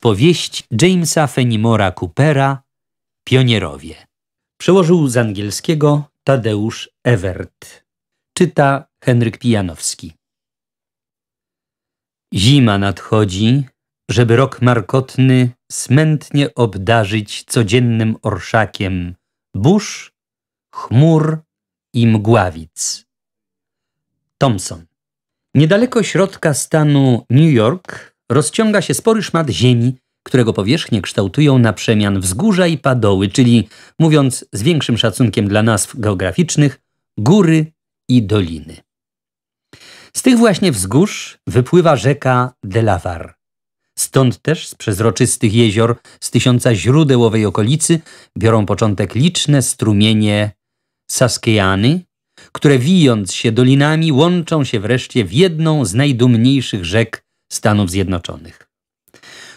Powieść Jamesa Fenimora Coopera Pionierowie. Przełożył z angielskiego Tadeusz Ewert. Czyta Henryk Pijanowski. Zima nadchodzi, żeby rok markotny smętnie obdarzyć codziennym orszakiem burz, chmur i mgławic. Thompson. Niedaleko środka stanu New York rozciąga się spory szmat ziemi, którego powierzchnię kształtują na przemian wzgórza i padoły, czyli, mówiąc z większym szacunkiem dla nazw geograficznych, góry i doliny. Z tych właśnie wzgórz wypływa rzeka Delawar. Stąd też z przezroczystych jezior z tysiąca źródeł owej okolicy biorą początek liczne strumienie Saskejany, które wijąc się dolinami łączą się wreszcie w jedną z najdumniejszych rzek Stanów Zjednoczonych.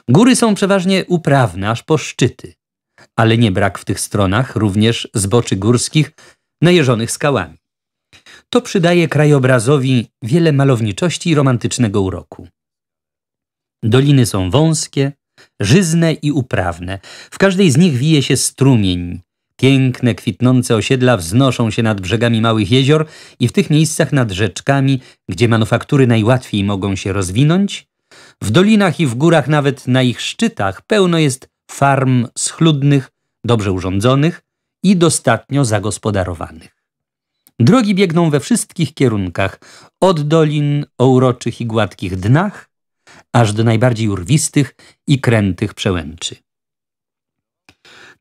Góry są przeważnie uprawne aż po szczyty, ale nie brak w tych stronach również zboczy górskich najeżonych skałami. To przydaje krajobrazowi wiele malowniczości i romantycznego uroku. Doliny są wąskie, żyzne i uprawne. W każdej z nich wije się strumień, Piękne, kwitnące osiedla wznoszą się nad brzegami małych jezior i w tych miejscach nad rzeczkami, gdzie manufaktury najłatwiej mogą się rozwinąć. W dolinach i w górach, nawet na ich szczytach, pełno jest farm schludnych, dobrze urządzonych i dostatnio zagospodarowanych. Drogi biegną we wszystkich kierunkach, od dolin o uroczych i gładkich dnach, aż do najbardziej urwistych i krętych przełęczy.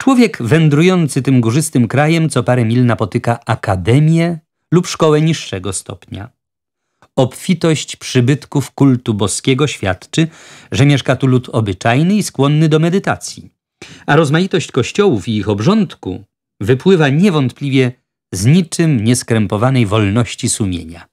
Człowiek wędrujący tym górzystym krajem co parę mil napotyka akademię lub szkołę niższego stopnia. Obfitość przybytków kultu boskiego świadczy, że mieszka tu lud obyczajny i skłonny do medytacji. A rozmaitość kościołów i ich obrządku wypływa niewątpliwie z niczym nieskrępowanej wolności sumienia.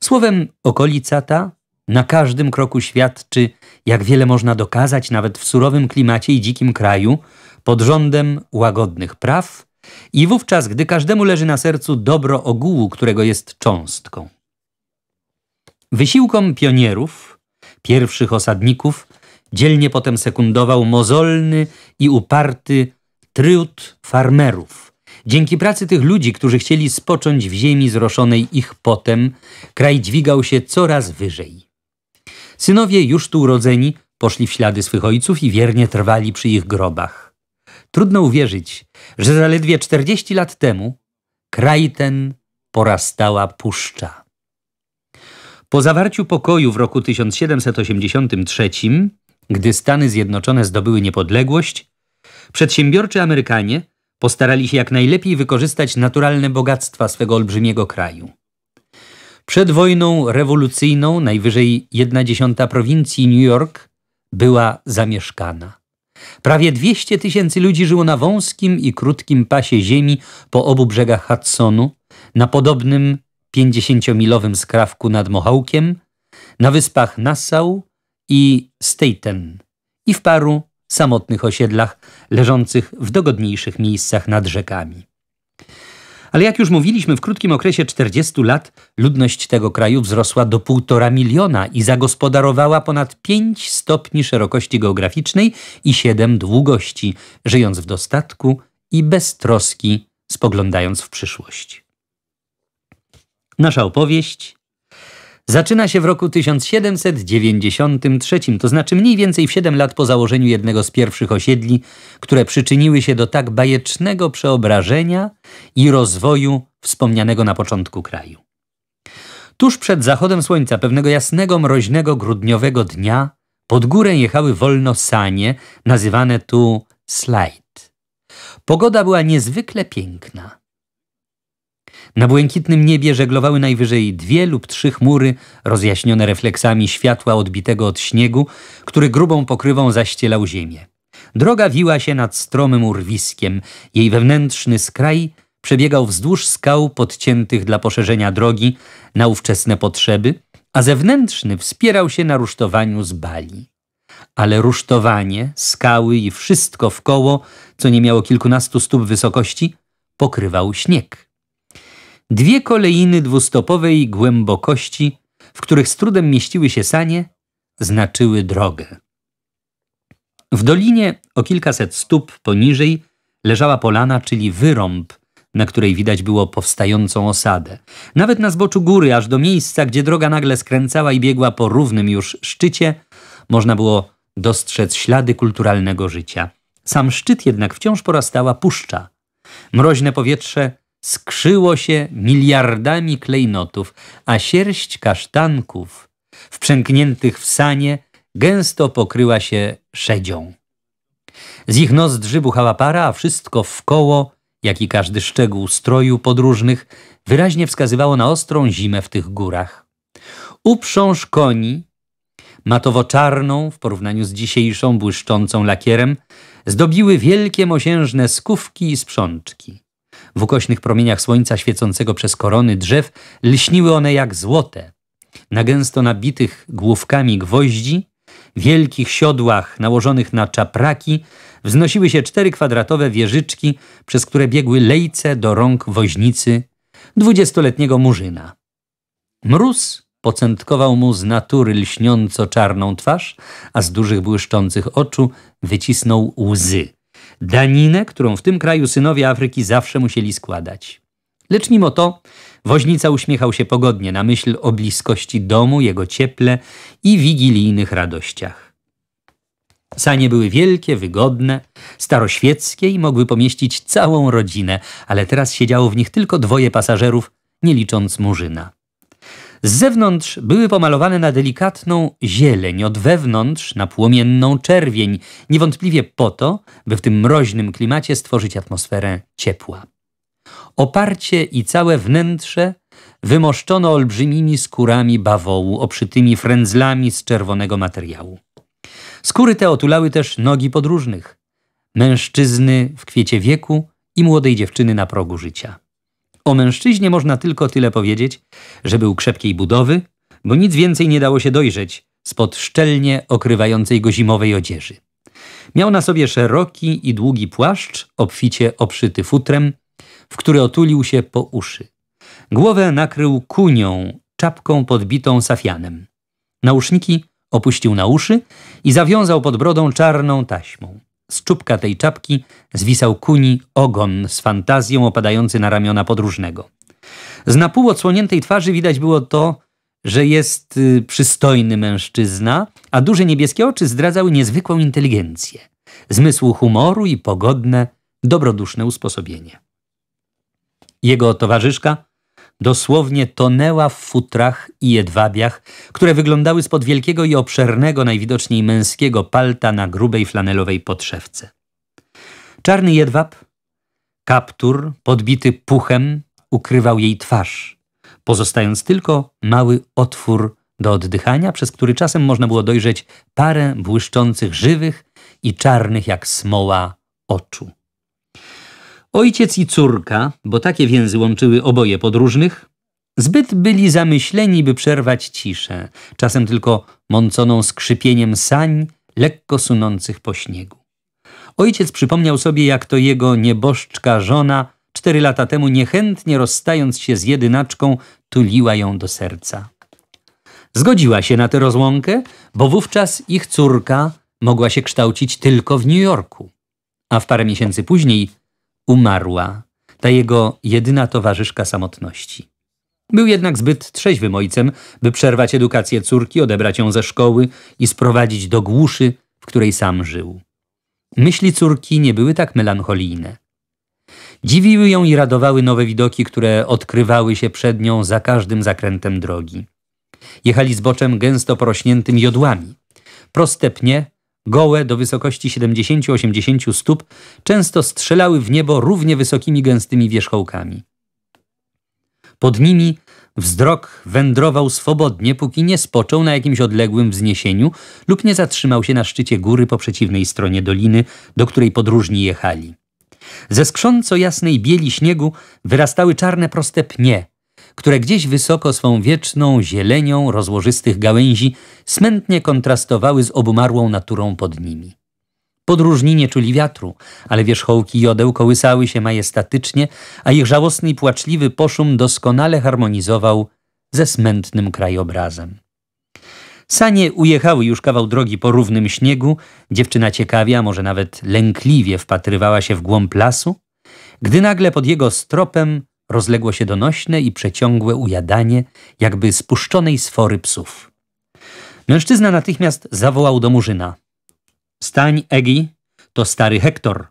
Słowem, okolica ta na każdym kroku świadczy, jak wiele można dokazać nawet w surowym klimacie i dzikim kraju – pod rządem łagodnych praw i wówczas, gdy każdemu leży na sercu dobro ogółu, którego jest cząstką. Wysiłkom pionierów, pierwszych osadników, dzielnie potem sekundował mozolny i uparty triut farmerów. Dzięki pracy tych ludzi, którzy chcieli spocząć w ziemi zroszonej ich potem, kraj dźwigał się coraz wyżej. Synowie już tu urodzeni poszli w ślady swych ojców i wiernie trwali przy ich grobach. Trudno uwierzyć, że zaledwie 40 lat temu kraj ten porastała puszcza. Po zawarciu pokoju w roku 1783, gdy Stany Zjednoczone zdobyły niepodległość, przedsiębiorczy Amerykanie postarali się jak najlepiej wykorzystać naturalne bogactwa swego olbrzymiego kraju. Przed wojną rewolucyjną najwyżej 1 dziesiąta prowincji New York była zamieszkana. Prawie 200 tysięcy ludzi żyło na wąskim i krótkim pasie ziemi po obu brzegach Hudsonu, na podobnym 50-milowym skrawku nad Mohawkiem, na wyspach Nassau i Staten i w paru samotnych osiedlach leżących w dogodniejszych miejscach nad rzekami. Ale jak już mówiliśmy, w krótkim okresie 40 lat ludność tego kraju wzrosła do 1,5 miliona i zagospodarowała ponad 5 stopni szerokości geograficznej i 7 długości, żyjąc w dostatku i bez troski, spoglądając w przyszłość. Nasza opowieść zaczyna się w roku 1793, to znaczy mniej więcej w 7 lat po założeniu jednego z pierwszych osiedli, które przyczyniły się do tak bajecznego przeobrażenia i rozwoju wspomnianego na początku kraju. Tuż przed zachodem słońca, pewnego jasnego, mroźnego grudniowego dnia, pod górę jechały wolno sanie, nazywane tu slide. Pogoda była niezwykle piękna. Na błękitnym niebie żeglowały najwyżej dwie lub trzy chmury, rozjaśnione refleksami światła odbitego od śniegu, który grubą pokrywą zaścielał ziemię. Droga wiła się nad stromym urwiskiem, jej wewnętrzny skraj przebiegał wzdłuż skał podciętych dla poszerzenia drogi na ówczesne potrzeby, a zewnętrzny wspierał się na rusztowaniu z bali. Ale rusztowanie, skały i wszystko wkoło, co nie miało kilkunastu stóp wysokości, pokrywał śnieg. Dwie kolejny dwustopowej głębokości, w których z trudem mieściły się sanie, znaczyły drogę. W dolinie o kilkaset stóp poniżej leżała polana, czyli wyrąb, na której widać było powstającą osadę. Nawet na zboczu góry, aż do miejsca, gdzie droga nagle skręcała i biegła po równym już szczycie, można było dostrzec ślady kulturalnego życia. Sam szczyt jednak wciąż porastała puszcza. Mroźne powietrze skrzyło się miliardami klejnotów, a sierść kasztanków, wprzękniętych w sanie, gęsto pokryła się szedzią. Z ich nozdrzy buchała para, a wszystko wkoło, jak i każdy szczegół stroju podróżnych, wyraźnie wskazywało na ostrą zimę w tych górach. Uprząż koni, matowo-czarną w porównaniu z dzisiejszą błyszczącą lakierem, zdobiły wielkie mosiężne skówki i sprzączki. W ukośnych promieniach słońca świecącego przez korony drzew lśniły one jak złote. Na gęsto nabitych główkami gwoździ, wielkich siodłach nałożonych na czapraki, wznosiły się cztery kwadratowe wieżyczki, przez które biegły lejce do rąk woźnicy dwudziestoletniego murzyna. Mróz pocętkował mu z natury lśniąco czarną twarz, a z dużych błyszczących oczu wycisnął łzy daninę, którą w tym kraju synowie Afryki zawsze musieli składać. Lecz mimo to woźnica uśmiechał się pogodnie na myśl o bliskości domu, jego cieple i wigilijnych radościach. Sanie były wielkie, wygodne, staroświeckie i mogły pomieścić całą rodzinę, ale teraz siedziało w nich tylko dwoje pasażerów, nie licząc murzyna. Z zewnątrz były pomalowane na delikatną zieleń, od wewnątrz na płomienną czerwień, niewątpliwie po to, by w tym mroźnym klimacie stworzyć atmosferę ciepła. Oparcie i całe wnętrze wymoszczono olbrzymimi skórami bawołu, obszytymi frędzlami z czerwonego materiału. Skóry te otulały też nogi podróżnych, mężczyzny w kwiecie wieku i młodej dziewczyny na progu życia. O mężczyźnie można tylko tyle powiedzieć, że był krzepkiej budowy, bo nic więcej nie dało się dojrzeć spod szczelnie okrywającej go zimowej odzieży. Miał na sobie szeroki i długi płaszcz, obficie obszyty futrem, w który otulił się po uszy. Głowę nakrył kunią, czapką podbitą safianem. Nauszniki opuścił na uszy i zawiązał pod brodą czarną taśmą. Z czubka tej czapki zwisał kuni ogon z fantazją opadający na ramiona podróżnego. Z napół odsłoniętej twarzy widać było to, że jest y, przystojny mężczyzna, a duże niebieskie oczy zdradzały niezwykłą inteligencję, zmysł humoru i pogodne, dobroduszne usposobienie. Jego towarzyszka dosłownie tonęła w futrach i jedwabiach, które wyglądały spod wielkiego i obszernego, najwidoczniej męskiego palta na grubej flanelowej podszewce. Czarny jedwab, kaptur podbity puchem ukrywał jej twarz, pozostając tylko mały otwór do oddychania, przez który czasem można było dojrzeć parę błyszczących, żywych i czarnych jak smoła oczu. Ojciec i córka, bo takie więzy łączyły oboje podróżnych, zbyt byli zamyśleni, by przerwać ciszę, czasem tylko mąconą skrzypieniem sań lekko sunących po śniegu. Ojciec przypomniał sobie, jak to jego nieboszczka żona cztery lata temu niechętnie rozstając się z jedynaczką, tuliła ją do serca. Zgodziła się na tę rozłąkę, bo wówczas ich córka mogła się kształcić tylko w New Jorku, a w parę miesięcy później – umarła, ta jego jedyna towarzyszka samotności. Był jednak zbyt trzeźwym ojcem, by przerwać edukację córki, odebrać ją ze szkoły i sprowadzić do głuszy, w której sam żył. Myśli córki nie były tak melancholijne. Dziwiły ją i radowały nowe widoki, które odkrywały się przed nią za każdym zakrętem drogi. Jechali z boczem gęsto porośniętym jodłami. Proste pnie gołe do wysokości 70-80 stóp, często strzelały w niebo równie wysokimi gęstymi wierzchołkami. Pod nimi wzrok wędrował swobodnie, póki nie spoczął na jakimś odległym wzniesieniu lub nie zatrzymał się na szczycie góry po przeciwnej stronie doliny, do której podróżni jechali. Ze skrząco jasnej bieli śniegu wyrastały czarne proste pnie, które gdzieś wysoko swą wieczną zielenią rozłożystych gałęzi smętnie kontrastowały z obumarłą naturą pod nimi. Podróżni nie czuli wiatru, ale wierzchołki jodeł kołysały się majestatycznie, a ich żałosny i płaczliwy poszum doskonale harmonizował ze smętnym krajobrazem. Sanie ujechały już kawał drogi po równym śniegu, dziewczyna ciekawia, może nawet lękliwie wpatrywała się w głąb lasu, gdy nagle pod jego stropem Rozległo się donośne i przeciągłe ujadanie, jakby spuszczonej sfory psów. Mężczyzna natychmiast zawołał do murzyna. Stań, Egi, to stary Hektor.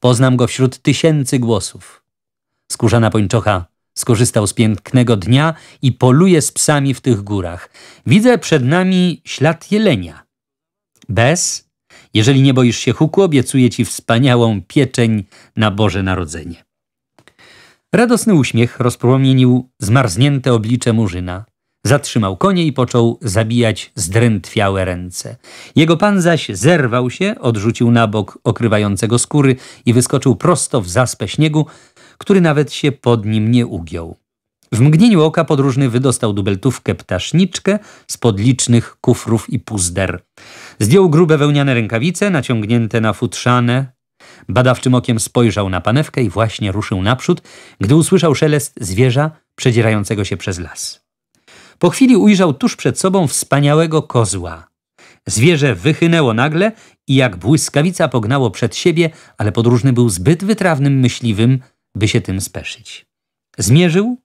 Poznam go wśród tysięcy głosów. Skórzana pończocha skorzystał z pięknego dnia i poluje z psami w tych górach. Widzę przed nami ślad jelenia. Bez, jeżeli nie boisz się huku, obiecuję ci wspaniałą pieczeń na Boże Narodzenie. Radosny uśmiech rozpromienił zmarznięte oblicze murzyna. Zatrzymał konie i począł zabijać zdrętwiałe ręce. Jego pan zaś zerwał się, odrzucił na bok okrywającego skóry i wyskoczył prosto w zaspę śniegu, który nawet się pod nim nie ugiął. W mgnieniu oka podróżny wydostał dubeltówkę ptaszniczkę spod licznych kufrów i puzder. Zdjął grube wełniane rękawice, naciągnięte na futrzane, Badawczym okiem spojrzał na panewkę i właśnie ruszył naprzód, gdy usłyszał szelest zwierza przedzierającego się przez las. Po chwili ujrzał tuż przed sobą wspaniałego kozła. Zwierzę wychynęło nagle i jak błyskawica pognało przed siebie, ale podróżny był zbyt wytrawnym myśliwym, by się tym speszyć. Zmierzył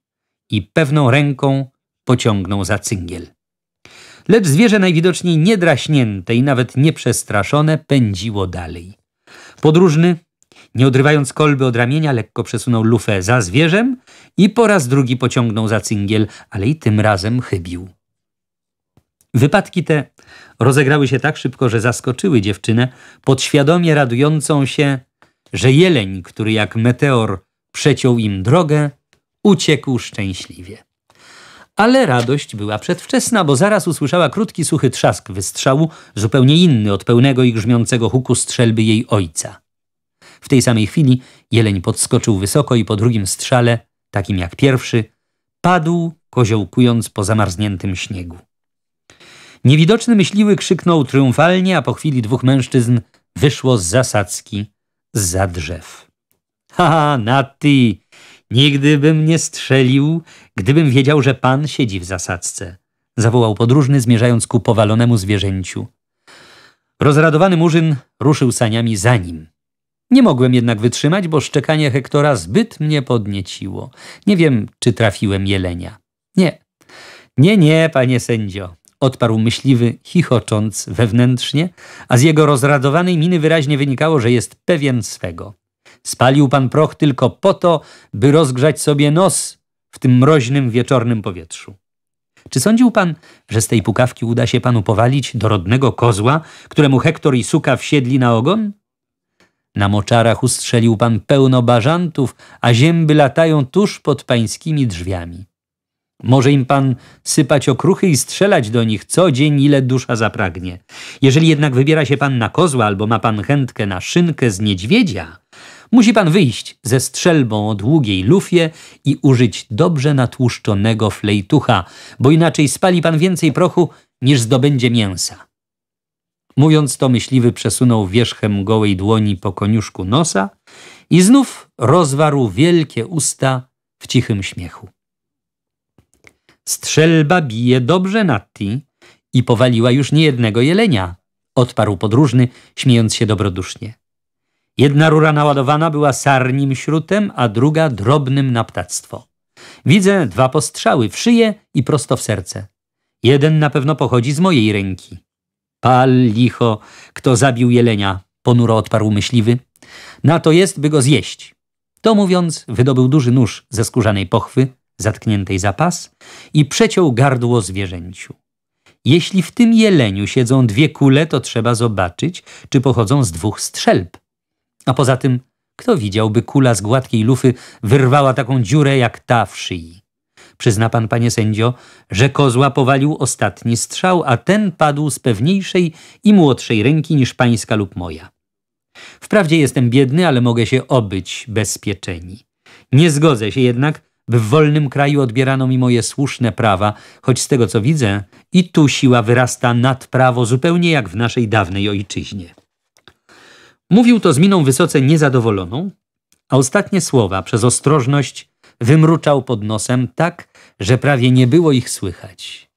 i pewną ręką pociągnął za cyngiel. Lecz zwierzę najwidoczniej niedraśnięte i nawet nieprzestraszone pędziło dalej. Podróżny, nie odrywając kolby od ramienia, lekko przesunął lufę za zwierzem i po raz drugi pociągnął za cyngiel, ale i tym razem chybił. Wypadki te rozegrały się tak szybko, że zaskoczyły dziewczynę, podświadomie radującą się, że jeleń, który jak meteor przeciął im drogę, uciekł szczęśliwie. Ale radość była przedwczesna, bo zaraz usłyszała krótki, suchy trzask wystrzału, zupełnie inny od pełnego i grzmiącego huku strzelby jej ojca. W tej samej chwili jeleń podskoczył wysoko i po drugim strzale, takim jak pierwszy, padł, koziołkując po zamarzniętym śniegu. Niewidoczny myśliwy krzyknął triumfalnie, a po chwili dwóch mężczyzn wyszło z zasadzki, za drzew. Ha, ha, ty! Nigdy bym nie strzelił, gdybym wiedział, że pan siedzi w zasadzce. Zawołał podróżny, zmierzając ku powalonemu zwierzęciu. Rozradowany murzyn ruszył saniami za nim. Nie mogłem jednak wytrzymać, bo szczekanie Hektora zbyt mnie podnieciło. Nie wiem, czy trafiłem jelenia. Nie. Nie, nie, panie sędzio, odparł myśliwy, chichocząc wewnętrznie, a z jego rozradowanej miny wyraźnie wynikało, że jest pewien swego. Spalił pan proch tylko po to, by rozgrzać sobie nos w tym mroźnym wieczornym powietrzu. Czy sądził pan, że z tej pukawki uda się panu powalić dorodnego kozła, któremu Hektor i suka wsiedli na ogon? Na moczarach ustrzelił pan pełno bażantów, a zięby latają tuż pod pańskimi drzwiami. Może im pan sypać okruchy i strzelać do nich co dzień, ile dusza zapragnie. Jeżeli jednak wybiera się pan na kozła albo ma pan chętkę na szynkę z niedźwiedzia, Musi pan wyjść ze strzelbą o długiej lufie i użyć dobrze natłuszczonego flejtucha, bo inaczej spali pan więcej prochu niż zdobędzie mięsa. Mówiąc to, myśliwy przesunął wierzchem gołej dłoni po koniuszku nosa i znów rozwarł wielkie usta w cichym śmiechu. Strzelba bije dobrze, Natti, i powaliła już niejednego jelenia, odparł podróżny, śmiejąc się dobrodusznie. Jedna rura naładowana była sarnim śrutem, a druga drobnym na ptactwo. Widzę dwa postrzały w szyję i prosto w serce. Jeden na pewno pochodzi z mojej ręki. Pal licho, kto zabił jelenia, ponuro odparł myśliwy. Na to jest, by go zjeść. To mówiąc, wydobył duży nóż ze skórzanej pochwy, zatkniętej za pas, i przeciął gardło zwierzęciu. Jeśli w tym jeleniu siedzą dwie kule, to trzeba zobaczyć, czy pochodzą z dwóch strzelb. A poza tym, kto widziałby kula z gładkiej lufy wyrwała taką dziurę jak ta w szyi? Przyzna pan, panie sędzio, że kozła powalił ostatni strzał, a ten padł z pewniejszej i młodszej ręki niż pańska lub moja. Wprawdzie jestem biedny, ale mogę się obyć bezpieczeni. Nie zgodzę się jednak, by w wolnym kraju odbierano mi moje słuszne prawa, choć z tego co widzę, i tu siła wyrasta nad prawo zupełnie jak w naszej dawnej ojczyźnie. Mówił to z miną wysoce niezadowoloną, a ostatnie słowa przez ostrożność wymruczał pod nosem tak, że prawie nie było ich słychać.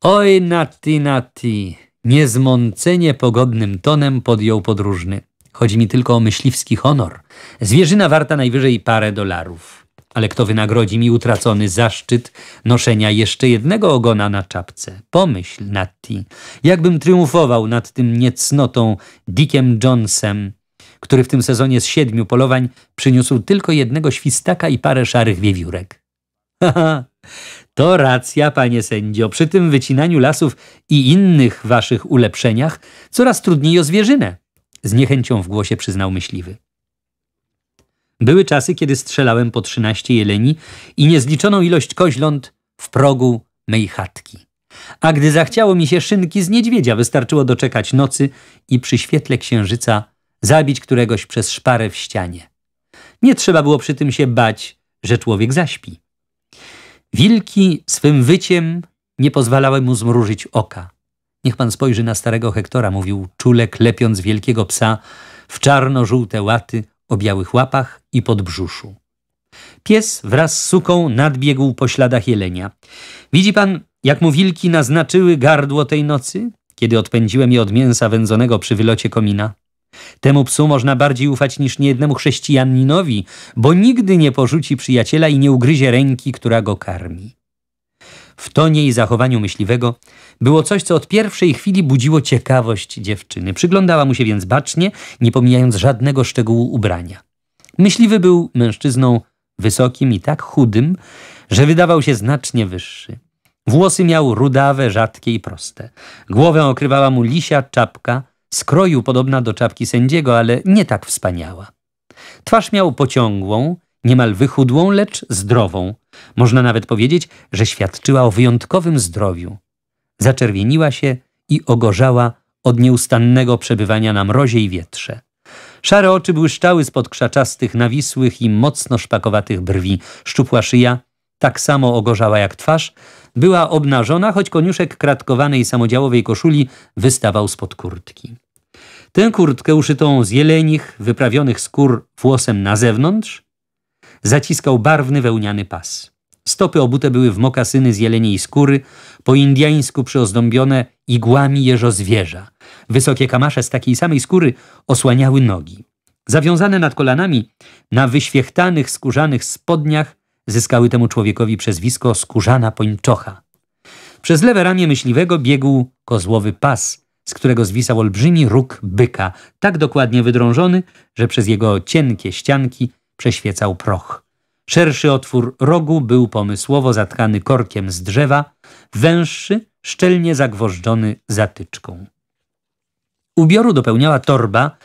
Oj, nati, nati! Niezmącenie pogodnym tonem podjął podróżny. Chodzi mi tylko o myśliwski honor. Zwierzyna warta najwyżej parę dolarów. Ale kto wynagrodzi mi utracony zaszczyt noszenia jeszcze jednego ogona na czapce? Pomyśl, Natti, jakbym triumfował nad tym niecnotą Dickiem Jonesem, który w tym sezonie z siedmiu polowań przyniósł tylko jednego świstaka i parę szarych wiewiórek. Haha, to racja, panie sędzio. Przy tym wycinaniu lasów i innych waszych ulepszeniach coraz trudniej o zwierzynę. Z niechęcią w głosie przyznał myśliwy. Były czasy, kiedy strzelałem po trzynaście jeleni i niezliczoną ilość koźląt w progu mej chatki. A gdy zachciało mi się szynki z niedźwiedzia, wystarczyło doczekać nocy i przy świetle księżyca zabić któregoś przez szparę w ścianie. Nie trzeba było przy tym się bać, że człowiek zaśpi. Wilki swym wyciem nie pozwalały mu zmrużyć oka. Niech pan spojrzy na starego Hektora, mówił czule, klepiąc wielkiego psa w czarno-żółte łaty, o białych łapach i podbrzuszu. Pies wraz z suką nadbiegł po śladach jelenia. Widzi pan, jak mu wilki naznaczyły gardło tej nocy, kiedy odpędziłem je od mięsa wędzonego przy wylocie komina? Temu psu można bardziej ufać niż niejednemu chrześcijaninowi, bo nigdy nie porzuci przyjaciela i nie ugryzie ręki, która go karmi w tonie i zachowaniu myśliwego było coś, co od pierwszej chwili budziło ciekawość dziewczyny. Przyglądała mu się więc bacznie, nie pomijając żadnego szczegółu ubrania. Myśliwy był mężczyzną wysokim i tak chudym, że wydawał się znacznie wyższy. Włosy miał rudawe, rzadkie i proste. Głowę okrywała mu lisia czapka, skroju podobna do czapki sędziego, ale nie tak wspaniała. Twarz miał pociągłą, niemal wychudłą, lecz zdrową. Można nawet powiedzieć, że świadczyła o wyjątkowym zdrowiu. Zaczerwieniła się i ogorzała od nieustannego przebywania na mrozie i wietrze. Szare oczy błyszczały spod krzaczastych, nawisłych i mocno szpakowatych brwi. Szczupła szyja, tak samo ogorzała jak twarz, była obnażona, choć koniuszek kratkowanej samodziałowej koszuli wystawał spod kurtki. Tę kurtkę uszytą z jelenich, wyprawionych skór włosem na zewnątrz zaciskał barwny wełniany pas. Stopy obute były w mokasyny z jeleniej skóry, po indiańsku przyozdobione igłami jeżozwierza. Wysokie kamasze z takiej samej skóry osłaniały nogi. Zawiązane nad kolanami, na wyświechtanych, skórzanych spodniach zyskały temu człowiekowi przezwisko skórzana pończocha. Przez lewe ramię myśliwego biegł kozłowy pas, z którego zwisał olbrzymi róg byka, tak dokładnie wydrążony, że przez jego cienkie ścianki przeświecał proch. Szerszy otwór rogu był pomysłowo zatkany korkiem z drzewa, węższy, szczelnie zagwożdżony zatyczką. Ubioru dopełniała torba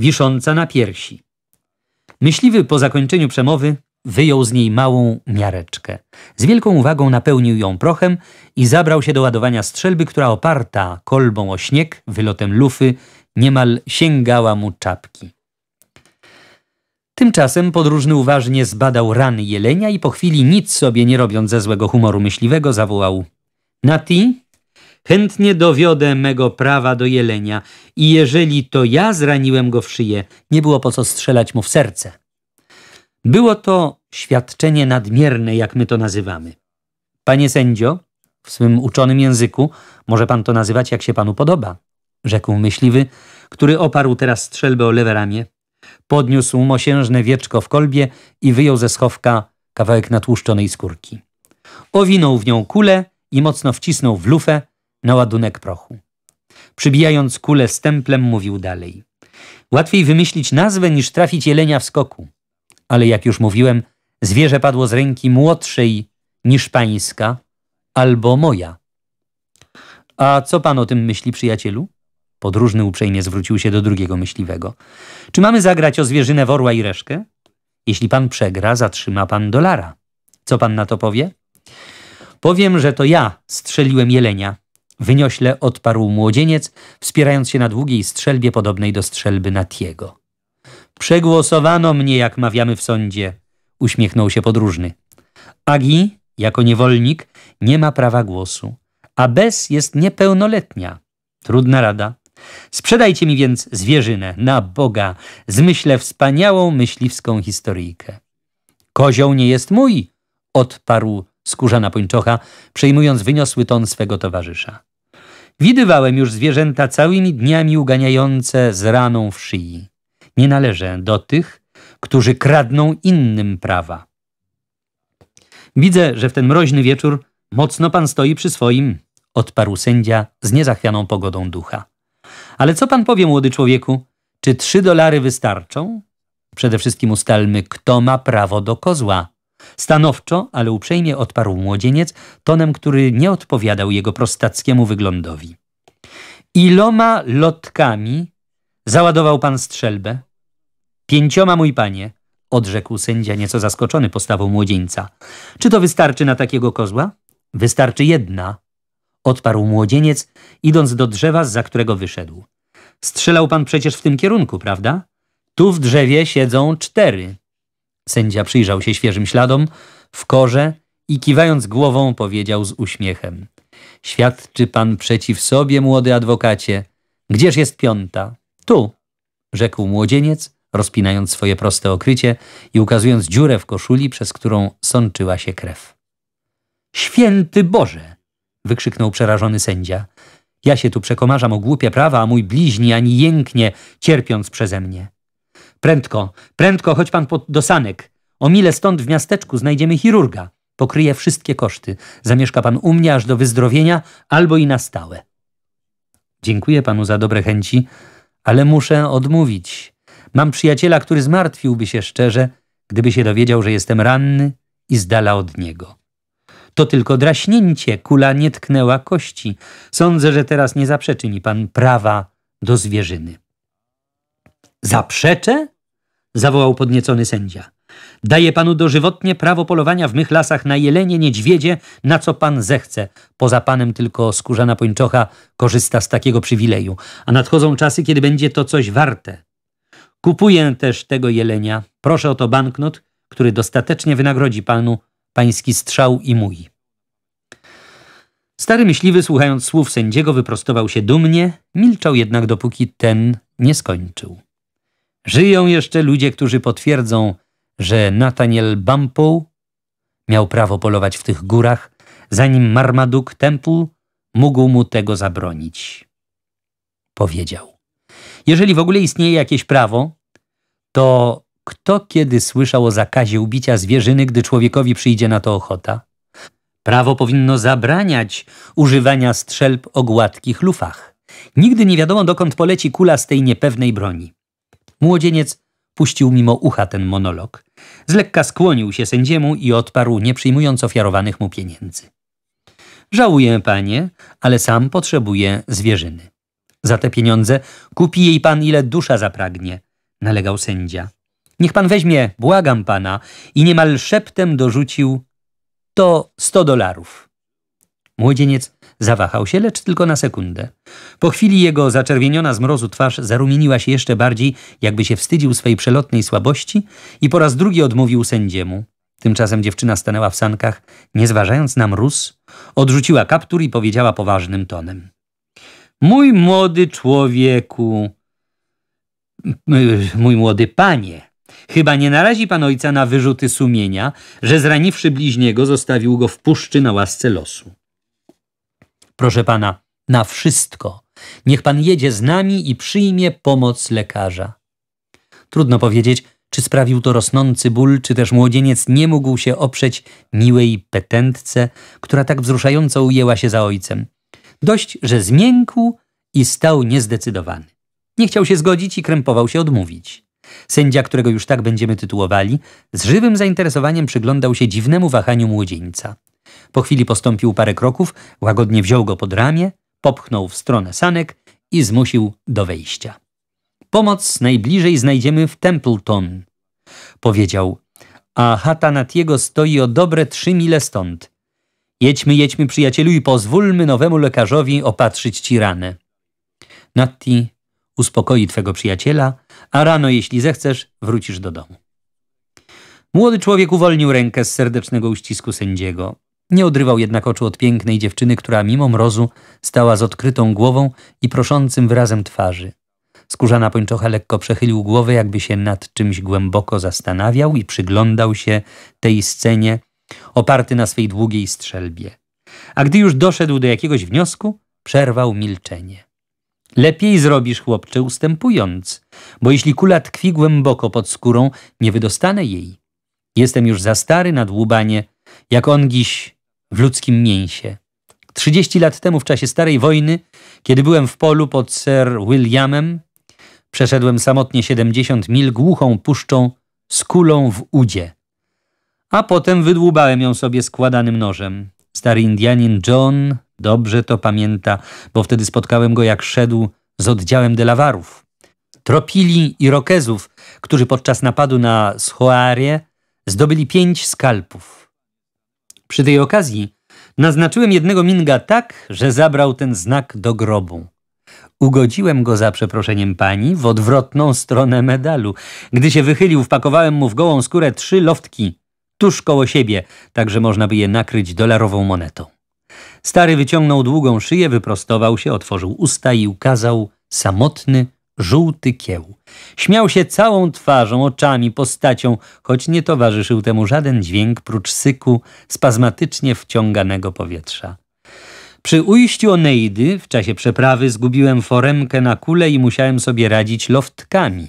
wisząca na piersi. Myśliwy po zakończeniu przemowy wyjął z niej małą miareczkę. Z wielką uwagą napełnił ją prochem i zabrał się do ładowania strzelby, która oparta kolbą o śnieg, wylotem lufy, niemal sięgała mu czapki. Tymczasem podróżny uważnie zbadał rany jelenia i po chwili nic sobie nie robiąc ze złego humoru myśliwego zawołał. Nati, chętnie dowiodę mego prawa do jelenia i jeżeli to ja zraniłem go w szyję, nie było po co strzelać mu w serce. Było to świadczenie nadmierne, jak my to nazywamy. Panie sędzio, w swym uczonym języku, może pan to nazywać jak się panu podoba, rzekł myśliwy, który oparł teraz strzelbę o lewe ramię podniósł mosiężne wieczko w kolbie i wyjął ze schowka kawałek natłuszczonej skórki. Owinął w nią kulę i mocno wcisnął w lufę na ładunek prochu. Przybijając kulę stemplem mówił dalej. Łatwiej wymyślić nazwę niż trafić jelenia w skoku. Ale jak już mówiłem, zwierzę padło z ręki młodszej niż pańska albo moja. A co pan o tym myśli, przyjacielu? Podróżny uprzejmie zwrócił się do drugiego myśliwego. Czy mamy zagrać o zwierzynę worła i reszkę? Jeśli pan przegra, zatrzyma pan dolara. Co pan na to powie? Powiem, że to ja strzeliłem jelenia. Wyniośle odparł młodzieniec, wspierając się na długiej strzelbie podobnej do strzelby Natiego. Przegłosowano mnie, jak mawiamy w sądzie, uśmiechnął się podróżny. Agi, jako niewolnik, nie ma prawa głosu, a bez jest niepełnoletnia. Trudna rada. Sprzedajcie mi więc zwierzynę, na Boga, zmyślę wspaniałą myśliwską historyjkę. Kozioł nie jest mój, odparł skórzana pończocha, przejmując wyniosły ton swego towarzysza. Widywałem już zwierzęta całymi dniami uganiające z raną w szyi. Nie należę do tych, którzy kradną innym prawa. Widzę, że w ten mroźny wieczór mocno pan stoi przy swoim, odparł sędzia z niezachwianą pogodą ducha. Ale co pan powie, młody człowieku? Czy trzy dolary wystarczą? Przede wszystkim ustalmy, kto ma prawo do kozła. Stanowczo, ale uprzejmie odparł młodzieniec, tonem, który nie odpowiadał jego prostackiemu wyglądowi. Iloma lotkami załadował pan strzelbę? Pięcioma, mój panie, odrzekł sędzia nieco zaskoczony postawą młodzieńca. Czy to wystarczy na takiego kozła? Wystarczy jedna, odparł młodzieniec, idąc do drzewa, za którego wyszedł. Strzelał pan przecież w tym kierunku, prawda? Tu w drzewie siedzą cztery. Sędzia przyjrzał się świeżym śladom, w korze i kiwając głową powiedział z uśmiechem. Świadczy pan przeciw sobie, młody adwokacie. Gdzież jest piąta? Tu, rzekł młodzieniec, rozpinając swoje proste okrycie i ukazując dziurę w koszuli, przez którą sączyła się krew. Święty Boże! wykrzyknął przerażony sędzia. Ja się tu przekomarzam o głupie prawa, a mój bliźni ani jęknie, cierpiąc przeze mnie. Prędko, prędko, chodź pan pod, do sanek. O mile stąd w miasteczku znajdziemy chirurga. Pokryje wszystkie koszty. Zamieszka pan u mnie aż do wyzdrowienia albo i na stałe. Dziękuję panu za dobre chęci, ale muszę odmówić. Mam przyjaciela, który zmartwiłby się szczerze, gdyby się dowiedział, że jestem ranny i z dala od niego. To tylko draśnięcie, kula nie tknęła kości. Sądzę, że teraz nie zaprzeczy mi pan prawa do zwierzyny. Zaprzeczę? zawołał podniecony sędzia. Daję panu dożywotnie prawo polowania w mych lasach na jelenie, niedźwiedzie, na co pan zechce. Poza panem tylko skórzana pończocha korzysta z takiego przywileju, a nadchodzą czasy, kiedy będzie to coś warte. Kupuję też tego jelenia. Proszę o to banknot, który dostatecznie wynagrodzi panu pański strzał i mój. Stary myśliwy, słuchając słów sędziego, wyprostował się dumnie, milczał jednak, dopóki ten nie skończył. Żyją jeszcze ludzie, którzy potwierdzą, że Nathaniel Bumpo miał prawo polować w tych górach, zanim Marmaduk Temple mógł mu tego zabronić. Powiedział. Jeżeli w ogóle istnieje jakieś prawo, to kto kiedy słyszał o zakazie ubicia zwierzyny, gdy człowiekowi przyjdzie na to ochota? Prawo powinno zabraniać używania strzelb o gładkich lufach. Nigdy nie wiadomo, dokąd poleci kula z tej niepewnej broni. Młodzieniec puścił mimo ucha ten monolog. Zlekka skłonił się sędziemu i odparł, nie przyjmując ofiarowanych mu pieniędzy. Żałuję, panie, ale sam potrzebuję zwierzyny. Za te pieniądze kupi jej pan ile dusza zapragnie, nalegał sędzia. Niech pan weźmie, błagam pana, i niemal szeptem dorzucił to sto dolarów. Młodzieniec zawahał się, lecz tylko na sekundę. Po chwili jego zaczerwieniona z mrozu twarz zarumieniła się jeszcze bardziej, jakby się wstydził swej przelotnej słabości i po raz drugi odmówił sędziemu. Tymczasem dziewczyna stanęła w sankach, nie zważając na mróz, odrzuciła kaptur i powiedziała poważnym tonem. Mój młody człowieku, y, mój młody panie, Chyba nie narazi pan ojca na wyrzuty sumienia, że zraniwszy bliźniego zostawił go w puszczy na łasce losu. Proszę pana, na wszystko. Niech pan jedzie z nami i przyjmie pomoc lekarza. Trudno powiedzieć, czy sprawił to rosnący ból, czy też młodzieniec nie mógł się oprzeć miłej petentce, która tak wzruszająco ujęła się za ojcem. Dość, że zmiękł i stał niezdecydowany. Nie chciał się zgodzić i krępował się odmówić. Sędzia, którego już tak będziemy tytułowali, z żywym zainteresowaniem przyglądał się dziwnemu wahaniu młodzieńca. Po chwili postąpił parę kroków, łagodnie wziął go pod ramię, popchnął w stronę sanek i zmusił do wejścia. Pomoc najbliżej znajdziemy w Templeton, powiedział, a chata Natiego stoi o dobre trzy mile stąd. Jedźmy, jedźmy, przyjacielu, i pozwólmy nowemu lekarzowi opatrzyć ci ranę. Natti uspokoi twego przyjaciela, a rano, jeśli zechcesz, wrócisz do domu. Młody człowiek uwolnił rękę z serdecznego uścisku sędziego. Nie odrywał jednak oczu od pięknej dziewczyny, która mimo mrozu stała z odkrytą głową i proszącym wyrazem twarzy. Skórzana pończocha lekko przechylił głowę, jakby się nad czymś głęboko zastanawiał i przyglądał się tej scenie, oparty na swej długiej strzelbie. A gdy już doszedł do jakiegoś wniosku, przerwał milczenie. Lepiej zrobisz, chłopcze, ustępując, bo jeśli kula tkwi głęboko pod skórą, nie wydostanę jej. Jestem już za stary na dłubanie, jak on dziś w ludzkim mięsie. Trzydzieści lat temu, w czasie starej wojny, kiedy byłem w polu pod Sir Williamem, przeszedłem samotnie siedemdziesiąt mil głuchą puszczą z kulą w udzie. A potem wydłubałem ją sobie składanym nożem. Stary Indianin John Dobrze to pamięta, bo wtedy spotkałem go, jak szedł z oddziałem delawarów. Tropili Irokezów, którzy podczas napadu na Schoarię zdobyli pięć skalpów. Przy tej okazji naznaczyłem jednego Minga tak, że zabrał ten znak do grobu. Ugodziłem go za przeproszeniem pani w odwrotną stronę medalu. Gdy się wychylił, wpakowałem mu w gołą skórę trzy loftki, tuż koło siebie, tak że można by je nakryć dolarową monetą. Stary wyciągnął długą szyję, wyprostował się, otworzył usta i ukazał samotny, żółty kieł. Śmiał się całą twarzą, oczami, postacią, choć nie towarzyszył temu żaden dźwięk prócz syku spazmatycznie wciąganego powietrza. Przy ujściu Oneidy w czasie przeprawy zgubiłem foremkę na kule i musiałem sobie radzić loftkami.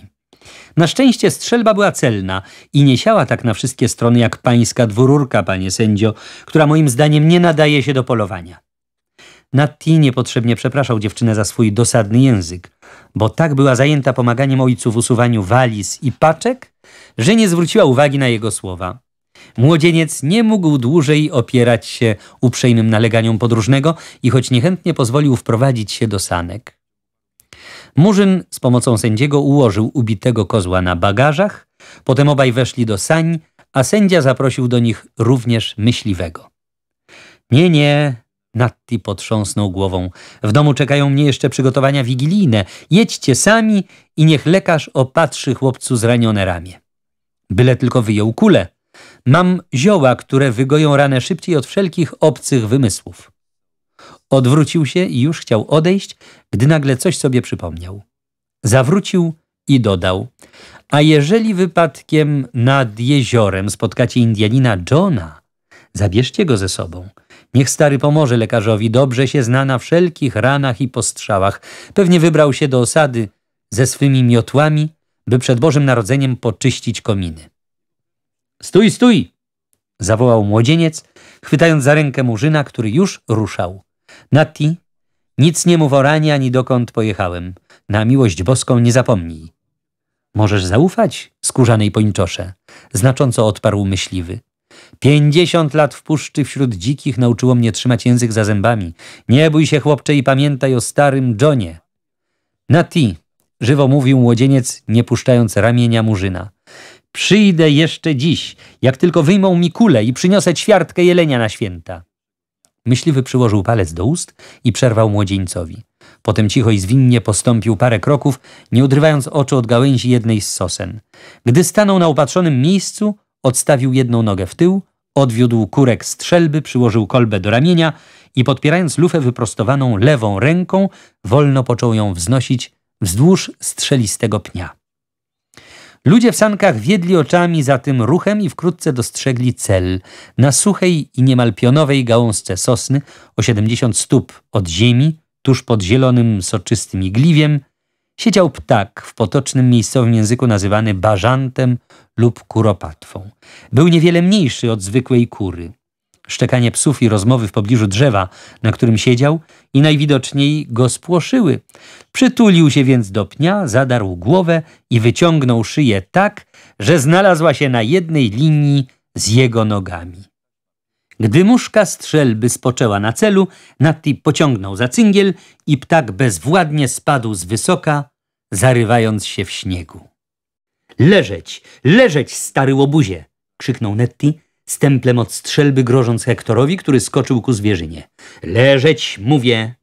Na szczęście strzelba była celna i nie siała tak na wszystkie strony jak pańska dwururka, panie sędzio, która moim zdaniem nie nadaje się do polowania. Natti niepotrzebnie przepraszał dziewczynę za swój dosadny język, bo tak była zajęta pomaganiem ojcu w usuwaniu waliz i paczek, że nie zwróciła uwagi na jego słowa. Młodzieniec nie mógł dłużej opierać się uprzejmym naleganiom podróżnego i choć niechętnie pozwolił wprowadzić się do sanek. Murzyn z pomocą sędziego ułożył ubitego kozła na bagażach, potem obaj weszli do sań, a sędzia zaprosił do nich również myśliwego. Nie, nie, Natti potrząsnął głową. W domu czekają mnie jeszcze przygotowania wigilijne. Jedźcie sami i niech lekarz opatrzy chłopcu zranione ramię. Byle tylko wyjął kulę. Mam zioła, które wygoją ranę szybciej od wszelkich obcych wymysłów. Odwrócił się i już chciał odejść, gdy nagle coś sobie przypomniał. Zawrócił i dodał: A jeżeli wypadkiem nad jeziorem spotkacie Indianina Johna, zabierzcie go ze sobą. Niech stary pomoże lekarzowi, dobrze się zna na wszelkich ranach i postrzałach. Pewnie wybrał się do osady ze swymi miotłami, by przed Bożym Narodzeniem poczyścić kominy. Stój, stój! zawołał młodzieniec, chwytając za rękę murzyna, który już ruszał. Nati, nic nie mów o ranie ani dokąd pojechałem. Na miłość boską nie zapomnij. Możesz zaufać skórzanej pończosze, znacząco odparł myśliwy. Pięćdziesiąt lat w puszczy wśród dzikich nauczyło mnie trzymać język za zębami. Nie bój się, chłopcze, i pamiętaj o starym Johnie. Nati, żywo mówił młodzieniec, nie puszczając ramienia murzyna. Przyjdę jeszcze dziś, jak tylko wyjmą mi kulę i przyniosę ćwiartkę jelenia na święta. Myśliwy przyłożył palec do ust i przerwał młodzieńcowi. Potem cicho i zwinnie postąpił parę kroków, nie odrywając oczu od gałęzi jednej z sosen. Gdy stanął na upatrzonym miejscu, odstawił jedną nogę w tył, odwiódł kurek strzelby, przyłożył kolbę do ramienia i podpierając lufę wyprostowaną lewą ręką, wolno począł ją wznosić wzdłuż strzelistego pnia. Ludzie w sankach wiedli oczami za tym ruchem i wkrótce dostrzegli cel. Na suchej i niemal pionowej gałązce sosny, o 70 stóp od ziemi, tuż pod zielonym, soczystym igliwiem, siedział ptak w potocznym miejscowym języku nazywany barżantem lub kuropatwą. Był niewiele mniejszy od zwykłej kury szczekanie psów i rozmowy w pobliżu drzewa, na którym siedział i najwidoczniej go spłoszyły. Przytulił się więc do pnia, zadarł głowę i wyciągnął szyję tak, że znalazła się na jednej linii z jego nogami. Gdy muszka strzelby spoczęła na celu, Natti pociągnął za cyngiel i ptak bezwładnie spadł z wysoka, zarywając się w śniegu. Leżeć, leżeć, stary łobuzie! krzyknął Netty, stemplem od strzelby grożąc Hektorowi, który skoczył ku zwierzynie. Leżeć, mówię!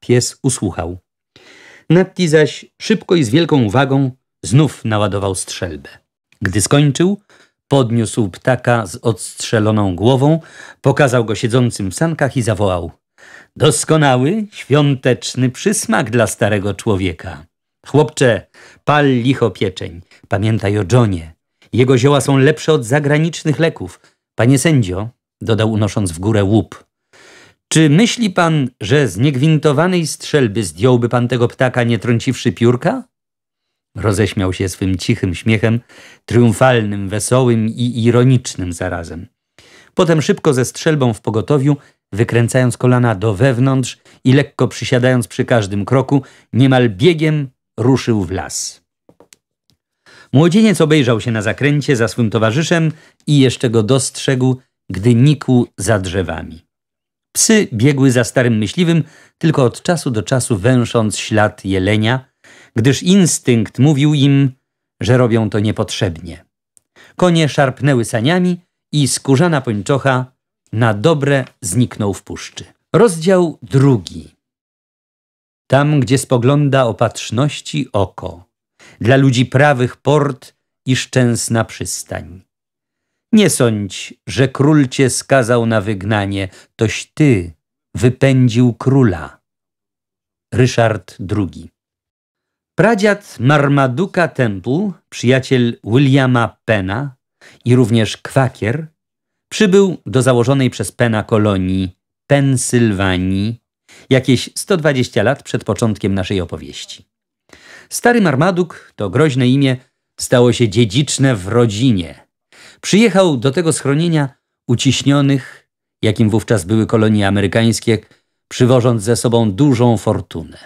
Pies usłuchał. Natti zaś szybko i z wielką uwagą znów naładował strzelbę. Gdy skończył, podniósł ptaka z odstrzeloną głową, pokazał go siedzącym w sankach i zawołał. Doskonały, świąteczny przysmak dla starego człowieka. Chłopcze, pal licho pieczeń, pamiętaj o Johnie. Jego zioła są lepsze od zagranicznych leków. Panie sędzio, dodał unosząc w górę łup. Czy myśli pan, że z niegwintowanej strzelby zdjąłby pan tego ptaka, nie trąciwszy piórka? Roześmiał się swym cichym śmiechem, triumfalnym, wesołym i ironicznym zarazem. Potem szybko ze strzelbą w pogotowiu, wykręcając kolana do wewnątrz i lekko przysiadając przy każdym kroku, niemal biegiem ruszył w las. Młodzieniec obejrzał się na zakręcie za swym towarzyszem i jeszcze go dostrzegł, gdy nikł za drzewami. Psy biegły za starym myśliwym, tylko od czasu do czasu węsząc ślad jelenia, gdyż instynkt mówił im, że robią to niepotrzebnie. Konie szarpnęły saniami i skórzana pończocha na dobre zniknął w puszczy. Rozdział drugi. Tam, gdzie spogląda opatrzności oko – dla ludzi prawych port i szczęsna przystań. Nie sądź, że król cię skazał na wygnanie, toś ty wypędził króla. Ryszard II Pradziad Marmaduka Temple, przyjaciel Williama Pena i również kwakier, przybył do założonej przez Pena kolonii Pensylwanii jakieś 120 lat przed początkiem naszej opowieści. Stary Marmaduk, to groźne imię, stało się dziedziczne w rodzinie. Przyjechał do tego schronienia uciśnionych, jakim wówczas były kolonie amerykańskie, przywożąc ze sobą dużą fortunę.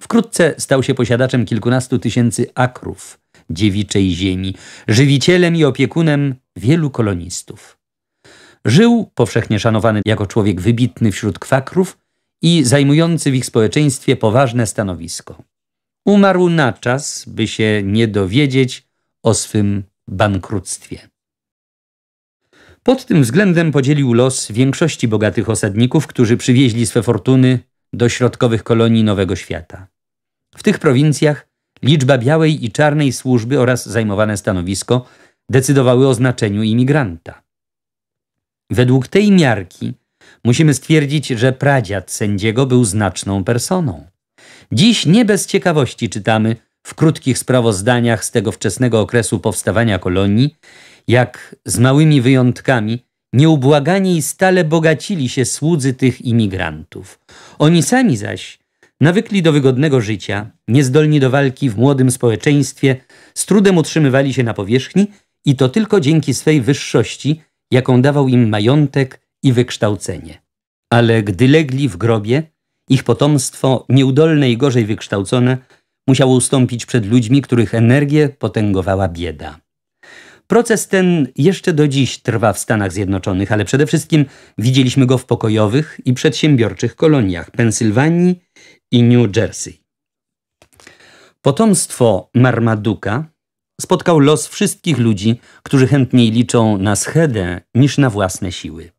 Wkrótce stał się posiadaczem kilkunastu tysięcy akrów dziewiczej ziemi, żywicielem i opiekunem wielu kolonistów. Żył, powszechnie szanowany jako człowiek wybitny wśród kwakrów i zajmujący w ich społeczeństwie poważne stanowisko. Umarł na czas, by się nie dowiedzieć o swym bankructwie. Pod tym względem podzielił los większości bogatych osadników, którzy przywieźli swe fortuny do środkowych kolonii Nowego Świata. W tych prowincjach liczba białej i czarnej służby oraz zajmowane stanowisko decydowały o znaczeniu imigranta. Według tej miarki musimy stwierdzić, że pradziad sędziego był znaczną personą. Dziś nie bez ciekawości czytamy w krótkich sprawozdaniach z tego wczesnego okresu powstawania kolonii, jak z małymi wyjątkami nieubłaganie i stale bogacili się słudzy tych imigrantów. Oni sami zaś, nawykli do wygodnego życia, niezdolni do walki w młodym społeczeństwie, z trudem utrzymywali się na powierzchni i to tylko dzięki swej wyższości, jaką dawał im majątek i wykształcenie. Ale gdy legli w grobie, ich potomstwo, nieudolne i gorzej wykształcone, musiało ustąpić przed ludźmi, których energię potęgowała bieda. Proces ten jeszcze do dziś trwa w Stanach Zjednoczonych, ale przede wszystkim widzieliśmy go w pokojowych i przedsiębiorczych koloniach Pensylwanii i New Jersey. Potomstwo Marmaduka spotkał los wszystkich ludzi, którzy chętniej liczą na schedę niż na własne siły.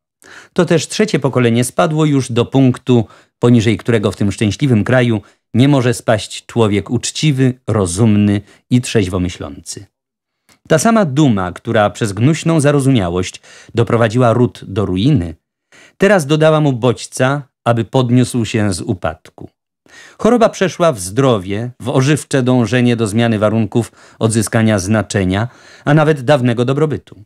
To też trzecie pokolenie spadło już do punktu, poniżej którego w tym szczęśliwym kraju nie może spaść człowiek uczciwy, rozumny i trzeźwo Ta sama duma, która przez gnuśną zarozumiałość doprowadziła ród do ruiny, teraz dodała mu bodźca, aby podniósł się z upadku. Choroba przeszła w zdrowie, w ożywcze dążenie do zmiany warunków odzyskania znaczenia, a nawet dawnego dobrobytu.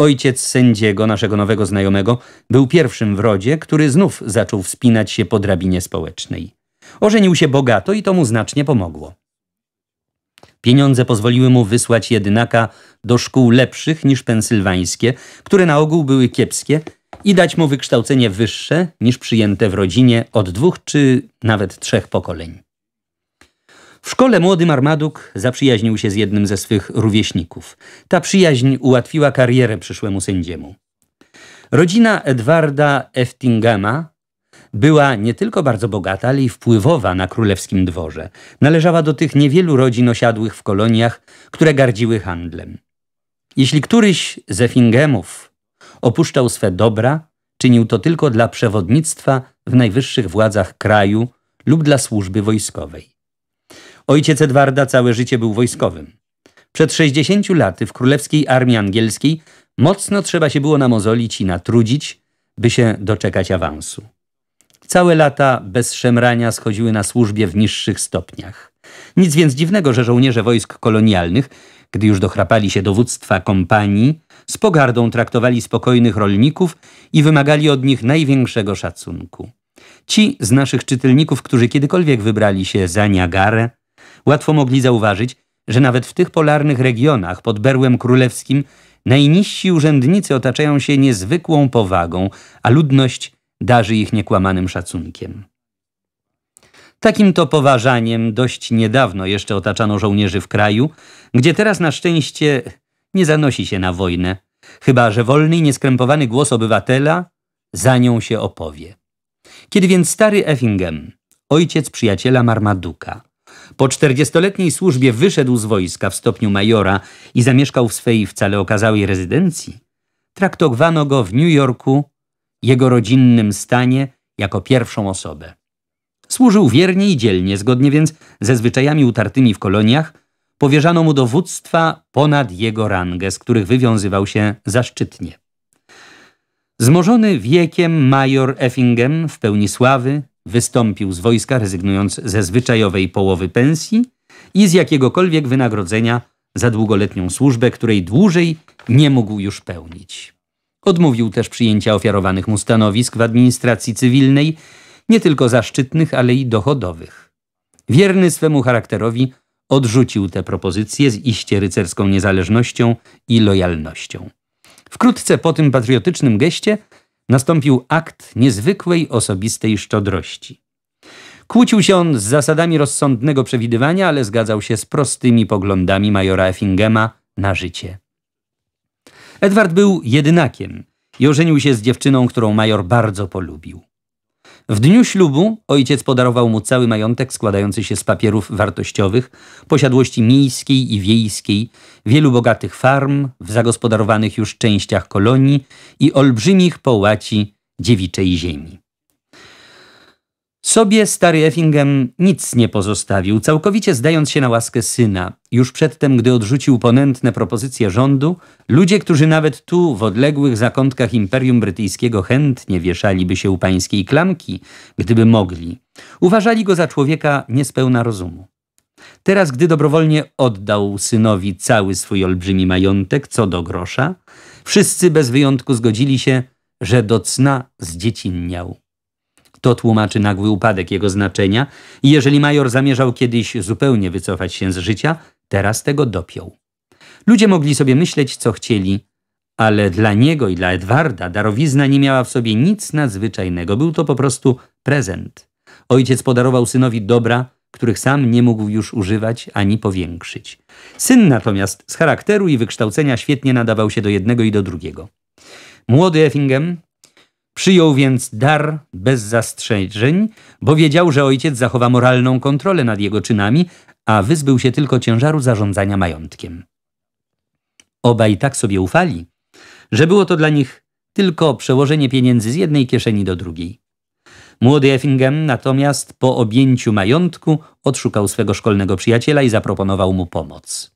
Ojciec sędziego, naszego nowego znajomego, był pierwszym w rodzie, który znów zaczął wspinać się po drabinie społecznej. Ożenił się bogato i to mu znacznie pomogło. Pieniądze pozwoliły mu wysłać jedynaka do szkół lepszych niż pensylwańskie, które na ogół były kiepskie, i dać mu wykształcenie wyższe niż przyjęte w rodzinie od dwóch czy nawet trzech pokoleń. W szkole młody Marmaduk zaprzyjaźnił się z jednym ze swych rówieśników. Ta przyjaźń ułatwiła karierę przyszłemu sędziemu. Rodzina Edwarda Eftingama była nie tylko bardzo bogata, ale i wpływowa na królewskim dworze. Należała do tych niewielu rodzin osiadłych w koloniach, które gardziły handlem. Jeśli któryś z Effingemów opuszczał swe dobra, czynił to tylko dla przewodnictwa w najwyższych władzach kraju lub dla służby wojskowej. Ojciec Edwarda całe życie był wojskowym. Przed 60 laty w królewskiej armii angielskiej mocno trzeba się było namozolić i natrudzić, by się doczekać awansu. Całe lata bez szemrania schodziły na służbie w niższych stopniach. Nic więc dziwnego, że żołnierze wojsk kolonialnych, gdy już dochrapali się dowództwa kompanii, z pogardą traktowali spokojnych rolników i wymagali od nich największego szacunku. Ci z naszych czytelników, którzy kiedykolwiek wybrali się za Niagarę, łatwo mogli zauważyć, że nawet w tych polarnych regionach pod berłem królewskim najniżsi urzędnicy otaczają się niezwykłą powagą, a ludność darzy ich niekłamanym szacunkiem. Takim to poważaniem dość niedawno jeszcze otaczano żołnierzy w kraju, gdzie teraz na szczęście nie zanosi się na wojnę, chyba że wolny i nieskrępowany głos obywatela za nią się opowie. Kiedy więc stary Effingham, ojciec przyjaciela Marmaduka, po 40-letniej służbie wyszedł z wojska w stopniu majora i zamieszkał w swej wcale okazałej rezydencji. Traktowano go w New Jorku, jego rodzinnym stanie, jako pierwszą osobę. Służył wiernie i dzielnie, zgodnie więc ze zwyczajami utartymi w koloniach, powierzano mu dowództwa ponad jego rangę, z których wywiązywał się zaszczytnie. Zmożony wiekiem major Effingham w pełni sławy, Wystąpił z wojska, rezygnując ze zwyczajowej połowy pensji i z jakiegokolwiek wynagrodzenia za długoletnią służbę, której dłużej nie mógł już pełnić. Odmówił też przyjęcia ofiarowanych mu stanowisk w administracji cywilnej, nie tylko zaszczytnych, ale i dochodowych. Wierny swemu charakterowi odrzucił te propozycje z iście rycerską niezależnością i lojalnością. Wkrótce po tym patriotycznym geście nastąpił akt niezwykłej osobistej szczodrości. Kłócił się on z zasadami rozsądnego przewidywania, ale zgadzał się z prostymi poglądami majora Effingema na życie. Edward był jedynakiem i ożenił się z dziewczyną, którą major bardzo polubił. W dniu ślubu ojciec podarował mu cały majątek składający się z papierów wartościowych, posiadłości miejskiej i wiejskiej, wielu bogatych farm w zagospodarowanych już częściach kolonii i olbrzymich połaci dziewiczej ziemi. Sobie stary Effingem nic nie pozostawił, całkowicie zdając się na łaskę syna. Już przedtem, gdy odrzucił ponętne propozycje rządu, ludzie, którzy nawet tu, w odległych zakątkach Imperium Brytyjskiego, chętnie wieszaliby się u pańskiej klamki, gdyby mogli, uważali go za człowieka niespełna rozumu. Teraz, gdy dobrowolnie oddał synowi cały swój olbrzymi majątek, co do grosza, wszyscy bez wyjątku zgodzili się, że do cna zdziecinniał. To tłumaczy nagły upadek jego znaczenia i jeżeli major zamierzał kiedyś zupełnie wycofać się z życia, teraz tego dopiął. Ludzie mogli sobie myśleć, co chcieli, ale dla niego i dla Edwarda darowizna nie miała w sobie nic nadzwyczajnego. Był to po prostu prezent. Ojciec podarował synowi dobra, których sam nie mógł już używać ani powiększyć. Syn natomiast z charakteru i wykształcenia świetnie nadawał się do jednego i do drugiego. Młody Effingham Przyjął więc dar bez zastrzeżeń, bo wiedział, że ojciec zachowa moralną kontrolę nad jego czynami, a wyzbył się tylko ciężaru zarządzania majątkiem. Obaj tak sobie ufali, że było to dla nich tylko przełożenie pieniędzy z jednej kieszeni do drugiej. Młody Effingham natomiast po objęciu majątku odszukał swego szkolnego przyjaciela i zaproponował mu pomoc.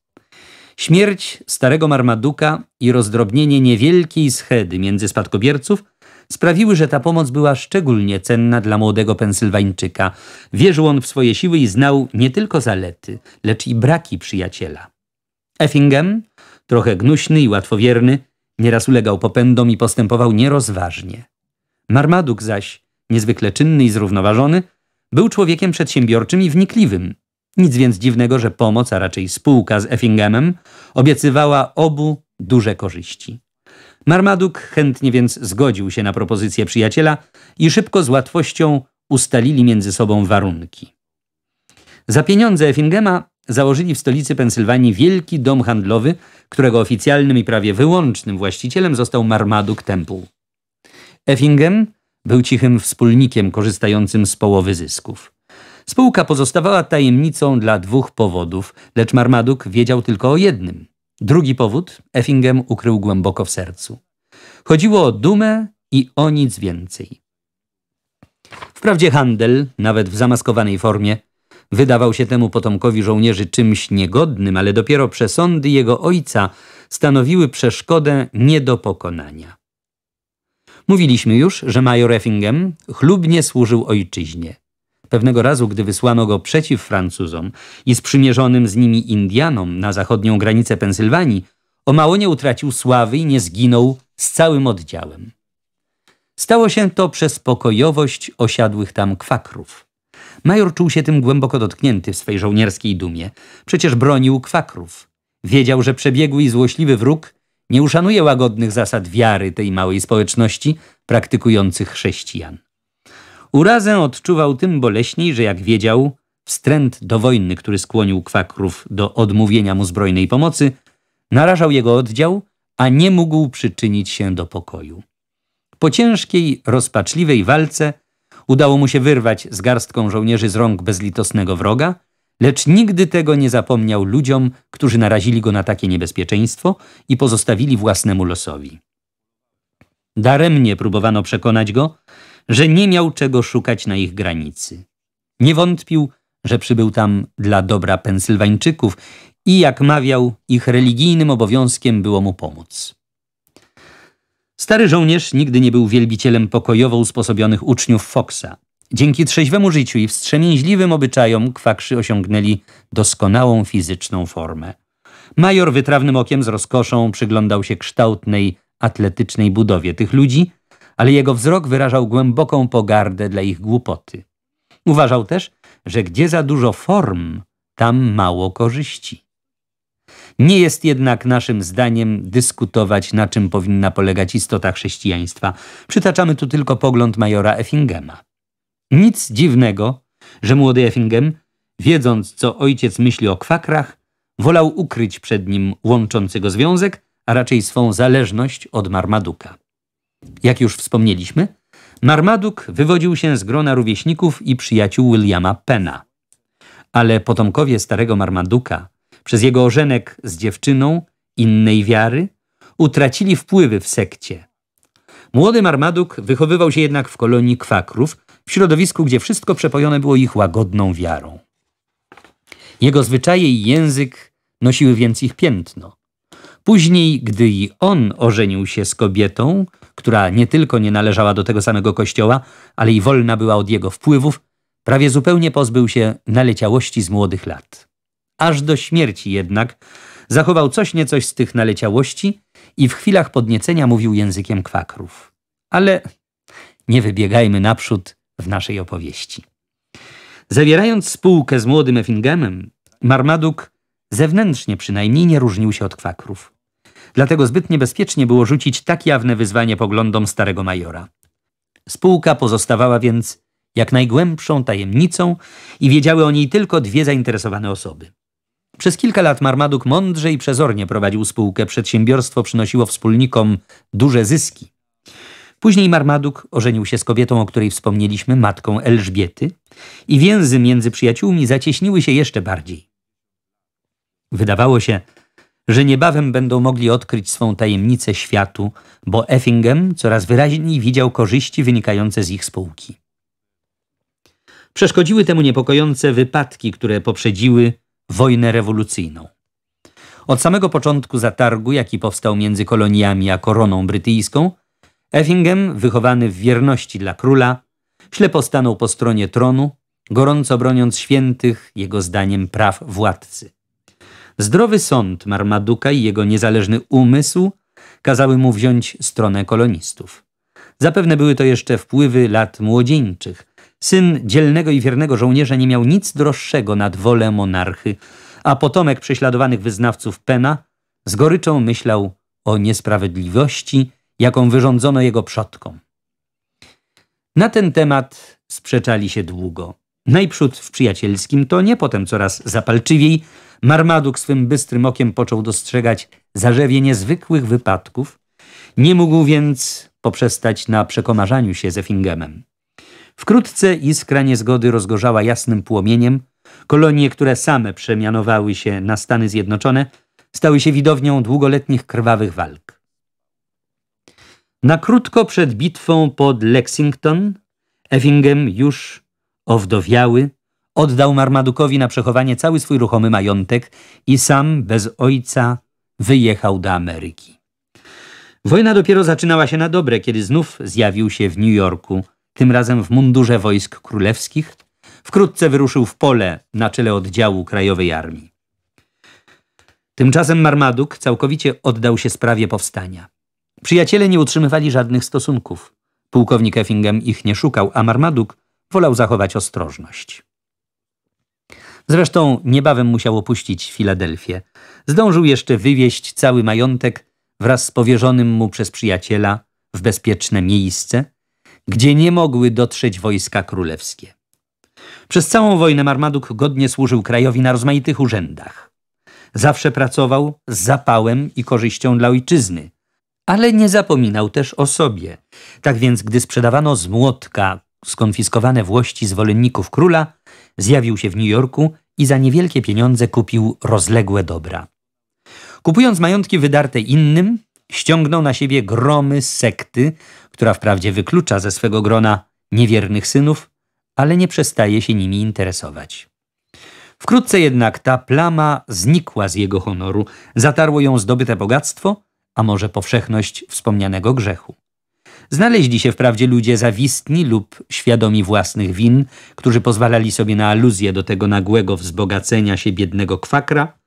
Śmierć starego Marmaduka i rozdrobnienie niewielkiej schedy między spadkobierców – sprawiły, że ta pomoc była szczególnie cenna dla młodego Pensylwańczyka. Wierzył on w swoje siły i znał nie tylko zalety, lecz i braki przyjaciela. Effingham, trochę gnuśny i łatwowierny, nieraz ulegał popędom i postępował nierozważnie. Marmaduk zaś, niezwykle czynny i zrównoważony, był człowiekiem przedsiębiorczym i wnikliwym. Nic więc dziwnego, że pomoc, a raczej spółka z Effinghamem, obiecywała obu duże korzyści. Marmaduk chętnie więc zgodził się na propozycję przyjaciela i szybko z łatwością ustalili między sobą warunki. Za pieniądze Effingema założyli w stolicy Pensylwanii wielki dom handlowy, którego oficjalnym i prawie wyłącznym właścicielem został Marmaduk Temple. Effingem był cichym wspólnikiem korzystającym z połowy zysków. Spółka pozostawała tajemnicą dla dwóch powodów, lecz Marmaduk wiedział tylko o jednym – Drugi powód Effingham ukrył głęboko w sercu. Chodziło o dumę i o nic więcej. Wprawdzie handel, nawet w zamaskowanej formie, wydawał się temu potomkowi żołnierzy czymś niegodnym, ale dopiero przesądy jego ojca stanowiły przeszkodę nie do pokonania. Mówiliśmy już, że major Effingham chlubnie służył ojczyźnie. Pewnego razu, gdy wysłano go przeciw Francuzom i sprzymierzonym z nimi Indianom na zachodnią granicę Pensylwanii, o mało nie utracił sławy i nie zginął z całym oddziałem. Stało się to przez pokojowość osiadłych tam kwakrów. Major czuł się tym głęboko dotknięty w swej żołnierskiej dumie. Przecież bronił kwakrów. Wiedział, że przebiegły i złośliwy wróg nie uszanuje łagodnych zasad wiary tej małej społeczności praktykujących chrześcijan. Urazę odczuwał tym boleśniej, że jak wiedział, wstręt do wojny, który skłonił kwakrów do odmówienia mu zbrojnej pomocy, narażał jego oddział, a nie mógł przyczynić się do pokoju. Po ciężkiej, rozpaczliwej walce udało mu się wyrwać z garstką żołnierzy z rąk bezlitosnego wroga, lecz nigdy tego nie zapomniał ludziom, którzy narazili go na takie niebezpieczeństwo i pozostawili własnemu losowi. Daremnie próbowano przekonać go, że nie miał czego szukać na ich granicy. Nie wątpił, że przybył tam dla dobra Pensylwańczyków i, jak mawiał, ich religijnym obowiązkiem było mu pomóc. Stary żołnierz nigdy nie był wielbicielem pokojowo usposobionych uczniów Foxa. Dzięki trzeźwemu życiu i wstrzemięźliwym obyczajom kwakrzy osiągnęli doskonałą fizyczną formę. Major wytrawnym okiem z rozkoszą przyglądał się kształtnej, atletycznej budowie tych ludzi – ale jego wzrok wyrażał głęboką pogardę dla ich głupoty. Uważał też, że gdzie za dużo form, tam mało korzyści. Nie jest jednak naszym zdaniem dyskutować, na czym powinna polegać istota chrześcijaństwa. Przytaczamy tu tylko pogląd majora Effingema. Nic dziwnego, że młody Effingem, wiedząc co ojciec myśli o kwakrach, wolał ukryć przed nim łączący go związek, a raczej swą zależność od Marmaduka. Jak już wspomnieliśmy, Marmaduk wywodził się z grona rówieśników i przyjaciół Williama Pena. Ale potomkowie starego Marmaduka przez jego ożenek z dziewczyną innej wiary utracili wpływy w sekcie. Młody Marmaduk wychowywał się jednak w kolonii kwakrów, w środowisku, gdzie wszystko przepojone było ich łagodną wiarą. Jego zwyczaje i język nosiły więc ich piętno. Później, gdy i on ożenił się z kobietą, która nie tylko nie należała do tego samego kościoła, ale i wolna była od jego wpływów, prawie zupełnie pozbył się naleciałości z młodych lat. Aż do śmierci jednak zachował coś niecoś z tych naleciałości i w chwilach podniecenia mówił językiem kwakrów. Ale nie wybiegajmy naprzód w naszej opowieści. Zawierając spółkę z młodym Effingemem, Marmaduk zewnętrznie przynajmniej nie różnił się od kwakrów. Dlatego zbyt niebezpiecznie było rzucić tak jawne wyzwanie poglądom starego majora. Spółka pozostawała więc jak najgłębszą tajemnicą i wiedziały o niej tylko dwie zainteresowane osoby. Przez kilka lat Marmaduk mądrze i przezornie prowadził spółkę. Przedsiębiorstwo przynosiło wspólnikom duże zyski. Później Marmaduk ożenił się z kobietą, o której wspomnieliśmy, matką Elżbiety i więzy między przyjaciółmi zacieśniły się jeszcze bardziej. Wydawało się, że niebawem będą mogli odkryć swą tajemnicę światu, bo Effingham coraz wyraźniej widział korzyści wynikające z ich spółki. Przeszkodziły temu niepokojące wypadki, które poprzedziły wojnę rewolucyjną. Od samego początku zatargu, jaki powstał między koloniami a koroną brytyjską, Effingham, wychowany w wierności dla króla, ślepo stanął po stronie tronu, gorąco broniąc świętych, jego zdaniem, praw władcy. Zdrowy sąd Marmaduka i jego niezależny umysł kazały mu wziąć stronę kolonistów. Zapewne były to jeszcze wpływy lat młodzieńczych. Syn dzielnego i wiernego żołnierza nie miał nic droższego nad wolę monarchy, a potomek prześladowanych wyznawców Pena z goryczą myślał o niesprawiedliwości, jaką wyrządzono jego przodkom. Na ten temat sprzeczali się długo. Najprzód w przyjacielskim tonie, potem coraz zapalczywiej, Marmaduk swym bystrym okiem począł dostrzegać zarzewie niezwykłych wypadków, nie mógł więc poprzestać na przekomarzaniu się ze Fingemem. Wkrótce iskra niezgody rozgorzała jasnym płomieniem. Kolonie, które same przemianowały się na Stany Zjednoczone, stały się widownią długoletnich krwawych walk. Na krótko przed bitwą pod Lexington Effingham już owdowiały Oddał Marmadukowi na przechowanie cały swój ruchomy majątek i sam, bez ojca, wyjechał do Ameryki. Wojna dopiero zaczynała się na dobre, kiedy znów zjawił się w New Jorku, tym razem w mundurze wojsk królewskich. Wkrótce wyruszył w pole na czele oddziału Krajowej Armii. Tymczasem Marmaduk całkowicie oddał się sprawie powstania. Przyjaciele nie utrzymywali żadnych stosunków. Pułkownik Effingham ich nie szukał, a Marmaduk wolał zachować ostrożność. Zresztą niebawem musiał opuścić Filadelfię. Zdążył jeszcze wywieźć cały majątek wraz z powierzonym mu przez przyjaciela w bezpieczne miejsce, gdzie nie mogły dotrzeć wojska królewskie. Przez całą wojnę Marmaduk godnie służył krajowi na rozmaitych urzędach. Zawsze pracował z zapałem i korzyścią dla ojczyzny, ale nie zapominał też o sobie. Tak więc, gdy sprzedawano z młotka skonfiskowane włości zwolenników króla, Zjawił się w New Jorku i za niewielkie pieniądze kupił rozległe dobra. Kupując majątki wydarte innym, ściągnął na siebie gromy sekty, która wprawdzie wyklucza ze swego grona niewiernych synów, ale nie przestaje się nimi interesować. Wkrótce jednak ta plama znikła z jego honoru, zatarło ją zdobyte bogactwo, a może powszechność wspomnianego grzechu. Znaleźli się wprawdzie ludzie zawistni lub świadomi własnych win, którzy pozwalali sobie na aluzję do tego nagłego wzbogacenia się biednego kwakra,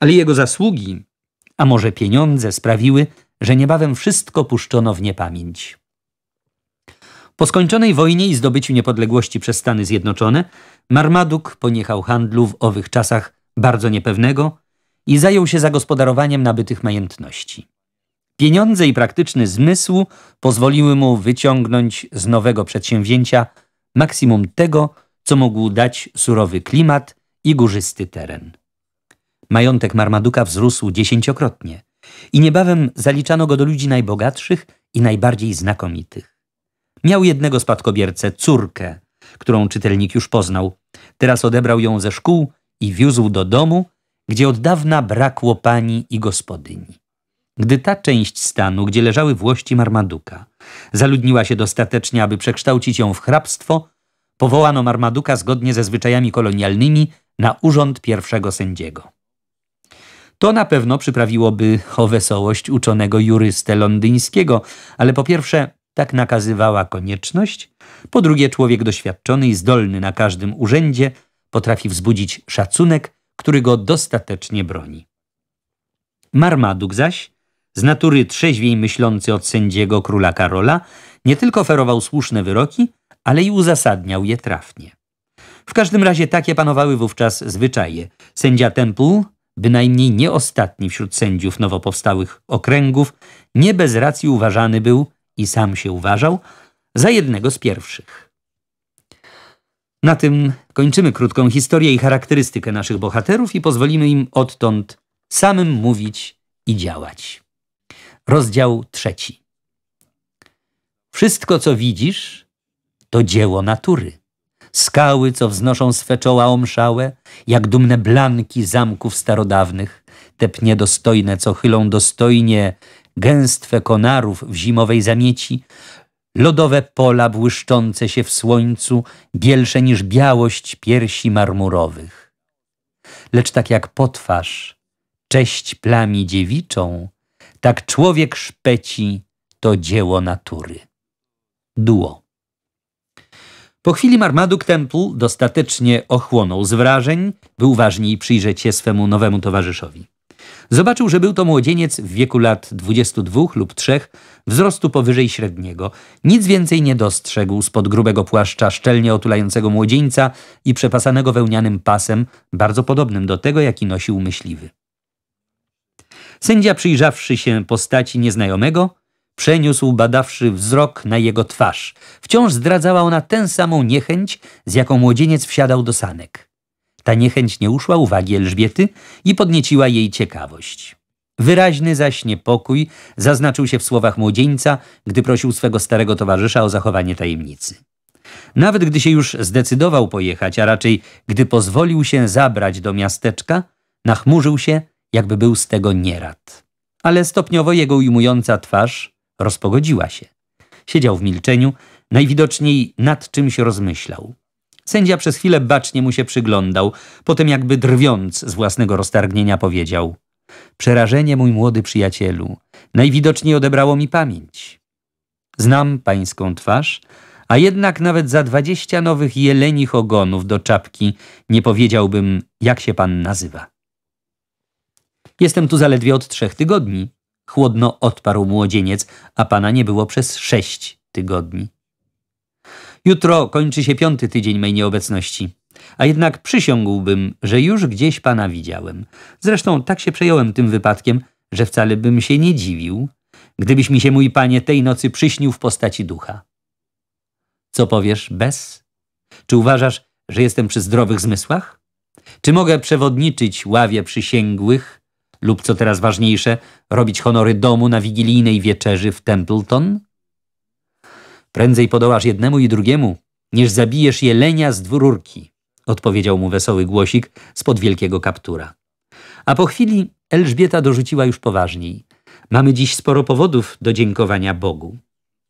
ale jego zasługi, a może pieniądze, sprawiły, że niebawem wszystko puszczono w niepamięć. Po skończonej wojnie i zdobyciu niepodległości przez Stany Zjednoczone, Marmaduk poniechał handlu w owych czasach bardzo niepewnego i zajął się zagospodarowaniem nabytych majątności. Pieniądze i praktyczny zmysł pozwoliły mu wyciągnąć z nowego przedsięwzięcia maksimum tego, co mógł dać surowy klimat i górzysty teren. Majątek Marmaduka wzrósł dziesięciokrotnie i niebawem zaliczano go do ludzi najbogatszych i najbardziej znakomitych. Miał jednego spadkobiercę, córkę, którą czytelnik już poznał. Teraz odebrał ją ze szkół i wiózł do domu, gdzie od dawna brakło pani i gospodyni. Gdy ta część stanu, gdzie leżały włości Marmaduka, zaludniła się dostatecznie, aby przekształcić ją w hrabstwo, powołano Marmaduka zgodnie ze zwyczajami kolonialnymi na urząd pierwszego sędziego. To na pewno przyprawiłoby o wesołość uczonego jurystę londyńskiego, ale po pierwsze tak nakazywała konieczność, po drugie człowiek doświadczony i zdolny na każdym urzędzie potrafi wzbudzić szacunek, który go dostatecznie broni. Marmaduk zaś z natury trzeźwiej myślący od sędziego króla Karola nie tylko ferował słuszne wyroki, ale i uzasadniał je trafnie. W każdym razie takie panowały wówczas zwyczaje. Sędzia Temple, bynajmniej nie ostatni wśród sędziów nowo powstałych okręgów, nie bez racji uważany był i sam się uważał za jednego z pierwszych. Na tym kończymy krótką historię i charakterystykę naszych bohaterów i pozwolimy im odtąd samym mówić i działać. Rozdział trzeci. Wszystko, co widzisz, to dzieło natury. Skały, co wznoszą swe czoła omszałe, jak dumne blanki zamków starodawnych, te pnie dostojne, co chylą dostojnie gęstwe konarów w zimowej zamieci, lodowe pola błyszczące się w słońcu, bielsze niż białość piersi marmurowych. Lecz tak jak potwarz, cześć plami dziewiczą, tak człowiek szpeci to dzieło natury. Duo. Po chwili marmaduk Temple dostatecznie ochłonął z wrażeń, by uważniej przyjrzeć się swemu nowemu towarzyszowi. Zobaczył, że był to młodzieniec w wieku lat 22 lub 3, wzrostu powyżej średniego. Nic więcej nie dostrzegł spod grubego płaszcza szczelnie otulającego młodzieńca i przepasanego wełnianym pasem, bardzo podobnym do tego, jaki nosił myśliwy. Sędzia przyjrzawszy się postaci nieznajomego, przeniósł badawszy wzrok na jego twarz. Wciąż zdradzała ona tę samą niechęć, z jaką młodzieniec wsiadał do sanek. Ta niechęć nie uszła uwagi Elżbiety i podnieciła jej ciekawość. Wyraźny zaś niepokój zaznaczył się w słowach młodzieńca, gdy prosił swego starego towarzysza o zachowanie tajemnicy. Nawet gdy się już zdecydował pojechać, a raczej gdy pozwolił się zabrać do miasteczka, nachmurzył się jakby był z tego nierad. Ale stopniowo jego ujmująca twarz rozpogodziła się. Siedział w milczeniu, najwidoczniej nad czymś rozmyślał. Sędzia przez chwilę bacznie mu się przyglądał, potem jakby drwiąc z własnego roztargnienia powiedział Przerażenie, mój młody przyjacielu, najwidoczniej odebrało mi pamięć. Znam pańską twarz, a jednak nawet za dwadzieścia nowych jelenich ogonów do czapki nie powiedziałbym, jak się pan nazywa. Jestem tu zaledwie od trzech tygodni. Chłodno odparł młodzieniec, a pana nie było przez sześć tygodni. Jutro kończy się piąty tydzień mej nieobecności. A jednak przysiągłbym, że już gdzieś pana widziałem. Zresztą tak się przejąłem tym wypadkiem, że wcale bym się nie dziwił, gdybyś mi się, mój panie, tej nocy przyśnił w postaci ducha. Co powiesz, bez? Czy uważasz, że jestem przy zdrowych zmysłach? Czy mogę przewodniczyć ławie przysięgłych lub, co teraz ważniejsze, robić honory domu na wigilijnej wieczerzy w Templeton? Prędzej podołasz jednemu i drugiemu, niż zabijesz jelenia z dwururki, odpowiedział mu wesoły głosik spod wielkiego kaptura. A po chwili Elżbieta dorzuciła już poważniej. Mamy dziś sporo powodów do dziękowania Bogu.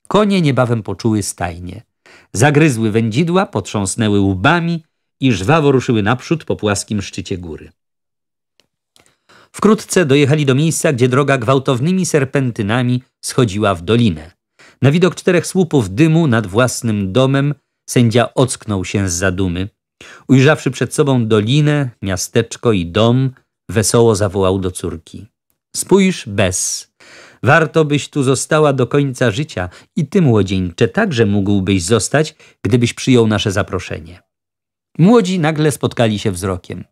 Konie niebawem poczuły stajnie. Zagryzły wędzidła, potrząsnęły łbami i żwawo ruszyły naprzód po płaskim szczycie góry. Wkrótce dojechali do miejsca, gdzie droga gwałtownymi serpentynami schodziła w dolinę. Na widok czterech słupów dymu nad własnym domem sędzia ocknął się z zadumy. Ujrzawszy przed sobą dolinę, miasteczko i dom, wesoło zawołał do córki. Spójrz bez. Warto byś tu została do końca życia i ty, młodzieńcze, także mógłbyś zostać, gdybyś przyjął nasze zaproszenie. Młodzi nagle spotkali się wzrokiem.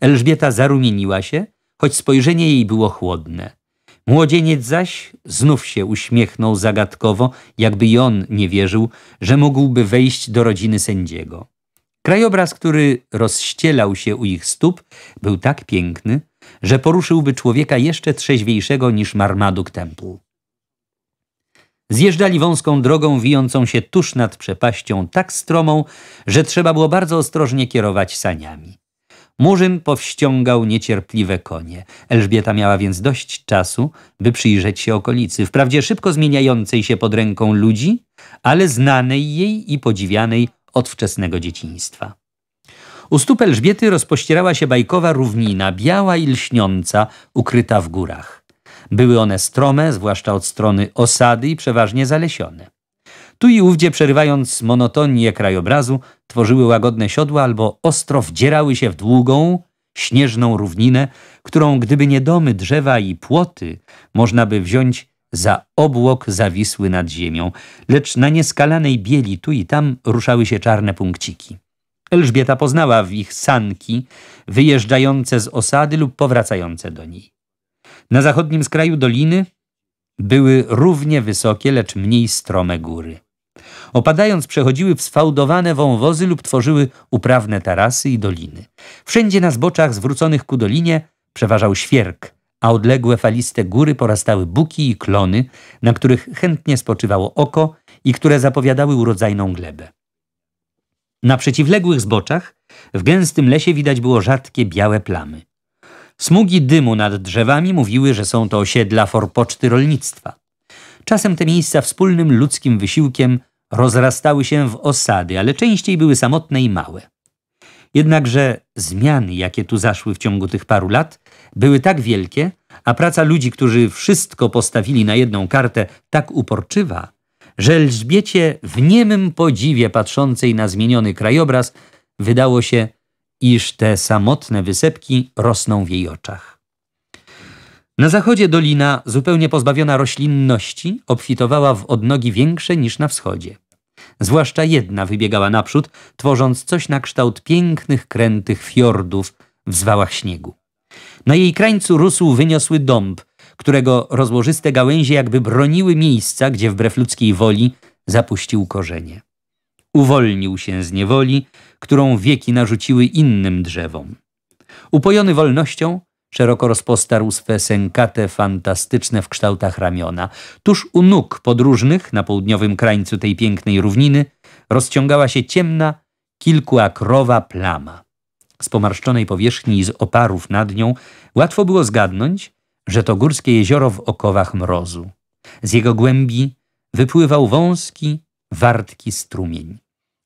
Elżbieta zarumieniła się, choć spojrzenie jej było chłodne. Młodzieniec zaś znów się uśmiechnął zagadkowo, jakby i on nie wierzył, że mógłby wejść do rodziny sędziego. Krajobraz, który rozścielał się u ich stóp, był tak piękny, że poruszyłby człowieka jeszcze trzeźwiejszego niż Marmaduk Temple. Zjeżdżali wąską drogą wijącą się tuż nad przepaścią, tak stromą, że trzeba było bardzo ostrożnie kierować saniami. Murzyn powściągał niecierpliwe konie. Elżbieta miała więc dość czasu, by przyjrzeć się okolicy, wprawdzie szybko zmieniającej się pod ręką ludzi, ale znanej jej i podziwianej od wczesnego dzieciństwa. U stóp Elżbiety rozpościerała się bajkowa równina, biała i lśniąca, ukryta w górach. Były one strome, zwłaszcza od strony osady i przeważnie zalesione. Tu i ówdzie przerywając monotonię krajobrazu, tworzyły łagodne siodła albo ostro wdzierały się w długą, śnieżną równinę, którą gdyby nie domy, drzewa i płoty, można by wziąć za obłok zawisły nad ziemią, lecz na nieskalanej bieli tu i tam ruszały się czarne punkciki. Elżbieta poznała w ich sanki wyjeżdżające z osady lub powracające do niej. Na zachodnim skraju doliny były równie wysokie, lecz mniej strome góry. Opadając przechodziły sfałdowane wąwozy lub tworzyły uprawne tarasy i doliny. Wszędzie na zboczach zwróconych ku dolinie przeważał świerk, a odległe faliste góry porastały buki i klony, na których chętnie spoczywało oko i które zapowiadały urodzajną glebę. Na przeciwległych zboczach w gęstym lesie widać było rzadkie białe plamy. Smugi dymu nad drzewami mówiły, że są to osiedla forpoczty rolnictwa. Czasem te miejsca wspólnym ludzkim wysiłkiem rozrastały się w osady, ale częściej były samotne i małe. Jednakże zmiany, jakie tu zaszły w ciągu tych paru lat, były tak wielkie, a praca ludzi, którzy wszystko postawili na jedną kartę, tak uporczywa, że Elżbiecie w niemym podziwie patrzącej na zmieniony krajobraz wydało się, iż te samotne wysepki rosną w jej oczach. Na zachodzie dolina, zupełnie pozbawiona roślinności, obfitowała w odnogi większe niż na wschodzie. Zwłaszcza jedna wybiegała naprzód, tworząc coś na kształt pięknych, krętych fiordów w zwałach śniegu. Na jej krańcu rósł wyniosły dąb, którego rozłożyste gałęzie jakby broniły miejsca, gdzie wbrew ludzkiej woli zapuścił korzenie. Uwolnił się z niewoli, którą wieki narzuciły innym drzewom. Upojony wolnością, Szeroko rozpostarł swe sękate fantastyczne w kształtach ramiona. Tuż u nóg podróżnych, na południowym krańcu tej pięknej równiny, rozciągała się ciemna, kilkuakrowa plama. Z pomarszczonej powierzchni i z oparów nad nią łatwo było zgadnąć, że to górskie jezioro w okowach mrozu. Z jego głębi wypływał wąski, wartki strumień.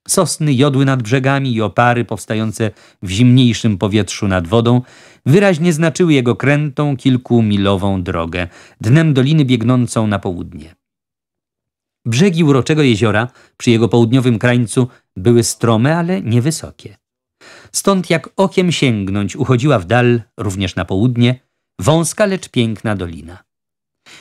Sosny jodły nad brzegami i opary powstające w zimniejszym powietrzu nad wodą wyraźnie znaczyły jego krętą, kilkumilową drogę, dnem doliny biegnącą na południe. Brzegi uroczego jeziora przy jego południowym krańcu były strome, ale niewysokie. Stąd jak okiem sięgnąć uchodziła w dal, również na południe, wąska, lecz piękna dolina.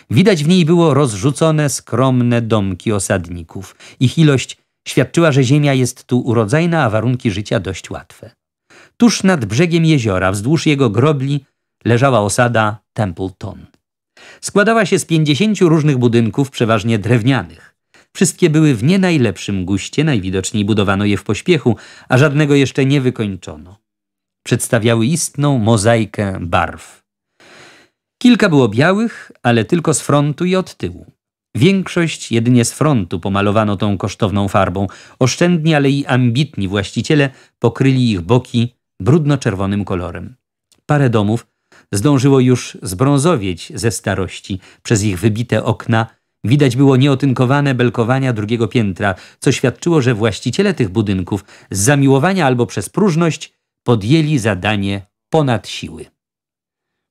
Widać w niej było rozrzucone, skromne domki osadników. Ich ilość Świadczyła, że ziemia jest tu urodzajna, a warunki życia dość łatwe. Tuż nad brzegiem jeziora, wzdłuż jego grobli, leżała osada Templeton. Składała się z pięćdziesięciu różnych budynków, przeważnie drewnianych. Wszystkie były w nie najlepszym guście, najwidoczniej budowano je w pośpiechu, a żadnego jeszcze nie wykończono. Przedstawiały istną mozaikę barw. Kilka było białych, ale tylko z frontu i od tyłu. Większość jedynie z frontu pomalowano tą kosztowną farbą. Oszczędni, ale i ambitni właściciele pokryli ich boki brudno-czerwonym kolorem. Parę domów zdążyło już zbrązowieć ze starości. Przez ich wybite okna widać było nieotynkowane belkowania drugiego piętra, co świadczyło, że właściciele tych budynków z zamiłowania albo przez próżność podjęli zadanie ponad siły.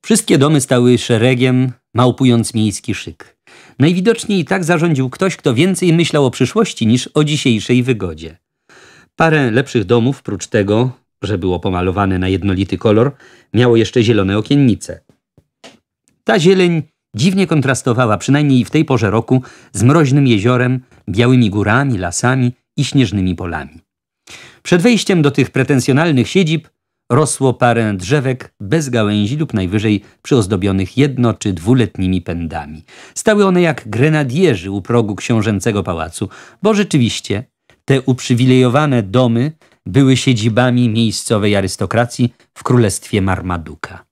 Wszystkie domy stały szeregiem, małpując miejski szyk. Najwidoczniej tak zarządził ktoś, kto więcej myślał o przyszłości niż o dzisiejszej wygodzie. Parę lepszych domów, prócz tego, że było pomalowane na jednolity kolor, miało jeszcze zielone okiennice. Ta zieleń dziwnie kontrastowała, przynajmniej w tej porze roku, z mroźnym jeziorem, białymi górami, lasami i śnieżnymi polami. Przed wejściem do tych pretensjonalnych siedzib rosło parę drzewek bez gałęzi lub najwyżej przyozdobionych jedno- czy dwuletnimi pędami. Stały one jak grenadierzy u progu książęcego pałacu, bo rzeczywiście te uprzywilejowane domy były siedzibami miejscowej arystokracji w królestwie Marmaduka.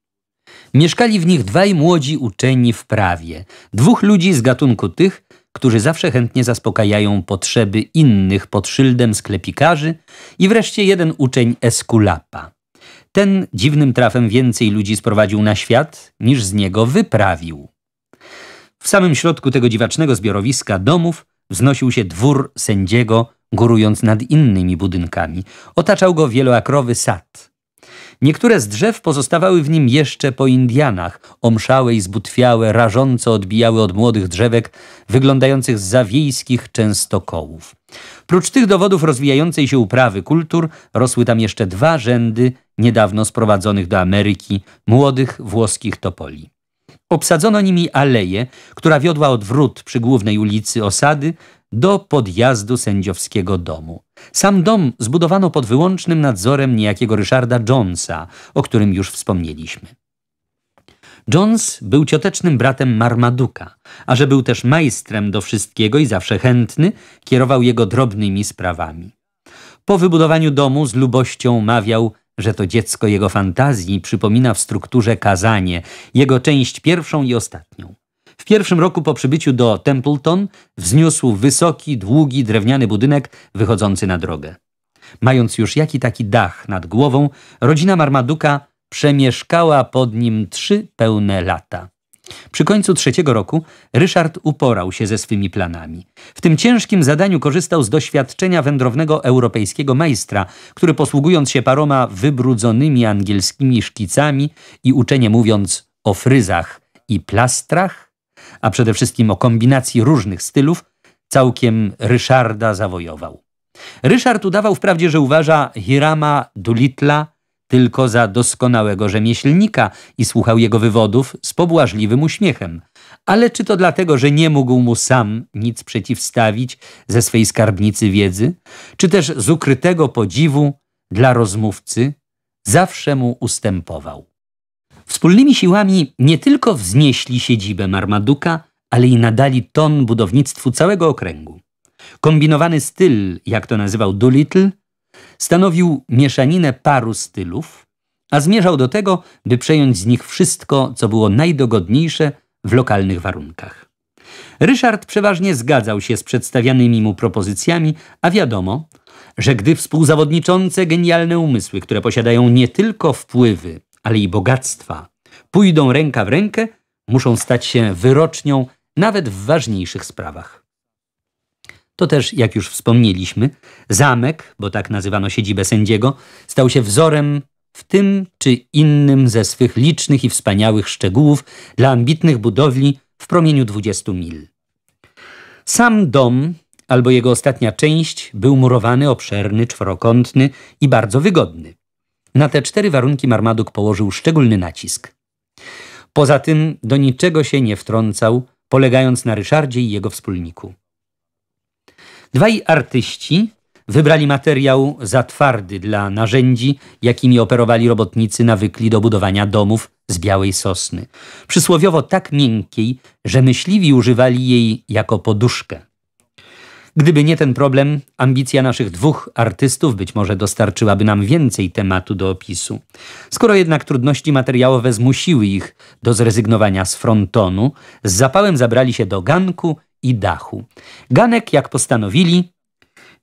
Mieszkali w nich dwaj młodzi uczeni w prawie, dwóch ludzi z gatunku tych, którzy zawsze chętnie zaspokajają potrzeby innych pod szyldem sklepikarzy i wreszcie jeden uczeń Eskulapa ten dziwnym trafem więcej ludzi sprowadził na świat, niż z niego wyprawił. W samym środku tego dziwacznego zbiorowiska domów wznosił się dwór sędziego, górując nad innymi budynkami. Otaczał go wieloakrowy sad. Niektóre z drzew pozostawały w nim jeszcze po Indianach. Omszałe i zbutwiałe rażąco odbijały od młodych drzewek, wyglądających z zawiejskich częstokołów. Prócz tych dowodów rozwijającej się uprawy kultur, rosły tam jeszcze dwa rzędy niedawno sprowadzonych do Ameryki młodych włoskich topoli. Obsadzono nimi aleję, która wiodła od wrót przy głównej ulicy osady do podjazdu sędziowskiego domu. Sam dom zbudowano pod wyłącznym nadzorem niejakiego Ryszarda Jonesa, o którym już wspomnieliśmy. Jones był ciotecznym bratem Marmaduka, a że był też majstrem do wszystkiego i zawsze chętny, kierował jego drobnymi sprawami. Po wybudowaniu domu z lubością mawiał, że to dziecko jego fantazji przypomina w strukturze kazanie, jego część pierwszą i ostatnią. W pierwszym roku po przybyciu do Templeton wzniósł wysoki, długi, drewniany budynek wychodzący na drogę. Mając już jaki taki dach nad głową, rodzina Marmaduka przemieszkała pod nim trzy pełne lata. Przy końcu trzeciego roku Ryszard uporał się ze swymi planami. W tym ciężkim zadaniu korzystał z doświadczenia wędrownego europejskiego majstra, który posługując się paroma wybrudzonymi angielskimi szkicami i uczenie mówiąc o fryzach i plastrach, a przede wszystkim o kombinacji różnych stylów, całkiem Ryszarda zawojował. Ryszard udawał wprawdzie, że uważa Hirama Dulitla tylko za doskonałego rzemieślnika i słuchał jego wywodów z pobłażliwym uśmiechem. Ale czy to dlatego, że nie mógł mu sam nic przeciwstawić ze swej skarbnicy wiedzy, czy też z ukrytego podziwu dla rozmówcy zawsze mu ustępował? Wspólnymi siłami nie tylko wznieśli siedzibę Marmaduka, ale i nadali ton budownictwu całego okręgu. Kombinowany styl, jak to nazywał Doolittle, stanowił mieszaninę paru stylów, a zmierzał do tego, by przejąć z nich wszystko, co było najdogodniejsze w lokalnych warunkach. Ryszard przeważnie zgadzał się z przedstawianymi mu propozycjami, a wiadomo, że gdy współzawodniczące genialne umysły, które posiadają nie tylko wpływy, ale i bogactwa, pójdą ręka w rękę, muszą stać się wyrocznią nawet w ważniejszych sprawach. To też, jak już wspomnieliśmy, zamek, bo tak nazywano siedzibę sędziego, stał się wzorem w tym czy innym ze swych licznych i wspaniałych szczegółów dla ambitnych budowli w promieniu 20 mil. Sam dom, albo jego ostatnia część, był murowany, obszerny, czworokątny i bardzo wygodny. Na te cztery warunki Marmaduk położył szczególny nacisk. Poza tym do niczego się nie wtrącał, polegając na Ryszardzie i jego wspólniku. Dwaj artyści wybrali materiał za twardy dla narzędzi, jakimi operowali robotnicy nawykli do budowania domów z białej sosny. Przysłowiowo tak miękkiej, że myśliwi używali jej jako poduszkę. Gdyby nie ten problem, ambicja naszych dwóch artystów być może dostarczyłaby nam więcej tematu do opisu. Skoro jednak trudności materiałowe zmusiły ich do zrezygnowania z frontonu, z zapałem zabrali się do ganku i dachu. Ganek, jak postanowili,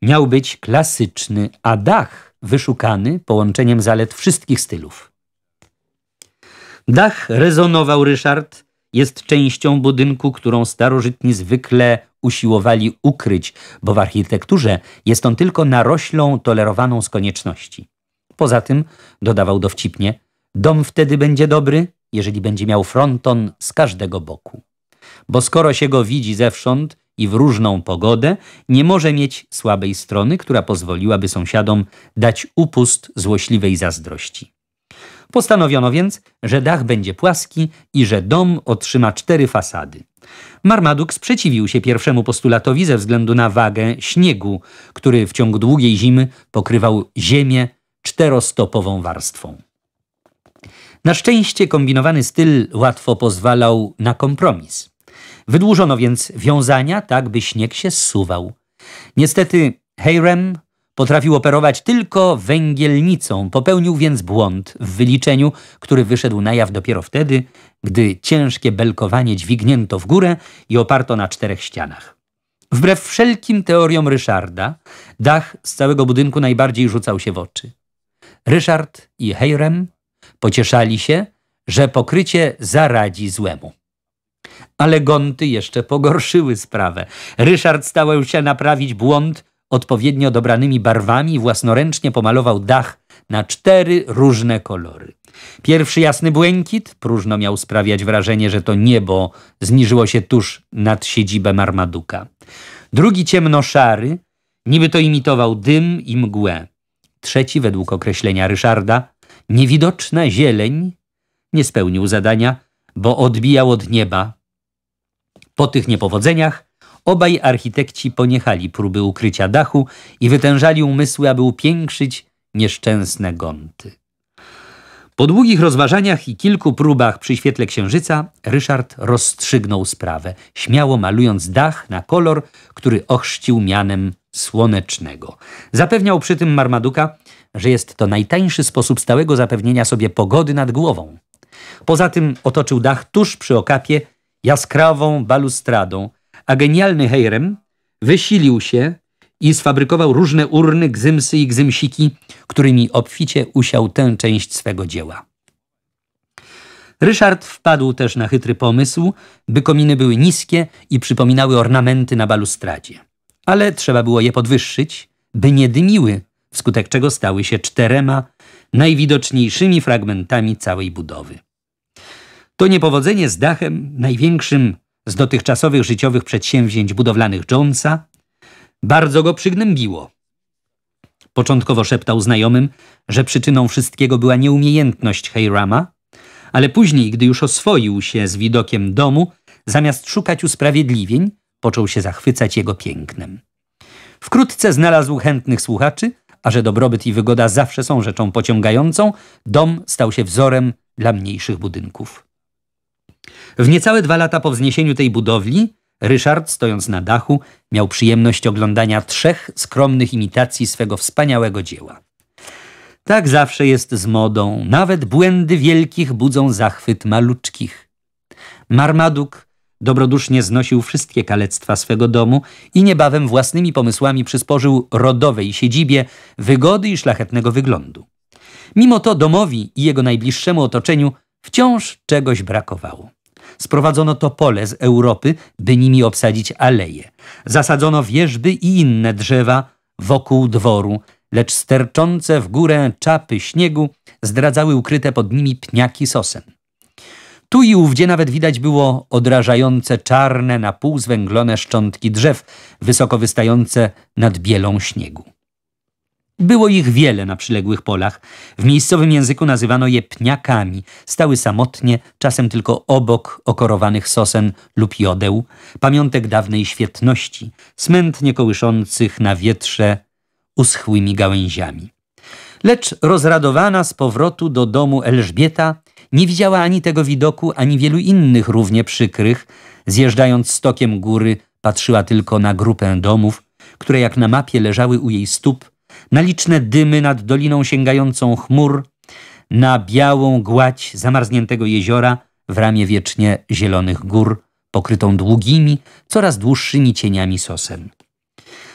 miał być klasyczny, a dach wyszukany połączeniem zalet wszystkich stylów. Dach, rezonował Ryszard, jest częścią budynku, którą starożytni zwykle usiłowali ukryć, bo w architekturze jest on tylko naroślą tolerowaną z konieczności. Poza tym, dodawał dowcipnie, dom wtedy będzie dobry, jeżeli będzie miał fronton z każdego boku bo skoro się go widzi zewsząd i w różną pogodę, nie może mieć słabej strony, która pozwoliłaby sąsiadom dać upust złośliwej zazdrości. Postanowiono więc, że dach będzie płaski i że dom otrzyma cztery fasady. Marmaduk sprzeciwił się pierwszemu postulatowi ze względu na wagę śniegu, który w ciągu długiej zimy pokrywał ziemię czterostopową warstwą. Na szczęście kombinowany styl łatwo pozwalał na kompromis. Wydłużono więc wiązania, tak by śnieg się zsuwał. Niestety Heyrem potrafił operować tylko węgielnicą, popełnił więc błąd w wyliczeniu, który wyszedł na jaw dopiero wtedy, gdy ciężkie belkowanie dźwignięto w górę i oparto na czterech ścianach. Wbrew wszelkim teoriom Ryszarda, dach z całego budynku najbardziej rzucał się w oczy. Ryszard i Heyrem pocieszali się, że pokrycie zaradzi złemu. Ale gonty jeszcze pogorszyły sprawę. Ryszard stał się naprawić błąd, odpowiednio dobranymi barwami własnoręcznie pomalował dach na cztery różne kolory. Pierwszy jasny błękit próżno miał sprawiać wrażenie, że to niebo zniżyło się tuż nad siedzibę Marmaduka. Drugi ciemnoszary, niby to imitował dym i mgłę. Trzeci, według określenia Ryszarda, niewidoczna zieleń nie spełnił zadania, bo odbijał od nieba po tych niepowodzeniach obaj architekci poniechali próby ukrycia dachu i wytężali umysły, aby upiększyć nieszczęsne gonty. Po długich rozważaniach i kilku próbach przy świetle księżyca Ryszard rozstrzygnął sprawę, śmiało malując dach na kolor, który ochrzcił mianem słonecznego. Zapewniał przy tym Marmaduka, że jest to najtańszy sposób stałego zapewnienia sobie pogody nad głową. Poza tym otoczył dach tuż przy okapie jaskrawą balustradą, a genialny Hejrem wysilił się i sfabrykował różne urny, gzymsy i gzymsiki, którymi obficie usiał tę część swego dzieła. Ryszard wpadł też na chytry pomysł, by kominy były niskie i przypominały ornamenty na balustradzie. Ale trzeba było je podwyższyć, by nie dymiły, wskutek czego stały się czterema najwidoczniejszymi fragmentami całej budowy. To niepowodzenie z dachem, największym z dotychczasowych życiowych przedsięwzięć budowlanych Jonesa, bardzo go przygnębiło. Początkowo szeptał znajomym, że przyczyną wszystkiego była nieumiejętność Heyrama, ale później, gdy już oswoił się z widokiem domu, zamiast szukać usprawiedliwień, począł się zachwycać jego pięknem. Wkrótce znalazł chętnych słuchaczy, a że dobrobyt i wygoda zawsze są rzeczą pociągającą, dom stał się wzorem dla mniejszych budynków. W niecałe dwa lata po wzniesieniu tej budowli Ryszard, stojąc na dachu, miał przyjemność oglądania trzech skromnych imitacji swego wspaniałego dzieła. Tak zawsze jest z modą. Nawet błędy wielkich budzą zachwyt malutkich. Marmaduk dobrodusznie znosił wszystkie kalectwa swego domu i niebawem własnymi pomysłami przysporzył rodowej siedzibie wygody i szlachetnego wyglądu. Mimo to domowi i jego najbliższemu otoczeniu wciąż czegoś brakowało. Sprowadzono topole z Europy, by nimi obsadzić aleje. Zasadzono wieżby i inne drzewa wokół dworu, lecz sterczące w górę czapy śniegu zdradzały ukryte pod nimi pniaki sosen. Tu i ówdzie nawet widać było odrażające czarne na pół zwęglone szczątki drzew, wysoko wystające nad bielą śniegu. Było ich wiele na przyległych polach. W miejscowym języku nazywano je pniakami. Stały samotnie, czasem tylko obok okorowanych sosen lub jodeł, pamiątek dawnej świetności, smętnie kołyszących na wietrze uschłymi gałęziami. Lecz rozradowana z powrotu do domu Elżbieta nie widziała ani tego widoku, ani wielu innych równie przykrych. Zjeżdżając stokiem góry, patrzyła tylko na grupę domów, które jak na mapie leżały u jej stóp, na liczne dymy nad doliną sięgającą chmur, na białą gładź zamarzniętego jeziora w ramie wiecznie zielonych gór, pokrytą długimi, coraz dłuższymi cieniami sosen.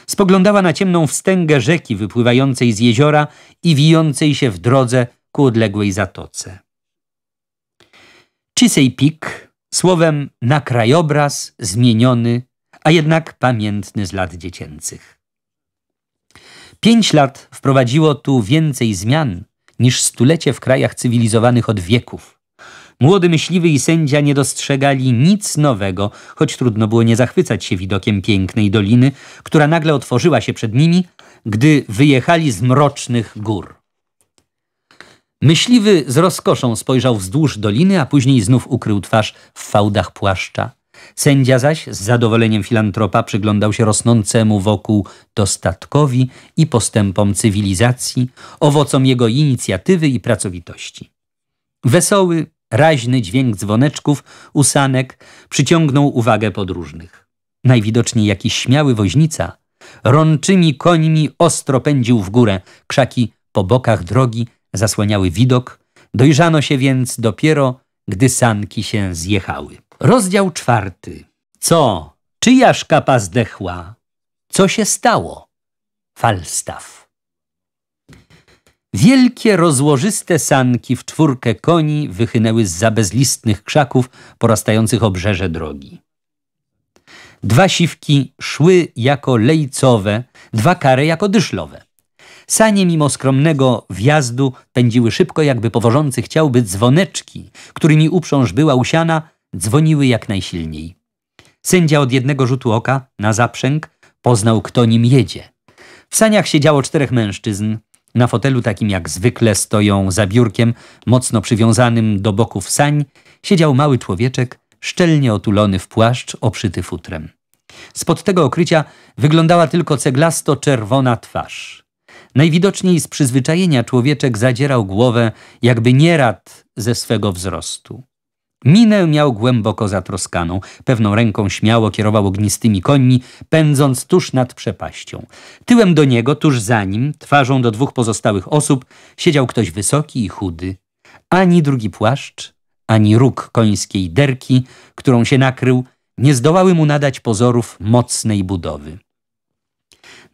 Spoglądała na ciemną wstęgę rzeki wypływającej z jeziora i wijącej się w drodze ku odległej zatoce. Chisej Pik, słowem na krajobraz zmieniony, a jednak pamiętny z lat dziecięcych. Pięć lat wprowadziło tu więcej zmian niż stulecie w krajach cywilizowanych od wieków. Młody myśliwy i sędzia nie dostrzegali nic nowego, choć trudno było nie zachwycać się widokiem pięknej doliny, która nagle otworzyła się przed nimi, gdy wyjechali z mrocznych gór. Myśliwy z rozkoszą spojrzał wzdłuż doliny, a później znów ukrył twarz w fałdach płaszcza. Sędzia zaś z zadowoleniem filantropa przyglądał się rosnącemu wokół dostatkowi i postępom cywilizacji, owocom jego inicjatywy i pracowitości. Wesoły, raźny dźwięk dzwoneczków, usanek przyciągnął uwagę podróżnych. Najwidoczniej jakiś śmiały woźnica rączymi końmi ostro pędził w górę, krzaki po bokach drogi zasłaniały widok, dojrzano się więc dopiero, gdy sanki się zjechały. Rozdział czwarty. Co? Czyja szkapa zdechła? Co się stało? Falstaff. Wielkie, rozłożyste sanki w czwórkę koni wychynęły z za bezlistnych krzaków porastających obrzeże drogi. Dwa siwki szły jako lejcowe, dwa kare jako dyszlowe. Sanie mimo skromnego wjazdu pędziły szybko, jakby powożący chciał być dzwoneczki, którymi uprząż była usiana – dzwoniły jak najsilniej. Sędzia od jednego rzutu oka na zaprzęg poznał, kto nim jedzie. W saniach siedziało czterech mężczyzn. Na fotelu takim jak zwykle stoją za biurkiem, mocno przywiązanym do boków sań, siedział mały człowieczek, szczelnie otulony w płaszcz oprzyty futrem. Spod tego okrycia wyglądała tylko ceglasto-czerwona twarz. Najwidoczniej z przyzwyczajenia człowieczek zadzierał głowę, jakby nie rad ze swego wzrostu. Minę miał głęboko zatroskaną, pewną ręką śmiało kierował ognistymi końmi, pędząc tuż nad przepaścią. Tyłem do niego, tuż za nim, twarzą do dwóch pozostałych osób, siedział ktoś wysoki i chudy. Ani drugi płaszcz, ani róg końskiej derki, którą się nakrył, nie zdołały mu nadać pozorów mocnej budowy.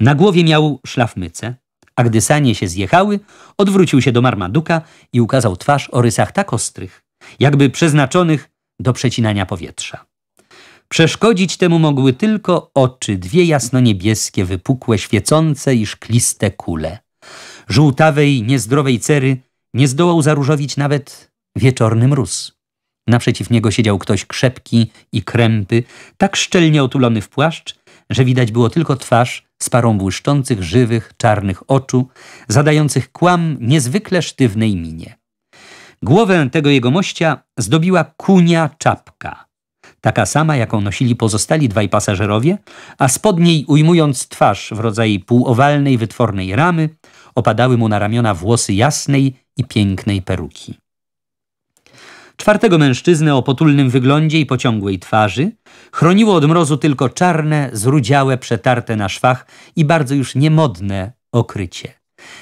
Na głowie miał szlafmycę, a gdy sanie się zjechały, odwrócił się do Marmaduka i ukazał twarz o rysach tak ostrych, jakby przeznaczonych do przecinania powietrza. Przeszkodzić temu mogły tylko oczy, dwie jasno-niebieskie, wypukłe, świecące i szkliste kule. Żółtawej, niezdrowej cery nie zdołał zaróżowić nawet wieczorny mróz. Naprzeciw niego siedział ktoś krzepki i krępy, tak szczelnie otulony w płaszcz, że widać było tylko twarz z parą błyszczących, żywych, czarnych oczu, zadających kłam niezwykle sztywnej minie. Głowę tego jegomościa zdobiła kunia czapka, taka sama, jaką nosili pozostali dwaj pasażerowie, a spod niej, ujmując twarz w rodzaju półowalnej, wytwornej ramy, opadały mu na ramiona włosy jasnej i pięknej peruki. Czwartego mężczyznę o potulnym wyglądzie i pociągłej twarzy chroniło od mrozu tylko czarne, zrudziałe, przetarte na szwach i bardzo już niemodne okrycie.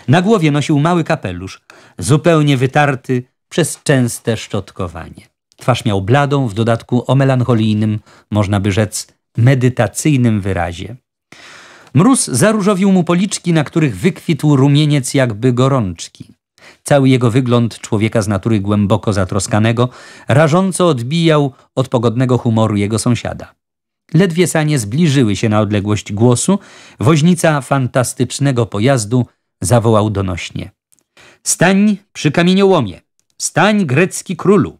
Na głowie nosił mały kapelusz, zupełnie wytarty, przez częste szczotkowanie. Twarz miał bladą, w dodatku o melancholijnym, można by rzec, medytacyjnym wyrazie. Mróz zaróżowił mu policzki, na których wykwitł rumieniec jakby gorączki. Cały jego wygląd człowieka z natury głęboko zatroskanego rażąco odbijał od pogodnego humoru jego sąsiada. Ledwie sanie zbliżyły się na odległość głosu, woźnica fantastycznego pojazdu zawołał donośnie. Stań przy kamieniołomie. Stań grecki królu,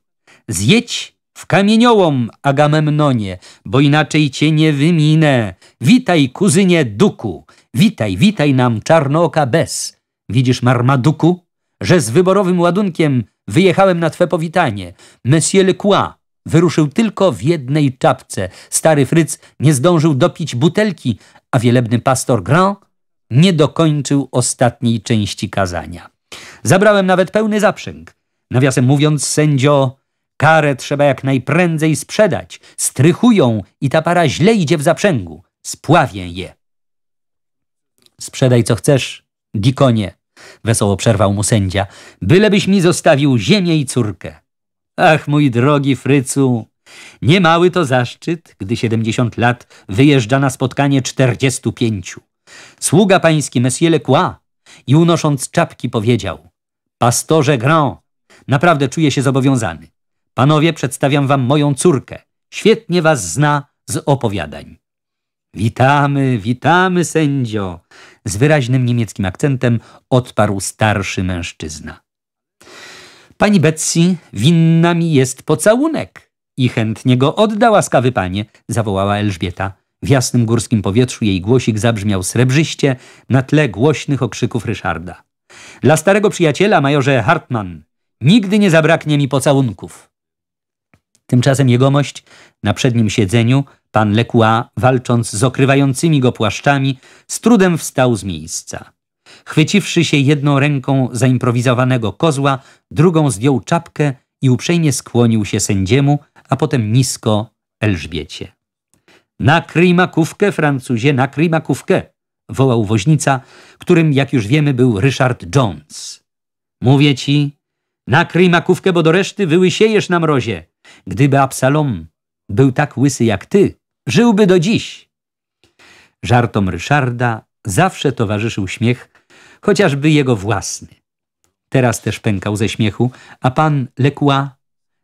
zjedź w kamieniołom Agamemnonie, bo inaczej cię nie wyminę. Witaj, kuzynie Duku, witaj, witaj nam czarnooka bez. Widzisz, Marmaduku, że z wyborowym ładunkiem wyjechałem na twe powitanie. Monsieur Croix wyruszył tylko w jednej czapce. Stary Fryc nie zdążył dopić butelki, a wielebny pastor Grand nie dokończył ostatniej części kazania. Zabrałem nawet pełny zaprzęg. Nawiasem mówiąc, sędzio, karę trzeba jak najprędzej sprzedać. Strychują i ta para źle idzie w zaprzęgu. Spławię je. Sprzedaj co chcesz, dikonie, wesoło przerwał mu sędzia, bylebyś mi zostawił ziemię i córkę. Ach, mój drogi Frycu, niemały to zaszczyt, gdy siedemdziesiąt lat wyjeżdża na spotkanie czterdziestu pięciu. Sługa pański, monsieur Lecois, i unosząc czapki powiedział, pastorze Grand, Naprawdę czuję się zobowiązany. Panowie, przedstawiam wam moją córkę. Świetnie was zna z opowiadań. Witamy, witamy, sędzio! Z wyraźnym niemieckim akcentem odparł starszy mężczyzna. Pani Betsy, winna mi jest pocałunek i chętnie go odda łaskawy panie, zawołała Elżbieta. W jasnym górskim powietrzu jej głosik zabrzmiał srebrzyście na tle głośnych okrzyków Ryszarda. Dla starego przyjaciela, majorze Hartmann, Nigdy nie zabraknie mi pocałunków. Tymczasem jegomość na przednim siedzeniu, pan Lekua, walcząc z okrywającymi go płaszczami, z trudem wstał z miejsca. Chwyciwszy się jedną ręką zaimprowizowanego kozła, drugą zdjął czapkę i uprzejmie skłonił się sędziemu, a potem nisko Elżbiecie. Nakryj makówkę, Francuzie, nakryj makówkę! wołał woźnica, którym, jak już wiemy, był Ryszard Jones. Mówię ci, Nakryj makówkę, bo do reszty wyłysiejesz na mrozie. Gdyby Absalom był tak łysy jak ty, żyłby do dziś. Żartom Ryszarda zawsze towarzyszył śmiech, chociażby jego własny. Teraz też pękał ze śmiechu, a pan Lekła,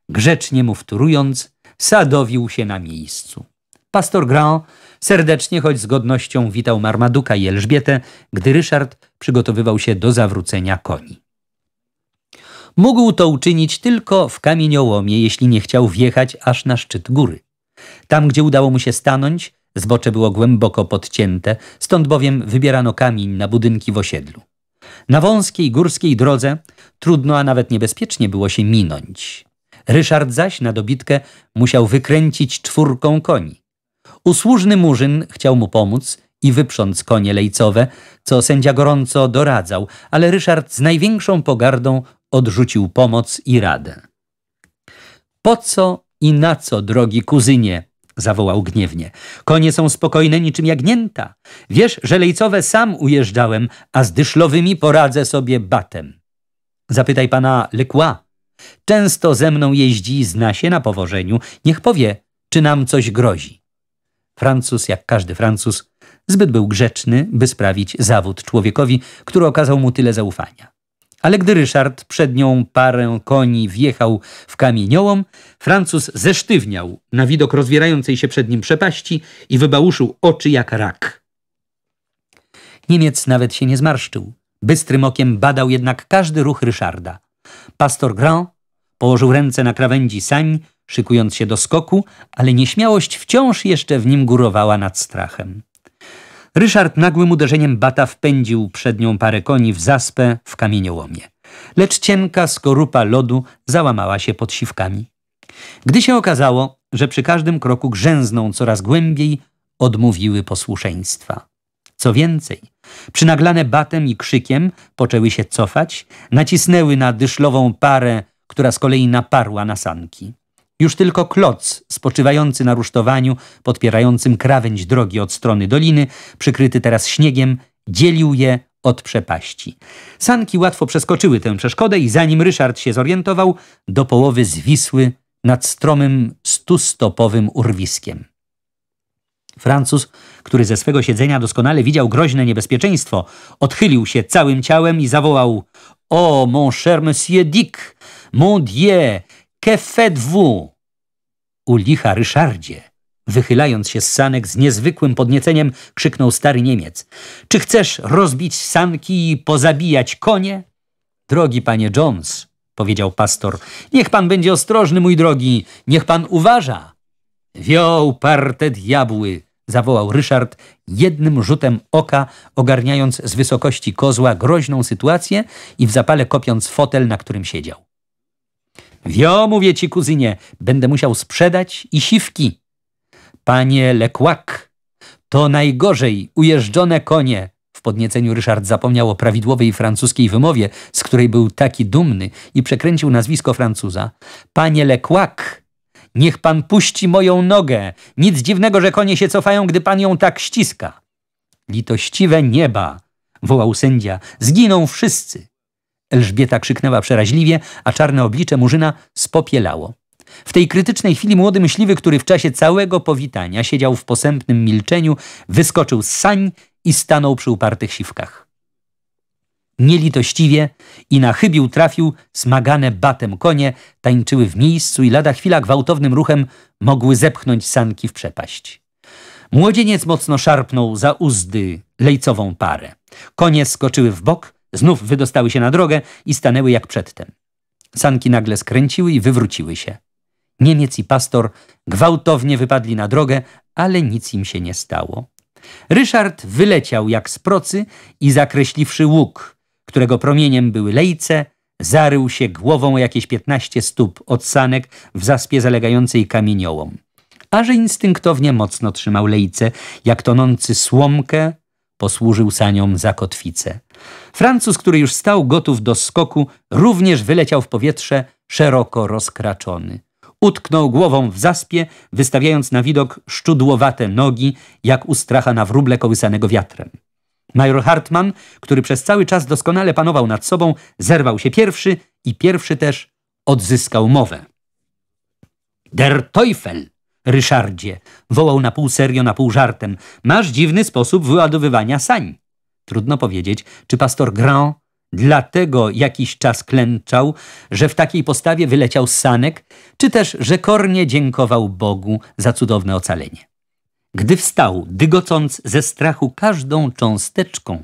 grzecznie mu wtórując, sadowił się na miejscu. Pastor Grand serdecznie, choć z godnością, witał Marmaduka i Elżbietę, gdy Ryszard przygotowywał się do zawrócenia koni. Mógł to uczynić tylko w kamieniołomie, jeśli nie chciał wjechać aż na szczyt góry. Tam, gdzie udało mu się stanąć, zbocze było głęboko podcięte, stąd bowiem wybierano kamień na budynki w osiedlu. Na wąskiej górskiej drodze trudno, a nawet niebezpiecznie było się minąć. Ryszard zaś na dobitkę musiał wykręcić czwórką koni. Usłużny murzyn chciał mu pomóc i wyprząc konie lejcowe, co sędzia gorąco doradzał, ale Ryszard z największą pogardą odrzucił pomoc i radę. Po co i na co, drogi kuzynie? zawołał gniewnie. Konie są spokojne niczym jagnięta. Wiesz, że lejcowe sam ujeżdżałem, a z dyszlowymi poradzę sobie batem. Zapytaj pana Lekła. Często ze mną jeździ, zna się na powożeniu. Niech powie, czy nam coś grozi. Francuz, jak każdy Francuz, zbyt był grzeczny, by sprawić zawód człowiekowi, który okazał mu tyle zaufania. Ale gdy Ryszard przed nią parę koni wjechał w kamieniołom, Francuz zesztywniał na widok rozwierającej się przed nim przepaści i wybałuszył oczy jak rak. Niemiec nawet się nie zmarszczył. Bystrym okiem badał jednak każdy ruch Ryszarda. Pastor Grand położył ręce na krawędzi sań, szykując się do skoku, ale nieśmiałość wciąż jeszcze w nim górowała nad strachem. Ryszard nagłym uderzeniem bata wpędził przednią parę koni w zaspę w kamieniołomie. Lecz cienka skorupa lodu załamała się pod siwkami. Gdy się okazało, że przy każdym kroku grzęzną coraz głębiej, odmówiły posłuszeństwa. Co więcej, przynaglane batem i krzykiem poczęły się cofać, nacisnęły na dyszlową parę, która z kolei naparła na sanki. Już tylko kloc spoczywający na rusztowaniu, podpierającym krawędź drogi od strony doliny, przykryty teraz śniegiem, dzielił je od przepaści. Sanki łatwo przeskoczyły tę przeszkodę i zanim Ryszard się zorientował, do połowy zwisły nad stromym stustopowym urwiskiem. Francuz, który ze swego siedzenia doskonale widział groźne niebezpieczeństwo, odchylił się całym ciałem i zawołał – O, mon cher monsieur Dick, mon Dieu, KFW, faites U licha Ryszardzie, wychylając się z sanek z niezwykłym podnieceniem, krzyknął stary Niemiec. Czy chcesz rozbić sanki i pozabijać konie? Drogi panie Jones, powiedział pastor, niech pan będzie ostrożny, mój drogi, niech pan uważa. Wioł parte diabły, zawołał Ryszard, jednym rzutem oka ogarniając z wysokości kozła groźną sytuację i w zapale kopiąc fotel, na którym siedział. Wio, mówię ci, kuzynie, będę musiał sprzedać i siwki. Panie Lekłak, to najgorzej ujeżdżone konie. W podnieceniu Ryszard zapomniał o prawidłowej francuskiej wymowie, z której był taki dumny i przekręcił nazwisko Francuza. Panie Lekłak, niech pan puści moją nogę. Nic dziwnego, że konie się cofają, gdy pan ją tak ściska. Litościwe nieba, wołał sędzia, zginą wszyscy. Elżbieta krzyknęła przeraźliwie, a czarne oblicze murzyna spopielało. W tej krytycznej chwili młody myśliwy, który w czasie całego powitania siedział w posępnym milczeniu, wyskoczył z sań i stanął przy upartych siwkach. Nielitościwie i na chybił trafił smagane batem konie, tańczyły w miejscu i lada chwila gwałtownym ruchem mogły zepchnąć sanki w przepaść. Młodzieniec mocno szarpnął za uzdy lejcową parę. Konie skoczyły w bok, Znów wydostały się na drogę i stanęły jak przedtem. Sanki nagle skręciły i wywróciły się. Niemiec i pastor gwałtownie wypadli na drogę, ale nic im się nie stało. Ryszard wyleciał jak z procy i zakreśliwszy łuk, którego promieniem były lejce, zarył się głową o jakieś 15 stóp od sanek w zaspie zalegającej kamieniołom. A że instynktownie mocno trzymał lejce, jak tonący słomkę, Posłużył saniom za kotwicę. Francuz, który już stał gotów do skoku, również wyleciał w powietrze szeroko rozkraczony. Utknął głową w zaspie, wystawiając na widok szczudłowate nogi, jak u stracha na wróble kołysanego wiatrem. Major Hartmann, który przez cały czas doskonale panował nad sobą, zerwał się pierwszy i pierwszy też odzyskał mowę. Der Teufel! Ryszardzie. Wołał na pół serio, na pół żartem. Masz dziwny sposób wyładowywania sań. Trudno powiedzieć, czy pastor Grand dlatego jakiś czas klęczał, że w takiej postawie wyleciał z sanek, czy też że kornie dziękował Bogu za cudowne ocalenie. Gdy wstał, dygocąc ze strachu każdą cząsteczką,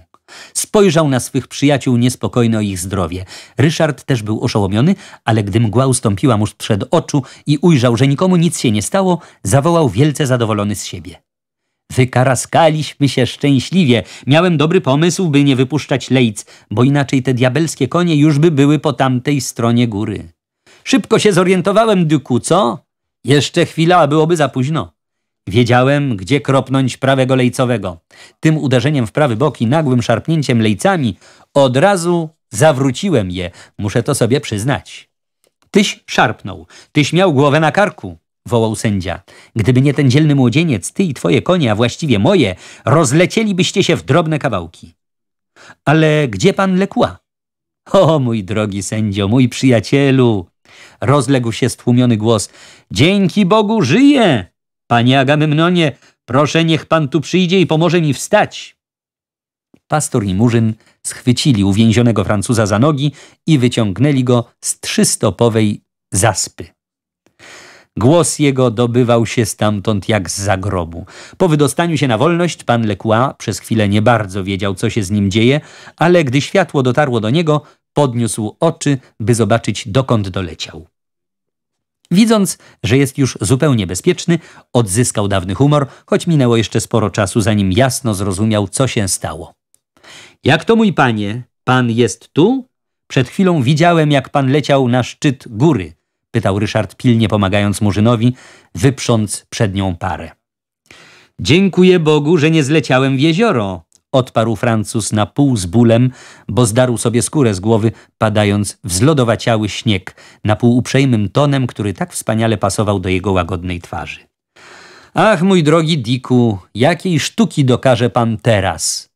Spojrzał na swych przyjaciół niespokojny o ich zdrowie. Ryszard też był oszołomiony, ale gdy mgła ustąpiła mu przed oczu i ujrzał, że nikomu nic się nie stało, zawołał wielce zadowolony z siebie. Wykaraskaliśmy się szczęśliwie. Miałem dobry pomysł, by nie wypuszczać lejc, bo inaczej te diabelskie konie już by były po tamtej stronie góry. Szybko się zorientowałem, Dyku, co? Jeszcze chwila, a byłoby za późno. Wiedziałem, gdzie kropnąć prawego lejcowego. Tym uderzeniem w prawy bok i nagłym szarpnięciem lejcami od razu zawróciłem je, muszę to sobie przyznać. Tyś szarpnął, tyś miał głowę na karku, wołał sędzia. Gdyby nie ten dzielny młodzieniec, ty i twoje konie, a właściwie moje, rozlecielibyście się w drobne kawałki. Ale gdzie pan lekła? O, mój drogi sędzio, mój przyjacielu! Rozległ się stłumiony głos. Dzięki Bogu żyję! Panie Agamemnonie, proszę niech pan tu przyjdzie i pomoże mi wstać. Pastor i Murzyn schwycili uwięzionego Francuza za nogi i wyciągnęli go z trzystopowej zaspy. Głos jego dobywał się stamtąd jak z zagrobu. Po wydostaniu się na wolność pan Lecua przez chwilę nie bardzo wiedział, co się z nim dzieje, ale gdy światło dotarło do niego, podniósł oczy, by zobaczyć, dokąd doleciał. Widząc, że jest już zupełnie bezpieczny, odzyskał dawny humor, choć minęło jeszcze sporo czasu, zanim jasno zrozumiał, co się stało. Jak to mój panie, pan jest tu? Przed chwilą widziałem, jak pan leciał na szczyt góry, pytał Ryszard pilnie pomagając Murzynowi, wyprząc przed nią parę. Dziękuję Bogu, że nie zleciałem w jezioro, odparł Francuz na pół z bólem, bo zdarł sobie skórę z głowy, padając w zlodowaciały śnieg, na pół uprzejmym tonem, który tak wspaniale pasował do jego łagodnej twarzy. Ach, mój drogi Diku, jakiej sztuki dokaże pan teraz?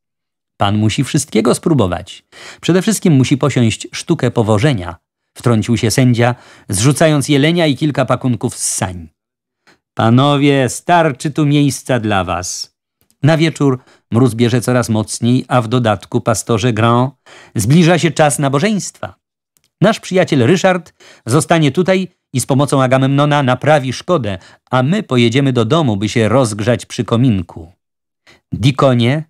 Pan musi wszystkiego spróbować. Przede wszystkim musi posiąść sztukę powożenia, wtrącił się sędzia, zrzucając jelenia i kilka pakunków z sań. Panowie, starczy tu miejsca dla was. Na wieczór mróz bierze coraz mocniej, a w dodatku, pastorze Grand, zbliża się czas nabożeństwa. Nasz przyjaciel Ryszard zostanie tutaj i z pomocą Agamemnona naprawi szkodę, a my pojedziemy do domu, by się rozgrzać przy kominku. Dikonie,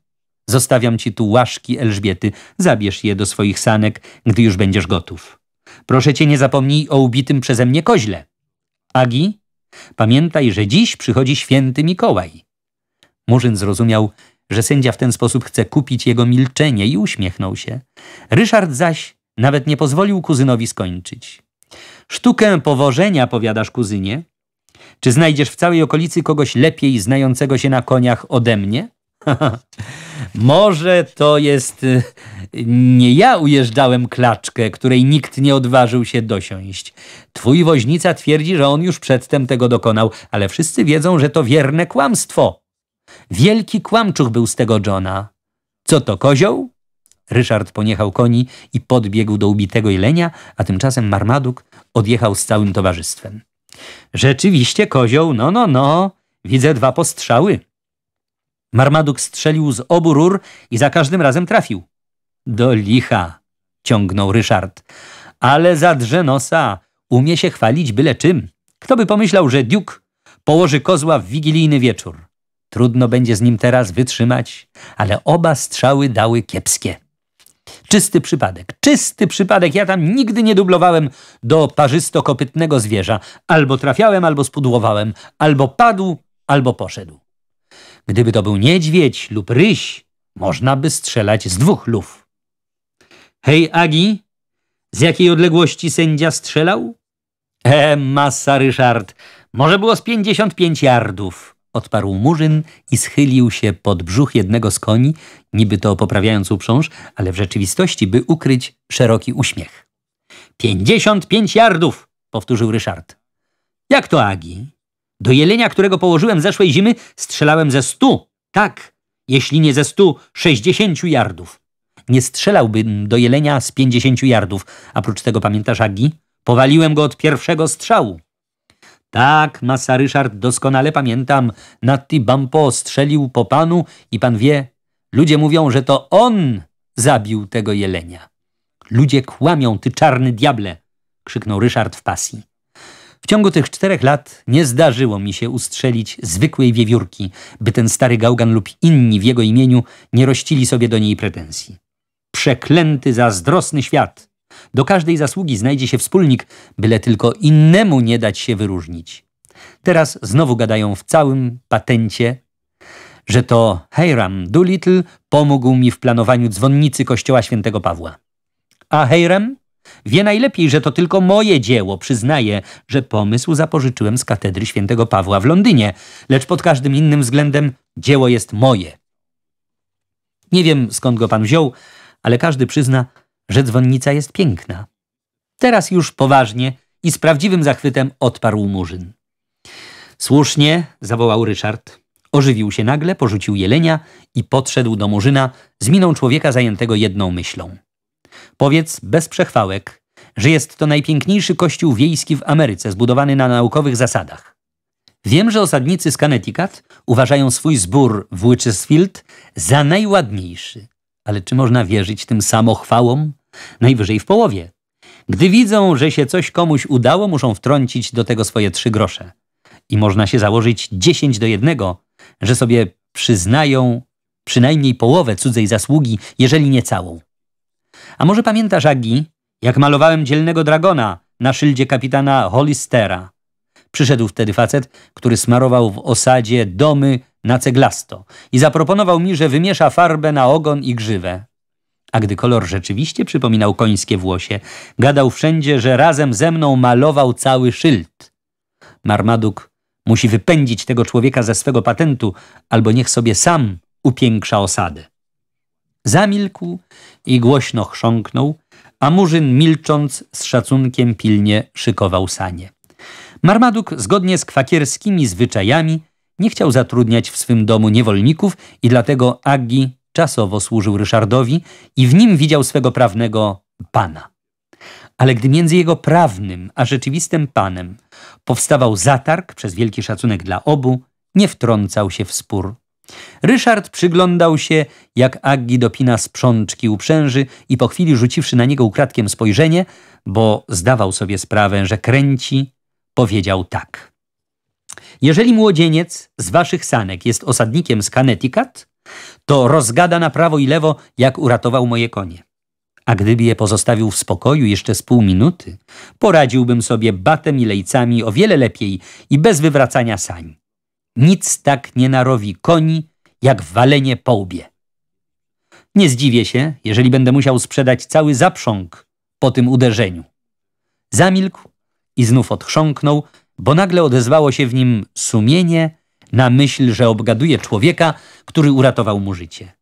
zostawiam ci tu łaszki Elżbiety, zabierz je do swoich sanek, gdy już będziesz gotów. Proszę cię, nie zapomnij o ubitym przeze mnie koźle. Agi, pamiętaj, że dziś przychodzi święty Mikołaj. Murzyn zrozumiał, że sędzia w ten sposób chce kupić jego milczenie i uśmiechnął się. Ryszard zaś nawet nie pozwolił kuzynowi skończyć. Sztukę powożenia, powiadasz kuzynie? Czy znajdziesz w całej okolicy kogoś lepiej znającego się na koniach ode mnie? Może to jest... Y, nie ja ujeżdżałem klaczkę, której nikt nie odważył się dosiąść. Twój woźnica twierdzi, że on już przedtem tego dokonał, ale wszyscy wiedzą, że to wierne kłamstwo. Wielki kłamczuch był z tego Johna. Co to, kozioł? Ryszard poniechał koni i podbiegł do ubitego jelenia, a tymczasem Marmaduk odjechał z całym towarzystwem. Rzeczywiście, kozioł, no, no, no, widzę dwa postrzały. Marmaduk strzelił z obu rur i za każdym razem trafił. Do licha, ciągnął Ryszard. Ale zadrze nosa, umie się chwalić byle czym. Kto by pomyślał, że Duke położy kozła w wigilijny wieczór? Trudno będzie z nim teraz wytrzymać, ale oba strzały dały kiepskie. Czysty przypadek, czysty przypadek. Ja tam nigdy nie dublowałem do parzysto-kopytnego zwierza. Albo trafiałem, albo spudłowałem, albo padł, albo poszedł. Gdyby to był niedźwiedź lub ryś, można by strzelać z dwóch lów. Hej, Agi, z jakiej odległości sędzia strzelał? E, masa, Ryszard, może było z pięćdziesiąt pięć jardów. Odparł Murzyn i schylił się pod brzuch jednego z koni, niby to poprawiając uprząż, ale w rzeczywistości, by ukryć szeroki uśmiech. Pięćdziesiąt pięć jardów! powtórzył Ryszard. Jak to, Agi? Do jelenia, którego położyłem zeszłej zimy, strzelałem ze stu. Tak, jeśli nie ze stu, sześćdziesięciu jardów. Nie strzelałbym do jelenia z pięćdziesięciu jardów. A prócz tego pamiętasz, Agi? Powaliłem go od pierwszego strzału. Tak, masa Ryszard, doskonale pamiętam. Natti Bampo strzelił po panu i pan wie, ludzie mówią, że to on zabił tego jelenia. Ludzie kłamią, ty czarny diable, krzyknął Ryszard w pasji. W ciągu tych czterech lat nie zdarzyło mi się ustrzelić zwykłej wiewiórki, by ten stary gałgan lub inni w jego imieniu nie rościli sobie do niej pretensji. Przeklęty, zazdrosny świat! Do każdej zasługi znajdzie się wspólnik, byle tylko innemu nie dać się wyróżnić. Teraz znowu gadają w całym patencie, że to Hiram Doolittle pomógł mi w planowaniu dzwonnicy kościoła świętego Pawła. A Hiram wie najlepiej, że to tylko moje dzieło. Przyznaję, że pomysł zapożyczyłem z katedry świętego Pawła w Londynie, lecz pod każdym innym względem dzieło jest moje. Nie wiem skąd go pan wziął, ale każdy przyzna, że dzwonnica jest piękna. Teraz już poważnie i z prawdziwym zachwytem odparł Murzyn. Słusznie, zawołał Ryszard. Ożywił się nagle, porzucił jelenia i podszedł do Murzyna z miną człowieka zajętego jedną myślą. Powiedz bez przechwałek, że jest to najpiękniejszy kościół wiejski w Ameryce, zbudowany na naukowych zasadach. Wiem, że osadnicy z Connecticut uważają swój zbór w Witchesfield za najładniejszy. Ale czy można wierzyć tym samochwałom? Najwyżej w połowie. Gdy widzą, że się coś komuś udało, muszą wtrącić do tego swoje trzy grosze. I można się założyć dziesięć do jednego, że sobie przyznają przynajmniej połowę cudzej zasługi, jeżeli nie całą. A może pamiętasz, Agi, jak malowałem dzielnego dragona na szyldzie kapitana Hollistera? Przyszedł wtedy facet, który smarował w osadzie domy na ceglasto i zaproponował mi, że wymiesza farbę na ogon i grzywę. A gdy kolor rzeczywiście przypominał końskie włosie, gadał wszędzie, że razem ze mną malował cały szyld. Marmaduk musi wypędzić tego człowieka ze swego patentu, albo niech sobie sam upiększa osadę. Zamilkł i głośno chrząknął, a Murzyn milcząc z szacunkiem pilnie szykował sanie. Marmaduk zgodnie z kwakierskimi zwyczajami nie chciał zatrudniać w swym domu niewolników i dlatego Agi czasowo służył Ryszardowi i w nim widział swego prawnego pana. Ale gdy między jego prawnym a rzeczywistym panem powstawał zatarg przez wielki szacunek dla obu, nie wtrącał się w spór. Ryszard przyglądał się, jak Agi dopina sprzączki uprzęży i po chwili rzuciwszy na niego ukradkiem spojrzenie, bo zdawał sobie sprawę, że kręci, powiedział tak. Jeżeli młodzieniec z waszych sanek jest osadnikiem z Connecticut, to rozgada na prawo i lewo, jak uratował moje konie. A gdyby je pozostawił w spokoju jeszcze z pół minuty, poradziłbym sobie batem i lejcami o wiele lepiej i bez wywracania sań. Nic tak nie narowi koni, jak walenie po łbie. Nie zdziwię się, jeżeli będę musiał sprzedać cały zaprząg po tym uderzeniu. Zamilkł i znów odchrząknął, bo nagle odezwało się w nim sumienie na myśl, że obgaduje człowieka, który uratował mu życie.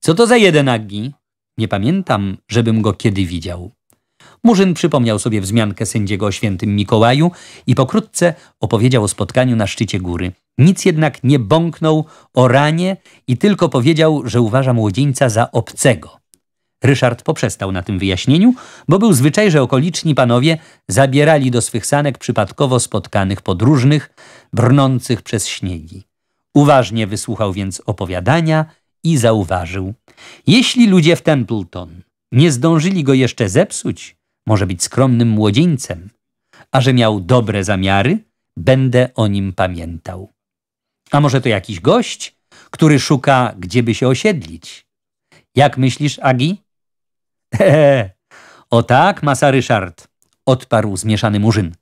Co to za jeden agi? Nie pamiętam, żebym go kiedy widział. Murzyn przypomniał sobie wzmiankę sędziego o świętym Mikołaju i pokrótce opowiedział o spotkaniu na szczycie góry. Nic jednak nie bąknął o ranie i tylko powiedział, że uważa młodzieńca za obcego. Ryszard poprzestał na tym wyjaśnieniu, bo był zwyczaj, że okoliczni panowie zabierali do swych sanek przypadkowo spotkanych podróżnych, brnących przez śniegi. Uważnie wysłuchał więc opowiadania i zauważył. Jeśli ludzie w Templeton nie zdążyli go jeszcze zepsuć, może być skromnym młodzieńcem, a że miał dobre zamiary, będę o nim pamiętał. A może to jakiś gość, który szuka, gdzieby się osiedlić? Jak myślisz, Agi? o tak, masa Ryszard, odparł zmieszany murzyn.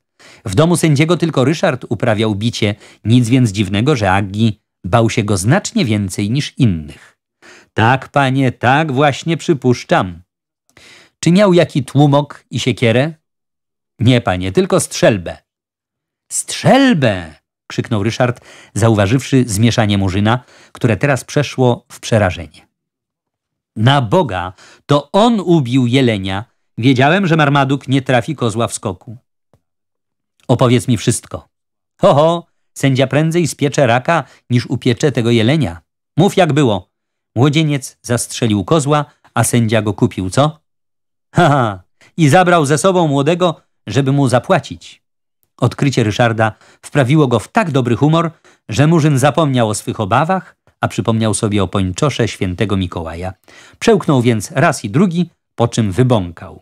W domu sędziego tylko Ryszard uprawiał bicie, nic więc dziwnego, że Agi bał się go znacznie więcej niż innych. Tak, panie, tak właśnie przypuszczam. Czy miał jaki tłumok i siekierę? Nie, panie, tylko strzelbę. Strzelbę! krzyknął Ryszard, zauważywszy zmieszanie murzyna, które teraz przeszło w przerażenie. Na Boga, to on ubił jelenia. Wiedziałem, że Marmaduk nie trafi kozła w skoku. Opowiedz mi wszystko. Ho, ho, sędzia prędzej spiecze raka, niż upiecze tego jelenia. Mów jak było. Młodzieniec zastrzelił kozła, a sędzia go kupił, co? Ha, ha. I zabrał ze sobą młodego, żeby mu zapłacić. Odkrycie Ryszarda wprawiło go w tak dobry humor, że Murzyn zapomniał o swych obawach a przypomniał sobie o pończosze świętego Mikołaja. Przełknął więc raz i drugi, po czym wybąkał.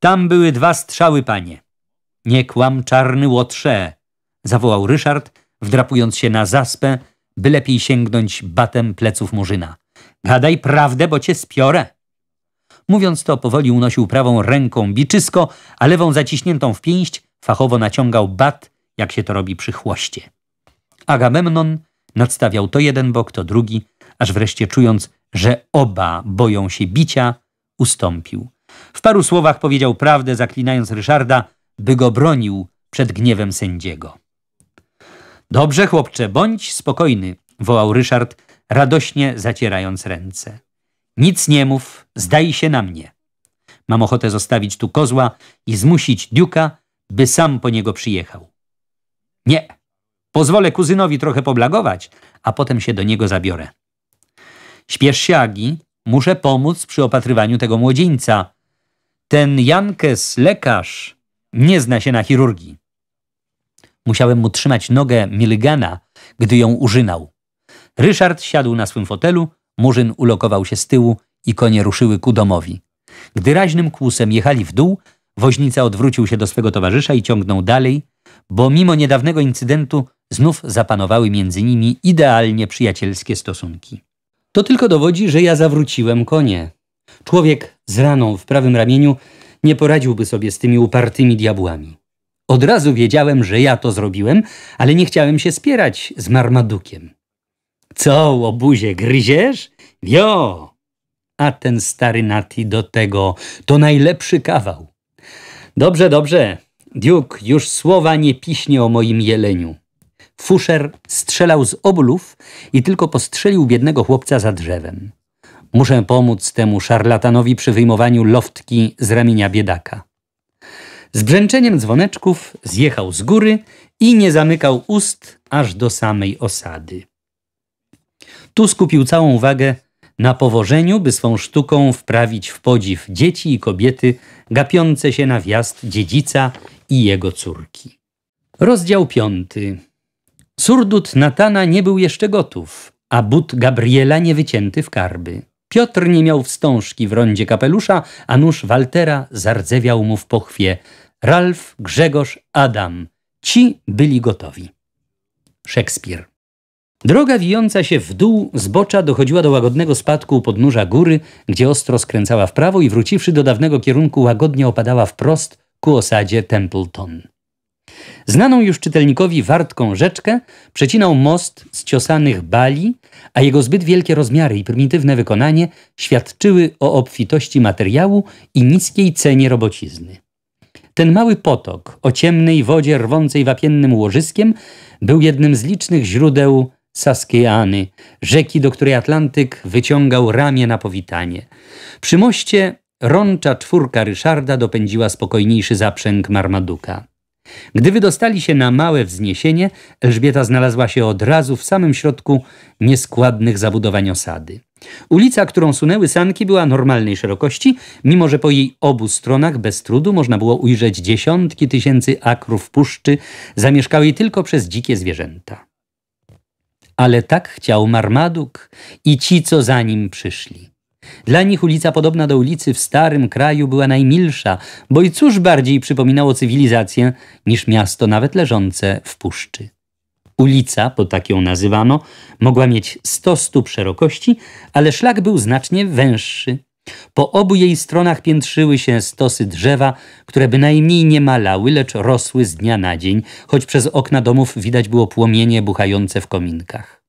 Tam były dwa strzały, panie. Nie kłam czarny łotrze, zawołał Ryszard, wdrapując się na zaspę, by lepiej sięgnąć batem pleców murzyna. Gadaj prawdę, bo cię spiorę. Mówiąc to, powoli unosił prawą ręką biczysko, a lewą zaciśniętą w pięść fachowo naciągał bat, jak się to robi przy chłoście. Agamemnon Nadstawiał to jeden bok, to drugi, aż wreszcie czując, że oba boją się bicia, ustąpił. W paru słowach powiedział prawdę, zaklinając Ryszarda, by go bronił przed gniewem sędziego. Dobrze, chłopcze, bądź spokojny, wołał Ryszard, radośnie zacierając ręce. Nic nie mów, zdaj się na mnie. Mam ochotę zostawić tu kozła i zmusić Duka, by sam po niego przyjechał. Nie, Pozwolę kuzynowi trochę poblagować, a potem się do niego zabiorę. Śpiesz się, Agi. Muszę pomóc przy opatrywaniu tego młodzieńca. Ten Jankes, lekarz, nie zna się na chirurgii. Musiałem mu trzymać nogę Milgana, gdy ją użynał. Ryszard siadł na swym fotelu, Murzyn ulokował się z tyłu i konie ruszyły ku domowi. Gdy raźnym kłusem jechali w dół, woźnica odwrócił się do swego towarzysza i ciągnął dalej, bo mimo niedawnego incydentu znów zapanowały między nimi idealnie przyjacielskie stosunki. To tylko dowodzi, że ja zawróciłem konie. Człowiek z raną w prawym ramieniu nie poradziłby sobie z tymi upartymi diabłami. Od razu wiedziałem, że ja to zrobiłem, ale nie chciałem się spierać z marmadukiem. Co, łobuzie, gryziesz? Jo! A ten stary Nati do tego to najlepszy kawał. Dobrze, dobrze. Duke już słowa nie piśnie o moim jeleniu. Fuszer strzelał z obulów i tylko postrzelił biednego chłopca za drzewem. Muszę pomóc temu szarlatanowi przy wyjmowaniu loftki z ramienia biedaka. Z brzęczeniem dzwoneczków zjechał z góry i nie zamykał ust aż do samej osady. Tu skupił całą uwagę na powożeniu, by swą sztuką wprawić w podziw dzieci i kobiety gapiące się na wjazd dziedzica i jego córki. Rozdział piąty. Surdut Natana nie był jeszcze gotów, a but Gabriela nie wycięty w karby. Piotr nie miał wstążki w rondzie kapelusza, a nóż Waltera zardzewiał mu w pochwie. Ralf, Grzegorz, Adam. Ci byli gotowi. Szekspir. Droga wijąca się w dół zbocza dochodziła do łagodnego spadku u podnóża góry, gdzie ostro skręcała w prawo i wróciwszy do dawnego kierunku łagodnie opadała wprost ku osadzie Templeton. Znaną już czytelnikowi wartką rzeczkę przecinał most z ciosanych bali, a jego zbyt wielkie rozmiary i prymitywne wykonanie świadczyły o obfitości materiału i niskiej cenie robocizny. Ten mały potok o ciemnej wodzie rwącej wapiennym łożyskiem był jednym z licznych źródeł Saskiany, rzeki, do której Atlantyk wyciągał ramię na powitanie. Przy moście rącza czwórka Ryszarda dopędziła spokojniejszy zaprzęg Marmaduka. Gdy wydostali się na małe wzniesienie, Elżbieta znalazła się od razu w samym środku nieskładnych zabudowań osady. Ulica, którą sunęły sanki, była normalnej szerokości, mimo że po jej obu stronach bez trudu można było ujrzeć dziesiątki tysięcy akrów puszczy zamieszkałej tylko przez dzikie zwierzęta. Ale tak chciał Marmaduk i ci, co za nim przyszli. Dla nich ulica podobna do ulicy w starym kraju była najmilsza, bo i cóż bardziej przypominało cywilizację niż miasto nawet leżące w puszczy. Ulica, bo tak ją nazywano, mogła mieć 100 stóp szerokości, ale szlak był znacznie węższy. Po obu jej stronach piętrzyły się stosy drzewa, które bynajmniej nie malały, lecz rosły z dnia na dzień, choć przez okna domów widać było płomienie buchające w kominkach.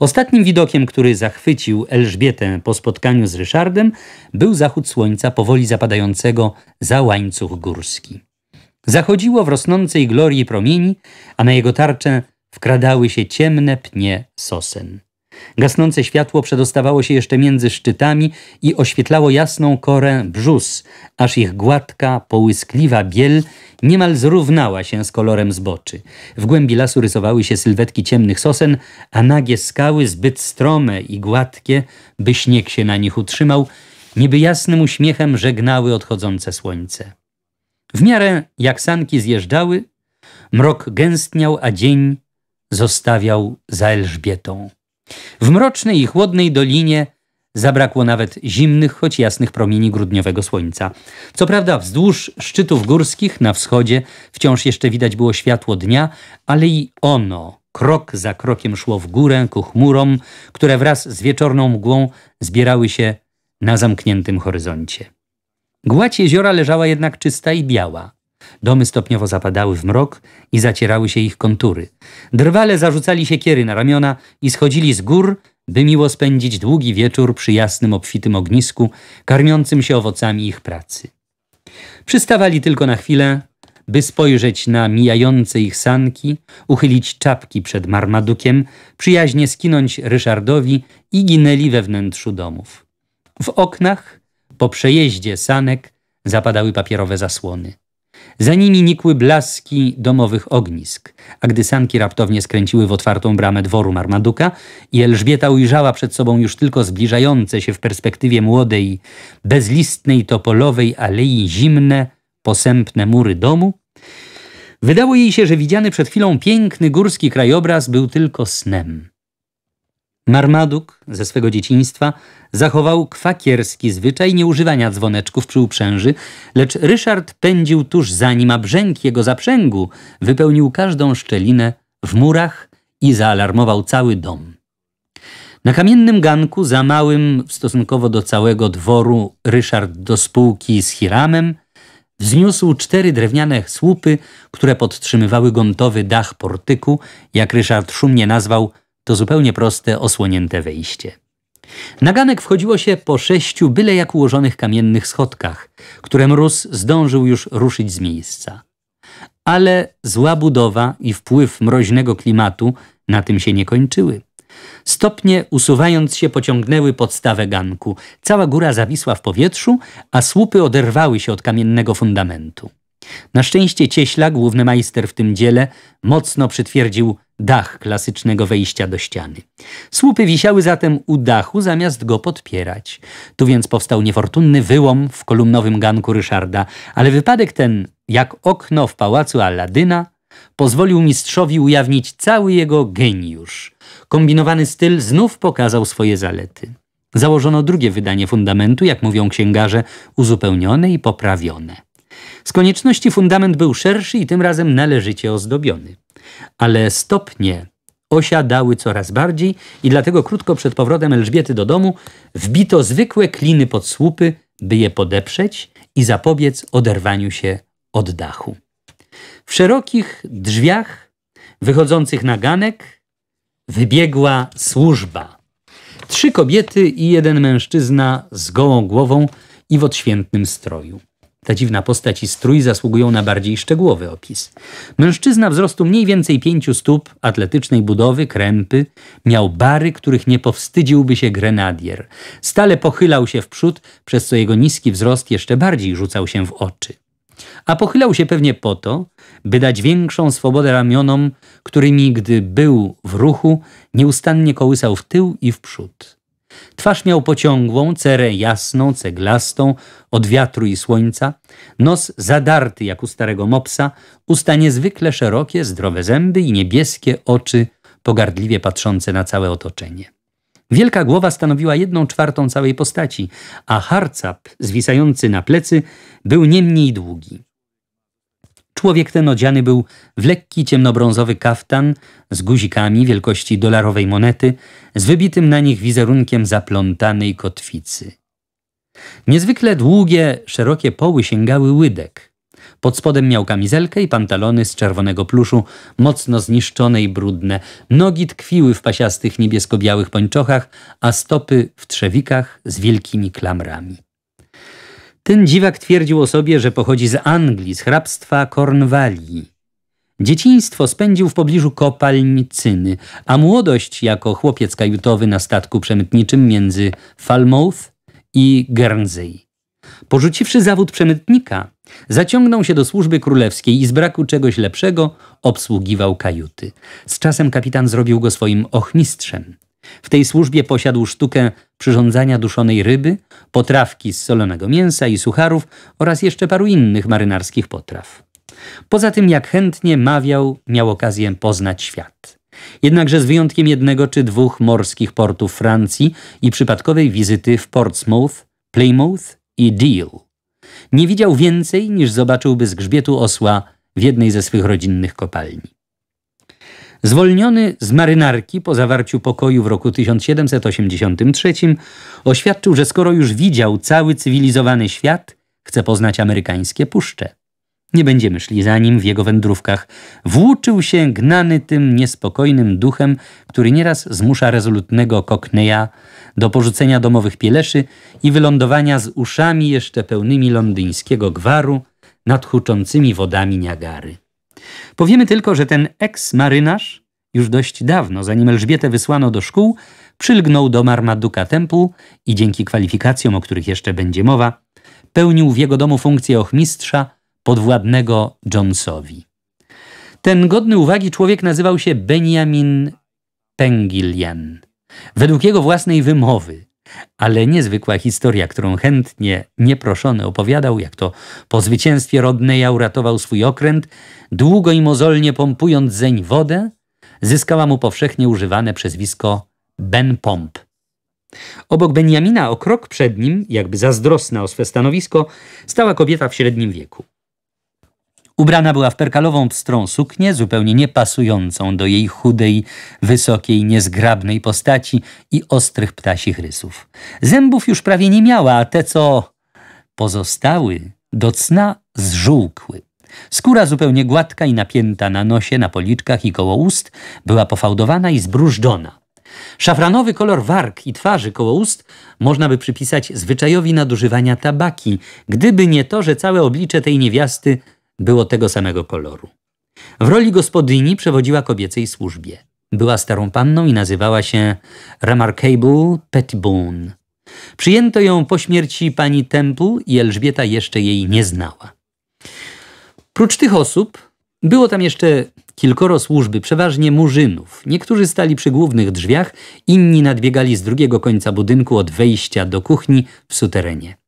Ostatnim widokiem, który zachwycił Elżbietę po spotkaniu z Ryszardem, był zachód słońca powoli zapadającego za łańcuch górski. Zachodziło w rosnącej glorii promieni, a na jego tarczę wkradały się ciemne pnie sosen. Gasnące światło przedostawało się jeszcze między szczytami i oświetlało jasną korę brzus, aż ich gładka, połyskliwa biel niemal zrównała się z kolorem zboczy. W głębi lasu rysowały się sylwetki ciemnych sosen, a nagie skały, zbyt strome i gładkie, by śnieg się na nich utrzymał, niby jasnym uśmiechem żegnały odchodzące słońce. W miarę jak sanki zjeżdżały, mrok gęstniał, a dzień zostawiał za Elżbietą. W mrocznej i chłodnej dolinie zabrakło nawet zimnych, choć jasnych promieni grudniowego słońca. Co prawda wzdłuż szczytów górskich na wschodzie wciąż jeszcze widać było światło dnia, ale i ono krok za krokiem szło w górę ku chmurom, które wraz z wieczorną mgłą zbierały się na zamkniętym horyzoncie. Gładź jeziora leżała jednak czysta i biała. Domy stopniowo zapadały w mrok i zacierały się ich kontury. Drwale zarzucali siekiery na ramiona i schodzili z gór, by miło spędzić długi wieczór przy jasnym, obfitym ognisku, karmiącym się owocami ich pracy. Przystawali tylko na chwilę, by spojrzeć na mijające ich sanki, uchylić czapki przed marmadukiem, przyjaźnie skinąć Ryszardowi i ginęli we wnętrzu domów. W oknach, po przejeździe sanek, zapadały papierowe zasłony. Za nimi nikły blaski domowych ognisk, a gdy sanki raptownie skręciły w otwartą bramę dworu Marmaduka i Elżbieta ujrzała przed sobą już tylko zbliżające się w perspektywie młodej, bezlistnej topolowej alei zimne, posępne mury domu, wydało jej się, że widziany przed chwilą piękny górski krajobraz był tylko snem. Marmaduk ze swego dzieciństwa zachował kwakierski zwyczaj nieużywania dzwoneczków przy uprzęży, lecz Ryszard pędził tuż za nim, a brzęk jego zaprzęgu wypełnił każdą szczelinę w murach i zaalarmował cały dom. Na kamiennym ganku, za małym stosunkowo do całego dworu, Ryszard do spółki z Hiramem wzniósł cztery drewniane słupy, które podtrzymywały gontowy dach portyku, jak Ryszard szumnie nazwał – to zupełnie proste, osłonięte wejście. Na ganek wchodziło się po sześciu byle jak ułożonych kamiennych schodkach, które mróz zdążył już ruszyć z miejsca. Ale zła budowa i wpływ mroźnego klimatu na tym się nie kończyły. Stopnie usuwając się pociągnęły podstawę ganku. Cała góra zawisła w powietrzu, a słupy oderwały się od kamiennego fundamentu. Na szczęście cieśla, główny majster w tym dziele, mocno przytwierdził dach klasycznego wejścia do ściany. Słupy wisiały zatem u dachu, zamiast go podpierać. Tu więc powstał niefortunny wyłom w kolumnowym ganku Ryszarda, ale wypadek ten, jak okno w pałacu Aladyna, pozwolił mistrzowi ujawnić cały jego geniusz. Kombinowany styl znów pokazał swoje zalety. Założono drugie wydanie fundamentu, jak mówią księgarze, uzupełnione i poprawione. Z konieczności fundament był szerszy i tym razem należycie ozdobiony. Ale stopnie osiadały coraz bardziej i dlatego krótko przed powrotem Elżbiety do domu wbito zwykłe kliny pod słupy, by je podeprzeć i zapobiec oderwaniu się od dachu. W szerokich drzwiach wychodzących na ganek wybiegła służba. Trzy kobiety i jeden mężczyzna z gołą głową i w odświętnym stroju. Ta dziwna postać i strój zasługują na bardziej szczegółowy opis. Mężczyzna wzrostu mniej więcej pięciu stóp, atletycznej budowy, krępy, miał bary, których nie powstydziłby się grenadier. Stale pochylał się w przód, przez co jego niski wzrost jeszcze bardziej rzucał się w oczy. A pochylał się pewnie po to, by dać większą swobodę ramionom, którymi, gdy był w ruchu, nieustannie kołysał w tył i w przód. Twarz miał pociągłą, cerę jasną, ceglastą, od wiatru i słońca, nos zadarty jak u starego mopsa, usta niezwykle szerokie, zdrowe zęby i niebieskie oczy pogardliwie patrzące na całe otoczenie. Wielka głowa stanowiła jedną czwartą całej postaci, a harcap zwisający na plecy był nie mniej długi. Człowiek ten odziany był w lekki ciemnobrązowy kaftan z guzikami wielkości dolarowej monety, z wybitym na nich wizerunkiem zaplątanej kotwicy. Niezwykle długie, szerokie poły sięgały łydek. Pod spodem miał kamizelkę i pantalony z czerwonego pluszu, mocno zniszczone i brudne. Nogi tkwiły w pasiastych niebiesko-białych pończochach, a stopy w trzewikach z wielkimi klamrami. Ten dziwak twierdził o sobie, że pochodzi z Anglii, z hrabstwa Kornwalii. Dzieciństwo spędził w pobliżu kopalń Cyny, a młodość jako chłopiec kajutowy na statku przemytniczym między Falmouth i Guernsey. Porzuciwszy zawód przemytnika, zaciągnął się do służby królewskiej i z braku czegoś lepszego obsługiwał kajuty. Z czasem kapitan zrobił go swoim ochmistrzem. W tej służbie posiadł sztukę przyrządzania duszonej ryby, potrawki z solonego mięsa i sucharów oraz jeszcze paru innych marynarskich potraw. Poza tym, jak chętnie mawiał, miał okazję poznać świat. Jednakże z wyjątkiem jednego czy dwóch morskich portów Francji i przypadkowej wizyty w Portsmouth, Plymouth i Deal. Nie widział więcej niż zobaczyłby z grzbietu osła w jednej ze swych rodzinnych kopalni. Zwolniony z marynarki po zawarciu pokoju w roku 1783 oświadczył, że skoro już widział cały cywilizowany świat, chce poznać amerykańskie puszcze. Nie będziemy szli za nim w jego wędrówkach. Włóczył się gnany tym niespokojnym duchem, który nieraz zmusza rezolutnego kokneja do porzucenia domowych pieleszy i wylądowania z uszami jeszcze pełnymi londyńskiego gwaru nad huczącymi wodami Niagary. Powiemy tylko, że ten eks-marynarz już dość dawno, zanim Elżbietę wysłano do szkół, przylgnął do Marmaduka Temple i dzięki kwalifikacjom, o których jeszcze będzie mowa, pełnił w jego domu funkcję ochmistrza podwładnego Jonesowi. Ten godny uwagi człowiek nazywał się Benjamin Pengilian. Według jego własnej wymowy ale niezwykła historia, którą chętnie nieproszony opowiadał, jak to po zwycięstwie Rodneya uratował swój okręt, długo i mozolnie pompując zeń wodę, zyskała mu powszechnie używane przezwisko Ben Pomp. Obok Benjamina, o krok przed nim, jakby zazdrosna o swe stanowisko, stała kobieta w średnim wieku. Ubrana była w perkalową pstrą suknię, zupełnie niepasującą do jej chudej, wysokiej, niezgrabnej postaci i ostrych ptasich rysów. Zębów już prawie nie miała, a te, co pozostały, do cna zżółkły. Skóra zupełnie gładka i napięta na nosie, na policzkach i koło ust była pofałdowana i zbrużdżona. Szafranowy kolor warg i twarzy koło ust można by przypisać zwyczajowi nadużywania tabaki, gdyby nie to, że całe oblicze tej niewiasty było tego samego koloru. W roli gospodyni przewodziła kobiecej służbie. Była starą panną i nazywała się Remarkable Pettibone. Przyjęto ją po śmierci pani Temple i Elżbieta jeszcze jej nie znała. Prócz tych osób było tam jeszcze kilkoro służby, przeważnie murzynów. Niektórzy stali przy głównych drzwiach, inni nadbiegali z drugiego końca budynku od wejścia do kuchni w suterenie.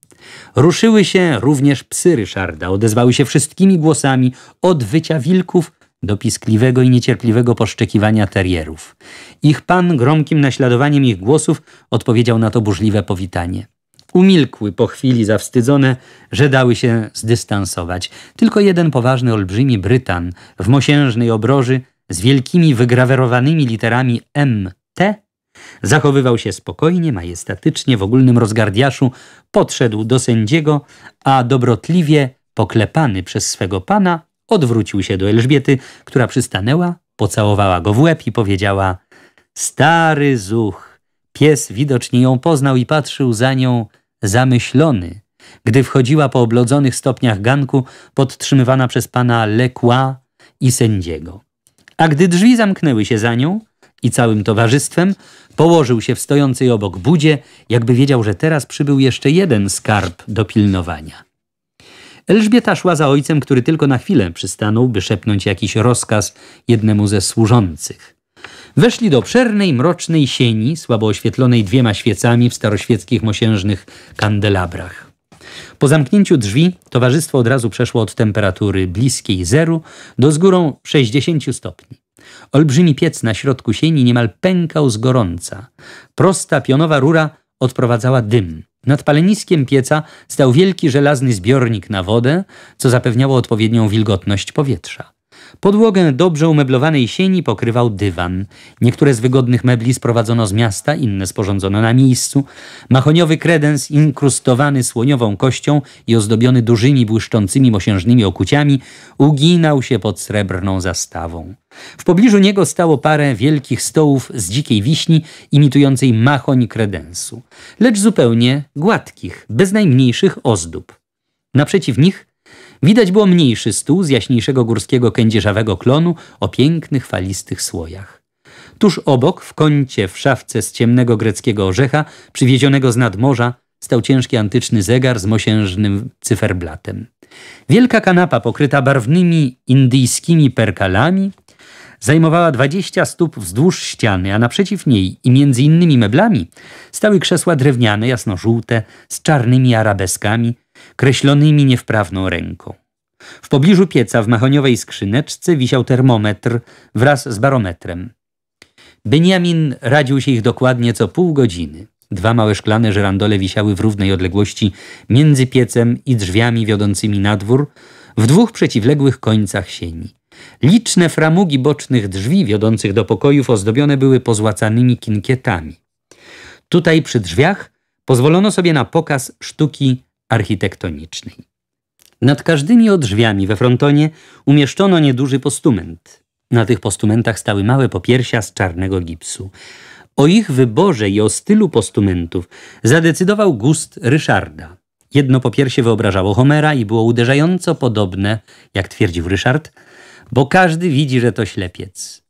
Ruszyły się również psy Ryszarda, odezwały się wszystkimi głosami, od wycia wilków do piskliwego i niecierpliwego poszczekiwania terierów. Ich pan gromkim naśladowaniem ich głosów odpowiedział na to burzliwe powitanie. Umilkły po chwili zawstydzone, że dały się zdystansować. Tylko jeden poważny olbrzymi Brytan w mosiężnej obroży z wielkimi wygrawerowanymi literami MT Zachowywał się spokojnie, majestatycznie, w ogólnym rozgardiaszu, podszedł do sędziego, a dobrotliwie, poklepany przez swego pana, odwrócił się do Elżbiety, która przystanęła, pocałowała go w łeb i powiedziała Stary zuch! Pies widocznie ją poznał i patrzył za nią zamyślony. Gdy wchodziła po oblodzonych stopniach ganku, podtrzymywana przez pana Lekła i sędziego. A gdy drzwi zamknęły się za nią i całym towarzystwem, Położył się w stojącej obok budzie, jakby wiedział, że teraz przybył jeszcze jeden skarb do pilnowania. Elżbieta szła za ojcem, który tylko na chwilę przystanął, by szepnąć jakiś rozkaz jednemu ze służących. Weszli do obszernej, mrocznej sieni, słabo oświetlonej dwiema świecami w staroświeckich mosiężnych kandelabrach. Po zamknięciu drzwi towarzystwo od razu przeszło od temperatury bliskiej zeru do z górą 60 stopni. Olbrzymi piec na środku sieni niemal pękał z gorąca. Prosta pionowa rura odprowadzała dym. Nad paleniskiem pieca stał wielki żelazny zbiornik na wodę, co zapewniało odpowiednią wilgotność powietrza. Podłogę dobrze umeblowanej sieni pokrywał dywan. Niektóre z wygodnych mebli sprowadzono z miasta, inne sporządzono na miejscu. Mahoniowy kredens inkrustowany słoniową kością i ozdobiony dużymi błyszczącymi mosiężnymi okuciami uginał się pod srebrną zastawą. W pobliżu niego stało parę wielkich stołów z dzikiej wiśni imitującej machoń kredensu, lecz zupełnie gładkich, bez najmniejszych ozdób. Naprzeciw nich Widać było mniejszy stół z jaśniejszego górskiego kędzierzawego klonu o pięknych, falistych słojach. Tuż obok, w kącie, w szafce z ciemnego greckiego orzecha, przywiezionego z nadmorza, stał ciężki antyczny zegar z mosiężnym cyferblatem. Wielka kanapa pokryta barwnymi indyjskimi perkalami zajmowała 20 stóp wzdłuż ściany, a naprzeciw niej i między innymi meblami stały krzesła drewniane, jasnożółte, z czarnymi arabeskami, kreślonymi niewprawną ręką. W pobliżu pieca w mahoniowej skrzyneczce wisiał termometr wraz z barometrem. Beniamin radził się ich dokładnie co pół godziny. Dwa małe szklane żerandole wisiały w równej odległości między piecem i drzwiami wiodącymi na dwór w dwóch przeciwległych końcach sieni. Liczne framugi bocznych drzwi wiodących do pokojów ozdobione były pozłacanymi kinkietami. Tutaj przy drzwiach pozwolono sobie na pokaz sztuki architektonicznej. Nad każdymi odrzwiami we frontonie umieszczono nieduży postument. Na tych postumentach stały małe popiersia z czarnego gipsu. O ich wyborze i o stylu postumentów zadecydował gust Ryszarda. Jedno popiersie wyobrażało Homera i było uderzająco podobne, jak twierdził Ryszard, bo każdy widzi, że to ślepiec.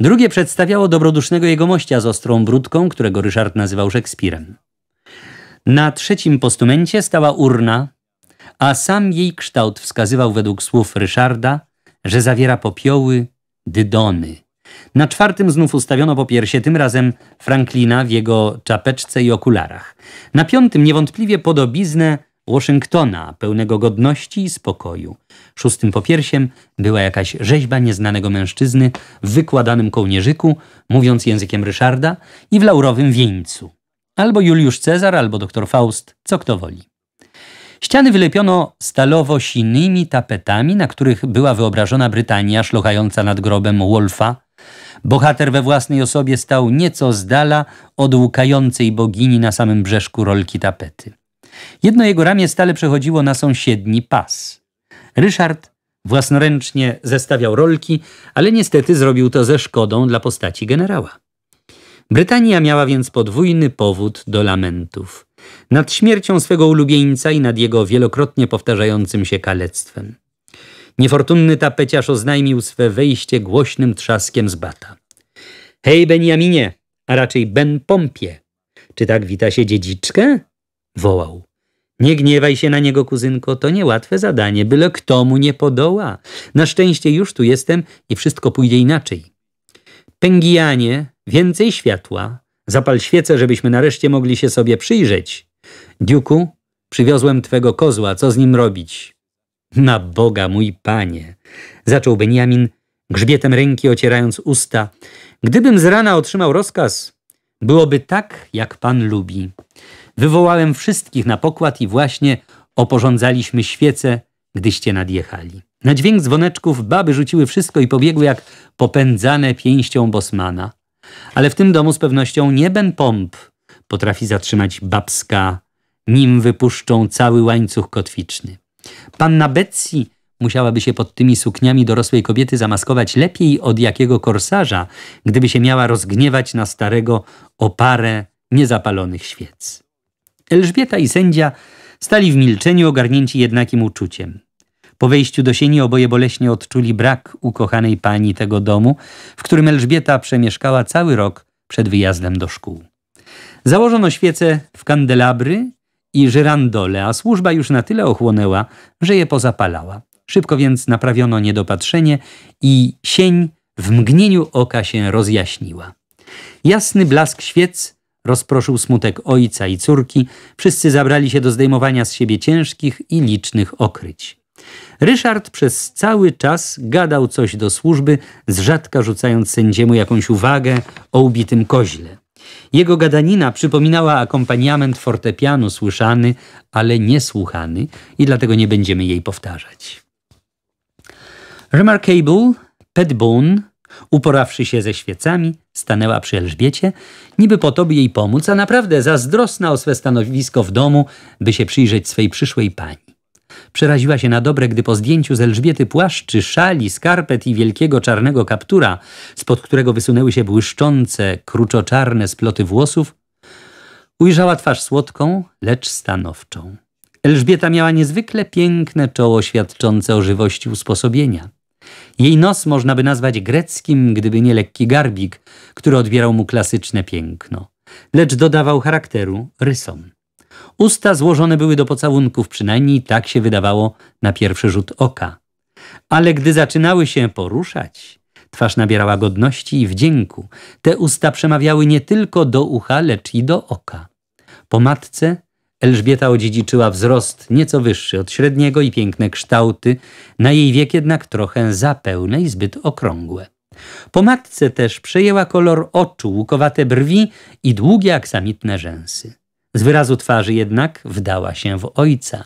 Drugie przedstawiało dobrodusznego jegomościa z ostrą brudką, którego Ryszard nazywał Szekspirem. Na trzecim postumencie stała urna, a sam jej kształt wskazywał według słów Ryszarda, że zawiera popioły dydony. Na czwartym znów ustawiono popiersie, tym razem Franklina w jego czapeczce i okularach. Na piątym niewątpliwie podobiznę Waszyngtona, pełnego godności i spokoju. Szóstym popiersiem była jakaś rzeźba nieznanego mężczyzny w wykładanym kołnierzyku, mówiąc językiem Ryszarda, i w laurowym wieńcu. Albo Juliusz Cezar, albo doktor Faust, co kto woli. Ściany wylepiono stalowo-sinymi tapetami, na których była wyobrażona Brytania szlochająca nad grobem Wolfa. Bohater we własnej osobie stał nieco z dala od łkającej bogini na samym brzeszku rolki tapety. Jedno jego ramię stale przechodziło na sąsiedni pas. Ryszard własnoręcznie zestawiał rolki, ale niestety zrobił to ze szkodą dla postaci generała. Brytania miała więc podwójny powód do lamentów. Nad śmiercią swego ulubieńca i nad jego wielokrotnie powtarzającym się kalectwem. Niefortunny tapeciarz oznajmił swe wejście głośnym trzaskiem z bata. Hej Benjaminie, a raczej Ben Pompie, czy tak wita się dziedziczkę? Wołał. Nie gniewaj się na niego, kuzynko, to niełatwe zadanie, byle kto mu nie podoła. Na szczęście już tu jestem i wszystko pójdzie inaczej. Pęgijanie, Więcej światła. Zapal świecę, żebyśmy nareszcie mogli się sobie przyjrzeć. Dziuku, przywiozłem twego kozła, co z nim robić? Na Boga, mój panie, zaczął Beniamin, grzbietem ręki ocierając usta. Gdybym z rana otrzymał rozkaz, byłoby tak, jak pan lubi. Wywołałem wszystkich na pokład i właśnie oporządzaliśmy świece, gdyście nadjechali. Na dźwięk dzwoneczków baby rzuciły wszystko i pobiegły jak popędzane pięścią bosmana. Ale w tym domu z pewnością nie Ben Pomp potrafi zatrzymać babska, nim wypuszczą cały łańcuch kotwiczny. Panna Betsy musiałaby się pod tymi sukniami dorosłej kobiety zamaskować lepiej od jakiego korsarza, gdyby się miała rozgniewać na starego o parę niezapalonych świec. Elżbieta i sędzia stali w milczeniu, ogarnięci jednakim uczuciem. Po wejściu do sieni oboje boleśnie odczuli brak ukochanej pani tego domu, w którym Elżbieta przemieszkała cały rok przed wyjazdem do szkół. Założono świece w kandelabry i żyrandole, a służba już na tyle ochłonęła, że je pozapalała. Szybko więc naprawiono niedopatrzenie i sień w mgnieniu oka się rozjaśniła. Jasny blask świec rozproszył smutek ojca i córki. Wszyscy zabrali się do zdejmowania z siebie ciężkich i licznych okryć. Ryszard przez cały czas gadał coś do służby, z rzadka rzucając sędziemu jakąś uwagę o ubitym koźle. Jego gadanina przypominała akompaniament fortepianu słyszany, ale niesłuchany i dlatego nie będziemy jej powtarzać. Remarkable, Pet Boone, uporawszy się ze świecami, stanęła przy Elżbiecie, niby po to, by jej pomóc, a naprawdę zazdrosna o swe stanowisko w domu, by się przyjrzeć swej przyszłej pani. Przeraziła się na dobre, gdy po zdjęciu z Elżbiety płaszczy, szali, skarpet i wielkiego czarnego kaptura, spod którego wysunęły się błyszczące, kruczoczarne sploty włosów, ujrzała twarz słodką, lecz stanowczą. Elżbieta miała niezwykle piękne czoło świadczące o żywości usposobienia. Jej nos można by nazwać greckim, gdyby nie lekki garbik, który odbierał mu klasyczne piękno, lecz dodawał charakteru rysom. Usta złożone były do pocałunków, przynajmniej tak się wydawało na pierwszy rzut oka. Ale gdy zaczynały się poruszać, twarz nabierała godności i wdzięku. Te usta przemawiały nie tylko do ucha, lecz i do oka. Po matce Elżbieta odziedziczyła wzrost nieco wyższy od średniego i piękne kształty, na jej wiek jednak trochę za pełne i zbyt okrągłe. Po matce też przejęła kolor oczu, łukowate brwi i długie aksamitne rzęsy. Z wyrazu twarzy jednak wdała się w ojca.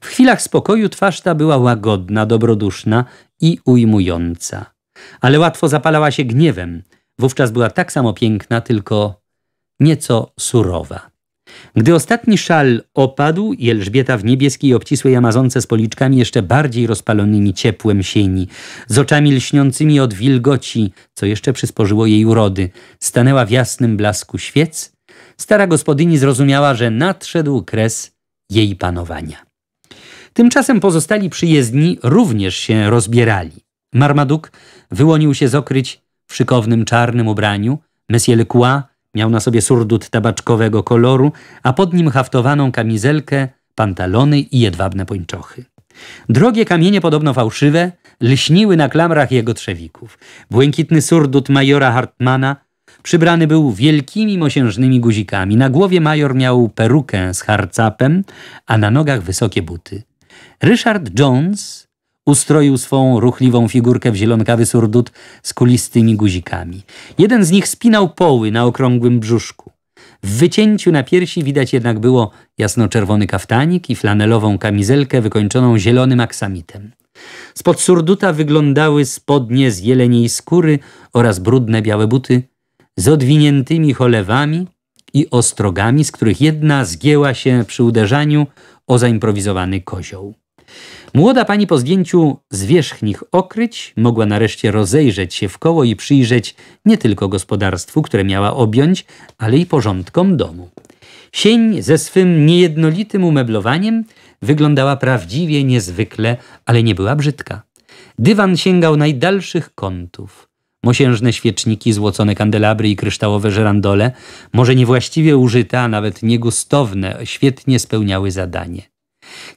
W chwilach spokoju twarz ta była łagodna, dobroduszna i ujmująca. Ale łatwo zapalała się gniewem. Wówczas była tak samo piękna, tylko nieco surowa. Gdy ostatni szal opadł i Elżbieta w niebieskiej obcisłej amazonce z policzkami jeszcze bardziej rozpalonymi ciepłem sieni, z oczami lśniącymi od wilgoci, co jeszcze przysporzyło jej urody, stanęła w jasnym blasku świec stara gospodyni zrozumiała, że nadszedł kres jej panowania. Tymczasem pozostali przyjezdni również się rozbierali. Marmaduk wyłonił się z okryć w szykownym czarnym ubraniu, Monsieur Lecoua miał na sobie surdut tabaczkowego koloru, a pod nim haftowaną kamizelkę, pantalony i jedwabne pończochy. Drogie kamienie, podobno fałszywe, lśniły na klamrach jego trzewików. Błękitny surdut majora Hartmana Przybrany był wielkimi mosiężnymi guzikami. Na głowie major miał perukę z harcapem, a na nogach wysokie buty. Richard Jones ustroił swą ruchliwą figurkę w zielonkawy surdut z kulistymi guzikami. Jeden z nich spinał poły na okrągłym brzuszku. W wycięciu na piersi widać jednak było jasnoczerwony kaftanik i flanelową kamizelkę wykończoną zielonym aksamitem. Spod surduta wyglądały spodnie z jeleniej skóry oraz brudne białe buty – z odwiniętymi cholewami i ostrogami, z których jedna zgięła się przy uderzaniu o zaimprowizowany kozioł. Młoda pani po zdjęciu zwierzchnich okryć mogła nareszcie rozejrzeć się w koło i przyjrzeć nie tylko gospodarstwu, które miała objąć, ale i porządkom domu. Sień ze swym niejednolitym umeblowaniem wyglądała prawdziwie niezwykle, ale nie była brzydka. Dywan sięgał najdalszych kątów. Mosiężne świeczniki, złocone kandelabry i kryształowe żerandole, może niewłaściwie użyte, a nawet niegustowne, świetnie spełniały zadanie.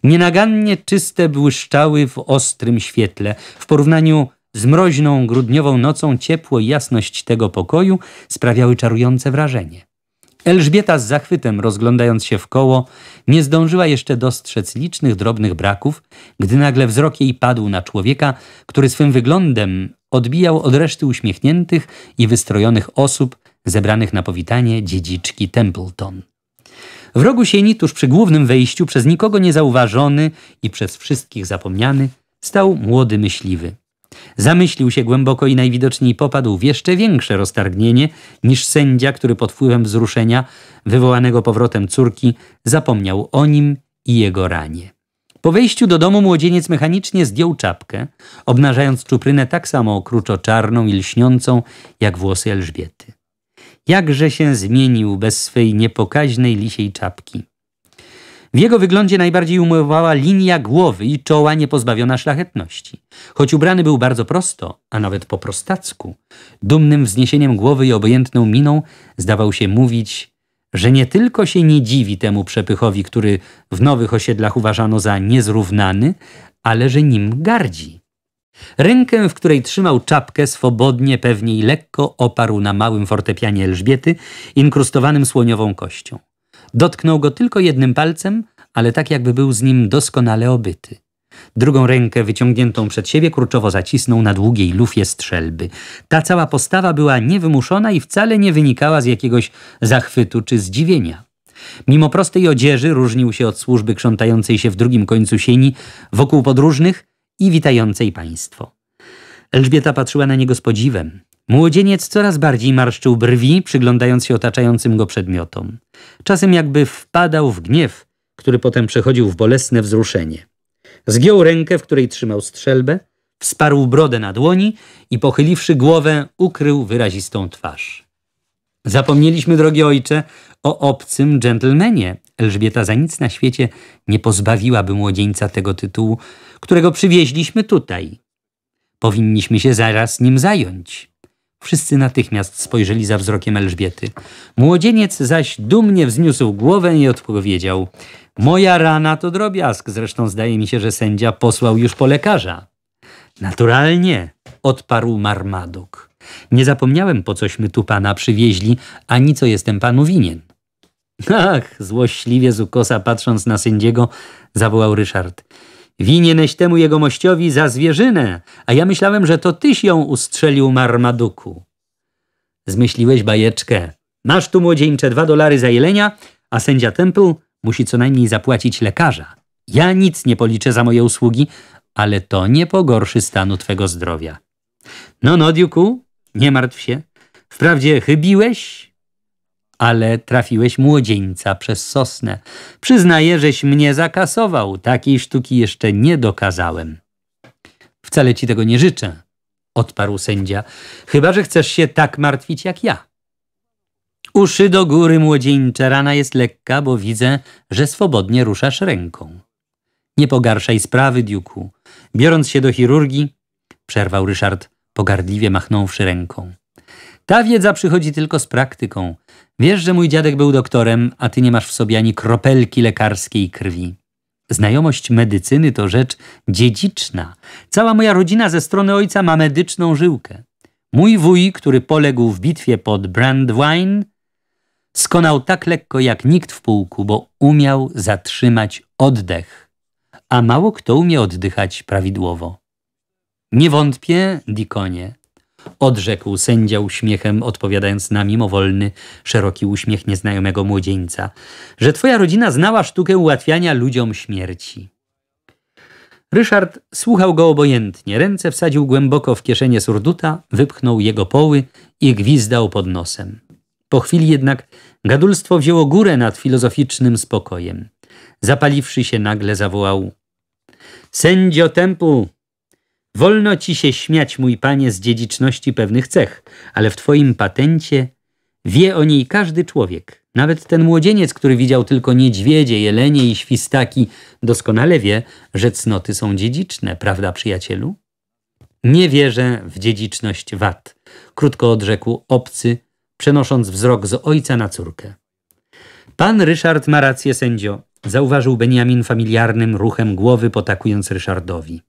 Nienagannie czyste błyszczały w ostrym świetle. W porównaniu z mroźną grudniową nocą ciepło i jasność tego pokoju sprawiały czarujące wrażenie. Elżbieta z zachwytem, rozglądając się w koło, nie zdążyła jeszcze dostrzec licznych drobnych braków, gdy nagle wzrok jej padł na człowieka, który swym wyglądem odbijał od reszty uśmiechniętych i wystrojonych osób zebranych na powitanie dziedziczki Templeton. W rogu sieni, tuż przy głównym wejściu, przez nikogo niezauważony i przez wszystkich zapomniany, stał młody myśliwy. Zamyślił się głęboko i najwidoczniej popadł w jeszcze większe roztargnienie niż sędzia, który pod wpływem wzruszenia wywołanego powrotem córki zapomniał o nim i jego ranie. Po wejściu do domu młodzieniec mechanicznie zdjął czapkę, obnażając czuprynę tak samo okruczo-czarną i lśniącą, jak włosy Elżbiety. Jakże się zmienił bez swej niepokaźnej lisiej czapki. W jego wyglądzie najbardziej umywała linia głowy i czoła niepozbawiona szlachetności. Choć ubrany był bardzo prosto, a nawet po prostacku, dumnym wzniesieniem głowy i obojętną miną zdawał się mówić że nie tylko się nie dziwi temu przepychowi, który w nowych osiedlach uważano za niezrównany, ale że nim gardzi. Rękę, w której trzymał czapkę, swobodnie, pewnie i lekko oparł na małym fortepianie Elżbiety, inkrustowanym słoniową kością. Dotknął go tylko jednym palcem, ale tak jakby był z nim doskonale obyty. Drugą rękę wyciągniętą przed siebie kurczowo zacisnął na długiej lufie strzelby. Ta cała postawa była niewymuszona i wcale nie wynikała z jakiegoś zachwytu czy zdziwienia. Mimo prostej odzieży różnił się od służby krzątającej się w drugim końcu sieni, wokół podróżnych i witającej państwo. Elżbieta patrzyła na niego z podziwem. Młodzieniec coraz bardziej marszczył brwi, przyglądając się otaczającym go przedmiotom. Czasem jakby wpadał w gniew, który potem przechodził w bolesne wzruszenie. Zgiął rękę, w której trzymał strzelbę, wsparł brodę na dłoni i pochyliwszy głowę, ukrył wyrazistą twarz. Zapomnieliśmy, drogi ojcze, o obcym dżentelmenie. Elżbieta za nic na świecie nie pozbawiłaby młodzieńca tego tytułu, którego przywieźliśmy tutaj. Powinniśmy się zaraz nim zająć. Wszyscy natychmiast spojrzeli za wzrokiem Elżbiety. Młodzieniec zaś dumnie wzniósł głowę i odpowiedział: Moja rana to drobiazg, zresztą zdaje mi się, że sędzia posłał już po lekarza. Naturalnie, odparł Marmaduk. Nie zapomniałem, po cośmy tu pana przywieźli, ani co jestem panu winien. Ach, złośliwie z ukosa patrząc na sędziego, zawołał Ryszard. Winieneś temu jegomościowi za zwierzynę, a ja myślałem, że to tyś ją ustrzelił marmaduku. Zmyśliłeś bajeczkę. Masz tu młodzieńcze dwa dolary za jelenia, a sędzia Temple musi co najmniej zapłacić lekarza. Ja nic nie policzę za moje usługi, ale to nie pogorszy stanu twego zdrowia. No, no, Diuku, nie martw się. Wprawdzie chybiłeś, ale trafiłeś młodzieńca przez sosnę. Przyznaję, żeś mnie zakasował, takiej sztuki jeszcze nie dokazałem. Wcale ci tego nie życzę, odparł sędzia, chyba że chcesz się tak martwić jak ja. Uszy do góry, młodzieńcze, rana jest lekka, bo widzę, że swobodnie ruszasz ręką. Nie pogarszaj sprawy, Diuku. Biorąc się do chirurgii, przerwał Ryszard, pogardliwie machnąwszy ręką. Ta wiedza przychodzi tylko z praktyką – Wiesz, że mój dziadek był doktorem, a ty nie masz w sobie ani kropelki lekarskiej krwi. Znajomość medycyny to rzecz dziedziczna. Cała moja rodzina ze strony ojca ma medyczną żyłkę. Mój wuj, który poległ w bitwie pod Brandwine, skonał tak lekko jak nikt w pułku, bo umiał zatrzymać oddech. A mało kto umie oddychać prawidłowo. Nie wątpię, Dikonie, Odrzekł sędzia uśmiechem, odpowiadając na mimowolny, szeroki uśmiech nieznajomego młodzieńca, że twoja rodzina znała sztukę ułatwiania ludziom śmierci. Ryszard słuchał go obojętnie, ręce wsadził głęboko w kieszenie surduta, wypchnął jego poły i gwizdał pod nosem. Po chwili jednak gadulstwo wzięło górę nad filozoficznym spokojem. Zapaliwszy się nagle zawołał – Sędzio tempu, Wolno ci się śmiać, mój panie, z dziedziczności pewnych cech, ale w twoim patencie wie o niej każdy człowiek. Nawet ten młodzieniec, który widział tylko niedźwiedzie, jelenie i świstaki, doskonale wie, że cnoty są dziedziczne, prawda, przyjacielu? Nie wierzę w dziedziczność wad, krótko odrzekł obcy, przenosząc wzrok z ojca na córkę. Pan Ryszard ma rację, sędzio, zauważył Beniamin familiarnym ruchem głowy, potakując Ryszardowi.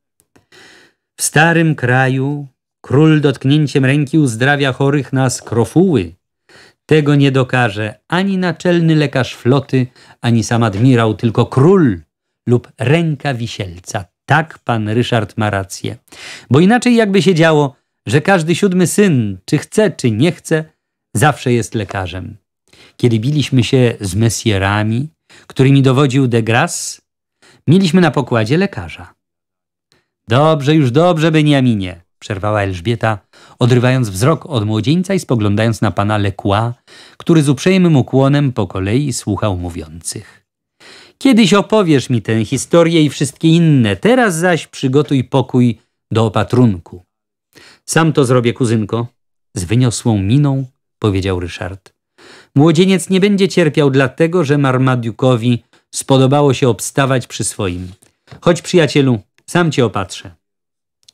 W starym kraju król dotknięciem ręki uzdrawia chorych na skrofuły. Tego nie dokaże ani naczelny lekarz floty, ani sam admirał, tylko król lub ręka wisielca. Tak pan Ryszard ma rację. Bo inaczej jakby się działo, że każdy siódmy syn, czy chce, czy nie chce, zawsze jest lekarzem. Kiedy biliśmy się z mesjerami, którymi dowodził de Gras, mieliśmy na pokładzie lekarza. Dobrze, już dobrze, Beniaminie, przerwała Elżbieta, odrywając wzrok od młodzieńca i spoglądając na pana Lekła, który z uprzejmym ukłonem po kolei słuchał mówiących. Kiedyś opowiesz mi tę historię i wszystkie inne, teraz zaś przygotuj pokój do opatrunku. Sam to zrobię, kuzynko, z wyniosłą miną powiedział Ryszard. Młodzieniec nie będzie cierpiał dlatego, że Marmadukowi spodobało się obstawać przy swoim. Chodź, przyjacielu, sam cię opatrzę.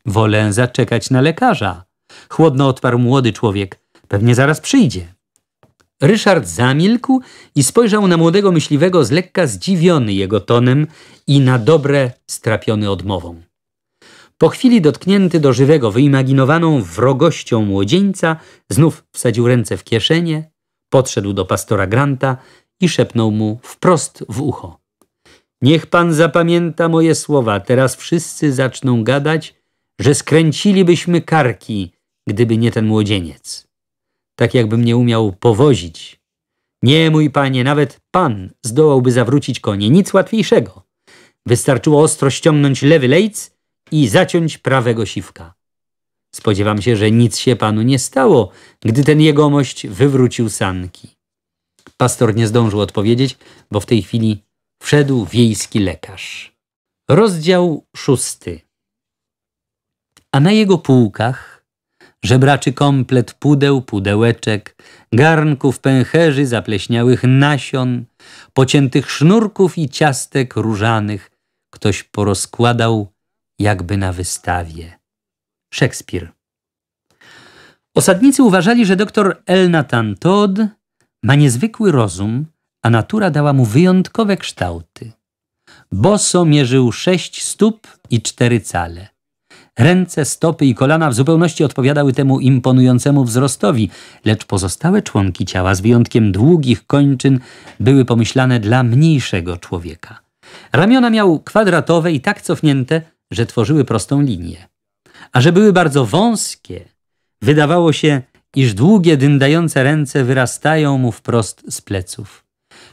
Wolę zaczekać na lekarza. Chłodno odparł młody człowiek. Pewnie zaraz przyjdzie. Ryszard zamilkł i spojrzał na młodego myśliwego z lekka zdziwiony jego tonem i na dobre strapiony odmową. Po chwili dotknięty do żywego, wyimaginowaną wrogością młodzieńca, znów wsadził ręce w kieszenie, podszedł do pastora Granta i szepnął mu wprost w ucho. Niech pan zapamięta moje słowa. Teraz wszyscy zaczną gadać, że skręcilibyśmy karki, gdyby nie ten młodzieniec. Tak jakbym nie umiał powozić. Nie, mój panie, nawet pan zdołałby zawrócić konie. Nic łatwiejszego. Wystarczyło ostro ściągnąć lewy lejc i zaciąć prawego siwka. Spodziewam się, że nic się panu nie stało, gdy ten jegomość wywrócił sanki. Pastor nie zdążył odpowiedzieć, bo w tej chwili wszedł wiejski lekarz. Rozdział szósty. A na jego półkach żebraczy komplet pudeł, pudełeczek, garnków, pęcherzy, zapleśniałych nasion, pociętych sznurków i ciastek różanych ktoś porozkładał jakby na wystawie. Szekspir. Osadnicy uważali, że doktor Elnathan Todd ma niezwykły rozum a natura dała mu wyjątkowe kształty. Boso mierzył sześć stóp i cztery cale. Ręce, stopy i kolana w zupełności odpowiadały temu imponującemu wzrostowi, lecz pozostałe członki ciała, z wyjątkiem długich kończyn, były pomyślane dla mniejszego człowieka. Ramiona miał kwadratowe i tak cofnięte, że tworzyły prostą linię. A że były bardzo wąskie, wydawało się, iż długie, dyndające ręce wyrastają mu wprost z pleców.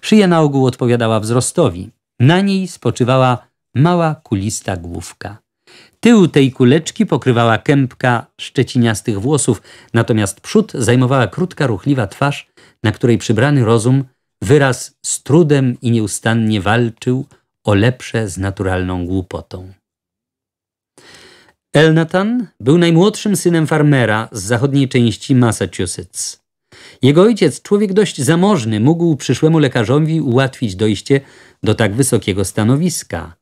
Szyja na ogół odpowiadała wzrostowi. Na niej spoczywała mała kulista główka. Tył tej kuleczki pokrywała kępka szczeciniastych włosów, natomiast przód zajmowała krótka, ruchliwa twarz, na której przybrany rozum wyraz z trudem i nieustannie walczył o lepsze z naturalną głupotą. Elnathan był najmłodszym synem farmera z zachodniej części Massachusetts. Jego ojciec, człowiek dość zamożny, mógł przyszłemu lekarzowi ułatwić dojście do tak wysokiego stanowiska,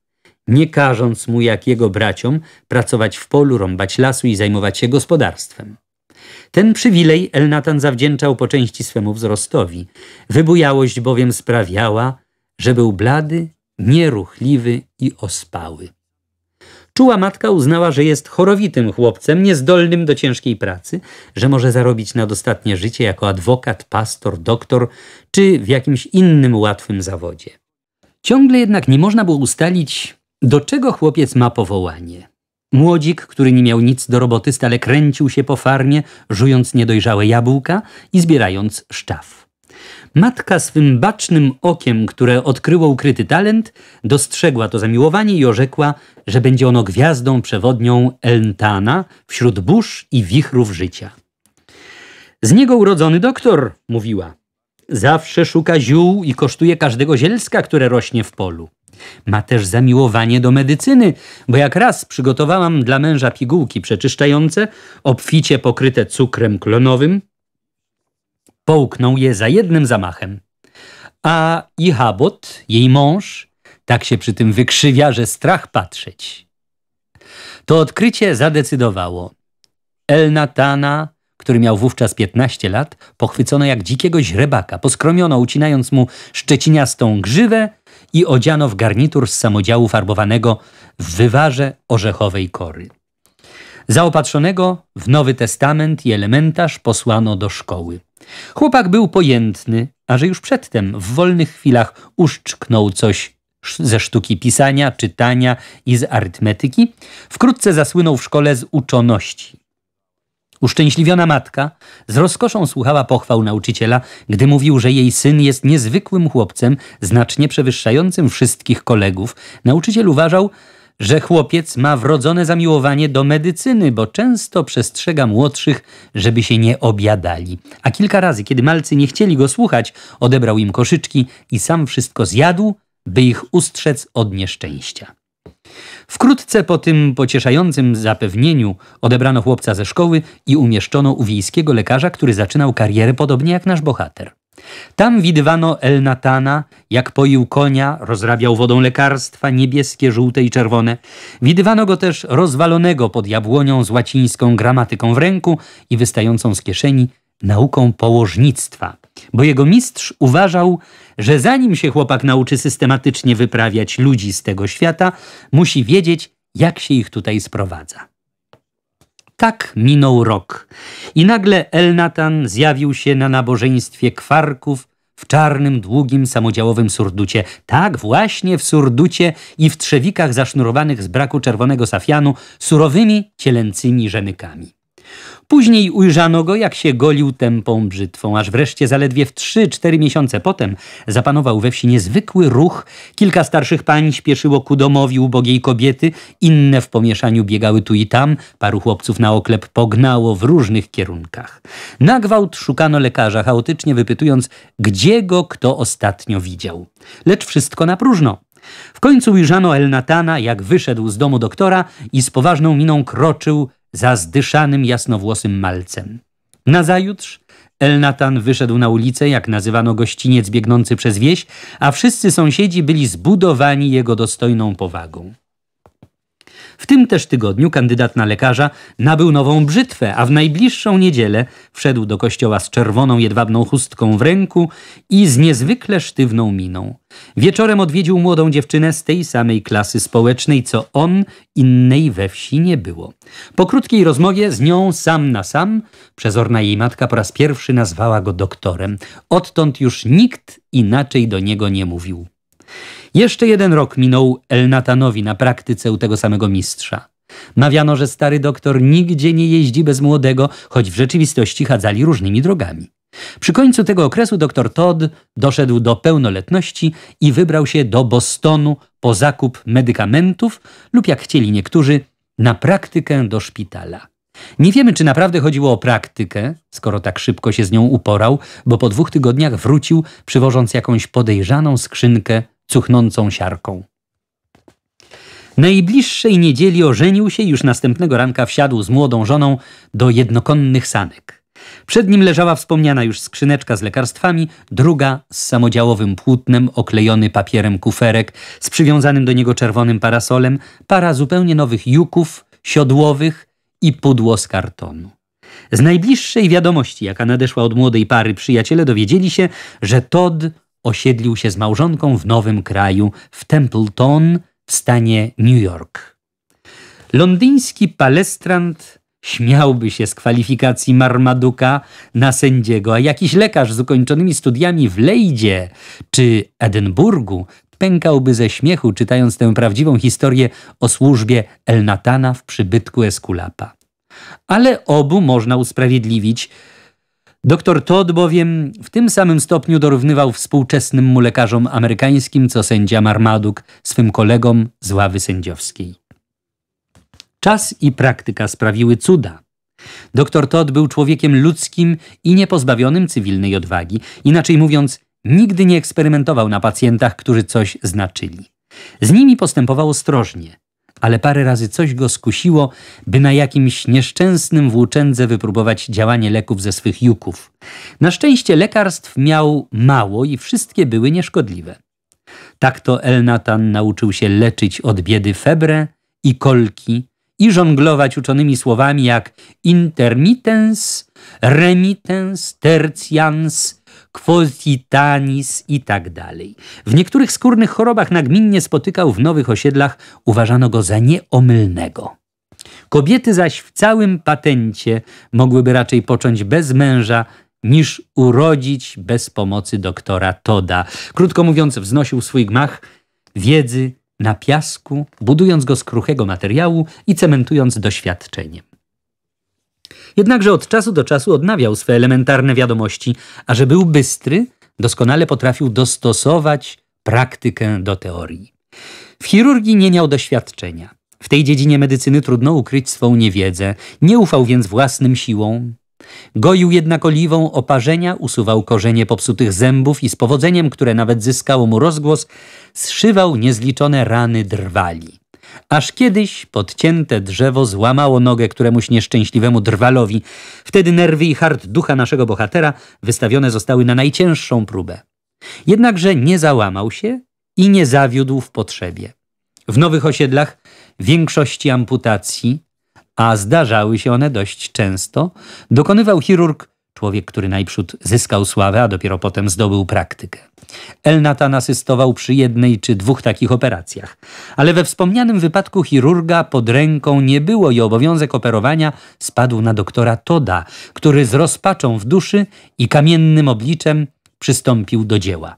nie każąc mu jak jego braciom pracować w polu, rąbać lasu i zajmować się gospodarstwem. Ten przywilej Elnatan zawdzięczał po części swemu wzrostowi. Wybujałość bowiem sprawiała, że był blady, nieruchliwy i ospały. Czuła matka uznała, że jest chorowitym chłopcem, niezdolnym do ciężkiej pracy, że może zarobić na dostatnie życie jako adwokat, pastor, doktor czy w jakimś innym łatwym zawodzie. Ciągle jednak nie można było ustalić, do czego chłopiec ma powołanie. Młodzik, który nie miał nic do roboty, stale kręcił się po farmie, żując niedojrzałe jabłka i zbierając szczaw. Matka swym bacznym okiem, które odkryło ukryty talent, dostrzegła to zamiłowanie i orzekła, że będzie ono gwiazdą przewodnią Elntana wśród burz i wichrów życia. Z niego urodzony doktor, mówiła, zawsze szuka ziół i kosztuje każdego zielska, które rośnie w polu. Ma też zamiłowanie do medycyny, bo jak raz przygotowałam dla męża pigułki przeczyszczające, obficie pokryte cukrem klonowym, połknął je za jednym zamachem. A Ihabot, jej mąż, tak się przy tym wykrzywia, że strach patrzeć. To odkrycie zadecydowało. Elnatana, który miał wówczas 15 lat, pochwycono jak dzikiego źrebaka, poskromiono, ucinając mu szczeciniastą grzywę i odziano w garnitur z samodziału farbowanego w wywarze orzechowej kory. Zaopatrzonego w Nowy Testament i elementarz posłano do szkoły. Chłopak był pojętny, a że już przedtem w wolnych chwilach uszczknął coś ze sztuki pisania, czytania i z arytmetyki, wkrótce zasłynął w szkole z uczoności. Uszczęśliwiona matka z rozkoszą słuchała pochwał nauczyciela, gdy mówił, że jej syn jest niezwykłym chłopcem, znacznie przewyższającym wszystkich kolegów. Nauczyciel uważał, że chłopiec ma wrodzone zamiłowanie do medycyny, bo często przestrzega młodszych, żeby się nie obiadali. A kilka razy, kiedy malcy nie chcieli go słuchać, odebrał im koszyczki i sam wszystko zjadł, by ich ustrzec od nieszczęścia. Wkrótce po tym pocieszającym zapewnieniu odebrano chłopca ze szkoły i umieszczono u wiejskiego lekarza, który zaczynał karierę podobnie jak nasz bohater. Tam widywano Elnatana, jak poił konia, rozrabiał wodą lekarstwa, niebieskie, żółte i czerwone. Widywano go też rozwalonego pod jabłonią z łacińską gramatyką w ręku i wystającą z kieszeni nauką położnictwa. Bo jego mistrz uważał, że zanim się chłopak nauczy systematycznie wyprawiać ludzi z tego świata, musi wiedzieć, jak się ich tutaj sprowadza tak minął rok. I nagle Elnatan zjawił się na nabożeństwie kwarków w czarnym, długim, samodziałowym surducie. Tak, właśnie w surducie i w trzewikach zasznurowanych z braku czerwonego safianu surowymi cielęcymi rzemykami. Później ujrzano go, jak się golił tępą brzytwą, aż wreszcie zaledwie w trzy-cztery miesiące potem zapanował we wsi niezwykły ruch. Kilka starszych pań śpieszyło ku domowi ubogiej kobiety, inne w pomieszaniu biegały tu i tam, paru chłopców na oklep pognało w różnych kierunkach. Na gwałt szukano lekarza, chaotycznie wypytując, gdzie go kto ostatnio widział. Lecz wszystko na próżno. W końcu ujrzano Elnatana, jak wyszedł z domu doktora i z poważną miną kroczył za zdyszanym jasnowłosym malcem. Nazajutrz Elnatan wyszedł na ulicę, jak nazywano gościniec biegnący przez wieś, a wszyscy sąsiedzi byli zbudowani jego dostojną powagą. W tym też tygodniu kandydat na lekarza nabył nową brzytwę, a w najbliższą niedzielę wszedł do kościoła z czerwoną jedwabną chustką w ręku i z niezwykle sztywną miną. Wieczorem odwiedził młodą dziewczynę z tej samej klasy społecznej, co on, innej we wsi nie było. Po krótkiej rozmowie z nią sam na sam, przezorna jej matka po raz pierwszy nazwała go doktorem. Odtąd już nikt inaczej do niego nie mówił. Jeszcze jeden rok minął Elnatanowi na praktyce u tego samego mistrza. Mawiano, że stary doktor nigdzie nie jeździ bez młodego, choć w rzeczywistości chadzali różnymi drogami. Przy końcu tego okresu doktor Todd doszedł do pełnoletności i wybrał się do Bostonu po zakup medykamentów lub, jak chcieli niektórzy, na praktykę do szpitala. Nie wiemy, czy naprawdę chodziło o praktykę, skoro tak szybko się z nią uporał, bo po dwóch tygodniach wrócił, przywożąc jakąś podejrzaną skrzynkę cuchnącą siarką. Najbliższej niedzieli ożenił się i już następnego ranka wsiadł z młodą żoną do jednokonnych sanek. Przed nim leżała wspomniana już skrzyneczka z lekarstwami, druga z samodziałowym płótnem, oklejony papierem kuferek, z przywiązanym do niego czerwonym parasolem, para zupełnie nowych juków, siodłowych i pudło z kartonu. Z najbliższej wiadomości, jaka nadeszła od młodej pary, przyjaciele dowiedzieli się, że Todd osiedlił się z małżonką w nowym kraju, w Templeton w stanie New York. Londyński palestrant śmiałby się z kwalifikacji Marmaduka na sędziego, a jakiś lekarz z ukończonymi studiami w Lejdzie czy Edynburgu pękałby ze śmiechu, czytając tę prawdziwą historię o służbie Elnatana w przybytku Eskulapa. Ale obu można usprawiedliwić – Doktor Todd bowiem w tym samym stopniu dorównywał współczesnym mu lekarzom amerykańskim, co sędzia Marmaduk swym kolegom z ławy sędziowskiej. Czas i praktyka sprawiły cuda. Doktor Todd był człowiekiem ludzkim i niepozbawionym cywilnej odwagi. Inaczej mówiąc, nigdy nie eksperymentował na pacjentach, którzy coś znaczyli. Z nimi postępował ostrożnie ale parę razy coś go skusiło, by na jakimś nieszczęsnym włóczędze wypróbować działanie leków ze swych juków. Na szczęście lekarstw miał mało i wszystkie były nieszkodliwe. Tak to Elnatan nauczył się leczyć od biedy febrę i kolki i żonglować uczonymi słowami jak intermittens, remittens, tercians kwozitanis i tak dalej. W niektórych skórnych chorobach nagminnie spotykał w nowych osiedlach, uważano go za nieomylnego. Kobiety zaś w całym patencie mogłyby raczej począć bez męża niż urodzić bez pomocy doktora Toda. Krótko mówiąc, wznosił swój gmach wiedzy na piasku, budując go z kruchego materiału i cementując doświadczeniem. Jednakże od czasu do czasu odnawiał swe elementarne wiadomości, a że był bystry, doskonale potrafił dostosować praktykę do teorii. W chirurgii nie miał doświadczenia. W tej dziedzinie medycyny trudno ukryć swą niewiedzę, nie ufał więc własnym siłom. Goił jednak oliwą oparzenia, usuwał korzenie popsutych zębów i z powodzeniem, które nawet zyskało mu rozgłos, zszywał niezliczone rany drwali. Aż kiedyś podcięte drzewo złamało nogę któremuś nieszczęśliwemu drwalowi. Wtedy nerwy i hart ducha naszego bohatera wystawione zostały na najcięższą próbę. Jednakże nie załamał się i nie zawiódł w potrzebie. W nowych osiedlach większości amputacji, a zdarzały się one dość często, dokonywał chirurg człowiek, który najprzód zyskał sławę, a dopiero potem zdobył praktykę. Elnatan asystował przy jednej czy dwóch takich operacjach, ale we wspomnianym wypadku chirurga pod ręką nie było i obowiązek operowania spadł na doktora Toda, który z rozpaczą w duszy i kamiennym obliczem przystąpił do dzieła.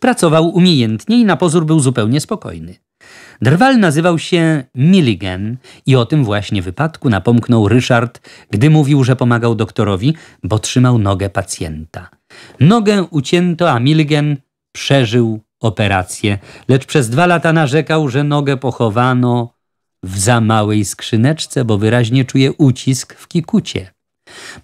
Pracował umiejętnie i na pozór był zupełnie spokojny. Drwal nazywał się Milligan i o tym właśnie wypadku napomknął Ryszard, gdy mówił, że pomagał doktorowi, bo trzymał nogę pacjenta. Nogę ucięto, a Milligan przeżył operację, lecz przez dwa lata narzekał, że nogę pochowano w za małej skrzyneczce, bo wyraźnie czuje ucisk w kikucie.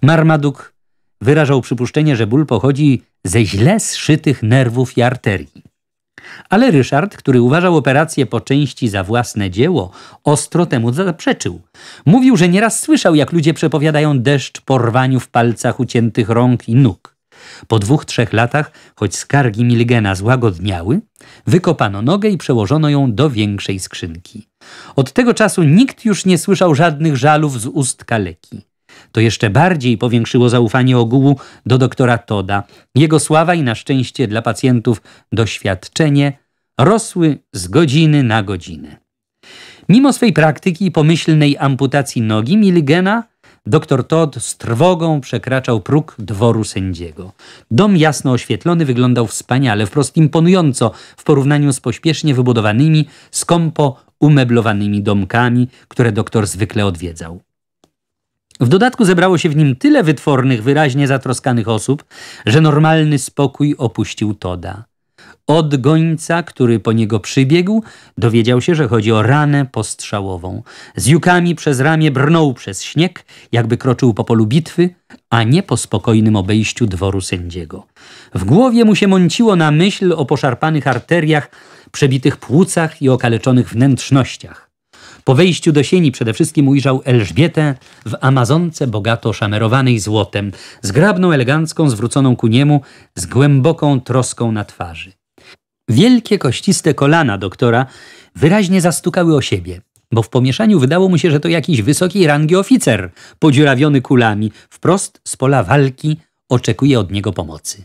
Marmaduk wyrażał przypuszczenie, że ból pochodzi ze źle zszytych nerwów i arterii. Ale Ryszard, który uważał operację po części za własne dzieło, ostro temu zaprzeczył. Mówił, że nieraz słyszał, jak ludzie przepowiadają deszcz po rwaniu w palcach uciętych rąk i nóg. Po dwóch, trzech latach, choć skargi Milgena złagodniały, wykopano nogę i przełożono ją do większej skrzynki. Od tego czasu nikt już nie słyszał żadnych żalów z ust kaleki. To jeszcze bardziej powiększyło zaufanie ogółu do doktora Toda. Jego sława i na szczęście dla pacjentów doświadczenie rosły z godziny na godzinę. Mimo swej praktyki i pomyślnej amputacji nogi Milgena, Doktor Todd z trwogą przekraczał próg dworu sędziego. Dom jasno oświetlony wyglądał wspaniale, wprost imponująco w porównaniu z pośpiesznie wybudowanymi, skąpo umeblowanymi domkami, które doktor zwykle odwiedzał. W dodatku zebrało się w nim tyle wytwornych, wyraźnie zatroskanych osób, że normalny spokój opuścił Toda. Od gońca, który po niego przybiegł, dowiedział się, że chodzi o ranę postrzałową. Z jukami przez ramię brnął przez śnieg, jakby kroczył po polu bitwy, a nie po spokojnym obejściu dworu sędziego. W głowie mu się mąciło na myśl o poszarpanych arteriach, przebitych płucach i okaleczonych wnętrznościach. Po wejściu do sieni przede wszystkim ujrzał Elżbietę w amazonce bogato szamerowanej złotem, zgrabną, elegancką, zwróconą ku niemu, z głęboką troską na twarzy. Wielkie kościste kolana doktora wyraźnie zastukały o siebie, bo w pomieszaniu wydało mu się, że to jakiś wysokiej rangi oficer, podziurawiony kulami, wprost z pola walki oczekuje od niego pomocy.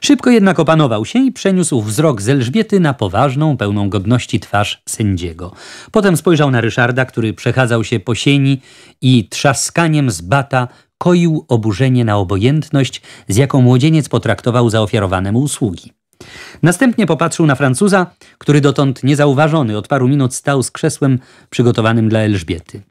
Szybko jednak opanował się i przeniósł wzrok z Elżbiety na poważną, pełną godności twarz sędziego. Potem spojrzał na Ryszarda, który przechadzał się po sieni i trzaskaniem z bata koił oburzenie na obojętność, z jaką młodzieniec potraktował zaofiarowane mu usługi. Następnie popatrzył na Francuza, który dotąd niezauważony od paru minut stał z krzesłem przygotowanym dla Elżbiety.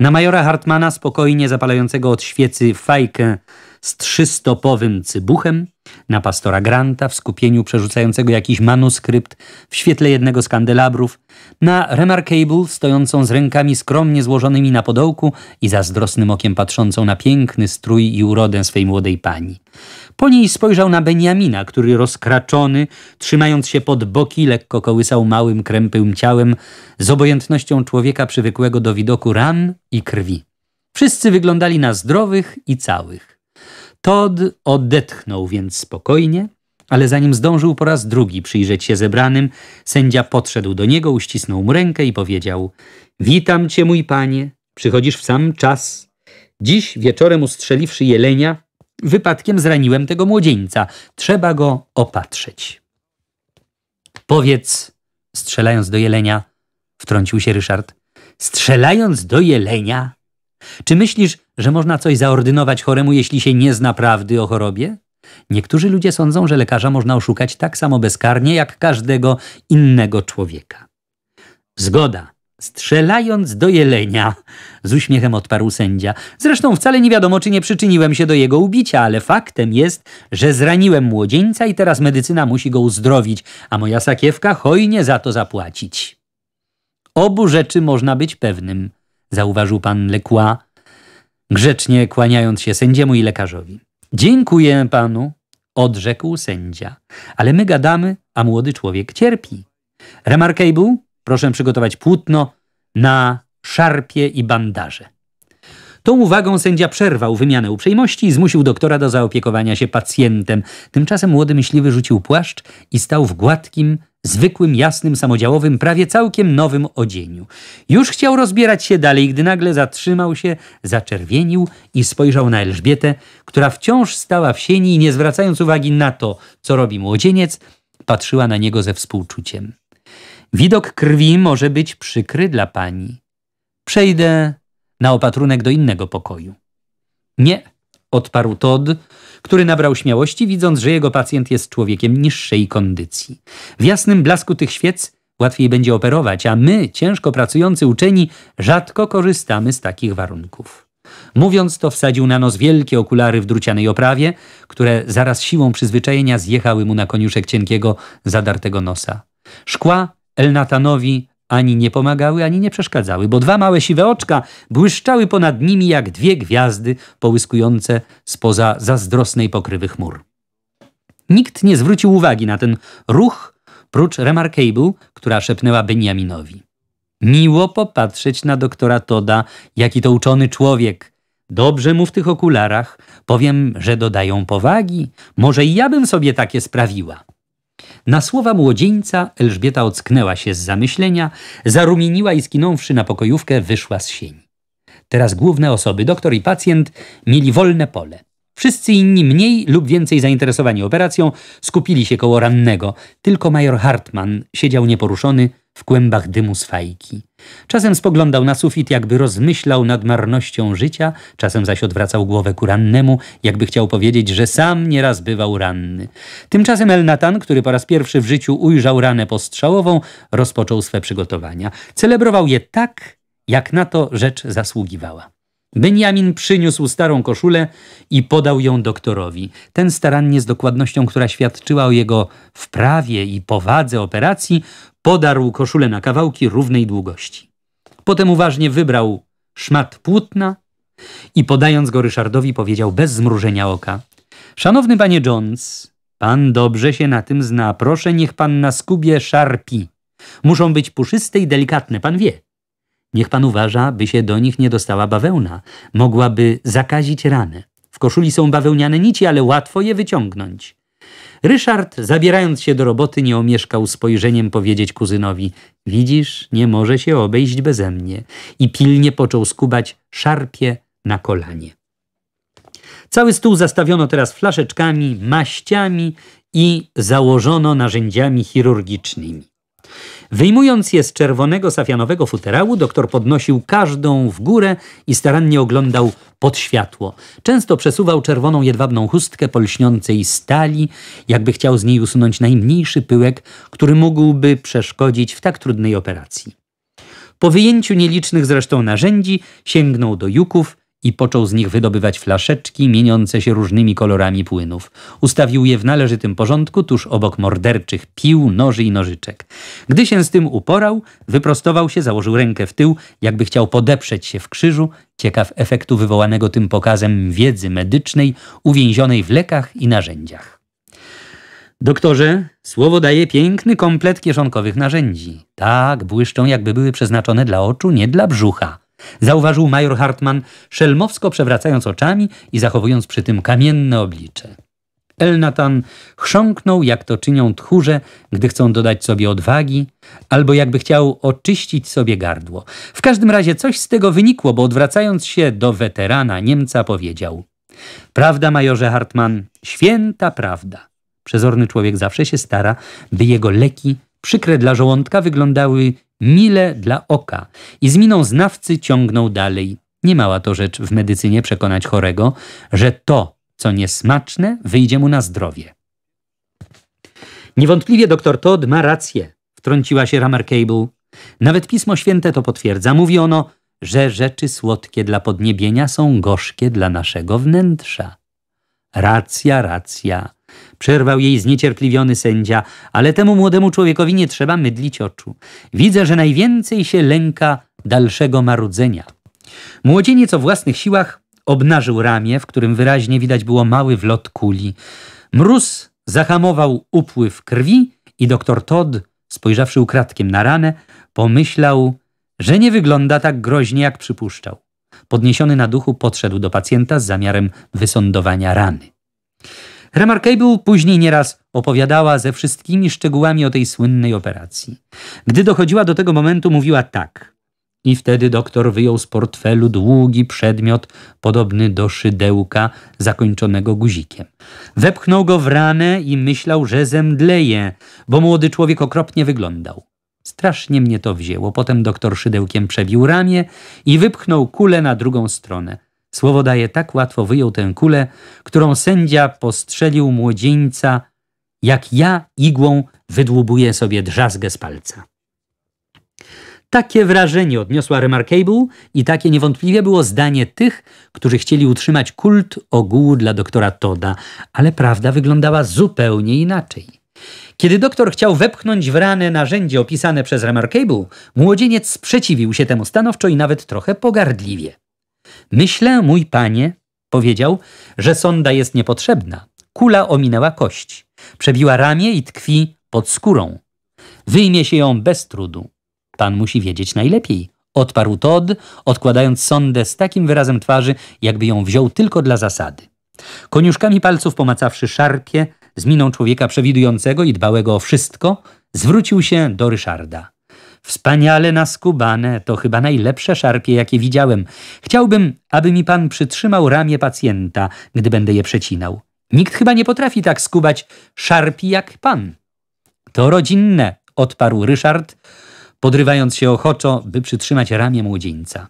Na majora Hartmana, spokojnie zapalającego od świecy fajkę z trzystopowym cybuchem, na pastora Granta w skupieniu przerzucającego jakiś manuskrypt w świetle jednego z kandelabrów, na Remarkable stojącą z rękami skromnie złożonymi na podołku i zazdrosnym okiem patrzącą na piękny strój i urodę swej młodej pani. Po niej spojrzał na Beniamina, który rozkraczony, trzymając się pod boki, lekko kołysał małym, krępym ciałem z obojętnością człowieka przywykłego do widoku ran i krwi. Wszyscy wyglądali na zdrowych i całych. Todd odetchnął więc spokojnie, ale zanim zdążył po raz drugi przyjrzeć się zebranym, sędzia podszedł do niego, uścisnął mu rękę i powiedział: Witam cię, mój panie, przychodzisz w sam czas. Dziś wieczorem ustrzeliwszy jelenia, wypadkiem zraniłem tego młodzieńca. Trzeba go opatrzyć. Powiedz, strzelając do jelenia, wtrącił się Ryszard. Strzelając do jelenia, czy myślisz, że można coś zaordynować choremu, jeśli się nie zna prawdy o chorobie? Niektórzy ludzie sądzą, że lekarza można oszukać tak samo bezkarnie jak każdego innego człowieka. Zgoda. Strzelając do jelenia, z uśmiechem odparł sędzia. Zresztą wcale nie wiadomo, czy nie przyczyniłem się do jego ubicia, ale faktem jest, że zraniłem młodzieńca i teraz medycyna musi go uzdrowić, a moja sakiewka hojnie za to zapłacić. Obu rzeczy można być pewnym – zauważył pan Lekła, grzecznie kłaniając się sędziemu i lekarzowi. Dziękuję panu, odrzekł sędzia, ale my gadamy, a młody człowiek cierpi. Remarkable, proszę przygotować płótno na szarpie i bandaże. Tą uwagą sędzia przerwał wymianę uprzejmości i zmusił doktora do zaopiekowania się pacjentem. Tymczasem młody myśliwy rzucił płaszcz i stał w gładkim, zwykłym, jasnym, samodziałowym, prawie całkiem nowym odzieniu. Już chciał rozbierać się dalej, gdy nagle zatrzymał się, zaczerwienił i spojrzał na Elżbietę, która wciąż stała w sieni i nie zwracając uwagi na to, co robi młodzieniec, patrzyła na niego ze współczuciem. Widok krwi może być przykry dla pani. Przejdę na opatrunek do innego pokoju. Nie, odparł Todd, który nabrał śmiałości, widząc, że jego pacjent jest człowiekiem niższej kondycji. W jasnym blasku tych świec łatwiej będzie operować, a my, ciężko pracujący uczeni, rzadko korzystamy z takich warunków. Mówiąc to, wsadził na nos wielkie okulary w drucianej oprawie, które zaraz siłą przyzwyczajenia zjechały mu na koniuszek cienkiego, zadartego nosa. Szkła Elnatanowi ani nie pomagały, ani nie przeszkadzały, bo dwa małe siwe oczka błyszczały ponad nimi jak dwie gwiazdy połyskujące spoza zazdrosnej pokrywy chmur. Nikt nie zwrócił uwagi na ten ruch, prócz Remarkable, która szepnęła Benjaminowi. Miło popatrzeć na doktora Toda, jaki to uczony człowiek. Dobrze mu w tych okularach. Powiem, że dodają powagi. Może i ja bym sobie takie sprawiła. Na słowa młodzieńca Elżbieta ocknęła się z zamyślenia, zarumieniła i skinąwszy na pokojówkę wyszła z sieni. Teraz główne osoby, doktor i pacjent, mieli wolne pole – Wszyscy inni, mniej lub więcej zainteresowani operacją, skupili się koło rannego. Tylko major Hartmann siedział nieporuszony w kłębach dymu z fajki. Czasem spoglądał na sufit, jakby rozmyślał nad marnością życia, czasem zaś odwracał głowę ku rannemu, jakby chciał powiedzieć, że sam nieraz bywał ranny. Tymczasem Elnatan, który po raz pierwszy w życiu ujrzał ranę postrzałową, rozpoczął swe przygotowania. Celebrował je tak, jak na to rzecz zasługiwała. Benjamin przyniósł starą koszulę i podał ją doktorowi. Ten starannie z dokładnością, która świadczyła o jego wprawie i powadze operacji, podarł koszulę na kawałki równej długości. Potem uważnie wybrał szmat płótna i podając go Ryszardowi powiedział bez zmrużenia oka. Szanowny panie Jones, pan dobrze się na tym zna. Proszę, niech pan na skubie szarpi. Muszą być puszyste i delikatne, pan wie. Niech pan uważa, by się do nich nie dostała bawełna. Mogłaby zakazić ranę. W koszuli są bawełniane nici, ale łatwo je wyciągnąć. Ryszard, zabierając się do roboty, nie omieszkał spojrzeniem powiedzieć kuzynowi – widzisz, nie może się obejść beze mnie. I pilnie począł skubać szarpie na kolanie. Cały stół zastawiono teraz flaszeczkami, maściami i założono narzędziami chirurgicznymi. Wyjmując je z czerwonego safianowego futerału, doktor podnosił każdą w górę i starannie oglądał pod światło. Często przesuwał czerwoną jedwabną chustkę polśniącej stali, jakby chciał z niej usunąć najmniejszy pyłek, który mógłby przeszkodzić w tak trudnej operacji. Po wyjęciu nielicznych zresztą narzędzi sięgnął do juków i począł z nich wydobywać flaszeczki mieniące się różnymi kolorami płynów. Ustawił je w należytym porządku tuż obok morderczych pił, noży i nożyczek. Gdy się z tym uporał, wyprostował się, założył rękę w tył, jakby chciał podeprzeć się w krzyżu, ciekaw efektu wywołanego tym pokazem wiedzy medycznej uwięzionej w lekach i narzędziach. Doktorze, słowo daje piękny komplet kieszonkowych narzędzi. Tak, błyszczą jakby były przeznaczone dla oczu, nie dla brzucha. Zauważył major Hartmann, szelmowsko przewracając oczami i zachowując przy tym kamienne oblicze. Elnatan chrząknął, jak to czynią tchórze, gdy chcą dodać sobie odwagi, albo jakby chciał oczyścić sobie gardło. W każdym razie coś z tego wynikło, bo odwracając się do weterana Niemca powiedział Prawda, majorze Hartmann, święta prawda. Przezorny człowiek zawsze się stara, by jego leki przykre dla żołądka wyglądały mile dla oka i z miną znawcy ciągnął dalej. Nie mała to rzecz w medycynie przekonać chorego, że to, co niesmaczne, wyjdzie mu na zdrowie. Niewątpliwie doktor Todd ma rację, wtrąciła się Ramar Cable. Nawet Pismo Święte to potwierdza. Mówi ono, że rzeczy słodkie dla podniebienia są gorzkie dla naszego wnętrza. Racja, racja przerwał jej zniecierpliwiony sędzia, ale temu młodemu człowiekowi nie trzeba mydlić oczu. Widzę, że najwięcej się lęka dalszego marudzenia. Młodzieniec o własnych siłach obnażył ramię, w którym wyraźnie widać było mały wlot kuli. Mróz zahamował upływ krwi i doktor Todd, spojrzawszy ukradkiem na ranę, pomyślał, że nie wygląda tak groźnie, jak przypuszczał. Podniesiony na duchu podszedł do pacjenta z zamiarem wysądowania rany. Remarkable później nieraz opowiadała ze wszystkimi szczegółami o tej słynnej operacji. Gdy dochodziła do tego momentu, mówiła tak. I wtedy doktor wyjął z portfelu długi przedmiot, podobny do szydełka zakończonego guzikiem. Wepchnął go w ranę i myślał, że zemdleje, bo młody człowiek okropnie wyglądał. Strasznie mnie to wzięło. Potem doktor szydełkiem przebił ramię i wypchnął kulę na drugą stronę. Słowo daje tak łatwo wyjął tę kulę, którą sędzia postrzelił młodzieńca, jak ja igłą wydłubuję sobie drzazgę z palca. Takie wrażenie odniosła Remarkable i takie niewątpliwie było zdanie tych, którzy chcieli utrzymać kult ogółu dla doktora Toda, ale prawda wyglądała zupełnie inaczej. Kiedy doktor chciał wepchnąć w ranę narzędzie opisane przez Remarkable, młodzieniec sprzeciwił się temu stanowczo i nawet trochę pogardliwie. Myślę, mój panie, powiedział, że sonda jest niepotrzebna. Kula ominęła kość, przebiła ramię i tkwi pod skórą. Wyjmie się ją bez trudu. Pan musi wiedzieć najlepiej, odparł Todd, odkładając sondę z takim wyrazem twarzy, jakby ją wziął tylko dla zasady. Koniuszkami palców pomacawszy szarpie, z miną człowieka przewidującego i dbałego o wszystko, zwrócił się do Ryszarda. Wspaniale naskubane, to chyba najlepsze szarpie, jakie widziałem. Chciałbym, aby mi pan przytrzymał ramię pacjenta, gdy będę je przecinał. Nikt chyba nie potrafi tak skubać szarpi jak pan. To rodzinne, odparł Ryszard, podrywając się ochoczo, by przytrzymać ramię młodzieńca.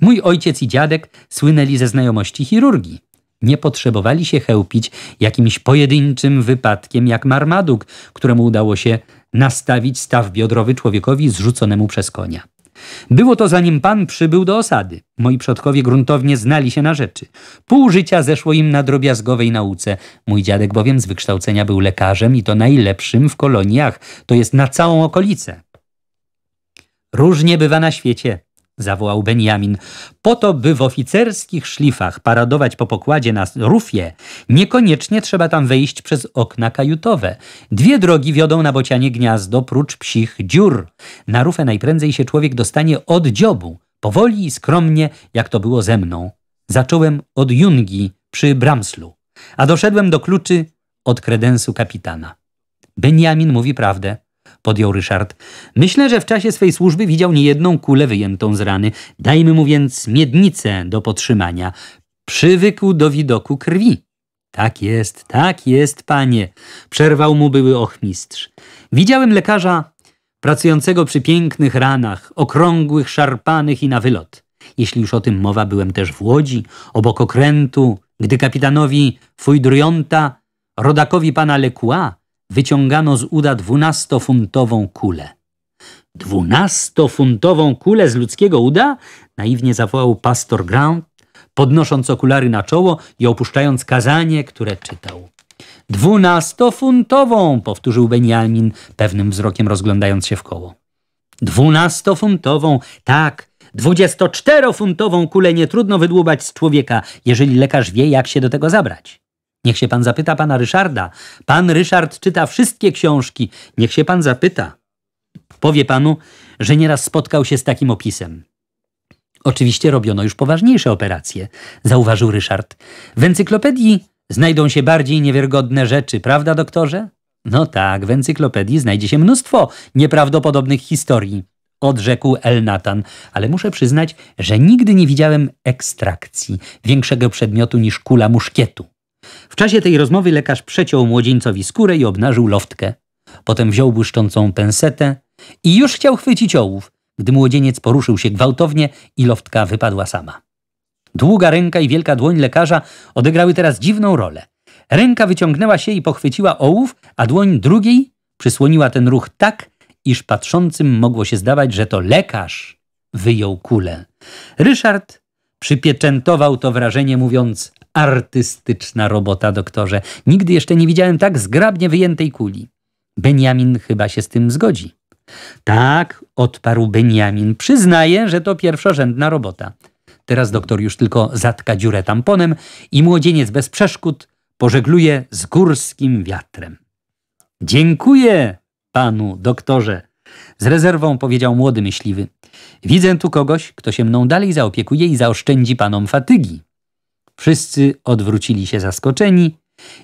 Mój ojciec i dziadek słynęli ze znajomości chirurgii. Nie potrzebowali się chełpić jakimś pojedynczym wypadkiem jak Marmaduk, któremu udało się nastawić staw biodrowy człowiekowi zrzuconemu przez konia. Było to zanim pan przybył do osady. Moi przodkowie gruntownie znali się na rzeczy. Pół życia zeszło im na drobiazgowej nauce. Mój dziadek bowiem z wykształcenia był lekarzem i to najlepszym w koloniach, to jest na całą okolicę. Różnie bywa na świecie zawołał Benjamin, po to, by w oficerskich szlifach paradować po pokładzie na rufie, niekoniecznie trzeba tam wejść przez okna kajutowe. Dwie drogi wiodą na bocianie gniazdo prócz psich dziur. Na rufę najprędzej się człowiek dostanie od dziobu, powoli i skromnie, jak to było ze mną. Zacząłem od Jungi przy Bramslu, a doszedłem do kluczy od kredensu kapitana. Benjamin mówi prawdę podjął Ryszard. Myślę, że w czasie swej służby widział niejedną kulę wyjętą z rany. Dajmy mu więc miednicę do podtrzymania. Przywykł do widoku krwi. Tak jest, tak jest, panie, przerwał mu były ochmistrz. Widziałem lekarza pracującego przy pięknych ranach, okrągłych, szarpanych i na wylot. Jeśli już o tym mowa, byłem też w Łodzi, obok okrętu, gdy kapitanowi Fujdryonta, rodakowi pana Lekua, wyciągano z uda dwunastofuntową kulę. Dwunastofuntową kulę z ludzkiego uda? Naiwnie zawołał pastor Grant, podnosząc okulary na czoło i opuszczając kazanie, które czytał. Dwunastofuntową, powtórzył Benjamin, pewnym wzrokiem rozglądając się w koło. Dwunastofuntową, tak, dwudziestoczterofuntową kulę nie trudno wydłubać z człowieka, jeżeli lekarz wie, jak się do tego zabrać. Niech się pan zapyta pana Ryszarda. Pan Ryszard czyta wszystkie książki. Niech się pan zapyta. Powie panu, że nieraz spotkał się z takim opisem. Oczywiście robiono już poważniejsze operacje, zauważył Ryszard. W encyklopedii znajdą się bardziej niewiarygodne rzeczy, prawda, doktorze? No tak, w encyklopedii znajdzie się mnóstwo nieprawdopodobnych historii, odrzekł El Natan, ale muszę przyznać, że nigdy nie widziałem ekstrakcji większego przedmiotu niż kula muszkietu. W czasie tej rozmowy lekarz przeciął młodzieńcowi skórę i obnażył loftkę. Potem wziął błyszczącą pensetę i już chciał chwycić ołów, gdy młodzieniec poruszył się gwałtownie i loftka wypadła sama. Długa ręka i wielka dłoń lekarza odegrały teraz dziwną rolę. Ręka wyciągnęła się i pochwyciła ołów, a dłoń drugiej przysłoniła ten ruch tak, iż patrzącym mogło się zdawać, że to lekarz wyjął kulę. Ryszard przypieczętował to wrażenie mówiąc artystyczna robota, doktorze. Nigdy jeszcze nie widziałem tak zgrabnie wyjętej kuli. Benjamin chyba się z tym zgodzi. Tak, odparł Benjamin. Przyznaję, że to pierwszorzędna robota. Teraz doktor już tylko zatka dziurę tamponem i młodzieniec bez przeszkód pożegluje z górskim wiatrem. Dziękuję panu doktorze. Z rezerwą powiedział młody myśliwy. Widzę tu kogoś, kto się mną dalej zaopiekuje i zaoszczędzi panom fatygi. Wszyscy odwrócili się zaskoczeni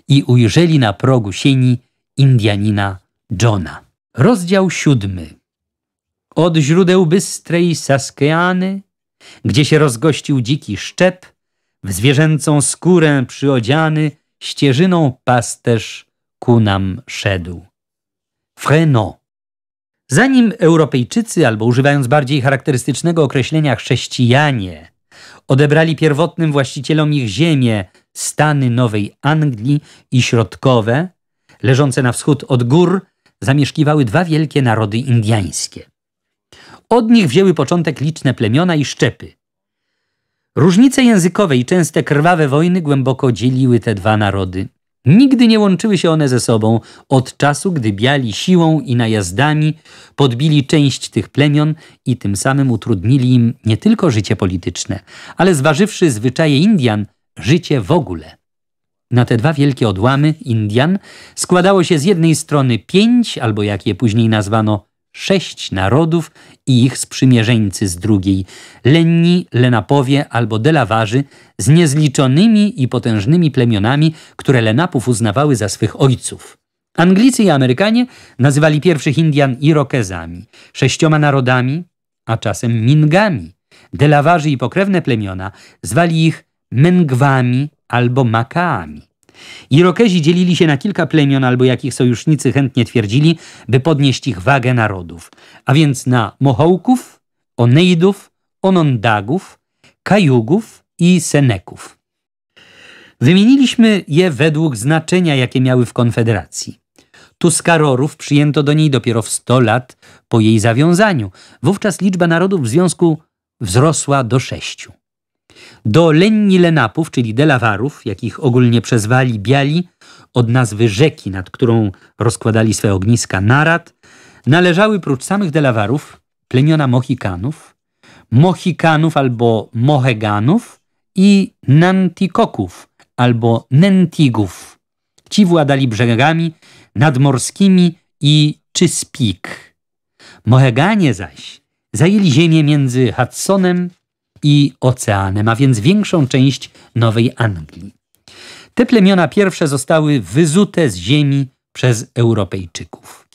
i ujrzeli na progu sieni Indianina Johna. Rozdział siódmy. Od źródeł bystrej Saskiany, gdzie się rozgościł dziki szczep, w zwierzęcą skórę przyodziany, ścieżyną pasterz ku nam szedł. Freno. Zanim Europejczycy, albo używając bardziej charakterystycznego określenia chrześcijanie, Odebrali pierwotnym właścicielom ich ziemię, Stany Nowej Anglii i Środkowe, leżące na wschód od gór, zamieszkiwały dwa wielkie narody indiańskie. Od nich wzięły początek liczne plemiona i szczepy. Różnice językowe i częste krwawe wojny głęboko dzieliły te dwa narody – Nigdy nie łączyły się one ze sobą od czasu, gdy biali siłą i najazdami podbili część tych plemion i tym samym utrudnili im nie tylko życie polityczne, ale zważywszy zwyczaje Indian, życie w ogóle. Na te dwa wielkie odłamy Indian składało się z jednej strony pięć, albo jak je później nazwano, sześć narodów i ich sprzymierzeńcy z drugiej, Lenni, Lenapowie albo Delawarzy z niezliczonymi i potężnymi plemionami, które Lenapów uznawały za swych ojców. Anglicy i Amerykanie nazywali pierwszych Indian Irokezami, sześcioma narodami, a czasem Mingami. Delawarzy i pokrewne plemiona zwali ich Mengwami albo Makaami. Irokezi dzielili się na kilka plemion, albo jakich sojusznicy chętnie twierdzili, by podnieść ich wagę narodów, a więc na Mohołków, Oneidów, Onondagów, Kajugów i Seneków. Wymieniliśmy je według znaczenia, jakie miały w Konfederacji. Tuskarorów przyjęto do niej dopiero w 100 lat po jej zawiązaniu. Wówczas liczba narodów w związku wzrosła do sześciu. Do Lenni Lenapów, czyli Delawarów, jakich ogólnie przezwali Biali, od nazwy rzeki, nad którą rozkładali swe ogniska narad, należały prócz samych Delawarów plemiona Mohikanów, Mohikanów albo Moheganów i Nantikoków albo Nentigów. Ci władali brzegami nadmorskimi i Czyspik. Moheganie zaś zajęli ziemię między Hudsonem i oceanem, a więc większą część Nowej Anglii. Te plemiona pierwsze zostały wyzute z ziemi przez Europejczyków.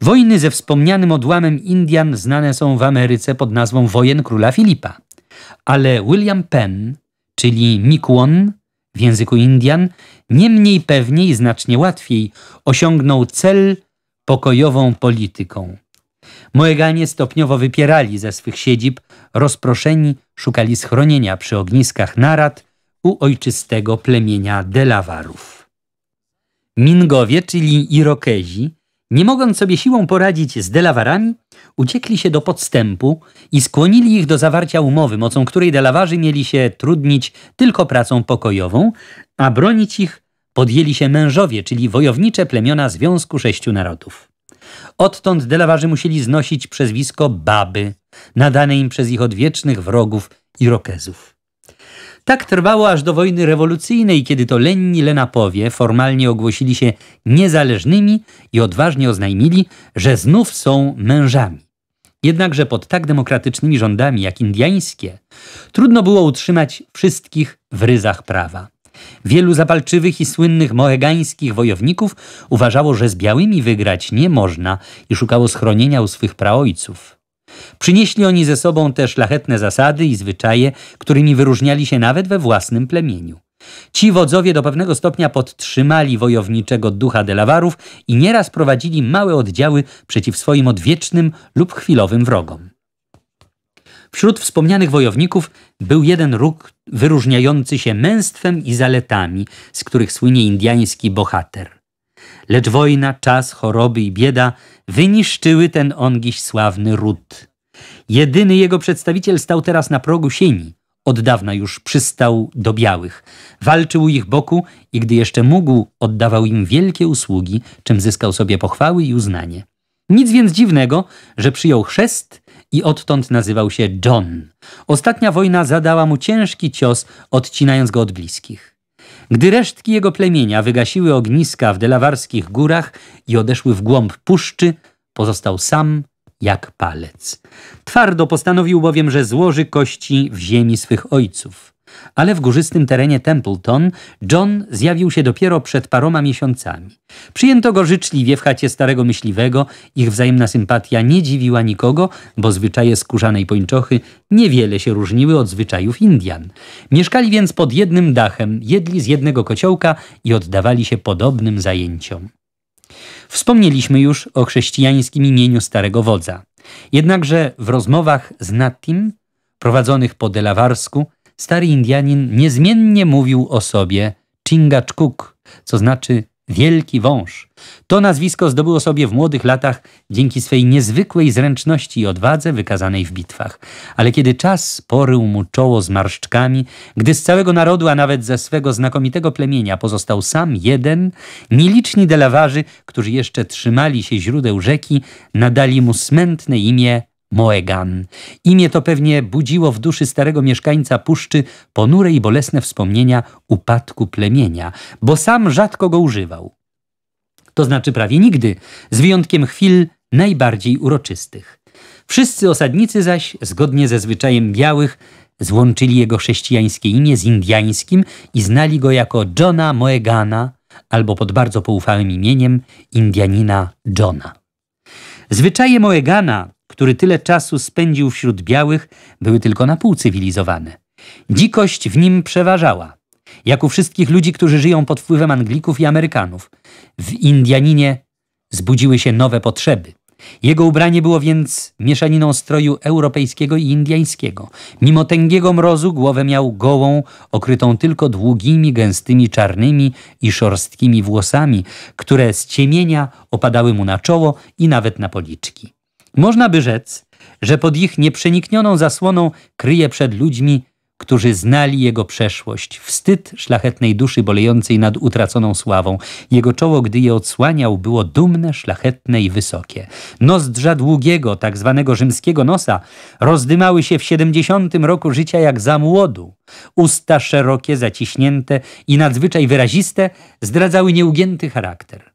Wojny ze wspomnianym odłamem Indian znane są w Ameryce pod nazwą wojen króla Filipa, ale William Penn, czyli Mikuon w języku Indian, niemniej pewnie i znacznie łatwiej osiągnął cel pokojową polityką. Moeganie stopniowo wypierali ze swych siedzib rozproszeni szukali schronienia przy ogniskach narad u ojczystego plemienia Delawarów. Mingowie, czyli Irokezi, nie mogąc sobie siłą poradzić z Delawarami, uciekli się do podstępu i skłonili ich do zawarcia umowy, mocą której Delawarzy mieli się trudnić tylko pracą pokojową, a bronić ich podjęli się mężowie, czyli wojownicze plemiona Związku Sześciu Narodów. Odtąd Delawarzy musieli znosić przezwisko baby, nadane im przez ich odwiecznych wrogów i Irokezów. Tak trwało aż do wojny rewolucyjnej, kiedy to lenni Lenapowie formalnie ogłosili się niezależnymi i odważnie oznajmili, że znów są mężami. Jednakże pod tak demokratycznymi rządami jak indiańskie trudno było utrzymać wszystkich w ryzach prawa. Wielu zapalczywych i słynnych mohegańskich wojowników uważało, że z białymi wygrać nie można i szukało schronienia u swych praojców. Przynieśli oni ze sobą te szlachetne zasady i zwyczaje, którymi wyróżniali się nawet we własnym plemieniu. Ci wodzowie do pewnego stopnia podtrzymali wojowniczego ducha Delawarów i nieraz prowadzili małe oddziały przeciw swoim odwiecznym lub chwilowym wrogom. Wśród wspomnianych wojowników był jeden róg wyróżniający się męstwem i zaletami, z których słynie indiański bohater. Lecz wojna, czas, choroby i bieda wyniszczyły ten ongiś sławny ród. Jedyny jego przedstawiciel stał teraz na progu sieni. Od dawna już przystał do białych. Walczył u ich boku i gdy jeszcze mógł, oddawał im wielkie usługi, czym zyskał sobie pochwały i uznanie. Nic więc dziwnego, że przyjął chrzest i odtąd nazywał się John. Ostatnia wojna zadała mu ciężki cios, odcinając go od bliskich. Gdy resztki jego plemienia wygasiły ogniska w delawarskich górach i odeszły w głąb puszczy, pozostał sam jak palec. Twardo postanowił bowiem, że złoży kości w ziemi swych ojców ale w górzystym terenie Templeton John zjawił się dopiero przed paroma miesiącami. Przyjęto go życzliwie w chacie starego myśliwego, ich wzajemna sympatia nie dziwiła nikogo, bo zwyczaje skórzanej pończochy niewiele się różniły od zwyczajów Indian. Mieszkali więc pod jednym dachem, jedli z jednego kociołka i oddawali się podobnym zajęciom. Wspomnieliśmy już o chrześcijańskim imieniu starego wodza. Jednakże w rozmowach z Natim, prowadzonych po delawarsku, stary Indianin niezmiennie mówił o sobie Chingachgook, co znaczy Wielki Wąż. To nazwisko zdobyło sobie w młodych latach dzięki swej niezwykłej zręczności i odwadze wykazanej w bitwach. Ale kiedy czas porył mu czoło z marszczkami, gdy z całego narodu, a nawet ze swego znakomitego plemienia pozostał sam jeden, nieliczni delawarzy, którzy jeszcze trzymali się źródeł rzeki, nadali mu smętne imię Moegan. Imię to pewnie budziło w duszy starego mieszkańca puszczy ponure i bolesne wspomnienia upadku plemienia, bo sam rzadko go używał. To znaczy prawie nigdy, z wyjątkiem chwil najbardziej uroczystych. Wszyscy osadnicy zaś, zgodnie ze zwyczajem białych, złączyli jego chrześcijańskie imię z indiańskim i znali go jako Johna Moegana albo pod bardzo poufałym imieniem Indianina Johna. Zwyczaje Moegana który tyle czasu spędził wśród białych, były tylko na pół cywilizowane. Dzikość w nim przeważała, jak u wszystkich ludzi, którzy żyją pod wpływem Anglików i Amerykanów. W Indianinie zbudziły się nowe potrzeby. Jego ubranie było więc mieszaniną stroju europejskiego i indyjskiego. Mimo tęgiego mrozu głowę miał gołą, okrytą tylko długimi, gęstymi, czarnymi i szorstkimi włosami, które z ciemienia opadały mu na czoło i nawet na policzki. Można by rzec, że pod ich nieprzeniknioną zasłoną kryje przed ludźmi, którzy znali jego przeszłość, wstyd szlachetnej duszy bolejącej nad utraconą sławą. Jego czoło, gdy je odsłaniał, było dumne, szlachetne i wysokie. Nozdrza długiego, tak zwanego rzymskiego nosa, rozdymały się w siedemdziesiątym roku życia jak za młodu. Usta szerokie, zaciśnięte i nadzwyczaj wyraziste zdradzały nieugięty charakter.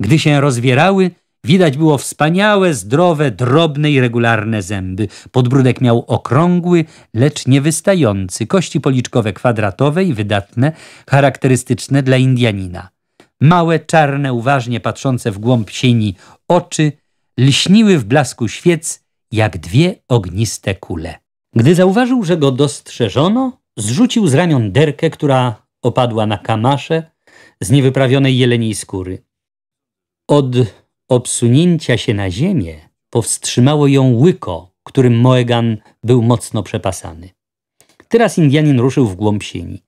Gdy się rozwierały, Widać było wspaniałe, zdrowe, drobne i regularne zęby. Podbródek miał okrągły, lecz niewystający, kości policzkowe kwadratowe i wydatne, charakterystyczne dla Indianina. Małe, czarne, uważnie patrzące w głąb sieni oczy lśniły w blasku świec jak dwie ogniste kule. Gdy zauważył, że go dostrzeżono, zrzucił z ramion derkę, która opadła na kamasze z niewyprawionej jeleniej skóry. Od obsunięcia się na ziemię powstrzymało ją łyko, którym Moegan był mocno przepasany. Teraz Indianin ruszył w głąb sieni.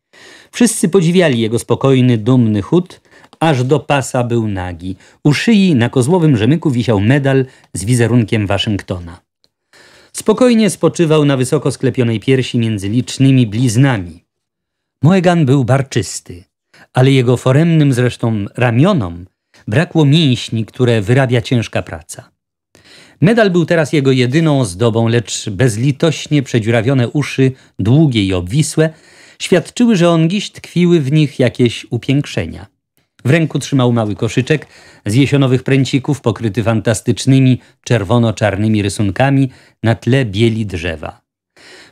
Wszyscy podziwiali jego spokojny, dumny chód, aż do pasa był nagi. U szyi na kozłowym rzemyku wisiał medal z wizerunkiem Waszyngtona. Spokojnie spoczywał na wysoko sklepionej piersi między licznymi bliznami. Moegan był barczysty, ale jego foremnym zresztą ramionom brakło mięśni, które wyrabia ciężka praca. Medal był teraz jego jedyną ozdobą, lecz bezlitośnie przedziurawione uszy, długie i obwisłe, świadczyły, że on dziś tkwiły w nich jakieś upiększenia. W ręku trzymał mały koszyczek z jesionowych pręcików pokryty fantastycznymi czerwono-czarnymi rysunkami na tle bieli drzewa.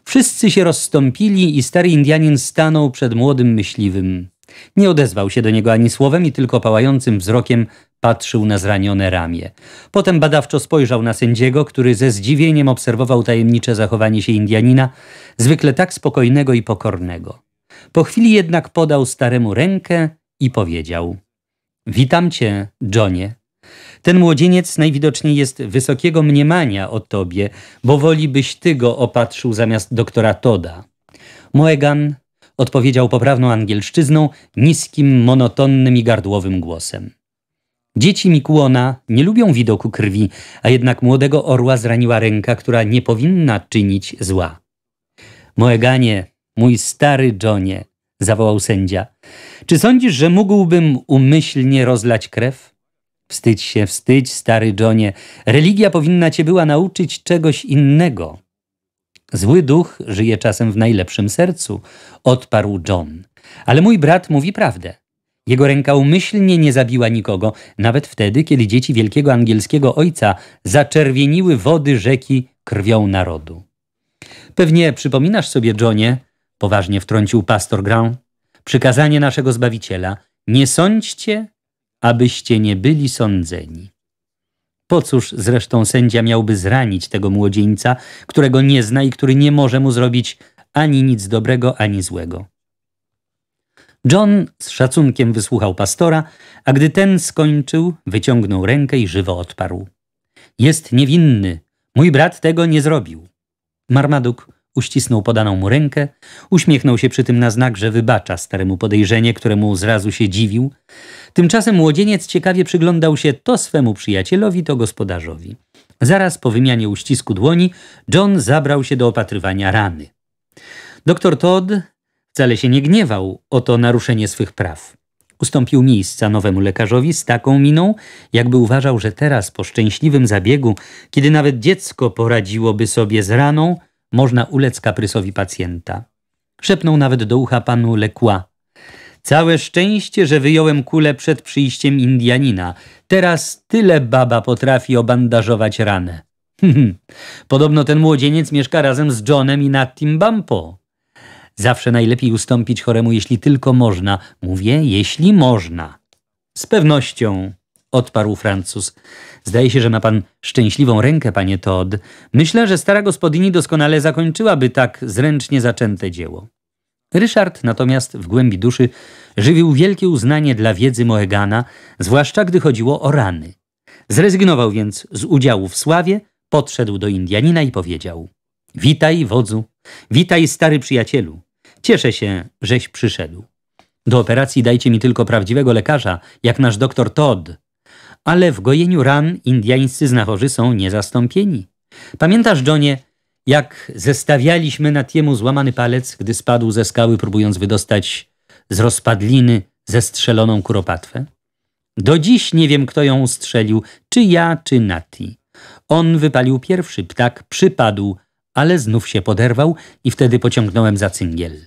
Wszyscy się rozstąpili i stary Indianin stanął przed młodym myśliwym. Nie odezwał się do niego ani słowem i tylko pałającym wzrokiem patrzył na zranione ramię. Potem badawczo spojrzał na sędziego, który ze zdziwieniem obserwował tajemnicze zachowanie się Indianina, zwykle tak spokojnego i pokornego. Po chwili jednak podał staremu rękę i powiedział: Witam cię, Johnie. Ten młodzieniec najwidoczniej jest wysokiego mniemania o tobie, bo woli byś ty go opatrzył zamiast doktora Toda. Moegan odpowiedział poprawną angielszczyzną, niskim, monotonnym i gardłowym głosem. Dzieci Mikułona nie lubią widoku krwi, a jednak młodego orła zraniła ręka, która nie powinna czynić zła. Moeganie, mój stary Johnie, zawołał sędzia. Czy sądzisz, że mógłbym umyślnie rozlać krew? Wstydź się, wstydź, stary Johnie. Religia powinna cię była nauczyć czegoś innego. Zły duch żyje czasem w najlepszym sercu, odparł John. Ale mój brat mówi prawdę. Jego ręka umyślnie nie zabiła nikogo, nawet wtedy, kiedy dzieci wielkiego angielskiego ojca zaczerwieniły wody rzeki krwią narodu. Pewnie przypominasz sobie, Johnie, poważnie wtrącił pastor Grant, przykazanie naszego Zbawiciela, nie sądźcie, abyście nie byli sądzeni. Po cóż zresztą sędzia miałby zranić tego młodzieńca, którego nie zna i który nie może mu zrobić ani nic dobrego, ani złego. John z szacunkiem wysłuchał pastora, a gdy ten skończył, wyciągnął rękę i żywo odparł. Jest niewinny. Mój brat tego nie zrobił. Marmaduk Uścisnął podaną mu rękę, uśmiechnął się przy tym na znak, że wybacza staremu podejrzenie, któremu zrazu się dziwił. Tymczasem młodzieniec ciekawie przyglądał się to swemu przyjacielowi, to gospodarzowi. Zaraz po wymianie uścisku dłoni John zabrał się do opatrywania rany. Doktor Todd wcale się nie gniewał o to naruszenie swych praw. Ustąpił miejsca nowemu lekarzowi z taką miną, jakby uważał, że teraz po szczęśliwym zabiegu, kiedy nawet dziecko poradziłoby sobie z raną, można ulec kaprysowi pacjenta. Szepnął nawet do ucha panu Lekła. Całe szczęście, że wyjąłem kulę przed przyjściem Indianina. Teraz tyle baba potrafi obandażować ranę. Podobno ten młodzieniec mieszka razem z Johnem i Nattim Bampo. Zawsze najlepiej ustąpić choremu, jeśli tylko można. Mówię, jeśli można. Z pewnością odparł Francuz. Zdaje się, że ma pan szczęśliwą rękę, panie Todd. Myślę, że stara gospodyni doskonale zakończyłaby tak zręcznie zaczęte dzieło. Ryszard natomiast w głębi duszy żywił wielkie uznanie dla wiedzy Mohegana, zwłaszcza gdy chodziło o rany. Zrezygnował więc z udziału w sławie, podszedł do Indianina i powiedział: Witaj, wodzu, witaj, stary przyjacielu. Cieszę się, żeś przyszedł. Do operacji dajcie mi tylko prawdziwego lekarza, jak nasz doktor Todd ale w gojeniu ran indiańscy znachorzy są niezastąpieni. Pamiętasz, Johnie, jak zestawialiśmy na Tiemu złamany palec, gdy spadł ze skały, próbując wydostać z rozpadliny zestrzeloną kuropatwę? Do dziś nie wiem, kto ją ustrzelił, czy ja, czy Nati. On wypalił pierwszy, ptak przypadł, ale znów się poderwał i wtedy pociągnąłem za cyngiel.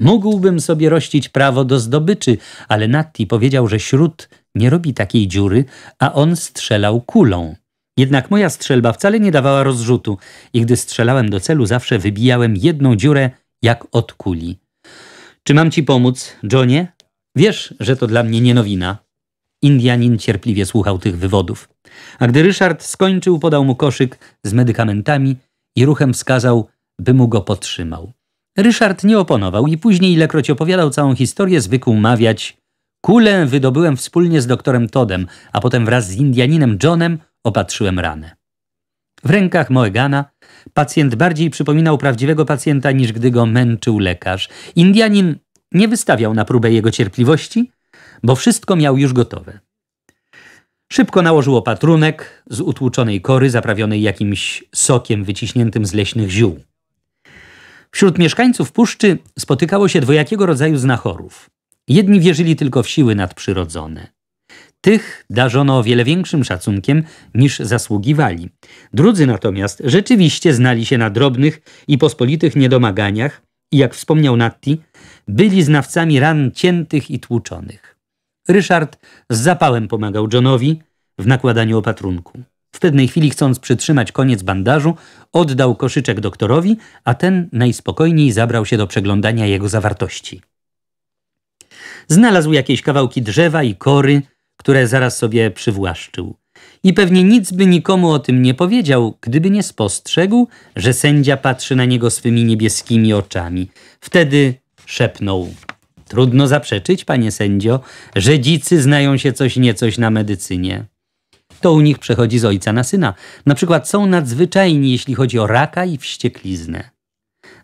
Mógłbym sobie rościć prawo do zdobyczy, ale Natti powiedział, że śród nie robi takiej dziury, a on strzelał kulą. Jednak moja strzelba wcale nie dawała rozrzutu i gdy strzelałem do celu, zawsze wybijałem jedną dziurę jak od kuli. Czy mam ci pomóc, Johnie? Wiesz, że to dla mnie nie nowina. Indianin cierpliwie słuchał tych wywodów. A gdy Ryszard skończył, podał mu koszyk z medykamentami i ruchem wskazał, by mu go potrzymał. Ryszard nie oponował i później, ilekroć opowiadał całą historię, zwykł mawiać Kulę wydobyłem wspólnie z doktorem Todem, a potem wraz z Indianinem Johnem opatrzyłem ranę. W rękach Moegana pacjent bardziej przypominał prawdziwego pacjenta niż gdy go męczył lekarz. Indianin nie wystawiał na próbę jego cierpliwości, bo wszystko miał już gotowe. Szybko nałożył opatrunek z utłuczonej kory, zaprawionej jakimś sokiem wyciśniętym z leśnych ziół. Wśród mieszkańców puszczy spotykało się dwojakiego rodzaju znachorów. Jedni wierzyli tylko w siły nadprzyrodzone. Tych darzono o wiele większym szacunkiem niż zasługiwali. Drudzy natomiast rzeczywiście znali się na drobnych i pospolitych niedomaganiach i jak wspomniał Natti, byli znawcami ran ciętych i tłuczonych. Ryszard z zapałem pomagał Johnowi w nakładaniu opatrunku. W pewnej chwili, chcąc przytrzymać koniec bandażu, oddał koszyczek doktorowi, a ten najspokojniej zabrał się do przeglądania jego zawartości. Znalazł jakieś kawałki drzewa i kory, które zaraz sobie przywłaszczył. I pewnie nic by nikomu o tym nie powiedział, gdyby nie spostrzegł, że sędzia patrzy na niego swymi niebieskimi oczami. Wtedy szepnął. Trudno zaprzeczyć, panie sędzio, że dzicy znają się coś niecoś na medycynie. To u nich przechodzi z ojca na syna. Na przykład są nadzwyczajni, jeśli chodzi o raka i wściekliznę.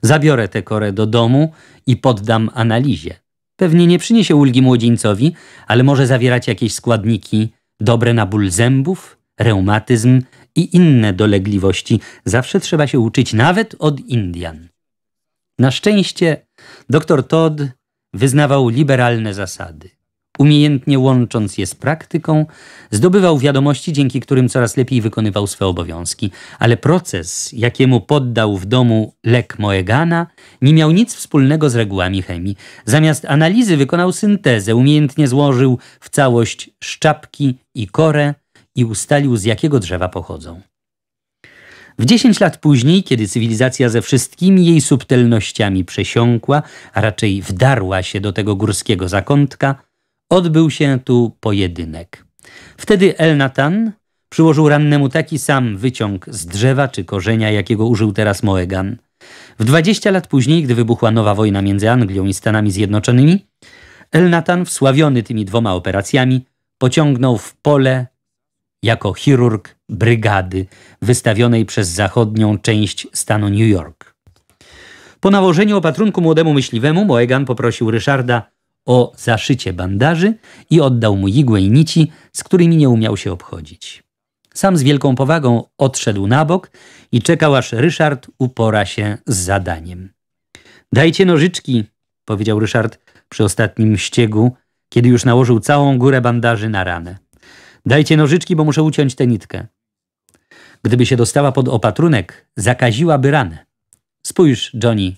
Zabiorę tę korę do domu i poddam analizie. Pewnie nie przyniesie ulgi młodzieńcowi, ale może zawierać jakieś składniki dobre na ból zębów, reumatyzm i inne dolegliwości. Zawsze trzeba się uczyć nawet od Indian. Na szczęście dr Todd wyznawał liberalne zasady. Umiejętnie łącząc je z praktyką, zdobywał wiadomości, dzięki którym coraz lepiej wykonywał swe obowiązki. Ale proces, jakiemu poddał w domu lek Moegana, nie miał nic wspólnego z regułami chemii. Zamiast analizy wykonał syntezę, umiejętnie złożył w całość szczapki i korę i ustalił, z jakiego drzewa pochodzą. W dziesięć lat później, kiedy cywilizacja ze wszystkimi jej subtelnościami przesiąkła, a raczej wdarła się do tego górskiego zakątka, odbył się tu pojedynek. Wtedy Elnatan przyłożył rannemu taki sam wyciąg z drzewa czy korzenia, jakiego użył teraz Moegan. W 20 lat później, gdy wybuchła nowa wojna między Anglią i Stanami Zjednoczonymi, Elnatan, wsławiony tymi dwoma operacjami, pociągnął w pole jako chirurg brygady wystawionej przez zachodnią część stanu New York. Po nałożeniu opatrunku młodemu myśliwemu Moegan poprosił Ryszarda o zaszycie bandaży i oddał mu igłę i nici, z którymi nie umiał się obchodzić. Sam z wielką powagą odszedł na bok i czekał, aż Ryszard upora się z zadaniem. Dajcie nożyczki, powiedział Ryszard przy ostatnim ściegu, kiedy już nałożył całą górę bandaży na ranę. Dajcie nożyczki, bo muszę uciąć tę nitkę. Gdyby się dostała pod opatrunek, zakaziłaby ranę. Spójrz, Johnny.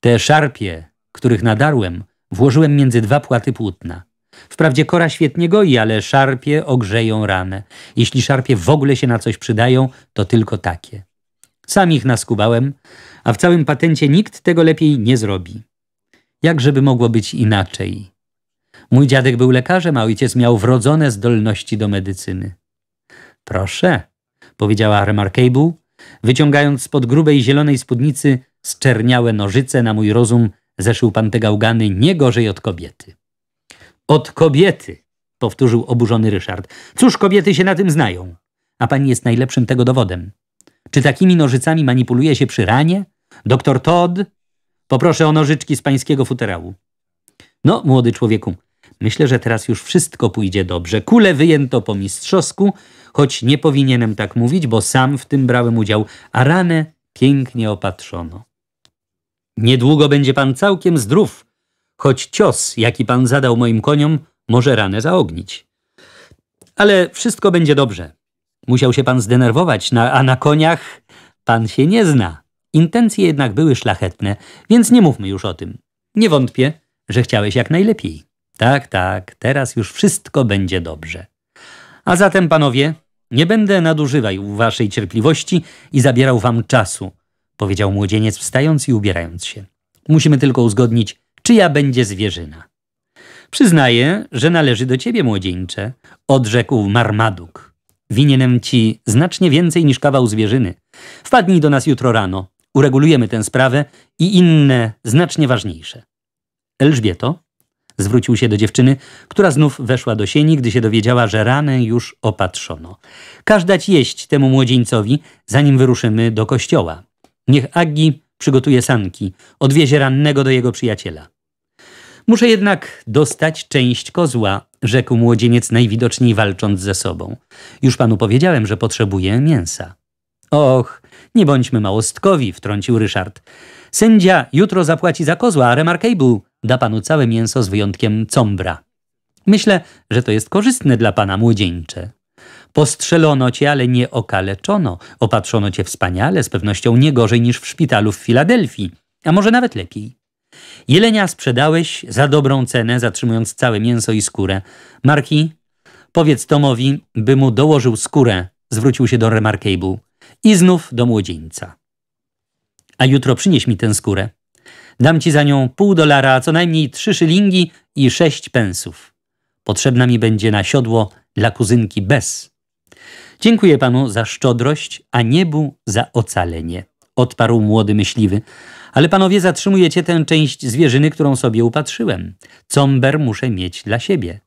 Te szarpie, których nadarłem, Włożyłem między dwa płaty płótna. Wprawdzie kora świetnie goi, ale szarpie ogrzeją ranę. Jeśli szarpie w ogóle się na coś przydają, to tylko takie. Sam ich naskubałem, a w całym patencie nikt tego lepiej nie zrobi. Jakżeby mogło być inaczej? Mój dziadek był lekarzem, a ojciec miał wrodzone zdolności do medycyny. Proszę, powiedziała Remarkable, wyciągając spod grubej zielonej spódnicy zczerniałe nożyce na mój rozum zeszył pan te gałgany nie gorzej od kobiety. Od kobiety, powtórzył oburzony Ryszard. Cóż kobiety się na tym znają? A pani jest najlepszym tego dowodem. Czy takimi nożycami manipuluje się przy ranie? Doktor Todd? Poproszę o nożyczki z pańskiego futerału. No, młody człowieku, myślę, że teraz już wszystko pójdzie dobrze. Kule wyjęto po mistrzowsku, choć nie powinienem tak mówić, bo sam w tym brałem udział, a ranę pięknie opatrzono. Niedługo będzie pan całkiem zdrów, choć cios, jaki pan zadał moim koniom, może ranę zaognić. Ale wszystko będzie dobrze. Musiał się pan zdenerwować, na, a na koniach pan się nie zna. Intencje jednak były szlachetne, więc nie mówmy już o tym. Nie wątpię, że chciałeś jak najlepiej. Tak, tak, teraz już wszystko będzie dobrze. A zatem, panowie, nie będę nadużywał waszej cierpliwości i zabierał wam czasu powiedział młodzieniec wstając i ubierając się. Musimy tylko uzgodnić, czyja będzie zwierzyna. Przyznaję, że należy do ciebie, młodzieńcze, odrzekł Marmaduk. Winienem ci znacznie więcej niż kawał zwierzyny. Wpadnij do nas jutro rano. Uregulujemy tę sprawę i inne, znacznie ważniejsze. Elżbieto, zwrócił się do dziewczyny, która znów weszła do sieni, gdy się dowiedziała, że ranę już opatrzono. Każ dać jeść temu młodzieńcowi, zanim wyruszymy do kościoła. Niech Agi przygotuje sanki, odwiezie rannego do jego przyjaciela. Muszę jednak dostać część kozła, rzekł młodzieniec najwidoczniej walcząc ze sobą. Już panu powiedziałem, że potrzebuję mięsa. Och, nie bądźmy małostkowi, wtrącił Ryszard. Sędzia jutro zapłaci za kozła, a Remarkable da panu całe mięso z wyjątkiem combra. Myślę, że to jest korzystne dla pana młodzieńcze. Postrzelono cię, ale nie okaleczono. Opatrzono cię wspaniale, z pewnością nie gorzej niż w szpitalu w Filadelfii, a może nawet lepiej. Jelenia sprzedałeś za dobrą cenę, zatrzymując całe mięso i skórę. Marki, powiedz Tomowi, by mu dołożył skórę, zwrócił się do Remarkable. I znów do młodzieńca. A jutro przynieś mi tę skórę. Dam ci za nią pół dolara, co najmniej trzy szylingi i sześć pensów. Potrzebna mi będzie na siodło dla kuzynki Bez. Dziękuję panu za szczodrość, a niebu za ocalenie, odparł młody myśliwy. Ale panowie zatrzymujecie tę część zwierzyny, którą sobie upatrzyłem. Comber muszę mieć dla siebie.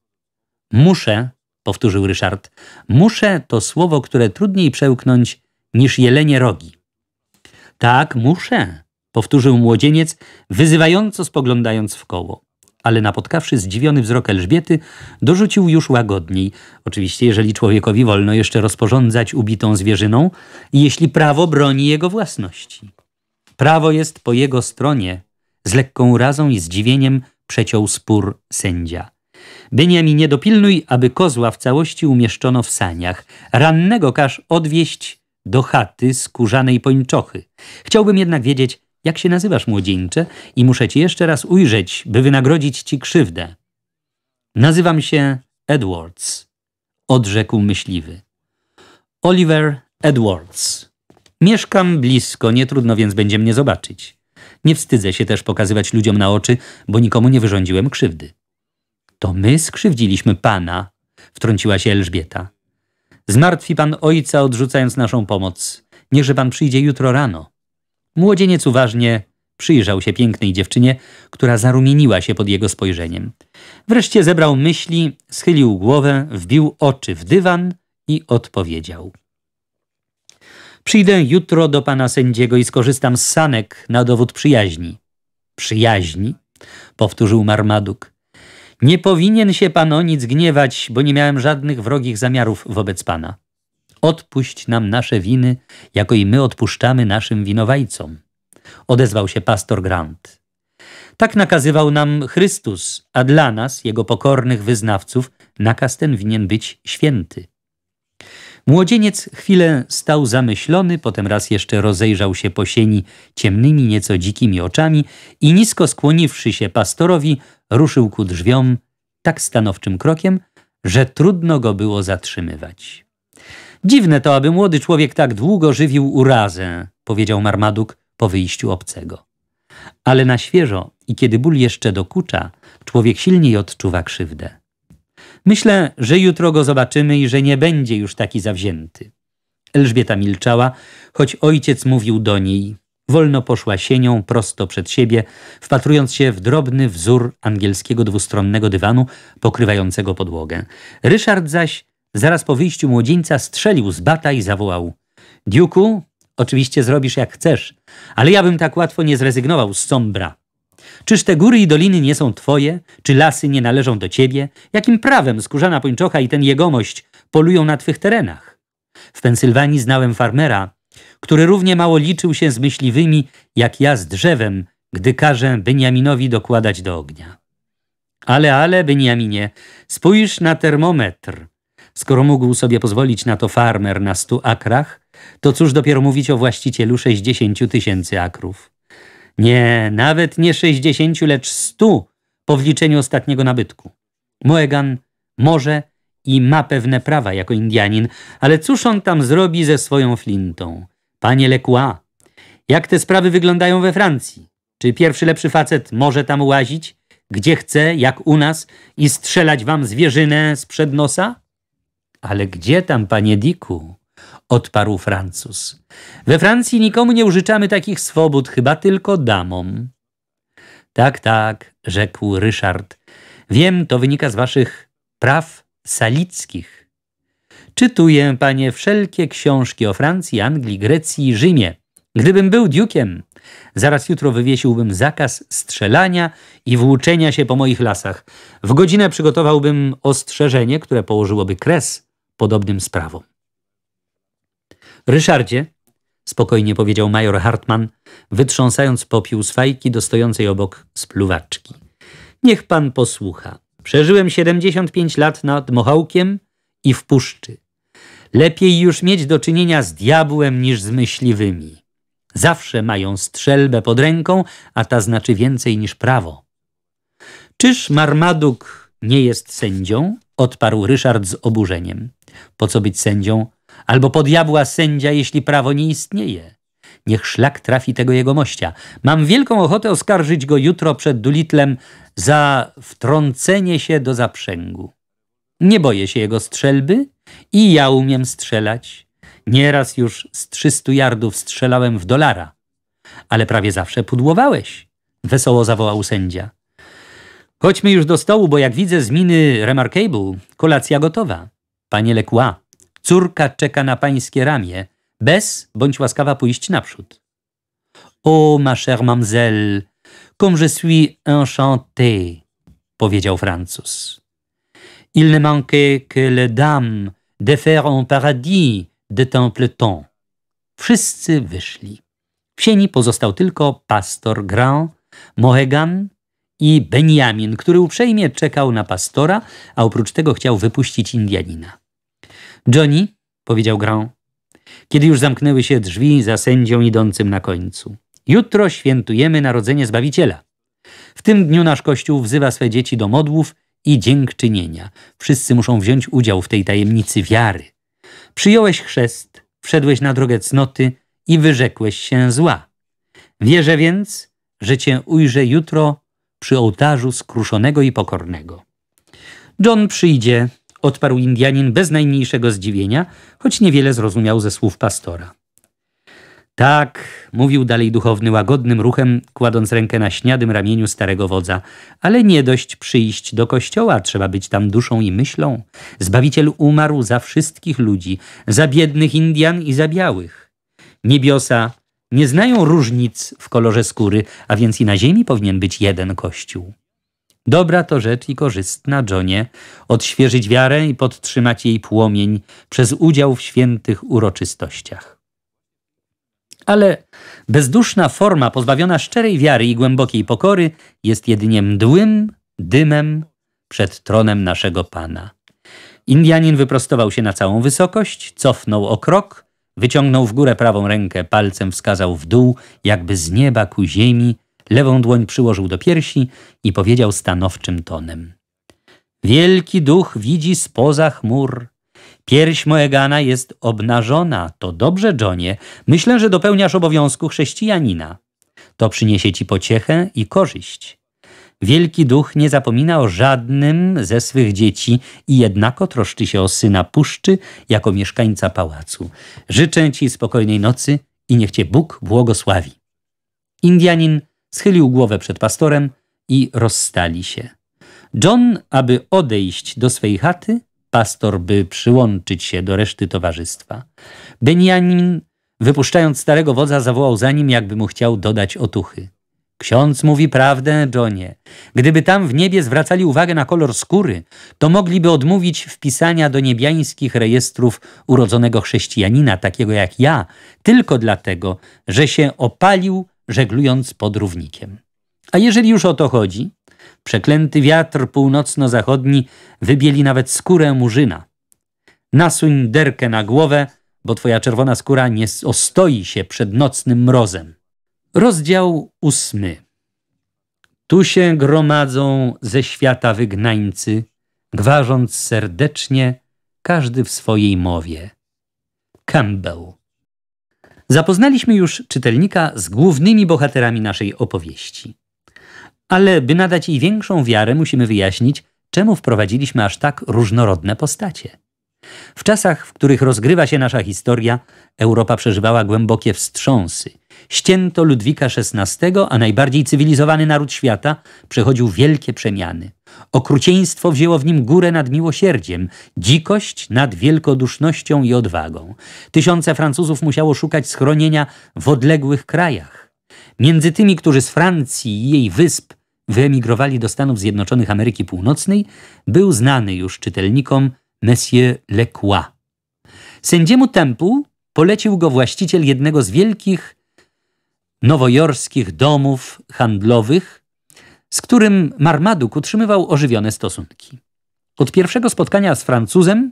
Muszę, powtórzył Ryszard, muszę to słowo, które trudniej przełknąć niż jelenie rogi. Tak, muszę, powtórzył młodzieniec, wyzywająco spoglądając w koło ale napotkawszy zdziwiony wzrok Elżbiety, dorzucił już łagodniej. Oczywiście, jeżeli człowiekowi wolno jeszcze rozporządzać ubitą zwierzyną, i jeśli prawo broni jego własności. Prawo jest po jego stronie. Z lekką urazą i zdziwieniem przeciął spór sędzia. nie dopilnuj, aby kozła w całości umieszczono w saniach. Rannego każ odwieść do chaty skórzanej pończochy. Chciałbym jednak wiedzieć, jak się nazywasz, młodzieńcze? I muszę ci jeszcze raz ujrzeć, by wynagrodzić ci krzywdę. Nazywam się Edwards, odrzekł myśliwy. Oliver Edwards. Mieszkam blisko, nie trudno więc będzie mnie zobaczyć. Nie wstydzę się też pokazywać ludziom na oczy, bo nikomu nie wyrządziłem krzywdy. To my skrzywdziliśmy pana, wtrąciła się Elżbieta. Zmartwi pan ojca, odrzucając naszą pomoc. Niechże pan przyjdzie jutro rano. Młodzieniec uważnie przyjrzał się pięknej dziewczynie, która zarumieniła się pod jego spojrzeniem. Wreszcie zebrał myśli, schylił głowę, wbił oczy w dywan i odpowiedział. Przyjdę jutro do pana sędziego i skorzystam z sanek na dowód przyjaźni. Przyjaźni? powtórzył Marmaduk. Nie powinien się pan o nic gniewać, bo nie miałem żadnych wrogich zamiarów wobec pana odpuść nam nasze winy, jako i my odpuszczamy naszym winowajcom. Odezwał się pastor Grant. Tak nakazywał nam Chrystus, a dla nas, jego pokornych wyznawców, nakaz ten winien być święty. Młodzieniec chwilę stał zamyślony, potem raz jeszcze rozejrzał się po sieni ciemnymi, nieco dzikimi oczami i nisko skłoniwszy się pastorowi, ruszył ku drzwiom tak stanowczym krokiem, że trudno go było zatrzymywać. Dziwne to, aby młody człowiek tak długo żywił urazę, powiedział Marmaduk po wyjściu obcego. Ale na świeżo i kiedy ból jeszcze dokucza, człowiek silniej odczuwa krzywdę. Myślę, że jutro go zobaczymy i że nie będzie już taki zawzięty. Elżbieta milczała, choć ojciec mówił do niej. Wolno poszła sienią prosto przed siebie, wpatrując się w drobny wzór angielskiego dwustronnego dywanu pokrywającego podłogę. Ryszard zaś Zaraz po wyjściu młodzieńca strzelił z bata i zawołał: Diuku, oczywiście zrobisz jak chcesz, ale ja bym tak łatwo nie zrezygnował z Sombra. Czyż te góry i doliny nie są twoje? Czy lasy nie należą do ciebie? Jakim prawem skórzana pończocha i ten jegomość polują na twych terenach? W Pensylwanii znałem farmera, który równie mało liczył się z myśliwymi, jak ja z drzewem, gdy każę Benjaminowi dokładać do ognia. Ale, ale, Benjaminie, spójrz na termometr. Skoro mógł sobie pozwolić na to farmer na stu akrach, to cóż dopiero mówić o właścicielu 60 tysięcy akrów. Nie, nawet nie 60, lecz 100 po wliczeniu ostatniego nabytku. Moegan może i ma pewne prawa jako Indianin, ale cóż on tam zrobi ze swoją flintą? Panie Lecua, jak te sprawy wyglądają we Francji? Czy pierwszy lepszy facet może tam łazić, gdzie chce, jak u nas, i strzelać wam zwierzynę sprzed nosa? Ale gdzie tam, panie Diku? odparł Francuz. We Francji nikomu nie użyczamy takich swobód, chyba tylko damom. Tak, tak, rzekł Ryszard. Wiem, to wynika z waszych praw salickich. Czytuję, panie, wszelkie książki o Francji, Anglii, Grecji i Rzymie. Gdybym był dziukiem, zaraz jutro wywiesiłbym zakaz strzelania i włóczenia się po moich lasach. W godzinę przygotowałbym ostrzeżenie, które położyłoby kres podobnym sprawom. Ryszardzie, spokojnie powiedział major Hartmann, wytrząsając popiół z fajki do stojącej obok spluwaczki. Niech pan posłucha. Przeżyłem 75 lat nad Mochałkiem i w puszczy. Lepiej już mieć do czynienia z diabłem niż z myśliwymi. Zawsze mają strzelbę pod ręką, a ta znaczy więcej niż prawo. Czyż Marmaduk nie jest sędzią? odparł Ryszard z oburzeniem. Po co być sędzią? Albo po diabła sędzia, jeśli prawo nie istnieje. Niech szlak trafi tego jegomościa. Mam wielką ochotę oskarżyć go jutro przed Dulitlem za wtrącenie się do zaprzęgu. Nie boję się jego strzelby i ja umiem strzelać. Nieraz już z trzystu yardów strzelałem w dolara. Ale prawie zawsze pudłowałeś, wesoło zawołał sędzia. Chodźmy już do stołu, bo jak widzę z miny Remarkable, kolacja gotowa. Panie Lekła, córka czeka na pańskie ramię. Bez, bądź łaskawa pójść naprzód. O, ma chère mamzelle, comme je suis enchanté, powiedział Francuz. Il ne manquait que les dames de faire un paradis de Templeton. Wszyscy wyszli. W sieni pozostał tylko pastor Grand, Mohegan i Benjamin, który uprzejmie czekał na pastora, a oprócz tego chciał wypuścić Indianina. Johnny, powiedział Grand, kiedy już zamknęły się drzwi za sędzią idącym na końcu. Jutro świętujemy Narodzenie Zbawiciela. W tym dniu nasz Kościół wzywa swe dzieci do modłów i dziękczynienia. Wszyscy muszą wziąć udział w tej tajemnicy wiary. Przyjąłeś chrzest, wszedłeś na drogę cnoty i wyrzekłeś się zła. Wierzę więc, że cię ujrzę jutro przy ołtarzu skruszonego i pokornego. John przyjdzie odparł Indianin bez najmniejszego zdziwienia, choć niewiele zrozumiał ze słów pastora. Tak, mówił dalej duchowny łagodnym ruchem, kładąc rękę na śniadym ramieniu starego wodza, ale nie dość przyjść do kościoła, trzeba być tam duszą i myślą. Zbawiciel umarł za wszystkich ludzi, za biednych Indian i za białych. Niebiosa nie znają różnic w kolorze skóry, a więc i na ziemi powinien być jeden kościół. Dobra to rzecz i korzystna, Johnie, odświeżyć wiarę i podtrzymać jej płomień przez udział w świętych uroczystościach. Ale bezduszna forma pozbawiona szczerej wiary i głębokiej pokory jest jedynie mdłym dymem przed tronem naszego Pana. Indianin wyprostował się na całą wysokość, cofnął o krok, wyciągnął w górę prawą rękę, palcem wskazał w dół, jakby z nieba ku ziemi, Lewą dłoń przyłożył do piersi i powiedział stanowczym tonem. Wielki duch widzi spoza chmur. Pierś Moegana jest obnażona. To dobrze, Johnie. Myślę, że dopełniasz obowiązku chrześcijanina. To przyniesie ci pociechę i korzyść. Wielki Duch nie zapomina o żadnym ze swych dzieci i jednako troszczy się o syna puszczy jako mieszkańca pałacu. Życzę ci spokojnej nocy i niech cię Bóg błogosławi. Indianin Schylił głowę przed pastorem i rozstali się. John, aby odejść do swej chaty, pastor, by przyłączyć się do reszty towarzystwa. Benjamin, wypuszczając starego wodza, zawołał za nim, jakby mu chciał dodać otuchy. Ksiądz mówi prawdę, Johnie. Gdyby tam w niebie zwracali uwagę na kolor skóry, to mogliby odmówić wpisania do niebiańskich rejestrów urodzonego chrześcijanina, takiego jak ja, tylko dlatego, że się opalił żeglując pod równikiem. A jeżeli już o to chodzi, przeklęty wiatr północno-zachodni wybieli nawet skórę murzyna. Nasuń derkę na głowę, bo twoja czerwona skóra nie ostoi się przed nocnym mrozem. Rozdział ósmy. Tu się gromadzą ze świata wygnańcy, gwarząc serdecznie, każdy w swojej mowie. Campbell Zapoznaliśmy już czytelnika z głównymi bohaterami naszej opowieści. Ale by nadać jej większą wiarę, musimy wyjaśnić, czemu wprowadziliśmy aż tak różnorodne postacie. W czasach, w których rozgrywa się nasza historia, Europa przeżywała głębokie wstrząsy – ścięto Ludwika XVI, a najbardziej cywilizowany naród świata przechodził wielkie przemiany. Okrucieństwo wzięło w nim górę nad miłosierdziem, dzikość nad wielkodusznością i odwagą. Tysiące Francuzów musiało szukać schronienia w odległych krajach. Między tymi, którzy z Francji i jej wysp wyemigrowali do Stanów Zjednoczonych Ameryki Północnej, był znany już czytelnikom Monsieur Lecoix. Sędziemu Temple polecił go właściciel jednego z wielkich nowojorskich domów handlowych, z którym Marmaduk utrzymywał ożywione stosunki. Od pierwszego spotkania z Francuzem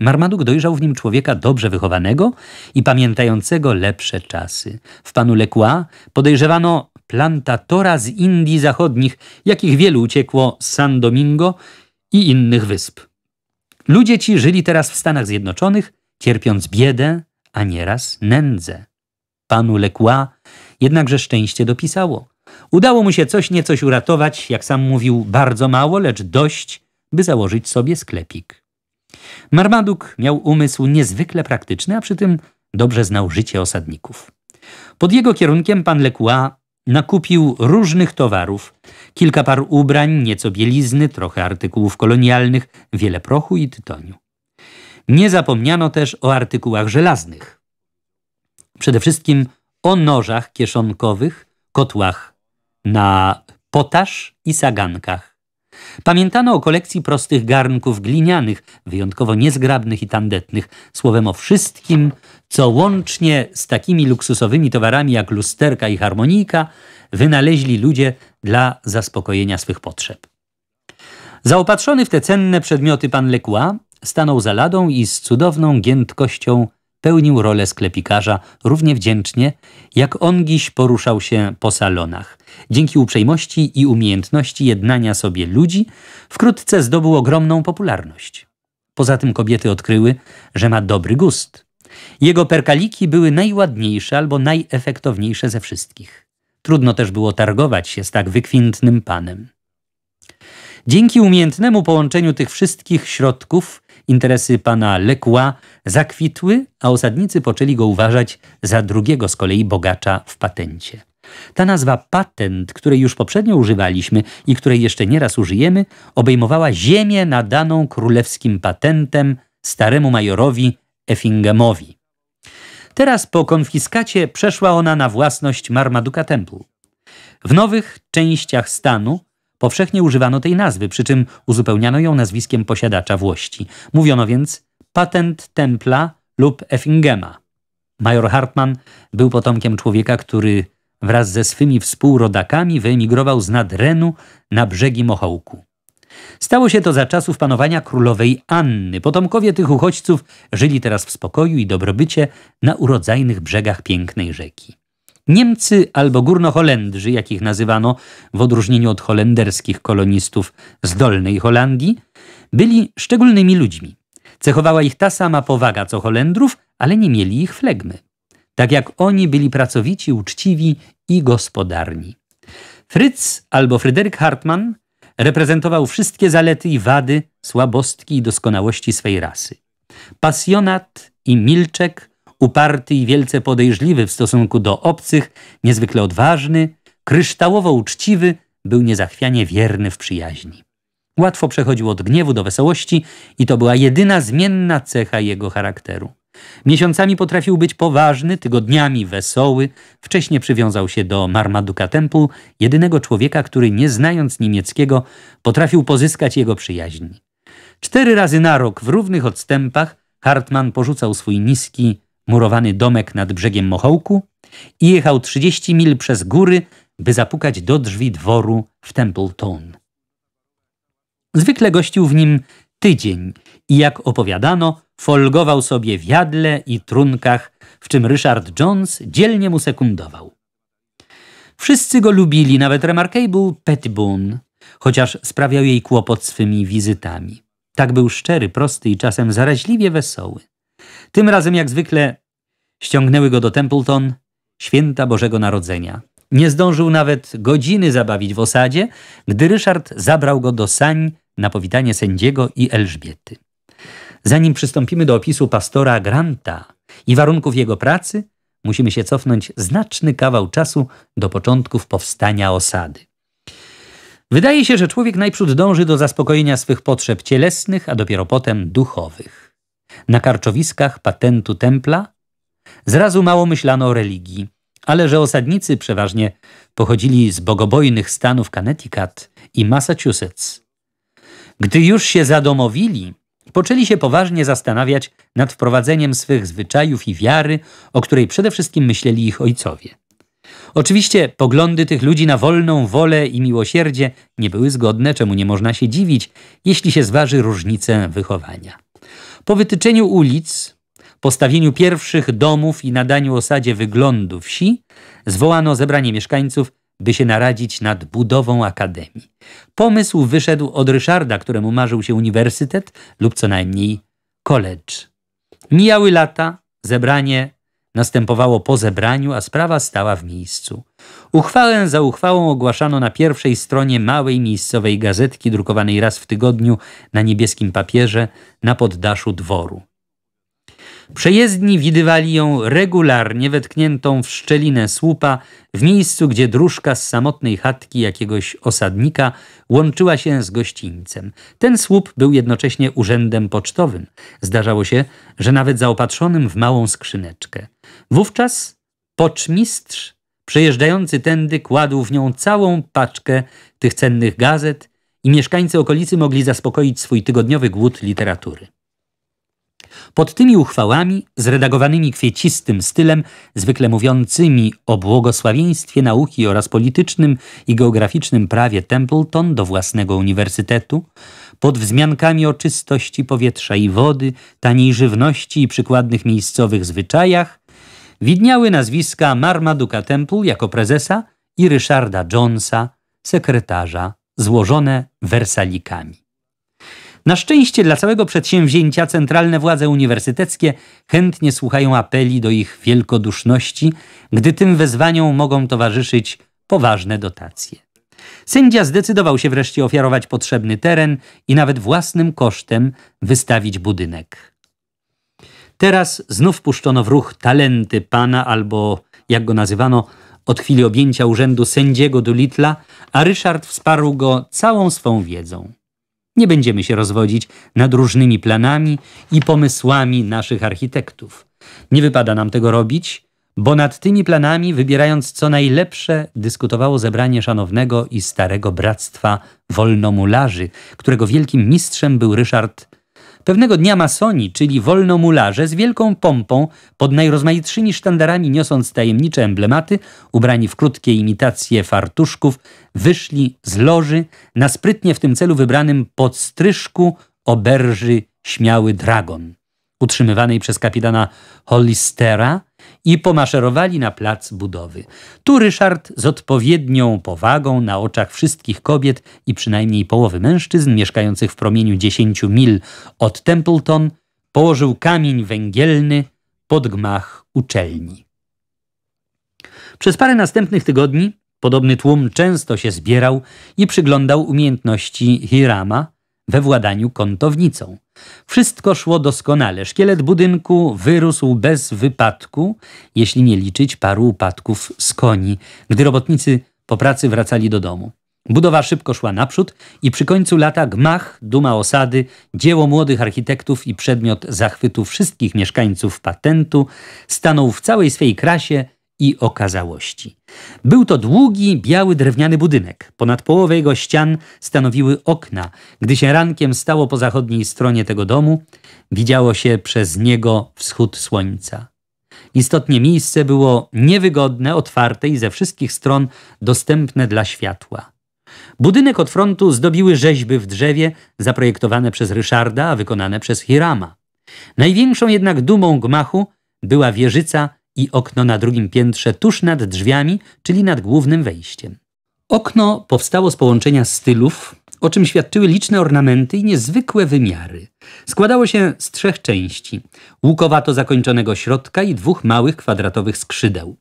Marmaduk dojrzał w nim człowieka dobrze wychowanego i pamiętającego lepsze czasy. W panu Lecroix podejrzewano plantatora z Indii Zachodnich, jakich wielu uciekło z San Domingo i innych wysp. Ludzie ci żyli teraz w Stanach Zjednoczonych, cierpiąc biedę, a nieraz nędzę. Panu Lecroix Jednakże szczęście dopisało. Udało mu się coś niecoś uratować, jak sam mówił, bardzo mało, lecz dość, by założyć sobie sklepik. Marmaduk miał umysł niezwykle praktyczny, a przy tym dobrze znał życie osadników. Pod jego kierunkiem pan Lekua nakupił różnych towarów, kilka par ubrań, nieco bielizny, trochę artykułów kolonialnych, wiele prochu i tytoniu. Nie zapomniano też o artykułach żelaznych. Przede wszystkim o nożach kieszonkowych, kotłach na potaż i sagankach. Pamiętano o kolekcji prostych garnków glinianych, wyjątkowo niezgrabnych i tandetnych, słowem o wszystkim, co łącznie z takimi luksusowymi towarami jak lusterka i harmonika wynaleźli ludzie dla zaspokojenia swych potrzeb. Zaopatrzony w te cenne przedmioty pan Lekła stanął za ladą i z cudowną giętkością pełnił rolę sklepikarza równie wdzięcznie, jak on dziś poruszał się po salonach. Dzięki uprzejmości i umiejętności jednania sobie ludzi wkrótce zdobył ogromną popularność. Poza tym kobiety odkryły, że ma dobry gust. Jego perkaliki były najładniejsze albo najefektowniejsze ze wszystkich. Trudno też było targować się z tak wykwintnym panem. Dzięki umiejętnemu połączeniu tych wszystkich środków Interesy pana Lekła zakwitły, a osadnicy poczęli go uważać za drugiego z kolei bogacza w patencie. Ta nazwa patent, której już poprzednio używaliśmy i której jeszcze nieraz użyjemy, obejmowała ziemię nadaną królewskim patentem staremu majorowi Effinghamowi. Teraz po konfiskacie przeszła ona na własność Marmaduka Temple. W nowych częściach stanu Powszechnie używano tej nazwy, przy czym uzupełniano ją nazwiskiem posiadacza włości. Mówiono więc patent Templa lub Effingema. Major Hartmann był potomkiem człowieka, który wraz ze swymi współrodakami wyemigrował z nad Renu na brzegi Mochołku. Stało się to za czasów panowania królowej Anny. Potomkowie tych uchodźców żyli teraz w spokoju i dobrobycie na urodzajnych brzegach pięknej rzeki. Niemcy albo górnoholendrzy, jak ich nazywano w odróżnieniu od holenderskich kolonistów z Dolnej Holandii, byli szczególnymi ludźmi. Cechowała ich ta sama powaga co Holendrów, ale nie mieli ich flegmy. Tak jak oni byli pracowici, uczciwi i gospodarni. Fritz albo Fryderyk Hartmann reprezentował wszystkie zalety i wady, słabostki i doskonałości swej rasy. Pasjonat i milczek uparty i wielce podejrzliwy w stosunku do obcych, niezwykle odważny, kryształowo uczciwy, był niezachwianie wierny w przyjaźni. Łatwo przechodził od gniewu do wesołości i to była jedyna zmienna cecha jego charakteru. Miesiącami potrafił być poważny, tygodniami wesoły. Wcześniej przywiązał się do Marmaduka Temple, jedynego człowieka, który nie znając niemieckiego potrafił pozyskać jego przyjaźń. Cztery razy na rok w równych odstępach Hartmann porzucał swój niski murowany domek nad brzegiem Mochołku i jechał 30 mil przez góry, by zapukać do drzwi dworu w Templeton. Zwykle gościł w nim tydzień i jak opowiadano, folgował sobie w jadle i trunkach, w czym Richard Jones dzielnie mu sekundował. Wszyscy go lubili, nawet remarkable Pettibone, chociaż sprawiał jej kłopot swymi wizytami. Tak był szczery, prosty i czasem zaraźliwie wesoły. Tym razem jak zwykle ściągnęły go do Templeton święta Bożego Narodzenia. Nie zdążył nawet godziny zabawić w osadzie, gdy Ryszard zabrał go do sań na powitanie sędziego i Elżbiety. Zanim przystąpimy do opisu pastora Granta i warunków jego pracy, musimy się cofnąć znaczny kawał czasu do początków powstania osady. Wydaje się, że człowiek najprzód dąży do zaspokojenia swych potrzeb cielesnych, a dopiero potem duchowych. Na karczowiskach patentu templa zrazu mało myślano o religii, ale że osadnicy przeważnie pochodzili z bogobojnych stanów Connecticut i Massachusetts. Gdy już się zadomowili, poczęli się poważnie zastanawiać nad wprowadzeniem swych zwyczajów i wiary, o której przede wszystkim myśleli ich ojcowie. Oczywiście poglądy tych ludzi na wolną wolę i miłosierdzie nie były zgodne, czemu nie można się dziwić, jeśli się zważy różnice wychowania. Po wytyczeniu ulic, postawieniu pierwszych domów i nadaniu osadzie wyglądu wsi, zwołano zebranie mieszkańców, by się naradzić nad budową akademii. Pomysł wyszedł od Ryszarda, któremu marzył się uniwersytet lub co najmniej college. Mijały lata, zebranie następowało po zebraniu, a sprawa stała w miejscu. Uchwałę za uchwałą ogłaszano na pierwszej stronie małej miejscowej gazetki drukowanej raz w tygodniu na niebieskim papierze na poddaszu dworu. Przejezdni widywali ją regularnie wetkniętą w szczelinę słupa w miejscu, gdzie dróżka z samotnej chatki jakiegoś osadnika łączyła się z gościńcem. Ten słup był jednocześnie urzędem pocztowym. Zdarzało się, że nawet zaopatrzonym w małą skrzyneczkę. Wówczas poczmistrz Przejeżdżający tędy kładł w nią całą paczkę tych cennych gazet i mieszkańcy okolicy mogli zaspokoić swój tygodniowy głód literatury. Pod tymi uchwałami, zredagowanymi kwiecistym stylem, zwykle mówiącymi o błogosławieństwie nauki oraz politycznym i geograficznym prawie Templeton do własnego uniwersytetu, pod wzmiankami o czystości powietrza i wody, taniej żywności i przykładnych miejscowych zwyczajach, widniały nazwiska Marmaduka Temple jako prezesa i Ryszarda Jonesa, sekretarza, złożone wersalikami. Na szczęście dla całego przedsięwzięcia centralne władze uniwersyteckie chętnie słuchają apeli do ich wielkoduszności, gdy tym wezwaniom mogą towarzyszyć poważne dotacje. Sędzia zdecydował się wreszcie ofiarować potrzebny teren i nawet własnym kosztem wystawić budynek. Teraz znów puszczono w ruch talenty pana albo, jak go nazywano, od chwili objęcia urzędu sędziego Litla, a Ryszard wsparł go całą swą wiedzą. Nie będziemy się rozwodzić nad różnymi planami i pomysłami naszych architektów. Nie wypada nam tego robić, bo nad tymi planami, wybierając co najlepsze, dyskutowało zebranie szanownego i starego bractwa wolnomularzy, którego wielkim mistrzem był Ryszard pewnego dnia masoni, czyli wolnomularze, z wielką pompą, pod najrozmaitszymi sztandarami niosąc tajemnicze emblematy, ubrani w krótkie imitacje fartuszków, wyszli z loży na sprytnie w tym celu wybranym podstryżku oberży Śmiały Dragon, utrzymywanej przez kapitana Hollistera, i pomaszerowali na plac budowy. Tu Ryszard z odpowiednią powagą na oczach wszystkich kobiet i przynajmniej połowy mężczyzn mieszkających w promieniu 10 mil od Templeton położył kamień węgielny pod gmach uczelni. Przez parę następnych tygodni podobny tłum często się zbierał i przyglądał umiejętności Hirama we władaniu kątownicą – wszystko szło doskonale. Szkielet budynku wyrósł bez wypadku, jeśli nie liczyć paru upadków z koni, gdy robotnicy po pracy wracali do domu. Budowa szybko szła naprzód i przy końcu lata gmach, duma osady, dzieło młodych architektów i przedmiot zachwytu wszystkich mieszkańców patentu stanął w całej swej krasie i okazałości. Był to długi, biały, drewniany budynek. Ponad połowę jego ścian stanowiły okna. Gdy się rankiem stało po zachodniej stronie tego domu, widziało się przez niego wschód słońca. Istotnie miejsce było niewygodne, otwarte i ze wszystkich stron dostępne dla światła. Budynek od frontu zdobiły rzeźby w drzewie zaprojektowane przez Ryszarda, a wykonane przez Hirama. Największą jednak dumą gmachu była wieżyca i okno na drugim piętrze tuż nad drzwiami, czyli nad głównym wejściem. Okno powstało z połączenia stylów, o czym świadczyły liczne ornamenty i niezwykłe wymiary. Składało się z trzech części: łukowato zakończonego środka i dwóch małych kwadratowych skrzydeł.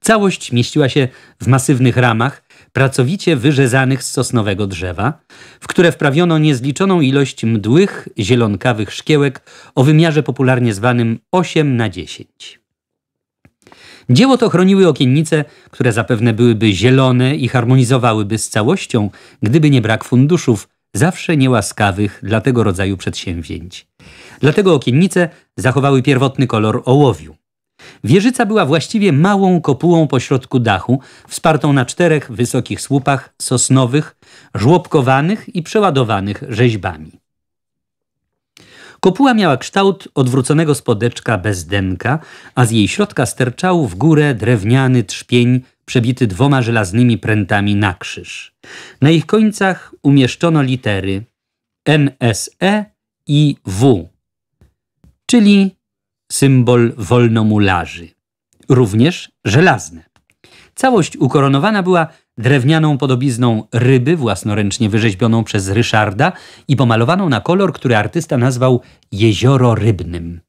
Całość mieściła się w masywnych ramach, pracowicie wyrzezanych z sosnowego drzewa, w które wprawiono niezliczoną ilość mdłych, zielonkawych szkiełek o wymiarze popularnie zwanym 8 na 10. Dzieło to chroniły okiennice, które zapewne byłyby zielone i harmonizowałyby z całością, gdyby nie brak funduszów, zawsze niełaskawych dla tego rodzaju przedsięwzięć. Dlatego okiennice zachowały pierwotny kolor ołowiu. Wieżyca była właściwie małą kopułą pośrodku dachu, wspartą na czterech wysokich słupach sosnowych, żłobkowanych i przeładowanych rzeźbami. Kopuła miała kształt odwróconego spodeczka bezdenka, a z jej środka sterczał w górę drewniany trzpień przebity dwoma żelaznymi prętami na krzyż. Na ich końcach umieszczono litery E i W, czyli symbol wolnomularzy, również żelazne. Całość ukoronowana była drewnianą podobizną ryby własnoręcznie wyrzeźbioną przez Ryszarda i pomalowaną na kolor, który artysta nazwał jezioro rybnym.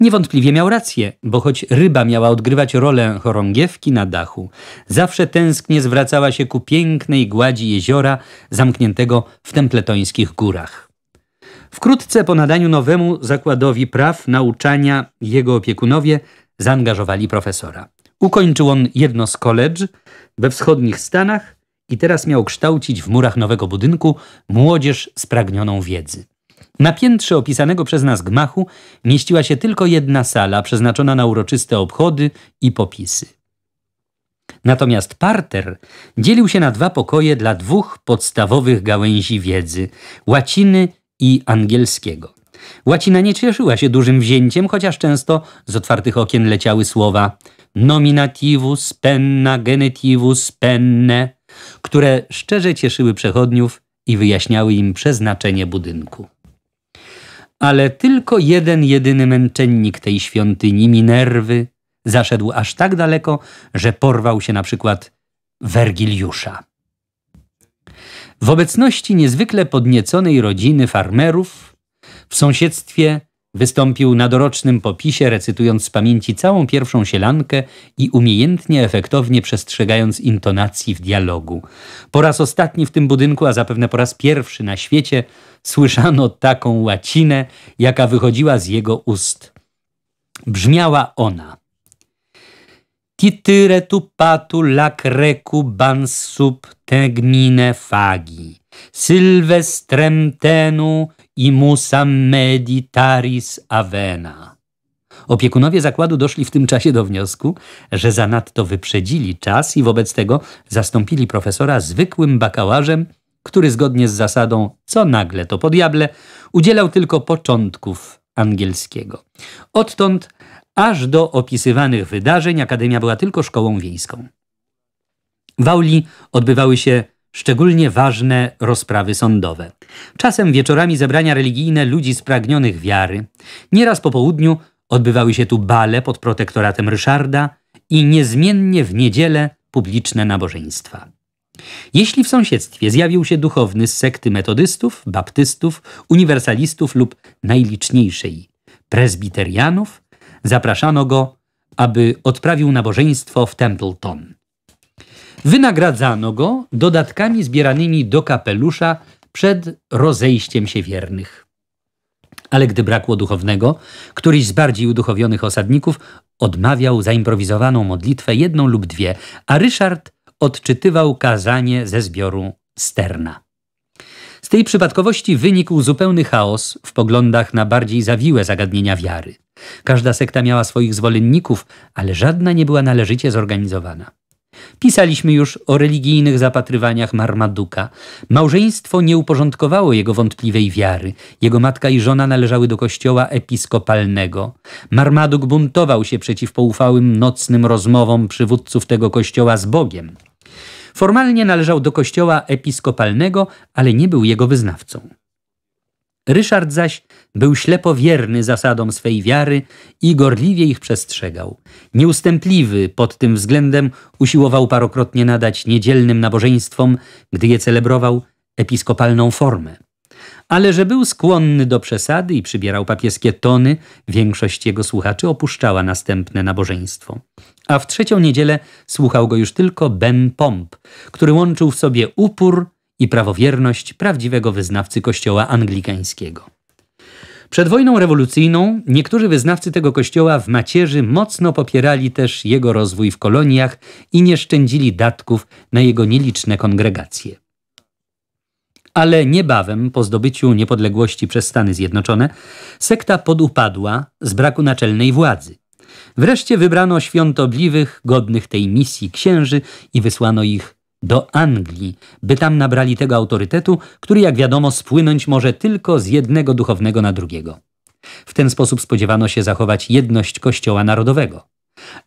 Niewątpliwie miał rację, bo choć ryba miała odgrywać rolę chorągiewki na dachu, zawsze tęsknie zwracała się ku pięknej gładzi jeziora zamkniętego w templetońskich górach. Wkrótce po nadaniu nowemu zakładowi praw nauczania jego opiekunowie zaangażowali profesora. Ukończył on jedno z college, we wschodnich Stanach i teraz miał kształcić w murach nowego budynku młodzież spragnioną wiedzy. Na piętrze opisanego przez nas gmachu mieściła się tylko jedna sala przeznaczona na uroczyste obchody i popisy. Natomiast parter dzielił się na dwa pokoje dla dwóch podstawowych gałęzi wiedzy łaciny i angielskiego. Łacina nie cieszyła się dużym wzięciem, chociaż często z otwartych okien leciały słowa nominativus, penna, genitivus, penne, które szczerze cieszyły przechodniów i wyjaśniały im przeznaczenie budynku. Ale tylko jeden jedyny męczennik tej świątyni, Minerwy, zaszedł aż tak daleko, że porwał się na przykład Wergiliusza. W obecności niezwykle podnieconej rodziny farmerów, w sąsiedztwie Wystąpił na dorocznym popisie, recytując z pamięci całą pierwszą sielankę i umiejętnie, efektownie przestrzegając intonacji w dialogu. Po raz ostatni w tym budynku, a zapewne po raz pierwszy na świecie, słyszano taką łacinę, jaka wychodziła z jego ust. Brzmiała ona. Titire tu patu lac recu bans sub tegmine fagi. Sylvestrem tenu imusam meditaris avena. Opiekunowie zakładu doszli w tym czasie do wniosku, że zanadto wyprzedzili czas i wobec tego zastąpili profesora zwykłym bakałarzem, który zgodnie z zasadą co nagle to po diable udzielał tylko początków angielskiego. Odtąd aż do opisywanych wydarzeń Akademia była tylko szkołą wiejską. W Auli odbywały się szczególnie ważne rozprawy sądowe. Czasem wieczorami zebrania religijne ludzi spragnionych wiary. Nieraz po południu odbywały się tu bale pod protektoratem Ryszarda i niezmiennie w niedzielę publiczne nabożeństwa. Jeśli w sąsiedztwie zjawił się duchowny z sekty metodystów, baptystów, uniwersalistów lub najliczniejszej prezbiterianów, zapraszano go, aby odprawił nabożeństwo w Templeton. Wynagradzano go dodatkami zbieranymi do kapelusza przed rozejściem się wiernych. Ale gdy brakło duchownego, któryś z bardziej uduchowionych osadników odmawiał zaimprowizowaną modlitwę jedną lub dwie, a Ryszard odczytywał kazanie ze zbioru Sterna. Z tej przypadkowości wynikł zupełny chaos w poglądach na bardziej zawiłe zagadnienia wiary. Każda sekta miała swoich zwolenników, ale żadna nie była należycie zorganizowana. Pisaliśmy już o religijnych zapatrywaniach Marmaduka. Małżeństwo nie uporządkowało jego wątpliwej wiary. Jego matka i żona należały do kościoła episkopalnego. Marmaduk buntował się przeciw poufałym nocnym rozmowom przywódców tego kościoła z Bogiem. Formalnie należał do kościoła episkopalnego, ale nie był jego wyznawcą. Ryszard zaś był ślepo wierny zasadom swej wiary i gorliwie ich przestrzegał. Nieustępliwy pod tym względem usiłował parokrotnie nadać niedzielnym nabożeństwom, gdy je celebrował, episkopalną formę. Ale że był skłonny do przesady i przybierał papieskie tony, większość jego słuchaczy opuszczała następne nabożeństwo. A w trzecią niedzielę słuchał go już tylko Ben Pomp, który łączył w sobie upór, i prawowierność prawdziwego wyznawcy kościoła anglikańskiego. Przed wojną rewolucyjną niektórzy wyznawcy tego kościoła w macierzy mocno popierali też jego rozwój w koloniach i nie szczędzili datków na jego nieliczne kongregacje. Ale niebawem po zdobyciu niepodległości przez Stany Zjednoczone sekta podupadła z braku naczelnej władzy. Wreszcie wybrano świątobliwych, godnych tej misji księży i wysłano ich do Anglii, by tam nabrali tego autorytetu, który jak wiadomo spłynąć może tylko z jednego duchownego na drugiego. W ten sposób spodziewano się zachować jedność Kościoła Narodowego.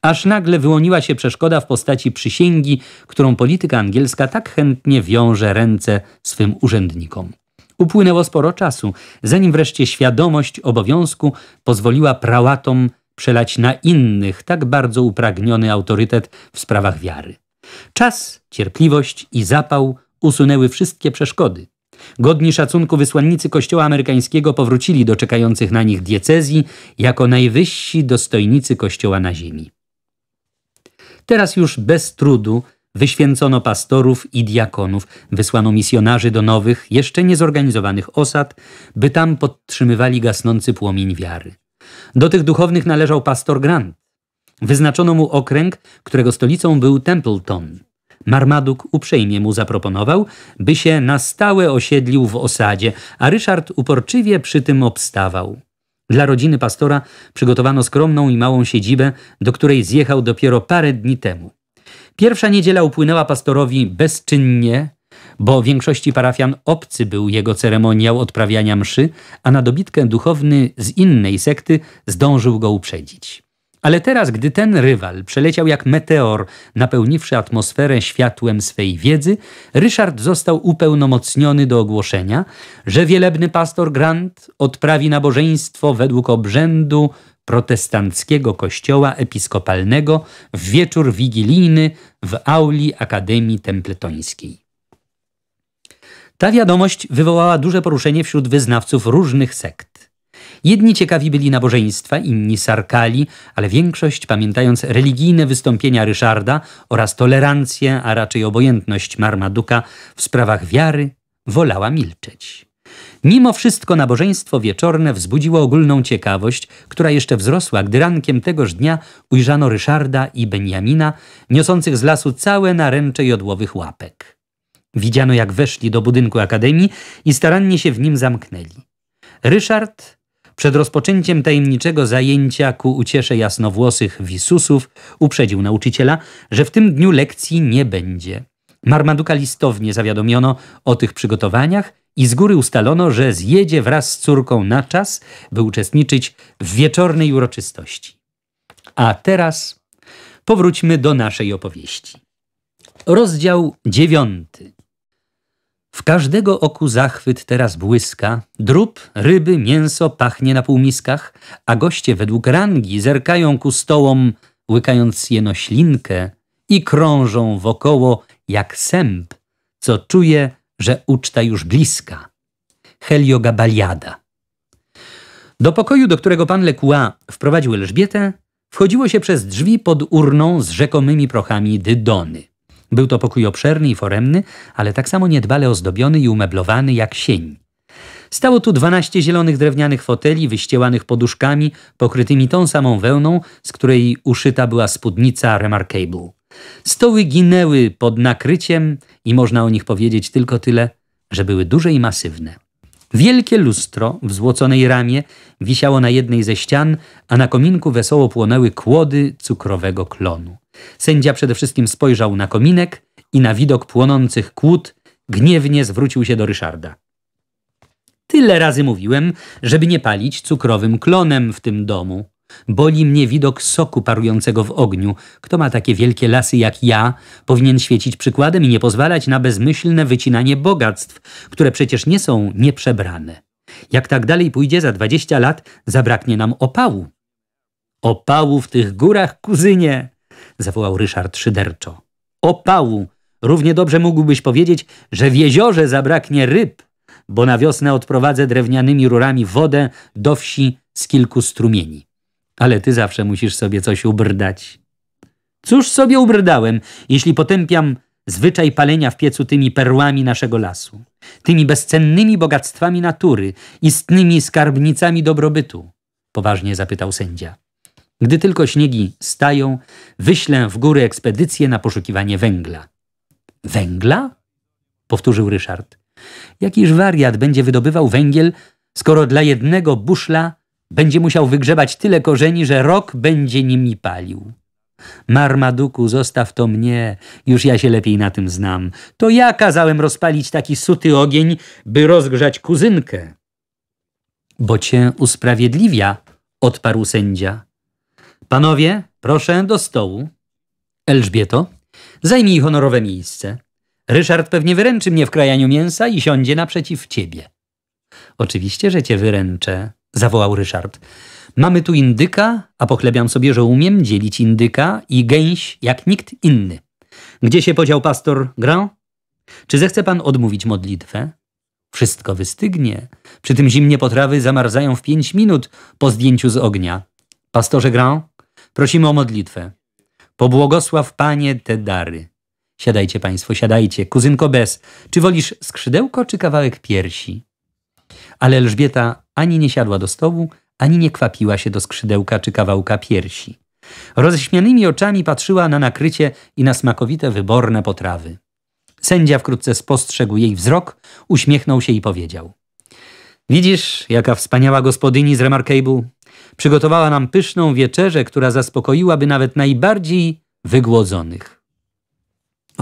Aż nagle wyłoniła się przeszkoda w postaci przysięgi, którą polityka angielska tak chętnie wiąże ręce swym urzędnikom. Upłynęło sporo czasu, zanim wreszcie świadomość obowiązku pozwoliła prałatom przelać na innych tak bardzo upragniony autorytet w sprawach wiary. Czas, cierpliwość i zapał usunęły wszystkie przeszkody. Godni szacunku wysłannicy Kościoła Amerykańskiego powrócili do czekających na nich diecezji jako najwyżsi dostojnicy Kościoła na ziemi. Teraz już bez trudu wyświęcono pastorów i diakonów, wysłano misjonarzy do nowych, jeszcze niezorganizowanych osad, by tam podtrzymywali gasnący płomień wiary. Do tych duchownych należał pastor Grant, Wyznaczono mu okręg, którego stolicą był Templeton. Marmaduk uprzejmie mu zaproponował, by się na stałe osiedlił w osadzie, a Ryszard uporczywie przy tym obstawał. Dla rodziny pastora przygotowano skromną i małą siedzibę, do której zjechał dopiero parę dni temu. Pierwsza niedziela upłynęła pastorowi bezczynnie, bo większości parafian obcy był jego ceremoniał odprawiania mszy, a na dobitkę duchowny z innej sekty zdążył go uprzedzić. Ale teraz, gdy ten rywal przeleciał jak meteor, napełniwszy atmosferę światłem swej wiedzy, Ryszard został upełnomocniony do ogłoszenia, że wielebny pastor Grant odprawi nabożeństwo według obrzędu protestanckiego kościoła episkopalnego w wieczór wigilijny w auli Akademii Templetońskiej. Ta wiadomość wywołała duże poruszenie wśród wyznawców różnych sekt. Jedni ciekawi byli nabożeństwa, inni sarkali, ale większość, pamiętając religijne wystąpienia Ryszarda oraz tolerancję, a raczej obojętność Marmaduka w sprawach wiary, wolała milczeć. Mimo wszystko nabożeństwo wieczorne wzbudziło ogólną ciekawość, która jeszcze wzrosła, gdy rankiem tegoż dnia ujrzano Ryszarda i Benjamina, niosących z lasu całe naręcze jodłowych łapek. Widziano, jak weszli do budynku akademii i starannie się w nim zamknęli. Ryszard przed rozpoczęciem tajemniczego zajęcia ku uciesze jasnowłosych wisusów uprzedził nauczyciela, że w tym dniu lekcji nie będzie. Marmaduka listownie zawiadomiono o tych przygotowaniach i z góry ustalono, że zjedzie wraz z córką na czas, by uczestniczyć w wieczornej uroczystości. A teraz powróćmy do naszej opowieści. Rozdział dziewiąty. W każdego oku zachwyt teraz błyska, drób, ryby, mięso pachnie na półmiskach, a goście według rangi zerkają ku stołom, łykając jeno ślinkę i krążą wokoło jak sęp, co czuje, że uczta już bliska. Heliogabaliada. Do pokoju, do którego pan Lekua wprowadził Elżbietę, wchodziło się przez drzwi pod urną z rzekomymi prochami dydony. Był to pokój obszerny i foremny, ale tak samo niedbale ozdobiony i umeblowany jak sień. Stało tu dwanaście zielonych drewnianych foteli wyściełanych poduszkami, pokrytymi tą samą wełną, z której uszyta była spódnica Remarkable. Stoły ginęły pod nakryciem i można o nich powiedzieć tylko tyle, że były duże i masywne. Wielkie lustro w złoconej ramie wisiało na jednej ze ścian, a na kominku wesoło płonęły kłody cukrowego klonu. Sędzia przede wszystkim spojrzał na kominek i na widok płonących kłód gniewnie zwrócił się do Ryszarda. Tyle razy mówiłem, żeby nie palić cukrowym klonem w tym domu. Boli mnie widok soku parującego w ogniu. Kto ma takie wielkie lasy jak ja, powinien świecić przykładem i nie pozwalać na bezmyślne wycinanie bogactw, które przecież nie są nieprzebrane. Jak tak dalej pójdzie za dwadzieścia lat, zabraknie nam opału. Opału w tych górach, kuzynie! zawołał Ryszard szyderczo. Opału! Równie dobrze mógłbyś powiedzieć, że w jeziorze zabraknie ryb, bo na wiosnę odprowadzę drewnianymi rurami wodę do wsi z kilku strumieni. Ale ty zawsze musisz sobie coś ubrdać. Cóż sobie ubrdałem, jeśli potępiam zwyczaj palenia w piecu tymi perłami naszego lasu, tymi bezcennymi bogactwami natury, istnymi skarbnicami dobrobytu? Poważnie zapytał sędzia. Gdy tylko śniegi stają, wyślę w góry ekspedycję na poszukiwanie węgla. Węgla? powtórzył Ryszard. Jakiż wariat będzie wydobywał węgiel, skoro dla jednego buszla będzie musiał wygrzebać tyle korzeni, że rok będzie nimi palił. Marmaduku, zostaw to mnie, już ja się lepiej na tym znam. To ja kazałem rozpalić taki suty ogień, by rozgrzać kuzynkę. Bo cię usprawiedliwia, odparł sędzia. Panowie, proszę do stołu. Elżbieto, zajmij honorowe miejsce. Ryszard pewnie wyręczy mnie w krajaniu mięsa i siądzie naprzeciw ciebie. Oczywiście, że cię wyręczę, zawołał Ryszard. Mamy tu indyka, a pochlebiam sobie, że umiem dzielić indyka i gęś jak nikt inny. Gdzie się podział pastor Grand? Czy zechce pan odmówić modlitwę? Wszystko wystygnie. Przy tym zimnie potrawy zamarzają w pięć minut po zdjęciu z ognia. Pastorze Grand, Prosimy o modlitwę. Pobłogosław Panie te dary. Siadajcie Państwo, siadajcie. Kuzynko Bez, czy wolisz skrzydełko czy kawałek piersi? Ale Elżbieta ani nie siadła do stołu, ani nie kwapiła się do skrzydełka czy kawałka piersi. Roześmianymi oczami patrzyła na nakrycie i na smakowite, wyborne potrawy. Sędzia wkrótce spostrzegł jej wzrok, uśmiechnął się i powiedział – Widzisz, jaka wspaniała gospodyni z Remarkable? Przygotowała nam pyszną wieczerzę, która zaspokoiłaby nawet najbardziej wygłodzonych.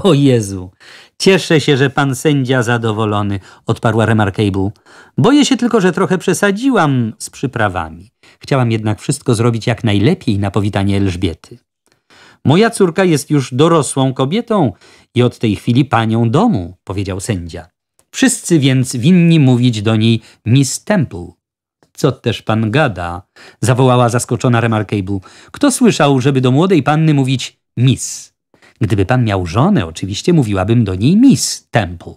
O Jezu, cieszę się, że pan sędzia zadowolony, odparła Remarkable. Boję się tylko, że trochę przesadziłam z przyprawami. Chciałam jednak wszystko zrobić jak najlepiej na powitanie Elżbiety. Moja córka jest już dorosłą kobietą i od tej chwili panią domu, powiedział sędzia. Wszyscy więc winni mówić do niej Miss Temple. Co też pan gada? zawołała zaskoczona Remarkable. Kto słyszał, żeby do młodej panny mówić miss? Gdyby pan miał żonę, oczywiście mówiłabym do niej miss Temple.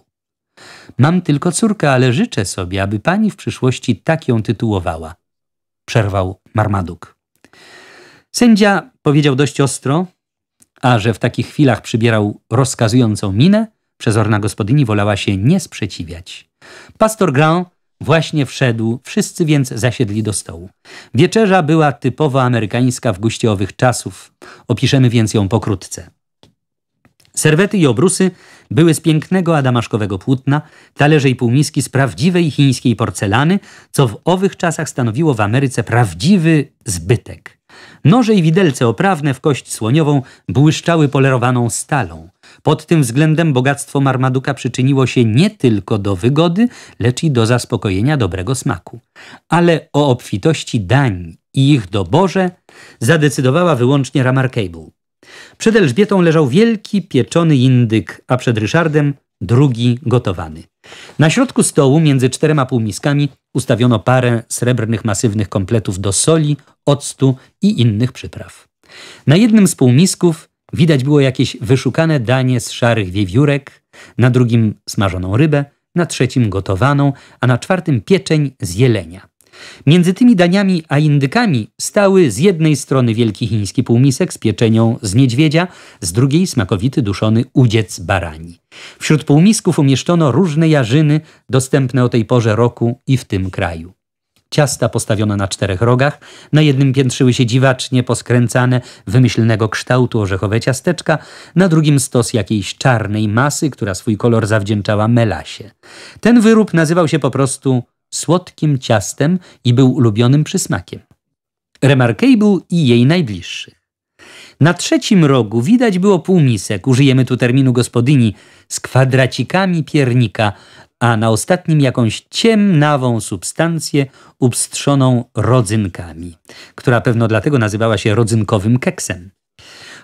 Mam tylko córkę, ale życzę sobie, aby pani w przyszłości tak ją tytułowała. Przerwał Marmaduk. Sędzia powiedział dość ostro, a że w takich chwilach przybierał rozkazującą minę, przezorna gospodyni wolała się nie sprzeciwiać. Pastor Grand Właśnie wszedł, wszyscy więc zasiedli do stołu. Wieczerza była typowo amerykańska w guście owych czasów. Opiszemy więc ją pokrótce. Serwety i obrusy były z pięknego adamaszkowego płótna, talerze i półmiski z prawdziwej chińskiej porcelany, co w owych czasach stanowiło w Ameryce prawdziwy zbytek. Noże i widelce oprawne w kość słoniową błyszczały polerowaną stalą. Pod tym względem bogactwo Marmaduka przyczyniło się nie tylko do wygody, lecz i do zaspokojenia dobrego smaku. Ale o obfitości dań i ich doborze zadecydowała wyłącznie Cable. Przed Elżbietą leżał wielki pieczony indyk, a przed Ryszardem drugi gotowany. Na środku stołu między czterema półmiskami ustawiono parę srebrnych masywnych kompletów do soli, octu i innych przypraw. Na jednym z półmisków Widać było jakieś wyszukane danie z szarych wiewiórek, na drugim smażoną rybę, na trzecim gotowaną, a na czwartym pieczeń z jelenia. Między tymi daniami a indykami stały z jednej strony wielki chiński półmisek z pieczenią z niedźwiedzia, z drugiej smakowity duszony udziec barani. Wśród półmisków umieszczono różne jarzyny dostępne o tej porze roku i w tym kraju ciasta postawione na czterech rogach. Na jednym piętrzyły się dziwacznie poskręcane, wymyślnego kształtu orzechowe ciasteczka, na drugim stos jakiejś czarnej masy, która swój kolor zawdzięczała melasie. Ten wyrób nazywał się po prostu słodkim ciastem i był ulubionym przysmakiem. Remarkable i jej najbliższych. Na trzecim rogu widać było półmisek, użyjemy tu terminu gospodyni, z kwadracikami piernika, a na ostatnim jakąś ciemnawą substancję upstrzoną rodzynkami, która pewno dlatego nazywała się rodzynkowym keksem.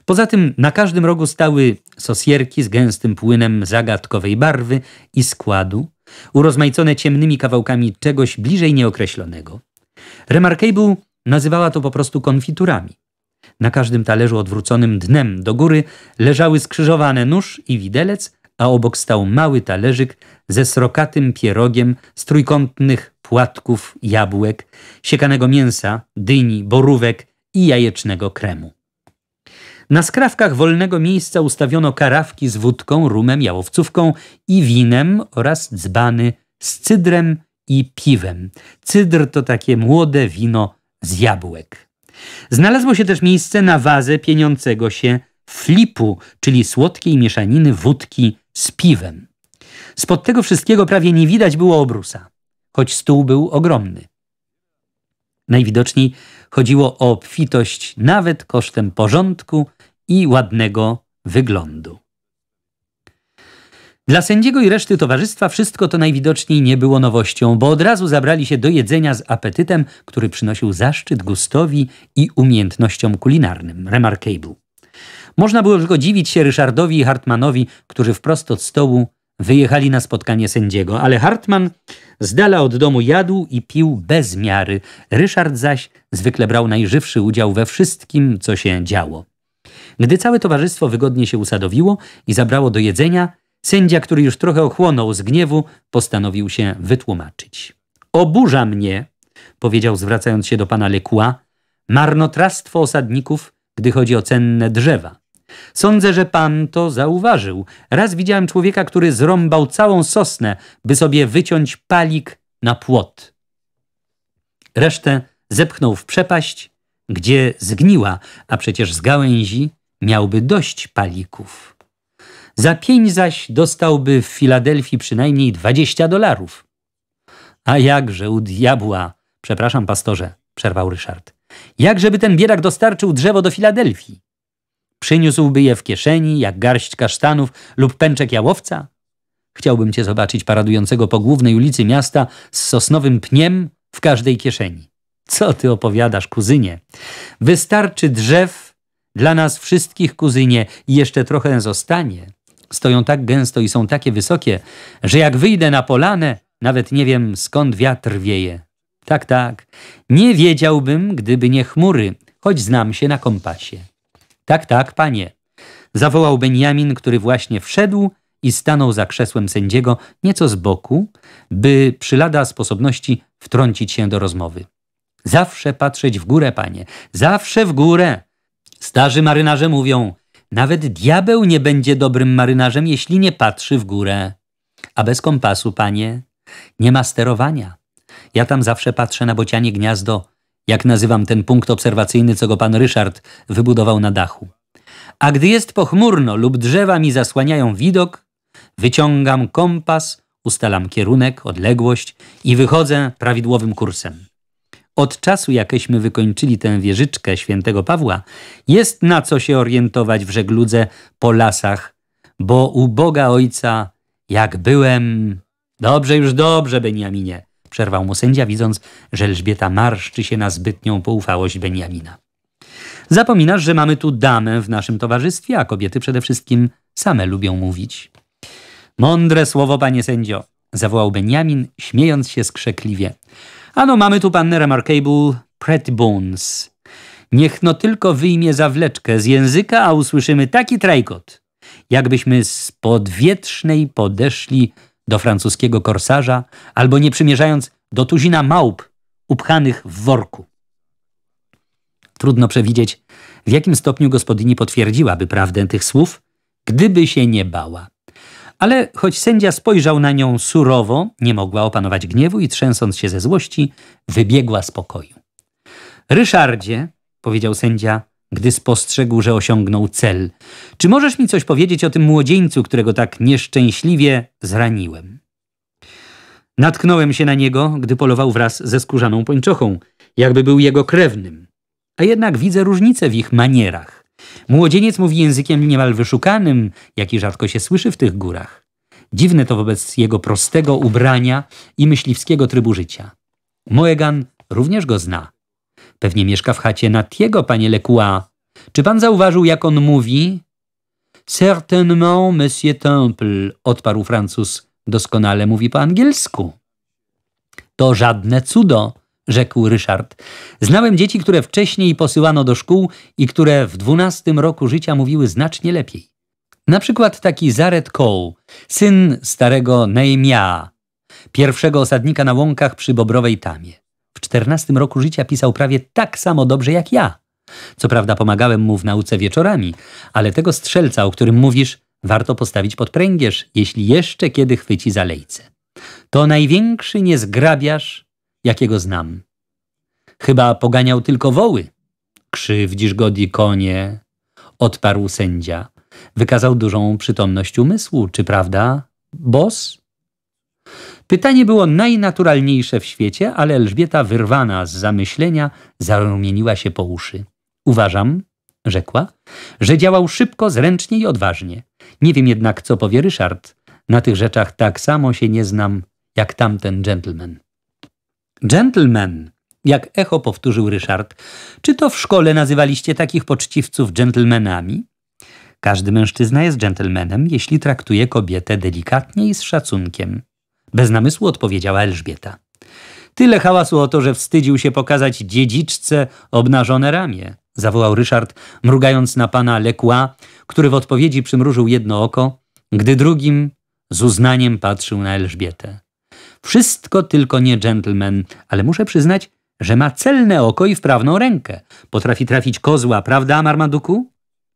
Poza tym na każdym rogu stały sosierki z gęstym płynem zagadkowej barwy i składu, urozmaicone ciemnymi kawałkami czegoś bliżej nieokreślonego. Remarkable nazywała to po prostu konfiturami. Na każdym talerzu odwróconym dnem do góry leżały skrzyżowane nóż i widelec, a obok stał mały talerzyk ze srokatym pierogiem z trójkątnych płatków jabłek, siekanego mięsa, dyni, borówek i jajecznego kremu. Na skrawkach wolnego miejsca ustawiono karawki z wódką, rumem, jałowcówką i winem oraz dzbany z cydrem i piwem. Cydr to takie młode wino z jabłek. Znalazło się też miejsce na wazę pieniącego się flipu, czyli słodkiej mieszaniny wódki z piwem. Spod tego wszystkiego prawie nie widać było obrusa, choć stół był ogromny. Najwidoczniej chodziło o obfitość nawet kosztem porządku i ładnego wyglądu. Dla sędziego i reszty towarzystwa wszystko to najwidoczniej nie było nowością, bo od razu zabrali się do jedzenia z apetytem, który przynosił zaszczyt gustowi i umiejętnościom kulinarnym. Remarkable. Można było tylko dziwić się Ryszardowi i Hartmanowi, którzy wprost od stołu wyjechali na spotkanie sędziego, ale Hartman z dala od domu jadł i pił bez miary. Ryszard zaś zwykle brał najżywszy udział we wszystkim, co się działo. Gdy całe towarzystwo wygodnie się usadowiło i zabrało do jedzenia, sędzia, który już trochę ochłonął z gniewu, postanowił się wytłumaczyć. Oburza mnie, powiedział zwracając się do pana Lekua, marnotrawstwo osadników, gdy chodzi o cenne drzewa. Sądzę, że pan to zauważył. Raz widziałem człowieka, który zrąbał całą sosnę, by sobie wyciąć palik na płot. Resztę zepchnął w przepaść, gdzie zgniła, a przecież z gałęzi miałby dość palików. Za pięć zaś dostałby w Filadelfii przynajmniej dwadzieścia dolarów. A jakże u diabła, przepraszam pastorze, przerwał Ryszard. Jakżeby ten biedak dostarczył drzewo do Filadelfii? Przyniósłby je w kieszeni, jak garść kasztanów lub pęczek jałowca? Chciałbym cię zobaczyć paradującego po głównej ulicy miasta z sosnowym pniem w każdej kieszeni. Co ty opowiadasz, kuzynie? Wystarczy drzew dla nas wszystkich, kuzynie, i jeszcze trochę zostanie. Stoją tak gęsto i są takie wysokie, że jak wyjdę na polanę, nawet nie wiem skąd wiatr wieje. Tak, tak. Nie wiedziałbym, gdyby nie chmury, choć znam się na kompasie. Tak, tak, panie. Zawołał Benjamin, który właśnie wszedł i stanął za krzesłem sędziego nieco z boku, by przy lada sposobności wtrącić się do rozmowy. Zawsze patrzeć w górę, panie, zawsze w górę. Starzy marynarze mówią, nawet diabeł nie będzie dobrym marynarzem, jeśli nie patrzy w górę. A bez kompasu, panie, nie ma sterowania. Ja tam zawsze patrzę na bocianie gniazdo, jak nazywam ten punkt obserwacyjny, co go pan Ryszard wybudował na dachu. A gdy jest pochmurno lub drzewa mi zasłaniają widok, wyciągam kompas, ustalam kierunek, odległość i wychodzę prawidłowym kursem. Od czasu, jakeśmy wykończyli tę wieżyczkę świętego Pawła, jest na co się orientować w żegludze po lasach, bo u Boga Ojca, jak byłem... Dobrze już, dobrze, Beniaminie przerwał mu sędzia, widząc, że Elżbieta marszczy się na zbytnią poufałość Beniamina. Zapominasz, że mamy tu damę w naszym towarzystwie, a kobiety przede wszystkim same lubią mówić. Mądre słowo, panie sędzio, zawołał Beniamin, śmiejąc się skrzekliwie. Ano, mamy tu pannę Remarkable Pretbones. Niech no tylko wyjmie zawleczkę z języka, a usłyszymy taki trajkot, jakbyśmy z podwietrznej podeszli do francuskiego korsarza, albo nie przymierzając do tuzina małp upchanych w worku. Trudno przewidzieć, w jakim stopniu gospodyni potwierdziłaby prawdę tych słów, gdyby się nie bała. Ale choć sędzia spojrzał na nią surowo, nie mogła opanować gniewu i trzęsąc się ze złości, wybiegła z pokoju. Ryszardzie, powiedział sędzia, gdy spostrzegł, że osiągnął cel. Czy możesz mi coś powiedzieć o tym młodzieńcu, którego tak nieszczęśliwie zraniłem? Natknąłem się na niego, gdy polował wraz ze skórzaną pończochą, jakby był jego krewnym. A jednak widzę różnicę w ich manierach. Młodzieniec mówi językiem niemal wyszukanym, jaki rzadko się słyszy w tych górach. Dziwne to wobec jego prostego ubrania i myśliwskiego trybu życia. Moegan również go zna Pewnie mieszka w chacie Natiego, panie Lecoua. Czy pan zauważył, jak on mówi? Certainement, monsieur Temple, odparł Francuz. Doskonale mówi po angielsku. To żadne cudo, rzekł Ryszard. Znałem dzieci, które wcześniej posyłano do szkół i które w dwunastym roku życia mówiły znacznie lepiej. Na przykład taki Zaret Cole, syn starego Neymia, pierwszego osadnika na łąkach przy Bobrowej Tamie czternastym roku życia pisał prawie tak samo dobrze jak ja. Co prawda pomagałem mu w nauce wieczorami, ale tego strzelca, o którym mówisz, warto postawić pod pręgierz, jeśli jeszcze kiedy chwyci za To największy niezgrabiarz, jakiego znam. Chyba poganiał tylko woły. Krzywdzisz go, konie, odparł sędzia. Wykazał dużą przytomność umysłu, czy prawda, bos? Pytanie było najnaturalniejsze w świecie, ale Elżbieta, wyrwana z zamyślenia, zarumieniła się po uszy. Uważam, rzekła, że działał szybko, zręcznie i odważnie. Nie wiem jednak, co powie Ryszard. Na tych rzeczach tak samo się nie znam, jak tamten gentleman. Gentleman, jak echo powtórzył Ryszard. Czy to w szkole nazywaliście takich poczciwców gentlemanami? Każdy mężczyzna jest gentlemanem, jeśli traktuje kobietę delikatnie i z szacunkiem. Bez namysłu odpowiedziała Elżbieta. Tyle hałasu o to, że wstydził się pokazać dziedziczce obnażone ramię, zawołał Ryszard, mrugając na pana Lekła, który w odpowiedzi przymrużył jedno oko, gdy drugim z uznaniem patrzył na Elżbietę. Wszystko tylko nie gentleman, ale muszę przyznać, że ma celne oko i wprawną rękę. Potrafi trafić kozła, prawda, Marmaduku?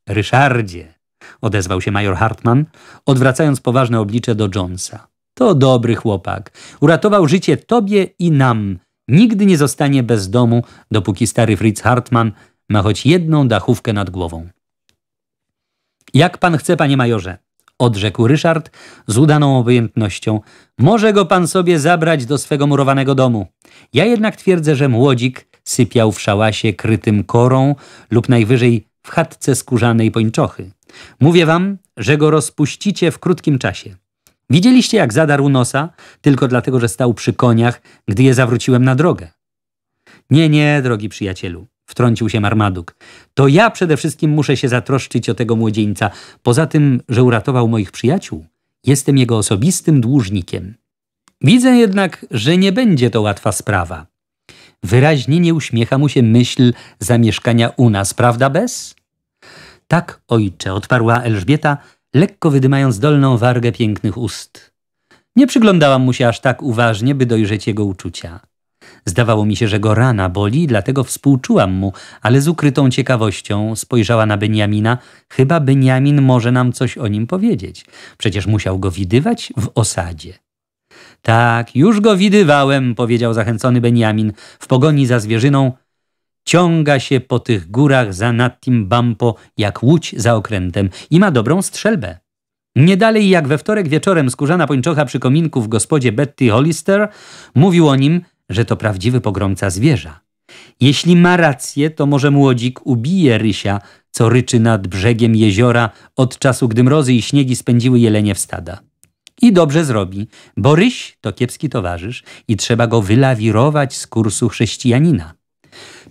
Ryszardzie, odezwał się major Hartman, odwracając poważne oblicze do Jonesa. To dobry chłopak. Uratował życie tobie i nam. Nigdy nie zostanie bez domu, dopóki stary Fritz Hartmann ma choć jedną dachówkę nad głową. Jak pan chce, panie majorze, odrzekł Ryszard z udaną obojętnością. Może go pan sobie zabrać do swego murowanego domu. Ja jednak twierdzę, że młodzik sypiał w szałasie krytym korą lub najwyżej w chatce skórzanej pończochy. Mówię wam, że go rozpuścicie w krótkim czasie. Widzieliście, jak zadarł nosa, tylko dlatego, że stał przy koniach, gdy je zawróciłem na drogę. Nie, nie, drogi przyjacielu, wtrącił się Marmaduk. To ja przede wszystkim muszę się zatroszczyć o tego młodzieńca. Poza tym, że uratował moich przyjaciół, jestem jego osobistym dłużnikiem. Widzę jednak, że nie będzie to łatwa sprawa. Wyraźnie nie uśmiecha mu się myśl zamieszkania u nas, prawda, Bez? Tak, ojcze, odparła Elżbieta, lekko wydymając dolną wargę pięknych ust. Nie przyglądałam mu się aż tak uważnie, by dojrzeć jego uczucia. Zdawało mi się, że go rana boli, dlatego współczułam mu, ale z ukrytą ciekawością spojrzała na Beniamina. Chyba Beniamin może nam coś o nim powiedzieć. Przecież musiał go widywać w osadzie. Tak, już go widywałem, powiedział zachęcony Beniamin. W pogoni za zwierzyną ciąga się po tych górach za Nattim Bampo jak łódź za okrętem i ma dobrą strzelbę. Nie dalej jak we wtorek wieczorem skórzana pończocha przy kominku w gospodzie Betty Hollister mówił o nim, że to prawdziwy pogromca zwierza. Jeśli ma rację, to może młodzik ubije rysia, co ryczy nad brzegiem jeziora od czasu, gdy mrozy i śniegi spędziły jelenie w stada. I dobrze zrobi, bo ryś to kiepski towarzysz i trzeba go wylawirować z kursu chrześcijanina.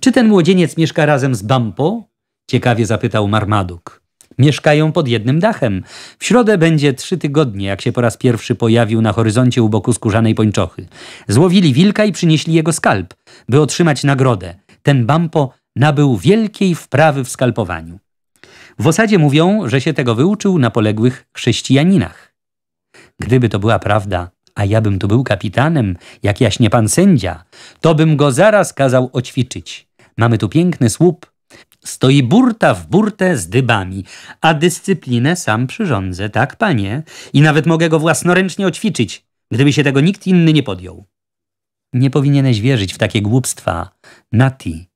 Czy ten młodzieniec mieszka razem z Bampo? Ciekawie zapytał Marmaduk. Mieszkają pod jednym dachem. W środę będzie trzy tygodnie, jak się po raz pierwszy pojawił na horyzoncie u boku skórzanej pończochy. Złowili wilka i przynieśli jego skalp, by otrzymać nagrodę. Ten Bampo nabył wielkiej wprawy w skalpowaniu. W osadzie mówią, że się tego wyuczył na poległych chrześcijaninach. Gdyby to była prawda, a ja bym tu był kapitanem, jak jaśnie pan sędzia, to bym go zaraz kazał oćwiczyć. Mamy tu piękny słup. Stoi burta w burtę z dybami, a dyscyplinę sam przyrządzę, tak panie? I nawet mogę go własnoręcznie oćwiczyć, gdyby się tego nikt inny nie podjął. Nie powinieneś wierzyć w takie głupstwa. Nati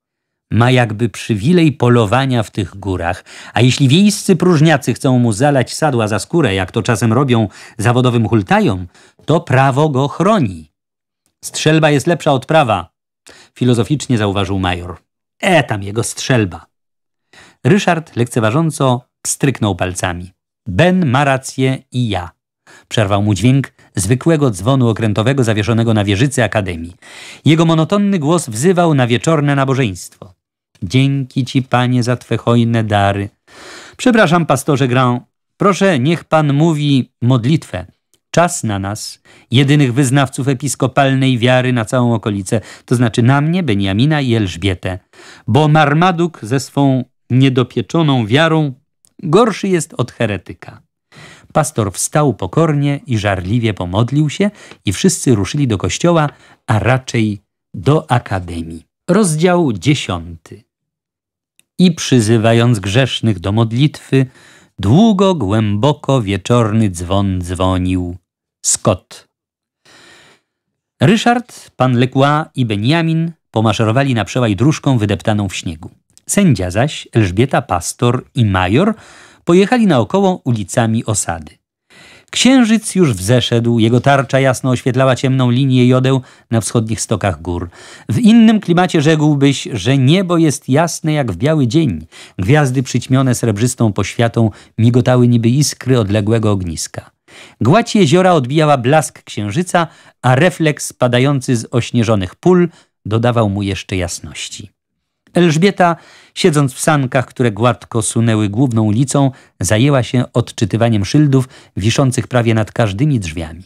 ma jakby przywilej polowania w tych górach, a jeśli wiejscy próżniacy chcą mu zalać sadła za skórę, jak to czasem robią zawodowym hultajom, to prawo go chroni. Strzelba jest lepsza od prawa, filozoficznie zauważył major. E tam jego strzelba. Ryszard lekceważąco pstryknął palcami. Ben ma rację i ja. Przerwał mu dźwięk zwykłego dzwonu okrętowego zawieszonego na wieżycy Akademii. Jego monotonny głos wzywał na wieczorne nabożeństwo. Dzięki ci, panie, za twe hojne dary. Przepraszam, pastorze Grand. Proszę, niech pan mówi modlitwę. Czas na nas, jedynych wyznawców episkopalnej wiary na całą okolicę, to znaczy na mnie, Beniamina i Elżbietę, bo Marmaduk ze swą niedopieczoną wiarą gorszy jest od heretyka. Pastor wstał pokornie i żarliwie pomodlił się i wszyscy ruszyli do kościoła, a raczej do akademii. Rozdział dziesiąty. I przyzywając grzesznych do modlitwy, długo, głęboko wieczorny dzwon dzwonił. Scott. Ryszard, pan Lecroix i Benjamin pomaszerowali na przełaj dróżką wydeptaną w śniegu. Sędzia zaś, Elżbieta Pastor i major pojechali naokoło ulicami osady. Księżyc już wzeszedł, jego tarcza jasno oświetlała ciemną linię jodeł na wschodnich stokach gór. W innym klimacie rzekłbyś, że niebo jest jasne jak w biały dzień. Gwiazdy przyćmione srebrzystą poświatą migotały niby iskry odległego ogniska. Gładź jeziora odbijała blask księżyca, a refleks padający z ośnieżonych pól dodawał mu jeszcze jasności. Elżbieta, siedząc w sankach, które gładko sunęły główną ulicą, zajęła się odczytywaniem szyldów wiszących prawie nad każdymi drzwiami.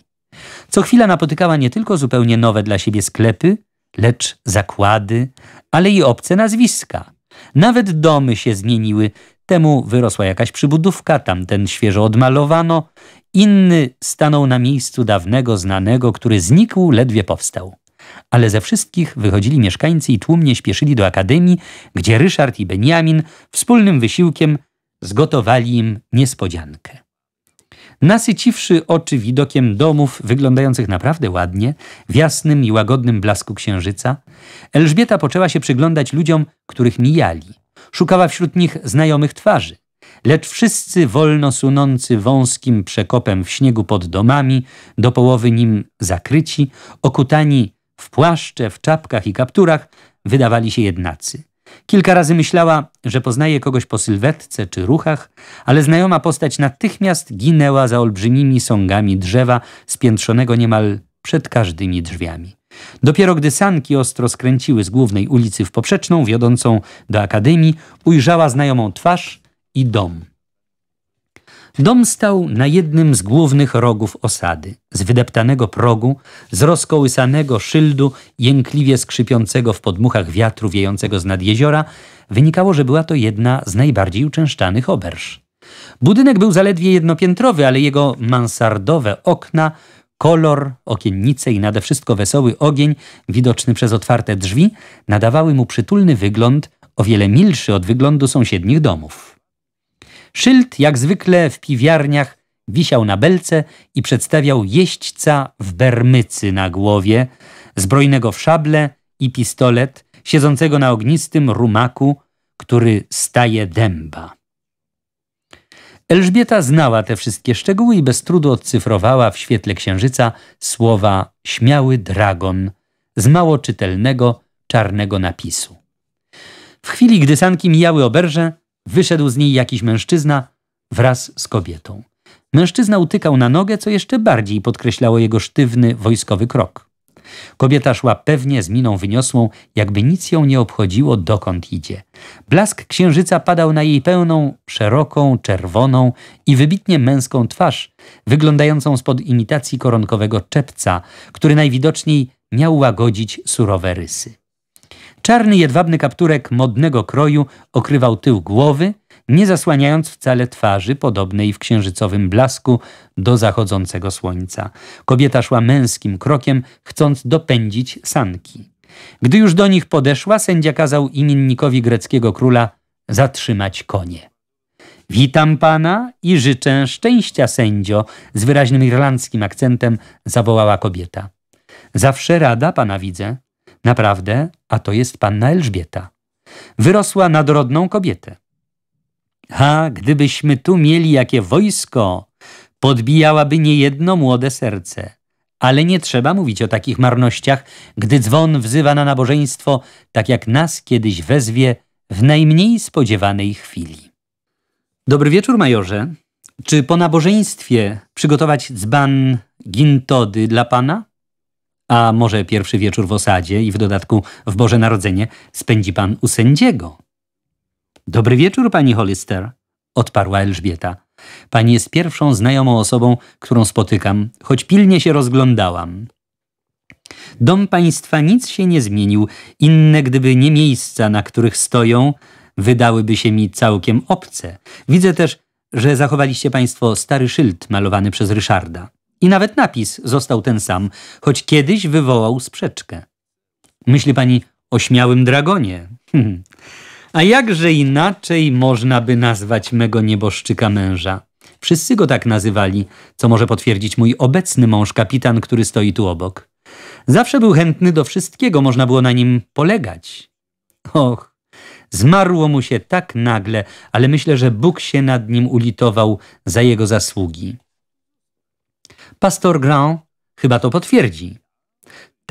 Co chwila napotykała nie tylko zupełnie nowe dla siebie sklepy, lecz zakłady, ale i obce nazwiska. Nawet domy się zmieniły, Temu wyrosła jakaś przybudówka, tamten świeżo odmalowano, inny stanął na miejscu dawnego znanego, który znikł, ledwie powstał. Ale ze wszystkich wychodzili mieszkańcy i tłumnie śpieszyli do akademii, gdzie Ryszard i Benjamin wspólnym wysiłkiem zgotowali im niespodziankę. Nasyciwszy oczy widokiem domów wyglądających naprawdę ładnie, w jasnym i łagodnym blasku księżyca, Elżbieta poczęła się przyglądać ludziom, których mijali. Szukała wśród nich znajomych twarzy. Lecz wszyscy wolno sunący wąskim przekopem w śniegu pod domami, do połowy nim zakryci, okutani w płaszcze, w czapkach i kapturach, wydawali się jednacy. Kilka razy myślała, że poznaje kogoś po sylwetce czy ruchach, ale znajoma postać natychmiast ginęła za olbrzymimi sągami drzewa spiętrzonego niemal przed każdymi drzwiami. Dopiero gdy sanki ostro skręciły z głównej ulicy w poprzeczną, wiodącą do akademii, ujrzała znajomą twarz i dom. Dom stał na jednym z głównych rogów osady, z wydeptanego progu, z rozkołysanego szyldu, jękliwie skrzypiącego w podmuchach wiatru wiejącego z nad jeziora, wynikało, że była to jedna z najbardziej uczęszczanych oberż. Budynek był zaledwie jednopiętrowy, ale jego mansardowe okna Kolor, okiennice i nade wszystko wesoły ogień, widoczny przez otwarte drzwi, nadawały mu przytulny wygląd, o wiele milszy od wyglądu sąsiednich domów. Szyld, jak zwykle w piwiarniach, wisiał na belce i przedstawiał jeźdźca w bermycy na głowie, zbrojnego w szable i pistolet, siedzącego na ognistym rumaku, który staje dęba. Elżbieta znała te wszystkie szczegóły i bez trudu odcyfrowała w świetle księżyca słowa śmiały dragon z mało czytelnego, czarnego napisu. W chwili, gdy sanki mijały oberże, wyszedł z niej jakiś mężczyzna wraz z kobietą. Mężczyzna utykał na nogę, co jeszcze bardziej podkreślało jego sztywny, wojskowy krok. Kobieta szła pewnie z miną wyniosłą, jakby nic ją nie obchodziło, dokąd idzie. Blask księżyca padał na jej pełną, szeroką, czerwoną i wybitnie męską twarz, wyglądającą spod imitacji koronkowego czepca, który najwidoczniej miał łagodzić surowe rysy. Czarny jedwabny kapturek modnego kroju okrywał tył głowy, nie zasłaniając wcale twarzy podobnej w księżycowym blasku do zachodzącego słońca. Kobieta szła męskim krokiem, chcąc dopędzić sanki. Gdy już do nich podeszła, sędzia kazał imiennikowi greckiego króla zatrzymać konie. Witam pana i życzę szczęścia, sędzio, z wyraźnym irlandzkim akcentem zawołała kobieta. Zawsze rada pana widzę. Naprawdę, a to jest panna Elżbieta. Wyrosła na dorodną kobietę. A gdybyśmy tu mieli jakie wojsko, podbijałaby niejedno młode serce. Ale nie trzeba mówić o takich marnościach, gdy dzwon wzywa na nabożeństwo, tak jak nas kiedyś wezwie w najmniej spodziewanej chwili. Dobry wieczór, majorze. Czy po nabożeństwie przygotować dzban gintody dla pana? A może pierwszy wieczór w osadzie i w dodatku w Boże Narodzenie spędzi pan u sędziego? Dobry wieczór, pani Hollister, odparła Elżbieta. Pani jest pierwszą znajomą osobą, którą spotykam, choć pilnie się rozglądałam. Dom państwa nic się nie zmienił, inne gdyby nie miejsca, na których stoją, wydałyby się mi całkiem obce. Widzę też, że zachowaliście państwo stary szyld malowany przez Ryszarda. I nawet napis został ten sam, choć kiedyś wywołał sprzeczkę. Myśli pani o śmiałym dragonie? Hmm. A jakże inaczej można by nazwać mego nieboszczyka męża? Wszyscy go tak nazywali, co może potwierdzić mój obecny mąż, kapitan, który stoi tu obok. Zawsze był chętny do wszystkiego, można było na nim polegać. Och, zmarło mu się tak nagle, ale myślę, że Bóg się nad nim ulitował za jego zasługi. Pastor Grand chyba to potwierdzi.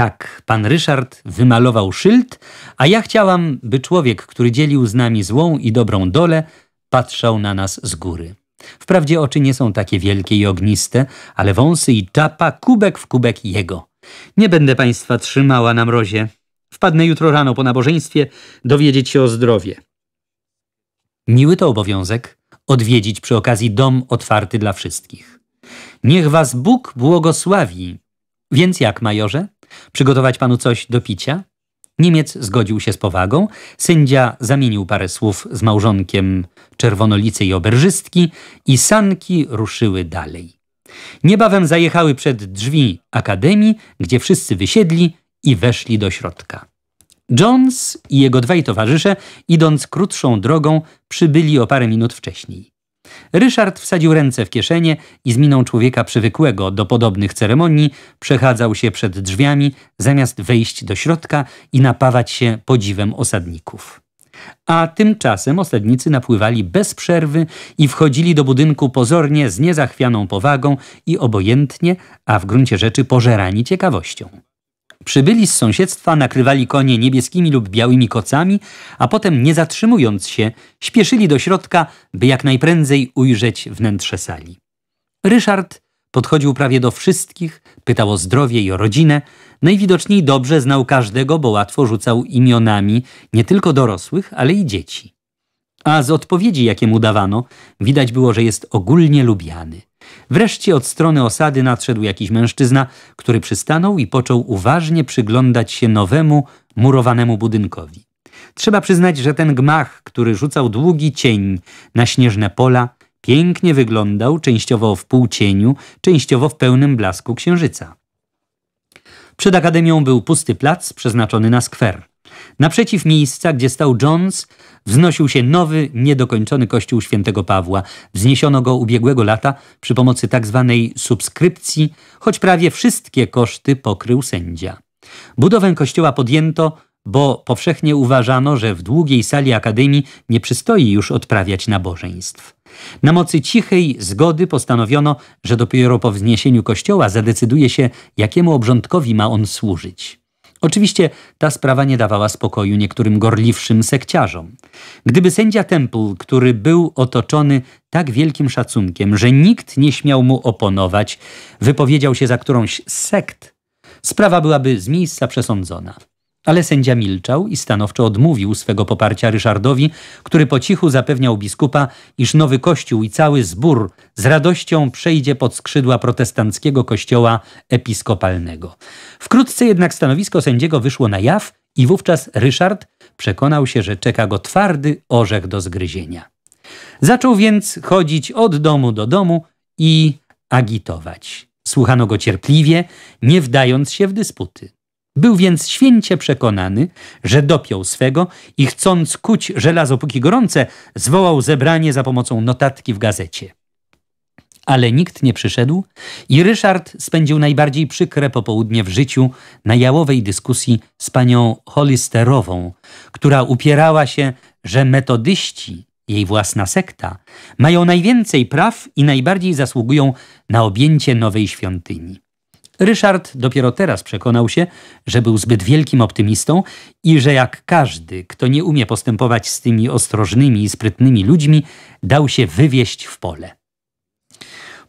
Tak, pan Ryszard wymalował szyld, a ja chciałam, by człowiek, który dzielił z nami złą i dobrą dolę, patrzał na nas z góry. Wprawdzie oczy nie są takie wielkie i ogniste, ale wąsy i czapa kubek w kubek jego. Nie będę państwa trzymała na mrozie. Wpadnę jutro rano po nabożeństwie dowiedzieć się o zdrowie. Miły to obowiązek odwiedzić przy okazji dom otwarty dla wszystkich. Niech was Bóg błogosławi. Więc jak, majorze? Przygotować panu coś do picia? Niemiec zgodził się z powagą, sędzia zamienił parę słów z małżonkiem czerwonolicy i oberżystki i sanki ruszyły dalej. Niebawem zajechały przed drzwi akademii, gdzie wszyscy wysiedli i weszli do środka. Jones i jego dwaj towarzysze, idąc krótszą drogą, przybyli o parę minut wcześniej. Ryszard wsadził ręce w kieszenie i z miną człowieka przywykłego do podobnych ceremonii przechadzał się przed drzwiami, zamiast wejść do środka i napawać się podziwem osadników. A tymczasem osadnicy napływali bez przerwy i wchodzili do budynku pozornie z niezachwianą powagą i obojętnie, a w gruncie rzeczy pożerani ciekawością. Przybyli z sąsiedztwa nakrywali konie niebieskimi lub białymi kocami, a potem, nie zatrzymując się, śpieszyli do środka, by jak najprędzej ujrzeć wnętrze sali. Ryszard podchodził prawie do wszystkich, pytał o zdrowie i o rodzinę. Najwidoczniej dobrze znał każdego, bo łatwo rzucał imionami nie tylko dorosłych, ale i dzieci. A z odpowiedzi, jakie mu dawano, widać było, że jest ogólnie lubiany. Wreszcie od strony osady nadszedł jakiś mężczyzna, który przystanął i począł uważnie przyglądać się nowemu, murowanemu budynkowi. Trzeba przyznać, że ten gmach, który rzucał długi cień na śnieżne pola, pięknie wyglądał, częściowo w półcieniu, częściowo w pełnym blasku księżyca. Przed akademią był pusty plac przeznaczony na skwer. Naprzeciw miejsca, gdzie stał Jones, wznosił się nowy, niedokończony kościół świętego Pawła. Wzniesiono go ubiegłego lata przy pomocy tzw. Tak subskrypcji, choć prawie wszystkie koszty pokrył sędzia. Budowę kościoła podjęto, bo powszechnie uważano, że w długiej sali akademii nie przystoi już odprawiać nabożeństw. Na mocy cichej zgody postanowiono, że dopiero po wzniesieniu kościoła zadecyduje się, jakiemu obrządkowi ma on służyć. Oczywiście ta sprawa nie dawała spokoju niektórym gorliwszym sekciarzom. Gdyby sędzia Temple, który był otoczony tak wielkim szacunkiem, że nikt nie śmiał mu oponować, wypowiedział się za którąś z sekt, sprawa byłaby z miejsca przesądzona. Ale sędzia milczał i stanowczo odmówił swego poparcia Ryszardowi, który po cichu zapewniał biskupa, iż nowy kościół i cały zbór z radością przejdzie pod skrzydła protestanckiego kościoła episkopalnego. Wkrótce jednak stanowisko sędziego wyszło na jaw i wówczas Ryszard przekonał się, że czeka go twardy orzech do zgryzienia. Zaczął więc chodzić od domu do domu i agitować. Słuchano go cierpliwie, nie wdając się w dysputy. Był więc święcie przekonany, że dopiął swego i chcąc kuć żelazo póki gorące, zwołał zebranie za pomocą notatki w gazecie. Ale nikt nie przyszedł i Ryszard spędził najbardziej przykre popołudnie w życiu na jałowej dyskusji z panią Holisterową, która upierała się, że metodyści, jej własna sekta, mają najwięcej praw i najbardziej zasługują na objęcie nowej świątyni. Ryszard dopiero teraz przekonał się, że był zbyt wielkim optymistą i że jak każdy, kto nie umie postępować z tymi ostrożnymi i sprytnymi ludźmi, dał się wywieźć w pole.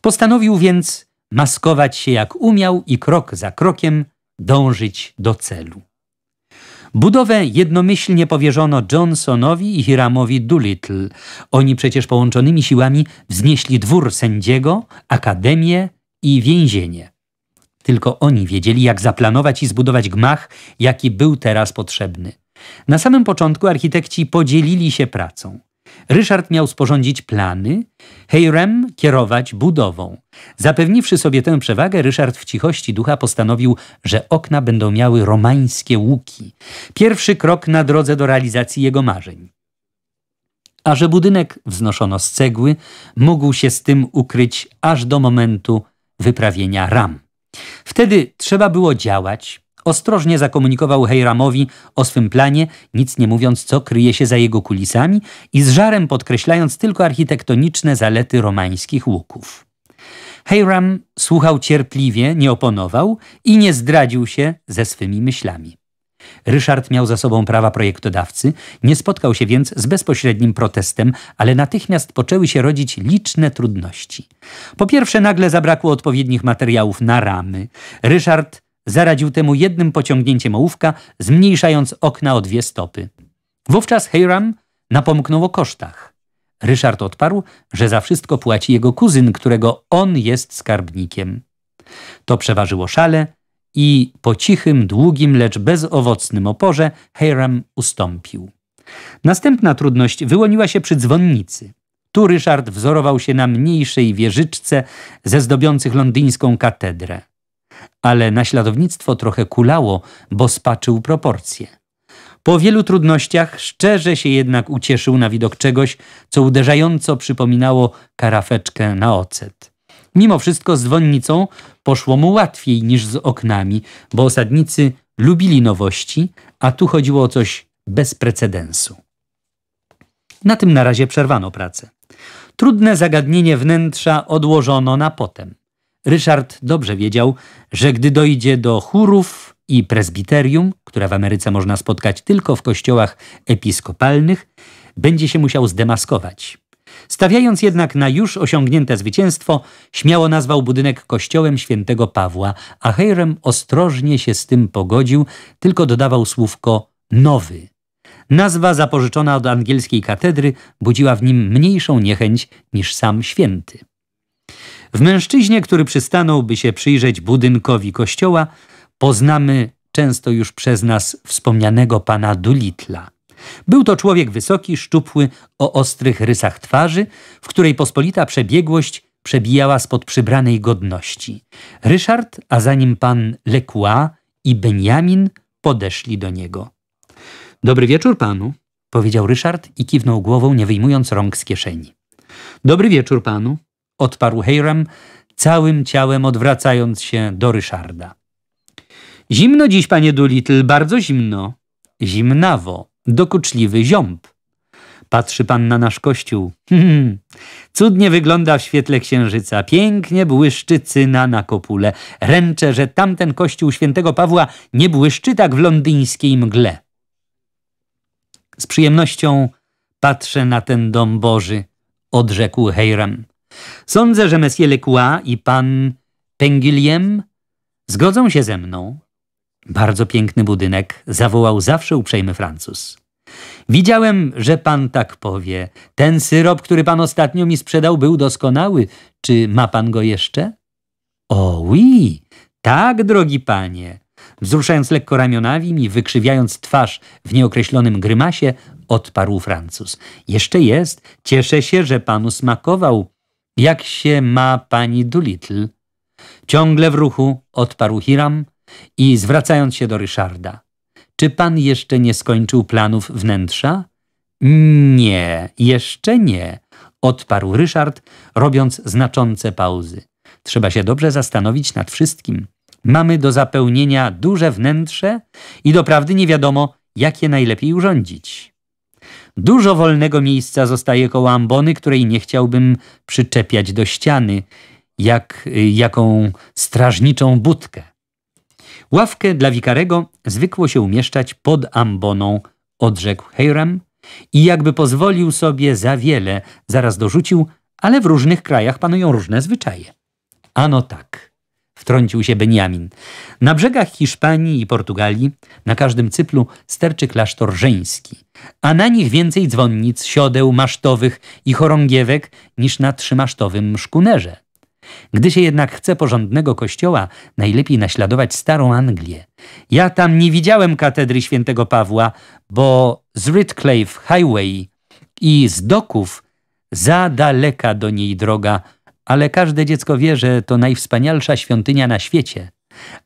Postanowił więc maskować się jak umiał i krok za krokiem dążyć do celu. Budowę jednomyślnie powierzono Johnsonowi i Hiramowi Doolittle. Oni przecież połączonymi siłami wznieśli dwór sędziego, akademię i więzienie. Tylko oni wiedzieli, jak zaplanować i zbudować gmach, jaki był teraz potrzebny. Na samym początku architekci podzielili się pracą. Ryszard miał sporządzić plany, Hejrem kierować budową. Zapewniwszy sobie tę przewagę, Ryszard w cichości ducha postanowił, że okna będą miały romańskie łuki. Pierwszy krok na drodze do realizacji jego marzeń. A że budynek wznoszono z cegły, mógł się z tym ukryć aż do momentu wyprawienia ram. Wtedy trzeba było działać. Ostrożnie zakomunikował Hejramowi o swym planie, nic nie mówiąc, co kryje się za jego kulisami i z żarem podkreślając tylko architektoniczne zalety romańskich łuków. Hejram słuchał cierpliwie, nie oponował i nie zdradził się ze swymi myślami. Ryszard miał za sobą prawa projektodawcy, nie spotkał się więc z bezpośrednim protestem, ale natychmiast poczęły się rodzić liczne trudności. Po pierwsze, nagle zabrakło odpowiednich materiałów na ramy. Ryszard zaradził temu jednym pociągnięciem ołówka, zmniejszając okna o dwie stopy. Wówczas Hiram napomknął o kosztach. Ryszard odparł, że za wszystko płaci jego kuzyn, którego on jest skarbnikiem. To przeważyło szale, i po cichym, długim, lecz bezowocnym oporze Hiram ustąpił. Następna trudność wyłoniła się przy dzwonnicy. Tu Ryszard wzorował się na mniejszej wieżyczce ze zdobiących londyńską katedrę. Ale naśladownictwo trochę kulało, bo spaczył proporcje. Po wielu trudnościach szczerze się jednak ucieszył na widok czegoś, co uderzająco przypominało karafeczkę na ocet. Mimo wszystko z dzwonnicą Poszło mu łatwiej niż z oknami, bo osadnicy lubili nowości, a tu chodziło o coś bez precedensu. Na tym na razie przerwano pracę. Trudne zagadnienie wnętrza odłożono na potem. Ryszard dobrze wiedział, że gdy dojdzie do chórów i prezbiterium, które w Ameryce można spotkać tylko w kościołach episkopalnych, będzie się musiał zdemaskować. Stawiając jednak na już osiągnięte zwycięstwo, śmiało nazwał budynek kościołem świętego Pawła, a Hejrem ostrożnie się z tym pogodził, tylko dodawał słówko nowy. Nazwa zapożyczona od angielskiej katedry budziła w nim mniejszą niechęć niż sam święty. W mężczyźnie, który przystanął, by się przyjrzeć budynkowi kościoła, poznamy często już przez nas wspomnianego pana Dulitla. Był to człowiek wysoki, szczupły, o ostrych rysach twarzy, w której pospolita przebiegłość przebijała spod przybranej godności. Ryszard, a za nim pan Lekua i Benjamin podeszli do niego. Dobry wieczór panu, powiedział Ryszard i kiwnął głową, nie wyjmując rąk z kieszeni. Dobry wieczór panu, odparł Hejram, całym ciałem odwracając się do Ryszarda. Zimno dziś, panie Doolittle, bardzo zimno. Zimnawo, dokuczliwy ziąb. Patrzy pan na nasz kościół. Hmm, cudnie wygląda w świetle księżyca. Pięknie błyszczy cyna na kopule. Ręczę, że tamten kościół świętego Pawła nie błyszczy tak w londyńskiej mgle. Z przyjemnością patrzę na ten dom Boży, odrzekł Hejram. Sądzę, że Messie Lecoua i pan Pengiliem zgodzą się ze mną, bardzo piękny budynek, zawołał zawsze uprzejmy Francuz. Widziałem, że pan tak powie. Ten syrop, który pan ostatnio mi sprzedał, był doskonały. Czy ma pan go jeszcze? O, oui, tak, drogi panie. Wzruszając lekko ramionami i wykrzywiając twarz w nieokreślonym grymasie, odparł Francuz. Jeszcze jest. Cieszę się, że panu smakował. Jak się ma pani Doolittle? Ciągle w ruchu, odparł Hiram, i zwracając się do Ryszarda. Czy pan jeszcze nie skończył planów wnętrza? Nie, jeszcze nie, odparł Ryszard, robiąc znaczące pauzy. Trzeba się dobrze zastanowić nad wszystkim. Mamy do zapełnienia duże wnętrze i doprawdy nie wiadomo, jak je najlepiej urządzić. Dużo wolnego miejsca zostaje koło ambony, której nie chciałbym przyczepiać do ściany, jak y, jaką strażniczą budkę. Ławkę dla wikarego zwykło się umieszczać pod amboną, odrzekł Heiram i jakby pozwolił sobie za wiele, zaraz dorzucił, ale w różnych krajach panują różne zwyczaje. Ano tak, wtrącił się Beniamin. Na brzegach Hiszpanii i Portugalii, na każdym cyplu sterczy klasztor żeński, a na nich więcej dzwonnic, siodeł masztowych i chorągiewek niż na trzymasztowym szkunerze. Gdy się jednak chce porządnego kościoła, najlepiej naśladować starą Anglię. Ja tam nie widziałem katedry świętego Pawła, bo z Ridcliffe Highway i z doków za daleka do niej droga, ale każde dziecko wie, że to najwspanialsza świątynia na świecie.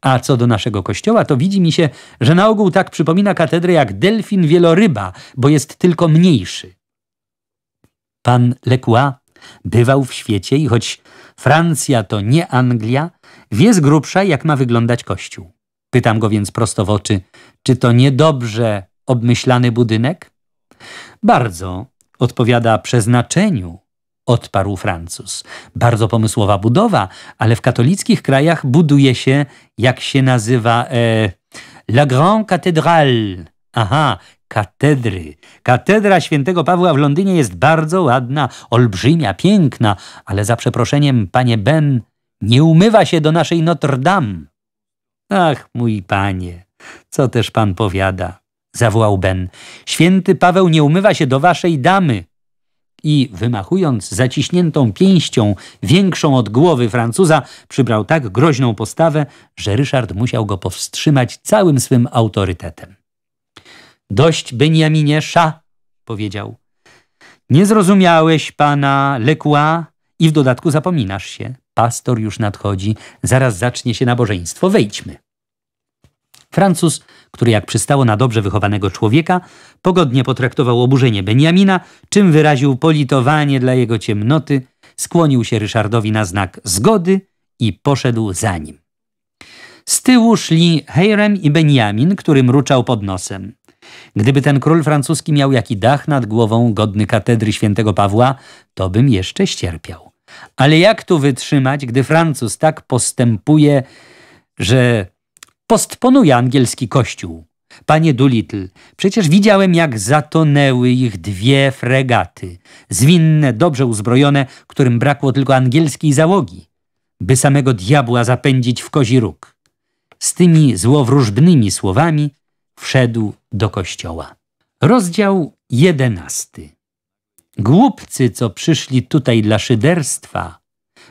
A co do naszego kościoła, to widzi mi się, że na ogół tak przypomina katedrę jak delfin wieloryba, bo jest tylko mniejszy. Pan Lekła bywał w świecie i choć Francja to nie Anglia, wie z grubsza, jak ma wyglądać kościół. Pytam go więc prosto w oczy, czy to niedobrze obmyślany budynek? Bardzo, odpowiada przeznaczeniu, odparł Francuz. Bardzo pomysłowa budowa, ale w katolickich krajach buduje się, jak się nazywa, e, la grande cathédrale. Aha, katedry. Katedra świętego Pawła w Londynie jest bardzo ładna, olbrzymia, piękna, ale za przeproszeniem, panie Ben, nie umywa się do naszej Notre Dame. Ach, mój panie, co też pan powiada, zawołał Ben. Święty Paweł nie umywa się do waszej damy. I wymachując zaciśniętą pięścią, większą od głowy Francuza, przybrał tak groźną postawę, że Ryszard musiał go powstrzymać całym swym autorytetem. Dość, Beniaminie, sza, powiedział. Nie zrozumiałeś pana Lekła i w dodatku zapominasz się. Pastor już nadchodzi, zaraz zacznie się nabożeństwo, wejdźmy. Francuz, który jak przystało na dobrze wychowanego człowieka, pogodnie potraktował oburzenie Beniamina, czym wyraził politowanie dla jego ciemnoty, skłonił się Ryszardowi na znak zgody i poszedł za nim. Z tyłu szli Hejrem i Beniamin, który mruczał pod nosem. Gdyby ten król francuski miał jaki dach nad głową godny katedry świętego Pawła, to bym jeszcze ścierpiał. Ale jak tu wytrzymać, gdy Francuz tak postępuje, że postponuje angielski kościół? Panie Dulitl? przecież widziałem, jak zatonęły ich dwie fregaty. Zwinne, dobrze uzbrojone, którym brakło tylko angielskiej załogi, by samego diabła zapędzić w kozi róg. Z tymi złowróżbnymi słowami wszedł do kościoła. Rozdział jedenasty. Głupcy, co przyszli tutaj dla szyderstwa,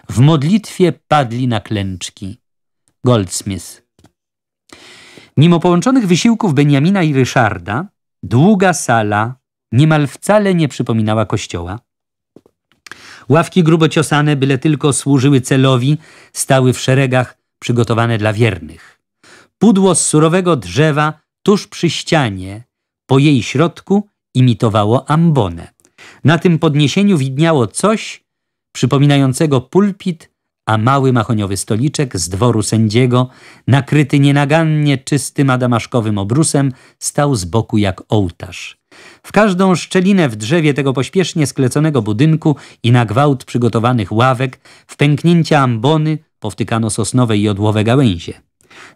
w modlitwie padli na klęczki. Goldsmith. Mimo połączonych wysiłków Benjamina i Ryszarda, długa sala niemal wcale nie przypominała kościoła. Ławki grubociosane, byle tylko służyły celowi, stały w szeregach przygotowane dla wiernych. Pudło z surowego drzewa tuż przy ścianie, po jej środku imitowało ambonę. Na tym podniesieniu widniało coś przypominającego pulpit, a mały mahoniowy stoliczek z dworu sędziego, nakryty nienagannie czystym adamaszkowym obrusem, stał z boku jak ołtarz. W każdą szczelinę w drzewie tego pośpiesznie skleconego budynku i na gwałt przygotowanych ławek, w pęknięcia ambony powtykano sosnowe i odłowe gałęzie.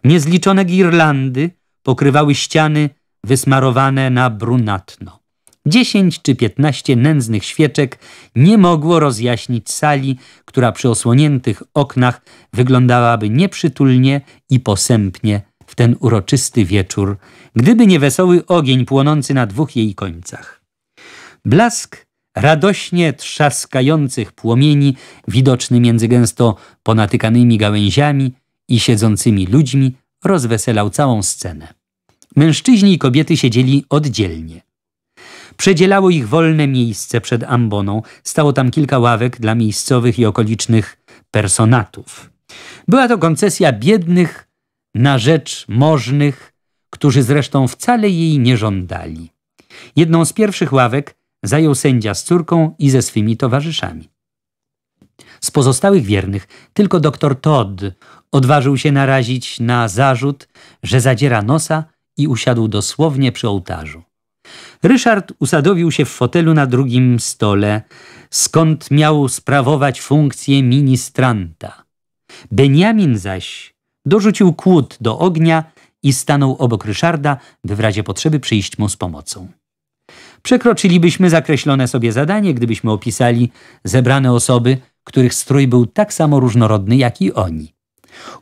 Niezliczone girlandy pokrywały ściany wysmarowane na brunatno. Dziesięć czy piętnaście nędznych świeczek nie mogło rozjaśnić sali, która przy osłoniętych oknach wyglądałaby nieprzytulnie i posępnie w ten uroczysty wieczór, gdyby nie wesoły ogień płonący na dwóch jej końcach. Blask radośnie trzaskających płomieni widoczny między gęsto ponatykanymi gałęziami i siedzącymi ludźmi rozweselał całą scenę. Mężczyźni i kobiety siedzieli oddzielnie. Przedzielało ich wolne miejsce przed amboną. Stało tam kilka ławek dla miejscowych i okolicznych personatów. Była to koncesja biednych na rzecz możnych, którzy zresztą wcale jej nie żądali. Jedną z pierwszych ławek zajął sędzia z córką i ze swymi towarzyszami. Z pozostałych wiernych tylko doktor Todd odważył się narazić na zarzut, że zadziera nosa i usiadł dosłownie przy ołtarzu. Ryszard usadowił się w fotelu na drugim stole, skąd miał sprawować funkcję ministranta. Benjamin zaś dorzucił kłód do ognia i stanął obok Ryszarda, by w razie potrzeby przyjść mu z pomocą. Przekroczylibyśmy zakreślone sobie zadanie, gdybyśmy opisali zebrane osoby, których strój był tak samo różnorodny jak i oni.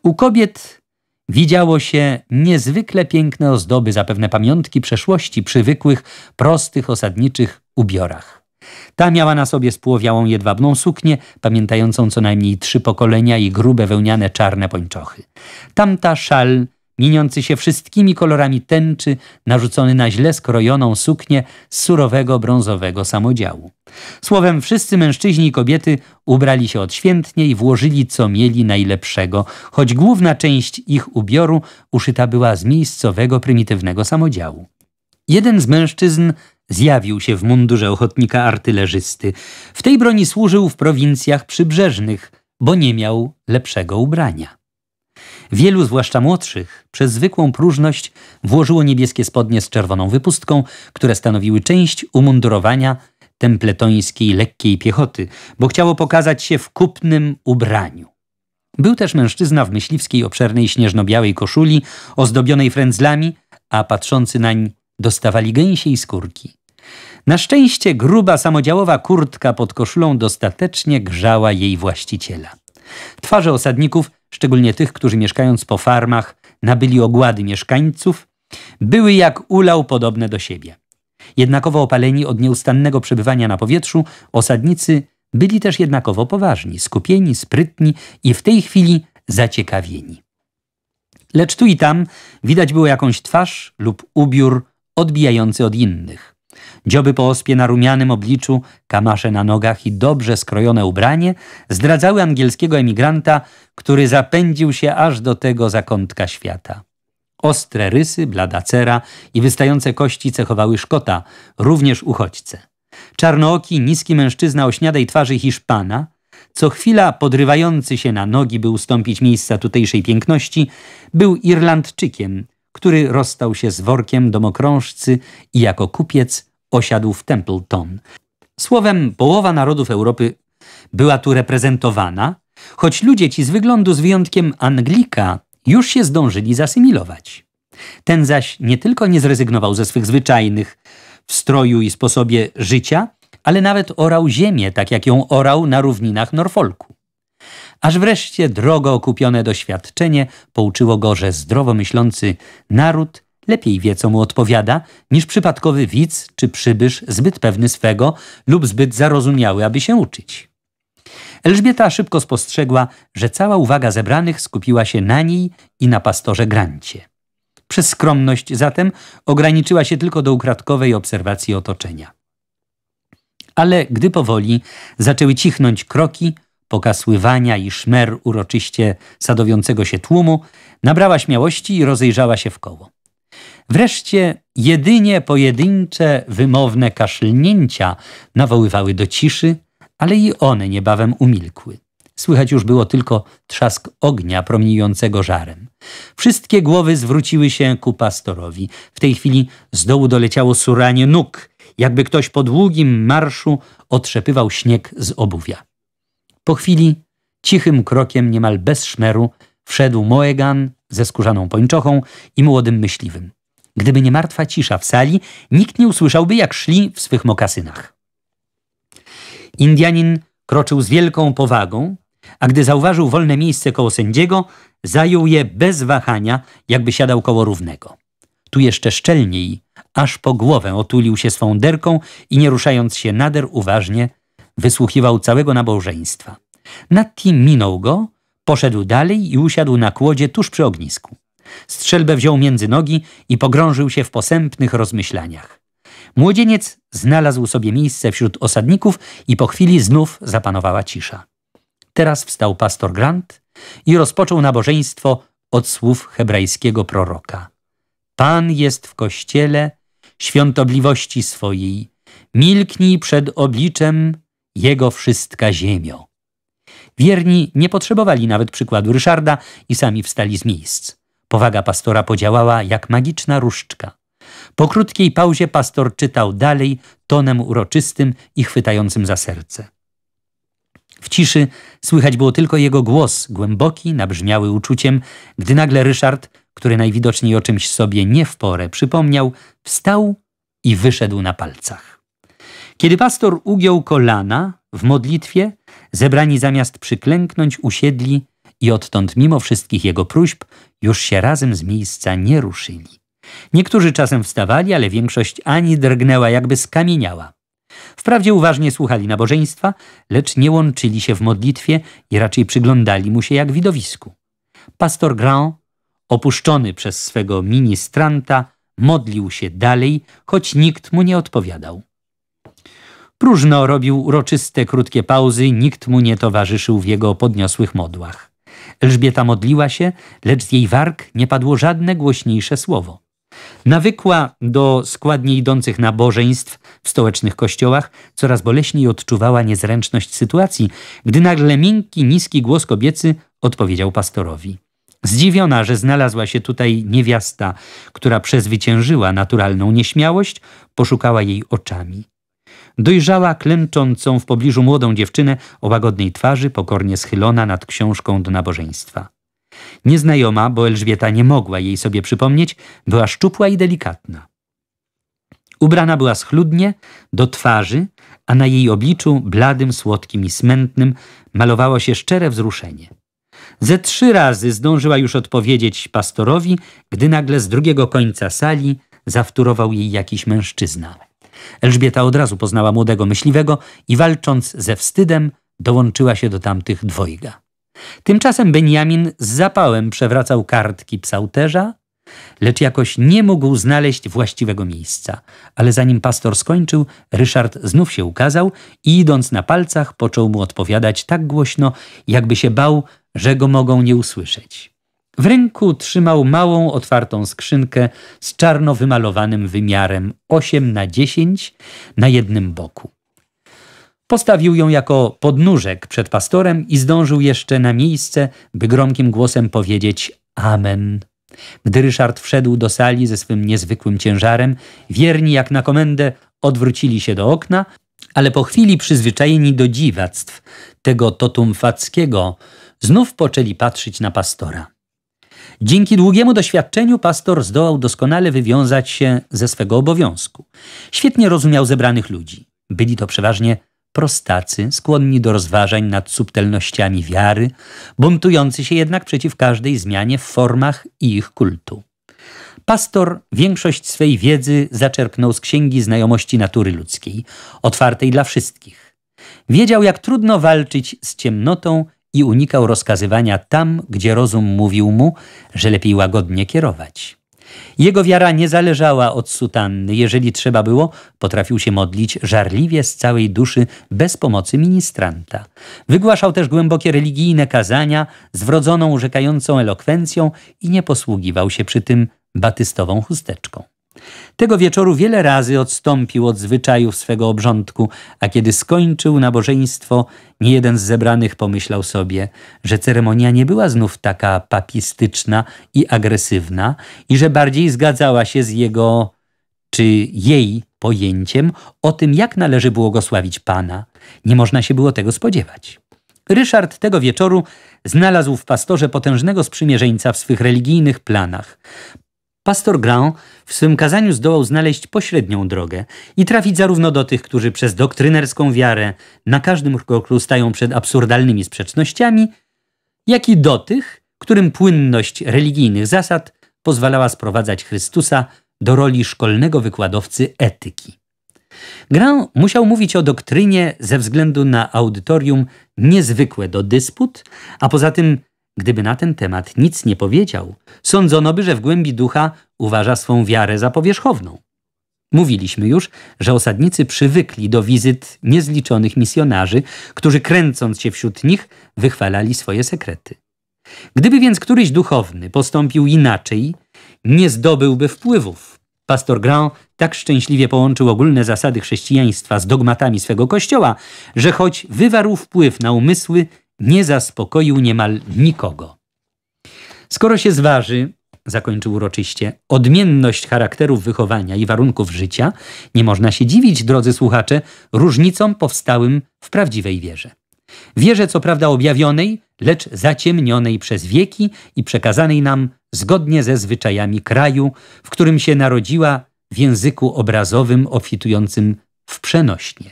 U kobiet Widziało się niezwykle piękne ozdoby, zapewne pamiątki przeszłości przy zwykłych, prostych, osadniczych ubiorach. Ta miała na sobie spłowiałą jedwabną suknię, pamiętającą co najmniej trzy pokolenia i grube wełniane czarne pończochy. Tamta szal Miniący się wszystkimi kolorami tęczy, narzucony na źle skrojoną suknię z surowego brązowego samodziału. Słowem, wszyscy mężczyźni i kobiety ubrali się odświętnie i włożyli co mieli najlepszego, choć główna część ich ubioru uszyta była z miejscowego prymitywnego samodziału. Jeden z mężczyzn zjawił się w mundurze ochotnika artylerzysty. W tej broni służył w prowincjach przybrzeżnych, bo nie miał lepszego ubrania. Wielu, zwłaszcza młodszych, przez zwykłą próżność włożyło niebieskie spodnie z czerwoną wypustką, które stanowiły część umundurowania templetońskiej lekkiej piechoty, bo chciało pokazać się w kupnym ubraniu. Był też mężczyzna w myśliwskiej obszernej śnieżno-białej koszuli, ozdobionej frędzlami, a patrzący nań dostawali gęsiej skórki. Na szczęście gruba samodziałowa kurtka pod koszulą dostatecznie grzała jej właściciela. Twarze osadników szczególnie tych, którzy mieszkając po farmach, nabyli ogłady mieszkańców, były jak ulał podobne do siebie. Jednakowo opaleni od nieustannego przebywania na powietrzu, osadnicy byli też jednakowo poważni, skupieni, sprytni i w tej chwili zaciekawieni. Lecz tu i tam widać było jakąś twarz lub ubiór odbijający od innych. Dzioby po ospie na rumianym obliczu, kamasze na nogach i dobrze skrojone ubranie zdradzały angielskiego emigranta, który zapędził się aż do tego zakątka świata. Ostre rysy, blada cera i wystające kości cechowały Szkota, również uchodźcę. Czarnooki, niski mężczyzna o śniadej twarzy Hiszpana, co chwila podrywający się na nogi, by ustąpić miejsca tutejszej piękności, był Irlandczykiem, który rozstał się z workiem domokrążcy i jako kupiec posiadł w Templeton. Słowem, połowa narodów Europy była tu reprezentowana, choć ludzie ci z wyglądu z wyjątkiem Anglika już się zdążyli zasymilować. Ten zaś nie tylko nie zrezygnował ze swych zwyczajnych w stroju i sposobie życia, ale nawet orał ziemię, tak jak ją orał na równinach Norfolku. Aż wreszcie drogo okupione doświadczenie pouczyło go, że zdrowomyślący naród lepiej wie, co mu odpowiada, niż przypadkowy widz czy przybysz zbyt pewny swego lub zbyt zarozumiały, aby się uczyć. Elżbieta szybko spostrzegła, że cała uwaga zebranych skupiła się na niej i na pastorze Grancie. Przez skromność zatem ograniczyła się tylko do ukradkowej obserwacji otoczenia. Ale gdy powoli zaczęły cichnąć kroki, pokasływania i szmer uroczyście sadowiącego się tłumu, nabrała śmiałości i rozejrzała się w koło. Wreszcie jedynie pojedyncze, wymowne kaszlnięcia nawoływały do ciszy, ale i one niebawem umilkły. Słychać już było tylko trzask ognia promieniującego żarem. Wszystkie głowy zwróciły się ku pastorowi. W tej chwili z dołu doleciało suranie nóg, jakby ktoś po długim marszu otrzepywał śnieg z obuwia. Po chwili cichym krokiem, niemal bez szmeru, wszedł Moegan ze skórzaną pończochą i młodym myśliwym. Gdyby nie martwa cisza w sali, nikt nie usłyszałby, jak szli w swych mokasynach. Indianin kroczył z wielką powagą, a gdy zauważył wolne miejsce koło sędziego, zajął je bez wahania, jakby siadał koło równego. Tu jeszcze szczelniej, aż po głowę otulił się swą derką i nie ruszając się nader uważnie, wysłuchiwał całego nabożeństwa. Natti minął go Poszedł dalej i usiadł na kłodzie tuż przy ognisku. Strzelbę wziął między nogi i pogrążył się w posępnych rozmyślaniach. Młodzieniec znalazł sobie miejsce wśród osadników i po chwili znów zapanowała cisza. Teraz wstał pastor Grant i rozpoczął nabożeństwo od słów hebrajskiego proroka. Pan jest w kościele świątobliwości swojej, milknij przed obliczem Jego wszystka ziemio. Wierni nie potrzebowali nawet przykładu Ryszarda i sami wstali z miejsc. Powaga pastora podziałała jak magiczna różdżka. Po krótkiej pauzie pastor czytał dalej tonem uroczystym i chwytającym za serce. W ciszy słychać było tylko jego głos, głęboki, nabrzmiały uczuciem, gdy nagle Ryszard, który najwidoczniej o czymś sobie nie w porę przypomniał, wstał i wyszedł na palcach. Kiedy pastor ugiął kolana w modlitwie, Zebrani zamiast przyklęknąć usiedli i odtąd mimo wszystkich jego próśb już się razem z miejsca nie ruszyli. Niektórzy czasem wstawali, ale większość ani drgnęła, jakby skamieniała. Wprawdzie uważnie słuchali nabożeństwa, lecz nie łączyli się w modlitwie i raczej przyglądali mu się jak widowisku. Pastor Grand, opuszczony przez swego ministranta, modlił się dalej, choć nikt mu nie odpowiadał. Próżno robił uroczyste, krótkie pauzy, nikt mu nie towarzyszył w jego podniosłych modłach. Elżbieta modliła się, lecz z jej warg nie padło żadne głośniejsze słowo. Nawykła do składnie idących nabożeństw w stołecznych kościołach, coraz boleśniej odczuwała niezręczność sytuacji, gdy nagle miękki, niski głos kobiecy odpowiedział pastorowi. Zdziwiona, że znalazła się tutaj niewiasta, która przezwyciężyła naturalną nieśmiałość, poszukała jej oczami. Dojrzała, klęczącą w pobliżu młodą dziewczynę o łagodnej twarzy, pokornie schylona nad książką do nabożeństwa. Nieznajoma, bo Elżbieta nie mogła jej sobie przypomnieć, była szczupła i delikatna. Ubrana była schludnie, do twarzy, a na jej obliczu, bladym, słodkim i smętnym, malowało się szczere wzruszenie. Ze trzy razy zdążyła już odpowiedzieć pastorowi, gdy nagle z drugiego końca sali zawtórował jej jakiś mężczyzna. Elżbieta od razu poznała młodego myśliwego i walcząc ze wstydem, dołączyła się do tamtych dwojga. Tymczasem Beniamin z zapałem przewracał kartki psałterza, lecz jakoś nie mógł znaleźć właściwego miejsca. Ale zanim pastor skończył, Ryszard znów się ukazał i idąc na palcach począł mu odpowiadać tak głośno, jakby się bał, że go mogą nie usłyszeć. W ręku trzymał małą, otwartą skrzynkę z czarno wymalowanym wymiarem 8 na 10 na jednym boku. Postawił ją jako podnóżek przed pastorem i zdążył jeszcze na miejsce, by gromkim głosem powiedzieć Amen. Gdy Ryszard wszedł do sali ze swym niezwykłym ciężarem, wierni jak na komendę odwrócili się do okna, ale po chwili przyzwyczajeni do dziwactw tego totum znów poczęli patrzeć na pastora. Dzięki długiemu doświadczeniu pastor zdołał doskonale wywiązać się ze swego obowiązku. Świetnie rozumiał zebranych ludzi. Byli to przeważnie prostacy, skłonni do rozważań nad subtelnościami wiary, buntujący się jednak przeciw każdej zmianie w formach i ich kultu. Pastor większość swej wiedzy zaczerpnął z księgi znajomości natury ludzkiej, otwartej dla wszystkich. Wiedział, jak trudno walczyć z ciemnotą i unikał rozkazywania tam, gdzie rozum mówił mu, że lepiej łagodnie kierować. Jego wiara nie zależała od sutanny. Jeżeli trzeba było, potrafił się modlić żarliwie z całej duszy, bez pomocy ministranta. Wygłaszał też głębokie religijne kazania z wrodzoną, urzekającą elokwencją i nie posługiwał się przy tym batystową chusteczką. Tego wieczoru wiele razy odstąpił od zwyczajów swego obrządku, a kiedy skończył nabożeństwo, nie jeden z zebranych pomyślał sobie, że ceremonia nie była znów taka papistyczna i agresywna i że bardziej zgadzała się z jego czy jej pojęciem o tym, jak należy błogosławić Pana. Nie można się było tego spodziewać. Ryszard tego wieczoru znalazł w pastorze potężnego sprzymierzeńca w swych religijnych planach. Pastor Grand w swym kazaniu zdołał znaleźć pośrednią drogę i trafić zarówno do tych, którzy przez doktrynerską wiarę na każdym kroku stają przed absurdalnymi sprzecznościami, jak i do tych, którym płynność religijnych zasad pozwalała sprowadzać Chrystusa do roli szkolnego wykładowcy etyki. Grand musiał mówić o doktrynie ze względu na audytorium niezwykłe do dysput, a poza tym Gdyby na ten temat nic nie powiedział, sądzono by, że w głębi ducha uważa swą wiarę za powierzchowną. Mówiliśmy już, że osadnicy przywykli do wizyt niezliczonych misjonarzy, którzy kręcąc się wśród nich, wychwalali swoje sekrety. Gdyby więc któryś duchowny postąpił inaczej, nie zdobyłby wpływów. Pastor Grand tak szczęśliwie połączył ogólne zasady chrześcijaństwa z dogmatami swego kościoła, że choć wywarł wpływ na umysły nie zaspokoił niemal nikogo. Skoro się zważy, zakończył uroczyście, odmienność charakterów wychowania i warunków życia, nie można się dziwić, drodzy słuchacze, różnicom powstałym w prawdziwej wierze. Wierze co prawda objawionej, lecz zaciemnionej przez wieki i przekazanej nam zgodnie ze zwyczajami kraju, w którym się narodziła w języku obrazowym obfitującym w przenośnie.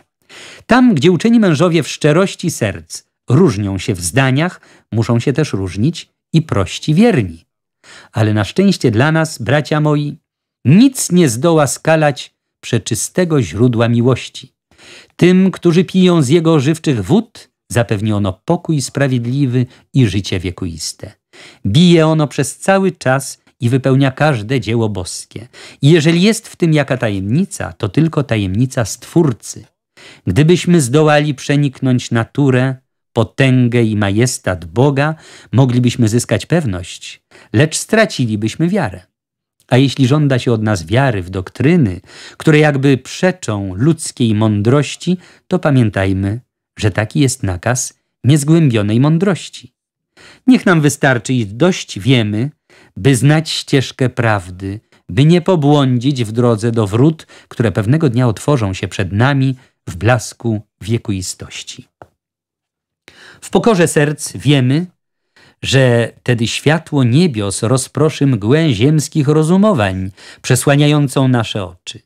Tam, gdzie uczeni mężowie w szczerości serc Różnią się w zdaniach, muszą się też różnić i prości wierni. Ale na szczęście dla nas, bracia moi, nic nie zdoła skalać przeczystego źródła miłości. Tym, którzy piją z jego ożywczych wód, zapewniono pokój sprawiedliwy i życie wiekuiste. Bije ono przez cały czas i wypełnia każde dzieło boskie. I jeżeli jest w tym jaka tajemnica, to tylko tajemnica Stwórcy. Gdybyśmy zdołali przeniknąć naturę, potęgę i majestat Boga, moglibyśmy zyskać pewność, lecz stracilibyśmy wiarę. A jeśli żąda się od nas wiary w doktryny, które jakby przeczą ludzkiej mądrości, to pamiętajmy, że taki jest nakaz niezgłębionej mądrości. Niech nam wystarczy i dość wiemy, by znać ścieżkę prawdy, by nie pobłądzić w drodze do wrót, które pewnego dnia otworzą się przed nami w blasku wiekuistości. W pokorze serc wiemy, że tedy światło niebios rozproszy mgłę ziemskich rozumowań, przesłaniającą nasze oczy.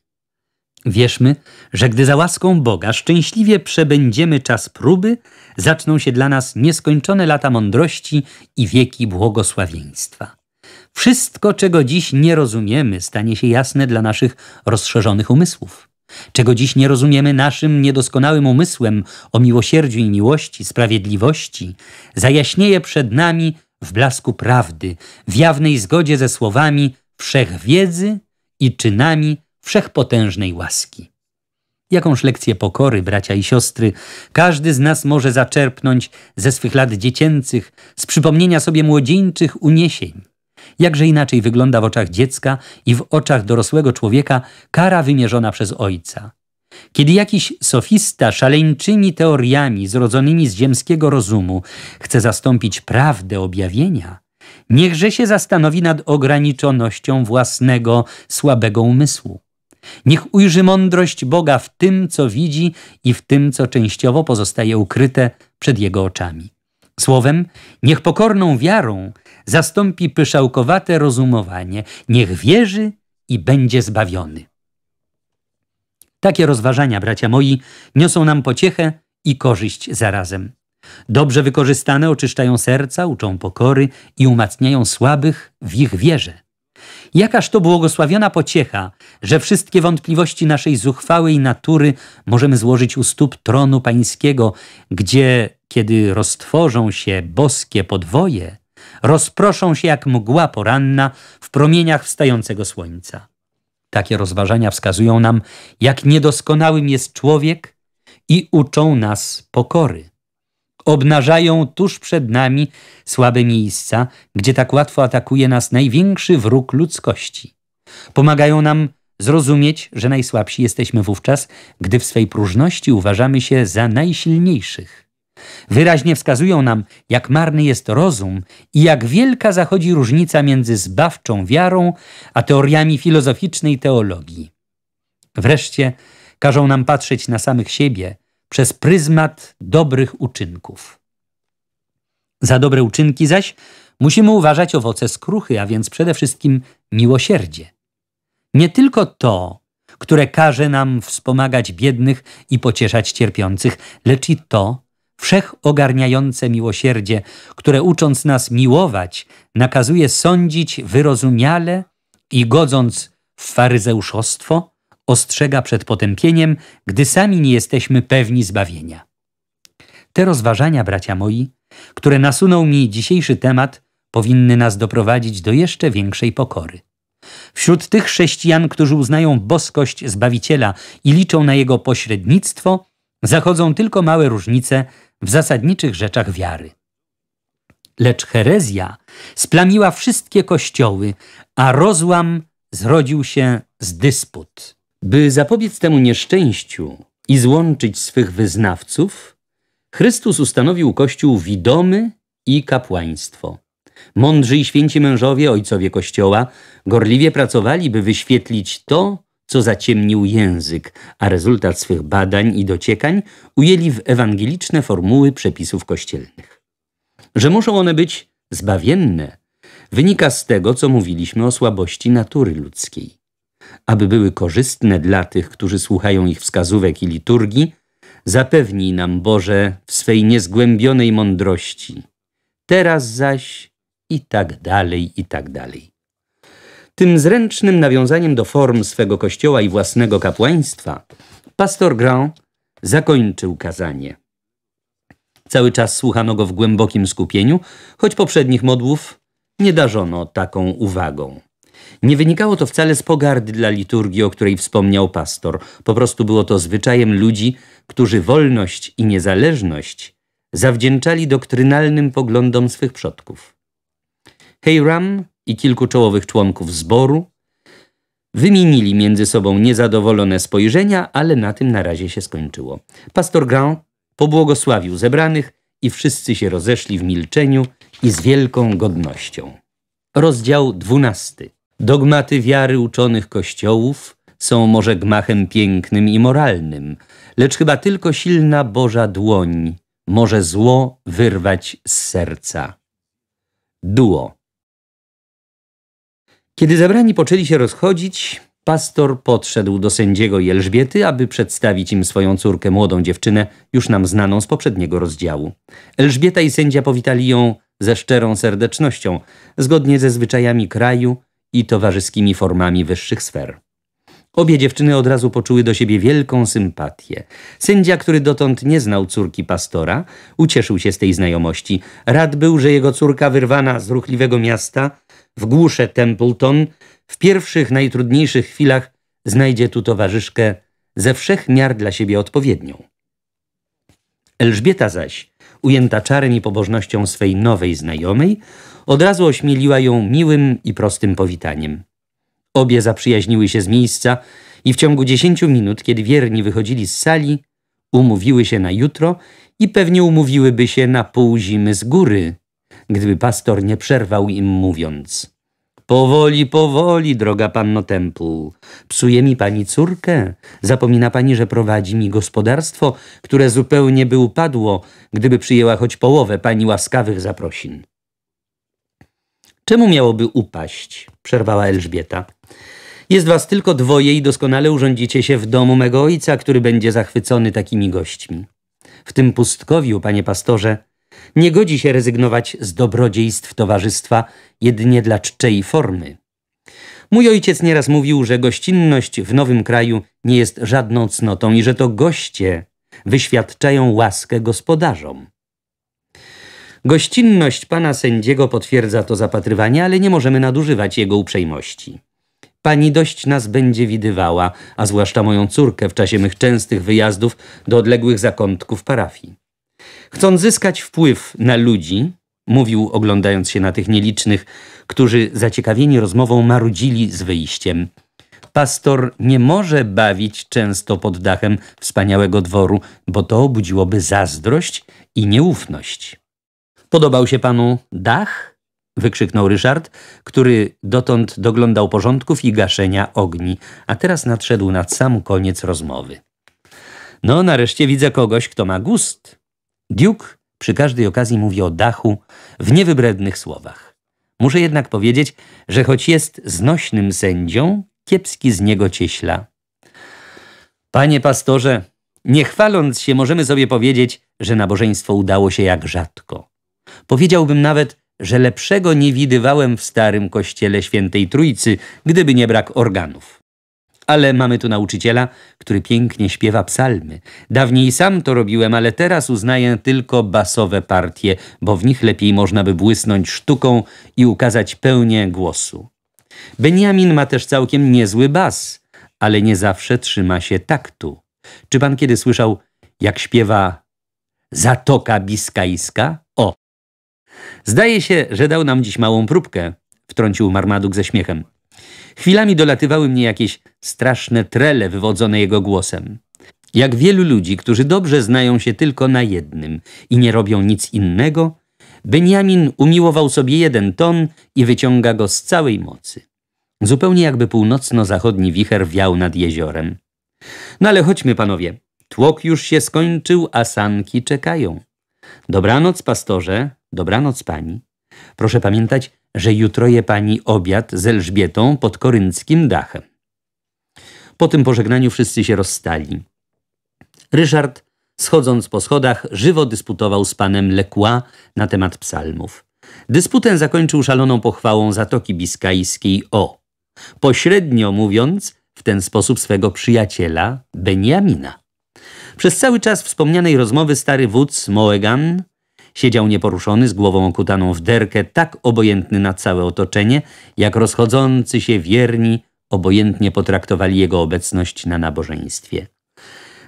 Wierzmy, że gdy za łaską Boga szczęśliwie przebędziemy czas próby, zaczną się dla nas nieskończone lata mądrości i wieki błogosławieństwa. Wszystko, czego dziś nie rozumiemy, stanie się jasne dla naszych rozszerzonych umysłów czego dziś nie rozumiemy naszym niedoskonałym umysłem o miłosierdziu i miłości, sprawiedliwości, zajaśnieje przed nami w blasku prawdy, w jawnej zgodzie ze słowami wszechwiedzy i czynami wszechpotężnej łaski. Jakąż lekcję pokory, bracia i siostry, każdy z nas może zaczerpnąć ze swych lat dziecięcych, z przypomnienia sobie młodzieńczych uniesień. Jakże inaczej wygląda w oczach dziecka i w oczach dorosłego człowieka kara wymierzona przez ojca. Kiedy jakiś sofista szaleńczymi teoriami zrodzonymi z ziemskiego rozumu chce zastąpić prawdę objawienia, niechże się zastanowi nad ograniczonością własnego słabego umysłu. Niech ujrzy mądrość Boga w tym, co widzi i w tym, co częściowo pozostaje ukryte przed jego oczami. Słowem, niech pokorną wiarą zastąpi pyszałkowate rozumowanie. Niech wierzy i będzie zbawiony. Takie rozważania, bracia moi, niosą nam pociechę i korzyść zarazem. Dobrze wykorzystane oczyszczają serca, uczą pokory i umacniają słabych w ich wierze. Jakaż to błogosławiona pociecha, że wszystkie wątpliwości naszej zuchwałej natury możemy złożyć u stóp tronu pańskiego, gdzie, kiedy roztworzą się boskie podwoje, rozproszą się jak mgła poranna w promieniach wstającego słońca. Takie rozważania wskazują nam, jak niedoskonałym jest człowiek i uczą nas pokory. Obnażają tuż przed nami słabe miejsca, gdzie tak łatwo atakuje nas największy wróg ludzkości. Pomagają nam zrozumieć, że najsłabsi jesteśmy wówczas, gdy w swej próżności uważamy się za najsilniejszych. Wyraźnie wskazują nam, jak marny jest rozum i jak wielka zachodzi różnica między zbawczą wiarą a teoriami filozoficznej teologii. Wreszcie każą nam patrzeć na samych siebie przez pryzmat dobrych uczynków. Za dobre uczynki zaś musimy uważać owoce skruchy, a więc przede wszystkim miłosierdzie. Nie tylko to, które każe nam wspomagać biednych i pocieszać cierpiących, lecz i to, wszechogarniające miłosierdzie, które ucząc nas miłować, nakazuje sądzić wyrozumiale i godząc w faryzeuszostwo, ostrzega przed potępieniem, gdy sami nie jesteśmy pewni zbawienia. Te rozważania, bracia moi, które nasunął mi dzisiejszy temat, powinny nas doprowadzić do jeszcze większej pokory. Wśród tych chrześcijan, którzy uznają boskość Zbawiciela i liczą na jego pośrednictwo, zachodzą tylko małe różnice w zasadniczych rzeczach wiary. Lecz herezja splamiła wszystkie kościoły, a rozłam zrodził się z dysput. By zapobiec temu nieszczęściu i złączyć swych wyznawców, Chrystus ustanowił Kościół widomy i kapłaństwo. Mądrzy i święci mężowie, ojcowie Kościoła, gorliwie pracowali, by wyświetlić to, co zaciemnił język, a rezultat swych badań i dociekań ujęli w ewangeliczne formuły przepisów kościelnych. Że muszą one być zbawienne, wynika z tego, co mówiliśmy o słabości natury ludzkiej. Aby były korzystne dla tych, którzy słuchają ich wskazówek i liturgii, zapewnij nam, Boże, w swej niezgłębionej mądrości. Teraz zaś i tak dalej, i tak dalej. Tym zręcznym nawiązaniem do form swego kościoła i własnego kapłaństwa, pastor Grand zakończył kazanie. Cały czas słuchano go w głębokim skupieniu, choć poprzednich modłów nie darzono taką uwagą. Nie wynikało to wcale z pogardy dla liturgii, o której wspomniał pastor. Po prostu było to zwyczajem ludzi, którzy wolność i niezależność zawdzięczali doktrynalnym poglądom swych przodków. Heyram i kilku czołowych członków zboru. Wymienili między sobą niezadowolone spojrzenia, ale na tym na razie się skończyło. Pastor Grand pobłogosławił zebranych i wszyscy się rozeszli w milczeniu i z wielką godnością. Rozdział dwunasty. Dogmaty wiary uczonych kościołów są może gmachem pięknym i moralnym, lecz chyba tylko silna Boża dłoń może zło wyrwać z serca. Duo. Kiedy zebrani poczęli się rozchodzić, pastor podszedł do sędziego i Elżbiety, aby przedstawić im swoją córkę, młodą dziewczynę, już nam znaną z poprzedniego rozdziału. Elżbieta i sędzia powitali ją ze szczerą serdecznością, zgodnie ze zwyczajami kraju i towarzyskimi formami wyższych sfer. Obie dziewczyny od razu poczuły do siebie wielką sympatię. Sędzia, który dotąd nie znał córki pastora, ucieszył się z tej znajomości. Rad był, że jego córka wyrwana z ruchliwego miasta – w głusze Templeton, w pierwszych, najtrudniejszych chwilach znajdzie tu towarzyszkę ze wszech miar dla siebie odpowiednią. Elżbieta zaś, ujęta czarem i pobożnością swej nowej znajomej, od razu ośmieliła ją miłym i prostym powitaniem. Obie zaprzyjaźniły się z miejsca i w ciągu dziesięciu minut, kiedy wierni wychodzili z sali, umówiły się na jutro i pewnie umówiłyby się na pół zimy z góry, gdyby pastor nie przerwał im mówiąc. Powoli, powoli, droga panno Temple. Psuje mi pani córkę. Zapomina pani, że prowadzi mi gospodarstwo, które zupełnie by upadło, gdyby przyjęła choć połowę pani łaskawych zaprosin. Czemu miałoby upaść? przerwała Elżbieta. Jest was tylko dwoje i doskonale urządzicie się w domu mego ojca, który będzie zachwycony takimi gośćmi. W tym pustkowiu, panie pastorze, nie godzi się rezygnować z dobrodziejstw towarzystwa jedynie dla czczej formy. Mój ojciec nieraz mówił, że gościnność w nowym kraju nie jest żadną cnotą i że to goście wyświadczają łaskę gospodarzom. Gościnność pana sędziego potwierdza to zapatrywanie, ale nie możemy nadużywać jego uprzejmości. Pani dość nas będzie widywała, a zwłaszcza moją córkę w czasie mych częstych wyjazdów do odległych zakątków parafii. Chcąc zyskać wpływ na ludzi, mówił, oglądając się na tych nielicznych, którzy zaciekawieni rozmową marudzili z wyjściem. Pastor nie może bawić często pod dachem wspaniałego dworu, bo to obudziłoby zazdrość i nieufność. Podobał się panu dach? wykrzyknął Ryszard, który dotąd doglądał porządków i gaszenia ogni, a teraz nadszedł na sam koniec rozmowy. No, nareszcie widzę kogoś, kto ma gust, Duke przy każdej okazji mówi o dachu w niewybrednych słowach. Muszę jednak powiedzieć, że choć jest znośnym sędzią, kiepski z niego cieśla. Panie pastorze, nie chwaląc się, możemy sobie powiedzieć, że nabożeństwo udało się jak rzadko. Powiedziałbym nawet, że lepszego nie widywałem w starym kościele świętej Trójcy, gdyby nie brak organów. Ale mamy tu nauczyciela, który pięknie śpiewa psalmy. Dawniej sam to robiłem, ale teraz uznaję tylko basowe partie, bo w nich lepiej można by błysnąć sztuką i ukazać pełnię głosu. Beniamin ma też całkiem niezły bas, ale nie zawsze trzyma się taktu. Czy pan kiedy słyszał, jak śpiewa Zatoka Biskajska? O! Zdaje się, że dał nam dziś małą próbkę, wtrącił Marmaduk ze śmiechem. Chwilami dolatywały mnie jakieś straszne trele wywodzone jego głosem. Jak wielu ludzi, którzy dobrze znają się tylko na jednym i nie robią nic innego, Beniamin umiłował sobie jeden ton i wyciąga go z całej mocy. Zupełnie jakby północno-zachodni wicher wiał nad jeziorem. No ale chodźmy, panowie. Tłok już się skończył, a sanki czekają. Dobranoc, pastorze, dobranoc pani. Proszę pamiętać, że jutro je pani obiad z Elżbietą pod korynckim dachem. Po tym pożegnaniu wszyscy się rozstali. Ryszard, schodząc po schodach, żywo dysputował z panem Lekła na temat psalmów. Dysputę zakończył szaloną pochwałą Zatoki Biskajskiej o, pośrednio mówiąc, w ten sposób swego przyjaciela Beniamina. Przez cały czas wspomnianej rozmowy stary wódz Moegan Siedział nieporuszony, z głową okutaną w derkę, tak obojętny na całe otoczenie, jak rozchodzący się wierni obojętnie potraktowali jego obecność na nabożeństwie.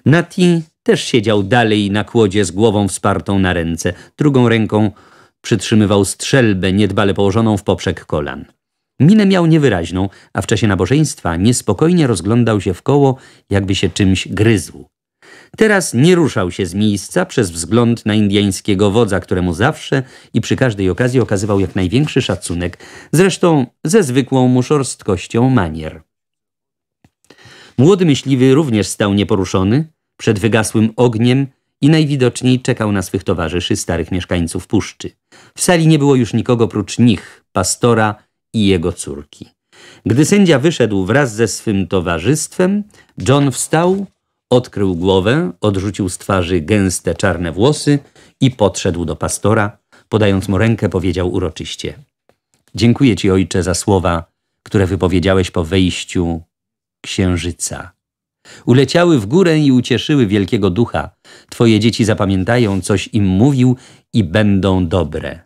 Nati też siedział dalej na kłodzie z głową wspartą na ręce, drugą ręką przytrzymywał strzelbę niedbale położoną w poprzek kolan. Minę miał niewyraźną, a w czasie nabożeństwa niespokojnie rozglądał się w koło, jakby się czymś gryzł. Teraz nie ruszał się z miejsca przez wzgląd na indyjskiego wodza, któremu zawsze i przy każdej okazji okazywał jak największy szacunek, zresztą ze zwykłą mu szorstkością manier. Młody myśliwy również stał nieporuszony, przed wygasłym ogniem i najwidoczniej czekał na swych towarzyszy, starych mieszkańców puszczy. W sali nie było już nikogo prócz nich, pastora i jego córki. Gdy sędzia wyszedł wraz ze swym towarzystwem, John wstał Odkrył głowę, odrzucił z twarzy gęste czarne włosy i podszedł do pastora. Podając mu rękę, powiedział uroczyście: Dziękuję ci, ojcze, za słowa, które wypowiedziałeś po wejściu księżyca. Uleciały w górę i ucieszyły wielkiego ducha. Twoje dzieci zapamiętają, coś im mówił i będą dobre.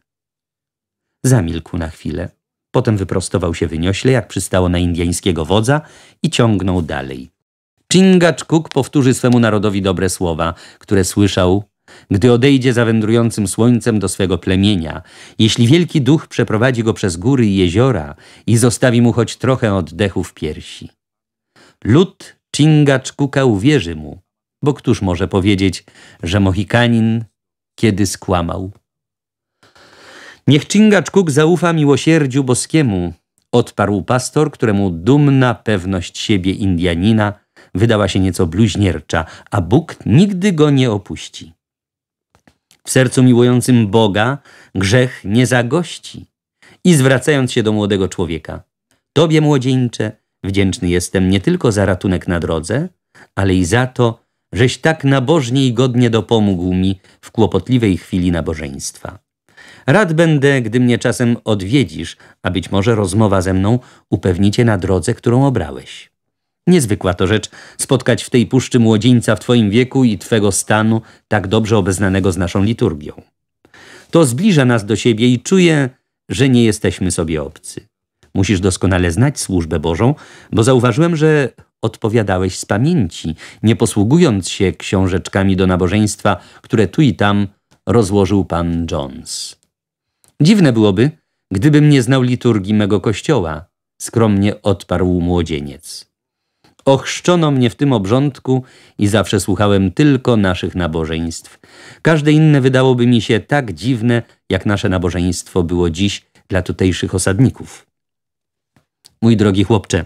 Zamilkł na chwilę. Potem wyprostował się wyniośle, jak przystało na indyjskiego wodza i ciągnął dalej. Chingachgook powtórzy swemu narodowi dobre słowa, które słyszał, gdy odejdzie za wędrującym słońcem do swego plemienia. Jeśli wielki duch przeprowadzi go przez góry i jeziora i zostawi mu choć trochę oddechu w piersi. Lud Chingachgooka uwierzy mu, bo któż może powiedzieć, że Mohikanin kiedy skłamał. Niech Chingachgook zaufa miłosierdziu boskiemu, odparł pastor, któremu dumna pewność siebie Indianina wydała się nieco bluźniercza, a Bóg nigdy go nie opuści. W sercu miłującym Boga grzech nie zagości. I zwracając się do młodego człowieka, Tobie, młodzieńcze, wdzięczny jestem nie tylko za ratunek na drodze, ale i za to, żeś tak nabożnie i godnie dopomógł mi w kłopotliwej chwili nabożeństwa. Rad będę, gdy mnie czasem odwiedzisz, a być może rozmowa ze mną upewnicie na drodze, którą obrałeś. Niezwykła to rzecz spotkać w tej puszczy młodzieńca w Twoim wieku i Twego stanu, tak dobrze obeznanego z naszą liturgią. To zbliża nas do siebie i czuję, że nie jesteśmy sobie obcy. Musisz doskonale znać służbę Bożą, bo zauważyłem, że odpowiadałeś z pamięci, nie posługując się książeczkami do nabożeństwa, które tu i tam rozłożył pan Jones. Dziwne byłoby, gdybym nie znał liturgii mego kościoła, skromnie odparł młodzieniec. Ochrzczono mnie w tym obrządku i zawsze słuchałem tylko naszych nabożeństw. Każde inne wydałoby mi się tak dziwne, jak nasze nabożeństwo było dziś dla tutejszych osadników. Mój drogi chłopcze,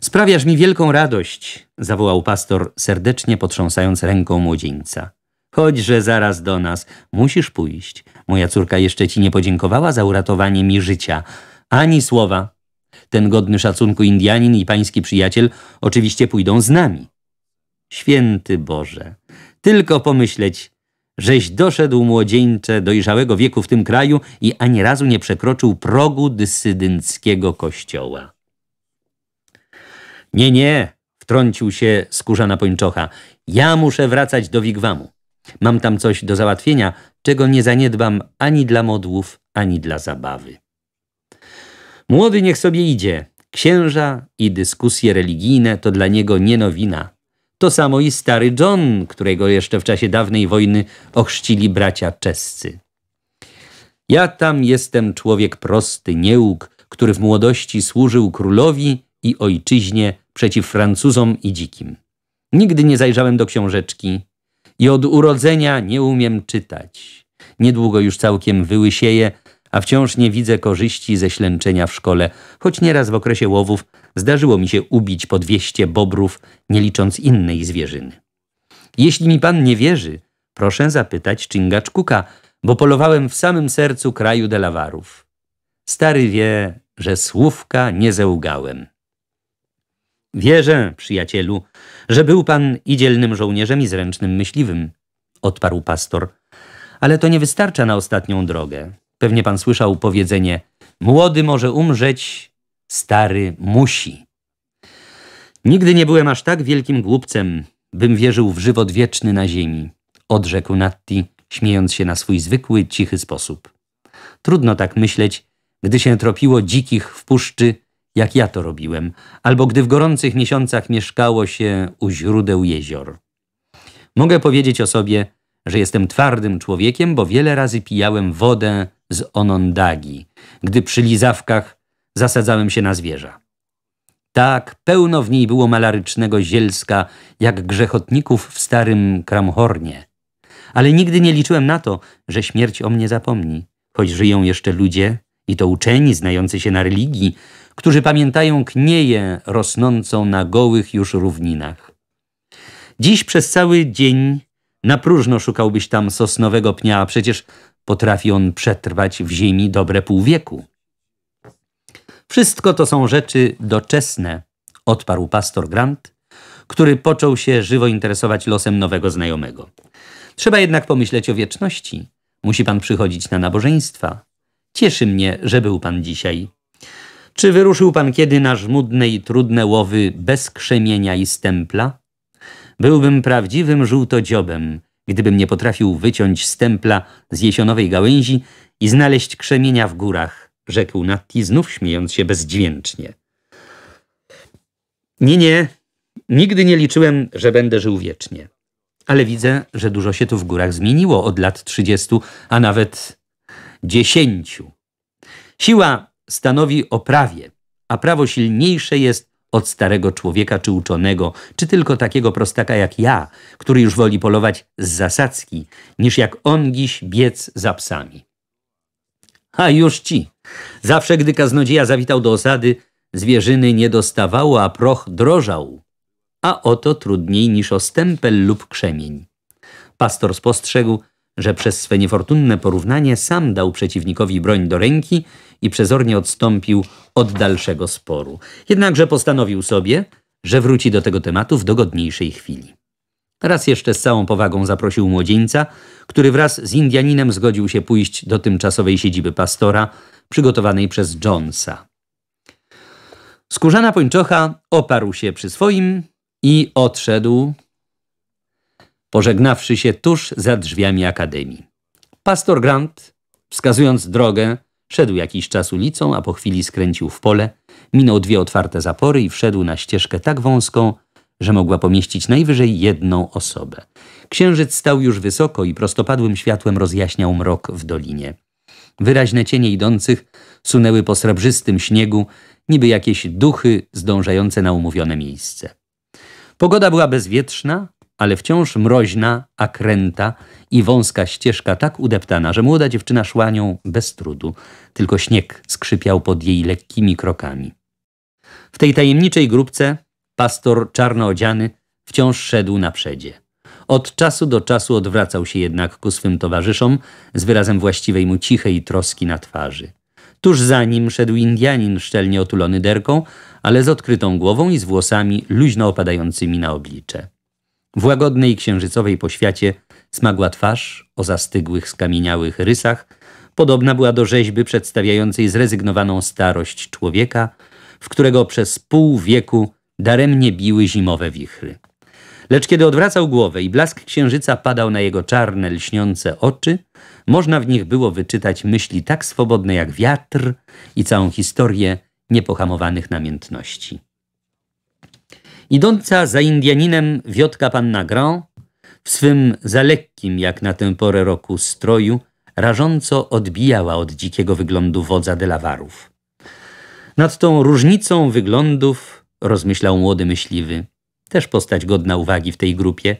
sprawiasz mi wielką radość, zawołał pastor, serdecznie potrząsając ręką młodzieńca. Chodźże zaraz do nas, musisz pójść. Moja córka jeszcze ci nie podziękowała za uratowanie mi życia. Ani słowa, ten godny szacunku Indianin i pański przyjaciel oczywiście pójdą z nami. Święty Boże, tylko pomyśleć, żeś doszedł młodzieńcze dojrzałego wieku w tym kraju i ani razu nie przekroczył progu dysydenckiego kościoła. Nie, nie, wtrącił się skórzana pończocha. Ja muszę wracać do wigwamu. Mam tam coś do załatwienia, czego nie zaniedbam ani dla modłów, ani dla zabawy. Młody niech sobie idzie. Księża i dyskusje religijne to dla niego nie nowina. To samo i stary John, którego jeszcze w czasie dawnej wojny ochrzcili bracia czescy. Ja tam jestem człowiek prosty, nieuk, który w młodości służył królowi i ojczyźnie przeciw Francuzom i dzikim. Nigdy nie zajrzałem do książeczki i od urodzenia nie umiem czytać. Niedługo już całkiem wyłysieje a wciąż nie widzę korzyści ze ślęczenia w szkole, choć nieraz w okresie łowów zdarzyło mi się ubić po dwieście bobrów, nie licząc innej zwierzyny. Jeśli mi pan nie wierzy, proszę zapytać Czyngaczkuka, bo polowałem w samym sercu kraju Delawarów. Stary wie, że słówka nie zełgałem. Wierzę, przyjacielu, że był pan i dzielnym żołnierzem i zręcznym myśliwym, odparł pastor, ale to nie wystarcza na ostatnią drogę. Pewnie pan słyszał powiedzenie: Młody może umrzeć, stary musi. Nigdy nie byłem aż tak wielkim głupcem, bym wierzył w żywot wieczny na ziemi, odrzekł Natti, śmiejąc się na swój zwykły, cichy sposób. Trudno tak myśleć, gdy się tropiło dzikich w puszczy, jak ja to robiłem, albo gdy w gorących miesiącach mieszkało się u źródeł jezior. Mogę powiedzieć o sobie, że jestem twardym człowiekiem, bo wiele razy pijałem wodę z onondagi, gdy przy lizawkach zasadzałem się na zwierza. Tak, pełno w niej było malarycznego zielska, jak grzechotników w starym Kramhornie. Ale nigdy nie liczyłem na to, że śmierć o mnie zapomni, choć żyją jeszcze ludzie, i to uczeni znający się na religii, którzy pamiętają knieję rosnącą na gołych już równinach. Dziś przez cały dzień na próżno szukałbyś tam sosnowego pnia, a przecież potrafi on przetrwać w ziemi dobre pół wieku. Wszystko to są rzeczy doczesne, odparł pastor Grant, który począł się żywo interesować losem nowego znajomego. Trzeba jednak pomyśleć o wieczności. Musi pan przychodzić na nabożeństwa. Cieszy mnie, że był pan dzisiaj. Czy wyruszył pan kiedy na żmudne i trudne łowy bez krzemienia i stempla? Byłbym prawdziwym żółtodziobem, gdybym nie potrafił wyciąć stempla z jesionowej gałęzi i znaleźć krzemienia w górach, rzekł Natti, znów śmiejąc się bezdźwięcznie. Nie, nie, nigdy nie liczyłem, że będę żył wiecznie. Ale widzę, że dużo się tu w górach zmieniło od lat trzydziestu, a nawet dziesięciu. Siła stanowi o prawie, a prawo silniejsze jest od starego człowieka czy uczonego, czy tylko takiego prostaka jak ja, który już woli polować z zasadzki, niż jak on dziś biec za psami. A już ci! Zawsze, gdy kaznodzieja zawitał do osady, zwierzyny nie dostawało, a proch drożał. A oto trudniej niż o stempel lub krzemień. Pastor spostrzegł, że przez swe niefortunne porównanie sam dał przeciwnikowi broń do ręki i przezornie odstąpił od dalszego sporu. Jednakże postanowił sobie, że wróci do tego tematu w dogodniejszej chwili. Raz jeszcze z całą powagą zaprosił młodzieńca, który wraz z Indianinem zgodził się pójść do tymczasowej siedziby pastora, przygotowanej przez Jonesa. Skórzana pończocha oparł się przy swoim i odszedł, pożegnawszy się tuż za drzwiami akademii. Pastor Grant, wskazując drogę, Szedł jakiś czas ulicą, a po chwili skręcił w pole, minął dwie otwarte zapory i wszedł na ścieżkę tak wąską, że mogła pomieścić najwyżej jedną osobę. Księżyc stał już wysoko i prostopadłym światłem rozjaśniał mrok w dolinie. Wyraźne cienie idących sunęły po srebrzystym śniegu, niby jakieś duchy zdążające na umówione miejsce. Pogoda była bezwietrzna, ale wciąż mroźna, kręta i wąska ścieżka tak udeptana, że młoda dziewczyna szła nią bez trudu, tylko śnieg skrzypiał pod jej lekkimi krokami. W tej tajemniczej grupce pastor czarnoodziany wciąż szedł naprzedzie. Od czasu do czasu odwracał się jednak ku swym towarzyszom z wyrazem właściwej mu cichej troski na twarzy. Tuż za nim szedł Indianin szczelnie otulony derką, ale z odkrytą głową i z włosami luźno opadającymi na oblicze. W łagodnej księżycowej poświacie smagła twarz o zastygłych, skamieniałych rysach, podobna była do rzeźby przedstawiającej zrezygnowaną starość człowieka, w którego przez pół wieku daremnie biły zimowe wichry. Lecz kiedy odwracał głowę i blask księżyca padał na jego czarne, lśniące oczy, można w nich było wyczytać myśli tak swobodne jak wiatr i całą historię niepohamowanych namiętności. Idąca za Indianinem wiotka panna Grand w swym za lekkim, jak na tę porę roku, stroju rażąco odbijała od dzikiego wyglądu wodza delawarów. Nad tą różnicą wyglądów rozmyślał młody myśliwy, też postać godna uwagi w tej grupie,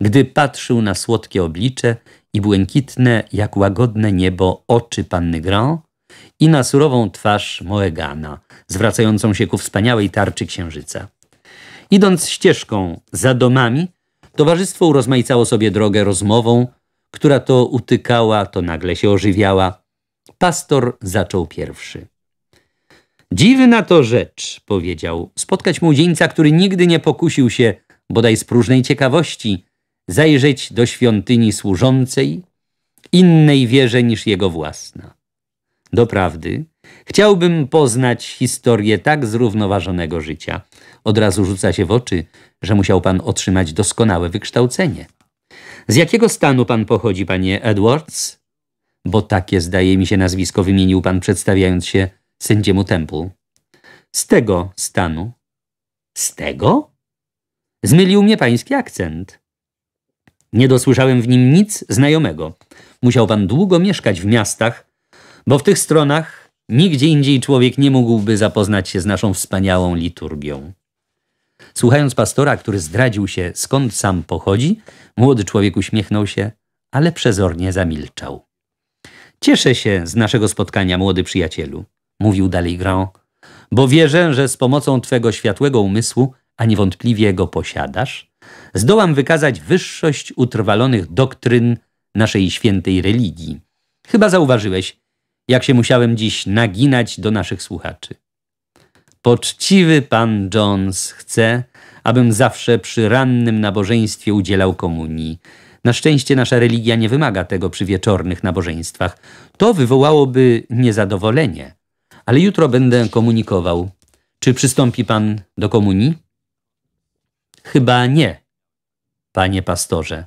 gdy patrzył na słodkie oblicze i błękitne, jak łagodne niebo, oczy panny Grand i na surową twarz Moegana, zwracającą się ku wspaniałej tarczy księżyca. Idąc ścieżką za domami, towarzystwo urozmaicało sobie drogę rozmową, która to utykała, to nagle się ożywiała. Pastor zaczął pierwszy. Dziwna to rzecz, powiedział, spotkać młodzieńca, który nigdy nie pokusił się, bodaj z próżnej ciekawości, zajrzeć do świątyni służącej, innej wierze niż jego własna. Doprawdy, chciałbym poznać historię tak zrównoważonego życia od razu rzuca się w oczy, że musiał pan otrzymać doskonałe wykształcenie. Z jakiego stanu pan pochodzi, panie Edwards? Bo takie, zdaje mi się, nazwisko wymienił pan, przedstawiając się sędziemu Temple. Z tego stanu. Z tego? Zmylił mnie pański akcent. Nie dosłyszałem w nim nic znajomego. Musiał pan długo mieszkać w miastach, bo w tych stronach nigdzie indziej człowiek nie mógłby zapoznać się z naszą wspaniałą liturgią. Słuchając pastora, który zdradził się, skąd sam pochodzi, młody człowiek uśmiechnął się, ale przezornie zamilczał. Cieszę się z naszego spotkania, młody przyjacielu, mówił dalej Grand, bo wierzę, że z pomocą twego światłego umysłu, a niewątpliwie go posiadasz, zdołam wykazać wyższość utrwalonych doktryn naszej świętej religii. Chyba zauważyłeś, jak się musiałem dziś naginać do naszych słuchaczy. Poczciwy pan Jones chce, abym zawsze przy rannym nabożeństwie udzielał komunii. Na szczęście nasza religia nie wymaga tego przy wieczornych nabożeństwach. To wywołałoby niezadowolenie. Ale jutro będę komunikował. Czy przystąpi pan do komunii? Chyba nie, panie pastorze,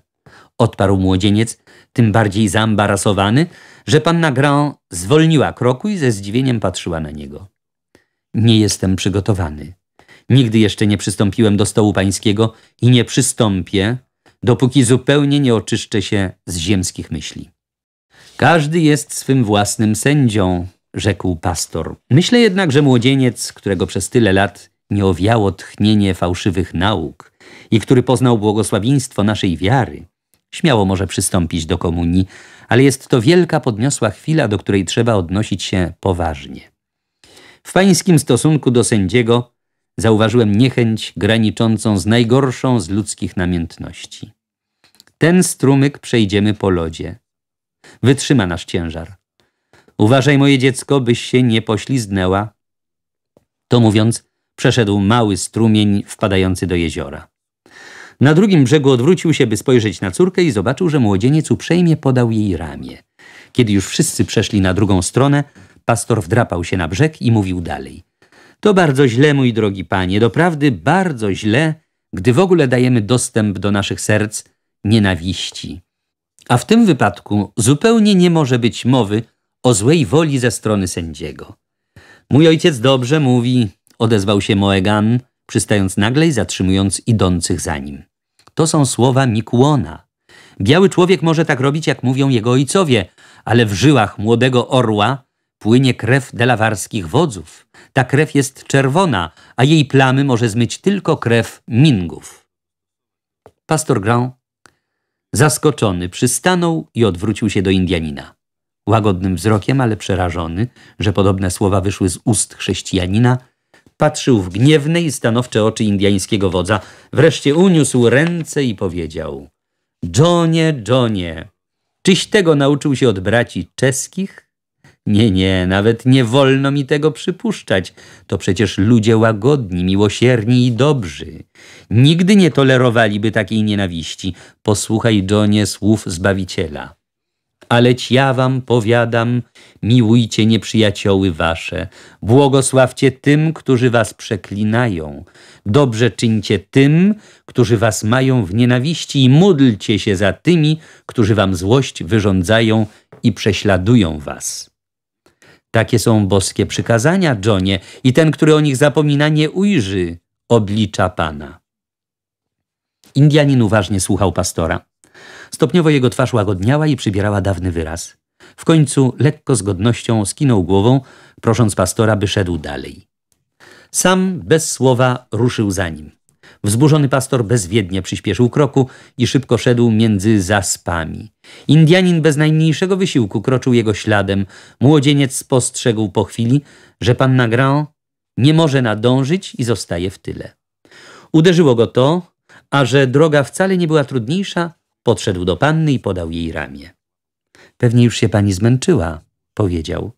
odparł młodzieniec, tym bardziej zaembarasowany, że panna Grand zwolniła kroku i ze zdziwieniem patrzyła na niego. Nie jestem przygotowany. Nigdy jeszcze nie przystąpiłem do stołu pańskiego i nie przystąpię, dopóki zupełnie nie oczyszczę się z ziemskich myśli. Każdy jest swym własnym sędzią, rzekł pastor. Myślę jednak, że młodzieniec, którego przez tyle lat nie owiało tchnienie fałszywych nauk i który poznał błogosławieństwo naszej wiary, śmiało może przystąpić do komunii, ale jest to wielka podniosła chwila, do której trzeba odnosić się poważnie. W pańskim stosunku do sędziego zauważyłem niechęć graniczącą z najgorszą z ludzkich namiętności. Ten strumyk przejdziemy po lodzie. Wytrzyma nasz ciężar. Uważaj, moje dziecko, byś się nie pośliznęła. To mówiąc, przeszedł mały strumień wpadający do jeziora. Na drugim brzegu odwrócił się, by spojrzeć na córkę i zobaczył, że młodzieniec uprzejmie podał jej ramię. Kiedy już wszyscy przeszli na drugą stronę, Pastor wdrapał się na brzeg i mówił dalej. To bardzo źle, mój drogi panie, doprawdy bardzo źle, gdy w ogóle dajemy dostęp do naszych serc nienawiści. A w tym wypadku zupełnie nie może być mowy o złej woli ze strony sędziego. Mój ojciec dobrze mówi, odezwał się Moegan, przystając nagle i zatrzymując idących za nim. To są słowa Mikłona. Biały człowiek może tak robić, jak mówią jego ojcowie, ale w żyłach młodego orła płynie krew delawarskich wodzów. Ta krew jest czerwona, a jej plamy może zmyć tylko krew mingów. Pastor Grand, zaskoczony, przystanął i odwrócił się do Indianina. Łagodnym wzrokiem, ale przerażony, że podobne słowa wyszły z ust chrześcijanina, patrzył w gniewne i stanowcze oczy indiańskiego wodza. Wreszcie uniósł ręce i powiedział: Johnie, Johnie, czyś tego nauczył się od braci czeskich? Nie, nie, nawet nie wolno mi tego przypuszczać. To przecież ludzie łagodni, miłosierni i dobrzy. Nigdy nie tolerowaliby takiej nienawiści. Posłuchaj, Johnie, słów Zbawiciela. Aleć ja wam powiadam, miłujcie nieprzyjacioły wasze, błogosławcie tym, którzy was przeklinają, dobrze czyńcie tym, którzy was mają w nienawiści i módlcie się za tymi, którzy wam złość wyrządzają i prześladują was. Takie są boskie przykazania, Johnie, i ten, który o nich zapomina, nie ujrzy oblicza Pana. Indianin uważnie słuchał pastora. Stopniowo jego twarz łagodniała i przybierała dawny wyraz. W końcu, lekko z godnością, skinął głową, prosząc pastora, by szedł dalej. Sam bez słowa ruszył za nim. Wzburzony pastor bezwiednie przyspieszył kroku i szybko szedł między zaspami. Indianin bez najmniejszego wysiłku kroczył jego śladem. Młodzieniec spostrzegł po chwili, że panna Grand nie może nadążyć i zostaje w tyle. Uderzyło go to, a że droga wcale nie była trudniejsza, podszedł do panny i podał jej ramię. Pewnie już się pani zmęczyła, powiedział.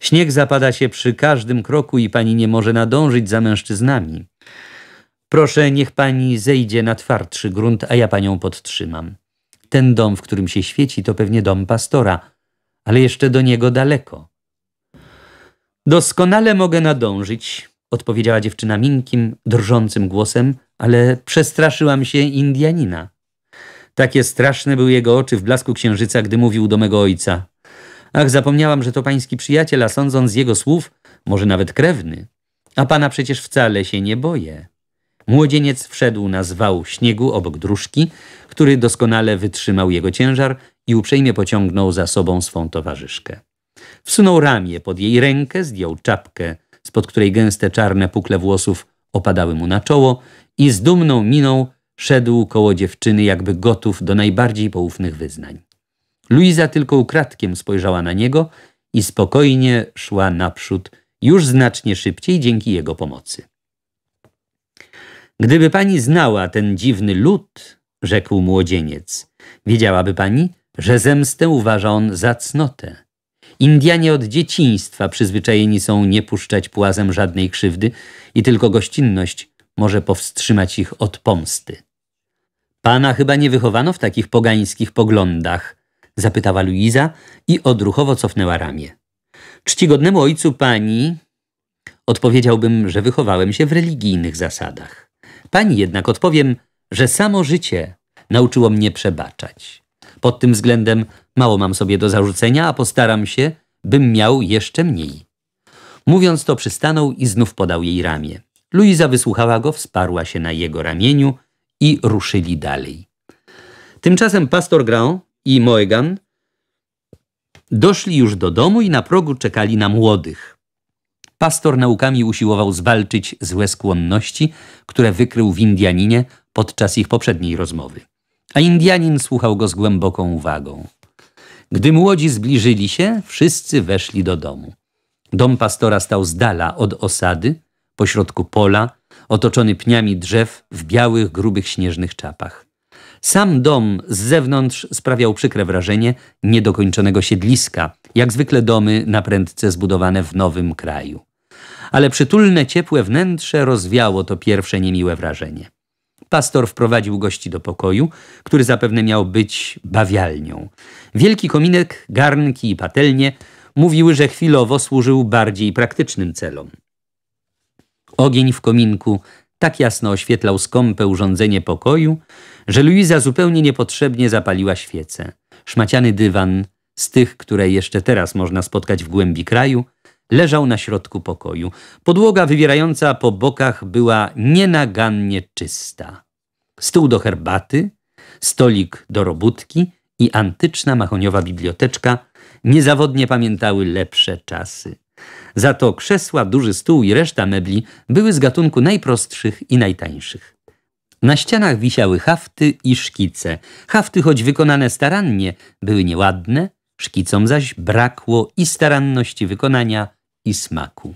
Śnieg zapada się przy każdym kroku i pani nie może nadążyć za mężczyznami. Proszę, niech pani zejdzie na twardszy grunt, a ja panią podtrzymam. Ten dom, w którym się świeci, to pewnie dom pastora, ale jeszcze do niego daleko. Doskonale mogę nadążyć, odpowiedziała dziewczyna miękkim, drżącym głosem, ale przestraszyłam się Indianina. Takie straszne były jego oczy w blasku księżyca, gdy mówił do mego ojca. Ach, zapomniałam, że to pański przyjaciel, a sądząc z jego słów, może nawet krewny. A pana przecież wcale się nie boję. Młodzieniec wszedł na zwał śniegu obok dróżki, który doskonale wytrzymał jego ciężar i uprzejmie pociągnął za sobą swą towarzyszkę. Wsunął ramię pod jej rękę, zdjął czapkę, spod której gęste czarne pukle włosów opadały mu na czoło i z dumną miną szedł koło dziewczyny, jakby gotów do najbardziej poufnych wyznań. Luiza tylko ukradkiem spojrzała na niego i spokojnie szła naprzód, już znacznie szybciej dzięki jego pomocy. Gdyby pani znała ten dziwny lud, rzekł młodzieniec, wiedziałaby pani, że zemstę uważa on za cnotę. Indianie od dzieciństwa przyzwyczajeni są nie puszczać płazem żadnej krzywdy i tylko gościnność może powstrzymać ich od pomsty. Pana chyba nie wychowano w takich pogańskich poglądach, zapytała Luiza i odruchowo cofnęła ramię. Czcigodnemu ojcu pani odpowiedziałbym, że wychowałem się w religijnych zasadach. Pani jednak odpowiem, że samo życie nauczyło mnie przebaczać. Pod tym względem mało mam sobie do zarzucenia, a postaram się, bym miał jeszcze mniej. Mówiąc to, przystanął i znów podał jej ramię. Luiza wysłuchała go, wsparła się na jego ramieniu i ruszyli dalej. Tymczasem pastor Grand i Moegan doszli już do domu i na progu czekali na młodych pastor naukami usiłował zwalczyć złe skłonności, które wykrył w Indianinie podczas ich poprzedniej rozmowy. A Indianin słuchał go z głęboką uwagą. Gdy młodzi zbliżyli się, wszyscy weszli do domu. Dom pastora stał z dala od osady, pośrodku pola, otoczony pniami drzew w białych, grubych śnieżnych czapach. Sam dom z zewnątrz sprawiał przykre wrażenie niedokończonego siedliska, jak zwykle domy na prędce zbudowane w nowym kraju ale przytulne, ciepłe wnętrze rozwiało to pierwsze niemiłe wrażenie. Pastor wprowadził gości do pokoju, który zapewne miał być bawialnią. Wielki kominek, garnki i patelnie mówiły, że chwilowo służył bardziej praktycznym celom. Ogień w kominku tak jasno oświetlał skąpe urządzenie pokoju, że Luiza zupełnie niepotrzebnie zapaliła świecę. Szmaciany dywan, z tych, które jeszcze teraz można spotkać w głębi kraju, leżał na środku pokoju. Podłoga wywierająca po bokach była nienagannie czysta. Stół do herbaty, stolik do robótki i antyczna mahoniowa biblioteczka niezawodnie pamiętały lepsze czasy. Za to krzesła, duży stół i reszta mebli były z gatunku najprostszych i najtańszych. Na ścianach wisiały hafty i szkice. Hafty, choć wykonane starannie, były nieładne, Szkicom zaś brakło i staranności wykonania, i smaku.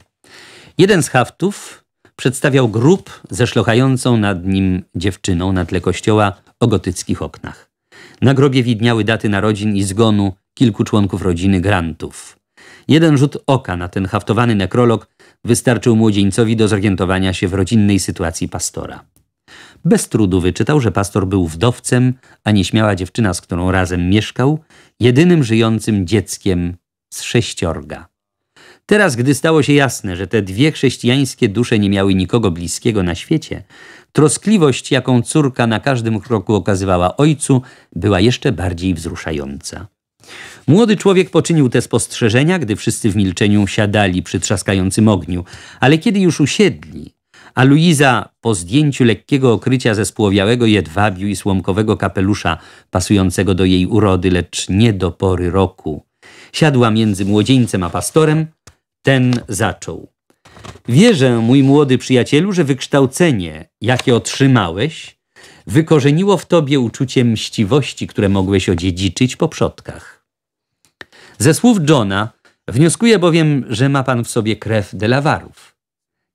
Jeden z haftów przedstawiał grób ze szlochającą nad nim dziewczyną na tle kościoła o gotyckich oknach. Na grobie widniały daty narodzin i zgonu kilku członków rodziny Grantów. Jeden rzut oka na ten haftowany nekrolog wystarczył młodzieńcowi do zorientowania się w rodzinnej sytuacji pastora. Bez trudu wyczytał, że pastor był wdowcem, a nieśmiała dziewczyna, z którą razem mieszkał, jedynym żyjącym dzieckiem z sześciorga. Teraz, gdy stało się jasne, że te dwie chrześcijańskie dusze nie miały nikogo bliskiego na świecie, troskliwość, jaką córka na każdym kroku okazywała ojcu, była jeszcze bardziej wzruszająca. Młody człowiek poczynił te spostrzeżenia, gdy wszyscy w milczeniu siadali przy trzaskającym ogniu, ale kiedy już usiedli, a Luiza po zdjęciu lekkiego okrycia ze spłowiałego jedwabiu i słomkowego kapelusza pasującego do jej urody, lecz nie do pory roku. Siadła między młodzieńcem a pastorem, ten zaczął. Wierzę, mój młody przyjacielu, że wykształcenie, jakie otrzymałeś, wykorzeniło w tobie uczucie mściwości, które mogłeś odziedziczyć po przodkach. Ze słów Johna wnioskuję bowiem, że ma pan w sobie krew delawarów.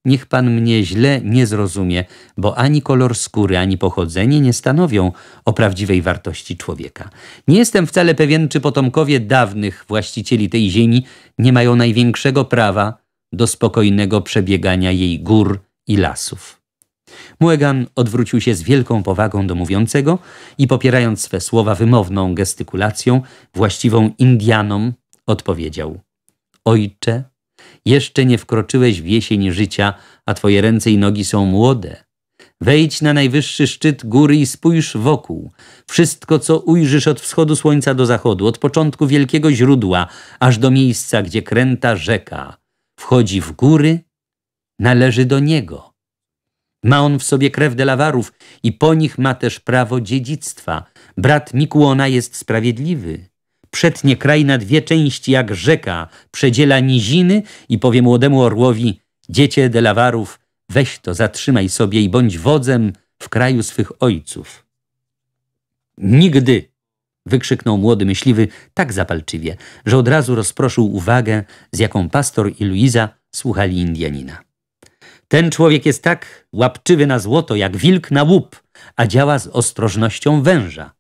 Niech pan mnie źle nie zrozumie, bo ani kolor skóry, ani pochodzenie nie stanowią o prawdziwej wartości człowieka. Nie jestem wcale pewien, czy potomkowie dawnych właścicieli tej ziemi nie mają największego prawa do spokojnego przebiegania jej gór i lasów. Muegan odwrócił się z wielką powagą do mówiącego i popierając swe słowa wymowną gestykulacją, właściwą Indianom, odpowiedział: Ojcze, jeszcze nie wkroczyłeś w jesień życia, a twoje ręce i nogi są młode. Wejdź na najwyższy szczyt góry i spójrz wokół. Wszystko, co ujrzysz od wschodu słońca do zachodu, od początku wielkiego źródła, aż do miejsca, gdzie kręta rzeka, wchodzi w góry, należy do niego. Ma on w sobie krew delawarów i po nich ma też prawo dziedzictwa. Brat Mikłona jest sprawiedliwy przetnie kraj na dwie części jak rzeka, przedziela niziny i powie młodemu orłowi Dziecie delawarów, weź to, zatrzymaj sobie i bądź wodzem w kraju swych ojców. Nigdy! wykrzyknął młody myśliwy tak zapalczywie, że od razu rozproszył uwagę, z jaką pastor i Luiza słuchali Indianina. Ten człowiek jest tak łapczywy na złoto, jak wilk na łup, a działa z ostrożnością węża.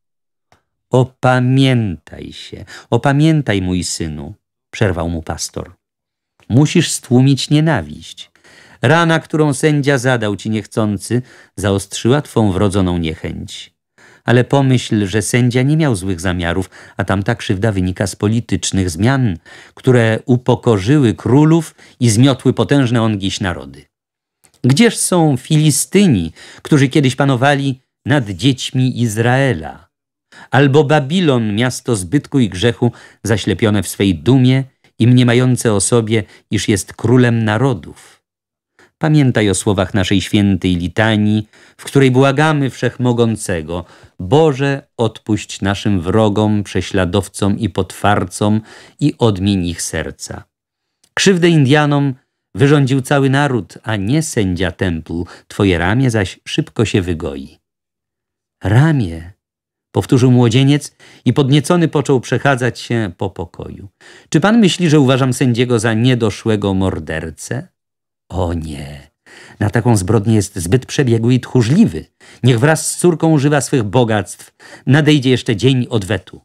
Opamiętaj się, opamiętaj, mój synu, przerwał mu pastor. Musisz stłumić nienawiść. Rana, którą sędzia zadał ci niechcący, zaostrzyła twą wrodzoną niechęć. Ale pomyśl, że sędzia nie miał złych zamiarów, a tamta krzywda wynika z politycznych zmian, które upokorzyły królów i zmiotły potężne ongiś narody. Gdzież są Filistyni, którzy kiedyś panowali nad dziećmi Izraela? Albo Babilon, miasto zbytku i grzechu, zaślepione w swej dumie i mniemające o sobie, iż jest królem narodów. Pamiętaj o słowach naszej świętej litanii, w której błagamy Wszechmogącego, Boże, odpuść naszym wrogom, prześladowcom i potwarcom i odmień ich serca. Krzywdę Indianom wyrządził cały naród, a nie sędzia templu, Twoje ramię zaś szybko się wygoi. Ramię powtórzył młodzieniec i podniecony począł przechadzać się po pokoju. Czy pan myśli, że uważam sędziego za niedoszłego mordercę? O nie. Na taką zbrodnię jest zbyt przebiegły i tchórzliwy. Niech wraz z córką używa swych bogactw. Nadejdzie jeszcze dzień odwetu.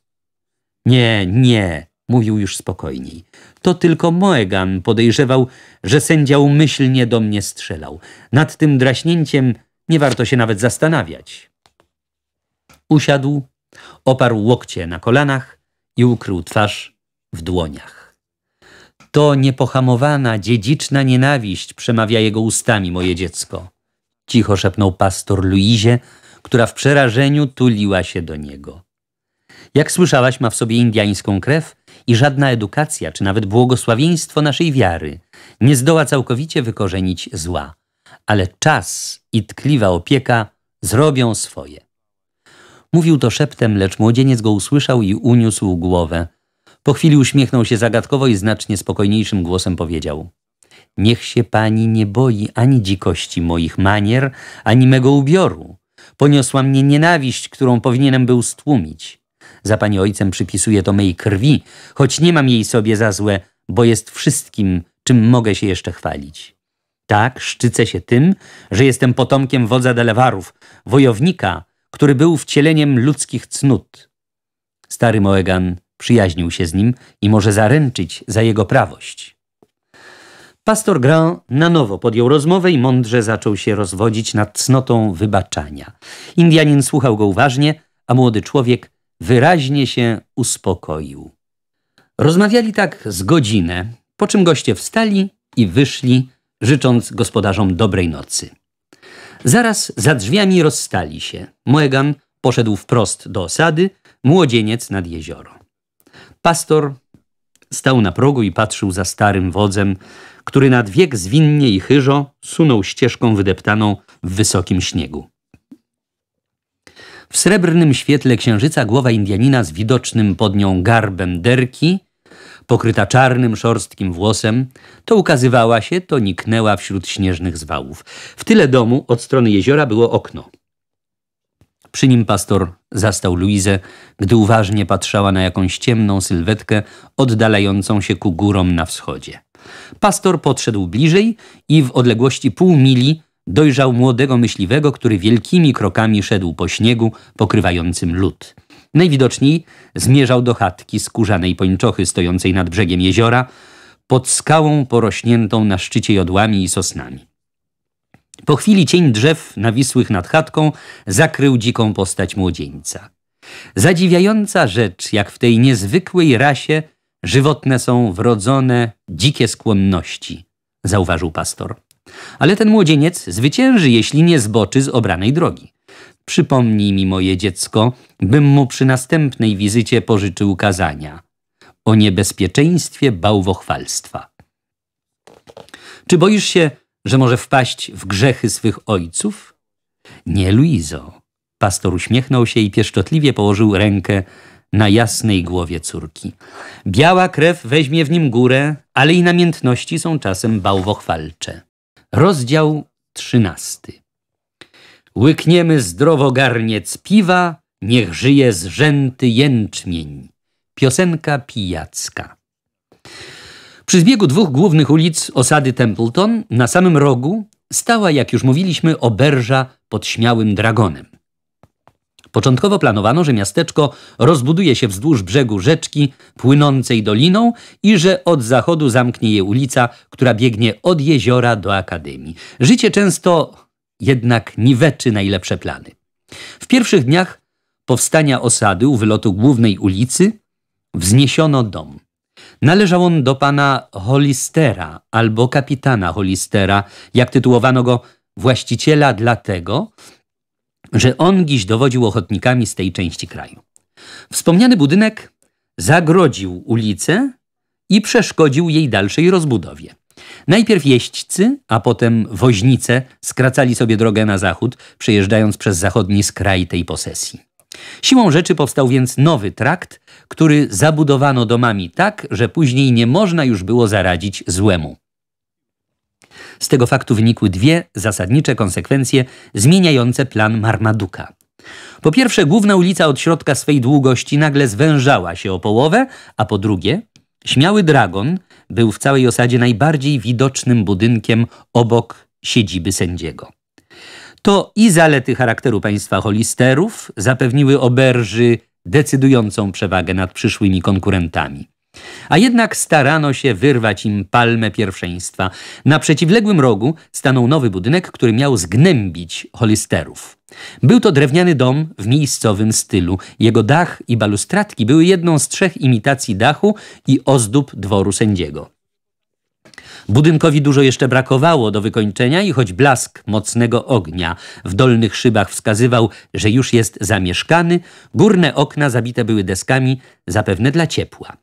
Nie, nie, mówił już spokojniej. To tylko Moegan podejrzewał, że sędzia umyślnie do mnie strzelał. Nad tym draśnięciem nie warto się nawet zastanawiać. Usiadł, oparł łokcie na kolanach i ukrył twarz w dłoniach. To niepohamowana, dziedziczna nienawiść przemawia jego ustami, moje dziecko. Cicho szepnął pastor Luizie, która w przerażeniu tuliła się do niego. Jak słyszałaś, ma w sobie indiańską krew i żadna edukacja, czy nawet błogosławieństwo naszej wiary nie zdoła całkowicie wykorzenić zła. Ale czas i tkliwa opieka zrobią swoje. Mówił to szeptem, lecz młodzieniec go usłyszał i uniósł głowę. Po chwili uśmiechnął się zagadkowo i znacznie spokojniejszym głosem powiedział. Niech się pani nie boi ani dzikości moich manier, ani mego ubioru. Poniosła mnie nienawiść, którą powinienem był stłumić. Za pani ojcem przypisuję to mej krwi, choć nie mam jej sobie za złe, bo jest wszystkim, czym mogę się jeszcze chwalić. Tak, szczycę się tym, że jestem potomkiem wodza Delewarów, wojownika, który był wcieleniem ludzkich cnót. Stary Moegan przyjaźnił się z nim i może zaręczyć za jego prawość. Pastor Grand na nowo podjął rozmowę i mądrze zaczął się rozwodzić nad cnotą wybaczania. Indianin słuchał go uważnie, a młody człowiek wyraźnie się uspokoił. Rozmawiali tak z godzinę, po czym goście wstali i wyszli, życząc gospodarzom dobrej nocy. Zaraz za drzwiami rozstali się. Moegan poszedł wprost do osady, młodzieniec nad jezioro. Pastor stał na progu i patrzył za starym wodzem, który nad wiek zwinnie i chyżo sunął ścieżką wydeptaną w wysokim śniegu. W srebrnym świetle księżyca głowa Indianina z widocznym pod nią garbem derki pokryta czarnym, szorstkim włosem, to ukazywała się, to niknęła wśród śnieżnych zwałów. W tyle domu od strony jeziora było okno. Przy nim pastor zastał Luizę, gdy uważnie patrzała na jakąś ciemną sylwetkę oddalającą się ku górom na wschodzie. Pastor podszedł bliżej i w odległości pół mili dojrzał młodego myśliwego, który wielkimi krokami szedł po śniegu pokrywającym lód. Najwidoczniej zmierzał do chatki skórzanej pończochy stojącej nad brzegiem jeziora, pod skałą porośniętą na szczycie jodłami i sosnami. Po chwili cień drzew nawisłych nad chatką zakrył dziką postać młodzieńca. Zadziwiająca rzecz, jak w tej niezwykłej rasie żywotne są wrodzone, dzikie skłonności, zauważył pastor. Ale ten młodzieniec zwycięży, jeśli nie zboczy z obranej drogi przypomnij mi moje dziecko, bym mu przy następnej wizycie pożyczył kazania o niebezpieczeństwie bałwochwalstwa. Czy boisz się, że może wpaść w grzechy swych ojców? Nie, Luizo. Pastor uśmiechnął się i pieszczotliwie położył rękę na jasnej głowie córki. Biała krew weźmie w nim górę, ale i namiętności są czasem bałwochwalcze. Rozdział trzynasty. Łykniemy zdrowo garniec piwa, niech żyje zrzęty jęczmień. Piosenka pijacka. Przy zbiegu dwóch głównych ulic osady Templeton, na samym rogu, stała, jak już mówiliśmy, oberża pod śmiałym dragonem. Początkowo planowano, że miasteczko rozbuduje się wzdłuż brzegu rzeczki płynącej doliną i że od zachodu zamknie je ulica, która biegnie od jeziora do akademii. Życie często jednak niweczy najlepsze plany. W pierwszych dniach powstania osady u wylotu głównej ulicy wzniesiono dom. Należał on do pana Holistera albo kapitana Holistera, jak tytułowano go właściciela dlatego, że on dziś dowodził ochotnikami z tej części kraju. Wspomniany budynek zagrodził ulicę i przeszkodził jej dalszej rozbudowie. Najpierw jeźdźcy, a potem woźnice skracali sobie drogę na zachód, przejeżdżając przez zachodni skraj tej posesji. Siłą rzeczy powstał więc nowy trakt, który zabudowano domami tak, że później nie można już było zaradzić złemu. Z tego faktu wynikły dwie zasadnicze konsekwencje zmieniające plan Marmaduka. Po pierwsze, główna ulica od środka swej długości nagle zwężała się o połowę, a po drugie, śmiały dragon, był w całej osadzie najbardziej widocznym budynkiem obok siedziby sędziego. To i zalety charakteru państwa holisterów zapewniły oberży decydującą przewagę nad przyszłymi konkurentami. A jednak starano się wyrwać im palmę pierwszeństwa. Na przeciwległym rogu stanął nowy budynek, który miał zgnębić holisterów. Był to drewniany dom w miejscowym stylu. Jego dach i balustradki były jedną z trzech imitacji dachu i ozdób dworu sędziego. Budynkowi dużo jeszcze brakowało do wykończenia i choć blask mocnego ognia w dolnych szybach wskazywał, że już jest zamieszkany, górne okna zabite były deskami, zapewne dla ciepła.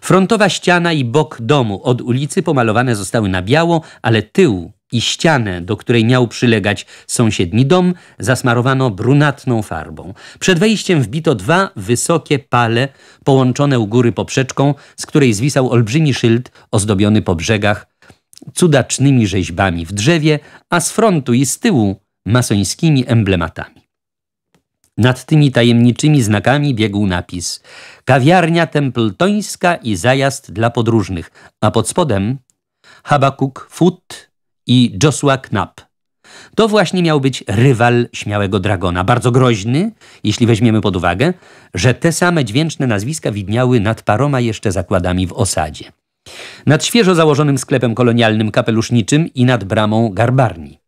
Frontowa ściana i bok domu od ulicy pomalowane zostały na biało, ale tył i ścianę, do której miał przylegać sąsiedni dom, zasmarowano brunatną farbą. Przed wejściem wbito dwa wysokie pale połączone u góry poprzeczką, z której zwisał olbrzymi szyld ozdobiony po brzegach cudacznymi rzeźbami w drzewie, a z frontu i z tyłu masońskimi emblematami. Nad tymi tajemniczymi znakami biegł napis Kawiarnia templtońska i zajazd dla podróżnych, a pod spodem Habakuk Foot i Joshua Knapp. To właśnie miał być rywal śmiałego dragona, bardzo groźny, jeśli weźmiemy pod uwagę, że te same dźwięczne nazwiska widniały nad paroma jeszcze zakładami w osadzie. Nad świeżo założonym sklepem kolonialnym kapeluszniczym i nad bramą garbarni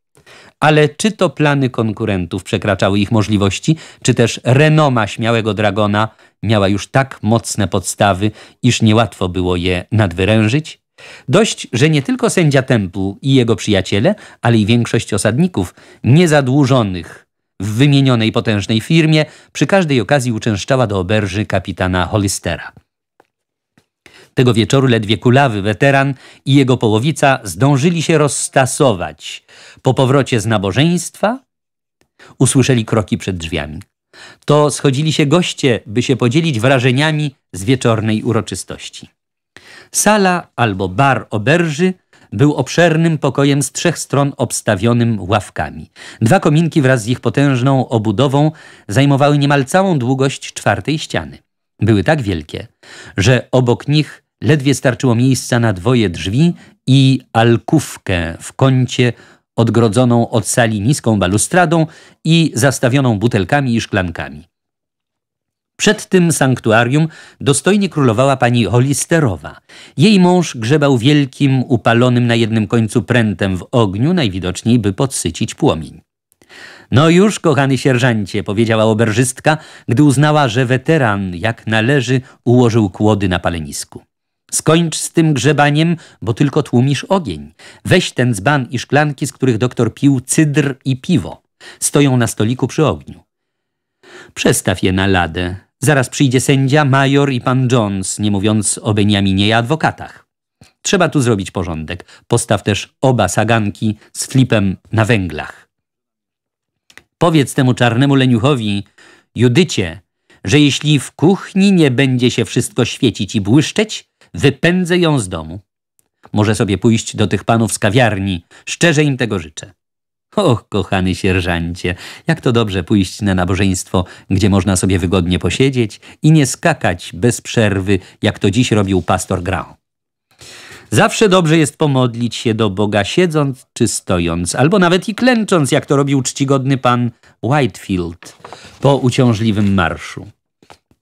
ale czy to plany konkurentów przekraczały ich możliwości, czy też renoma śmiałego dragona miała już tak mocne podstawy, iż niełatwo było je nadwyrężyć? Dość, że nie tylko sędzia tempu i jego przyjaciele, ale i większość osadników niezadłużonych w wymienionej potężnej firmie przy każdej okazji uczęszczała do oberży kapitana Hollistera. Tego wieczoru ledwie kulawy weteran i jego połowica zdążyli się rozstasować. Po powrocie z nabożeństwa usłyszeli kroki przed drzwiami. To schodzili się goście, by się podzielić wrażeniami z wieczornej uroczystości. Sala albo bar oberży był obszernym pokojem z trzech stron obstawionym ławkami. Dwa kominki wraz z ich potężną obudową zajmowały niemal całą długość czwartej ściany. Były tak wielkie, że obok nich Ledwie starczyło miejsca na dwoje drzwi i alkówkę w kącie odgrodzoną od sali niską balustradą i zastawioną butelkami i szklankami. Przed tym sanktuarium dostojnie królowała pani Holisterowa. Jej mąż grzebał wielkim, upalonym na jednym końcu prętem w ogniu, najwidoczniej by podsycić płomień. No już, kochany sierżancie, powiedziała oberżystka, gdy uznała, że weteran, jak należy, ułożył kłody na palenisku. Skończ z tym grzebaniem, bo tylko tłumisz ogień. Weź ten dzban i szklanki, z których doktor pił cydr i piwo. Stoją na stoliku przy ogniu. Przestaw je na ladę. Zaraz przyjdzie sędzia, major i pan Jones, nie mówiąc o Beniaminie i adwokatach. Trzeba tu zrobić porządek. Postaw też oba saganki z flipem na węglach. Powiedz temu czarnemu leniuchowi, Judycie, że jeśli w kuchni nie będzie się wszystko świecić i błyszczeć, Wypędzę ją z domu. Może sobie pójść do tych panów z kawiarni. Szczerze im tego życzę. Och, kochany sierżancie, jak to dobrze pójść na nabożeństwo, gdzie można sobie wygodnie posiedzieć i nie skakać bez przerwy, jak to dziś robił pastor Grau. Zawsze dobrze jest pomodlić się do Boga siedząc czy stojąc, albo nawet i klęcząc, jak to robił czcigodny pan Whitefield po uciążliwym marszu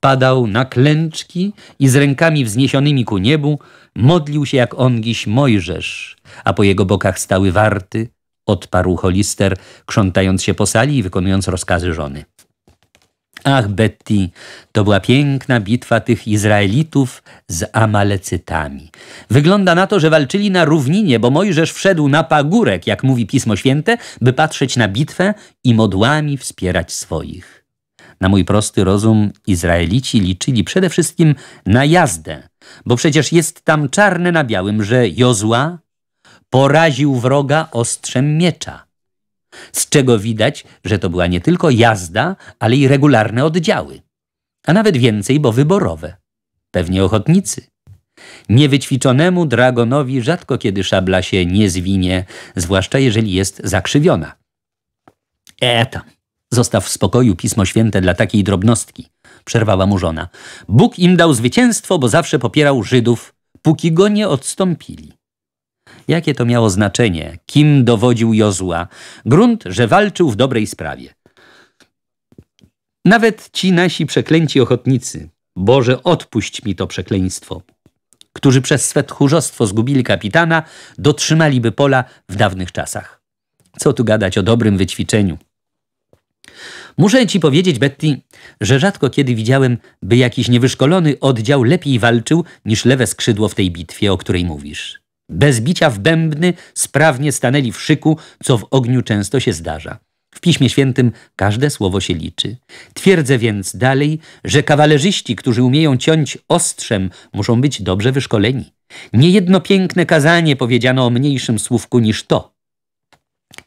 padał na klęczki i z rękami wzniesionymi ku niebu modlił się jak ongiś Mojżesz, a po jego bokach stały warty, odparł Holister, krzątając się po sali i wykonując rozkazy żony. Ach, Betty, to była piękna bitwa tych Izraelitów z Amalecytami. Wygląda na to, że walczyli na równinie, bo Mojżesz wszedł na pagórek, jak mówi Pismo Święte, by patrzeć na bitwę i modłami wspierać swoich. Na mój prosty rozum Izraelici liczyli przede wszystkim na jazdę, bo przecież jest tam czarne na białym, że Jozła poraził wroga ostrzem miecza. Z czego widać, że to była nie tylko jazda, ale i regularne oddziały. A nawet więcej, bo wyborowe. Pewnie ochotnicy. Niewyćwiczonemu dragonowi rzadko kiedy szabla się nie zwinie, zwłaszcza jeżeli jest zakrzywiona. E tam. Zostaw w spokoju Pismo Święte dla takiej drobnostki, przerwała mu żona. Bóg im dał zwycięstwo, bo zawsze popierał Żydów, póki go nie odstąpili. Jakie to miało znaczenie, kim dowodził Jozła? Grunt, że walczył w dobrej sprawie. Nawet ci nasi przeklęci ochotnicy, Boże odpuść mi to przekleństwo, którzy przez swe tchórzostwo zgubili kapitana, dotrzymaliby pola w dawnych czasach. Co tu gadać o dobrym wyćwiczeniu? Muszę ci powiedzieć, Betty, że rzadko kiedy widziałem, by jakiś niewyszkolony oddział lepiej walczył niż lewe skrzydło w tej bitwie, o której mówisz. Bez bicia w bębny sprawnie stanęli w szyku, co w ogniu często się zdarza. W Piśmie Świętym każde słowo się liczy. Twierdzę więc dalej, że kawalerzyści, którzy umieją ciąć ostrzem, muszą być dobrze wyszkoleni. Niejedno piękne kazanie powiedziano o mniejszym słówku niż to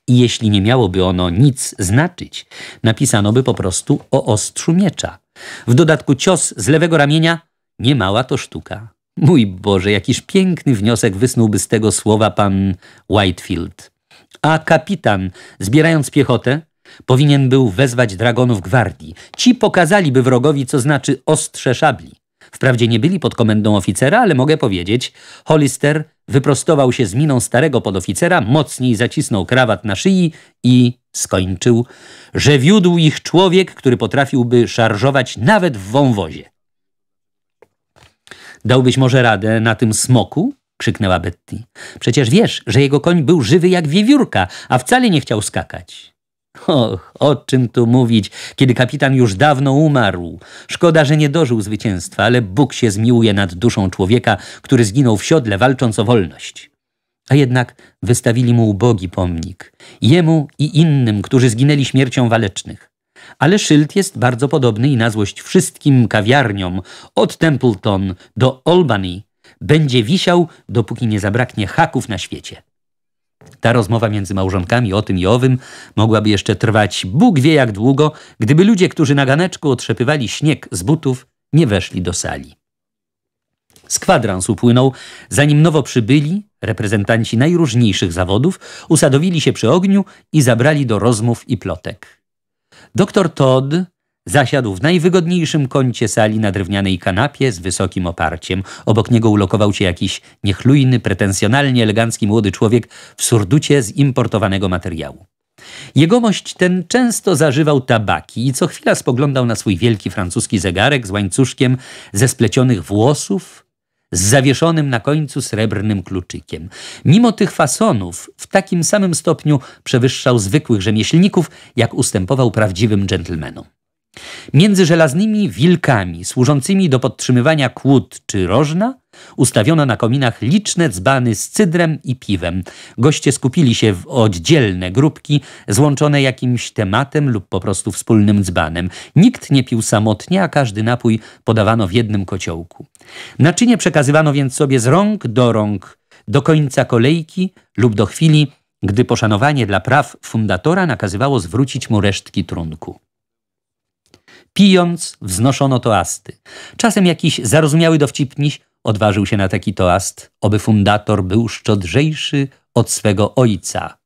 i jeśli nie miałoby ono nic znaczyć, napisano by po prostu o ostrzu miecza. W dodatku cios z lewego ramienia nie mała to sztuka. Mój Boże, jakiż piękny wniosek wysnułby z tego słowa pan Whitefield. A kapitan, zbierając piechotę, powinien był wezwać dragonów gwardii. Ci pokazaliby wrogowi, co znaczy ostrze szabli. Wprawdzie nie byli pod komendą oficera, ale mogę powiedzieć, Hollister wyprostował się z miną starego podoficera, mocniej zacisnął krawat na szyi i skończył, że wiódł ich człowiek, który potrafiłby szarżować nawet w wąwozie. Dałbyś może radę na tym smoku? krzyknęła Betty. Przecież wiesz, że jego koń był żywy jak wiewiórka, a wcale nie chciał skakać. O, o czym tu mówić, kiedy kapitan już dawno umarł. Szkoda, że nie dożył zwycięstwa, ale Bóg się zmiłuje nad duszą człowieka, który zginął w siodle, walcząc o wolność. A jednak wystawili mu ubogi pomnik, jemu i innym, którzy zginęli śmiercią walecznych. Ale szyld jest bardzo podobny i na złość wszystkim kawiarniom, od Templeton do Albany, będzie wisiał, dopóki nie zabraknie haków na świecie. Ta rozmowa między małżonkami o tym i owym mogłaby jeszcze trwać Bóg wie jak długo, gdyby ludzie, którzy na ganeczku otrzepywali śnieg z butów, nie weszli do sali. Skwadrans upłynął, zanim nowo przybyli, reprezentanci najróżniejszych zawodów usadowili się przy ogniu i zabrali do rozmów i plotek. Doktor Todd Zasiadł w najwygodniejszym kącie sali na drewnianej kanapie z wysokim oparciem. Obok niego ulokował się jakiś niechlujny, pretensjonalnie elegancki młody człowiek w surducie z importowanego materiału. Jegomość ten często zażywał tabaki i co chwila spoglądał na swój wielki francuski zegarek z łańcuszkiem ze splecionych włosów z zawieszonym na końcu srebrnym kluczykiem. Mimo tych fasonów w takim samym stopniu przewyższał zwykłych rzemieślników, jak ustępował prawdziwym dżentelmenom. Między żelaznymi wilkami służącymi do podtrzymywania kłód czy rożna ustawiono na kominach liczne dzbany z cydrem i piwem. Goście skupili się w oddzielne grupki złączone jakimś tematem lub po prostu wspólnym dzbanem. Nikt nie pił samotnie, a każdy napój podawano w jednym kociołku. Naczynie przekazywano więc sobie z rąk do rąk do końca kolejki lub do chwili, gdy poszanowanie dla praw fundatora nakazywało zwrócić mu resztki trunku. Pijąc, wznoszono toasty. Czasem jakiś zarozumiały dowcipniś odważył się na taki toast, oby fundator był szczodrzejszy od swego ojca.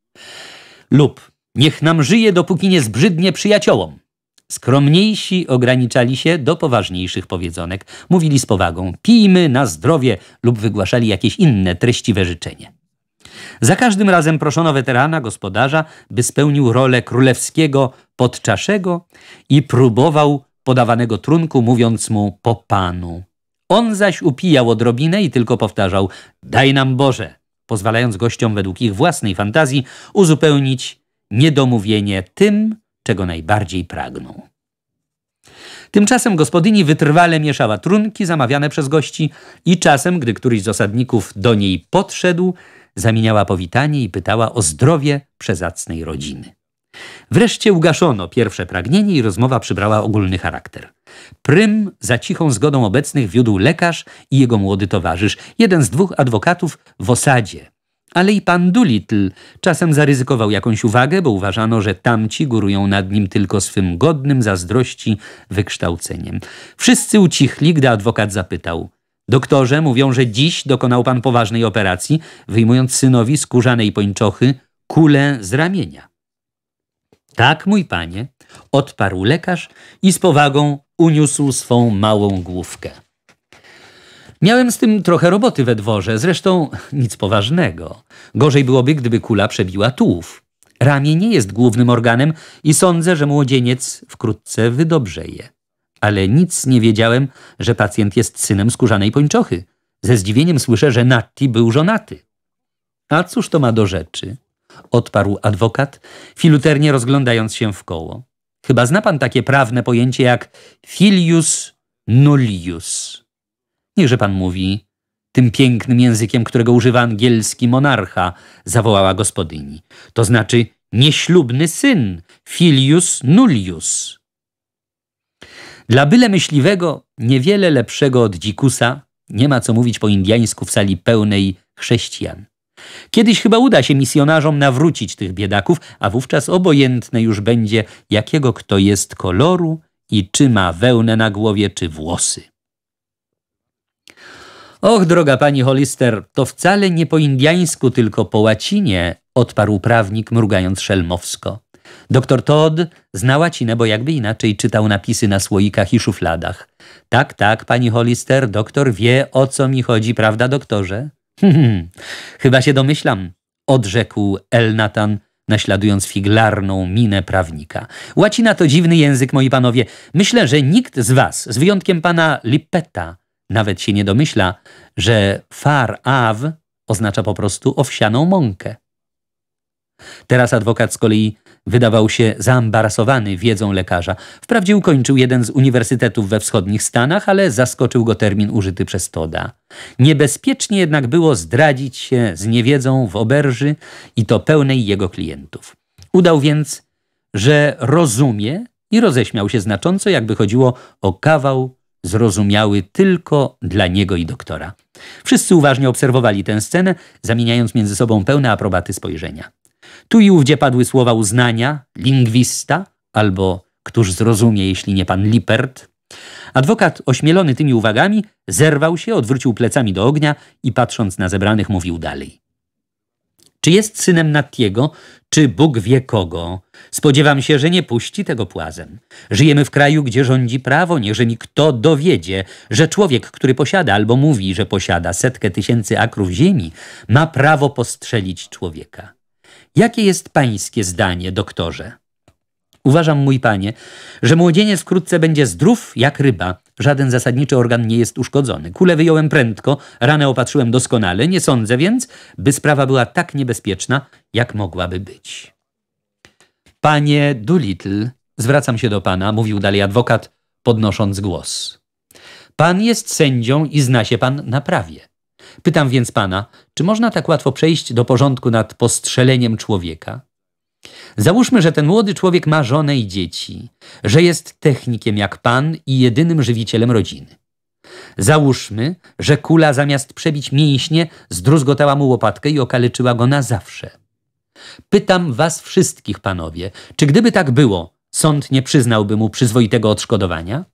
Lub niech nam żyje, dopóki nie zbrzydnie przyjaciołom. Skromniejsi ograniczali się do poważniejszych powiedzonek. Mówili z powagą, pijmy na zdrowie lub wygłaszali jakieś inne treściwe życzenie. Za każdym razem proszono weterana, gospodarza, by spełnił rolę królewskiego podczaszego i próbował podawanego trunku, mówiąc mu po panu. On zaś upijał odrobinę i tylko powtarzał daj nam Boże, pozwalając gościom według ich własnej fantazji uzupełnić niedomówienie tym, czego najbardziej pragną. Tymczasem gospodyni wytrwale mieszała trunki zamawiane przez gości i czasem, gdy któryś z osadników do niej podszedł, zamieniała powitanie i pytała o zdrowie przezacnej rodziny. Wreszcie ugaszono pierwsze pragnienie i rozmowa przybrała ogólny charakter. Prym za cichą zgodą obecnych wiódł lekarz i jego młody towarzysz, jeden z dwóch adwokatów w osadzie. Ale i pan Doolittle czasem zaryzykował jakąś uwagę, bo uważano, że tamci górują nad nim tylko swym godnym zazdrości wykształceniem. Wszyscy ucichli, gdy adwokat zapytał – Doktorze mówią, że dziś dokonał pan poważnej operacji, wyjmując synowi skórzanej pończochy kulę z ramienia. Tak, mój panie, odparł lekarz i z powagą uniósł swą małą główkę. Miałem z tym trochę roboty we dworze, zresztą nic poważnego. Gorzej byłoby, gdyby kula przebiła tułów. Ramię nie jest głównym organem i sądzę, że młodzieniec wkrótce wydobrzeje ale nic nie wiedziałem, że pacjent jest synem skórzanej pończochy. Ze zdziwieniem słyszę, że Natti był żonaty. A cóż to ma do rzeczy? Odparł adwokat, filuternie rozglądając się w koło. Chyba zna pan takie prawne pojęcie jak filius nullius. Niechże pan mówi tym pięknym językiem, którego używa angielski monarcha, zawołała gospodyni. To znaczy nieślubny syn, filius nullius. Dla byle myśliwego, niewiele lepszego od dzikusa, nie ma co mówić po indiańsku w sali pełnej chrześcijan. Kiedyś chyba uda się misjonarzom nawrócić tych biedaków, a wówczas obojętne już będzie, jakiego kto jest koloru i czy ma wełnę na głowie, czy włosy. Och, droga pani Hollister, to wcale nie po indiańsku, tylko po łacinie, odparł prawnik, mrugając szelmowsko. Doktor Todd zna łacinę, bo jakby inaczej czytał napisy na słoikach i szufladach. Tak, tak, pani Hollister, doktor wie, o co mi chodzi, prawda, doktorze? Hmm, hmm, hmm. chyba się domyślam, odrzekł Elnatan, naśladując figlarną minę prawnika. Łacina to dziwny język, moi panowie. Myślę, że nikt z was, z wyjątkiem pana Lippetta, nawet się nie domyśla, że far av oznacza po prostu owsianą mąkę. Teraz adwokat z kolei wydawał się zaembarasowany wiedzą lekarza. Wprawdzie ukończył jeden z uniwersytetów we wschodnich Stanach, ale zaskoczył go termin użyty przez Toda. Niebezpiecznie jednak było zdradzić się z niewiedzą w oberży i to pełnej jego klientów. Udał więc, że rozumie i roześmiał się znacząco, jakby chodziło o kawał zrozumiały tylko dla niego i doktora. Wszyscy uważnie obserwowali tę scenę, zamieniając między sobą pełne aprobaty spojrzenia. Tu i ówdzie padły słowa uznania, lingwista albo któż zrozumie, jeśli nie pan Lippert. Adwokat, ośmielony tymi uwagami, zerwał się, odwrócił plecami do ognia i patrząc na zebranych mówił dalej. Czy jest synem Natiego, czy Bóg wie kogo? Spodziewam się, że nie puści tego płazem. Żyjemy w kraju, gdzie rządzi prawo, mi kto dowiedzie, że człowiek, który posiada albo mówi, że posiada setkę tysięcy akrów ziemi, ma prawo postrzelić człowieka. Jakie jest pańskie zdanie, doktorze? Uważam, mój panie, że młodzieniec wkrótce będzie zdrów jak ryba. Żaden zasadniczy organ nie jest uszkodzony. Kulę wyjąłem prędko, ranę opatrzyłem doskonale. Nie sądzę więc, by sprawa była tak niebezpieczna, jak mogłaby być. Panie Doolittle, zwracam się do pana, mówił dalej adwokat, podnosząc głos. Pan jest sędzią i zna się pan na prawie. Pytam więc pana, czy można tak łatwo przejść do porządku nad postrzeleniem człowieka? Załóżmy, że ten młody człowiek ma żonę i dzieci, że jest technikiem jak pan i jedynym żywicielem rodziny. Załóżmy, że kula zamiast przebić mięśnie zdruzgotała mu łopatkę i okaleczyła go na zawsze. Pytam was wszystkich, panowie, czy gdyby tak było, sąd nie przyznałby mu przyzwoitego odszkodowania?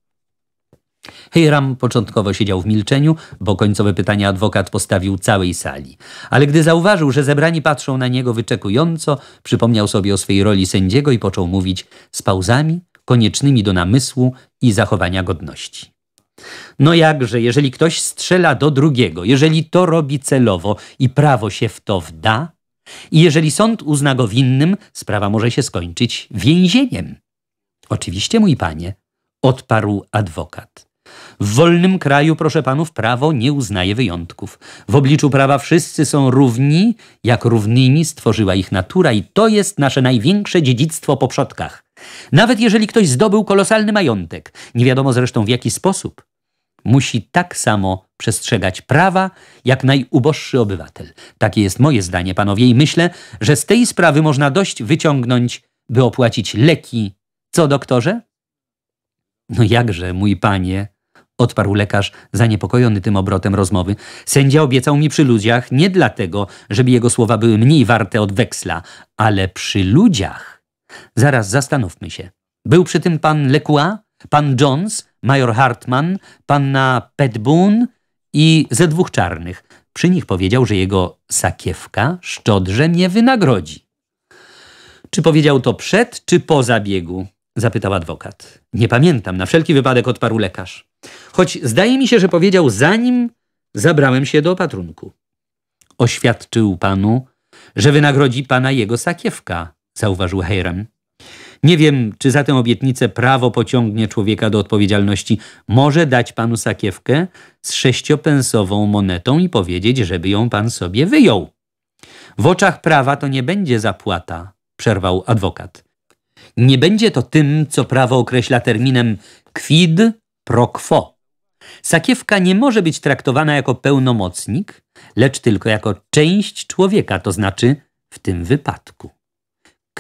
Hiram początkowo siedział w milczeniu, bo końcowe pytania adwokat postawił całej sali. Ale gdy zauważył, że zebrani patrzą na niego wyczekująco, przypomniał sobie o swej roli sędziego i począł mówić z pauzami koniecznymi do namysłu i zachowania godności. No jakże, jeżeli ktoś strzela do drugiego, jeżeli to robi celowo i prawo się w to wda, i jeżeli sąd uzna go winnym, sprawa może się skończyć więzieniem. Oczywiście, mój panie, odparł adwokat. W wolnym kraju, proszę panów, prawo nie uznaje wyjątków. W obliczu prawa wszyscy są równi, jak równymi stworzyła ich natura i to jest nasze największe dziedzictwo po przodkach. Nawet jeżeli ktoś zdobył kolosalny majątek, nie wiadomo zresztą w jaki sposób, musi tak samo przestrzegać prawa jak najuboższy obywatel. Takie jest moje zdanie, panowie, i myślę, że z tej sprawy można dość wyciągnąć, by opłacić leki. Co, doktorze? No jakże, mój panie, odparł lekarz, zaniepokojony tym obrotem rozmowy. Sędzia obiecał mi przy ludziach nie dlatego, żeby jego słowa były mniej warte od weksla, ale przy ludziach. Zaraz zastanówmy się. Był przy tym pan Lecua, pan Jones, major Hartman, panna Petboon i ze dwóch czarnych. Przy nich powiedział, że jego sakiewka szczodrze mnie wynagrodzi. Czy powiedział to przed, czy po zabiegu? zapytał adwokat. Nie pamiętam, na wszelki wypadek odparł lekarz. Choć zdaje mi się, że powiedział, zanim zabrałem się do opatrunku. Oświadczył panu, że wynagrodzi pana jego sakiewka, zauważył Hejrem. Nie wiem, czy za tę obietnicę prawo pociągnie człowieka do odpowiedzialności. Może dać panu sakiewkę z sześciopensową monetą i powiedzieć, żeby ją pan sobie wyjął. W oczach prawa to nie będzie zapłata, przerwał adwokat. Nie będzie to tym, co prawo określa terminem quid pro quo. Sakiewka nie może być traktowana jako pełnomocnik, lecz tylko jako część człowieka, to znaczy w tym wypadku.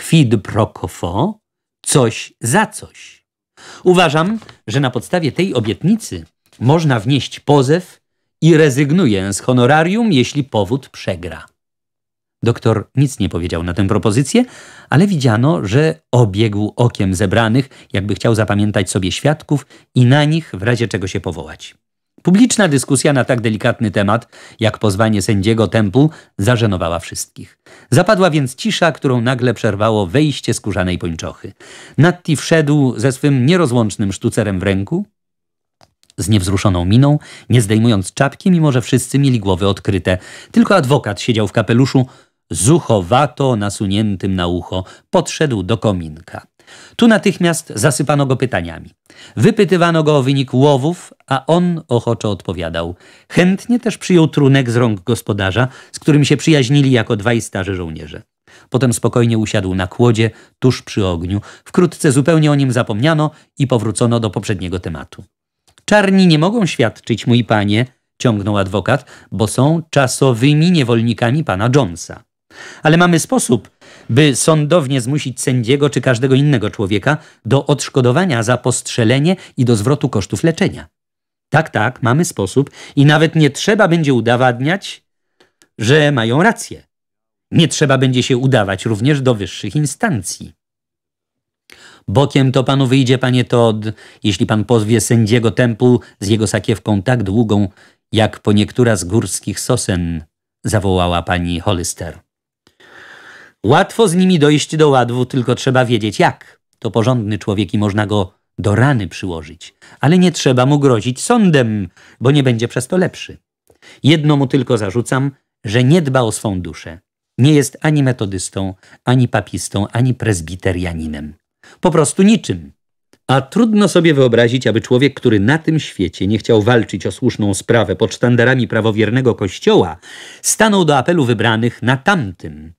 Quid pro quo, coś za coś. Uważam, że na podstawie tej obietnicy można wnieść pozew i rezygnuję z honorarium, jeśli powód przegra. Doktor nic nie powiedział na tę propozycję, ale widziano, że obiegł okiem zebranych, jakby chciał zapamiętać sobie świadków i na nich w razie czego się powołać. Publiczna dyskusja na tak delikatny temat, jak pozwanie sędziego Tempu zażenowała wszystkich. Zapadła więc cisza, którą nagle przerwało wejście skórzanej pończochy. Natti wszedł ze swym nierozłącznym sztucerem w ręku, z niewzruszoną miną, nie zdejmując czapki, mimo że wszyscy mieli głowy odkryte. Tylko adwokat siedział w kapeluszu, zuchowato nasuniętym na ucho, podszedł do kominka. Tu natychmiast zasypano go pytaniami. Wypytywano go o wynik łowów, a on ochoczo odpowiadał. Chętnie też przyjął trunek z rąk gospodarza, z którym się przyjaźnili jako dwaj starzy żołnierze. Potem spokojnie usiadł na kłodzie, tuż przy ogniu. Wkrótce zupełnie o nim zapomniano i powrócono do poprzedniego tematu. Czarni nie mogą świadczyć, mój panie, ciągnął adwokat, bo są czasowymi niewolnikami pana Jonesa. Ale mamy sposób, by sądownie zmusić sędziego czy każdego innego człowieka do odszkodowania za postrzelenie i do zwrotu kosztów leczenia. Tak, tak, mamy sposób i nawet nie trzeba będzie udowadniać, że mają rację. Nie trzeba będzie się udawać również do wyższych instancji. Bokiem to panu wyjdzie, panie Todd, jeśli pan pozwie sędziego tempu z jego sakiewką tak długą, jak po niektóra z górskich sosen, zawołała pani Hollister. Łatwo z nimi dojść do ładu, tylko trzeba wiedzieć jak. To porządny człowiek i można go do rany przyłożyć, ale nie trzeba mu grozić sądem, bo nie będzie przez to lepszy. Jedno mu tylko zarzucam, że nie dba o swą duszę. Nie jest ani metodystą, ani papistą, ani prezbiterianinem. Po prostu niczym. A trudno sobie wyobrazić, aby człowiek, który na tym świecie nie chciał walczyć o słuszną sprawę pod sztandarami prawowiernego kościoła, stanął do apelu wybranych na tamtym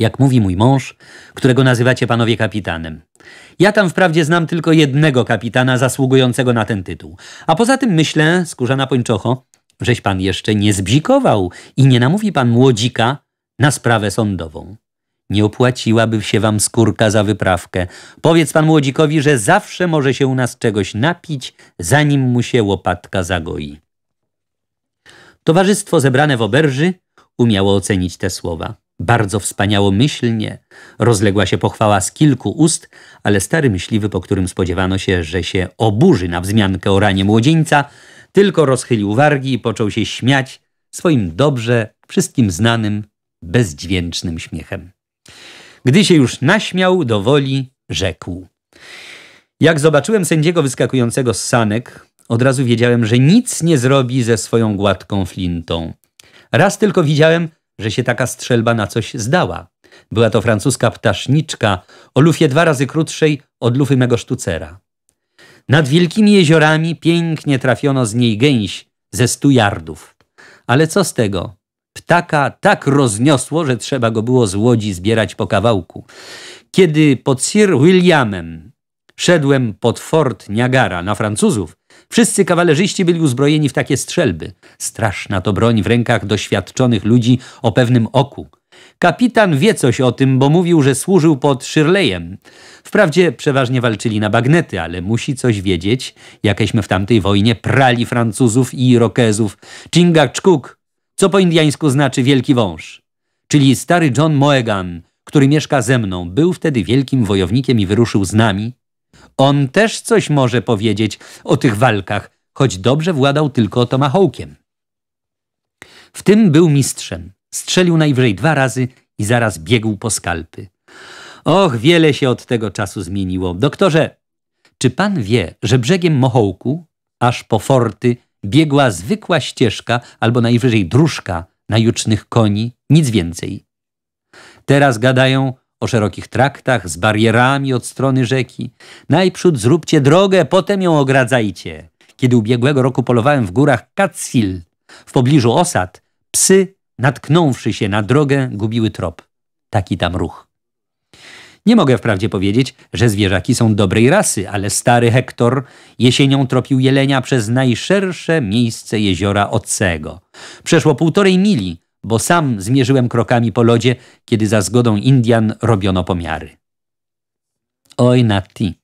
jak mówi mój mąż, którego nazywacie panowie kapitanem. Ja tam wprawdzie znam tylko jednego kapitana zasługującego na ten tytuł. A poza tym myślę, skórzana pończocho, żeś pan jeszcze nie zbzikował i nie namówi pan młodzika na sprawę sądową. Nie opłaciłaby się wam skórka za wyprawkę. Powiedz pan młodzikowi, że zawsze może się u nas czegoś napić, zanim mu się łopatka zagoi. Towarzystwo zebrane w oberży umiało ocenić te słowa. Bardzo wspaniałomyślnie rozległa się pochwała z kilku ust, ale stary myśliwy, po którym spodziewano się, że się oburzy na wzmiankę o ranie młodzieńca, tylko rozchylił wargi i począł się śmiać swoim dobrze wszystkim znanym, bezdźwięcznym śmiechem. Gdy się już naśmiał do woli, rzekł. Jak zobaczyłem sędziego wyskakującego z sanek, od razu wiedziałem, że nic nie zrobi ze swoją gładką flintą. Raz tylko widziałem, że się taka strzelba na coś zdała. Była to francuska ptaszniczka o lufie dwa razy krótszej od lufy mego sztucera. Nad wielkimi jeziorami pięknie trafiono z niej gęś ze stu jardów. Ale co z tego? Ptaka tak rozniosło, że trzeba go było z łodzi zbierać po kawałku. Kiedy pod Sir Williamem szedłem pod fort Niagara na Francuzów, Wszyscy kawalerzyści byli uzbrojeni w takie strzelby. Straszna to broń w rękach doświadczonych ludzi o pewnym oku. Kapitan wie coś o tym, bo mówił, że służył pod Shirleyem. Wprawdzie przeważnie walczyli na bagnety, ale musi coś wiedzieć, jakeśmy w tamtej wojnie prali Francuzów i Irokezów. Chingachgook, co po indiańsku znaczy wielki wąż. Czyli stary John Moegan, który mieszka ze mną, był wtedy wielkim wojownikiem i wyruszył z nami on też coś może powiedzieć o tych walkach, choć dobrze władał tylko tomahawkiem. W tym był mistrzem. Strzelił najwyżej dwa razy i zaraz biegł po skalpy. Och, wiele się od tego czasu zmieniło. Doktorze, czy pan wie, że brzegiem Mohołku, aż po forty, biegła zwykła ścieżka albo najwyżej dróżka na jucznych koni, nic więcej? Teraz gadają o szerokich traktach z barierami od strony rzeki. Najprzód zróbcie drogę, potem ją ogradzajcie. Kiedy ubiegłego roku polowałem w górach Catskill, w pobliżu osad, psy, natknąwszy się na drogę, gubiły trop. Taki tam ruch. Nie mogę wprawdzie powiedzieć, że zwierzaki są dobrej rasy, ale stary Hektor jesienią tropił jelenia przez najszersze miejsce jeziora Ocego. Przeszło półtorej mili, bo sam zmierzyłem krokami po lodzie, kiedy za zgodą Indian robiono pomiary. Oj, Natti,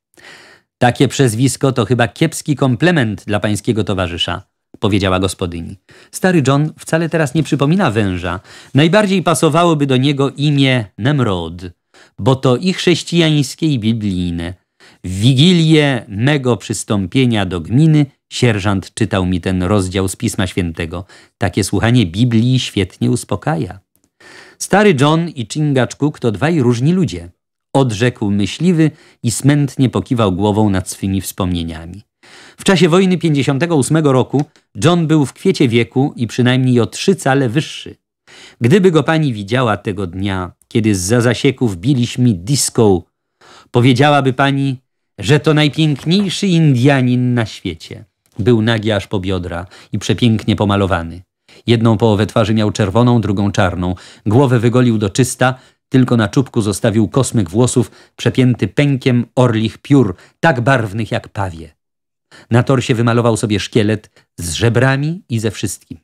takie przezwisko to chyba kiepski komplement dla pańskiego towarzysza, powiedziała gospodyni. Stary John wcale teraz nie przypomina węża. Najbardziej pasowałoby do niego imię Nemrod, bo to i chrześcijańskie, i biblijne. W wigilię mego przystąpienia do gminy Sierżant czytał mi ten rozdział z Pisma Świętego. Takie słuchanie Biblii świetnie uspokaja. Stary John i Chingachgook to dwaj różni ludzie. Odrzekł myśliwy i smętnie pokiwał głową nad swymi wspomnieniami. W czasie wojny 58 roku John był w kwiecie wieku i przynajmniej o trzy cale wyższy. Gdyby go pani widziała tego dnia, kiedy z za zasieków biliśmy disco, powiedziałaby pani, że to najpiękniejszy Indianin na świecie. Był nagi aż po biodra i przepięknie pomalowany. Jedną połowę twarzy miał czerwoną, drugą czarną. Głowę wygolił do czysta, tylko na czubku zostawił kosmyk włosów przepięty pękiem orlich piór, tak barwnych jak pawie. Na torsie wymalował sobie szkielet z żebrami i ze wszystkim.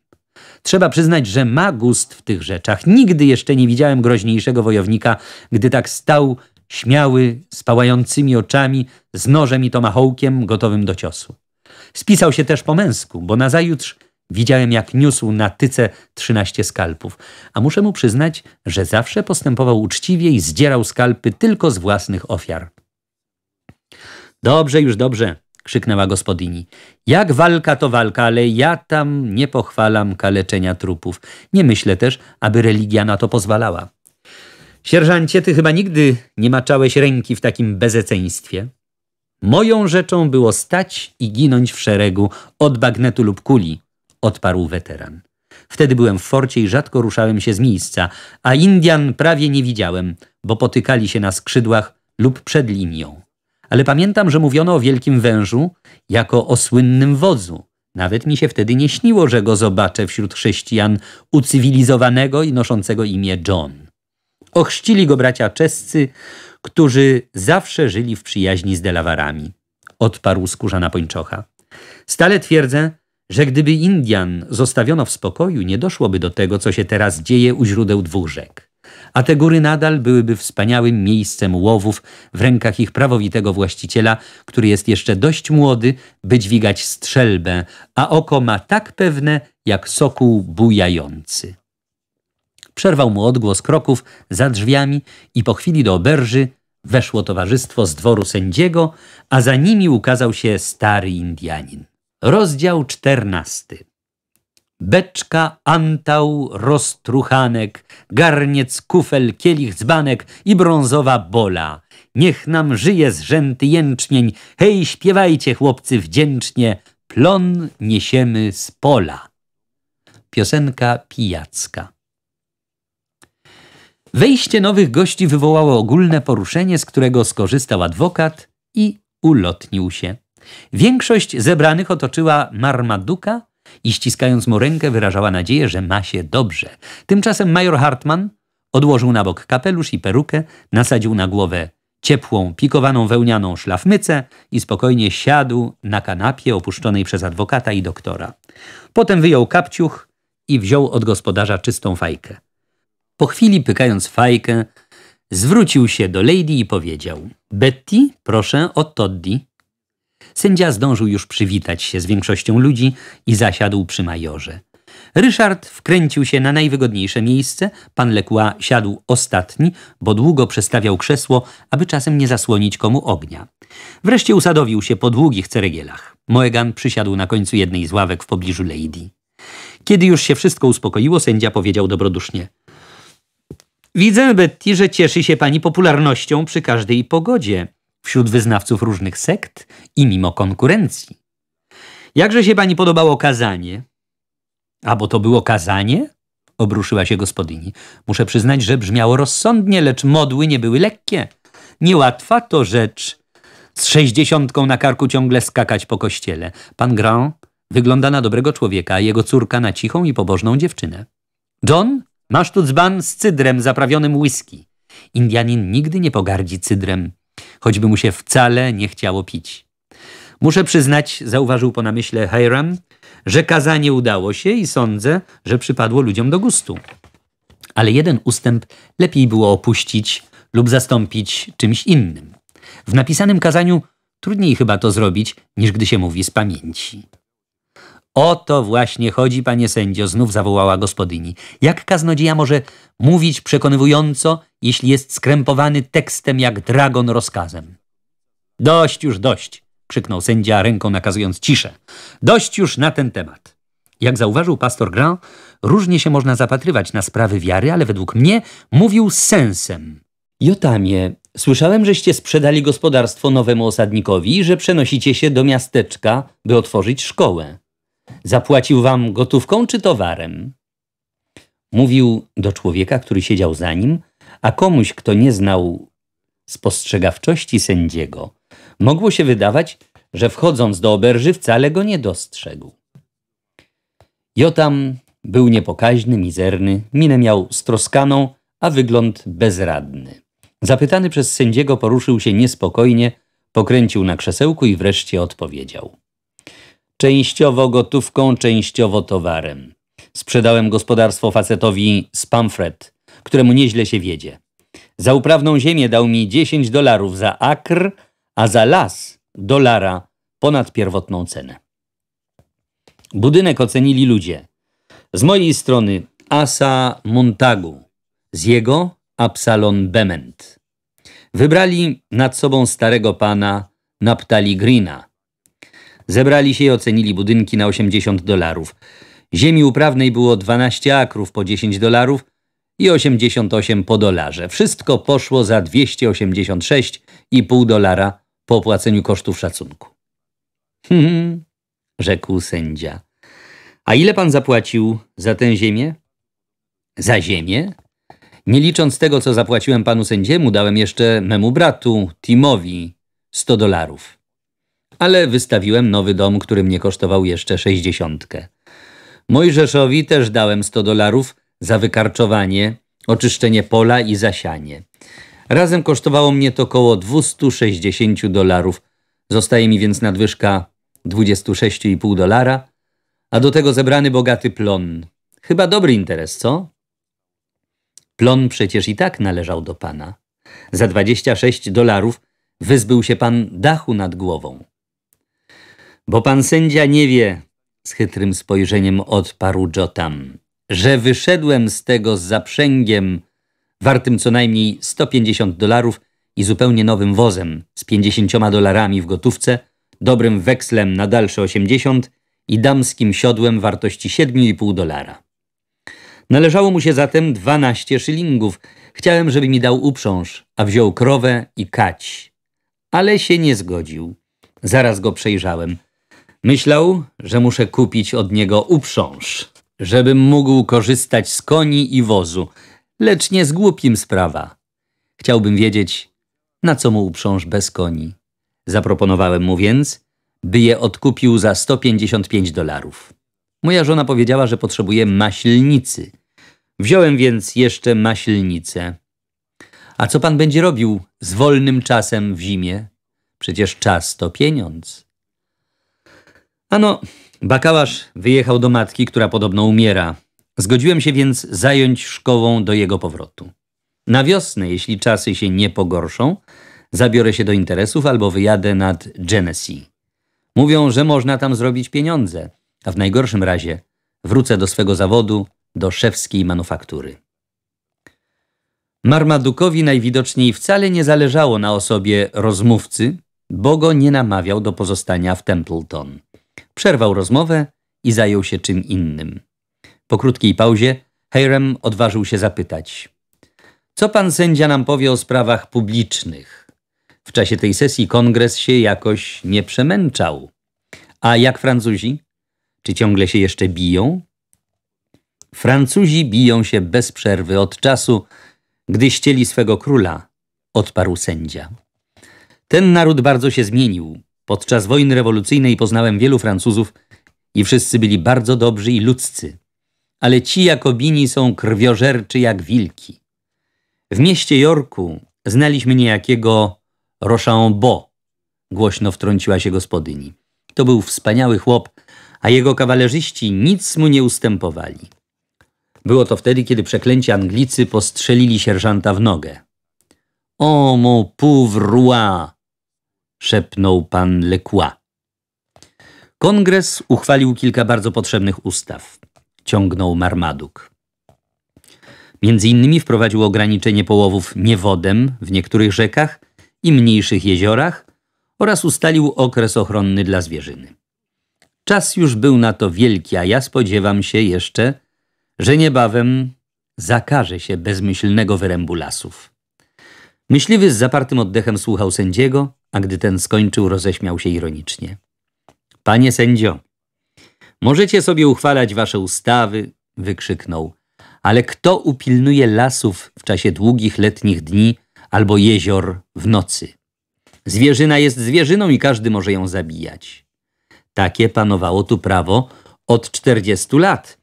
Trzeba przyznać, że ma gust w tych rzeczach. Nigdy jeszcze nie widziałem groźniejszego wojownika, gdy tak stał śmiały, z pałającymi oczami, z nożem i tomahołkiem gotowym do ciosu. Spisał się też po męsku, bo nazajutrz widziałem, jak niósł na tyce trzynaście skalpów, a muszę mu przyznać, że zawsze postępował uczciwie i zdzierał skalpy tylko z własnych ofiar. Dobrze, już dobrze, krzyknęła gospodyni. Jak walka to walka, ale ja tam nie pochwalam kaleczenia trupów. Nie myślę też, aby religia na to pozwalała. Sierżancie, ty chyba nigdy nie maczałeś ręki w takim bezeceństwie. Moją rzeczą było stać i ginąć w szeregu od bagnetu lub kuli, odparł weteran. Wtedy byłem w forcie i rzadko ruszałem się z miejsca, a Indian prawie nie widziałem, bo potykali się na skrzydłach lub przed linią. Ale pamiętam, że mówiono o wielkim wężu jako o słynnym wodzu. Nawet mi się wtedy nie śniło, że go zobaczę wśród chrześcijan ucywilizowanego i noszącego imię John. Ochrzcili go bracia czescy, którzy zawsze żyli w przyjaźni z Delawarami, odparł skórzana pończocha. Stale twierdzę, że gdyby Indian zostawiono w spokoju, nie doszłoby do tego, co się teraz dzieje u źródeł dwóch rzek. A te góry nadal byłyby wspaniałym miejscem łowów w rękach ich prawowitego właściciela, który jest jeszcze dość młody, by dźwigać strzelbę, a oko ma tak pewne jak sokół bujający. Przerwał mu odgłos kroków za drzwiami i po chwili do oberży weszło towarzystwo z dworu sędziego, a za nimi ukazał się stary Indianin. Rozdział czternasty. Beczka, antał, roztruchanek, garniec, kufel, kielich, dzbanek i brązowa bola. Niech nam żyje rzęty jęczmień, hej, śpiewajcie chłopcy wdzięcznie, plon niesiemy z pola. Piosenka pijacka. Wejście nowych gości wywołało ogólne poruszenie, z którego skorzystał adwokat i ulotnił się. Większość zebranych otoczyła Marmaduka i ściskając mu rękę wyrażała nadzieję, że ma się dobrze. Tymczasem major Hartmann odłożył na bok kapelusz i perukę, nasadził na głowę ciepłą, pikowaną wełnianą szlafmycę i spokojnie siadł na kanapie opuszczonej przez adwokata i doktora. Potem wyjął kapciuch i wziął od gospodarza czystą fajkę. Po chwili, pykając fajkę, zwrócił się do Lady i powiedział – Betty, proszę o Toddy. Sędzia zdążył już przywitać się z większością ludzi i zasiadł przy majorze. Ryszard wkręcił się na najwygodniejsze miejsce, pan Lekła siadł ostatni, bo długo przestawiał krzesło, aby czasem nie zasłonić komu ognia. Wreszcie usadowił się po długich ceregielach. Moegan przysiadł na końcu jednej z ławek w pobliżu Lady. Kiedy już się wszystko uspokoiło, sędzia powiedział dobrodusznie – Widzę, Betty, że cieszy się pani popularnością przy każdej pogodzie, wśród wyznawców różnych sekt i mimo konkurencji. Jakże się pani podobało kazanie? A bo to było kazanie? Obruszyła się gospodyni. Muszę przyznać, że brzmiało rozsądnie, lecz modły nie były lekkie. Niełatwa to rzecz. Z sześćdziesiątką na karku ciągle skakać po kościele. Pan Grand wygląda na dobrego człowieka, jego córka na cichą i pobożną dziewczynę. John Masz tu dzban z cydrem zaprawionym whisky. Indianin nigdy nie pogardzi cydrem, choćby mu się wcale nie chciało pić. Muszę przyznać, zauważył po namyśle Hiram, że kazanie udało się i sądzę, że przypadło ludziom do gustu. Ale jeden ustęp lepiej było opuścić lub zastąpić czymś innym. W napisanym kazaniu trudniej chyba to zrobić, niż gdy się mówi z pamięci. O to właśnie chodzi, panie sędzio, znów zawołała gospodyni. Jak kaznodzieja może mówić przekonywująco, jeśli jest skrępowany tekstem jak dragon rozkazem? Dość już, dość, krzyknął sędzia ręką nakazując ciszę. Dość już na ten temat. Jak zauważył pastor Grand, różnie się można zapatrywać na sprawy wiary, ale według mnie mówił z sensem. Jotamie, słyszałem, żeście sprzedali gospodarstwo nowemu osadnikowi i że przenosicie się do miasteczka, by otworzyć szkołę. Zapłacił wam gotówką czy towarem? Mówił do człowieka, który siedział za nim, a komuś, kto nie znał spostrzegawczości sędziego, mogło się wydawać, że wchodząc do oberży wcale go nie dostrzegł. Jotam był niepokaźny, mizerny, minę miał stroskaną, a wygląd bezradny. Zapytany przez sędziego poruszył się niespokojnie, pokręcił na krzesełku i wreszcie odpowiedział częściowo gotówką, częściowo towarem. Sprzedałem gospodarstwo facetowi z Pamfret, któremu nieźle się wiedzie. Za uprawną ziemię dał mi 10 dolarów za akr, a za las dolara ponad pierwotną cenę. Budynek ocenili ludzie. Z mojej strony Asa Montagu, z jego Absalon Bement. Wybrali nad sobą starego pana Naptali Greena, Zebrali się i ocenili budynki na 80 dolarów. Ziemi uprawnej było 12 akrów po 10 dolarów i 88 po dolarze. Wszystko poszło za 286,5 dolara po opłaceniu kosztów szacunku. Hmm, hmm, rzekł sędzia. A ile pan zapłacił za tę ziemię? Za ziemię? Nie licząc tego, co zapłaciłem panu sędziemu, dałem jeszcze memu bratu, Timowi, 100 dolarów ale wystawiłem nowy dom, który mnie kosztował jeszcze sześćdziesiątkę. Mojżeszowi też dałem 100 dolarów za wykarczowanie, oczyszczenie pola i zasianie. Razem kosztowało mnie to około 260 dolarów. Zostaje mi więc nadwyżka 26,5 dolara, a do tego zebrany bogaty plon. Chyba dobry interes, co? Plon przecież i tak należał do pana. Za 26 dolarów wyzbył się pan dachu nad głową. Bo pan sędzia nie wie, z chytrym spojrzeniem odparł Jotam, że wyszedłem z tego z zaprzęgiem wartym co najmniej 150 dolarów i zupełnie nowym wozem z 50 dolarami w gotówce, dobrym wekslem na dalsze 80 i damskim siodłem wartości 7,5 dolara. Należało mu się zatem 12 szylingów. Chciałem, żeby mi dał uprząż, a wziął krowę i kać. Ale się nie zgodził. Zaraz go przejrzałem – Myślał, że muszę kupić od niego uprząż, żebym mógł korzystać z koni i wozu, lecz nie z głupim sprawa. Chciałbym wiedzieć, na co mu uprząż bez koni. Zaproponowałem mu więc, by je odkupił za 155 dolarów. Moja żona powiedziała, że potrzebuje maślnicy. Wziąłem więc jeszcze maślnicę. A co pan będzie robił z wolnym czasem w zimie? Przecież czas to pieniądz. Ano, Bakałasz wyjechał do matki, która podobno umiera. Zgodziłem się więc zająć szkołą do jego powrotu. Na wiosnę, jeśli czasy się nie pogorszą, zabiorę się do interesów albo wyjadę nad Genesee. Mówią, że można tam zrobić pieniądze, a w najgorszym razie wrócę do swego zawodu, do szewskiej manufaktury. Marmadukowi najwidoczniej wcale nie zależało na osobie rozmówcy, bo go nie namawiał do pozostania w Templeton. Przerwał rozmowę i zajął się czym innym. Po krótkiej pauzie Heyrem odważył się zapytać. Co pan sędzia nam powie o sprawach publicznych? W czasie tej sesji kongres się jakoś nie przemęczał. A jak Francuzi? Czy ciągle się jeszcze biją? Francuzi biją się bez przerwy od czasu, gdy ścieli swego króla, odparł sędzia. Ten naród bardzo się zmienił. Podczas wojny rewolucyjnej poznałem wielu Francuzów i wszyscy byli bardzo dobrzy i ludzcy. Ale ci Jakobini są krwiożerczy jak wilki. W mieście Jorku znaliśmy niejakiego Rochambeau, głośno wtrąciła się gospodyni. To był wspaniały chłop, a jego kawalerzyści nic mu nie ustępowali. Było to wtedy, kiedy przeklęci Anglicy postrzelili sierżanta w nogę. O, mon pauvre roi! szepnął pan Lecqua. Kongres uchwalił kilka bardzo potrzebnych ustaw, ciągnął Marmaduk. Między innymi wprowadził ograniczenie połowów niewodem w niektórych rzekach i mniejszych jeziorach oraz ustalił okres ochronny dla zwierzyny. Czas już był na to wielki, a ja spodziewam się jeszcze, że niebawem zakaże się bezmyślnego wyrębu lasów. Myśliwy z zapartym oddechem słuchał sędziego, a gdy ten skończył, roześmiał się ironicznie. Panie sędzio, możecie sobie uchwalać wasze ustawy, wykrzyknął, ale kto upilnuje lasów w czasie długich letnich dni albo jezior w nocy? Zwierzyna jest zwierzyną i każdy może ją zabijać. Takie panowało tu prawo od czterdziestu lat.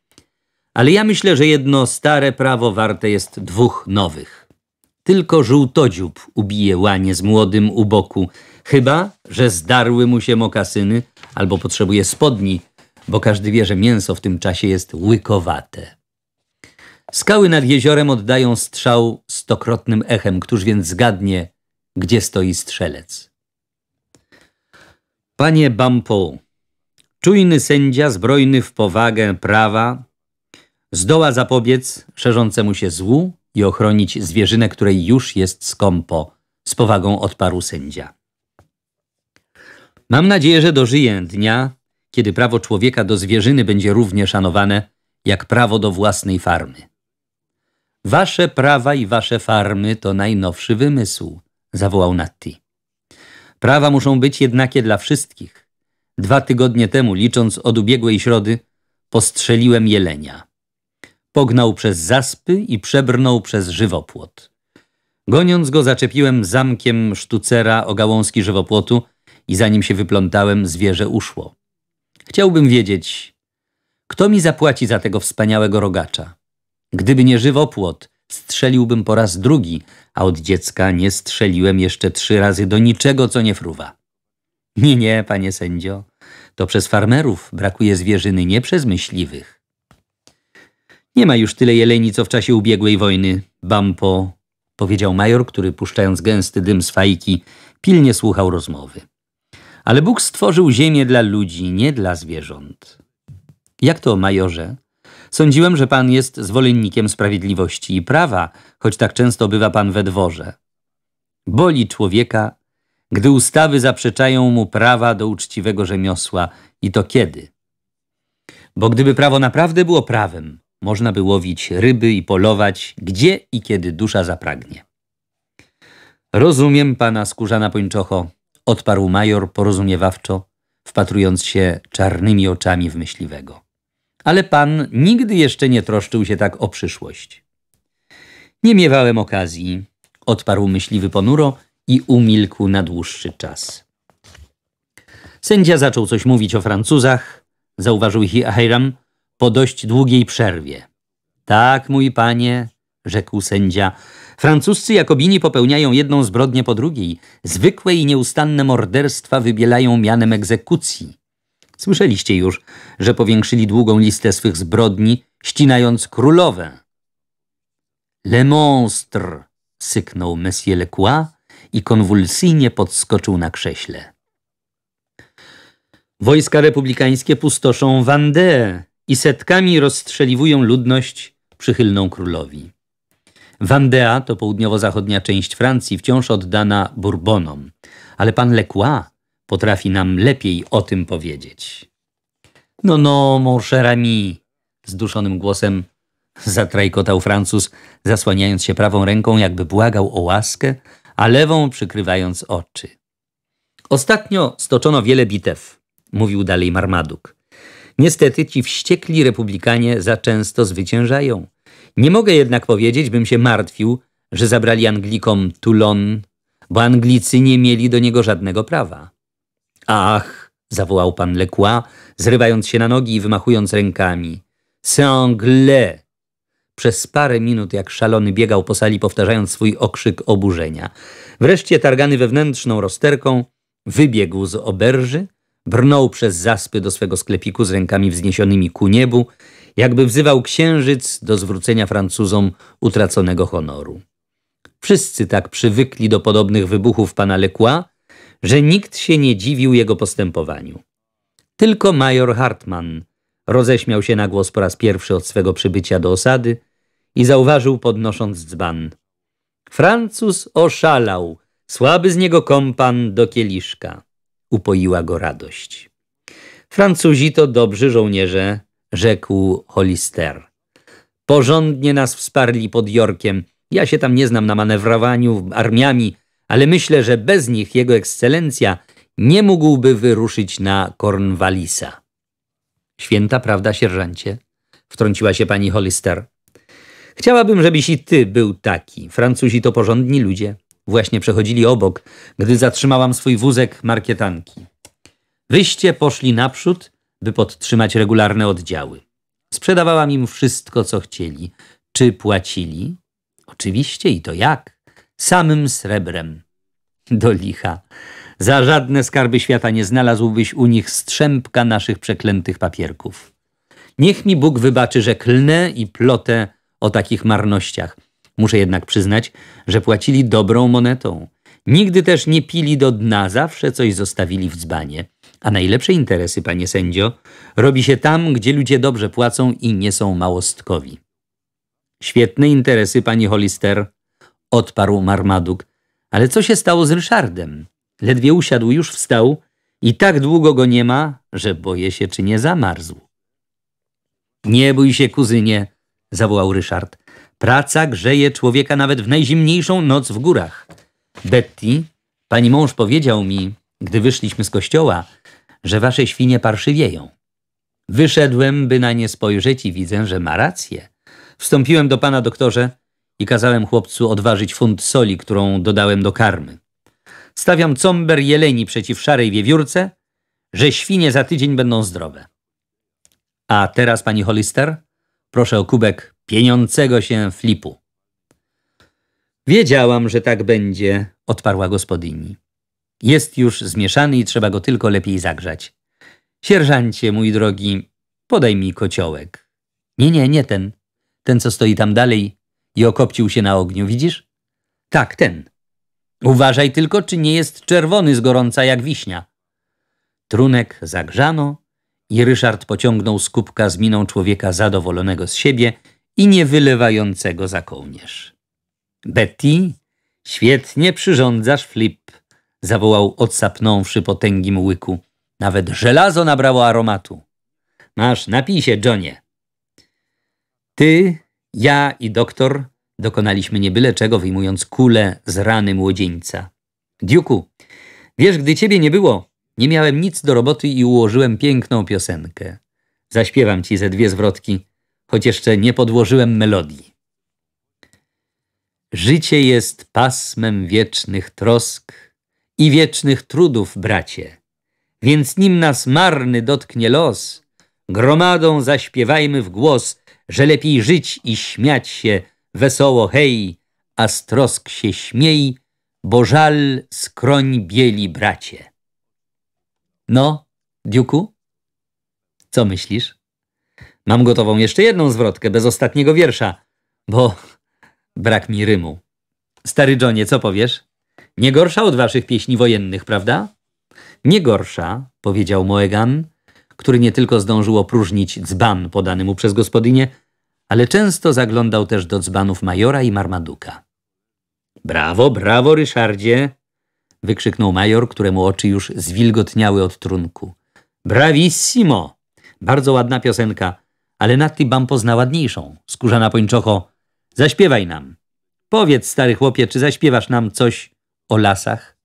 Ale ja myślę, że jedno stare prawo warte jest dwóch nowych. Tylko żółtodziób ubije łanie z młodym u boku, chyba że zdarły mu się mokasyny albo potrzebuje spodni, bo każdy wie, że mięso w tym czasie jest łykowate. Skały nad jeziorem oddają strzał stokrotnym echem, któż więc zgadnie, gdzie stoi strzelec. Panie Bampo, czujny sędzia, zbrojny w powagę prawa, zdoła zapobiec szerzącemu się złu i ochronić zwierzynę, której już jest skąpo, z powagą odparł sędzia. Mam nadzieję, że dożyję dnia, kiedy prawo człowieka do zwierzyny będzie równie szanowane, jak prawo do własnej farmy. Wasze prawa i wasze farmy to najnowszy wymysł, zawołał Natti. Prawa muszą być jednakie dla wszystkich. Dwa tygodnie temu, licząc od ubiegłej środy, postrzeliłem jelenia. Pognał przez zaspy i przebrnął przez żywopłot. Goniąc go zaczepiłem zamkiem sztucera o gałązki żywopłotu i zanim się wyplątałem, zwierzę uszło. Chciałbym wiedzieć, kto mi zapłaci za tego wspaniałego rogacza? Gdyby nie żywopłot, strzeliłbym po raz drugi, a od dziecka nie strzeliłem jeszcze trzy razy do niczego, co nie fruwa. Nie, nie, panie sędzio, to przez farmerów brakuje zwierzyny, nie przez myśliwych. Nie ma już tyle jeleni, co w czasie ubiegłej wojny. Bampo, powiedział major, który puszczając gęsty dym z fajki, pilnie słuchał rozmowy. Ale Bóg stworzył ziemię dla ludzi, nie dla zwierząt. Jak to, majorze? Sądziłem, że pan jest zwolennikiem sprawiedliwości i prawa, choć tak często bywa pan we dworze. Boli człowieka, gdy ustawy zaprzeczają mu prawa do uczciwego rzemiosła i to kiedy? Bo gdyby prawo naprawdę było prawem, można by łowić ryby i polować, gdzie i kiedy dusza zapragnie. Rozumiem pana skórzana pończocho, odparł major porozumiewawczo, wpatrując się czarnymi oczami w myśliwego. Ale pan nigdy jeszcze nie troszczył się tak o przyszłość. Nie miewałem okazji, odparł myśliwy ponuro i umilkł na dłuższy czas. Sędzia zaczął coś mówić o Francuzach, zauważył Hiram, po dość długiej przerwie. Tak, mój panie, rzekł sędzia, francuscy jakobini popełniają jedną zbrodnię po drugiej. Zwykłe i nieustanne morderstwa wybielają mianem egzekucji. Słyszeliście już, że powiększyli długą listę swych zbrodni, ścinając królowę. Le monstre, syknął monsieur Lecois i konwulsyjnie podskoczył na krześle. Wojska republikańskie pustoszą Vendée, i setkami rozstrzeliwują ludność przychylną królowi. Vandea to południowo-zachodnia część Francji, wciąż oddana Bourbonom, ale pan Lecroix potrafi nam lepiej o tym powiedzieć. No, no, mon cher ami, zduszonym głosem zatrajkotał Francuz, zasłaniając się prawą ręką, jakby błagał o łaskę, a lewą przykrywając oczy. Ostatnio stoczono wiele bitew, mówił dalej Marmaduk. Niestety ci wściekli republikanie za często zwyciężają. Nie mogę jednak powiedzieć, bym się martwił, że zabrali Anglikom Toulon, bo Anglicy nie mieli do niego żadnego prawa. Ach, zawołał pan Lecroix, zrywając się na nogi i wymachując rękami. C'est anglais! Przez parę minut jak szalony biegał po sali, powtarzając swój okrzyk oburzenia. Wreszcie targany wewnętrzną rozterką wybiegł z oberży, Brnął przez zaspy do swego sklepiku z rękami wzniesionymi ku niebu, jakby wzywał księżyc do zwrócenia Francuzom utraconego honoru. Wszyscy tak przywykli do podobnych wybuchów pana Lekła, że nikt się nie dziwił jego postępowaniu. Tylko major Hartmann roześmiał się na głos po raz pierwszy od swego przybycia do osady i zauważył podnosząc dzban. Francuz oszalał, słaby z niego kompan do kieliszka upoiła go radość. Francuzi to dobrzy żołnierze, rzekł Hollister. Porządnie nas wsparli pod Jorkiem. Ja się tam nie znam na manewrowaniu armiami, ale myślę, że bez nich jego ekscelencja nie mógłby wyruszyć na Cornwallisa. Święta prawda, sierżancie, wtrąciła się pani Hollister. Chciałabym, żebyś i ty był taki. Francuzi to porządni ludzie. Właśnie przechodzili obok, gdy zatrzymałam swój wózek markietanki. Wyście poszli naprzód, by podtrzymać regularne oddziały. Sprzedawałam im wszystko, co chcieli. Czy płacili? Oczywiście i to jak? Samym srebrem. Do licha. Za żadne skarby świata nie znalazłbyś u nich strzępka naszych przeklętych papierków. Niech mi Bóg wybaczy, że klnę i plotę o takich marnościach – Muszę jednak przyznać, że płacili dobrą monetą. Nigdy też nie pili do dna, zawsze coś zostawili w dzbanie. A najlepsze interesy, panie sędzio, robi się tam, gdzie ludzie dobrze płacą i nie są małostkowi. Świetne interesy, pani Hollister, odparł Marmaduk. Ale co się stało z Ryszardem? Ledwie usiadł, już wstał i tak długo go nie ma, że boję się, czy nie zamarzł. Nie bój się, kuzynie, zawołał Ryszard. Praca grzeje człowieka nawet w najzimniejszą noc w górach. Betty, pani mąż powiedział mi, gdy wyszliśmy z kościoła, że wasze świnie parszywieją. Wyszedłem, by na nie spojrzeć i widzę, że ma rację. Wstąpiłem do pana doktorze i kazałem chłopcu odważyć funt soli, którą dodałem do karmy. Stawiam comber jeleni przeciw szarej wiewiórce, że świnie za tydzień będą zdrowe. A teraz, pani Hollister, proszę o kubek pieniącego się flipu. Wiedziałam, że tak będzie, odparła gospodyni. Jest już zmieszany i trzeba go tylko lepiej zagrzać. Sierżancie, mój drogi, podaj mi kociołek. Nie, nie, nie ten. Ten, co stoi tam dalej i okopcił się na ogniu, widzisz? Tak, ten. Uważaj tylko, czy nie jest czerwony z gorąca jak wiśnia. Trunek zagrzano i Ryszard pociągnął z kubka z miną człowieka zadowolonego z siebie i nie wylewającego za kołnierz. Betty, świetnie przyrządzasz flip, zawołał odsapnąwszy potęgi tęgim łyku. Nawet żelazo nabrało aromatu. Masz, napij się, Johnie. Ty, ja i doktor dokonaliśmy niebyle czego, wyjmując kulę z rany młodzieńca. Diuku, wiesz, gdy ciebie nie było, nie miałem nic do roboty i ułożyłem piękną piosenkę. Zaśpiewam ci ze dwie zwrotki, choć jeszcze nie podłożyłem melodii. Życie jest pasmem wiecznych trosk i wiecznych trudów, bracie, więc nim nas marny dotknie los, gromadą zaśpiewajmy w głos, że lepiej żyć i śmiać się wesoło hej, a z trosk się śmiej, bo żal skroń bieli bracie. No, Diuku, co myślisz? Mam gotową jeszcze jedną zwrotkę bez ostatniego wiersza, bo brak mi rymu. Stary Johnie, co powiesz? Nie gorsza od waszych pieśni wojennych, prawda? Nie gorsza, powiedział Moegan, który nie tylko zdążył opróżnić dzban podany mu przez gospodynię, ale często zaglądał też do dzbanów majora i marmaduka. Brawo, brawo, Ryszardzie! wykrzyknął major, któremu oczy już zwilgotniały od trunku. Bravissimo! Bardzo ładna piosenka ale Natlibam zna ładniejszą. Skórzana pończocho, zaśpiewaj nam. Powiedz, stary chłopie, czy zaśpiewasz nam coś o lasach?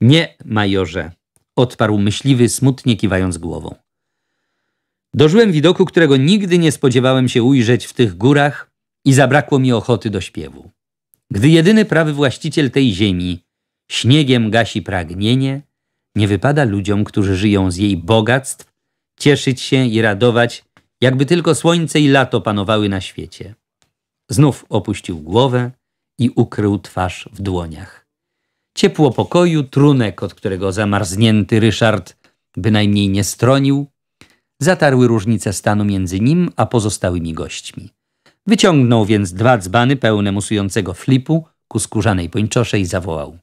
Nie, majorze, odparł myśliwy, smutnie kiwając głową. Dożyłem widoku, którego nigdy nie spodziewałem się ujrzeć w tych górach i zabrakło mi ochoty do śpiewu. Gdy jedyny prawy właściciel tej ziemi śniegiem gasi pragnienie, nie wypada ludziom, którzy żyją z jej bogactw, cieszyć się i radować jakby tylko słońce i lato panowały na świecie. Znów opuścił głowę i ukrył twarz w dłoniach. Ciepło pokoju, trunek, od którego zamarznięty Ryszard bynajmniej nie stronił, zatarły różnice stanu między nim a pozostałymi gośćmi. Wyciągnął więc dwa dzbany pełne musującego flipu ku skórzanej pończosze i zawołał.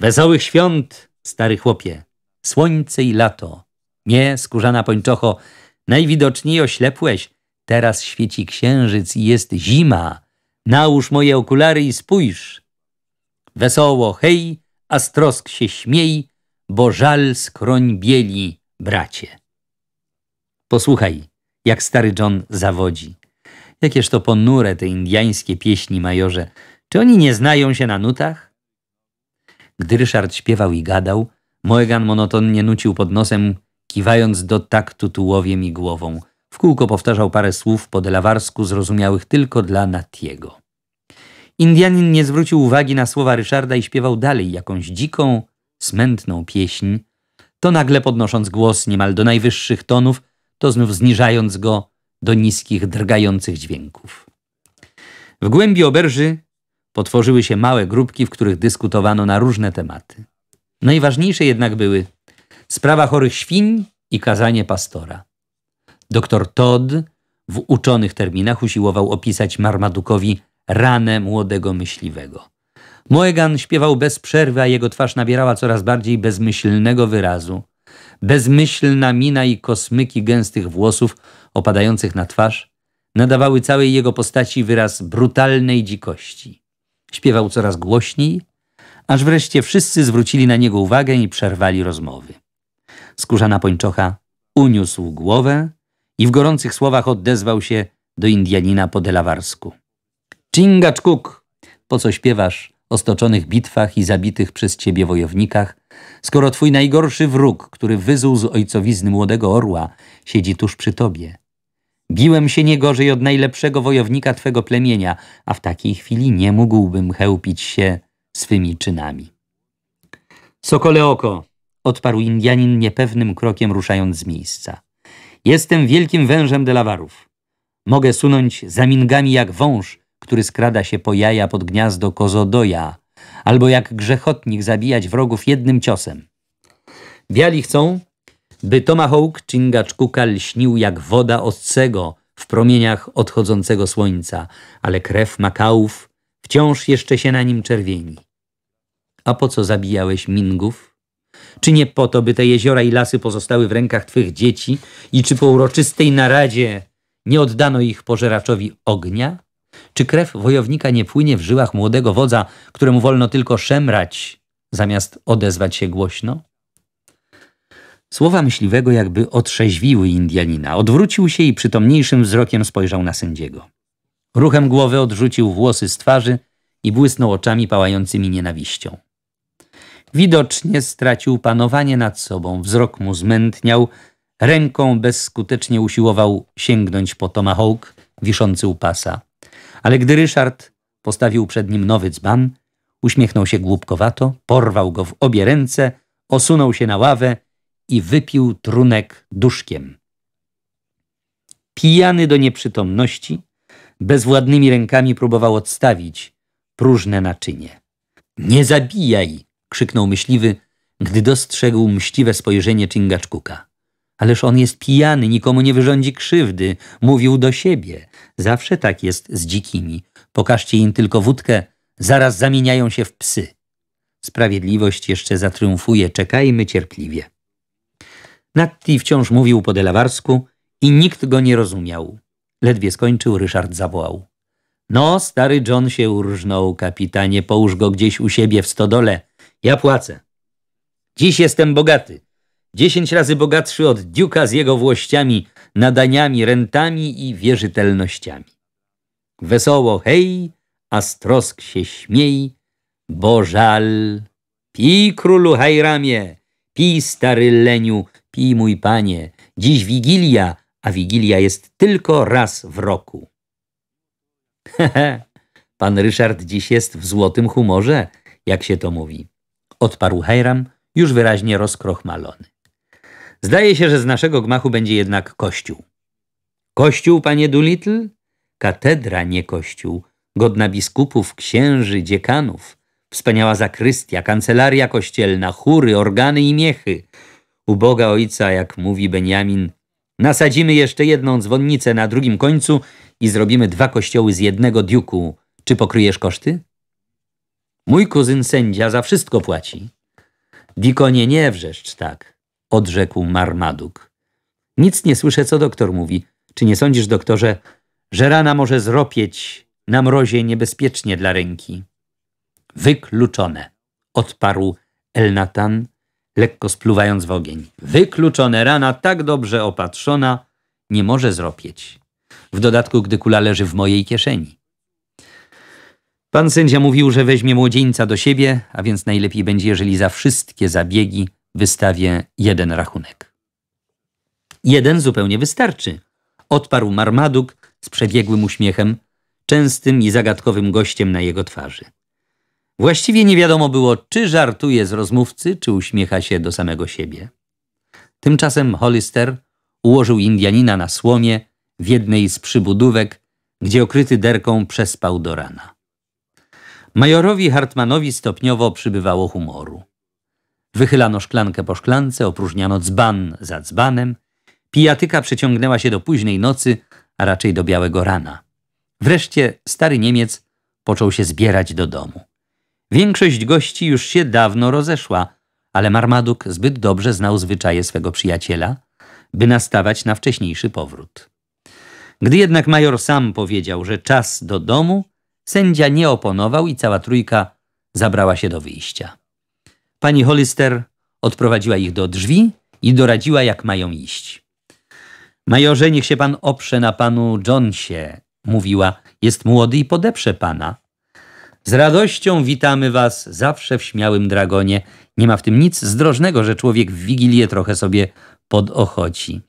Wesołych świąt, stary chłopie! Słońce i lato! Nie, skórzana pończocho, Najwidoczniej oślepłeś. Teraz świeci księżyc i jest zima. Nałóż moje okulary i spójrz. Wesoło, hej, a strosk się śmiej, bo żal skroń bieli, bracie. Posłuchaj, jak stary John zawodzi. Jakież to ponure te indiańskie pieśni, majorze. Czy oni nie znają się na nutach? Gdy Ryszard śpiewał i gadał, Moegan monotonnie nucił pod nosem kiwając do taktu tułowiem i głową. W kółko powtarzał parę słów po delawarsku zrozumiałych tylko dla Natiego. Indianin nie zwrócił uwagi na słowa Ryszarda i śpiewał dalej jakąś dziką, smętną pieśń, to nagle podnosząc głos niemal do najwyższych tonów, to znów zniżając go do niskich, drgających dźwięków. W głębi oberży potworzyły się małe grupki, w których dyskutowano na różne tematy. Najważniejsze jednak były Sprawa chorych świń i kazanie pastora. Doktor Todd w uczonych terminach usiłował opisać Marmadukowi ranę młodego myśliwego. Moegan śpiewał bez przerwy, a jego twarz nabierała coraz bardziej bezmyślnego wyrazu. Bezmyślna mina i kosmyki gęstych włosów opadających na twarz nadawały całej jego postaci wyraz brutalnej dzikości. Śpiewał coraz głośniej, aż wreszcie wszyscy zwrócili na niego uwagę i przerwali rozmowy skórzana pończocha, uniósł głowę i w gorących słowach odezwał się do Indianina po delawarsku. Czingaczkuk, po co śpiewasz o stoczonych bitwach i zabitych przez ciebie wojownikach, skoro twój najgorszy wróg, który wyzuł z ojcowizny młodego orła, siedzi tuż przy tobie? Biłem się nie gorzej od najlepszego wojownika twego plemienia, a w takiej chwili nie mógłbym chełpić się swymi czynami. Sokole oko, odparł Indianin niepewnym krokiem ruszając z miejsca. Jestem wielkim wężem delawarów. Mogę sunąć zamingami jak wąż, który skrada się po jaja pod gniazdo kozodoja, albo jak grzechotnik zabijać wrogów jednym ciosem. Biali chcą, by Tomahawk Chingachkuka lśnił jak woda oscego w promieniach odchodzącego słońca, ale krew makałów wciąż jeszcze się na nim czerwieni. A po co zabijałeś mingów? Czy nie po to, by te jeziora i lasy pozostały w rękach twych dzieci? I czy po uroczystej naradzie nie oddano ich pożeraczowi ognia? Czy krew wojownika nie płynie w żyłach młodego wodza, któremu wolno tylko szemrać, zamiast odezwać się głośno? Słowa myśliwego jakby otrzeźwiły Indianina. Odwrócił się i przytomniejszym wzrokiem spojrzał na sędziego. Ruchem głowy odrzucił włosy z twarzy i błysnął oczami pałającymi nienawiścią. Widocznie stracił panowanie nad sobą, wzrok mu zmętniał, ręką bezskutecznie usiłował sięgnąć po tomahawk wiszący u pasa. Ale gdy Ryszard postawił przed nim nowy dzban, uśmiechnął się głupkowato, porwał go w obie ręce, osunął się na ławę i wypił trunek duszkiem. Pijany do nieprzytomności, bezwładnymi rękami próbował odstawić próżne naczynie. Nie zabijaj! krzyknął myśliwy, gdy dostrzegł mściwe spojrzenie Chingaczkuka. Ależ on jest pijany, nikomu nie wyrządzi krzywdy, mówił do siebie. Zawsze tak jest z dzikimi. Pokażcie im tylko wódkę, zaraz zamieniają się w psy. Sprawiedliwość jeszcze zatriumfuje, czekajmy cierpliwie. Natti wciąż mówił po delawarsku i nikt go nie rozumiał. Ledwie skończył, Ryszard zawołał. No, stary John się urżnął, kapitanie, połóż go gdzieś u siebie w stodole. Ja płacę. Dziś jestem bogaty. Dziesięć razy bogatszy od dziuka z jego włościami, nadaniami, rentami i wierzytelnościami. Wesoło hej, a strosk się śmiej, bo żal. Pij królu Hajramie, pij stary leniu, pij mój panie. Dziś Wigilia, a Wigilia jest tylko raz w roku. Hehe, pan Ryszard dziś jest w złotym humorze, jak się to mówi odparł hejram już wyraźnie rozkrochmalony. Zdaje się, że z naszego gmachu będzie jednak kościół. Kościół, panie Dulittle, Katedra, nie kościół. Godna biskupów, księży, dziekanów. Wspaniała zakrystia, kancelaria kościelna, chóry, organy i miechy. U Boga Ojca, jak mówi Beniamin, nasadzimy jeszcze jedną dzwonnicę na drugim końcu i zrobimy dwa kościoły z jednego diuku. Czy pokryjesz koszty? Mój kuzyn sędzia za wszystko płaci. Dikonie, nie wrzeszcz tak, odrzekł Marmaduk. Nic nie słyszę, co doktor mówi. Czy nie sądzisz, doktorze, że rana może zropieć na mrozie niebezpiecznie dla ręki? Wykluczone, odparł Elnatan, lekko spluwając w ogień. Wykluczone, rana tak dobrze opatrzona nie może zropieć. W dodatku, gdy kula leży w mojej kieszeni. Pan sędzia mówił, że weźmie młodzieńca do siebie, a więc najlepiej będzie, jeżeli za wszystkie zabiegi wystawię jeden rachunek. Jeden zupełnie wystarczy, odparł Marmaduk z przebiegłym uśmiechem, częstym i zagadkowym gościem na jego twarzy. Właściwie nie wiadomo było, czy żartuje z rozmówcy, czy uśmiecha się do samego siebie. Tymczasem Hollister ułożył Indianina na słomie w jednej z przybudówek, gdzie okryty derką przespał do rana. Majorowi Hartmanowi stopniowo przybywało humoru. Wychylano szklankę po szklance, opróżniano dzban za dzbanem. Pijatyka przeciągnęła się do późnej nocy, a raczej do białego rana. Wreszcie stary Niemiec począł się zbierać do domu. Większość gości już się dawno rozeszła, ale Marmaduk zbyt dobrze znał zwyczaje swego przyjaciela, by nastawać na wcześniejszy powrót. Gdy jednak major sam powiedział, że czas do domu – Sędzia nie oponował i cała trójka zabrała się do wyjścia. Pani Hollister odprowadziła ich do drzwi i doradziła, jak mają iść. Majorze, niech się pan oprze na panu Johnsie, mówiła. Jest młody i podeprze pana. Z radością witamy was zawsze w śmiałym dragonie. Nie ma w tym nic zdrożnego, że człowiek w Wigilię trochę sobie podochoci.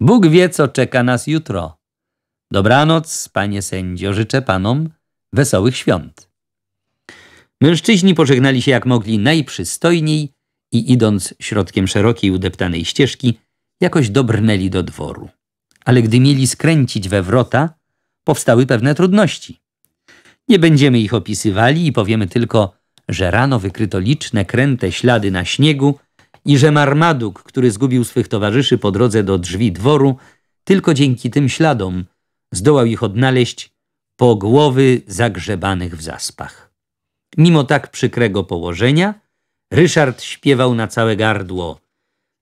Bóg wie, co czeka nas jutro. Dobranoc, panie sędzio, życzę panom wesołych świąt. Mężczyźni pożegnali się jak mogli najprzystojniej i idąc środkiem szerokiej udeptanej ścieżki, jakoś dobrnęli do dworu. Ale gdy mieli skręcić we wrota, powstały pewne trudności. Nie będziemy ich opisywali i powiemy tylko, że rano wykryto liczne kręte ślady na śniegu i że Marmaduk, który zgubił swych towarzyszy po drodze do drzwi dworu, tylko dzięki tym śladom zdołał ich odnaleźć po głowy zagrzebanych w zaspach. Mimo tak przykrego położenia, Ryszard śpiewał na całe gardło.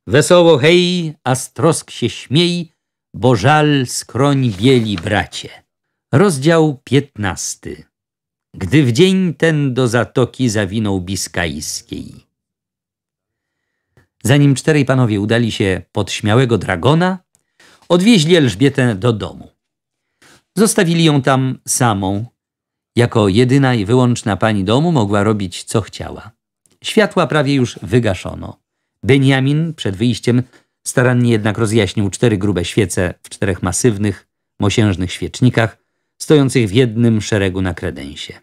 Wesoło hej, a strosk się śmiej, bo żal skroń bieli bracie. Rozdział piętnasty. Gdy w dzień ten do zatoki zawinął Biskajskiej. Zanim czterej panowie udali się pod śmiałego dragona, odwieźli Elżbietę do domu. Zostawili ją tam samą. Jako jedyna i wyłączna pani domu mogła robić, co chciała. Światła prawie już wygaszono. Beniamin przed wyjściem starannie jednak rozjaśnił cztery grube świece w czterech masywnych, mosiężnych świecznikach, stojących w jednym szeregu na kredensie.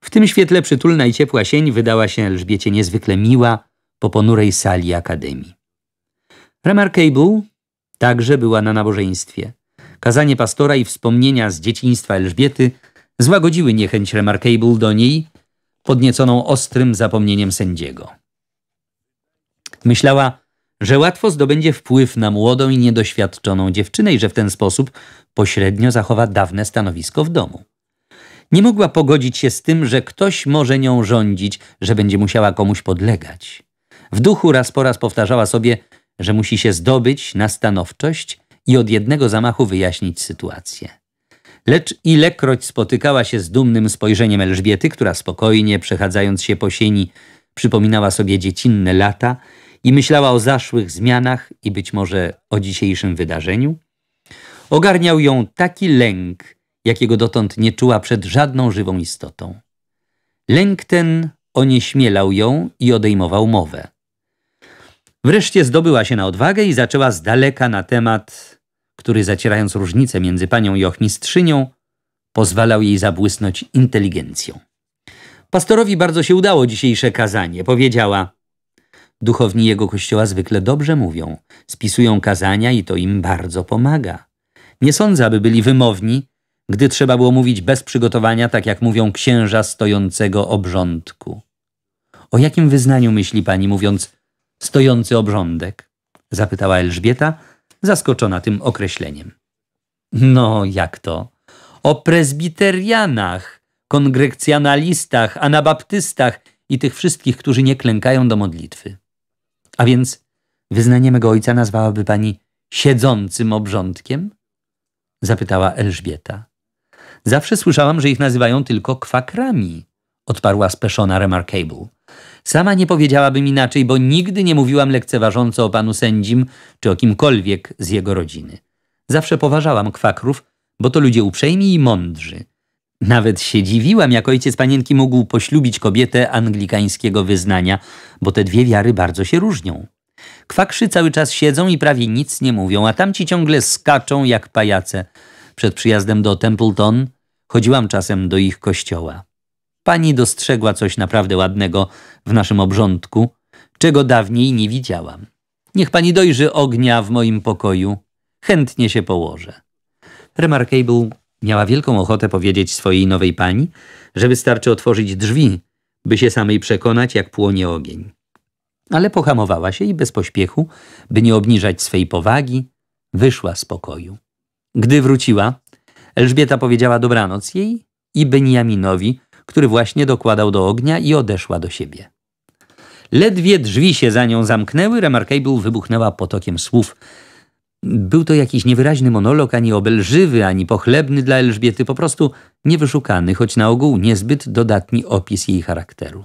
W tym świetle przytulna i ciepła sień wydała się Elżbiecie niezwykle miła po ponurej sali akademii. Remarkable także była na nabożeństwie. Kazanie pastora i wspomnienia z dzieciństwa Elżbiety złagodziły niechęć Remarkable do niej, podnieconą ostrym zapomnieniem sędziego. Myślała, że łatwo zdobędzie wpływ na młodą i niedoświadczoną dziewczynę i że w ten sposób pośrednio zachowa dawne stanowisko w domu. Nie mogła pogodzić się z tym, że ktoś może nią rządzić, że będzie musiała komuś podlegać. W duchu raz po raz powtarzała sobie, że musi się zdobyć na stanowczość i od jednego zamachu wyjaśnić sytuację. Lecz ilekroć spotykała się z dumnym spojrzeniem Elżbiety, która spokojnie, przechadzając się po sieni, przypominała sobie dziecinne lata i myślała o zaszłych zmianach i być może o dzisiejszym wydarzeniu, ogarniał ją taki lęk, jakiego dotąd nie czuła przed żadną żywą istotą. Lęk ten onieśmielał ją i odejmował mowę. Wreszcie zdobyła się na odwagę i zaczęła z daleka na temat, który zacierając różnicę między panią i ochmistrzynią, pozwalał jej zabłysnąć inteligencją. Pastorowi bardzo się udało dzisiejsze kazanie. Powiedziała: Duchowni jego kościoła zwykle dobrze mówią, spisują kazania i to im bardzo pomaga. Nie sądzę, aby byli wymowni, gdy trzeba było mówić bez przygotowania, tak jak mówią księża stojącego obrządku. O jakim wyznaniu myśli pani, mówiąc stojący obrządek? zapytała Elżbieta, zaskoczona tym określeniem. No, jak to? O prezbiterianach, kongrekcjonalistach, anabaptystach i tych wszystkich, którzy nie klękają do modlitwy. A więc wyznanie mego ojca nazwałaby pani siedzącym obrządkiem? zapytała Elżbieta. Zawsze słyszałam, że ich nazywają tylko kwakrami, odparła speszona Remarkable. Sama nie powiedziałabym inaczej, bo nigdy nie mówiłam lekceważąco o panu sędzim czy o kimkolwiek z jego rodziny. Zawsze poważałam kwakrów, bo to ludzie uprzejmi i mądrzy. Nawet się dziwiłam, jak ojciec panienki mógł poślubić kobietę anglikańskiego wyznania, bo te dwie wiary bardzo się różnią. Kwakrzy cały czas siedzą i prawie nic nie mówią, a tamci ciągle skaczą jak pajace. Przed przyjazdem do Templeton chodziłam czasem do ich kościoła. Pani dostrzegła coś naprawdę ładnego w naszym obrządku, czego dawniej nie widziałam. Niech pani dojrzy ognia w moim pokoju. Chętnie się położę. Remarkable miała wielką ochotę powiedzieć swojej nowej pani, że wystarczy otworzyć drzwi, by się samej przekonać, jak płonie ogień. Ale pohamowała się i bez pośpiechu, by nie obniżać swej powagi, wyszła z pokoju. Gdy wróciła, Elżbieta powiedziała dobranoc jej i Beniaminowi, który właśnie dokładał do ognia i odeszła do siebie. Ledwie drzwi się za nią zamknęły, Remarkable wybuchnęła potokiem słów. Był to jakiś niewyraźny monolog, ani obelżywy, ani pochlebny dla Elżbiety, po prostu niewyszukany, choć na ogół niezbyt dodatni opis jej charakteru.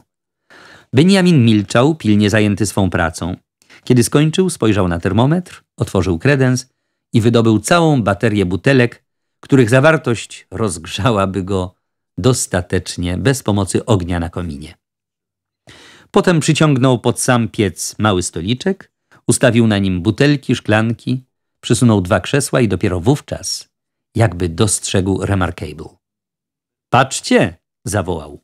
Benjamin milczał, pilnie zajęty swą pracą. Kiedy skończył, spojrzał na termometr, otworzył kredens i wydobył całą baterię butelek, których zawartość rozgrzałaby go dostatecznie, bez pomocy ognia na kominie. Potem przyciągnął pod sam piec mały stoliczek, ustawił na nim butelki, szklanki, przysunął dwa krzesła i dopiero wówczas jakby dostrzegł Remarkable. Patrzcie! zawołał.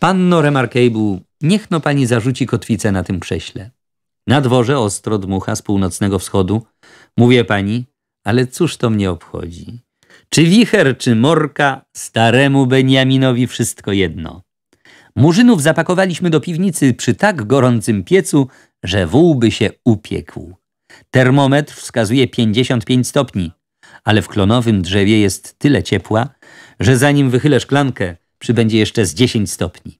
Panno Remarkable, niech no pani zarzuci kotwicę na tym krześle. Na dworze ostro dmucha z północnego wschodu. Mówię pani, ale cóż to mnie obchodzi? Czy wicher, czy morka, staremu Beniaminowi wszystko jedno. Murzynów zapakowaliśmy do piwnicy przy tak gorącym piecu, że wół by się upiekł. Termometr wskazuje 55 stopni, ale w klonowym drzewie jest tyle ciepła, że zanim wychylę szklankę, przybędzie jeszcze z 10 stopni.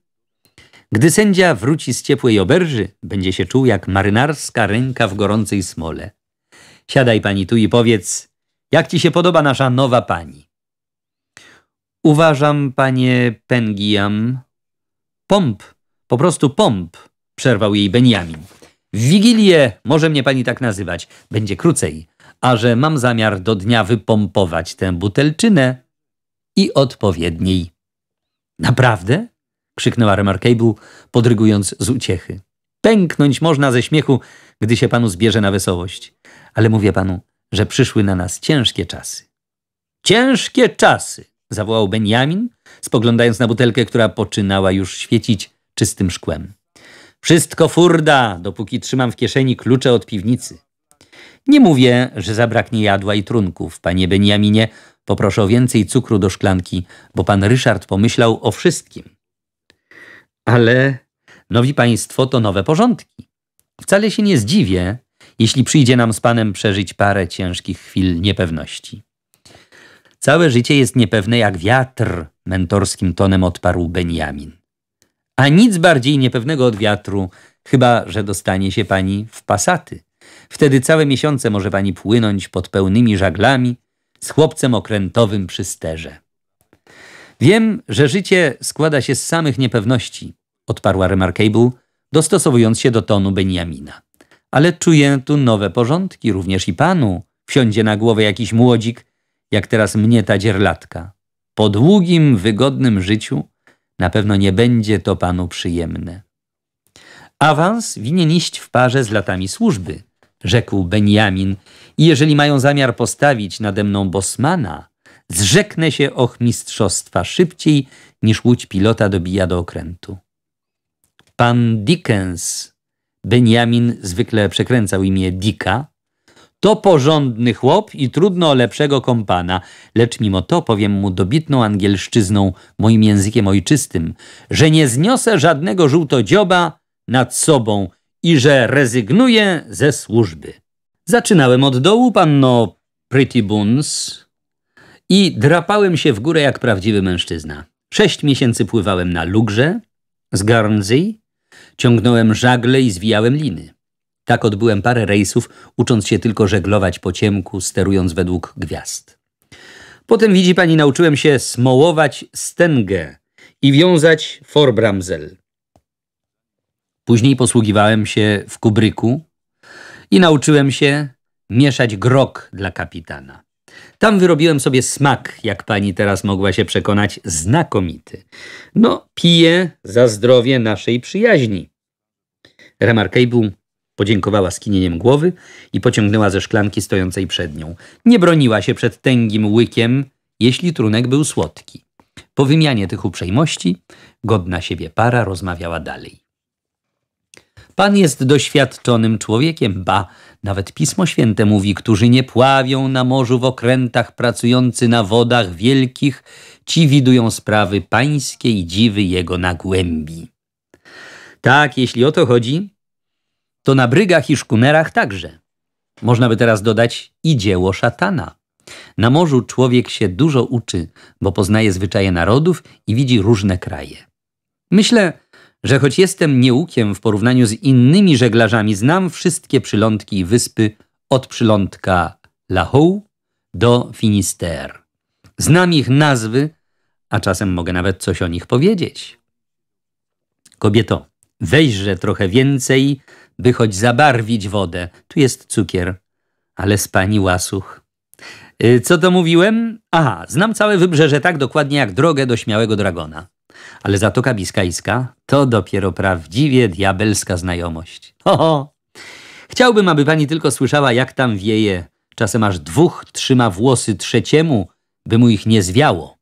Gdy sędzia wróci z ciepłej oberży, będzie się czuł jak marynarska ręka w gorącej smole. Siadaj pani tu i powiedz, jak ci się podoba nasza nowa pani? Uważam, panie Pengiam. Pomp, po prostu pomp, przerwał jej Benjamin. W Wigilię może mnie pani tak nazywać, będzie krócej, a że mam zamiar do dnia wypompować tę butelczynę i odpowiedniej. Naprawdę? krzyknęła Remarkable, podrygując z uciechy. Pęknąć można ze śmiechu, gdy się panu zbierze na wesołość. Ale mówię panu, że przyszły na nas ciężkie czasy. Ciężkie czasy! zawołał Benjamin, spoglądając na butelkę, która poczynała już świecić czystym szkłem. Wszystko furda, dopóki trzymam w kieszeni klucze od piwnicy. Nie mówię, że zabraknie jadła i trunków, panie Beniaminie. Poproszę o więcej cukru do szklanki, bo pan Ryszard pomyślał o wszystkim. Ale, nowi państwo, to nowe porządki. Wcale się nie zdziwię, jeśli przyjdzie nam z Panem przeżyć parę ciężkich chwil niepewności. Całe życie jest niepewne jak wiatr, mentorskim tonem odparł Benjamin. A nic bardziej niepewnego od wiatru, chyba że dostanie się pani w pasaty. Wtedy całe miesiące może pani płynąć pod pełnymi żaglami z chłopcem okrętowym przy sterze. Wiem, że życie składa się z samych niepewności, odparła Remarkable, dostosowując się do tonu Benjamina ale czuję tu nowe porządki, również i panu. Wsiądzie na głowę jakiś młodzik, jak teraz mnie ta dzierlatka. Po długim, wygodnym życiu na pewno nie będzie to panu przyjemne. Awans winien iść w parze z latami służby, rzekł Benjamin, i jeżeli mają zamiar postawić nade mną bosmana, zrzeknę się och mistrzostwa szybciej niż łódź pilota dobija do okrętu. Pan Dickens Benjamin zwykle przekręcał imię Dika, to porządny chłop i trudno lepszego kompana, lecz mimo to powiem mu dobitną angielszczyzną, moim językiem ojczystym, że nie zniosę żadnego żółtodzioba nad sobą i że rezygnuję ze służby. Zaczynałem od dołu, panno Pretty Boons, i drapałem się w górę jak prawdziwy mężczyzna. Sześć miesięcy pływałem na Lugrze z Guernsey, Ciągnąłem żagle i zwijałem liny. Tak odbyłem parę rejsów, ucząc się tylko żeglować po ciemku, sterując według gwiazd. Potem, widzi pani, nauczyłem się smołować stęgę i wiązać forbramzel. Później posługiwałem się w kubryku i nauczyłem się mieszać grog dla kapitana. Tam wyrobiłem sobie smak, jak pani teraz mogła się przekonać, znakomity. No, piję za zdrowie naszej przyjaźni. Remarkable Podziękowała skinieniem głowy i pociągnęła ze szklanki stojącej przed nią. Nie broniła się przed tęgim łykiem, jeśli trunek był słodki. Po wymianie tych uprzejmości, godna siebie para rozmawiała dalej. Pan jest doświadczonym człowiekiem, ba, nawet Pismo Święte mówi, którzy nie pławią na morzu w okrętach, pracujący na wodach wielkich, ci widują sprawy pańskie i dziwy jego na głębi. Tak, jeśli o to chodzi, to na brygach i szkunerach także. Można by teraz dodać i dzieło szatana. Na morzu człowiek się dużo uczy, bo poznaje zwyczaje narodów i widzi różne kraje. Myślę, że choć jestem nieukiem w porównaniu z innymi żeglarzami, znam wszystkie przylądki i wyspy od przylądka Lahou do Finisterre, Znam ich nazwy, a czasem mogę nawet coś o nich powiedzieć. Kobieto, weźże trochę więcej, by choć zabarwić wodę. Tu jest cukier, ale z pani łasuch. Y, co to mówiłem? Aha, znam całe wybrzeże tak dokładnie jak drogę do śmiałego dragona ale Zatoka Biskajska to dopiero prawdziwie diabelska znajomość. Ho, ho. Chciałbym, aby pani tylko słyszała, jak tam wieje. Czasem aż dwóch trzyma włosy trzeciemu, by mu ich nie zwiało.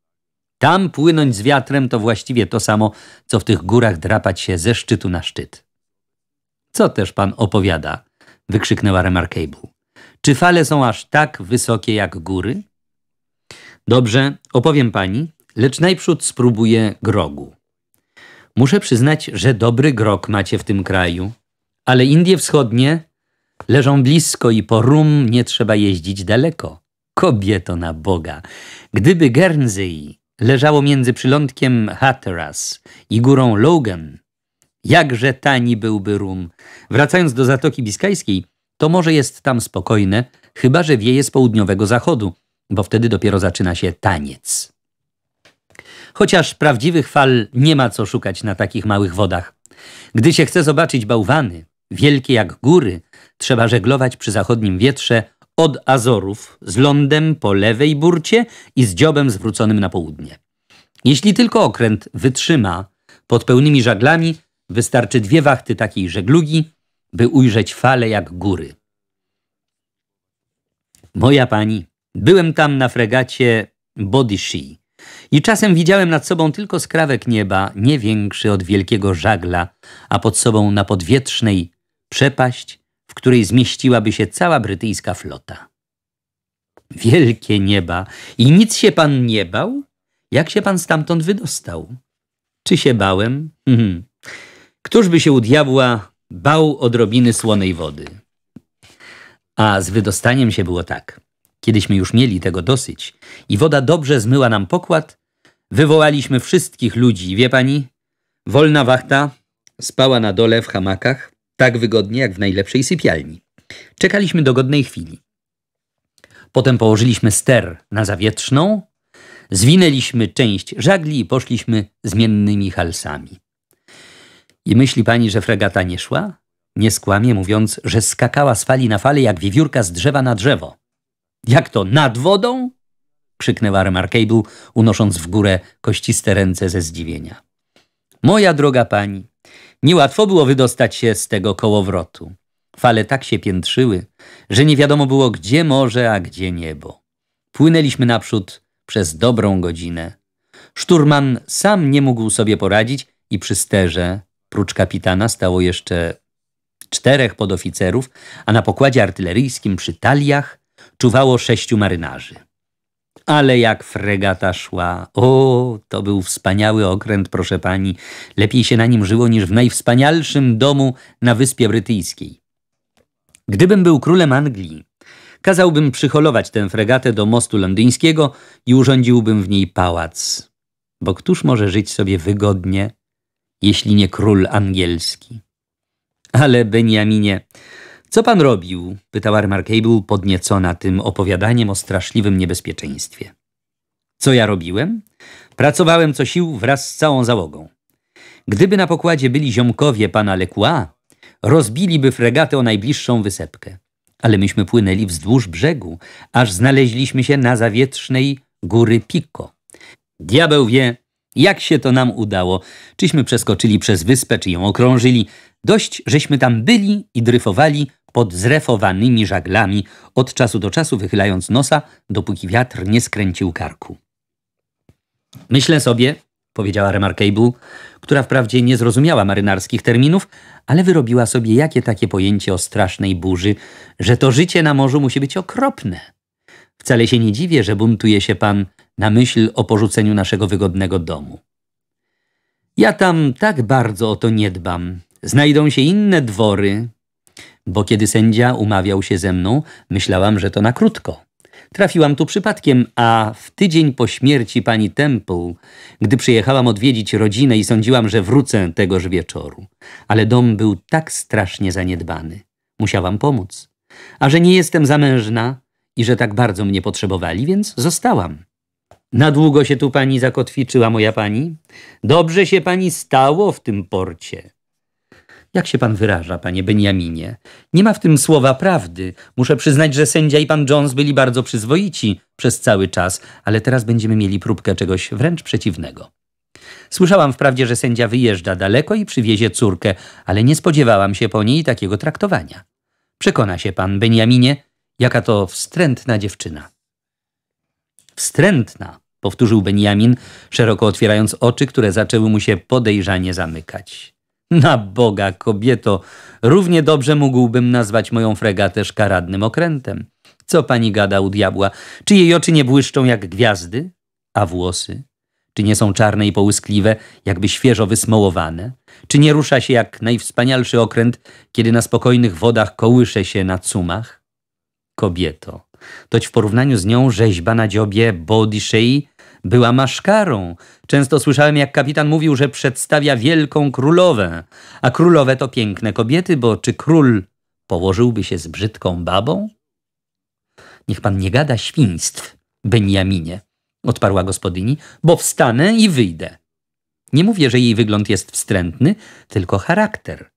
Tam płynąć z wiatrem to właściwie to samo, co w tych górach drapać się ze szczytu na szczyt. Co też pan opowiada? wykrzyknęła Remarkable. Czy fale są aż tak wysokie jak góry? Dobrze, opowiem pani, lecz najprzód spróbuję grogu. Muszę przyznać, że dobry grog macie w tym kraju, ale Indie Wschodnie leżą blisko i po rum nie trzeba jeździć daleko. Kobieto na Boga! Gdyby Guernsey leżało między przylądkiem Hatteras i górą Logan, jakże tani byłby rum. Wracając do Zatoki Biskajskiej, to może jest tam spokojne, chyba że wieje z południowego zachodu, bo wtedy dopiero zaczyna się taniec chociaż prawdziwych fal nie ma co szukać na takich małych wodach. Gdy się chce zobaczyć bałwany, wielkie jak góry, trzeba żeglować przy zachodnim wietrze od Azorów, z lądem po lewej burcie i z dziobem zwróconym na południe. Jeśli tylko okręt wytrzyma pod pełnymi żaglami, wystarczy dwie wachty takiej żeglugi, by ujrzeć fale jak góry. Moja pani, byłem tam na fregacie Bodyshi, i czasem widziałem nad sobą tylko skrawek nieba, nie większy od wielkiego żagla, a pod sobą na podwietrznej przepaść, w której zmieściłaby się cała brytyjska flota. Wielkie nieba i nic się pan nie bał? Jak się pan stamtąd wydostał? Czy się bałem? Mhm. Któż by się u diabła bał odrobiny słonej wody? A z wydostaniem się było tak – Kiedyśmy już mieli tego dosyć i woda dobrze zmyła nam pokład, wywołaliśmy wszystkich ludzi, wie pani? Wolna wachta spała na dole w hamakach, tak wygodnie jak w najlepszej sypialni. Czekaliśmy do godnej chwili. Potem położyliśmy ster na zawietrzną, zwinęliśmy część żagli i poszliśmy zmiennymi halsami. I myśli pani, że fregata nie szła? Nie skłamie, mówiąc, że skakała z fali na fale jak wiewiórka z drzewa na drzewo. Jak to, nad wodą? Krzyknęła Remarkable, unosząc w górę kościste ręce ze zdziwienia. Moja droga pani, niełatwo było wydostać się z tego kołowrotu. Fale tak się piętrzyły, że nie wiadomo było gdzie morze, a gdzie niebo. Płynęliśmy naprzód przez dobrą godzinę. Szturman sam nie mógł sobie poradzić i przy sterze, prócz kapitana, stało jeszcze czterech podoficerów, a na pokładzie artyleryjskim przy taliach czuwało sześciu marynarzy. Ale jak fregata szła, o, to był wspaniały okręt, proszę pani. Lepiej się na nim żyło niż w najwspanialszym domu na Wyspie Brytyjskiej. Gdybym był królem Anglii, kazałbym przyholować tę fregatę do mostu londyńskiego i urządziłbym w niej pałac. Bo któż może żyć sobie wygodnie, jeśli nie król angielski? Ale Beniaminie, co pan robił? pytała Remarkable, podniecona tym opowiadaniem o straszliwym niebezpieczeństwie. Co ja robiłem? Pracowałem co sił wraz z całą załogą. Gdyby na pokładzie byli ziomkowie pana Lekua, rozbiliby fregatę o najbliższą wysepkę. Ale myśmy płynęli wzdłuż brzegu, aż znaleźliśmy się na zawietrznej góry Pico. Diabeł wie, jak się to nam udało, czyśmy przeskoczyli przez wyspę, czy ją okrążyli. Dość, żeśmy tam byli i dryfowali, pod zrefowanymi żaglami, od czasu do czasu wychylając nosa, dopóki wiatr nie skręcił karku. Myślę sobie, powiedziała Remarkable, która wprawdzie nie zrozumiała marynarskich terminów, ale wyrobiła sobie jakie takie pojęcie o strasznej burzy, że to życie na morzu musi być okropne. Wcale się nie dziwię, że buntuje się pan na myśl o porzuceniu naszego wygodnego domu. Ja tam tak bardzo o to nie dbam. Znajdą się inne dwory, bo kiedy sędzia umawiał się ze mną, myślałam, że to na krótko. Trafiłam tu przypadkiem, a w tydzień po śmierci pani Temple, gdy przyjechałam odwiedzić rodzinę i sądziłam, że wrócę tegoż wieczoru. Ale dom był tak strasznie zaniedbany. Musiałam pomóc. A że nie jestem zamężna i że tak bardzo mnie potrzebowali, więc zostałam. Na długo się tu pani zakotwiczyła, moja pani? Dobrze się pani stało w tym porcie. Jak się pan wyraża, panie Beniaminie? Nie ma w tym słowa prawdy. Muszę przyznać, że sędzia i pan Jones byli bardzo przyzwoici przez cały czas, ale teraz będziemy mieli próbkę czegoś wręcz przeciwnego. Słyszałam wprawdzie, że sędzia wyjeżdża daleko i przywiezie córkę, ale nie spodziewałam się po niej takiego traktowania. Przekona się pan, Beniaminie, jaka to wstrętna dziewczyna. Wstrętna, powtórzył Beniamin, szeroko otwierając oczy, które zaczęły mu się podejrzanie zamykać. Na Boga, kobieto, równie dobrze mógłbym nazwać moją fregatę szkaradnym okrętem. Co pani gada u diabła? Czy jej oczy nie błyszczą jak gwiazdy? A włosy? Czy nie są czarne i połyskliwe, jakby świeżo wysmołowane? Czy nie rusza się jak najwspanialszy okręt, kiedy na spokojnych wodach kołysze się na cumach? Kobieto, toć w porównaniu z nią rzeźba na dziobie, body, była maszkarą. Często słyszałem, jak kapitan mówił, że przedstawia wielką królowę, a królowe to piękne kobiety, bo czy król położyłby się z brzydką babą? Niech pan nie gada świństw, Benjaminie, odparła gospodyni, bo wstanę i wyjdę. Nie mówię, że jej wygląd jest wstrętny, tylko charakter.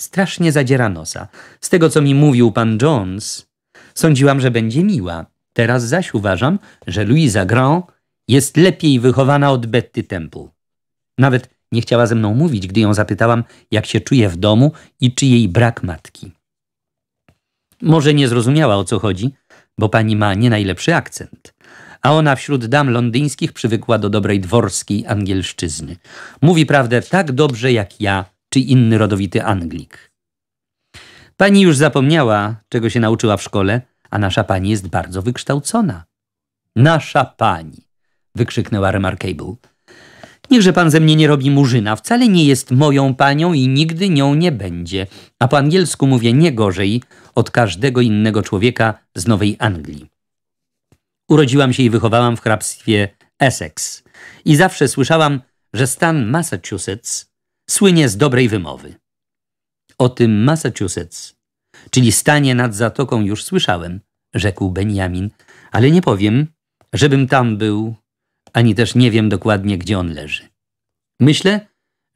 Strasznie zadziera nosa. Z tego, co mi mówił pan Jones, sądziłam, że będzie miła. Teraz zaś uważam, że Louisa Grand jest lepiej wychowana od Betty Temple. Nawet nie chciała ze mną mówić, gdy ją zapytałam, jak się czuje w domu i czy jej brak matki. Może nie zrozumiała o co chodzi, bo pani ma nie najlepszy akcent. A ona wśród dam londyńskich przywykła do dobrej dworskiej angielszczyzny. Mówi prawdę tak dobrze jak ja czy inny rodowity Anglik. Pani już zapomniała, czego się nauczyła w szkole, a nasza pani jest bardzo wykształcona. Nasza pani wykrzyknęła Remarkable. Niechże pan ze mnie nie robi murzyna, wcale nie jest moją panią i nigdy nią nie będzie, a po angielsku mówię nie gorzej od każdego innego człowieka z Nowej Anglii. Urodziłam się i wychowałam w hrabstwie Essex i zawsze słyszałam, że stan Massachusetts słynie z dobrej wymowy. O tym Massachusetts, czyli stanie nad zatoką już słyszałem, rzekł Benjamin, ale nie powiem, żebym tam był ani też nie wiem dokładnie, gdzie on leży. Myślę,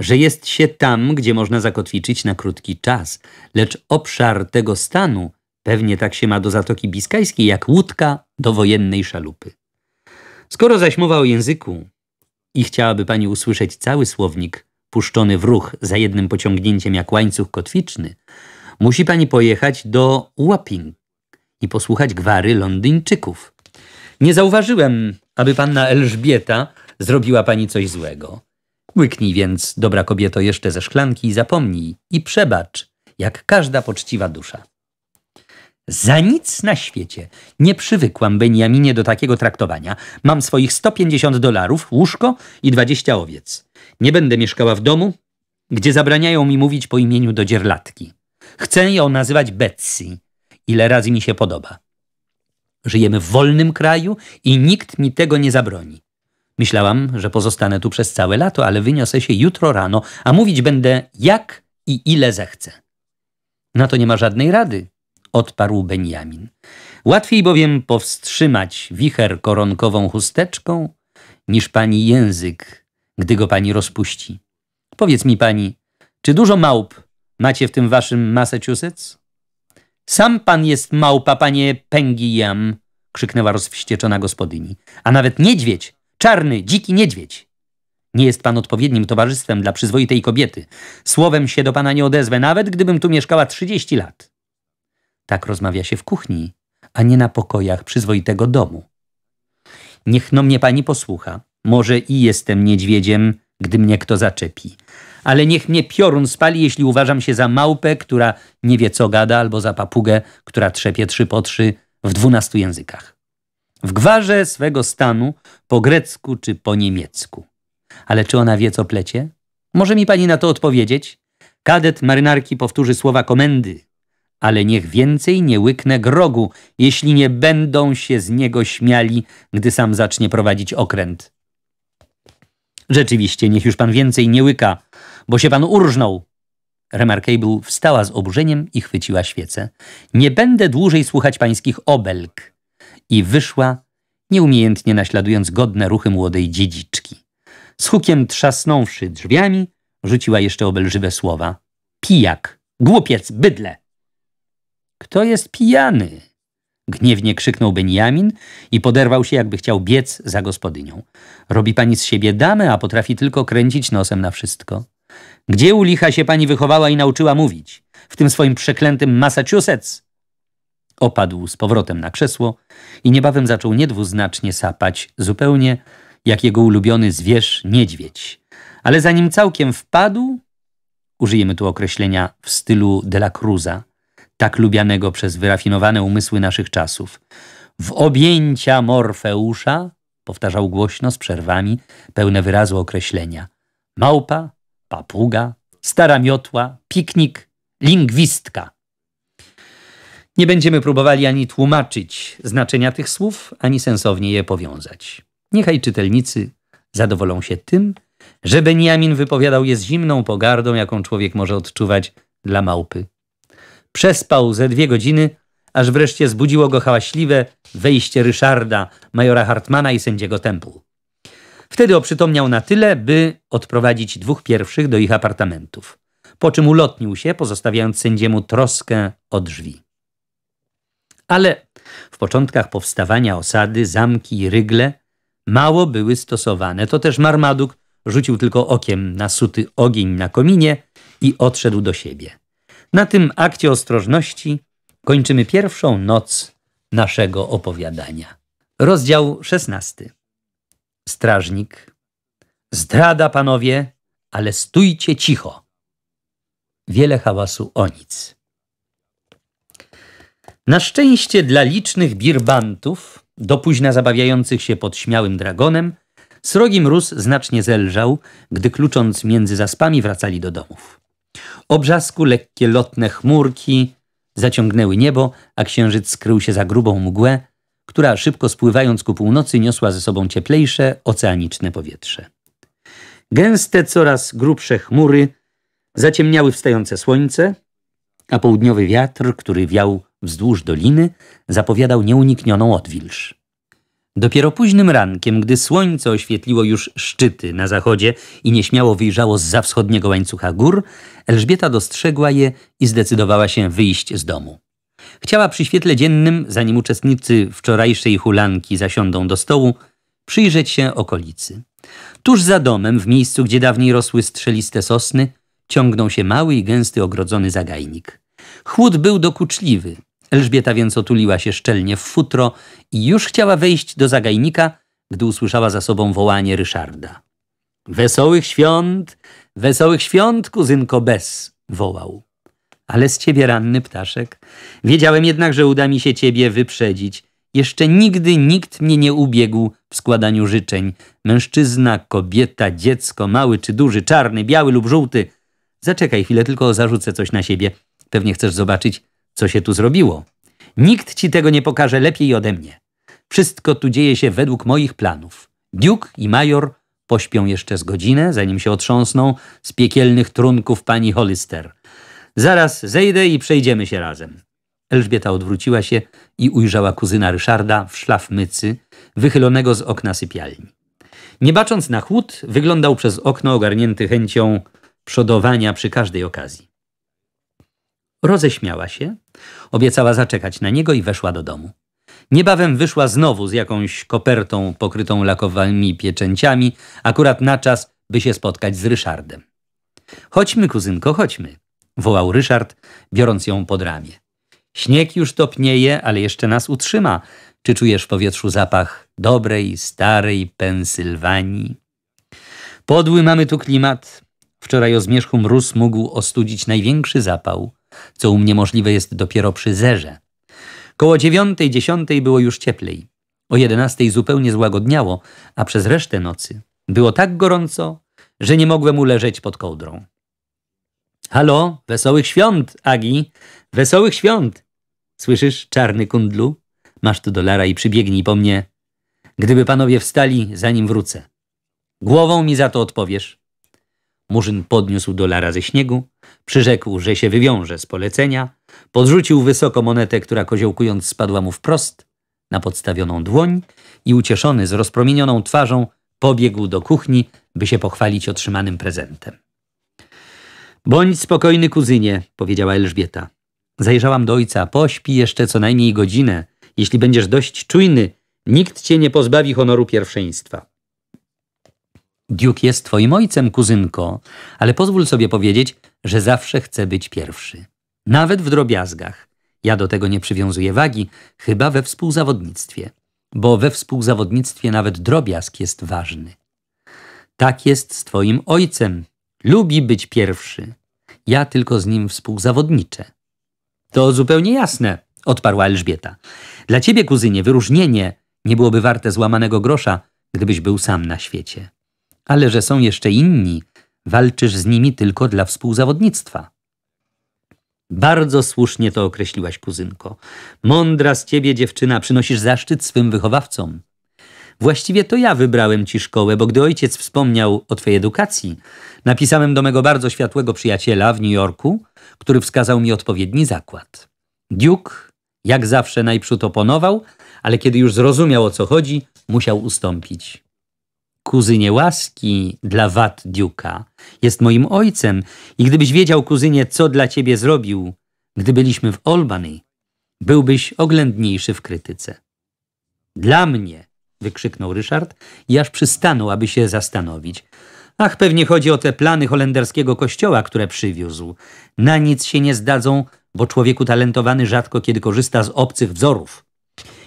że jest się tam, gdzie można zakotwiczyć na krótki czas, lecz obszar tego stanu pewnie tak się ma do Zatoki Biskajskiej, jak łódka do wojennej szalupy. Skoro zaś mowa o języku i chciałaby pani usłyszeć cały słownik puszczony w ruch za jednym pociągnięciem jak łańcuch kotwiczny, musi pani pojechać do Wapping i posłuchać gwary Londyńczyków. Nie zauważyłem aby panna Elżbieta zrobiła pani coś złego. Łyknij więc, dobra kobieto, jeszcze ze szklanki i zapomnij i przebacz, jak każda poczciwa dusza. Za nic na świecie nie przywykłam, Beniaminie, do takiego traktowania. Mam swoich 150 dolarów, łóżko i 20 owiec. Nie będę mieszkała w domu, gdzie zabraniają mi mówić po imieniu do dzierlatki. Chcę ją nazywać Betsy, ile razy mi się podoba. Żyjemy w wolnym kraju i nikt mi tego nie zabroni. Myślałam, że pozostanę tu przez całe lato, ale wyniosę się jutro rano, a mówić będę jak i ile zechcę. Na to nie ma żadnej rady, odparł Benjamin. Łatwiej bowiem powstrzymać wicher koronkową chusteczką, niż pani język, gdy go pani rozpuści. Powiedz mi pani, czy dużo małp macie w tym waszym Massachusetts? Sam pan jest małpa, panie Pęgijam, krzyknęła rozwścieczona gospodyni. A nawet niedźwiedź, czarny, dziki niedźwiedź. Nie jest pan odpowiednim towarzystwem dla przyzwoitej kobiety. Słowem się do pana nie odezwę, nawet gdybym tu mieszkała trzydzieści lat. Tak rozmawia się w kuchni, a nie na pokojach przyzwoitego domu. Niech no mnie pani posłucha. Może i jestem niedźwiedziem, gdy mnie kto zaczepi, ale niech mnie piorun spali, jeśli uważam się za małpę, która nie wie co gada, albo za papugę, która trzepie trzy po trzy w dwunastu językach. W gwarze swego stanu, po grecku czy po niemiecku. Ale czy ona wie co plecie? Może mi pani na to odpowiedzieć? Kadet marynarki powtórzy słowa komendy. Ale niech więcej nie łyknę grogu, jeśli nie będą się z niego śmiali, gdy sam zacznie prowadzić okręt. Rzeczywiście, niech już pan więcej nie łyka, bo się pan urżnął. Remarkable wstała z oburzeniem i chwyciła świecę. Nie będę dłużej słuchać pańskich obelg. I wyszła, nieumiejętnie naśladując godne ruchy młodej dziedziczki. Z hukiem trzasnąwszy drzwiami, rzuciła jeszcze obelżywe słowa. Pijak, głupiec, bydlę. Kto jest pijany? Gniewnie krzyknął Beniamin i poderwał się, jakby chciał biec za gospodynią. Robi pani z siebie damę, a potrafi tylko kręcić nosem na wszystko. Gdzie u licha się pani wychowała i nauczyła mówić? W tym swoim przeklętym Massachusetts? Opadł z powrotem na krzesło i niebawem zaczął niedwuznacznie sapać, zupełnie jak jego ulubiony zwierz niedźwiedź. Ale zanim całkiem wpadł, użyjemy tu określenia w stylu de la Cruza, tak lubianego przez wyrafinowane umysły naszych czasów. W objęcia Morfeusza, powtarzał głośno z przerwami, pełne wyrazu określenia. Małpa papuga, stara miotła, piknik, lingwistka. Nie będziemy próbowali ani tłumaczyć znaczenia tych słów, ani sensownie je powiązać. Niechaj czytelnicy zadowolą się tym, że Beniamin wypowiadał je z zimną pogardą, jaką człowiek może odczuwać dla małpy. Przespał ze dwie godziny, aż wreszcie zbudziło go hałaśliwe wejście Ryszarda, majora Hartmana i sędziego Temple. Wtedy oprzytomniał na tyle, by odprowadzić dwóch pierwszych do ich apartamentów, po czym ulotnił się, pozostawiając sędziemu troskę o drzwi. Ale w początkach powstawania osady zamki i rygle mało były stosowane. To też Marmaduk rzucił tylko okiem na suty ogień na kominie i odszedł do siebie. Na tym akcie ostrożności kończymy pierwszą noc naszego opowiadania. Rozdział szesnasty. Strażnik. Zdrada, panowie, ale stójcie cicho. Wiele hałasu o nic. Na szczęście dla licznych birbantów, do późna zabawiających się pod śmiałym dragonem, srogi mróz znacznie zelżał, gdy klucząc między zaspami wracali do domów. Obrzasku lekkie lotne chmurki zaciągnęły niebo, a księżyc skrył się za grubą mgłę, która szybko spływając ku północy niosła ze sobą cieplejsze, oceaniczne powietrze. Gęste, coraz grubsze chmury zaciemniały wstające słońce, a południowy wiatr, który wiał wzdłuż doliny, zapowiadał nieuniknioną odwilż. Dopiero późnym rankiem, gdy słońce oświetliło już szczyty na zachodzie i nieśmiało wyjrzało z za wschodniego łańcucha gór, Elżbieta dostrzegła je i zdecydowała się wyjść z domu. Chciała przy świetle dziennym, zanim uczestnicy wczorajszej hulanki zasiądą do stołu, przyjrzeć się okolicy. Tuż za domem, w miejscu, gdzie dawniej rosły strzeliste sosny, ciągnął się mały i gęsty ogrodzony zagajnik. Chłód był dokuczliwy. Elżbieta więc otuliła się szczelnie w futro i już chciała wejść do zagajnika, gdy usłyszała za sobą wołanie Ryszarda. Wesołych świąt, wesołych świąt, kuzynko Bez, wołał ale z ciebie ranny ptaszek. Wiedziałem jednak, że uda mi się ciebie wyprzedzić. Jeszcze nigdy nikt mnie nie ubiegł w składaniu życzeń. Mężczyzna, kobieta, dziecko, mały czy duży, czarny, biały lub żółty. Zaczekaj chwilę, tylko zarzucę coś na siebie. Pewnie chcesz zobaczyć, co się tu zrobiło. Nikt ci tego nie pokaże lepiej ode mnie. Wszystko tu dzieje się według moich planów. Duke i major pośpią jeszcze z godzinę, zanim się otrząsną z piekielnych trunków pani Hollister. Zaraz zejdę i przejdziemy się razem. Elżbieta odwróciła się i ujrzała kuzyna Ryszarda w szlafmycy, wychylonego z okna sypialni. Nie bacząc na chłód, wyglądał przez okno ogarnięty chęcią przodowania przy każdej okazji. Roześmiała się, obiecała zaczekać na niego i weszła do domu. Niebawem wyszła znowu z jakąś kopertą pokrytą lakowanymi pieczęciami, akurat na czas, by się spotkać z Ryszardem. Chodźmy, kuzynko, chodźmy wołał Ryszard, biorąc ją pod ramię. Śnieg już topnieje, ale jeszcze nas utrzyma. Czy czujesz w powietrzu zapach dobrej, starej Pensylwanii? Podły mamy tu klimat. Wczoraj o zmierzchu mróz mógł ostudzić największy zapał, co u mnie możliwe jest dopiero przy zerze. Koło dziewiątej, dziesiątej było już cieplej. O jedenastej zupełnie złagodniało, a przez resztę nocy było tak gorąco, że nie mogłem uleżeć pod kołdrą. Halo, wesołych świąt, Agi! Wesołych świąt! Słyszysz, czarny kundlu? Masz tu dolara i przybiegnij po mnie. Gdyby panowie wstali, zanim wrócę. Głową mi za to odpowiesz. Murzyn podniósł dolara ze śniegu, przyrzekł, że się wywiąże z polecenia, podrzucił wysoko monetę, która koziołkując spadła mu wprost na podstawioną dłoń i ucieszony z rozpromienioną twarzą pobiegł do kuchni, by się pochwalić otrzymanym prezentem. Bądź spokojny, kuzynie, powiedziała Elżbieta. Zajrzałam do ojca, pośpi jeszcze co najmniej godzinę. Jeśli będziesz dość czujny, nikt cię nie pozbawi honoru pierwszeństwa. Duke jest twoim ojcem, kuzynko, ale pozwól sobie powiedzieć, że zawsze chce być pierwszy. Nawet w drobiazgach. Ja do tego nie przywiązuję wagi, chyba we współzawodnictwie. Bo we współzawodnictwie nawet drobiazg jest ważny. Tak jest z twoim ojcem, Lubi być pierwszy. Ja tylko z nim współzawodniczę. To zupełnie jasne, odparła Elżbieta. Dla ciebie, kuzynie, wyróżnienie nie byłoby warte złamanego grosza, gdybyś był sam na świecie. Ale że są jeszcze inni, walczysz z nimi tylko dla współzawodnictwa. Bardzo słusznie to określiłaś, kuzynko. Mądra z ciebie dziewczyna, przynosisz zaszczyt swym wychowawcom. Właściwie to ja wybrałem ci szkołę, bo gdy ojciec wspomniał o twojej edukacji, napisałem do mego bardzo światłego przyjaciela w New Jorku, który wskazał mi odpowiedni zakład. Duke, jak zawsze, najprzód oponował, ale kiedy już zrozumiał o co chodzi, musiał ustąpić. Kuzynie łaski dla wad Duke'a jest moim ojcem i gdybyś wiedział, kuzynie, co dla ciebie zrobił, gdy byliśmy w Albany, byłbyś oględniejszy w krytyce. Dla mnie wykrzyknął Ryszard i aż przystanął, aby się zastanowić. Ach, pewnie chodzi o te plany holenderskiego kościoła, które przywiózł. Na nic się nie zdadzą, bo człowieku talentowany rzadko kiedy korzysta z obcych wzorów.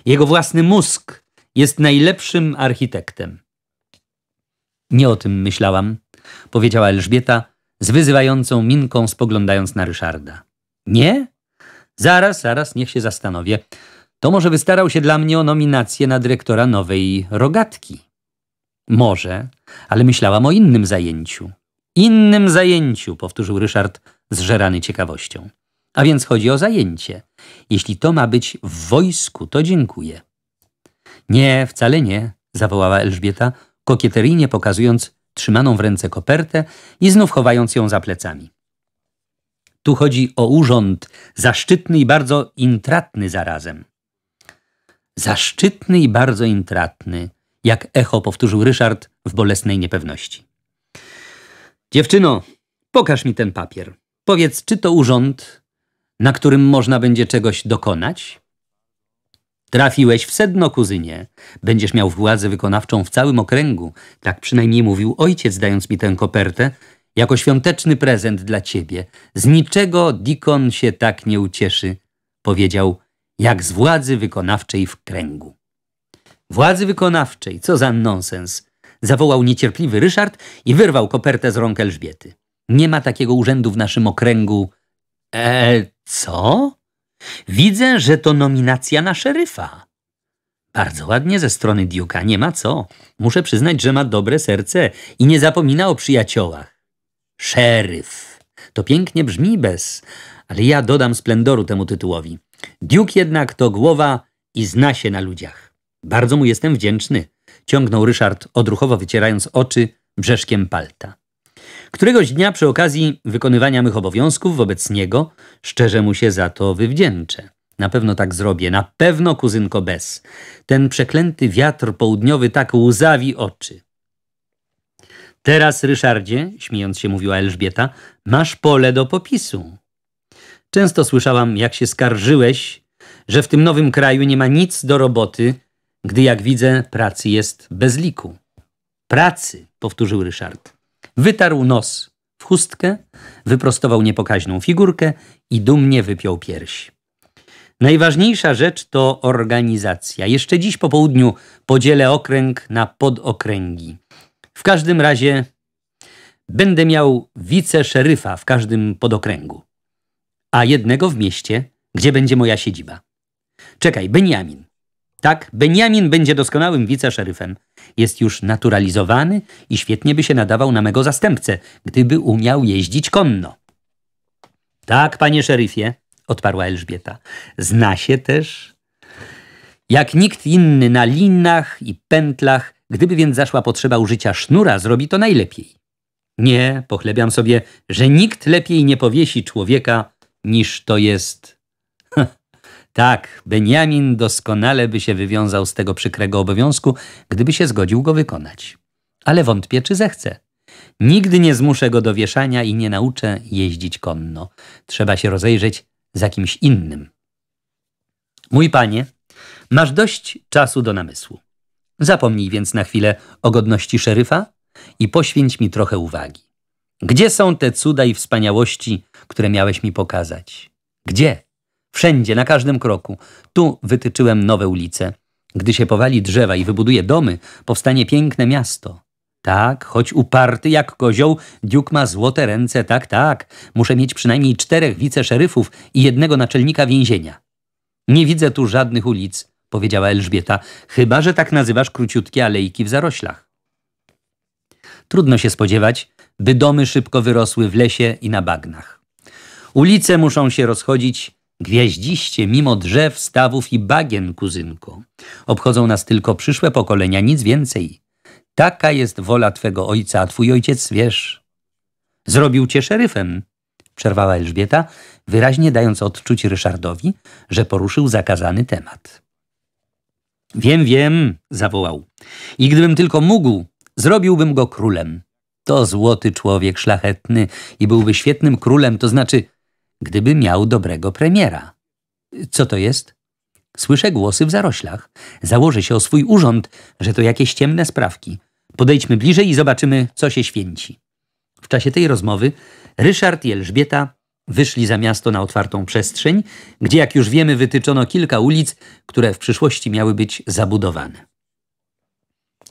Jego własny mózg jest najlepszym architektem. Nie o tym myślałam, powiedziała Elżbieta z wyzywającą minką spoglądając na Ryszarda. Nie? Zaraz, zaraz, niech się zastanowię to może wystarał się dla mnie o nominację na dyrektora nowej rogatki. Może, ale myślałam o innym zajęciu. Innym zajęciu, powtórzył Ryszard zżerany ciekawością. A więc chodzi o zajęcie. Jeśli to ma być w wojsku, to dziękuję. Nie, wcale nie, zawołała Elżbieta, kokieteryjnie pokazując trzymaną w ręce kopertę i znów chowając ją za plecami. Tu chodzi o urząd, zaszczytny i bardzo intratny zarazem zaszczytny i bardzo intratny, jak echo powtórzył Ryszard w bolesnej niepewności. Dziewczyno, pokaż mi ten papier. Powiedz, czy to urząd, na którym można będzie czegoś dokonać? Trafiłeś w sedno, kuzynie. Będziesz miał władzę wykonawczą w całym okręgu. Tak przynajmniej mówił ojciec, dając mi tę kopertę, jako świąteczny prezent dla ciebie. Z niczego Dikon się tak nie ucieszy, powiedział jak z władzy wykonawczej w kręgu. Władzy wykonawczej, co za nonsens! zawołał niecierpliwy Ryszard i wyrwał kopertę z rąk Elżbiety. Nie ma takiego urzędu w naszym okręgu. E, co? Widzę, że to nominacja na szeryfa. Bardzo ładnie ze strony Duke'a, nie ma co. Muszę przyznać, że ma dobre serce i nie zapomina o przyjaciołach. Szeryf. To pięknie brzmi bez, ale ja dodam splendoru temu tytułowi. Duke jednak to głowa i zna się na ludziach. Bardzo mu jestem wdzięczny, ciągnął Ryszard odruchowo wycierając oczy brzeszkiem palta. Któregoś dnia przy okazji wykonywania mych obowiązków wobec niego szczerze mu się za to wywdzięczę. Na pewno tak zrobię, na pewno, kuzynko bez. Ten przeklęty wiatr południowy tak łzawi oczy. Teraz, Ryszardzie, śmiejąc się mówiła Elżbieta, masz pole do popisu. Często słyszałam, jak się skarżyłeś, że w tym nowym kraju nie ma nic do roboty, gdy jak widzę, pracy jest bez liku. Pracy, powtórzył Ryszard. Wytarł nos w chustkę, wyprostował niepokaźną figurkę i dumnie wypiął pierś. Najważniejsza rzecz to organizacja. Jeszcze dziś po południu podzielę okręg na podokręgi. W każdym razie będę miał wiceszeryfa w każdym podokręgu a jednego w mieście, gdzie będzie moja siedziba. Czekaj, Beniamin. Tak, Beniamin będzie doskonałym wiceszeryfem. Jest już naturalizowany i świetnie by się nadawał na mego zastępcę, gdyby umiał jeździć konno. Tak, panie szeryfie, odparła Elżbieta. Zna się też. Jak nikt inny na linach i pętlach, gdyby więc zaszła potrzeba użycia sznura, zrobi to najlepiej. Nie, pochlebiam sobie, że nikt lepiej nie powiesi człowieka niż to jest. tak, Beniamin doskonale by się wywiązał z tego przykrego obowiązku, gdyby się zgodził go wykonać. Ale wątpię, czy zechce. Nigdy nie zmuszę go do wieszania i nie nauczę jeździć konno. Trzeba się rozejrzeć za kimś innym. Mój panie, masz dość czasu do namysłu. Zapomnij więc na chwilę o godności szeryfa i poświęć mi trochę uwagi. Gdzie są te cuda i wspaniałości które miałeś mi pokazać. Gdzie? Wszędzie, na każdym kroku. Tu wytyczyłem nowe ulice. Gdy się powali drzewa i wybuduje domy, powstanie piękne miasto. Tak, choć uparty jak kozioł, Duke ma złote ręce, tak, tak. Muszę mieć przynajmniej czterech wiceszeryfów i jednego naczelnika więzienia. Nie widzę tu żadnych ulic, powiedziała Elżbieta, chyba że tak nazywasz króciutkie alejki w zaroślach. Trudno się spodziewać, by domy szybko wyrosły w lesie i na bagnach. Ulice muszą się rozchodzić Gwieździście mimo drzew, stawów i bagien, kuzynko. Obchodzą nas tylko przyszłe pokolenia, nic więcej. Taka jest wola twego ojca, a twój ojciec, wiesz... Zrobił cię szeryfem, przerwała Elżbieta, wyraźnie dając odczuć Ryszardowi, że poruszył zakazany temat. Wiem, wiem, zawołał. I gdybym tylko mógł, zrobiłbym go królem. To złoty człowiek, szlachetny i byłby świetnym królem, to znaczy gdyby miał dobrego premiera. Co to jest? Słyszę głosy w zaroślach. Założę się o swój urząd, że to jakieś ciemne sprawki. Podejdźmy bliżej i zobaczymy, co się święci. W czasie tej rozmowy Ryszard i Elżbieta wyszli za miasto na otwartą przestrzeń, gdzie, jak już wiemy, wytyczono kilka ulic, które w przyszłości miały być zabudowane.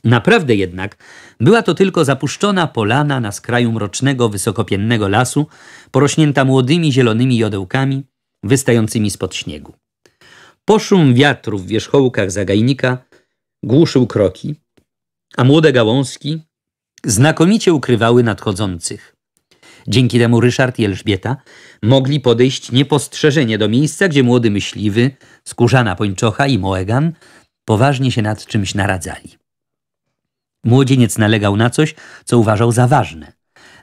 Naprawdę jednak była to tylko zapuszczona polana na skraju mrocznego, wysokopiennego lasu, porośnięta młodymi zielonymi jodełkami, wystającymi spod śniegu. Poszum wiatru w wierzchołkach zagajnika głuszył kroki, a młode gałązki znakomicie ukrywały nadchodzących. Dzięki temu Ryszard i Elżbieta mogli podejść niepostrzeżenie do miejsca, gdzie młody myśliwy, skórzana pończocha i Moegan poważnie się nad czymś naradzali. Młodzieniec nalegał na coś, co uważał za ważne.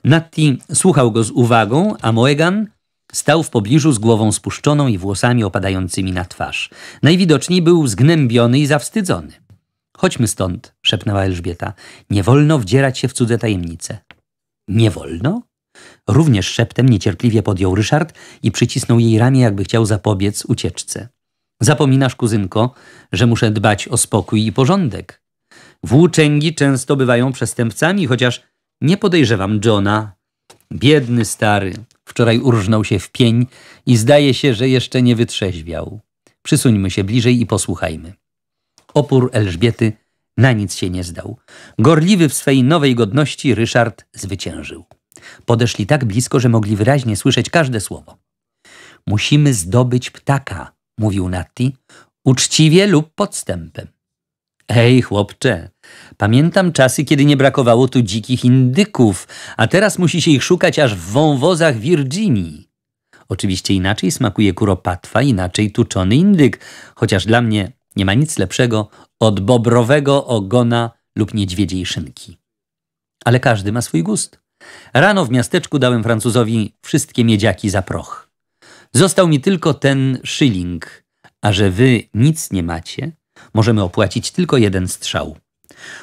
Natti słuchał go z uwagą, a Moegan stał w pobliżu z głową spuszczoną i włosami opadającymi na twarz. Najwidoczniej był zgnębiony i zawstydzony. Chodźmy stąd, szepnęła Elżbieta. Nie wolno wdzierać się w cudze tajemnice. Nie wolno? Również szeptem niecierpliwie podjął Ryszard i przycisnął jej ramię, jakby chciał zapobiec ucieczce. Zapominasz, kuzynko, że muszę dbać o spokój i porządek. Włóczęgi często bywają przestępcami, chociaż nie podejrzewam Johna. Biedny stary. Wczoraj urżnął się w pień i zdaje się, że jeszcze nie wytrzeźwiał. Przysuńmy się bliżej i posłuchajmy. Opór Elżbiety na nic się nie zdał. Gorliwy w swej nowej godności Ryszard zwyciężył. Podeszli tak blisko, że mogli wyraźnie słyszeć każde słowo. Musimy zdobyć ptaka, mówił Natti, uczciwie lub podstępem. Hej, chłopcze, Pamiętam czasy, kiedy nie brakowało tu dzikich indyków, a teraz musi się ich szukać aż w wąwozach Virginii. Oczywiście inaczej smakuje kuropatwa, inaczej tuczony indyk, chociaż dla mnie nie ma nic lepszego od bobrowego ogona lub niedźwiedziej szynki. Ale każdy ma swój gust. Rano w miasteczku dałem Francuzowi wszystkie miedziaki za proch. Został mi tylko ten szyling, a że wy nic nie macie, możemy opłacić tylko jeden strzał.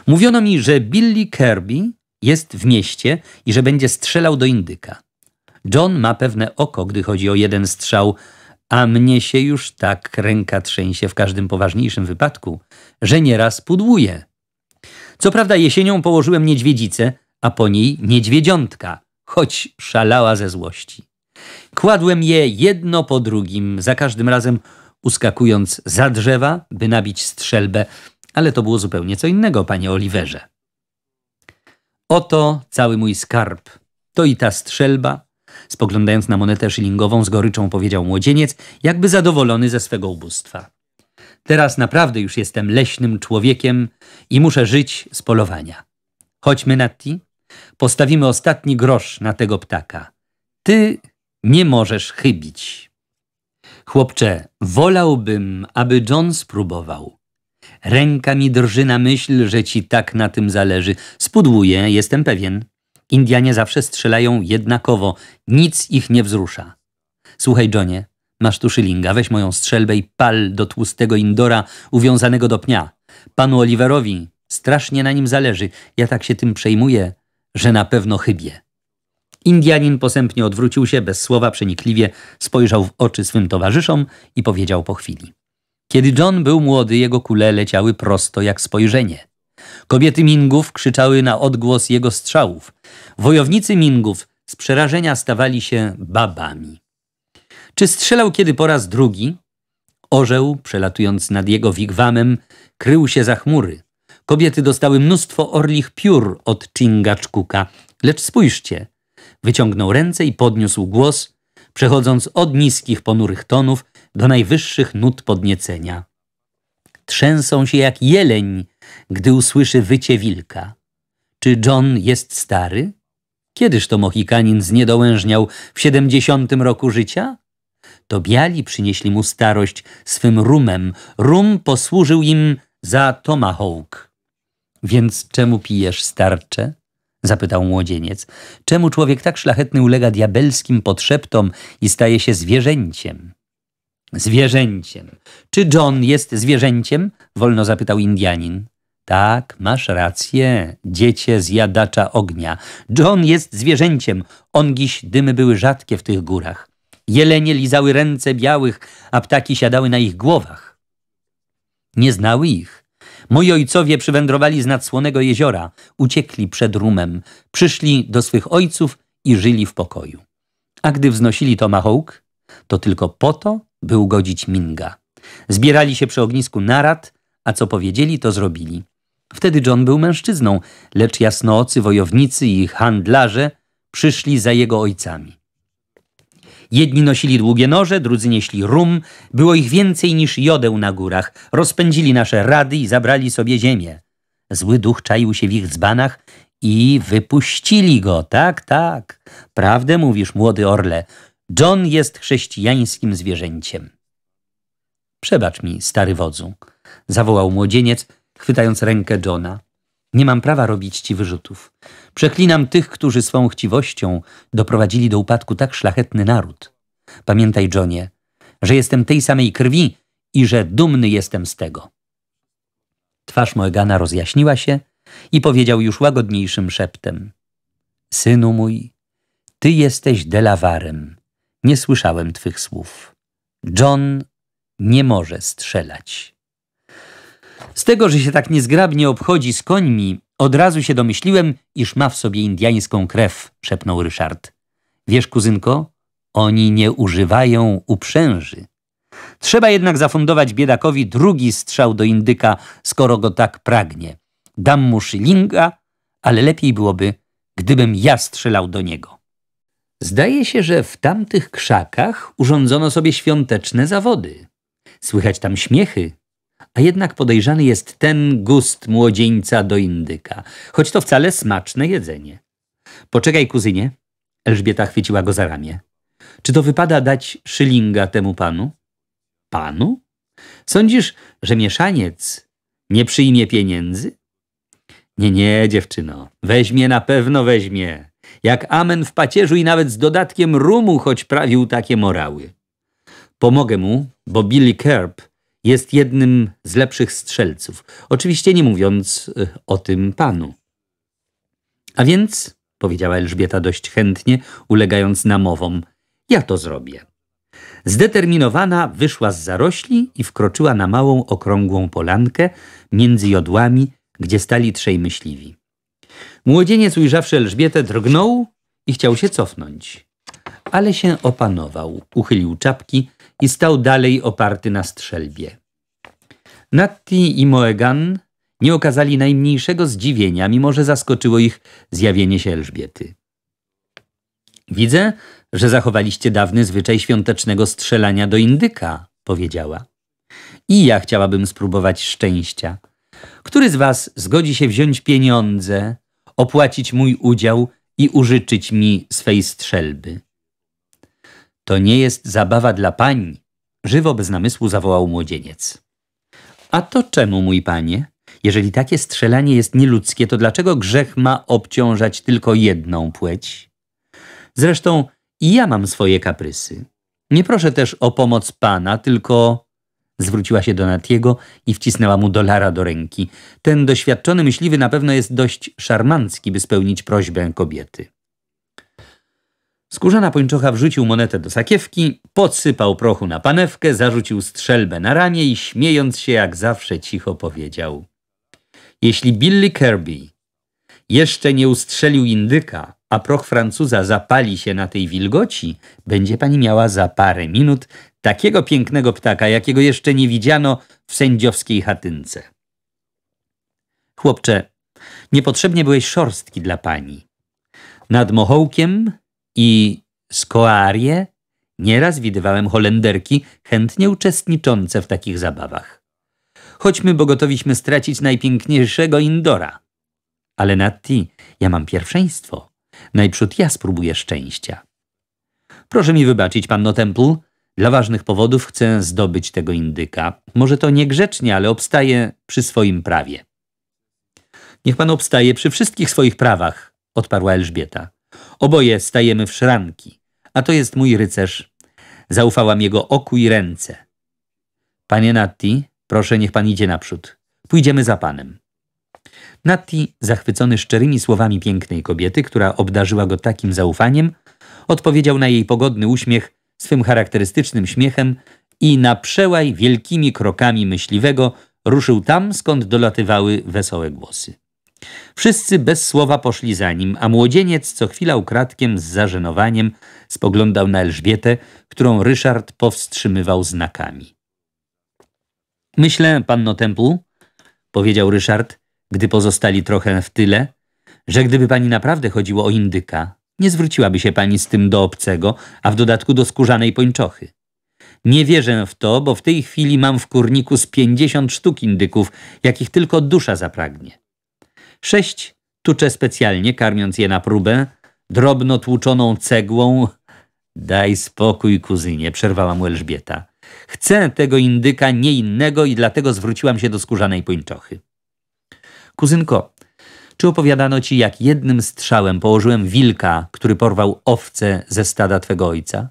Mówiono mi, że Billy Kirby jest w mieście i że będzie strzelał do indyka. John ma pewne oko, gdy chodzi o jeden strzał, a mnie się już tak ręka trzęsie w każdym poważniejszym wypadku, że nieraz pudłuje. Co prawda jesienią położyłem niedźwiedzicę, a po niej niedźwiedziątka, choć szalała ze złości. Kładłem je jedno po drugim, za każdym razem uskakując za drzewa, by nabić strzelbę, ale to było zupełnie co innego, panie Oliverze. Oto cały mój skarb. To i ta strzelba. Spoglądając na monetę szylingową z goryczą powiedział młodzieniec, jakby zadowolony ze swego ubóstwa. Teraz naprawdę już jestem leśnym człowiekiem i muszę żyć z polowania. Chodźmy, Natti. Postawimy ostatni grosz na tego ptaka. Ty nie możesz chybić. Chłopcze, wolałbym, aby John spróbował. Ręka mi drży na myśl, że ci tak na tym zależy. Spudłuję, jestem pewien. Indianie zawsze strzelają jednakowo. Nic ich nie wzrusza. Słuchaj, Johnie, masz tu szylinga. Weź moją strzelbę i pal do tłustego indora uwiązanego do pnia. Panu Oliverowi strasznie na nim zależy. Ja tak się tym przejmuję, że na pewno chybie. Indianin posępnie odwrócił się, bez słowa przenikliwie spojrzał w oczy swym towarzyszom i powiedział po chwili. Kiedy John był młody, jego kule leciały prosto jak spojrzenie. Kobiety Mingów krzyczały na odgłos jego strzałów. Wojownicy Mingów z przerażenia stawali się babami. Czy strzelał kiedy po raz drugi? Orzeł, przelatując nad jego wigwamem, krył się za chmury. Kobiety dostały mnóstwo orlich piór od Chingachkuka. Lecz spójrzcie. Wyciągnął ręce i podniósł głos, przechodząc od niskich, ponurych tonów do najwyższych nut podniecenia. Trzęsą się jak jeleń, gdy usłyszy wycie wilka. Czy John jest stary? Kiedyż to Mohikanin zniedołężniał w siedemdziesiątym roku życia? To biali przynieśli mu starość swym rumem. Rum posłużył im za tomahawk. Więc czemu pijesz starcze? zapytał młodzieniec. Czemu człowiek tak szlachetny ulega diabelskim podszeptom i staje się zwierzęciem? zwierzęciem. Czy John jest zwierzęciem? Wolno zapytał Indianin. Tak, masz rację, dziecię zjadacza ognia. John jest zwierzęciem. Ongiś dymy były rzadkie w tych górach. Jelenie lizały ręce białych, a ptaki siadały na ich głowach. Nie znały ich. Moi ojcowie przywędrowali z nadsłonego jeziora, uciekli przed rumem, przyszli do swych ojców i żyli w pokoju. A gdy wznosili tomahawk, to tylko po to, by ugodzić Minga. Zbierali się przy ognisku narad, a co powiedzieli, to zrobili. Wtedy John był mężczyzną, lecz jasnoocy, wojownicy i ich handlarze przyszli za jego ojcami. Jedni nosili długie noże, drudzy nieśli rum. Było ich więcej niż jodeł na górach. Rozpędzili nasze rady i zabrali sobie ziemię. Zły duch czaił się w ich dzbanach i wypuścili go. Tak, tak. Prawdę mówisz, młody orle. John jest chrześcijańskim zwierzęciem. Przebacz mi, stary wodzu, zawołał młodzieniec, chwytając rękę Johna. Nie mam prawa robić ci wyrzutów. Przeklinam tych, którzy swą chciwością doprowadzili do upadku tak szlachetny naród. Pamiętaj, Johnie, że jestem tej samej krwi i że dumny jestem z tego. Twarz Moegana rozjaśniła się i powiedział już łagodniejszym szeptem. Synu mój, ty jesteś delawarem nie słyszałem twych słów. John nie może strzelać. Z tego, że się tak niezgrabnie obchodzi z końmi, od razu się domyśliłem, iż ma w sobie indiańską krew, szepnął Ryszard. Wiesz, kuzynko, oni nie używają uprzęży. Trzeba jednak zafundować biedakowi drugi strzał do indyka, skoro go tak pragnie. Dam mu szylinga, ale lepiej byłoby, gdybym ja strzelał do niego. Zdaje się, że w tamtych krzakach urządzono sobie świąteczne zawody. Słychać tam śmiechy, a jednak podejrzany jest ten gust młodzieńca do indyka, choć to wcale smaczne jedzenie. Poczekaj, kuzynie. Elżbieta chwyciła go za ramię. Czy to wypada dać szylinga temu panu? Panu? Sądzisz, że mieszaniec nie przyjmie pieniędzy? Nie, nie, dziewczyno. Weźmie na pewno weźmie jak amen w pacierzu i nawet z dodatkiem rumu, choć prawił takie morały. Pomogę mu, bo Billy Kerb jest jednym z lepszych strzelców, oczywiście nie mówiąc y, o tym panu. A więc, powiedziała Elżbieta dość chętnie, ulegając namowom, ja to zrobię. Zdeterminowana wyszła z zarośli i wkroczyła na małą, okrągłą polankę między jodłami, gdzie stali trzej myśliwi. Młodzieniec, ujrzawszy Elżbietę, drgnął i chciał się cofnąć. Ale się opanował, uchylił czapki i stał dalej oparty na strzelbie. Natti i Moegan nie okazali najmniejszego zdziwienia, mimo że zaskoczyło ich zjawienie się Elżbiety. Widzę, że zachowaliście dawny zwyczaj świątecznego strzelania do indyka, powiedziała. I ja chciałabym spróbować szczęścia. Który z was zgodzi się wziąć pieniądze opłacić mój udział i użyczyć mi swej strzelby. To nie jest zabawa dla pani, żywo bez namysłu zawołał młodzieniec. A to czemu, mój panie? Jeżeli takie strzelanie jest nieludzkie, to dlaczego grzech ma obciążać tylko jedną płeć? Zresztą i ja mam swoje kaprysy. Nie proszę też o pomoc pana, tylko Zwróciła się do Natiego i wcisnęła mu dolara do ręki. Ten doświadczony myśliwy na pewno jest dość szarmancki, by spełnić prośbę kobiety. Skórzana pończocha wrzucił monetę do sakiewki, podsypał prochu na panewkę, zarzucił strzelbę na ramię i śmiejąc się jak zawsze cicho powiedział. Jeśli Billy Kirby jeszcze nie ustrzelił indyka, a proch Francuza zapali się na tej wilgoci, będzie pani miała za parę minut takiego pięknego ptaka, jakiego jeszcze nie widziano w sędziowskiej chatynce. Chłopcze, niepotrzebnie byłeś szorstki dla pani. Nad Mochołkiem i Skoarie nieraz widywałem Holenderki chętnie uczestniczące w takich zabawach. Chodźmy, bo gotowiśmy stracić najpiękniejszego indora. Ale Natti, ja mam pierwszeństwo. Najprzód ja spróbuję szczęścia. Proszę mi wybaczyć, panno Temple, dla ważnych powodów chcę zdobyć tego indyka. Może to niegrzecznie, ale obstaję przy swoim prawie. Niech pan obstaje przy wszystkich swoich prawach, odparła Elżbieta. Oboje stajemy w szranki, a to jest mój rycerz. Zaufałam jego oku i ręce. Panie Natti, proszę niech pan idzie naprzód. Pójdziemy za panem. Natti, zachwycony szczerymi słowami pięknej kobiety, która obdarzyła go takim zaufaniem, odpowiedział na jej pogodny uśmiech – swym charakterystycznym śmiechem i na przełaj wielkimi krokami myśliwego ruszył tam, skąd dolatywały wesołe głosy. Wszyscy bez słowa poszli za nim, a młodzieniec co chwila ukradkiem z zażenowaniem spoglądał na Elżbietę, którą Ryszard powstrzymywał znakami. Myślę, panno Temple, powiedział Ryszard, gdy pozostali trochę w tyle, że gdyby pani naprawdę chodziło o indyka, nie zwróciłaby się pani z tym do obcego, a w dodatku do skórzanej pończochy. Nie wierzę w to, bo w tej chwili mam w kurniku z pięćdziesiąt sztuk indyków, jakich tylko dusza zapragnie. Sześć tuczę specjalnie, karmiąc je na próbę, drobno tłuczoną cegłą. Daj spokój, kuzynie, przerwała mu Elżbieta. Chcę tego indyka, nie innego i dlatego zwróciłam się do skórzanej pończochy. Kuzynko, czy opowiadano ci, jak jednym strzałem położyłem wilka, który porwał owce ze stada twego ojca?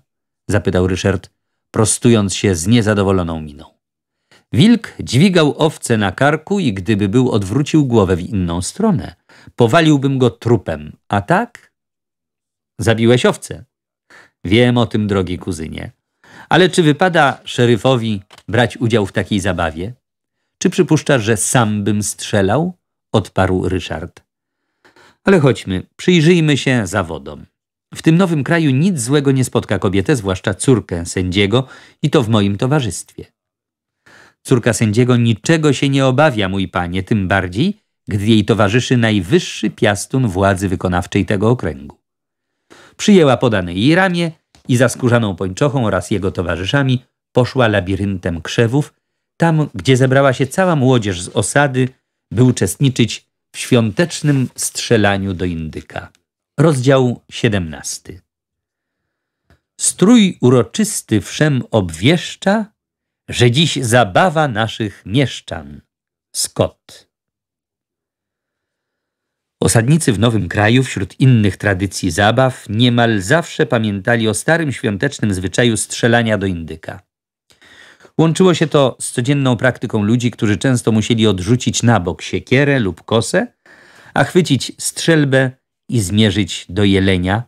Zapytał Ryszard, prostując się z niezadowoloną miną. Wilk dźwigał owce na karku i gdyby był, odwrócił głowę w inną stronę. Powaliłbym go trupem, a tak? Zabiłeś owce. Wiem o tym, drogi kuzynie. Ale czy wypada szeryfowi brać udział w takiej zabawie? Czy przypuszczasz, że sam bym strzelał? odparł Ryszard. Ale chodźmy, przyjrzyjmy się zawodom. W tym nowym kraju nic złego nie spotka kobietę, zwłaszcza córkę sędziego i to w moim towarzystwie. Córka sędziego niczego się nie obawia, mój panie, tym bardziej, gdy jej towarzyszy najwyższy piastun władzy wykonawczej tego okręgu. Przyjęła podane jej ramię i za skórzaną pończochą oraz jego towarzyszami poszła labiryntem krzewów, tam, gdzie zebrała się cała młodzież z osady – by uczestniczyć w świątecznym strzelaniu do indyka. Rozdział 17. Strój uroczysty wszem obwieszcza, że dziś zabawa naszych mieszczan. Scott. Osadnicy w nowym kraju, wśród innych tradycji zabaw, niemal zawsze pamiętali o starym świątecznym zwyczaju strzelania do indyka. Łączyło się to z codzienną praktyką ludzi, którzy często musieli odrzucić na bok siekierę lub kosę, a chwycić strzelbę i zmierzyć do jelenia,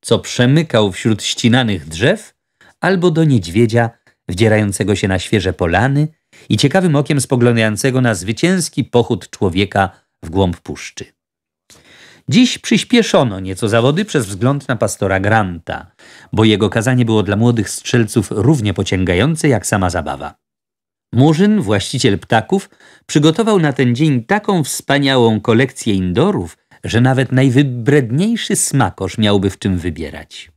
co przemykał wśród ścinanych drzew, albo do niedźwiedzia wdzierającego się na świeże polany i ciekawym okiem spoglądającego na zwycięski pochód człowieka w głąb puszczy. Dziś przyspieszono nieco zawody przez wzgląd na pastora Granta, bo jego kazanie było dla młodych strzelców równie pociągające jak sama zabawa. Murzyn, właściciel ptaków, przygotował na ten dzień taką wspaniałą kolekcję indorów, że nawet najwybredniejszy smakosz miałby w czym wybierać.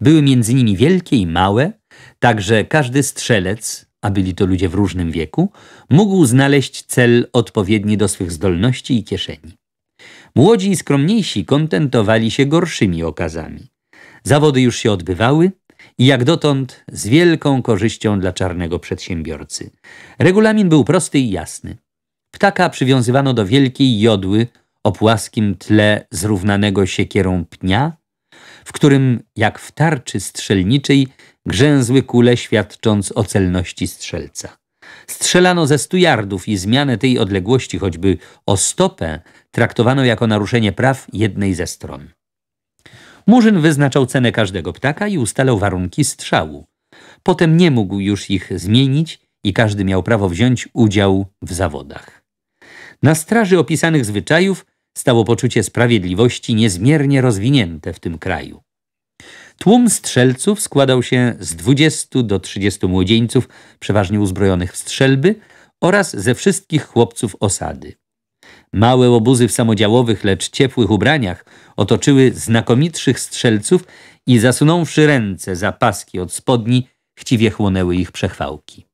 Były między nimi wielkie i małe, tak że każdy strzelec, a byli to ludzie w różnym wieku, mógł znaleźć cel odpowiedni do swych zdolności i kieszeni. Młodzi i skromniejsi kontentowali się gorszymi okazami. Zawody już się odbywały i jak dotąd z wielką korzyścią dla czarnego przedsiębiorcy. Regulamin był prosty i jasny. Ptaka przywiązywano do wielkiej jodły o płaskim tle zrównanego siekierą pnia, w którym jak w tarczy strzelniczej grzęzły kule świadcząc o celności strzelca strzelano ze stu jardów i zmianę tej odległości choćby o stopę traktowano jako naruszenie praw jednej ze stron. Murzyn wyznaczał cenę każdego ptaka i ustalał warunki strzału. Potem nie mógł już ich zmienić i każdy miał prawo wziąć udział w zawodach. Na straży opisanych zwyczajów stało poczucie sprawiedliwości niezmiernie rozwinięte w tym kraju. Tłum strzelców składał się z 20 do 30 młodzieńców, przeważnie uzbrojonych w strzelby, oraz ze wszystkich chłopców osady. Małe obuzy w samodziałowych, lecz ciepłych ubraniach otoczyły znakomitszych strzelców i zasunąwszy ręce za paski od spodni, chciwie chłonęły ich przechwałki.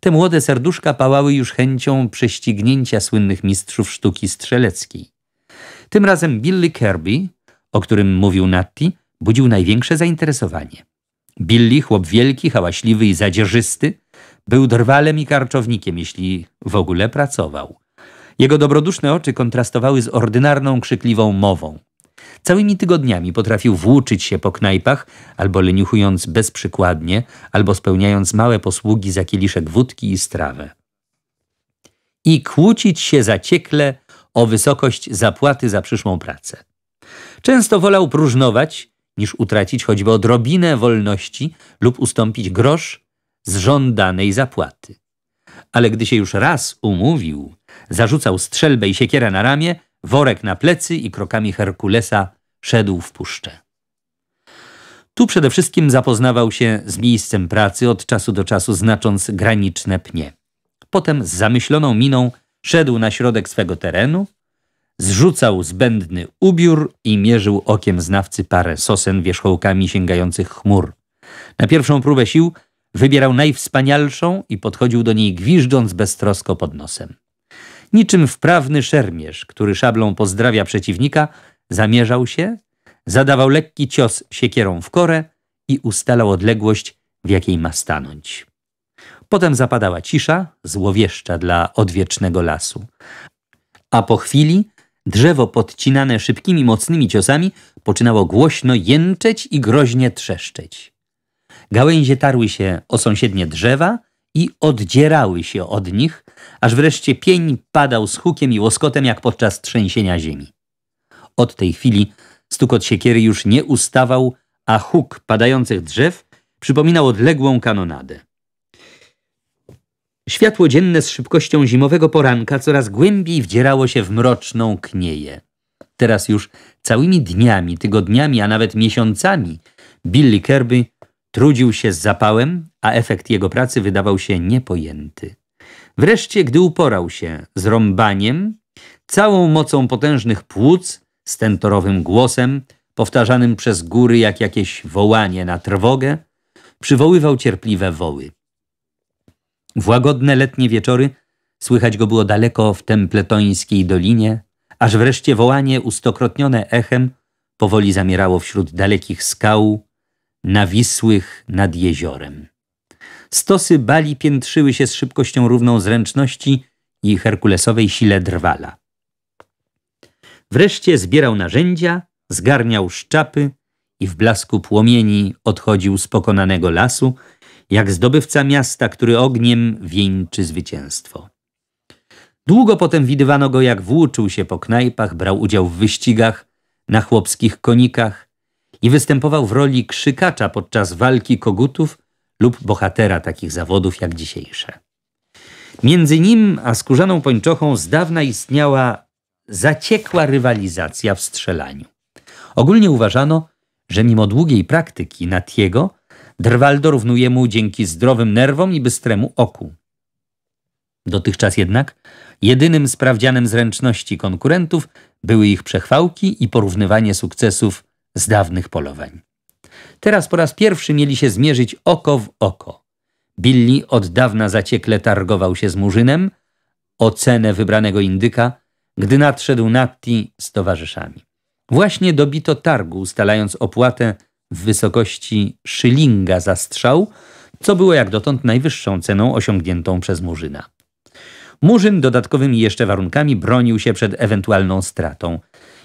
Te młode serduszka pałały już chęcią prześcignięcia słynnych mistrzów sztuki strzeleckiej. Tym razem Billy Kirby, o którym mówił Natty, budził największe zainteresowanie. Billy, chłop wielki, hałaśliwy i zadzierzysty, był drwalem i karczownikiem, jeśli w ogóle pracował. Jego dobroduszne oczy kontrastowały z ordynarną, krzykliwą mową. Całymi tygodniami potrafił włóczyć się po knajpach, albo leniuchując bezprzykładnie, albo spełniając małe posługi za kieliszek wódki i strawę. I kłócić się zaciekle o wysokość zapłaty za przyszłą pracę. Często wolał próżnować niż utracić choćby odrobinę wolności lub ustąpić grosz z żądanej zapłaty. Ale gdy się już raz umówił, zarzucał strzelbę i siekierę na ramię, worek na plecy i krokami Herkulesa szedł w puszczę. Tu przede wszystkim zapoznawał się z miejscem pracy, od czasu do czasu znacząc graniczne pnie. Potem z zamyśloną miną szedł na środek swego terenu, Zrzucał zbędny ubiór i mierzył okiem znawcy parę sosen wierzchołkami sięgających chmur. Na pierwszą próbę sił wybierał najwspanialszą i podchodził do niej gwiżdżąc beztrosko pod nosem. Niczym wprawny szermierz, który szablą pozdrawia przeciwnika, zamierzał się, zadawał lekki cios siekierą w korę i ustalał odległość, w jakiej ma stanąć. Potem zapadała cisza, złowieszcza dla odwiecznego lasu. A po chwili Drzewo podcinane szybkimi, mocnymi ciosami poczynało głośno jęczeć i groźnie trzeszczeć. Gałęzie tarły się o sąsiednie drzewa i oddzierały się od nich, aż wreszcie pień padał z hukiem i łoskotem jak podczas trzęsienia ziemi. Od tej chwili stukot siekiery już nie ustawał, a huk padających drzew przypominał odległą kanonadę. Światło dzienne z szybkością zimowego poranka coraz głębiej wdzierało się w mroczną knieję. Teraz już całymi dniami, tygodniami, a nawet miesiącami Billy Kirby trudził się z zapałem, a efekt jego pracy wydawał się niepojęty. Wreszcie, gdy uporał się z rąbaniem, całą mocą potężnych płuc, stentorowym głosem, powtarzanym przez góry jak jakieś wołanie na trwogę, przywoływał cierpliwe woły. W łagodne letnie wieczory słychać go było daleko w templetońskiej dolinie, aż wreszcie wołanie ustokrotnione echem powoli zamierało wśród dalekich skał, nawisłych nad jeziorem. Stosy bali piętrzyły się z szybkością równą zręczności i herkulesowej sile drwala. Wreszcie zbierał narzędzia, zgarniał szczapy i w blasku płomieni odchodził z pokonanego lasu, jak zdobywca miasta, który ogniem wieńczy zwycięstwo. Długo potem widywano go, jak włóczył się po knajpach, brał udział w wyścigach, na chłopskich konikach i występował w roli krzykacza podczas walki kogutów lub bohatera takich zawodów jak dzisiejsze. Między nim a skórzaną pończochą z dawna istniała zaciekła rywalizacja w strzelaniu. Ogólnie uważano, że mimo długiej praktyki Natiego Drwal równuje mu dzięki zdrowym nerwom i bystremu oku. Dotychczas jednak jedynym sprawdzianem zręczności konkurentów były ich przechwałki i porównywanie sukcesów z dawnych polowań. Teraz po raz pierwszy mieli się zmierzyć oko w oko. Billy od dawna zaciekle targował się z Murzynem o cenę wybranego indyka, gdy nadszedł Natti z towarzyszami. Właśnie dobito targu, ustalając opłatę w wysokości szylinga za strzał, co było jak dotąd najwyższą ceną osiągniętą przez Murzyna. Murzyn dodatkowymi jeszcze warunkami bronił się przed ewentualną stratą.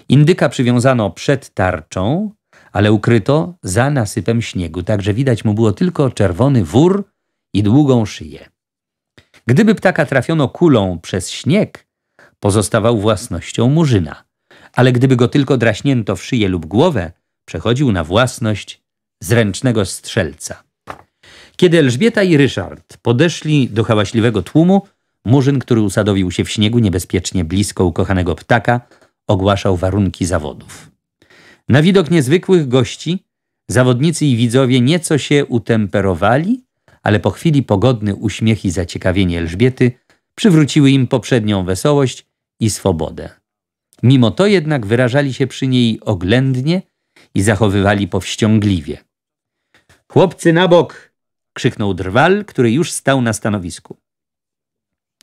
Indyka przywiązano przed tarczą, ale ukryto za nasypem śniegu, także widać mu było tylko czerwony wór i długą szyję. Gdyby ptaka trafiono kulą przez śnieg, pozostawał własnością murzyna, ale gdyby go tylko draśnięto w szyję lub głowę, przechodził na własność zręcznego strzelca. Kiedy Elżbieta i Ryszard podeszli do hałaśliwego tłumu, murzyn, który usadowił się w śniegu niebezpiecznie blisko ukochanego ptaka, ogłaszał warunki zawodów. Na widok niezwykłych gości zawodnicy i widzowie nieco się utemperowali, ale po chwili pogodny uśmiech i zaciekawienie Elżbiety przywróciły im poprzednią wesołość i swobodę. Mimo to jednak wyrażali się przy niej oględnie i zachowywali powściągliwie. Chłopcy na bok! krzyknął drwal, który już stał na stanowisku.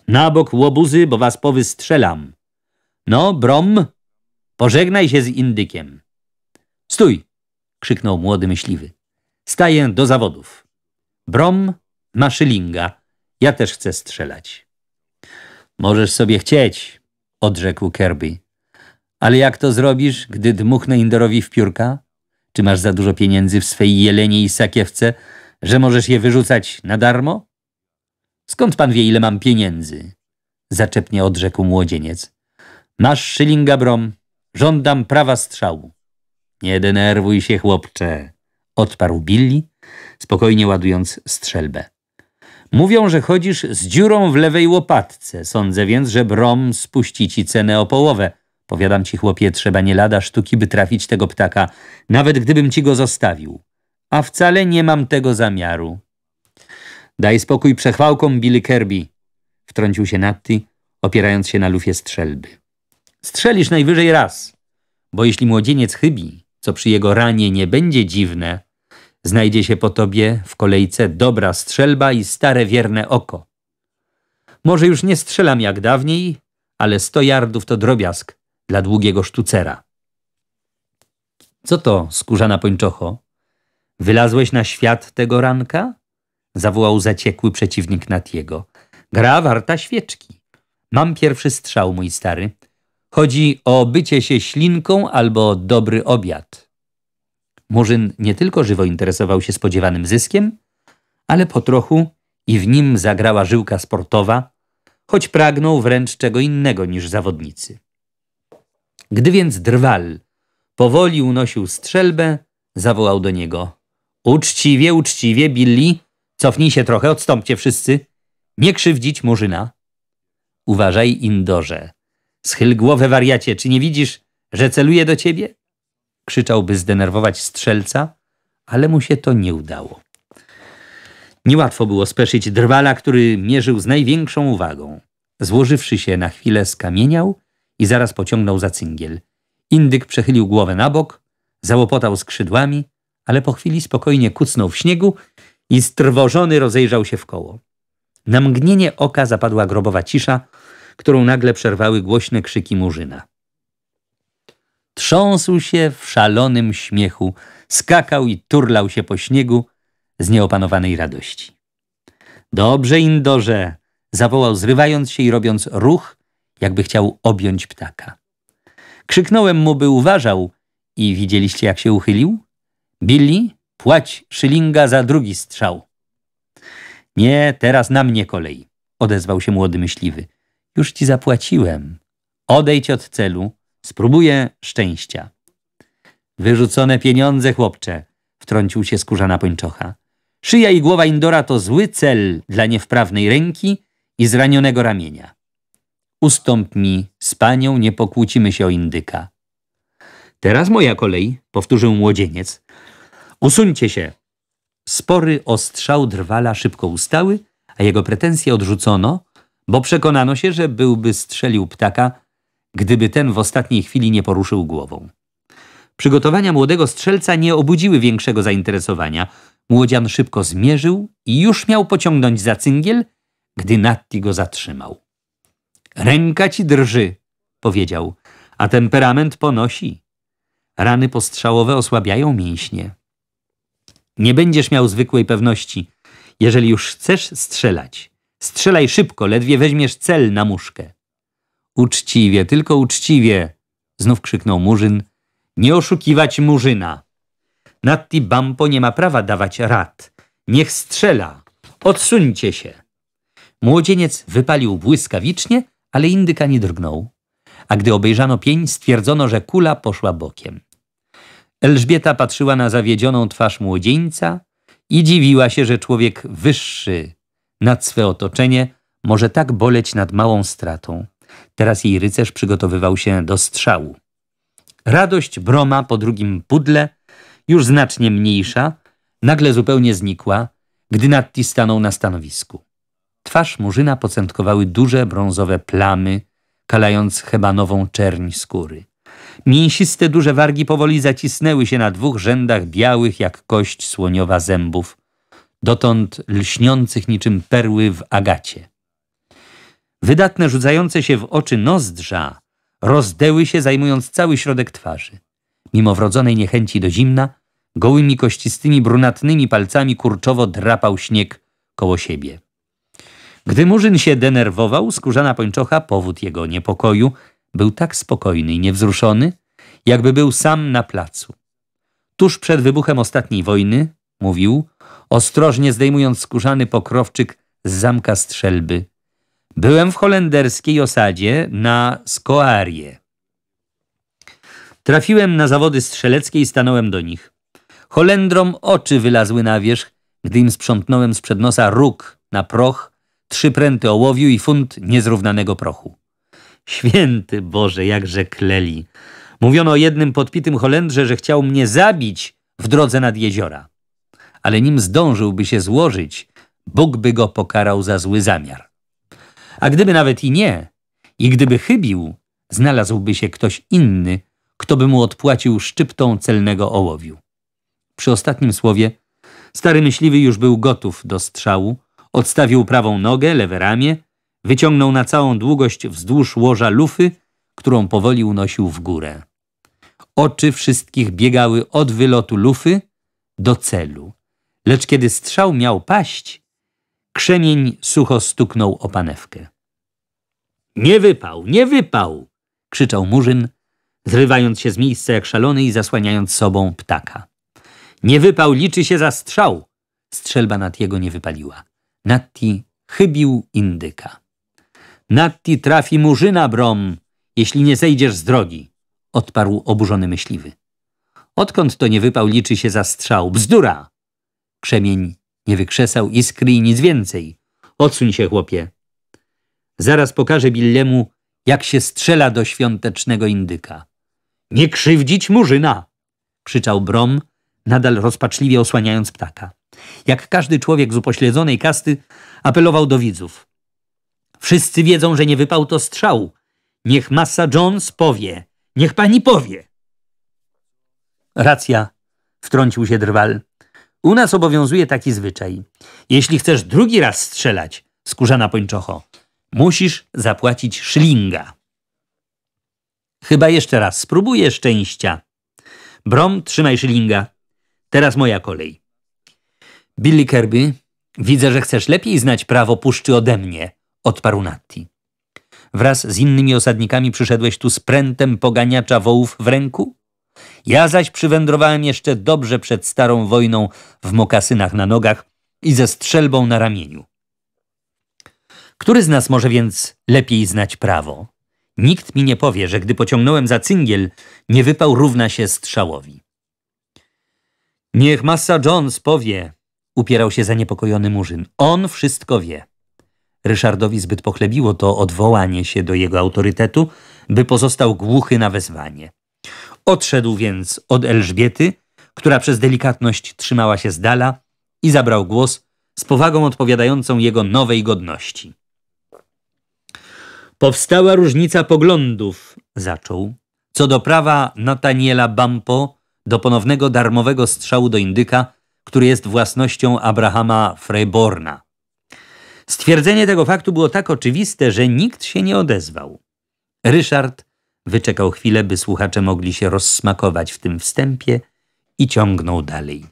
Na bok łobuzy, bo was powystrzelam. No, Brom, pożegnaj się z indykiem. Stój! krzyknął młody myśliwy. Staję do zawodów. Brom ma szylinga. Ja też chcę strzelać. Możesz sobie chcieć, odrzekł Kerby. Ale jak to zrobisz, gdy dmuchnę Indorowi w piórka? Czy masz za dużo pieniędzy w swej jelenie i sakiewce, że możesz je wyrzucać na darmo? Skąd pan wie, ile mam pieniędzy? Zaczepnie odrzekł młodzieniec. Masz szylinga brom. Żądam prawa strzału. Nie denerwuj się, chłopcze, odparł Billy, spokojnie ładując strzelbę. Mówią, że chodzisz z dziurą w lewej łopatce. Sądzę więc, że brom spuści ci cenę o połowę – Powiadam ci, chłopie, trzeba nie lada sztuki, by trafić tego ptaka, nawet gdybym ci go zostawił. A wcale nie mam tego zamiaru. Daj spokój przechwałkom, Billy Kirby, wtrącił się Natty, opierając się na lufie strzelby. Strzelisz najwyżej raz, bo jeśli młodzieniec chybi, co przy jego ranie nie będzie dziwne, znajdzie się po tobie w kolejce dobra strzelba i stare wierne oko. Może już nie strzelam jak dawniej, ale sto yardów to drobiazg dla długiego sztucera. Co to, skórzana pończocho? Wylazłeś na świat tego ranka? Zawołał zaciekły przeciwnik Natiego. Gra warta świeczki. Mam pierwszy strzał, mój stary. Chodzi o bycie się ślinką albo dobry obiad. Murzyn nie tylko żywo interesował się spodziewanym zyskiem, ale po trochu i w nim zagrała żyłka sportowa, choć pragnął wręcz czego innego niż zawodnicy. Gdy więc drwal powoli unosił strzelbę, zawołał do niego. Uczciwie, uczciwie, Billy, cofnij się trochę, odstąpcie wszyscy. Nie krzywdzić murzyna. Uważaj, Indorze. Schyl głowę, wariacie, czy nie widzisz, że celuje do ciebie? Krzyczał, by zdenerwować strzelca, ale mu się to nie udało. Niełatwo było speszyć drwala, który mierzył z największą uwagą. Złożywszy się na chwilę skamieniał i zaraz pociągnął za cyngiel. Indyk przechylił głowę na bok, załopotał skrzydłami, ale po chwili spokojnie kucnął w śniegu i strwożony rozejrzał się w koło. Na mgnienie oka zapadła grobowa cisza, którą nagle przerwały głośne krzyki murzyna. Trząsł się w szalonym śmiechu, skakał i turlał się po śniegu z nieopanowanej radości. Dobrze, Indorze! zawołał, zrywając się i robiąc ruch, jakby chciał objąć ptaka. Krzyknąłem mu, by uważał i widzieliście, jak się uchylił? Billy, płać szylinga za drugi strzał. Nie, teraz na mnie kolej, odezwał się młody myśliwy. Już ci zapłaciłem. Odejdź od celu, spróbuję szczęścia. Wyrzucone pieniądze, chłopcze, wtrącił się skórzana pończocha. Szyja i głowa Indora to zły cel dla niewprawnej ręki i zranionego ramienia. Ustąp mi, z panią nie pokłócimy się o indyka. Teraz moja kolej, powtórzył młodzieniec. Usuńcie się. Spory o strzał drwala szybko ustały, a jego pretensje odrzucono, bo przekonano się, że byłby strzelił ptaka, gdyby ten w ostatniej chwili nie poruszył głową. Przygotowania młodego strzelca nie obudziły większego zainteresowania. Młodzian szybko zmierzył i już miał pociągnąć za cyngiel, gdy Natti go zatrzymał. Ręka ci drży, powiedział, a temperament ponosi. Rany postrzałowe osłabiają mięśnie. Nie będziesz miał zwykłej pewności. Jeżeli już chcesz strzelać, strzelaj szybko, ledwie weźmiesz cel na muszkę. Uczciwie, tylko uczciwie, znów krzyknął Murzyn. Nie oszukiwać Murzyna. Natti Bampo nie ma prawa dawać rad. Niech strzela. Odsuńcie się. Młodzieniec wypalił błyskawicznie ale indyka nie drgnął. A gdy obejrzano pień, stwierdzono, że kula poszła bokiem. Elżbieta patrzyła na zawiedzioną twarz młodzieńca i dziwiła się, że człowiek wyższy nad swe otoczenie może tak boleć nad małą stratą. Teraz jej rycerz przygotowywał się do strzału. Radość Broma po drugim pudle, już znacznie mniejsza, nagle zupełnie znikła, gdy Natti stanął na stanowisku. Twarz murzyna pocętkowały duże brązowe plamy, kalając hebanową czerń skóry. Mięsiste duże wargi powoli zacisnęły się na dwóch rzędach białych jak kość słoniowa zębów, dotąd lśniących niczym perły w agacie. Wydatne rzucające się w oczy nozdrza rozdeły się zajmując cały środek twarzy. Mimo wrodzonej niechęci do zimna, gołymi kościstymi brunatnymi palcami kurczowo drapał śnieg koło siebie. Gdy Murzyn się denerwował, skórzana pończocha, powód jego niepokoju, był tak spokojny i niewzruszony, jakby był sam na placu. Tuż przed wybuchem ostatniej wojny, mówił, ostrożnie zdejmując skórzany pokrowczyk z zamka strzelby. Byłem w holenderskiej osadzie na Skoarie. Trafiłem na zawody strzeleckie i stanąłem do nich. Holendrom oczy wylazły na wierzch, gdy im sprzątnąłem z nosa róg na proch trzy pręty ołowiu i funt niezrównanego prochu. Święty Boże, jakże kleli. Mówiono o jednym podpitym Holendrze, że chciał mnie zabić w drodze nad jeziora. Ale nim zdążyłby się złożyć, Bóg by go pokarał za zły zamiar. A gdyby nawet i nie, i gdyby chybił, znalazłby się ktoś inny, kto by mu odpłacił szczyptą celnego ołowiu. Przy ostatnim słowie stary myśliwy już był gotów do strzału, Odstawił prawą nogę, lewe ramię, wyciągnął na całą długość wzdłuż łoża lufy, którą powoli unosił w górę. Oczy wszystkich biegały od wylotu lufy do celu. Lecz kiedy strzał miał paść, krzemień sucho stuknął o panewkę. Nie wypał, nie wypał! krzyczał murzyn, zrywając się z miejsca jak szalony i zasłaniając sobą ptaka. Nie wypał liczy się za strzał! Strzelba nad jego nie wypaliła. Natti chybił indyka. Natti trafi murzyna, Brom, jeśli nie zejdziesz z drogi, odparł oburzony myśliwy. Odkąd to nie wypał liczy się za strzał. Bzdura! Krzemień nie wykrzesał iskry i nic więcej. Odsuń się, chłopie. Zaraz pokażę Billemu, jak się strzela do świątecznego indyka. Nie krzywdzić murzyna! krzyczał Brom, nadal rozpaczliwie osłaniając ptaka. Jak każdy człowiek z upośledzonej kasty, apelował do widzów. Wszyscy wiedzą, że nie wypał to strzał. Niech Massa Jones powie. Niech pani powie. Racja, wtrącił się drwal. U nas obowiązuje taki zwyczaj. Jeśli chcesz drugi raz strzelać, skórzana pończocho, musisz zapłacić szlinga. Chyba jeszcze raz spróbuję szczęścia. Brom, trzymaj szlinga. Teraz moja kolej. Billy Kirby, widzę, że chcesz lepiej znać prawo puszczy ode mnie, odparł Natti. Wraz z innymi osadnikami przyszedłeś tu z prętem poganiacza wołów w ręku? Ja zaś przywędrowałem jeszcze dobrze przed starą wojną w mokasynach na nogach i ze strzelbą na ramieniu. Który z nas może więc lepiej znać prawo? Nikt mi nie powie, że gdy pociągnąłem za cyngiel, nie wypał równa się strzałowi. Niech Massa Jones powie, upierał się zaniepokojony Murzyn. On wszystko wie. Ryszardowi zbyt pochlebiło to odwołanie się do jego autorytetu, by pozostał głuchy na wezwanie. Odszedł więc od Elżbiety, która przez delikatność trzymała się z dala i zabrał głos z powagą odpowiadającą jego nowej godności. Powstała różnica poglądów, zaczął, co do prawa Nataniela Bampo do ponownego darmowego strzału do indyka który jest własnością Abrahama Freiborna. Stwierdzenie tego faktu było tak oczywiste, że nikt się nie odezwał. Ryszard wyczekał chwilę, by słuchacze mogli się rozsmakować w tym wstępie i ciągnął dalej.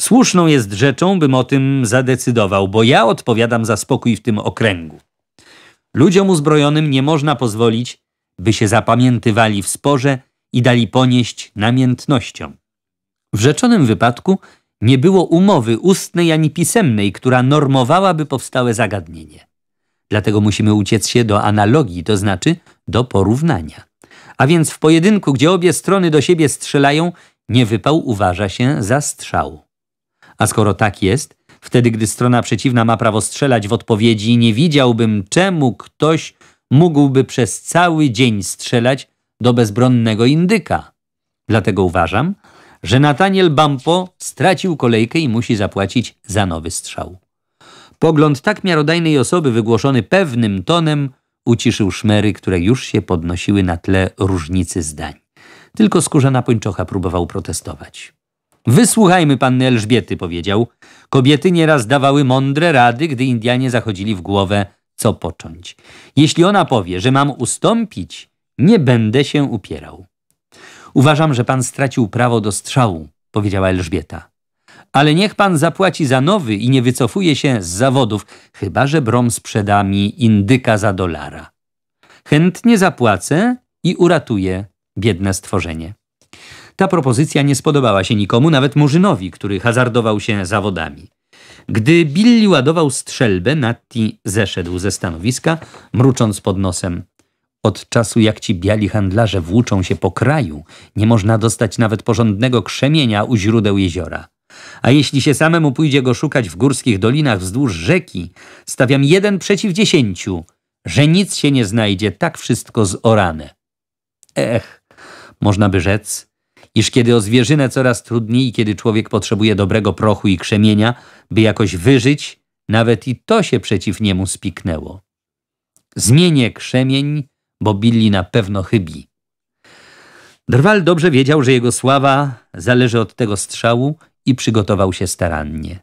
Słuszną jest rzeczą, bym o tym zadecydował, bo ja odpowiadam za spokój w tym okręgu. Ludziom uzbrojonym nie można pozwolić, by się zapamiętywali w sporze i dali ponieść namiętnościom. W rzeczonym wypadku nie było umowy ustnej ani pisemnej, która normowałaby powstałe zagadnienie. Dlatego musimy uciec się do analogii, to znaczy do porównania. A więc w pojedynku, gdzie obie strony do siebie strzelają, nie wypał uważa się za strzał. A skoro tak jest, wtedy gdy strona przeciwna ma prawo strzelać w odpowiedzi, nie widziałbym czemu ktoś mógłby przez cały dzień strzelać do bezbronnego indyka. Dlatego uważam, że Nathaniel Bampo stracił kolejkę i musi zapłacić za nowy strzał. Pogląd tak miarodajnej osoby wygłoszony pewnym tonem uciszył szmery, które już się podnosiły na tle różnicy zdań. Tylko skórzana pończocha próbował protestować. Wysłuchajmy panny Elżbiety, powiedział. Kobiety nieraz dawały mądre rady, gdy Indianie zachodzili w głowę, co począć. Jeśli ona powie, że mam ustąpić, nie będę się upierał. Uważam, że pan stracił prawo do strzału, powiedziała Elżbieta. Ale niech pan zapłaci za nowy i nie wycofuje się z zawodów, chyba że Brom sprzeda mi indyka za dolara. Chętnie zapłacę i uratuję biedne stworzenie. Ta propozycja nie spodobała się nikomu, nawet Murzynowi, który hazardował się zawodami. Gdy Billy ładował strzelbę, Natti zeszedł ze stanowiska, mrucząc pod nosem. Od czasu jak ci biali handlarze włóczą się po kraju, nie można dostać nawet porządnego krzemienia u źródeł jeziora. A jeśli się samemu pójdzie go szukać w górskich dolinach wzdłuż rzeki, stawiam jeden przeciw dziesięciu, że nic się nie znajdzie, tak wszystko zorane. Ech, można by rzec, iż kiedy o zwierzynę coraz trudniej, kiedy człowiek potrzebuje dobrego prochu i krzemienia, by jakoś wyżyć, nawet i to się przeciw niemu spiknęło. Zmienię krzemień, bo Billy na pewno chybi. Drwal dobrze wiedział, że jego sława zależy od tego strzału i przygotował się starannie.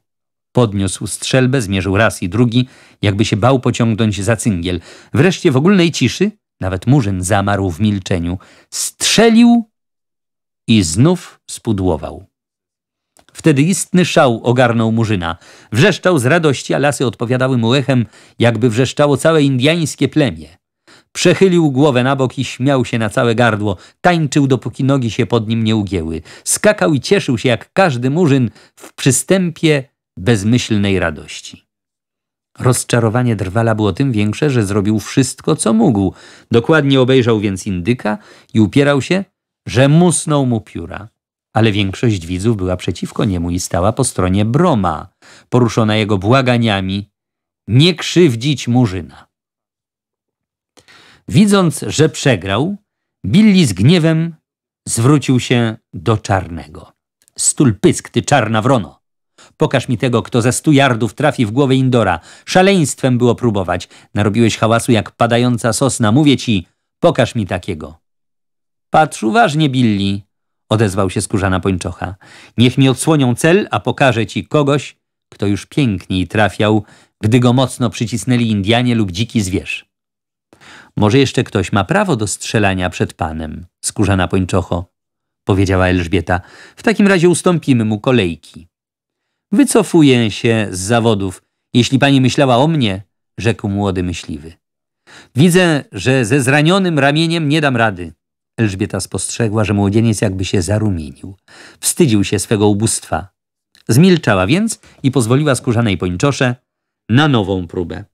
Podniósł strzelbę, zmierzył raz i drugi, jakby się bał pociągnąć za cyngiel. Wreszcie w ogólnej ciszy, nawet murzyn zamarł w milczeniu, strzelił i znów spudłował. Wtedy istny szał ogarnął murzyna. Wrzeszczał z radości, a lasy odpowiadały mu echem, jakby wrzeszczało całe indiańskie plemię. Przechylił głowę na bok i śmiał się na całe gardło. Tańczył, dopóki nogi się pod nim nie ugięły. Skakał i cieszył się jak każdy murzyn w przystępie bezmyślnej radości. Rozczarowanie Drwala było tym większe, że zrobił wszystko, co mógł. Dokładnie obejrzał więc indyka i upierał się, że musnął mu pióra. Ale większość widzów była przeciwko niemu i stała po stronie Broma, poruszona jego błaganiami. Nie krzywdzić murzyna. Widząc, że przegrał, Billy z gniewem zwrócił się do czarnego. Stulpysk, ty czarna wrono! Pokaż mi tego, kto ze stu jardów trafi w głowę Indora. Szaleństwem było próbować. Narobiłeś hałasu jak padająca sosna. Mówię ci, pokaż mi takiego. Patrz uważnie, Billy, odezwał się skórzana pończocha. Niech mi odsłonią cel, a pokażę ci kogoś, kto już piękniej trafiał, gdy go mocno przycisnęli Indianie lub dziki zwierz. Może jeszcze ktoś ma prawo do strzelania przed panem, skórzana pończocho, powiedziała Elżbieta. W takim razie ustąpimy mu kolejki. Wycofuję się z zawodów, jeśli pani myślała o mnie, rzekł młody myśliwy. Widzę, że ze zranionym ramieniem nie dam rady. Elżbieta spostrzegła, że młodzieniec jakby się zarumienił. Wstydził się swego ubóstwa. Zmilczała więc i pozwoliła skórzanej pończosze na nową próbę.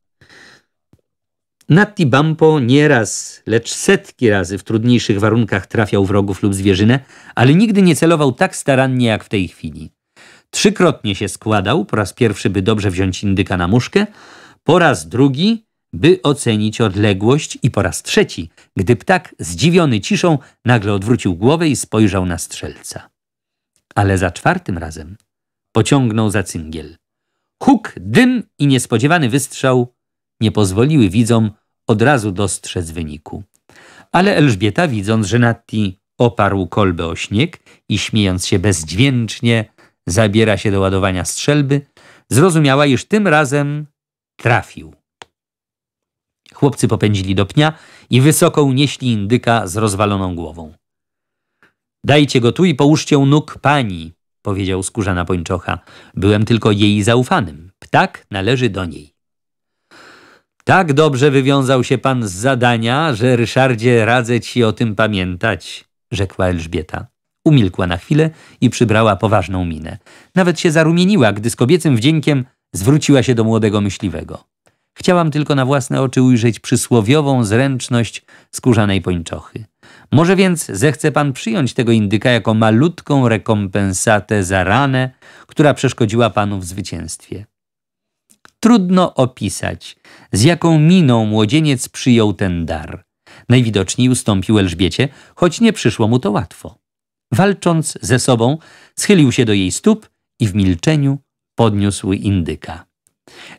Natti Bampo nieraz, lecz setki razy w trudniejszych warunkach trafiał wrogów lub zwierzynę, ale nigdy nie celował tak starannie jak w tej chwili. Trzykrotnie się składał, po raz pierwszy, by dobrze wziąć indyka na muszkę, po raz drugi, by ocenić odległość i po raz trzeci, gdy ptak, zdziwiony ciszą, nagle odwrócił głowę i spojrzał na strzelca. Ale za czwartym razem pociągnął za cyngiel. Huk, dym i niespodziewany wystrzał nie pozwoliły widzom od razu dostrzec wyniku. Ale Elżbieta, widząc, że Natti oparł kolbę o śnieg i śmiejąc się bezdźwięcznie zabiera się do ładowania strzelby, zrozumiała, iż tym razem trafił. Chłopcy popędzili do pnia i wysoko unieśli indyka z rozwaloną głową. Dajcie go tu i połóżcie u nóg pani, powiedział skórzana pończocha. Byłem tylko jej zaufanym. Ptak należy do niej. Tak dobrze wywiązał się pan z zadania, że Ryszardzie radzę ci o tym pamiętać, rzekła Elżbieta. Umilkła na chwilę i przybrała poważną minę. Nawet się zarumieniła, gdy z kobiecym wdziękiem zwróciła się do młodego myśliwego. Chciałam tylko na własne oczy ujrzeć przysłowiową zręczność skórzanej pończochy. Może więc zechce pan przyjąć tego indyka jako malutką rekompensatę za ranę, która przeszkodziła panu w zwycięstwie. Trudno opisać, z jaką miną młodzieniec przyjął ten dar. Najwidoczniej ustąpił Elżbiecie, choć nie przyszło mu to łatwo. Walcząc ze sobą, schylił się do jej stóp i w milczeniu podniósł indyka.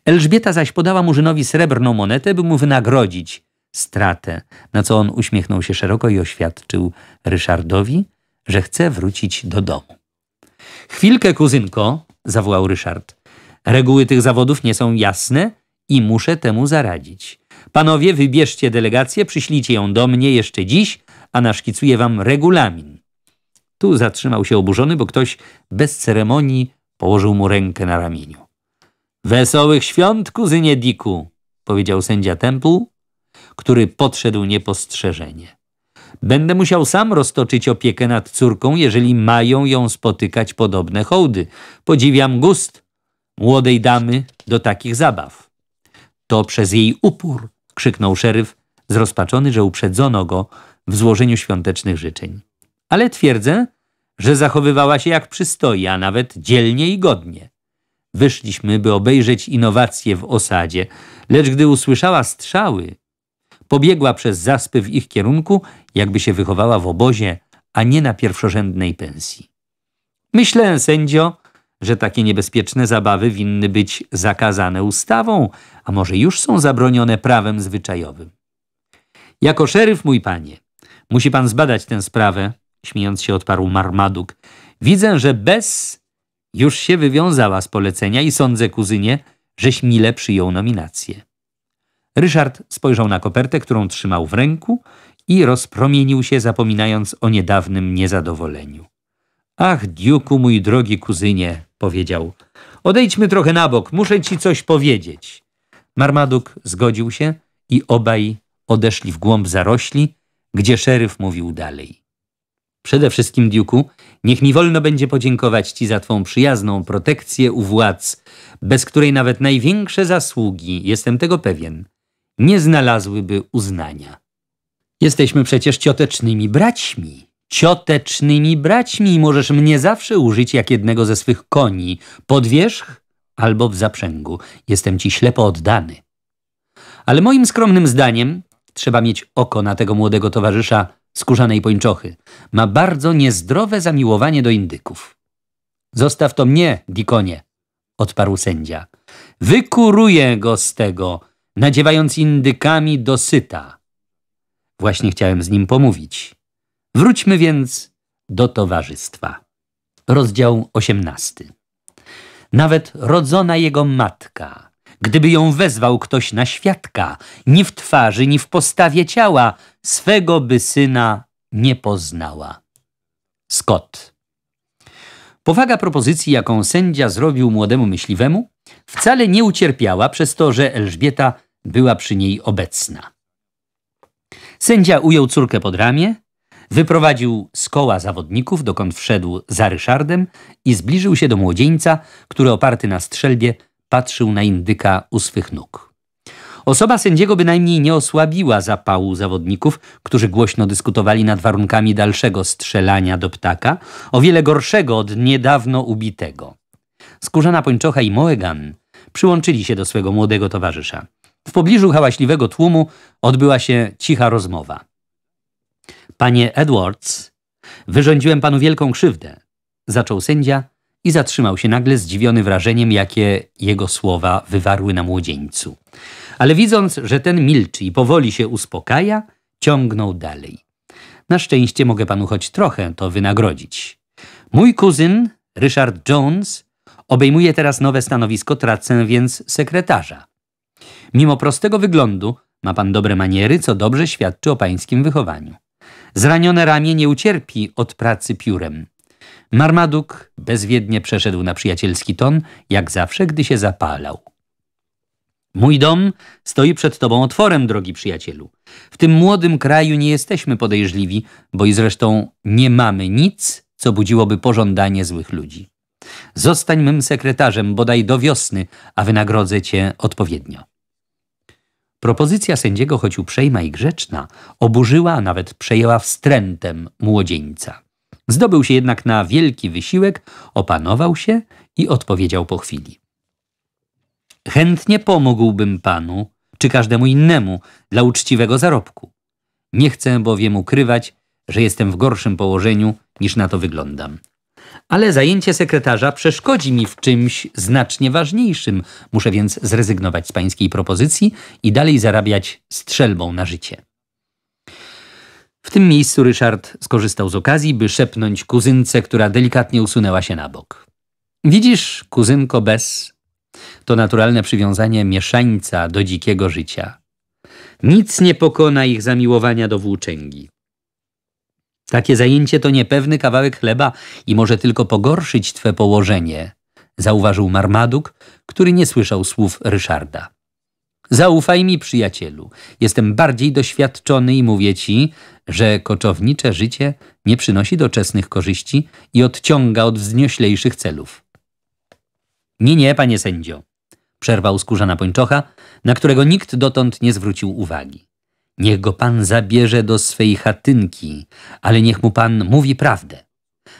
Elżbieta zaś podała murzynowi srebrną monetę, by mu wynagrodzić stratę, na co on uśmiechnął się szeroko i oświadczył Ryszardowi, że chce wrócić do domu. Chwilkę, kuzynko, zawołał Ryszard. Reguły tych zawodów nie są jasne i muszę temu zaradzić. Panowie, wybierzcie delegację, przyślijcie ją do mnie jeszcze dziś, a naszkicuję wam regulamin. Tu zatrzymał się oburzony, bo ktoś bez ceremonii położył mu rękę na ramieniu. Wesołych świąt, kuzynie Diku, powiedział sędzia Temple, który podszedł niepostrzeżenie. Będę musiał sam roztoczyć opiekę nad córką, jeżeli mają ją spotykać podobne hołdy. Podziwiam gust młodej damy do takich zabaw. To przez jej upór, krzyknął szeryf, zrozpaczony, że uprzedzono go w złożeniu świątecznych życzeń. Ale twierdzę, że zachowywała się jak przystoi, a nawet dzielnie i godnie. Wyszliśmy, by obejrzeć innowacje w osadzie, lecz gdy usłyszała strzały, pobiegła przez zaspy w ich kierunku, jakby się wychowała w obozie, a nie na pierwszorzędnej pensji. Myślę, sędzio, że takie niebezpieczne zabawy winny być zakazane ustawą, a może już są zabronione prawem zwyczajowym. Jako szeryf, mój panie, musi pan zbadać tę sprawę, śmiejąc się odparł Marmaduk. Widzę, że bez już się wywiązała z polecenia i sądzę, kuzynie, żeś mile przyjął nominację. Ryszard spojrzał na kopertę, którą trzymał w ręku i rozpromienił się, zapominając o niedawnym niezadowoleniu. Ach, Diuku, mój drogi kuzynie, powiedział. Odejdźmy trochę na bok, muszę ci coś powiedzieć. Marmaduk zgodził się i obaj odeszli w głąb zarośli, gdzie szeryf mówił dalej. Przede wszystkim, Diuku, niech mi wolno będzie podziękować Ci za Twą przyjazną protekcję u władz, bez której nawet największe zasługi, jestem tego pewien, nie znalazłyby uznania. Jesteśmy przecież ciotecznymi braćmi. Ciotecznymi braćmi możesz mnie zawsze użyć jak jednego ze swych koni, pod wierzch albo w zaprzęgu. Jestem ci ślepo oddany. Ale moim skromnym zdaniem trzeba mieć oko na tego młodego towarzysza skórzanej pończochy. Ma bardzo niezdrowe zamiłowanie do indyków. Zostaw to mnie, Dikonie, odparł sędzia. Wykuruję go z tego, nadziewając indykami do syta. Właśnie chciałem z nim pomówić. Wróćmy więc do towarzystwa. Rozdział osiemnasty nawet rodzona jego matka. Gdyby ją wezwał ktoś na świadka, ni w twarzy, ni w postawie ciała, swego by syna nie poznała. Scott. Powaga propozycji, jaką sędzia zrobił młodemu myśliwemu, wcale nie ucierpiała przez to, że Elżbieta była przy niej obecna. Sędzia ujął córkę pod ramię, Wyprowadził z koła zawodników, dokąd wszedł za Ryszardem i zbliżył się do młodzieńca, który oparty na strzelbie patrzył na indyka u swych nóg. Osoba sędziego bynajmniej nie osłabiła zapału zawodników, którzy głośno dyskutowali nad warunkami dalszego strzelania do ptaka, o wiele gorszego od niedawno ubitego. Skórzana Pończocha i Moegan przyłączyli się do swego młodego towarzysza. W pobliżu hałaśliwego tłumu odbyła się cicha rozmowa. Panie Edwards, wyrządziłem panu wielką krzywdę, zaczął sędzia i zatrzymał się nagle zdziwiony wrażeniem, jakie jego słowa wywarły na młodzieńcu. Ale widząc, że ten milczy i powoli się uspokaja, ciągnął dalej. Na szczęście mogę panu choć trochę to wynagrodzić. Mój kuzyn, Richard Jones, obejmuje teraz nowe stanowisko, tracę więc sekretarza. Mimo prostego wyglądu ma pan dobre maniery, co dobrze świadczy o pańskim wychowaniu. Zranione ramię nie ucierpi od pracy piórem. Marmaduk bezwiednie przeszedł na przyjacielski ton, jak zawsze, gdy się zapalał. Mój dom stoi przed tobą otworem, drogi przyjacielu. W tym młodym kraju nie jesteśmy podejrzliwi, bo i zresztą nie mamy nic, co budziłoby pożądanie złych ludzi. Zostań mym sekretarzem bodaj do wiosny, a wynagrodzę cię odpowiednio. Propozycja sędziego, choć uprzejma i grzeczna, oburzyła, a nawet przejęła wstrętem młodzieńca. Zdobył się jednak na wielki wysiłek, opanował się i odpowiedział po chwili. Chętnie pomógłbym panu, czy każdemu innemu, dla uczciwego zarobku. Nie chcę bowiem ukrywać, że jestem w gorszym położeniu niż na to wyglądam ale zajęcie sekretarza przeszkodzi mi w czymś znacznie ważniejszym. Muszę więc zrezygnować z pańskiej propozycji i dalej zarabiać strzelbą na życie. W tym miejscu Ryszard skorzystał z okazji, by szepnąć kuzynce, która delikatnie usunęła się na bok. Widzisz, kuzynko bez, to naturalne przywiązanie mieszańca do dzikiego życia. Nic nie pokona ich zamiłowania do włóczęgi. Takie zajęcie to niepewny kawałek chleba i może tylko pogorszyć twe położenie, zauważył Marmaduk, który nie słyszał słów Ryszarda. Zaufaj mi, przyjacielu. Jestem bardziej doświadczony i mówię ci, że koczownicze życie nie przynosi doczesnych korzyści i odciąga od wznioślejszych celów. Nie, nie, panie sędzio, przerwał skórzana pończocha, na którego nikt dotąd nie zwrócił uwagi. Niech go pan zabierze do swej chatynki, ale niech mu pan mówi prawdę.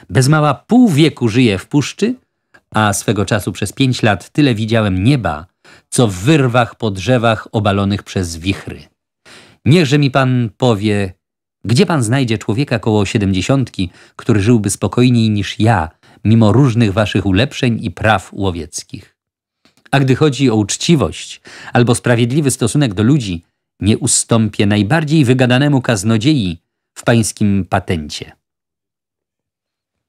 Bez mała pół wieku żyje w puszczy, a swego czasu przez pięć lat tyle widziałem nieba, co w wyrwach po drzewach obalonych przez wichry. Niechże mi pan powie, gdzie pan znajdzie człowieka koło siedemdziesiątki, który żyłby spokojniej niż ja, mimo różnych waszych ulepszeń i praw łowieckich. A gdy chodzi o uczciwość albo sprawiedliwy stosunek do ludzi, nie ustąpię najbardziej wygadanemu kaznodziei w pańskim patencie.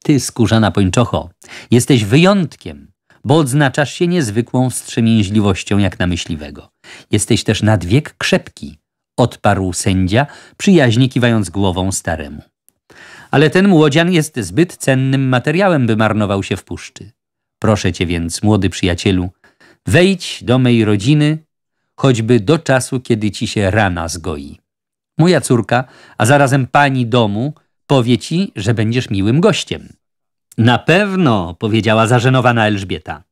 Ty, skórzana pończocho, jesteś wyjątkiem, bo odznaczasz się niezwykłą wstrzemięźliwością jak na myśliwego. Jesteś też nadwiek krzepki, odparł sędzia, przyjaźnie kiwając głową staremu. Ale ten młodzian jest zbyt cennym materiałem, by marnował się w puszczy. Proszę cię więc, młody przyjacielu, wejdź do mej rodziny choćby do czasu, kiedy ci się rana zgoi. Moja córka, a zarazem pani domu, powie ci, że będziesz miłym gościem. Na pewno, powiedziała zażenowana Elżbieta.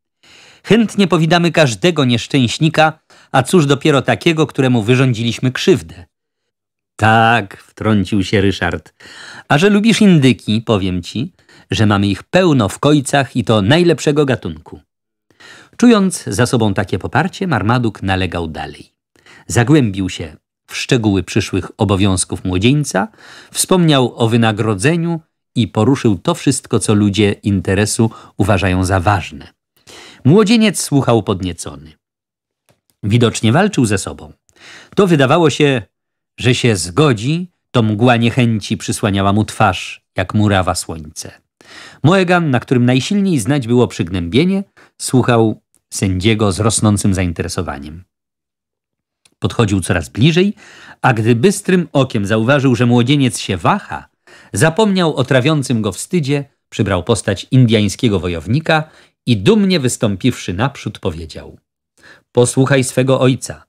Chętnie powidamy każdego nieszczęśnika, a cóż dopiero takiego, któremu wyrządziliśmy krzywdę. Tak, wtrącił się Ryszard. A że lubisz indyki, powiem ci, że mamy ich pełno w kojcach i to najlepszego gatunku. Czując za sobą takie poparcie, Marmaduk nalegał dalej. Zagłębił się w szczegóły przyszłych obowiązków młodzieńca, wspomniał o wynagrodzeniu i poruszył to wszystko, co ludzie interesu uważają za ważne. Młodzieniec słuchał podniecony. Widocznie walczył ze sobą. To wydawało się, że się zgodzi, to mgła niechęci przysłaniała mu twarz, jak murawa słońce. Moegan, na którym najsilniej znać było przygnębienie, słuchał sędziego z rosnącym zainteresowaniem. Podchodził coraz bliżej, a gdy bystrym okiem zauważył, że młodzieniec się waha, zapomniał o trawiącym go wstydzie, przybrał postać indiańskiego wojownika i dumnie wystąpiwszy naprzód powiedział Posłuchaj swego ojca.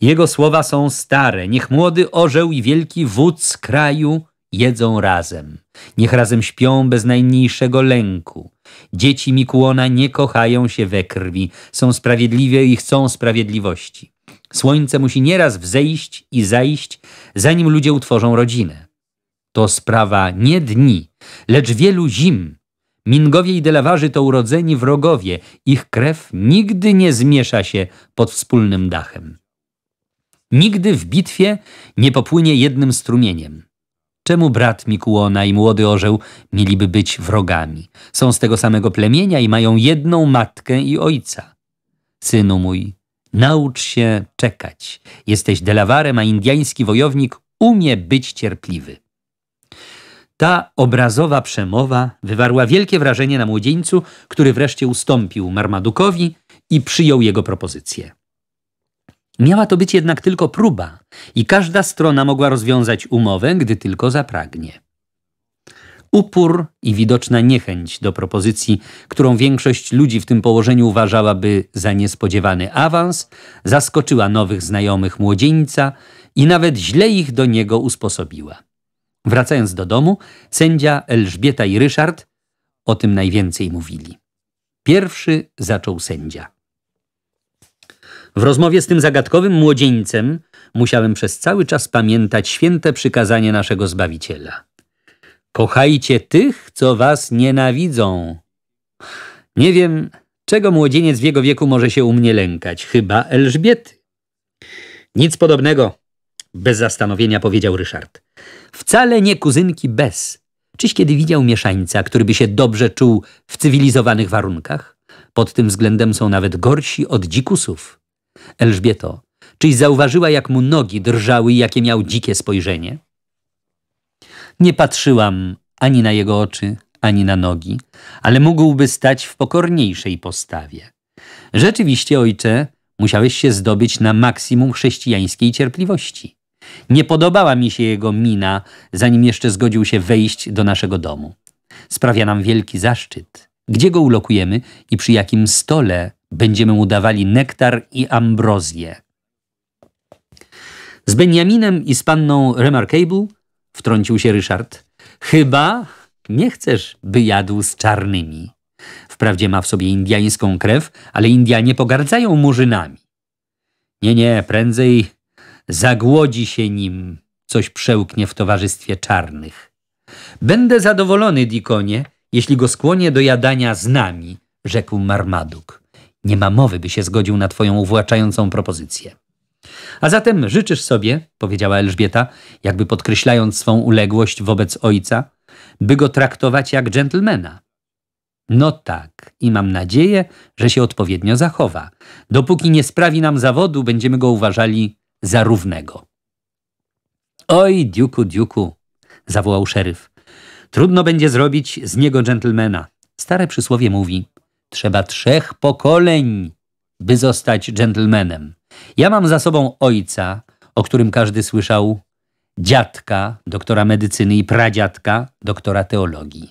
Jego słowa są stare, niech młody orzeł i wielki wódz kraju jedzą razem. Niech razem śpią bez najmniejszego lęku. Dzieci Mikułona nie kochają się we krwi, są sprawiedliwe i chcą sprawiedliwości. Słońce musi nieraz wzejść i zajść, zanim ludzie utworzą rodzinę. To sprawa nie dni, lecz wielu zim. Mingowie i Delawarzy to urodzeni wrogowie, ich krew nigdy nie zmiesza się pod wspólnym dachem. Nigdy w bitwie nie popłynie jednym strumieniem. Czemu brat Mikułona i młody orzeł mieliby być wrogami? Są z tego samego plemienia i mają jedną matkę i ojca. Synu mój, naucz się czekać. Jesteś delawarem, a indiański wojownik umie być cierpliwy. Ta obrazowa przemowa wywarła wielkie wrażenie na młodzieńcu, który wreszcie ustąpił Marmadukowi i przyjął jego propozycję. Miała to być jednak tylko próba i każda strona mogła rozwiązać umowę, gdy tylko zapragnie. Upór i widoczna niechęć do propozycji, którą większość ludzi w tym położeniu uważałaby za niespodziewany awans, zaskoczyła nowych znajomych młodzieńca i nawet źle ich do niego usposobiła. Wracając do domu, sędzia Elżbieta i Ryszard o tym najwięcej mówili. Pierwszy zaczął sędzia. W rozmowie z tym zagadkowym młodzieńcem musiałem przez cały czas pamiętać święte przykazanie naszego Zbawiciela. Kochajcie tych, co was nienawidzą. Nie wiem, czego młodzieniec w jego wieku może się u mnie lękać, chyba Elżbiety. Nic podobnego, bez zastanowienia powiedział Ryszard. Wcale nie kuzynki bez. Czyś kiedy widział mieszańca, który by się dobrze czuł w cywilizowanych warunkach? Pod tym względem są nawet gorsi od dzikusów. Elżbieto, czyś zauważyła, jak mu nogi drżały i jakie miał dzikie spojrzenie? Nie patrzyłam ani na jego oczy, ani na nogi, ale mógłby stać w pokorniejszej postawie. Rzeczywiście, ojcze, musiałeś się zdobyć na maksimum chrześcijańskiej cierpliwości. Nie podobała mi się jego mina, zanim jeszcze zgodził się wejść do naszego domu. Sprawia nam wielki zaszczyt. Gdzie go ulokujemy i przy jakim stole Będziemy mu dawali nektar i ambrozję. Z Benjaminem i z panną Remarkable wtrącił się Ryszard. Chyba nie chcesz, by jadł z czarnymi. Wprawdzie ma w sobie indiańską krew, ale Indianie pogardzają murzynami. Nie, nie, prędzej zagłodzi się nim, coś przełknie w towarzystwie czarnych. Będę zadowolony, Dikonie, jeśli go skłonię do jadania z nami, rzekł Marmaduk. Nie ma mowy, by się zgodził na twoją uwłaczającą propozycję. A zatem życzysz sobie, powiedziała Elżbieta, jakby podkreślając swą uległość wobec ojca, by go traktować jak dżentelmena. No tak, i mam nadzieję, że się odpowiednio zachowa. Dopóki nie sprawi nam zawodu, będziemy go uważali za równego. Oj, dziuku, dziuku, zawołał szeryf. Trudno będzie zrobić z niego dżentelmena. Stare przysłowie mówi – Trzeba trzech pokoleń, by zostać dżentelmenem. Ja mam za sobą ojca, o którym każdy słyszał, dziadka, doktora medycyny i pradziadka, doktora teologii.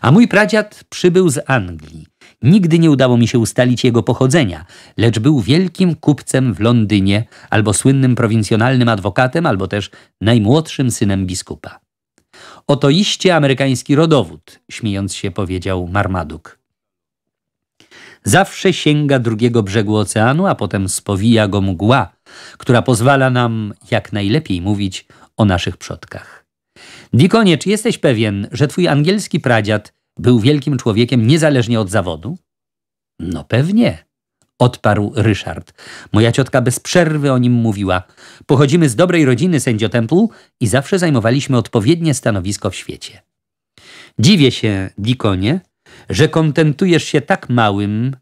A mój pradziad przybył z Anglii. Nigdy nie udało mi się ustalić jego pochodzenia, lecz był wielkim kupcem w Londynie, albo słynnym prowincjonalnym adwokatem, albo też najmłodszym synem biskupa. Oto iście amerykański rodowód, śmiejąc się powiedział Marmaduk zawsze sięga drugiego brzegu oceanu, a potem spowija go mgła, która pozwala nam jak najlepiej mówić o naszych przodkach. Dikonie, czy jesteś pewien, że twój angielski pradziad był wielkim człowiekiem niezależnie od zawodu? No pewnie, odparł Ryszard. Moja ciotka bez przerwy o nim mówiła. Pochodzimy z dobrej rodziny sędzio Temple i zawsze zajmowaliśmy odpowiednie stanowisko w świecie. Dziwię się, Dikonie, że kontentujesz się tak małym,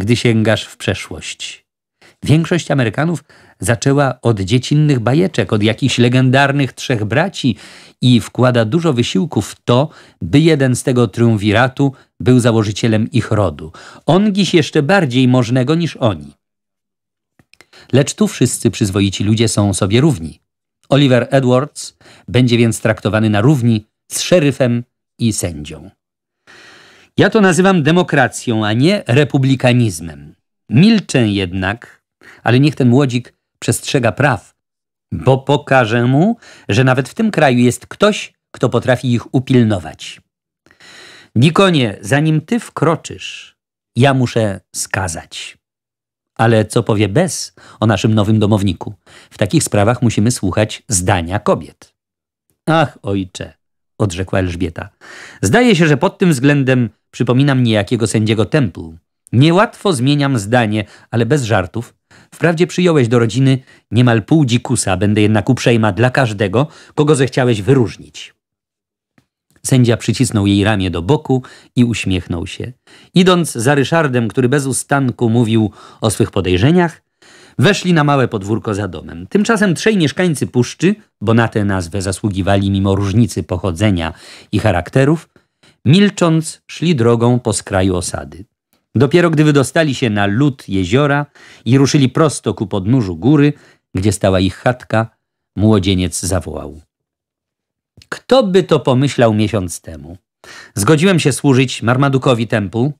gdy sięgasz w przeszłość. Większość Amerykanów zaczęła od dziecinnych bajeczek, od jakichś legendarnych trzech braci i wkłada dużo wysiłku w to, by jeden z tego triumviratu był założycielem ich rodu. On dziś jeszcze bardziej możnego niż oni. Lecz tu wszyscy przyzwoici ludzie są sobie równi. Oliver Edwards będzie więc traktowany na równi z szeryfem i sędzią. Ja to nazywam demokracją, a nie republikanizmem. Milczę jednak, ale niech ten młodzik przestrzega praw, bo pokażę mu, że nawet w tym kraju jest ktoś, kto potrafi ich upilnować. Nikonie, zanim ty wkroczysz, ja muszę skazać. Ale co powie Bez o naszym nowym domowniku? W takich sprawach musimy słuchać zdania kobiet. Ach, ojcze, odrzekła Elżbieta. Zdaje się, że pod tym względem Przypomina mnie jakiego sędziego tempu. Niełatwo zmieniam zdanie, ale bez żartów. Wprawdzie przyjąłeś do rodziny niemal pół dzikusa, będę jednak uprzejma dla każdego, kogo zechciałeś wyróżnić. Sędzia przycisnął jej ramię do boku i uśmiechnął się. Idąc za Ryszardem, który bez ustanku mówił o swych podejrzeniach, weszli na małe podwórko za domem. Tymczasem trzej mieszkańcy puszczy, bo na tę nazwę zasługiwali mimo różnicy pochodzenia i charakterów, Milcząc, szli drogą po skraju osady. Dopiero gdy wydostali się na lód jeziora i ruszyli prosto ku podnóżu góry, gdzie stała ich chatka, młodzieniec zawołał. Kto by to pomyślał miesiąc temu? Zgodziłem się służyć Marmadukowi Tempu.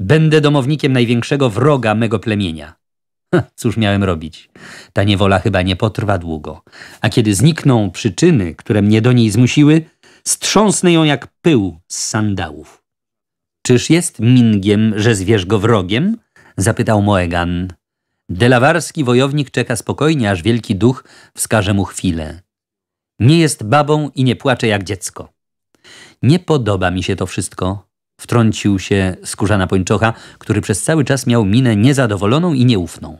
Będę domownikiem największego wroga mego plemienia. Cóż miałem robić? Ta niewola chyba nie potrwa długo. A kiedy znikną przyczyny, które mnie do niej zmusiły, strząsnę ją jak pył z sandałów. Czyż jest Mingiem, że zwierz go wrogiem? zapytał Moegan. Delawarski wojownik czeka spokojnie, aż wielki duch wskaże mu chwilę. Nie jest babą i nie płacze jak dziecko. Nie podoba mi się to wszystko, wtrącił się skórzana pończocha, który przez cały czas miał minę niezadowoloną i nieufną.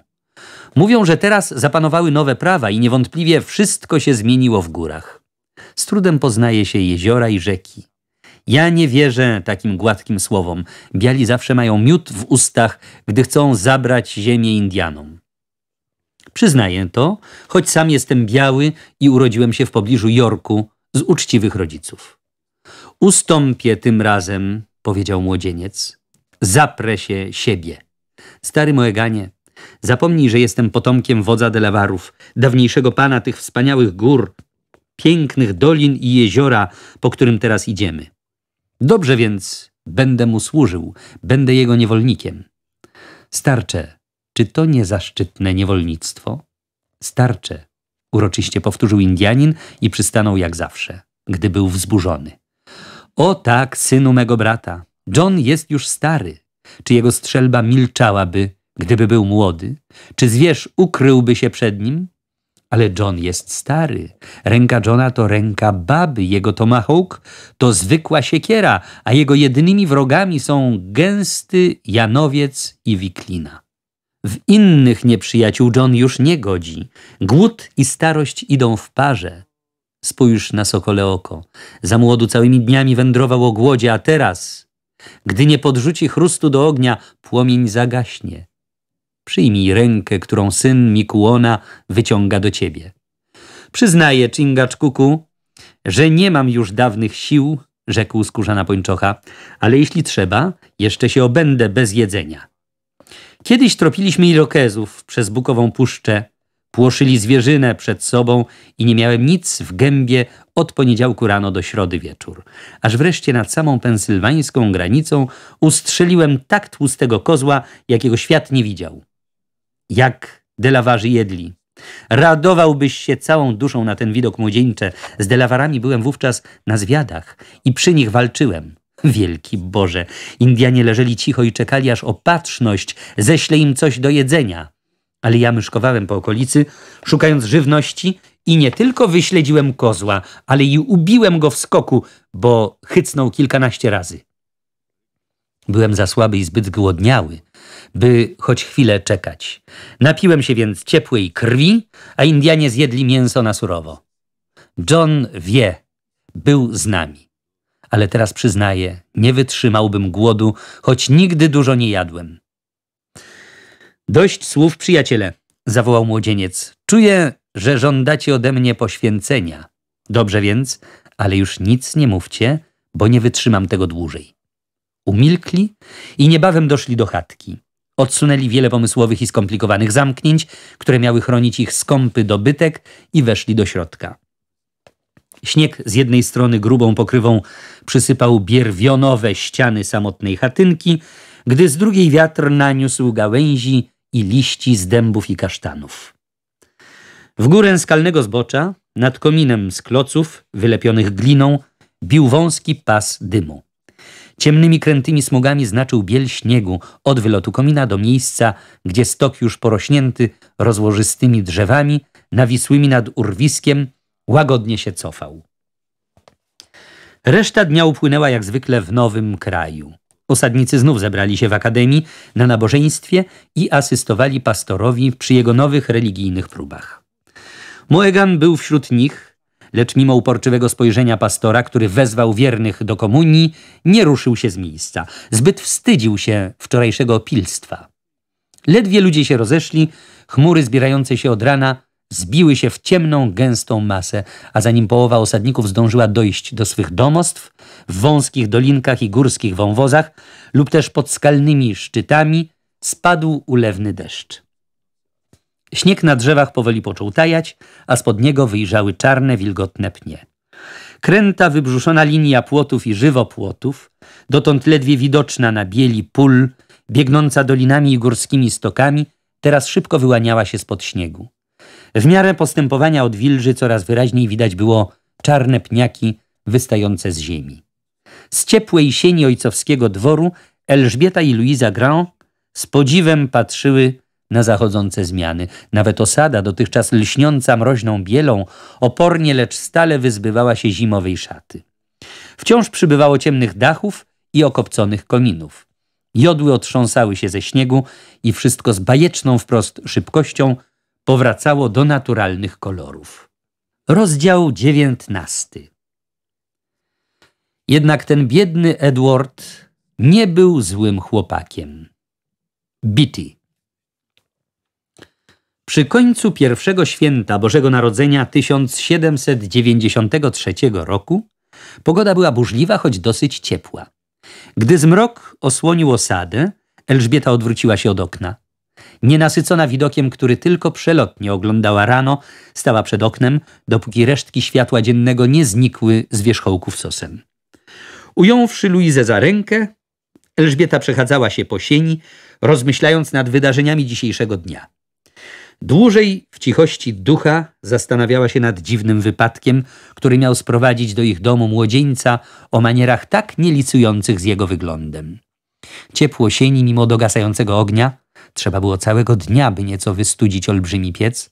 Mówią, że teraz zapanowały nowe prawa i niewątpliwie wszystko się zmieniło w górach z trudem poznaje się jeziora i rzeki. Ja nie wierzę takim gładkim słowom. Biali zawsze mają miód w ustach, gdy chcą zabrać ziemię Indianom. Przyznaję to, choć sam jestem biały i urodziłem się w pobliżu Jorku z uczciwych rodziców. Ustąpię tym razem, powiedział młodzieniec. Zaprę się siebie. Stary Moeganie, zapomnij, że jestem potomkiem wodza Delawarów, dawniejszego pana tych wspaniałych gór, pięknych dolin i jeziora, po którym teraz idziemy. Dobrze więc będę mu służył, będę jego niewolnikiem. Starcze, czy to nie zaszczytne niewolnictwo? Starcze, uroczyście powtórzył Indianin i przystanął jak zawsze, gdy był wzburzony. O tak, synu mego brata, John jest już stary. Czy jego strzelba milczałaby, gdyby był młody? Czy zwierz ukryłby się przed nim? Ale John jest stary. Ręka Johna to ręka baby, jego tomahawk to zwykła siekiera, a jego jedynymi wrogami są gęsty, janowiec i wiklina. W innych nieprzyjaciół John już nie godzi. Głód i starość idą w parze. Spójrz na sokole oko. Za młodu całymi dniami wędrował o głodzie, a teraz, gdy nie podrzuci chrustu do ognia, płomień zagaśnie. Przyjmij rękę, którą syn Mikuona wyciąga do ciebie. Przyznaję, czingacz że nie mam już dawnych sił, rzekł skórzana pończocha, ale jeśli trzeba, jeszcze się obędę bez jedzenia. Kiedyś tropiliśmy irokezów przez Bukową Puszczę, płoszyli zwierzynę przed sobą i nie miałem nic w gębie od poniedziałku rano do środy wieczór. Aż wreszcie nad samą pensylwańską granicą ustrzeliłem tak tłustego kozła, jakiego świat nie widział jak delawarzy jedli. Radowałbyś się całą duszą na ten widok młodzieńcze. Z delawarami byłem wówczas na zwiadach i przy nich walczyłem. Wielki Boże, Indianie leżeli cicho i czekali, aż opatrzność ześle im coś do jedzenia. Ale ja myszkowałem po okolicy, szukając żywności i nie tylko wyśledziłem kozła, ale i ubiłem go w skoku, bo chycnął kilkanaście razy. Byłem za słaby i zbyt głodniały, by choć chwilę czekać. Napiłem się więc ciepłej krwi, a Indianie zjedli mięso na surowo. John wie, był z nami. Ale teraz przyznaję, nie wytrzymałbym głodu, choć nigdy dużo nie jadłem. Dość słów, przyjaciele, zawołał młodzieniec. Czuję, że żądacie ode mnie poświęcenia. Dobrze więc, ale już nic nie mówcie, bo nie wytrzymam tego dłużej. Umilkli i niebawem doszli do chatki. Odsunęli wiele pomysłowych i skomplikowanych zamknięć, które miały chronić ich skąpy dobytek i weszli do środka. Śnieg z jednej strony grubą pokrywą przysypał bierwionowe ściany samotnej chatynki, gdy z drugiej wiatr naniósł gałęzi i liści z dębów i kasztanów. W górę skalnego zbocza, nad kominem z kloców wylepionych gliną, bił wąski pas dymu. Ciemnymi krętymi smugami znaczył biel śniegu od wylotu komina do miejsca, gdzie stok już porośnięty rozłożystymi drzewami, nawisłymi nad urwiskiem, łagodnie się cofał. Reszta dnia upłynęła jak zwykle w nowym kraju. Osadnicy znów zebrali się w akademii na nabożeństwie i asystowali pastorowi przy jego nowych religijnych próbach. Moegan był wśród nich – lecz mimo uporczywego spojrzenia pastora, który wezwał wiernych do komunii, nie ruszył się z miejsca. Zbyt wstydził się wczorajszego pilstwa. Ledwie ludzie się rozeszli, chmury zbierające się od rana zbiły się w ciemną, gęstą masę, a zanim połowa osadników zdążyła dojść do swych domostw, w wąskich dolinkach i górskich wąwozach lub też pod skalnymi szczytami spadł ulewny deszcz. Śnieg na drzewach powoli począł tajać, a spod niego wyjrzały czarne, wilgotne pnie. Kręta, wybrzuszona linia płotów i żywopłotów, dotąd ledwie widoczna na bieli pól, biegnąca dolinami i górskimi stokami, teraz szybko wyłaniała się spod śniegu. W miarę postępowania od wilży coraz wyraźniej widać było czarne pniaki wystające z ziemi. Z ciepłej sieni ojcowskiego dworu Elżbieta i Luisa Grand z podziwem patrzyły na zachodzące zmiany. Nawet osada, dotychczas lśniąca mroźną bielą, opornie lecz stale wyzbywała się zimowej szaty. Wciąż przybywało ciemnych dachów i okopconych kominów. Jodły otrząsały się ze śniegu i wszystko z bajeczną wprost szybkością powracało do naturalnych kolorów. Rozdział dziewiętnasty. Jednak ten biedny Edward nie był złym chłopakiem. Bitty. Przy końcu pierwszego święta Bożego Narodzenia 1793 roku pogoda była burzliwa, choć dosyć ciepła. Gdy zmrok osłonił osadę, Elżbieta odwróciła się od okna. Nienasycona widokiem, który tylko przelotnie oglądała rano, stała przed oknem, dopóki resztki światła dziennego nie znikły z wierzchołków sosen. Ująwszy Luizę za rękę, Elżbieta przechadzała się po sieni, rozmyślając nad wydarzeniami dzisiejszego dnia. Dłużej w cichości ducha zastanawiała się nad dziwnym wypadkiem, który miał sprowadzić do ich domu młodzieńca o manierach tak nielicujących z jego wyglądem. Ciepło sieni mimo dogasającego ognia, trzeba było całego dnia, by nieco wystudzić olbrzymi piec,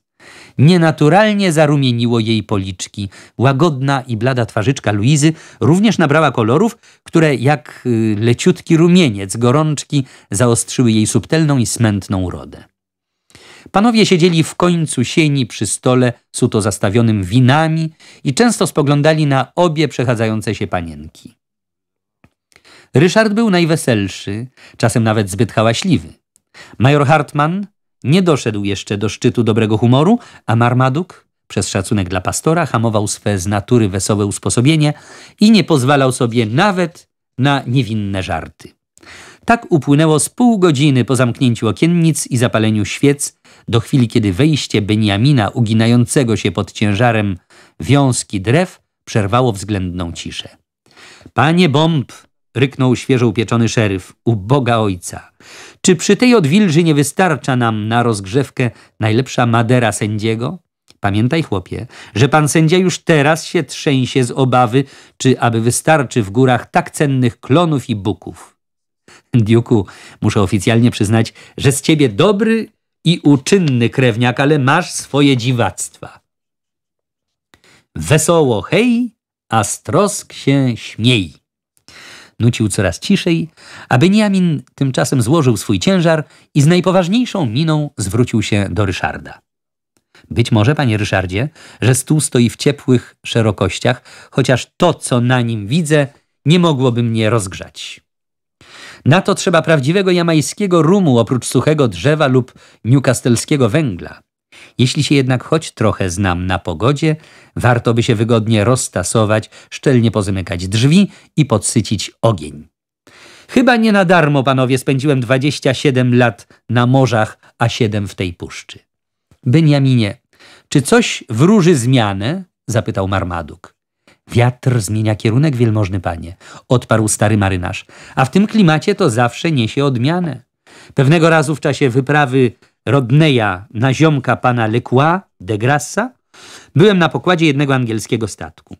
nienaturalnie zarumieniło jej policzki. Łagodna i blada twarzyczka Luizy również nabrała kolorów, które jak y, leciutki rumieniec gorączki zaostrzyły jej subtelną i smętną urodę. Panowie siedzieli w końcu sieni przy stole suto zastawionym winami i często spoglądali na obie przechadzające się panienki. Ryszard był najweselszy, czasem nawet zbyt hałaśliwy. Major Hartmann nie doszedł jeszcze do szczytu dobrego humoru, a Marmaduk, przez szacunek dla pastora, hamował swe z natury wesołe usposobienie i nie pozwalał sobie nawet na niewinne żarty. Tak upłynęło z pół godziny po zamknięciu okiennic i zapaleniu świec do chwili, kiedy wejście Beniamina uginającego się pod ciężarem wiązki drew przerwało względną ciszę. Panie Bomb, ryknął świeżo upieczony szeryf, u Boga Ojca. Czy przy tej odwilży nie wystarcza nam na rozgrzewkę najlepsza madera sędziego? Pamiętaj, chłopie, że pan sędzia już teraz się trzęsie z obawy, czy aby wystarczy w górach tak cennych klonów i buków. Diuku, muszę oficjalnie przyznać, że z ciebie dobry i uczynny krewniak, ale masz swoje dziwactwa. Wesoło hej, a strosk się śmiej. Nucił coraz ciszej, a Beniamin tymczasem złożył swój ciężar i z najpoważniejszą miną zwrócił się do Ryszarda. Być może, panie Ryszardzie, że stół stoi w ciepłych szerokościach, chociaż to, co na nim widzę, nie mogłoby mnie rozgrzać. Na to trzeba prawdziwego jamajskiego rumu oprócz suchego drzewa lub newcastelskiego węgla. Jeśli się jednak choć trochę znam na pogodzie, warto by się wygodnie roztasować, szczelnie pozamykać drzwi i podsycić ogień. Chyba nie na darmo, panowie, spędziłem 27 lat na morzach, a 7 w tej puszczy. Benjaminie, czy coś wróży zmianę? zapytał Marmaduk. Wiatr zmienia kierunek, wielmożny panie, odparł stary marynarz, a w tym klimacie to zawsze niesie odmianę. Pewnego razu w czasie wyprawy Rodneya na ziomka pana Lecroix de Grassa byłem na pokładzie jednego angielskiego statku.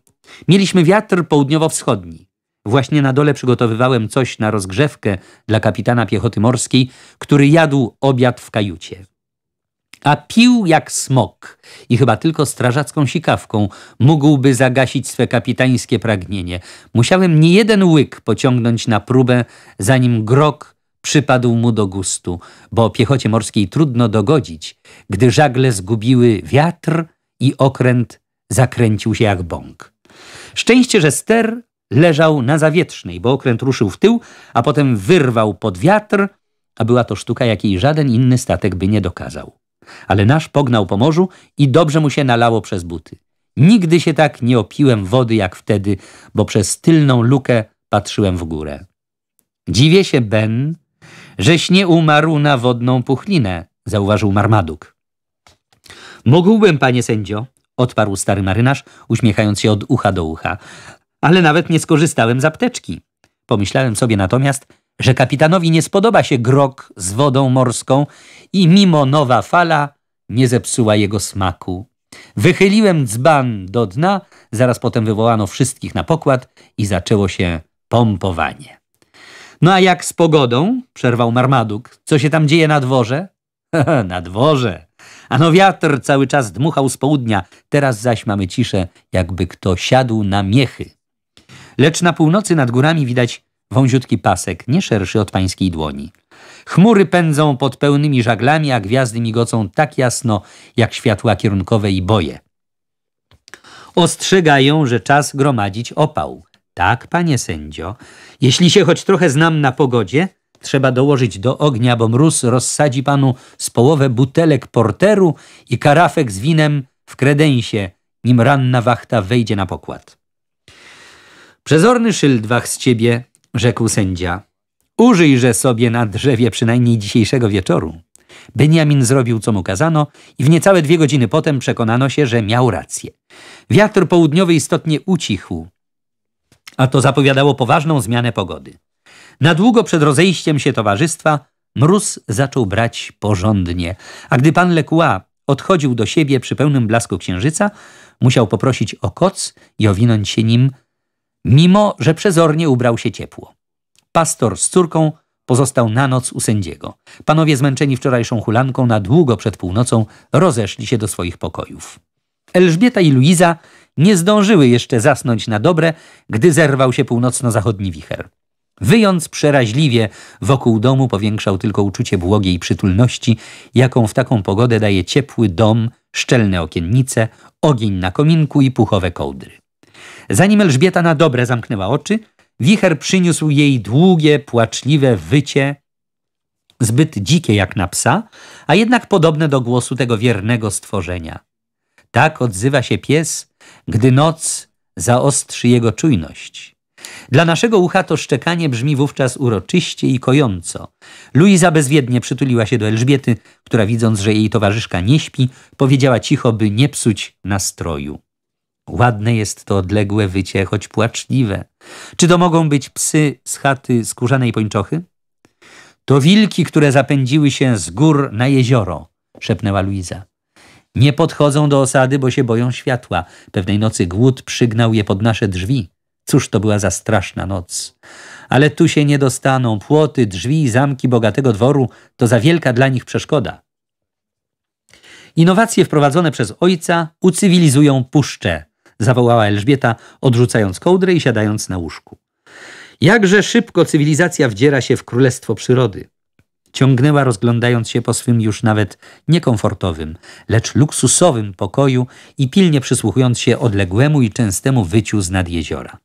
Mieliśmy wiatr południowo-wschodni. Właśnie na dole przygotowywałem coś na rozgrzewkę dla kapitana piechoty morskiej, który jadł obiad w kajucie a pił jak smok i chyba tylko strażacką sikawką mógłby zagasić swe kapitańskie pragnienie. Musiałem nie jeden łyk pociągnąć na próbę, zanim grog przypadł mu do gustu, bo piechocie morskiej trudno dogodzić, gdy żagle zgubiły wiatr i okręt zakręcił się jak bąk. Szczęście, że ster leżał na zawietrznej, bo okręt ruszył w tył, a potem wyrwał pod wiatr, a była to sztuka, jakiej żaden inny statek by nie dokazał. Ale nasz pognał po morzu i dobrze mu się nalało przez buty. Nigdy się tak nie opiłem wody jak wtedy, bo przez tylną lukę patrzyłem w górę. Dziwię się, Ben, żeś nie umarł na wodną puchlinę, zauważył Marmaduk. Mógłbym, panie sędzio, odparł stary marynarz, uśmiechając się od ucha do ucha, ale nawet nie skorzystałem z apteczki. Pomyślałem sobie natomiast, że kapitanowi nie spodoba się grog z wodą morską i mimo nowa fala nie zepsuła jego smaku. Wychyliłem dzban do dna, zaraz potem wywołano wszystkich na pokład i zaczęło się pompowanie. No a jak z pogodą? przerwał Marmaduk. Co się tam dzieje na dworze? na dworze. Ano wiatr cały czas dmuchał z południa, teraz zaś mamy ciszę, jakby kto siadł na miechy. Lecz na północy nad górami widać wąziutki pasek, nie szerszy od pańskiej dłoni. Chmury pędzą pod pełnymi żaglami, a gwiazdy migocą tak jasno, jak światła kierunkowe i boje. Ostrzegają, że czas gromadzić opał. Tak, panie sędzio. Jeśli się choć trochę znam na pogodzie, trzeba dołożyć do ognia, bo mróz rozsadzi panu z połowę butelek porteru i karafek z winem w kredensie, nim ranna wachta wejdzie na pokład. Przezorny szyldwach z ciebie, rzekł sędzia. Użyjże sobie na drzewie przynajmniej dzisiejszego wieczoru. Beniamin zrobił, co mu kazano i w niecałe dwie godziny potem przekonano się, że miał rację. Wiatr południowy istotnie ucichł, a to zapowiadało poważną zmianę pogody. Na długo przed rozejściem się towarzystwa mróz zaczął brać porządnie, a gdy pan Lekua odchodził do siebie przy pełnym blasku księżyca, musiał poprosić o koc i owinąć się nim, mimo że przezornie ubrał się ciepło. Pastor z córką pozostał na noc u sędziego. Panowie zmęczeni wczorajszą hulanką na długo przed północą rozeszli się do swoich pokojów. Elżbieta i Luiza nie zdążyły jeszcze zasnąć na dobre, gdy zerwał się północno-zachodni wicher. Wyjąc przeraźliwie, wokół domu powiększał tylko uczucie błogiej przytulności, jaką w taką pogodę daje ciepły dom, szczelne okiennice, ogień na kominku i puchowe kołdry. Zanim Elżbieta na dobre zamknęła oczy – Wicher przyniósł jej długie, płaczliwe wycie, zbyt dzikie jak na psa, a jednak podobne do głosu tego wiernego stworzenia. Tak odzywa się pies, gdy noc zaostrzy jego czujność. Dla naszego ucha to szczekanie brzmi wówczas uroczyście i kojąco. Luiza bezwiednie przytuliła się do Elżbiety, która widząc, że jej towarzyszka nie śpi, powiedziała cicho, by nie psuć nastroju. Ładne jest to odległe wycie, choć płaczliwe. Czy to mogą być psy z chaty skórzanej pończochy? To wilki, które zapędziły się z gór na jezioro, szepnęła Luiza. Nie podchodzą do osady, bo się boją światła. Pewnej nocy głód przygnał je pod nasze drzwi. Cóż to była za straszna noc. Ale tu się nie dostaną. Płoty, drzwi i zamki bogatego dworu to za wielka dla nich przeszkoda. Innowacje wprowadzone przez ojca ucywilizują puszczę, zawołała Elżbieta, odrzucając kołdrę i siadając na łóżku. Jakże szybko cywilizacja wdziera się w królestwo przyrody. Ciągnęła, rozglądając się po swym już nawet niekomfortowym, lecz luksusowym pokoju i pilnie przysłuchując się odległemu i częstemu wyciu z nad jeziora.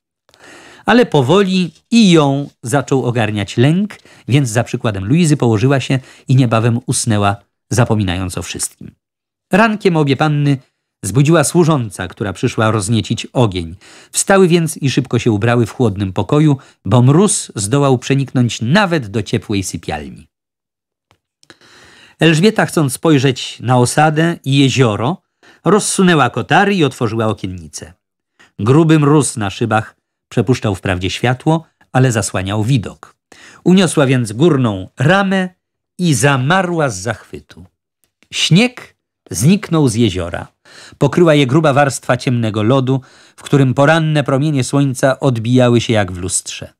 Ale powoli i ją zaczął ogarniać lęk, więc za przykładem Luizy położyła się i niebawem usnęła, zapominając o wszystkim. Rankiem obie panny Zbudziła służąca, która przyszła rozniecić ogień. Wstały więc i szybko się ubrały w chłodnym pokoju, bo mróz zdołał przeniknąć nawet do ciepłej sypialni. Elżbieta, chcąc spojrzeć na osadę i jezioro, rozsunęła kotary i otworzyła okiennice. Gruby mróz na szybach przepuszczał wprawdzie światło, ale zasłaniał widok. Uniosła więc górną ramę i zamarła z zachwytu. Śnieg zniknął z jeziora. Pokryła je gruba warstwa ciemnego lodu, w którym poranne promienie słońca odbijały się jak w lustrze.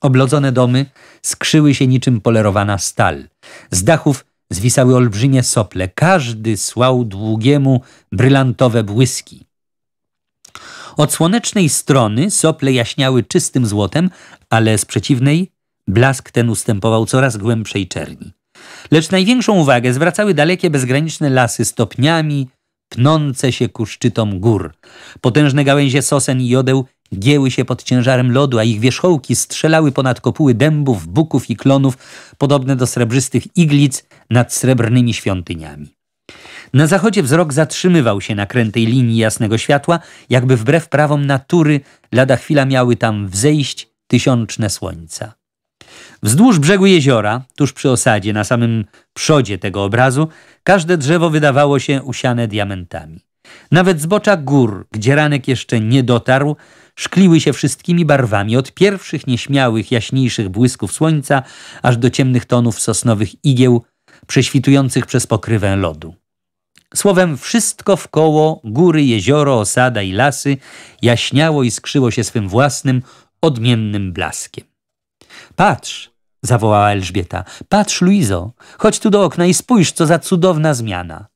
Oblodzone domy skrzyły się niczym polerowana stal. Z dachów zwisały olbrzymie sople. Każdy słał długiemu brylantowe błyski. Od słonecznej strony sople jaśniały czystym złotem, ale z przeciwnej blask ten ustępował coraz głębszej czerni. Lecz największą uwagę zwracały dalekie bezgraniczne lasy stopniami, tnące się ku szczytom gór. Potężne gałęzie sosen i jodeł gieły się pod ciężarem lodu, a ich wierzchołki strzelały ponad kopuły dębów, buków i klonów, podobne do srebrzystych iglic nad srebrnymi świątyniami. Na zachodzie wzrok zatrzymywał się na krętej linii jasnego światła, jakby wbrew prawom natury lada chwila miały tam wzejść tysiączne słońca. Wzdłuż brzegu jeziora, tuż przy osadzie, na samym przodzie tego obrazu, każde drzewo wydawało się usiane diamentami. Nawet zbocza gór, gdzie ranek jeszcze nie dotarł, szkliły się wszystkimi barwami, od pierwszych nieśmiałych, jaśniejszych błysków słońca, aż do ciemnych tonów sosnowych igieł, prześwitujących przez pokrywę lodu. Słowem, wszystko wkoło, góry, jezioro, osada i lasy, jaśniało i skrzyło się swym własnym, odmiennym blaskiem. Patrz, zawołała Elżbieta. Patrz, Luizo, chodź tu do okna i spójrz, co za cudowna zmiana.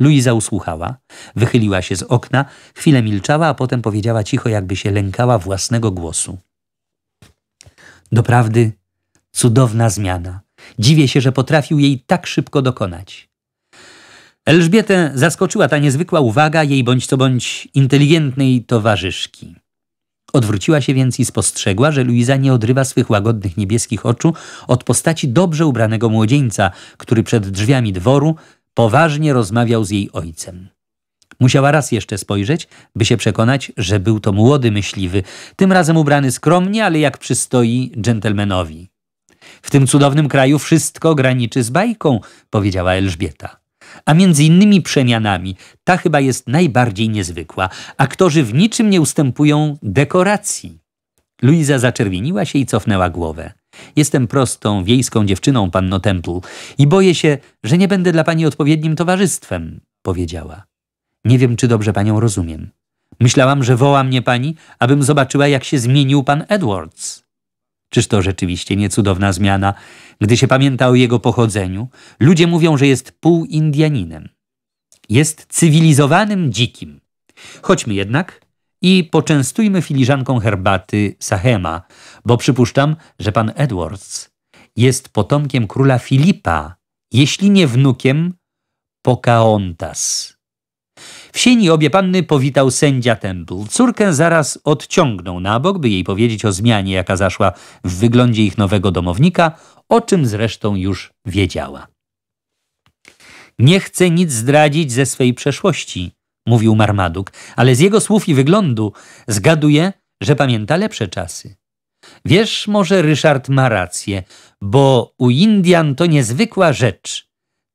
Luiza usłuchała, wychyliła się z okna, chwilę milczała, a potem powiedziała cicho, jakby się lękała własnego głosu. Doprawdy cudowna zmiana. Dziwię się, że potrafił jej tak szybko dokonać. Elżbietę zaskoczyła ta niezwykła uwaga jej bądź co bądź inteligentnej towarzyszki. Odwróciła się więc i spostrzegła, że Luiza nie odrywa swych łagodnych niebieskich oczu od postaci dobrze ubranego młodzieńca, który przed drzwiami dworu poważnie rozmawiał z jej ojcem. Musiała raz jeszcze spojrzeć, by się przekonać, że był to młody myśliwy, tym razem ubrany skromnie, ale jak przystoi dżentelmenowi. W tym cudownym kraju wszystko graniczy z bajką, powiedziała Elżbieta a między innymi przemianami. Ta chyba jest najbardziej niezwykła. Aktorzy w niczym nie ustępują dekoracji. Luiza zaczerwieniła się i cofnęła głowę. Jestem prostą, wiejską dziewczyną, panno Temple, i boję się, że nie będę dla pani odpowiednim towarzystwem, powiedziała. Nie wiem, czy dobrze panią rozumiem. Myślałam, że woła mnie pani, abym zobaczyła, jak się zmienił pan Edwards. Czyż to rzeczywiście nie cudowna zmiana, gdy się pamięta o jego pochodzeniu? Ludzie mówią, że jest półindianinem. Jest cywilizowanym dzikim. Chodźmy jednak i poczęstujmy filiżanką herbaty Sahema, bo przypuszczam, że pan Edwards jest potomkiem króla Filipa, jeśli nie wnukiem Pocahontas. W sieni obie panny powitał sędzia Temple. Córkę zaraz odciągnął na bok, by jej powiedzieć o zmianie, jaka zaszła w wyglądzie ich nowego domownika, o czym zresztą już wiedziała. Nie chcę nic zdradzić ze swej przeszłości, mówił Marmaduk, ale z jego słów i wyglądu zgaduję, że pamięta lepsze czasy. Wiesz, może Ryszard ma rację, bo u Indian to niezwykła rzecz.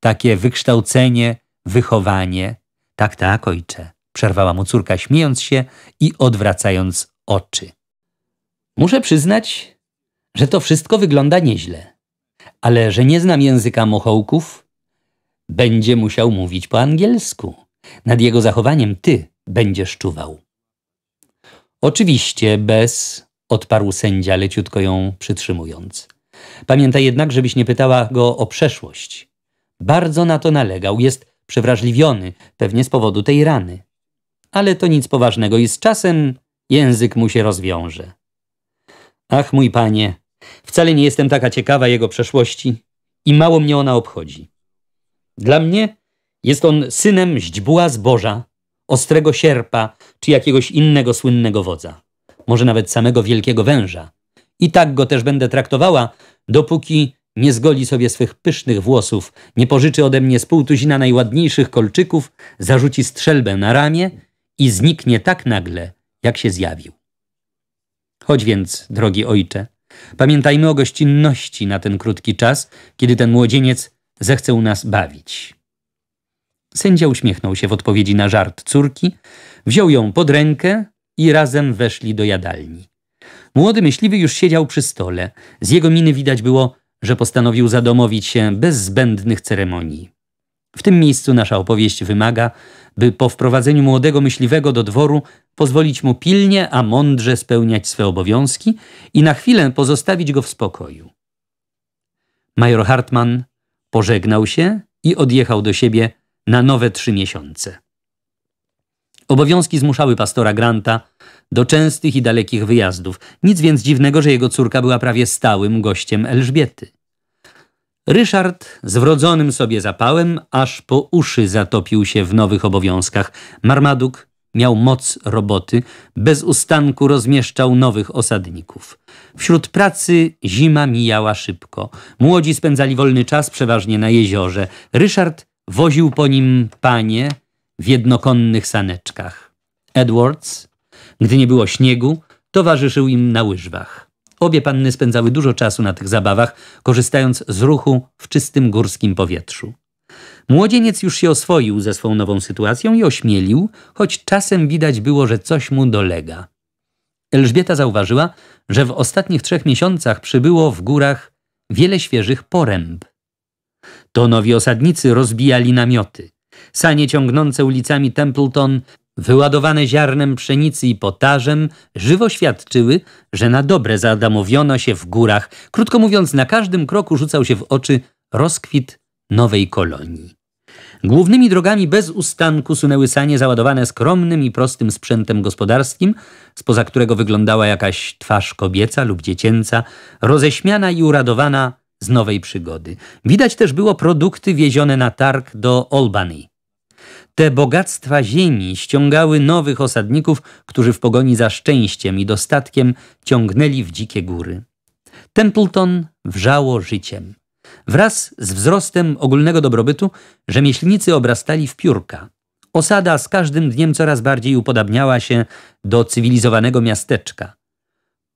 Takie wykształcenie, wychowanie, tak, tak, ojcze, przerwała mu córka, śmiejąc się i odwracając oczy. Muszę przyznać, że to wszystko wygląda nieźle, ale że nie znam języka mochołków, będzie musiał mówić po angielsku. Nad jego zachowaniem ty będziesz czuwał. Oczywiście bez, odparł sędzia, leciutko ją przytrzymując. Pamiętaj jednak, żebyś nie pytała go o przeszłość. Bardzo na to nalegał, jest przewrażliwiony, pewnie z powodu tej rany. Ale to nic poważnego i z czasem język mu się rozwiąże. Ach, mój panie, wcale nie jestem taka ciekawa jego przeszłości i mało mnie ona obchodzi. Dla mnie jest on synem źdźbła zboża, ostrego sierpa czy jakiegoś innego słynnego wodza, może nawet samego wielkiego węża. I tak go też będę traktowała, dopóki nie zgoli sobie swych pysznych włosów, nie pożyczy ode mnie z półtuzina najładniejszych kolczyków, zarzuci strzelbę na ramię i zniknie tak nagle, jak się zjawił. Chodź więc, drogi ojcze, pamiętajmy o gościnności na ten krótki czas, kiedy ten młodzieniec zechce u nas bawić. Sędzia uśmiechnął się w odpowiedzi na żart córki, wziął ją pod rękę i razem weszli do jadalni. Młody myśliwy już siedział przy stole. Z jego miny widać było, że postanowił zadomowić się bez zbędnych ceremonii. W tym miejscu nasza opowieść wymaga, by po wprowadzeniu młodego myśliwego do dworu pozwolić mu pilnie, a mądrze spełniać swe obowiązki i na chwilę pozostawić go w spokoju. Major Hartmann pożegnał się i odjechał do siebie na nowe trzy miesiące. Obowiązki zmuszały pastora Granta do częstych i dalekich wyjazdów. Nic więc dziwnego, że jego córka była prawie stałym gościem Elżbiety. Ryszard z wrodzonym sobie zapałem aż po uszy zatopił się w nowych obowiązkach. Marmaduk miał moc roboty, bez ustanku rozmieszczał nowych osadników. Wśród pracy zima mijała szybko. Młodzi spędzali wolny czas przeważnie na jeziorze. Ryszard woził po nim panie w jednokonnych saneczkach. Edwards gdy nie było śniegu, towarzyszył im na łyżwach. Obie panny spędzały dużo czasu na tych zabawach, korzystając z ruchu w czystym górskim powietrzu. Młodzieniec już się oswoił ze swą nową sytuacją i ośmielił, choć czasem widać było, że coś mu dolega. Elżbieta zauważyła, że w ostatnich trzech miesiącach przybyło w górach wiele świeżych poręb. To nowi osadnicy rozbijali namioty. Sanie ciągnące ulicami Templeton wyładowane ziarnem pszenicy i potażem, żywo świadczyły, że na dobre zadamowiono się w górach. Krótko mówiąc, na każdym kroku rzucał się w oczy rozkwit nowej kolonii. Głównymi drogami bez ustanku sunęły sanie załadowane skromnym i prostym sprzętem gospodarskim, spoza którego wyglądała jakaś twarz kobieca lub dziecięca, roześmiana i uradowana z nowej przygody. Widać też było produkty wiezione na targ do Albany. Te bogactwa ziemi ściągały nowych osadników, którzy w pogoni za szczęściem i dostatkiem ciągnęli w dzikie góry. Templeton wrzało życiem. Wraz z wzrostem ogólnego dobrobytu rzemieślnicy obrastali w piórka. Osada z każdym dniem coraz bardziej upodabniała się do cywilizowanego miasteczka.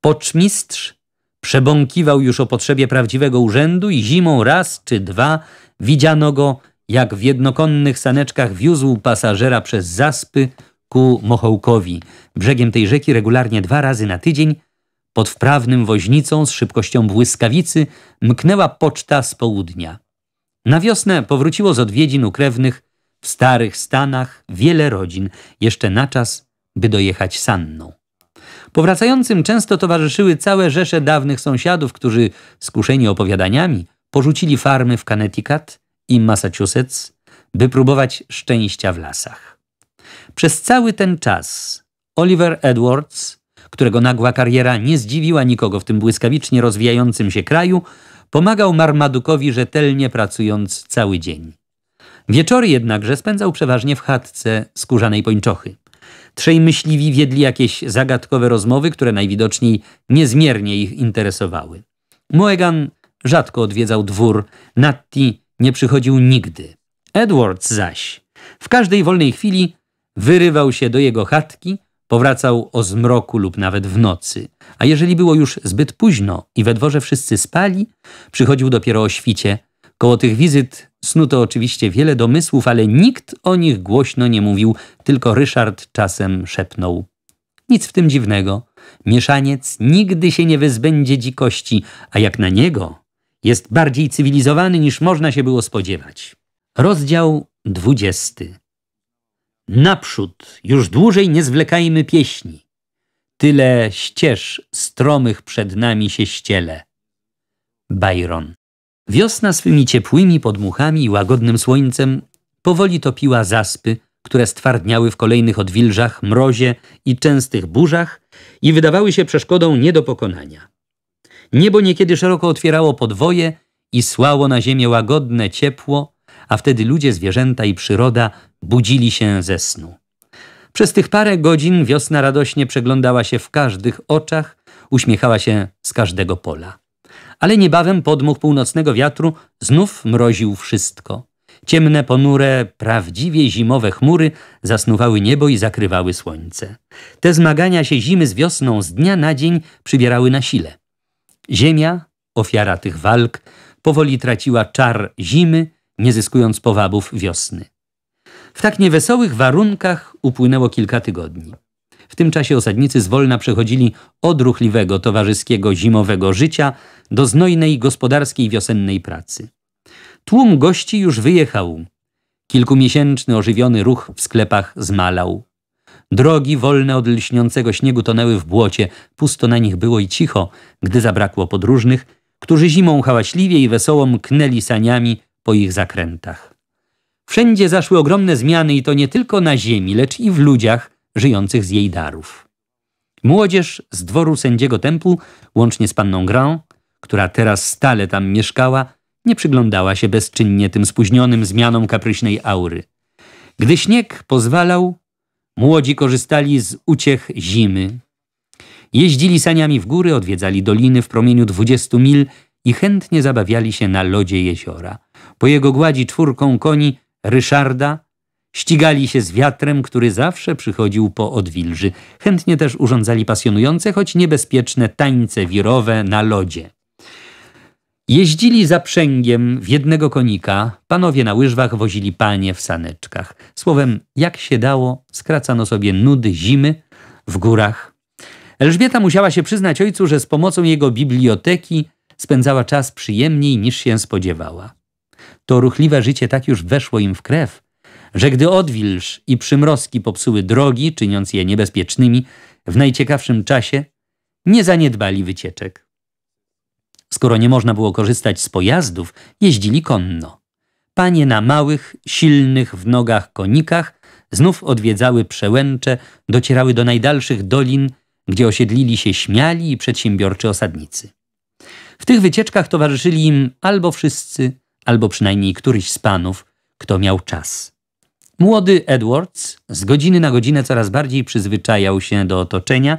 Poczmistrz przebąkiwał już o potrzebie prawdziwego urzędu i zimą raz czy dwa widziano go jak w jednokonnych saneczkach wiózł pasażera przez zaspy ku Mochołkowi, brzegiem tej rzeki regularnie dwa razy na tydzień, pod wprawnym woźnicą z szybkością błyskawicy mknęła poczta z południa. Na wiosnę powróciło z odwiedzin u krewnych w starych Stanach wiele rodzin, jeszcze na czas, by dojechać Sanną. Powracającym często towarzyszyły całe rzesze dawnych sąsiadów, którzy, skuszeni opowiadaniami, porzucili farmy w Connecticut, i Massachusetts, by próbować szczęścia w lasach. Przez cały ten czas Oliver Edwards, którego nagła kariera nie zdziwiła nikogo w tym błyskawicznie rozwijającym się kraju, pomagał Marmadukowi rzetelnie pracując cały dzień. Wieczory jednakże spędzał przeważnie w chatce skórzanej pończochy. Trzej myśliwi wiedli jakieś zagadkowe rozmowy, które najwidoczniej niezmiernie ich interesowały. Moegan rzadko odwiedzał dwór, Natti nie przychodził nigdy. Edwards zaś w każdej wolnej chwili wyrywał się do jego chatki, powracał o zmroku lub nawet w nocy, a jeżeli było już zbyt późno i we dworze wszyscy spali, przychodził dopiero o świcie. Koło tych wizyt snuto oczywiście wiele domysłów, ale nikt o nich głośno nie mówił, tylko Ryszard czasem szepnął. Nic w tym dziwnego. Mieszaniec nigdy się nie wyzbędzie dzikości, a jak na niego jest bardziej cywilizowany niż można się było spodziewać. Rozdział 20. Naprzód, już dłużej nie zwlekajmy pieśni. Tyle ścież stromych przed nami się ściele. Byron. Wiosna swymi ciepłymi podmuchami i łagodnym słońcem powoli topiła zaspy, które stwardniały w kolejnych odwilżach, mrozie i częstych burzach i wydawały się przeszkodą nie do pokonania. Niebo niekiedy szeroko otwierało podwoje i słało na ziemię łagodne ciepło, a wtedy ludzie, zwierzęta i przyroda budzili się ze snu. Przez tych parę godzin wiosna radośnie przeglądała się w każdych oczach, uśmiechała się z każdego pola. Ale niebawem podmuch północnego wiatru znów mroził wszystko. Ciemne, ponure, prawdziwie zimowe chmury zasnuwały niebo i zakrywały słońce. Te zmagania się zimy z wiosną z dnia na dzień przybierały na sile. Ziemia, ofiara tych walk, powoli traciła czar zimy, nie zyskując powabów wiosny. W tak niewesołych warunkach upłynęło kilka tygodni. W tym czasie osadnicy zwolna przechodzili od ruchliwego towarzyskiego zimowego życia do znojnej gospodarskiej wiosennej pracy. Tłum gości już wyjechał. Kilkumiesięczny ożywiony ruch w sklepach zmalał. Drogi wolne od lśniącego śniegu tonęły w błocie, pusto na nich było i cicho, gdy zabrakło podróżnych, którzy zimą hałaśliwie i wesoło mknęli saniami po ich zakrętach. Wszędzie zaszły ogromne zmiany i to nie tylko na ziemi, lecz i w ludziach żyjących z jej darów. Młodzież z dworu sędziego tempu, łącznie z panną Grand, która teraz stale tam mieszkała, nie przyglądała się bezczynnie tym spóźnionym zmianom kapryśnej aury. Gdy śnieg pozwalał, Młodzi korzystali z uciech zimy. Jeździli saniami w góry, odwiedzali doliny w promieniu 20 mil i chętnie zabawiali się na lodzie jeziora. Po jego gładzi czwórką koni Ryszarda ścigali się z wiatrem, który zawsze przychodził po odwilży. Chętnie też urządzali pasjonujące, choć niebezpieczne tańce wirowe na lodzie. Jeździli za przęgiem w jednego konika, panowie na łyżwach wozili panie w saneczkach. Słowem, jak się dało, skracano sobie nudy zimy w górach. Elżbieta musiała się przyznać ojcu, że z pomocą jego biblioteki spędzała czas przyjemniej niż się spodziewała. To ruchliwe życie tak już weszło im w krew, że gdy odwilż i przymrozki popsuły drogi, czyniąc je niebezpiecznymi, w najciekawszym czasie nie zaniedbali wycieczek. Skoro nie można było korzystać z pojazdów, jeździli konno. Panie na małych, silnych w nogach konikach znów odwiedzały przełęcze, docierały do najdalszych dolin, gdzie osiedlili się śmiali i przedsiębiorczy osadnicy. W tych wycieczkach towarzyszyli im albo wszyscy, albo przynajmniej któryś z panów, kto miał czas. Młody Edwards z godziny na godzinę coraz bardziej przyzwyczajał się do otoczenia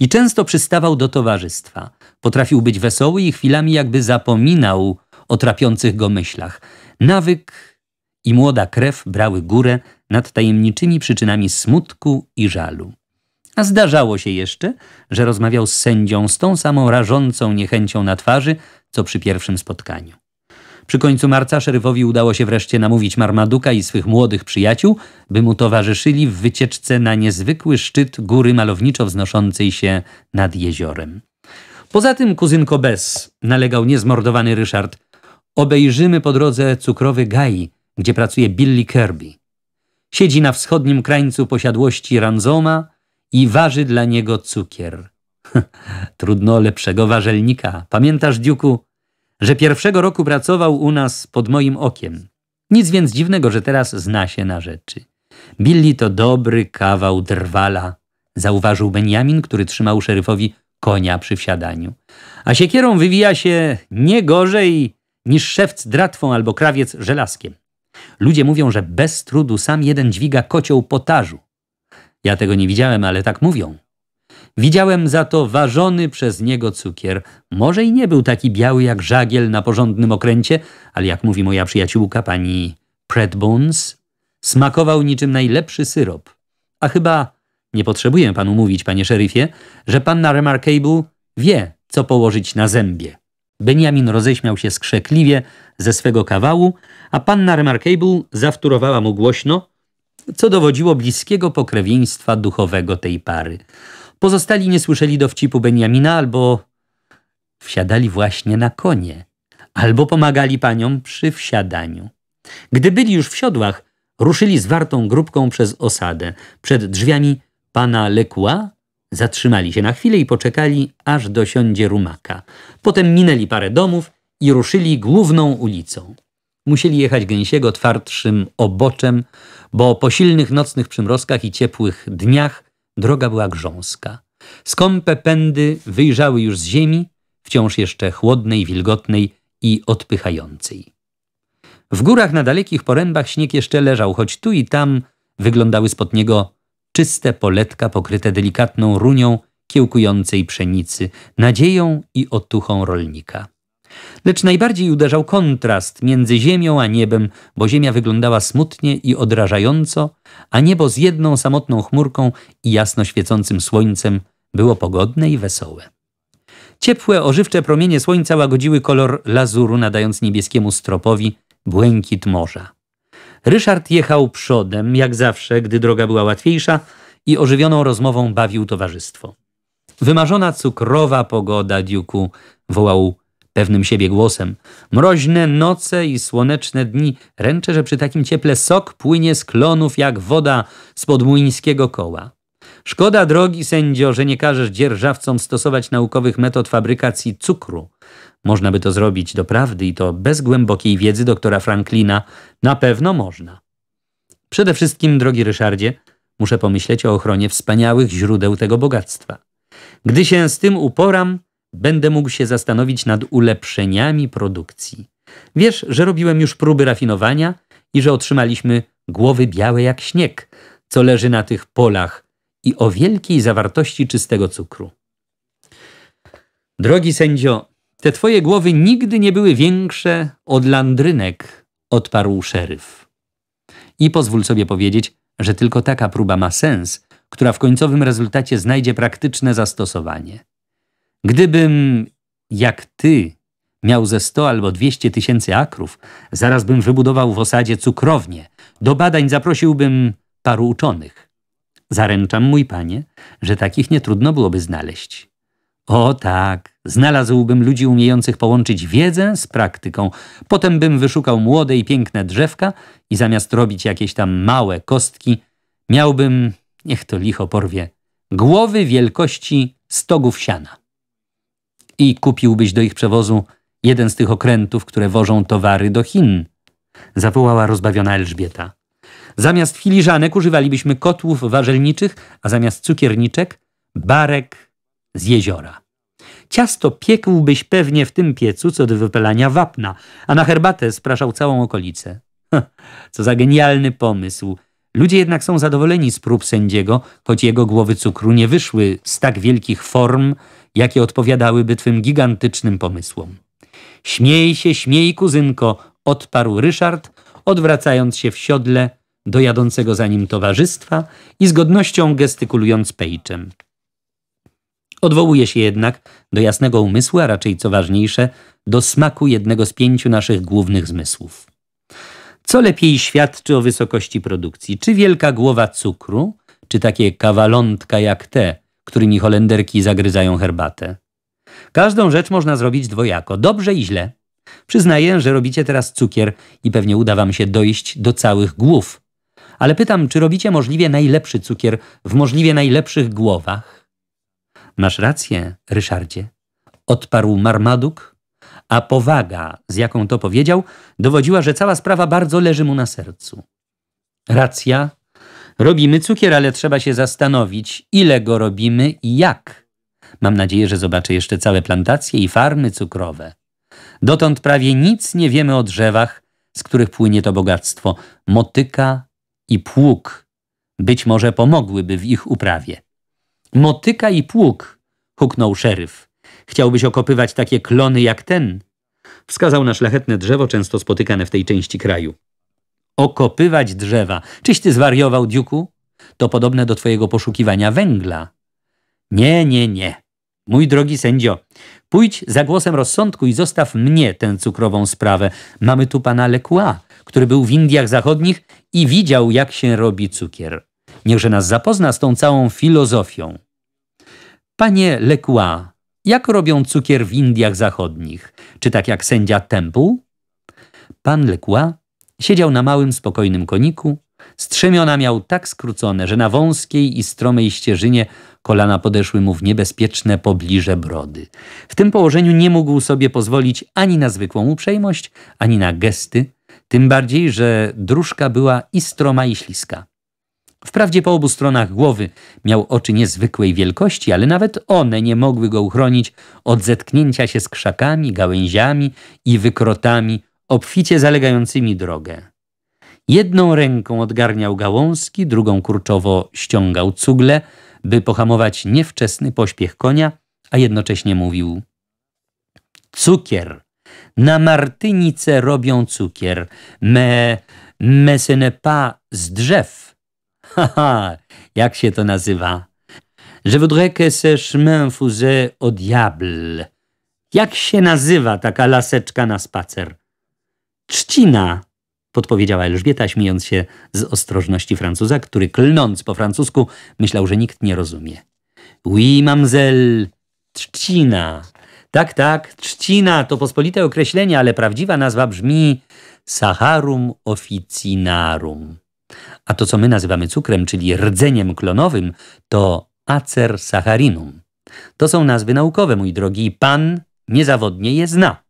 i często przystawał do towarzystwa – Potrafił być wesoły i chwilami jakby zapominał o trapiących go myślach. Nawyk i młoda krew brały górę nad tajemniczymi przyczynami smutku i żalu. A zdarzało się jeszcze, że rozmawiał z sędzią z tą samą rażącą niechęcią na twarzy, co przy pierwszym spotkaniu. Przy końcu marca szeryfowi udało się wreszcie namówić Marmaduka i swych młodych przyjaciół, by mu towarzyszyli w wycieczce na niezwykły szczyt góry malowniczo wznoszącej się nad jeziorem. Poza tym, kuzynko Bez, nalegał niezmordowany Ryszard, obejrzymy po drodze cukrowy Gai, gdzie pracuje Billy Kirby. Siedzi na wschodnim krańcu posiadłości Ranzoma i waży dla niego cukier. Trudno lepszego warzelnika. Pamiętasz, Dziuku, że pierwszego roku pracował u nas pod moim okiem. Nic więc dziwnego, że teraz zna się na rzeczy. Billy to dobry kawał drwala, zauważył Benjamin, który trzymał szeryfowi konia przy wsiadaniu. A siekierą wywija się nie gorzej niż szewc dratwą albo krawiec żelazkiem. Ludzie mówią, że bez trudu sam jeden dźwiga kocioł potażu. Ja tego nie widziałem, ale tak mówią. Widziałem za to ważony przez niego cukier. Może i nie był taki biały jak żagiel na porządnym okręcie, ale jak mówi moja przyjaciółka pani Predbones, smakował niczym najlepszy syrop. A chyba nie potrzebuję panu mówić, panie szeryfie, że panna Remarkable wie, co położyć na zębie. Benjamin roześmiał się skrzekliwie ze swego kawału, a panna Remarkable zawtórowała mu głośno, co dowodziło bliskiego pokrewieństwa duchowego tej pary. Pozostali nie słyszeli dowcipu Benjamin'a, albo wsiadali właśnie na konie, albo pomagali paniom przy wsiadaniu. Gdy byli już w siodłach, ruszyli zwartą grupką przez osadę. Przed drzwiami pana lekła, zatrzymali się na chwilę i poczekali, aż dosiądzie rumaka. Potem minęli parę domów i ruszyli główną ulicą. Musieli jechać gęsiego twardszym oboczem, bo po silnych nocnych przymrozkach i ciepłych dniach droga była grząska. Skąpe pędy wyjrzały już z ziemi, wciąż jeszcze chłodnej, wilgotnej i odpychającej. W górach na dalekich porębach śnieg jeszcze leżał, choć tu i tam wyglądały spod niego czyste poletka pokryte delikatną runią kiełkującej pszenicy, nadzieją i otuchą rolnika. Lecz najbardziej uderzał kontrast między ziemią a niebem, bo ziemia wyglądała smutnie i odrażająco, a niebo z jedną samotną chmurką i jasno świecącym słońcem było pogodne i wesołe. Ciepłe, ożywcze promienie słońca łagodziły kolor lazuru, nadając niebieskiemu stropowi błękit morza. Ryszard jechał przodem, jak zawsze, gdy droga była łatwiejsza i ożywioną rozmową bawił towarzystwo. Wymarzona cukrowa pogoda, dziuku, wołał pewnym siebie głosem. Mroźne noce i słoneczne dni. Ręczę, że przy takim cieple sok płynie z klonów jak woda z muńskiego koła. Szkoda drogi sędzio, że nie każesz dzierżawcom stosować naukowych metod fabrykacji cukru. Można by to zrobić doprawdy i to bez głębokiej wiedzy doktora Franklina. Na pewno można. Przede wszystkim, drogi Ryszardzie, muszę pomyśleć o ochronie wspaniałych źródeł tego bogactwa. Gdy się z tym uporam, będę mógł się zastanowić nad ulepszeniami produkcji. Wiesz, że robiłem już próby rafinowania i że otrzymaliśmy głowy białe jak śnieg, co leży na tych polach i o wielkiej zawartości czystego cukru. Drogi sędzio, te twoje głowy nigdy nie były większe od landrynek, odparł szeryf. I pozwól sobie powiedzieć, że tylko taka próba ma sens, która w końcowym rezultacie znajdzie praktyczne zastosowanie. Gdybym, jak ty, miał ze 100 albo 200 tysięcy akrów, zaraz bym wybudował w osadzie cukrownię. Do badań zaprosiłbym paru uczonych. Zaręczam, mój panie, że takich nie trudno byłoby znaleźć. O tak, znalazłbym ludzi umiejących połączyć wiedzę z praktyką. Potem bym wyszukał młode i piękne drzewka i zamiast robić jakieś tam małe kostki, miałbym, niech to licho porwie, głowy wielkości stogów siana. I kupiłbyś do ich przewozu jeden z tych okrętów, które wożą towary do Chin. Zawołała rozbawiona Elżbieta. Zamiast filiżanek używalibyśmy kotłów warzelniczych, a zamiast cukierniczek barek z jeziora. Ciasto piekłbyś pewnie w tym piecu, co do wypelania wapna, a na herbatę spraszał całą okolicę. Co za genialny pomysł. Ludzie jednak są zadowoleni z prób sędziego, choć jego głowy cukru nie wyszły z tak wielkich form, jakie odpowiadałyby twym gigantycznym pomysłom. Śmiej się, śmiej, kuzynko, odparł Ryszard, odwracając się w siodle do jadącego za nim towarzystwa i z godnością gestykulując pejczem. Odwołuje się jednak do jasnego umysłu, a raczej co ważniejsze, do smaku jednego z pięciu naszych głównych zmysłów. Co lepiej świadczy o wysokości produkcji? Czy wielka głowa cukru, czy takie kawalątka jak te, którymi Holenderki zagryzają herbatę? Każdą rzecz można zrobić dwojako, dobrze i źle. Przyznaję, że robicie teraz cukier i pewnie uda wam się dojść do całych głów. Ale pytam, czy robicie możliwie najlepszy cukier w możliwie najlepszych głowach? Masz rację, Ryszardzie, odparł Marmaduk, a powaga, z jaką to powiedział, dowodziła, że cała sprawa bardzo leży mu na sercu. Racja, robimy cukier, ale trzeba się zastanowić, ile go robimy i jak. Mam nadzieję, że zobaczę jeszcze całe plantacje i farmy cukrowe. Dotąd prawie nic nie wiemy o drzewach, z których płynie to bogactwo. Motyka i pług być może pomogłyby w ich uprawie. Motyka i pług, huknął szeryf. Chciałbyś okopywać takie klony jak ten? Wskazał na szlachetne drzewo, często spotykane w tej części kraju. Okopywać drzewa. Czyś ty zwariował, Dziuku? To podobne do twojego poszukiwania węgla. Nie, nie, nie. Mój drogi sędzio, pójdź za głosem rozsądku i zostaw mnie tę cukrową sprawę. Mamy tu pana Lekła, który był w Indiach Zachodnich i widział, jak się robi cukier. Niechże nas zapozna z tą całą filozofią. Panie Lecoua, jak robią cukier w Indiach Zachodnich? Czy tak jak sędzia tempu? Pan Lecoua siedział na małym, spokojnym koniku. Strzemiona miał tak skrócone, że na wąskiej i stromej ścieżynie kolana podeszły mu w niebezpieczne pobliże brody. W tym położeniu nie mógł sobie pozwolić ani na zwykłą uprzejmość, ani na gesty, tym bardziej, że dróżka była i stroma, i śliska. Wprawdzie po obu stronach głowy miał oczy niezwykłej wielkości, ale nawet one nie mogły go uchronić od zetknięcia się z krzakami, gałęziami i wykrotami obficie zalegającymi drogę. Jedną ręką odgarniał gałązki, drugą kurczowo ściągał cugle, by pohamować niewczesny pośpiech konia, a jednocześnie mówił Cukier! Na Martynice robią cukier, me, me se ne pas z drzew. Haha, jak się to nazywa? Je voudrais que ce chemin faisait au diable. Jak się nazywa taka laseczka na spacer? Trzcina, podpowiedziała Elżbieta, śmiejąc się z ostrożności Francuza, który klnąc po francusku myślał, że nikt nie rozumie. Oui, mamzel, trzcina. Tak, tak, trzcina to pospolite określenie, ale prawdziwa nazwa brzmi Saharum officinarum. A to, co my nazywamy cukrem, czyli rdzeniem klonowym, to acer saccharinum. To są nazwy naukowe, mój drogi, i pan niezawodnie je zna.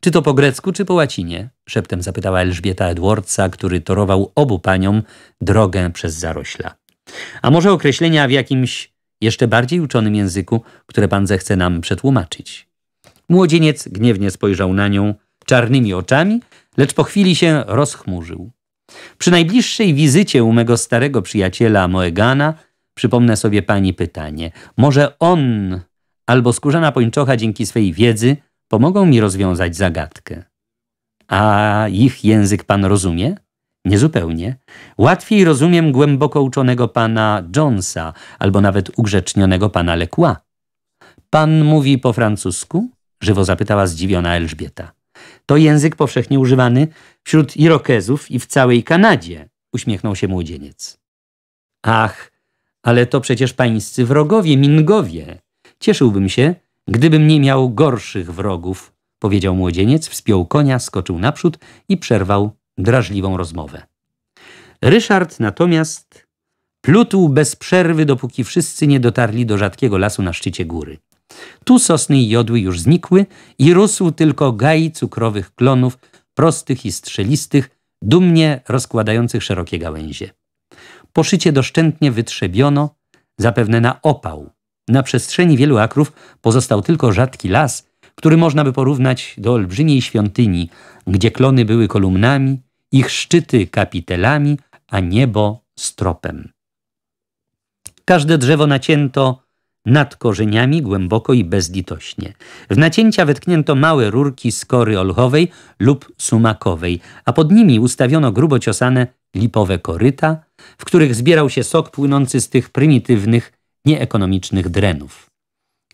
Czy to po grecku, czy po łacinie? szeptem zapytała Elżbieta Edwardsa, który torował obu paniom drogę przez zarośla. A może określenia w jakimś jeszcze bardziej uczonym języku, które pan zechce nam przetłumaczyć? Młodzieniec gniewnie spojrzał na nią czarnymi oczami, lecz po chwili się rozchmurzył. Przy najbliższej wizycie u mego starego przyjaciela Moegana przypomnę sobie pani pytanie. Może on albo skórzana pończocha dzięki swej wiedzy pomogą mi rozwiązać zagadkę. A ich język pan rozumie? Niezupełnie. Łatwiej rozumiem głęboko uczonego pana Jonesa albo nawet ugrzecznionego pana Lekła. Pan mówi po francusku? Żywo zapytała zdziwiona Elżbieta. To język powszechnie używany wśród Irokezów i w całej Kanadzie, uśmiechnął się młodzieniec. Ach, ale to przecież pańscy wrogowie, Mingowie. Cieszyłbym się, gdybym nie miał gorszych wrogów, powiedział młodzieniec, wspiął konia, skoczył naprzód i przerwał drażliwą rozmowę. Ryszard natomiast plutł bez przerwy, dopóki wszyscy nie dotarli do rzadkiego lasu na szczycie góry. Tu sosny i jodły już znikły i rósł tylko gai cukrowych klonów, prostych i strzelistych, dumnie rozkładających szerokie gałęzie. Poszycie doszczętnie wytrzebiono, zapewne na opał. Na przestrzeni wielu akrów pozostał tylko rzadki las, który można by porównać do olbrzymiej świątyni, gdzie klony były kolumnami, ich szczyty kapitelami, a niebo stropem. Każde drzewo nacięto nad korzeniami głęboko i bezlitośnie. W nacięcia wetknięto małe rurki z kory olchowej lub sumakowej, a pod nimi ustawiono grubo ciosane lipowe koryta, w których zbierał się sok płynący z tych prymitywnych, nieekonomicznych drenów.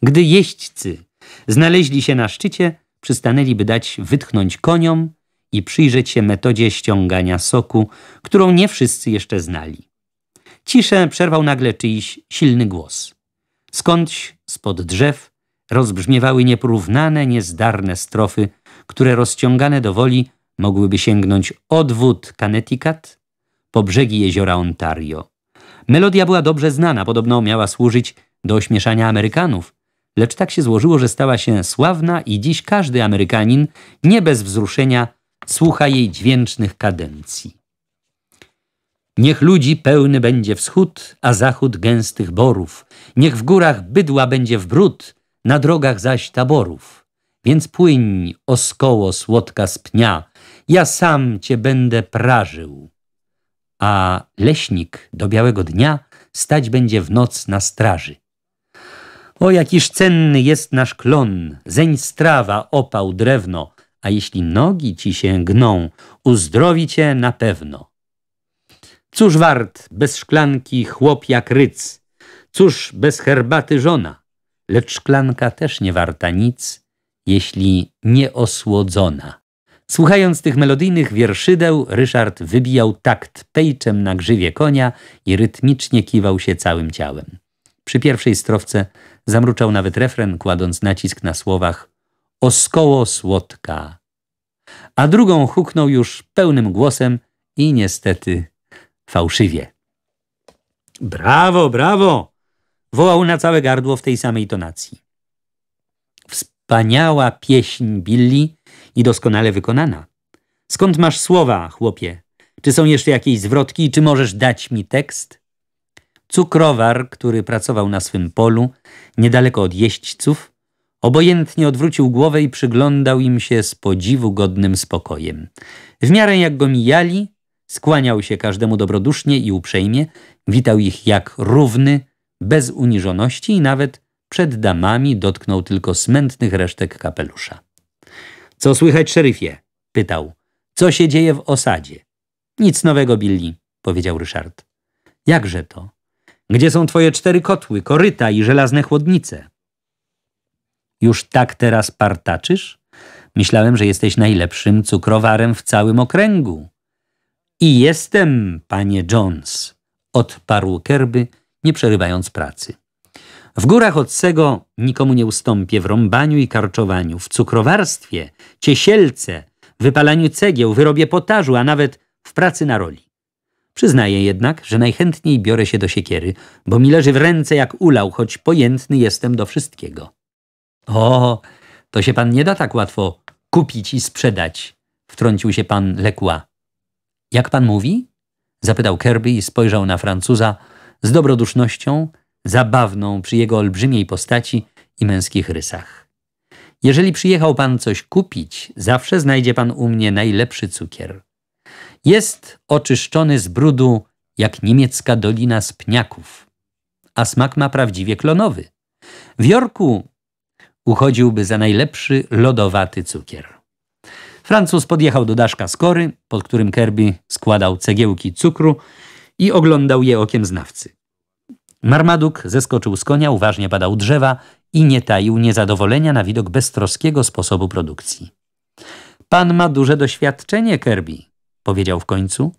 Gdy jeźdźcy znaleźli się na szczycie, przystanęliby by dać wytchnąć koniom i przyjrzeć się metodzie ściągania soku, którą nie wszyscy jeszcze znali. Ciszę przerwał nagle czyjś silny głos. Skądś, spod drzew, rozbrzmiewały nieporównane, niezdarne strofy, które rozciągane do woli mogłyby sięgnąć od wód Connecticut po brzegi jeziora Ontario. Melodia była dobrze znana, podobno miała służyć do ośmieszania Amerykanów, lecz tak się złożyło, że stała się sławna i dziś każdy Amerykanin nie bez wzruszenia słucha jej dźwięcznych kadencji. Niech ludzi pełny będzie wschód, a zachód gęstych borów, Niech w górach bydła będzie w bród, na drogach zaś taborów. Więc płyń, oskoło słodka z pnia, ja sam cię będę prażył. A leśnik do białego dnia stać będzie w noc na straży. O, jakiż cenny jest nasz klon, zeń strawa, opał, drewno, a jeśli nogi ci się gną, uzdrowi cię na pewno. Cóż wart bez szklanki chłop jak ryc, Cóż, bez herbaty żona, lecz szklanka też nie warta nic, jeśli nie osłodzona. Słuchając tych melodyjnych wierszydeł, Ryszard wybijał takt pejczem na grzywie konia i rytmicznie kiwał się całym ciałem. Przy pierwszej strofce zamruczał nawet refren, kładąc nacisk na słowach oskoło słodka. A drugą huknął już pełnym głosem i niestety fałszywie. Brawo, brawo! Wołał na całe gardło w tej samej tonacji. Wspaniała pieśń, Billy, i doskonale wykonana. Skąd masz słowa, chłopie? Czy są jeszcze jakieś zwrotki? Czy możesz dać mi tekst? Cukrowar, który pracował na swym polu, niedaleko od jeźdźców, obojętnie odwrócił głowę i przyglądał im się z podziwu godnym spokojem. W miarę jak go mijali, skłaniał się każdemu dobrodusznie i uprzejmie, witał ich jak równy, bez uniżoności i nawet przed damami dotknął tylko smętnych resztek kapelusza. Co słychać, szeryfie? pytał. Co się dzieje w osadzie? Nic nowego, Billy, powiedział Ryszard. Jakże to? Gdzie są twoje cztery kotły, koryta i żelazne chłodnice? Już tak teraz partaczysz? Myślałem, że jesteś najlepszym cukrowarem w całym okręgu. I jestem, panie Jones, odparł Kerby nie przerywając pracy. W górach od Sego nikomu nie ustąpię w rąbaniu i karczowaniu, w cukrowarstwie, ciesielce, wypalaniu cegieł, wyrobie potażu, a nawet w pracy na roli. Przyznaję jednak, że najchętniej biorę się do siekiery, bo mi leży w ręce jak ulał, choć pojętny jestem do wszystkiego. O, to się pan nie da tak łatwo kupić i sprzedać, wtrącił się pan Lekła. Jak pan mówi? zapytał Kerby i spojrzał na Francuza, z dobrodusznością, zabawną przy jego olbrzymiej postaci i męskich rysach. Jeżeli przyjechał pan coś kupić, zawsze znajdzie pan u mnie najlepszy cukier. Jest oczyszczony z brudu jak niemiecka dolina z pniaków, a smak ma prawdziwie klonowy. W Jorku uchodziłby za najlepszy lodowaty cukier. Francuz podjechał do daszka skory, pod którym Kerby składał cegiełki cukru i oglądał je okiem znawcy. Marmaduk zeskoczył z konia, uważnie badał drzewa i nie taił niezadowolenia na widok beztroskiego sposobu produkcji. Pan ma duże doświadczenie, Kirby, powiedział w końcu.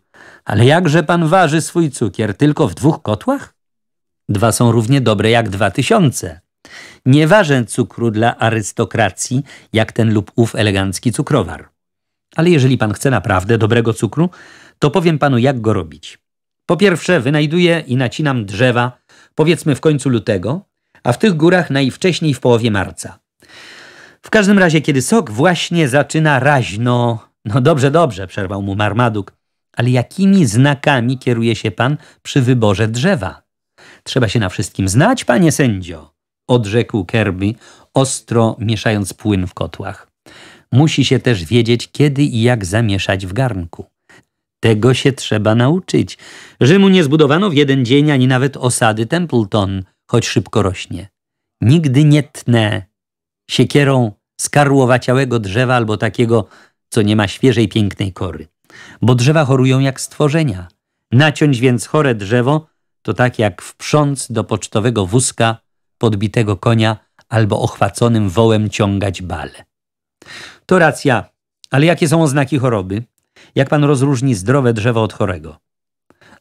Ale jakże pan waży swój cukier tylko w dwóch kotłach? Dwa są równie dobre jak dwa tysiące. Nie ważę cukru dla arystokracji, jak ten lub ów elegancki cukrowar. Ale jeżeli pan chce naprawdę dobrego cukru, to powiem panu, jak go robić. Po pierwsze, wynajduję i nacinam drzewa, powiedzmy w końcu lutego, a w tych górach najwcześniej w połowie marca. W każdym razie, kiedy sok właśnie zaczyna raźno. No dobrze, dobrze, przerwał mu marmaduk, ale jakimi znakami kieruje się pan przy wyborze drzewa? Trzeba się na wszystkim znać, panie sędzio, odrzekł Kerby, ostro mieszając płyn w kotłach. Musi się też wiedzieć, kiedy i jak zamieszać w garnku. Tego się trzeba nauczyć. Rzymu nie zbudowano w jeden dzień ani nawet osady Templeton, choć szybko rośnie. Nigdy nie tnę siekierą skarłowaciałego drzewa albo takiego, co nie ma świeżej pięknej kory. Bo drzewa chorują jak stworzenia. Naciąć więc chore drzewo to tak jak wprząc do pocztowego wózka podbitego konia albo ochwaconym wołem ciągać bale. To racja, ale jakie są oznaki choroby? Jak pan rozróżni zdrowe drzewo od chorego?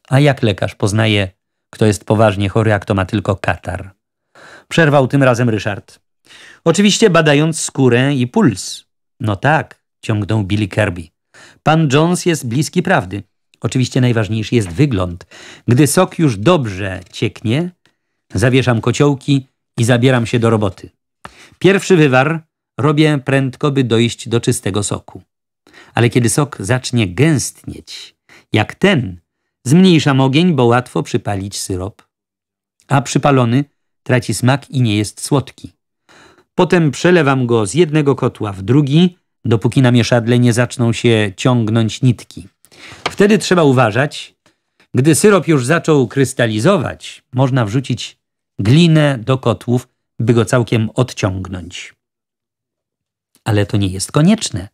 A jak lekarz poznaje, kto jest poważnie chory, a kto ma tylko katar? Przerwał tym razem Ryszard. Oczywiście badając skórę i puls. No tak, ciągnął Billy Kirby. Pan Jones jest bliski prawdy. Oczywiście najważniejszy jest wygląd. Gdy sok już dobrze cieknie, zawieszam kociołki i zabieram się do roboty. Pierwszy wywar robię prędko, by dojść do czystego soku ale kiedy sok zacznie gęstnieć, jak ten, zmniejszam ogień, bo łatwo przypalić syrop. A przypalony traci smak i nie jest słodki. Potem przelewam go z jednego kotła w drugi, dopóki na mieszadle nie zaczną się ciągnąć nitki. Wtedy trzeba uważać. Gdy syrop już zaczął krystalizować, można wrzucić glinę do kotłów, by go całkiem odciągnąć. Ale to nie jest konieczne.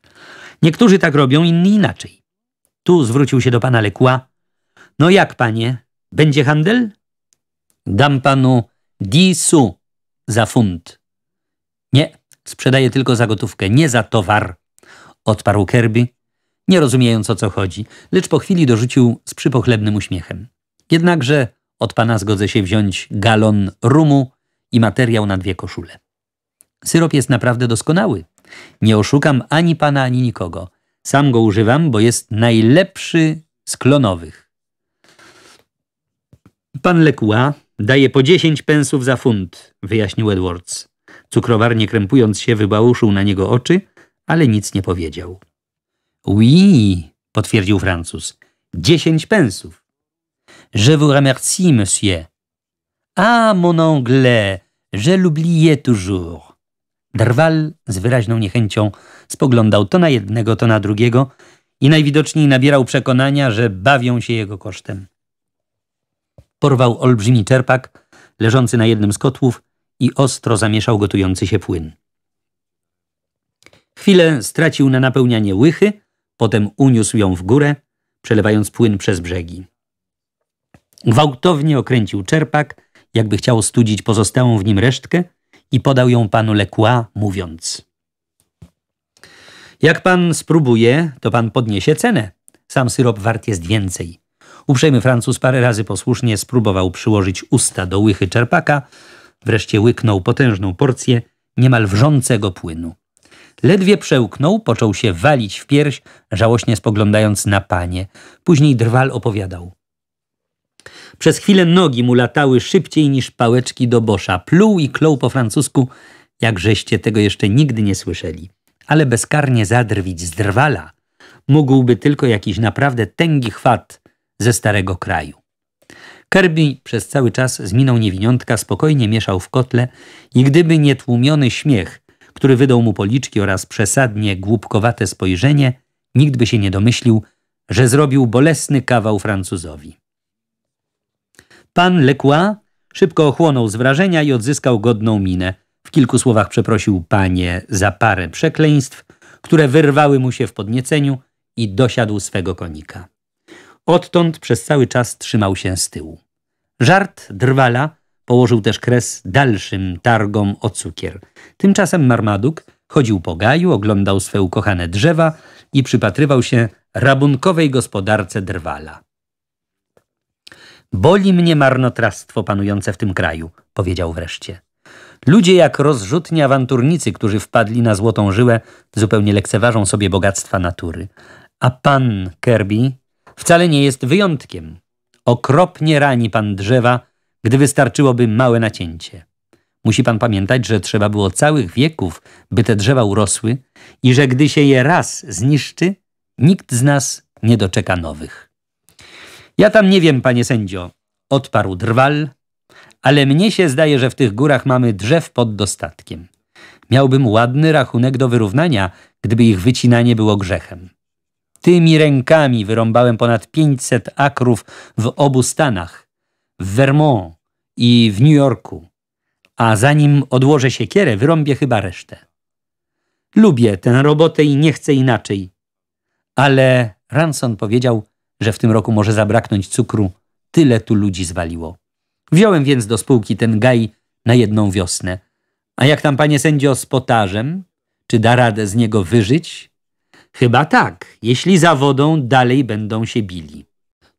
Niektórzy tak robią, inni inaczej. Tu zwrócił się do pana Lekła. No jak, panie, będzie handel? Dam panu disu za funt. Nie, sprzedaję tylko za gotówkę, nie za towar, odparł Kerby, nie rozumiejąc o co chodzi, lecz po chwili dorzucił z przypochlebnym uśmiechem. Jednakże od pana zgodzę się wziąć galon rumu i materiał na dwie koszule. Syrop jest naprawdę doskonały, nie oszukam ani pana, ani nikogo. Sam go używam, bo jest najlepszy z klonowych. Pan Lekua daje po 10 pensów za funt, wyjaśnił Edwards. Cukrowarnie krępując się, wybałuszył na niego oczy, ale nic nie powiedział. Oui, potwierdził Francuz. Dziesięć pensów. Je vous remercie, monsieur. Ah, mon anglais, je l'oubliais toujours. Drwal z wyraźną niechęcią spoglądał to na jednego, to na drugiego i najwidoczniej nabierał przekonania, że bawią się jego kosztem. Porwał olbrzymi czerpak leżący na jednym z kotłów i ostro zamieszał gotujący się płyn. Chwilę stracił na napełnianie łychy, potem uniósł ją w górę, przelewając płyn przez brzegi. Gwałtownie okręcił czerpak, jakby chciał studzić pozostałą w nim resztkę – i podał ją panu Lekła, mówiąc: Jak pan spróbuje, to pan podniesie cenę. Sam syrop wart jest więcej. Uprzejmy Francuz parę razy posłusznie spróbował przyłożyć usta do łychy czerpaka, wreszcie łyknął potężną porcję niemal wrzącego płynu. Ledwie przełknął, począł się walić w pierś, żałośnie spoglądając na panie. Później drwal opowiadał. Przez chwilę nogi mu latały szybciej niż pałeczki do bosza. Pluł i klął po francusku, jak żeście tego jeszcze nigdy nie słyszeli. Ale bezkarnie zadrwić z drwala mógłby tylko jakiś naprawdę tęgi chwat ze starego kraju. Kirby przez cały czas z miną niewiniątka spokojnie mieszał w kotle i gdyby nie tłumiony śmiech, który wydał mu policzki oraz przesadnie głupkowate spojrzenie, nikt by się nie domyślił, że zrobił bolesny kawał Francuzowi. Pan Lecois szybko ochłonął z wrażenia i odzyskał godną minę. W kilku słowach przeprosił panie za parę przekleństw, które wyrwały mu się w podnieceniu i dosiadł swego konika. Odtąd przez cały czas trzymał się z tyłu. Żart drwala położył też kres dalszym targom o cukier. Tymczasem Marmaduk chodził po gaju, oglądał swe ukochane drzewa i przypatrywał się rabunkowej gospodarce drwala. Boli mnie marnotrawstwo panujące w tym kraju, powiedział wreszcie. Ludzie jak rozrzutni awanturnicy, którzy wpadli na złotą żyłę, zupełnie lekceważą sobie bogactwa natury. A pan Kirby wcale nie jest wyjątkiem. Okropnie rani pan drzewa, gdy wystarczyłoby małe nacięcie. Musi pan pamiętać, że trzeba było całych wieków, by te drzewa urosły i że gdy się je raz zniszczy, nikt z nas nie doczeka nowych. Ja tam nie wiem, panie sędzio, odparł drwal, ale mnie się zdaje, że w tych górach mamy drzew pod dostatkiem. Miałbym ładny rachunek do wyrównania, gdyby ich wycinanie było grzechem. Tymi rękami wyrąbałem ponad 500 akrów w obu Stanach, w Vermont i w New Yorku, a zanim odłożę siekierę, wyrąbię chyba resztę. Lubię tę robotę i nie chcę inaczej. Ale Ranson powiedział, że w tym roku może zabraknąć cukru. Tyle tu ludzi zwaliło. Wziąłem więc do spółki ten gaj na jedną wiosnę. A jak tam panie sędzio z potarzem? Czy da radę z niego wyżyć? Chyba tak, jeśli za wodą dalej będą się bili.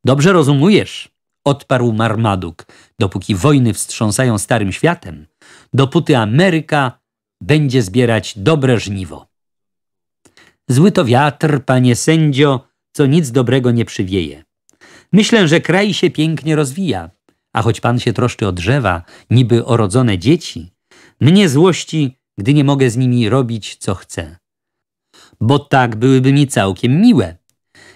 Dobrze rozumujesz, odparł Marmaduk. Dopóki wojny wstrząsają starym światem, dopóty Ameryka będzie zbierać dobre żniwo. Zły to wiatr, panie sędzio, co nic dobrego nie przywieje. Myślę, że kraj się pięknie rozwija, a choć pan się troszczy o drzewa, niby o rodzone dzieci, mnie złości, gdy nie mogę z nimi robić, co chcę. Bo tak byłyby mi całkiem miłe.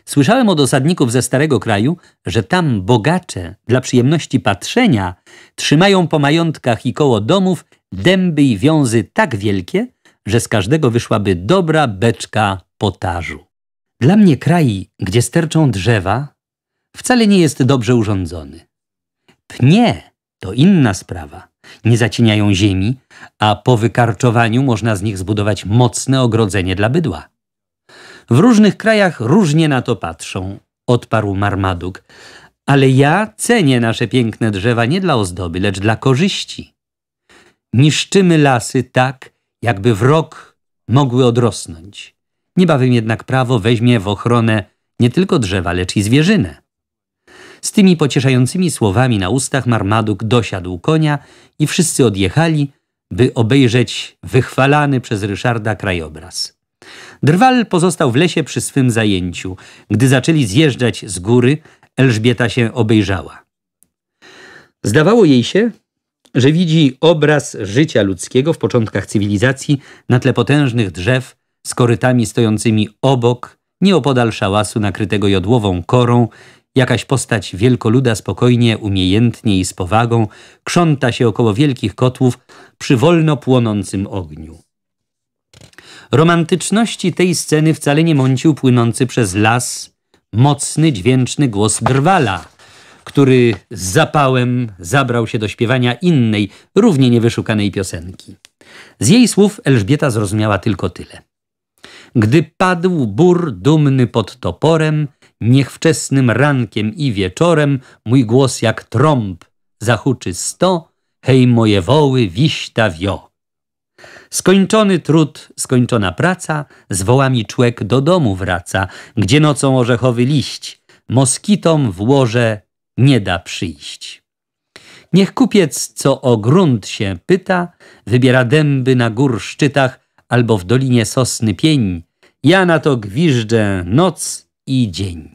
Słyszałem od osadników ze Starego Kraju, że tam bogacze dla przyjemności patrzenia trzymają po majątkach i koło domów dęby i wiązy tak wielkie, że z każdego wyszłaby dobra beczka potażu. Dla mnie kraj, gdzie sterczą drzewa, wcale nie jest dobrze urządzony. Pnie to inna sprawa. Nie zacieniają ziemi, a po wykarczowaniu można z nich zbudować mocne ogrodzenie dla bydła. W różnych krajach różnie na to patrzą, odparł Marmaduk, ale ja cenię nasze piękne drzewa nie dla ozdoby, lecz dla korzyści. Niszczymy lasy tak, jakby w rok mogły odrosnąć. Niebawem jednak prawo weźmie w ochronę nie tylko drzewa, lecz i zwierzynę. Z tymi pocieszającymi słowami na ustach Marmaduk dosiadł konia i wszyscy odjechali, by obejrzeć wychwalany przez Ryszarda krajobraz. Drwal pozostał w lesie przy swym zajęciu. Gdy zaczęli zjeżdżać z góry, Elżbieta się obejrzała. Zdawało jej się, że widzi obraz życia ludzkiego w początkach cywilizacji na tle potężnych drzew, z korytami stojącymi obok, nieopodal szałasu nakrytego jodłową korą, jakaś postać wielkoluda spokojnie, umiejętnie i z powagą krząta się około wielkich kotłów przy wolno płonącym ogniu. Romantyczności tej sceny wcale nie mącił płynący przez las mocny, dźwięczny głos drwala, który z zapałem zabrał się do śpiewania innej, równie niewyszukanej piosenki. Z jej słów Elżbieta zrozumiała tylko tyle – gdy padł bór dumny pod toporem, niech wczesnym rankiem i wieczorem mój głos jak trąb zahuczy sto, hej moje woły, wiśta wio. Skończony trud, skończona praca, z wołami człek do domu wraca, gdzie nocą orzechowy liść, moskitom w łoże nie da przyjść. Niech kupiec, co o grunt się pyta, wybiera dęby na gór szczytach albo w dolinie sosny pień, ja na to gwiżdżę noc i dzień.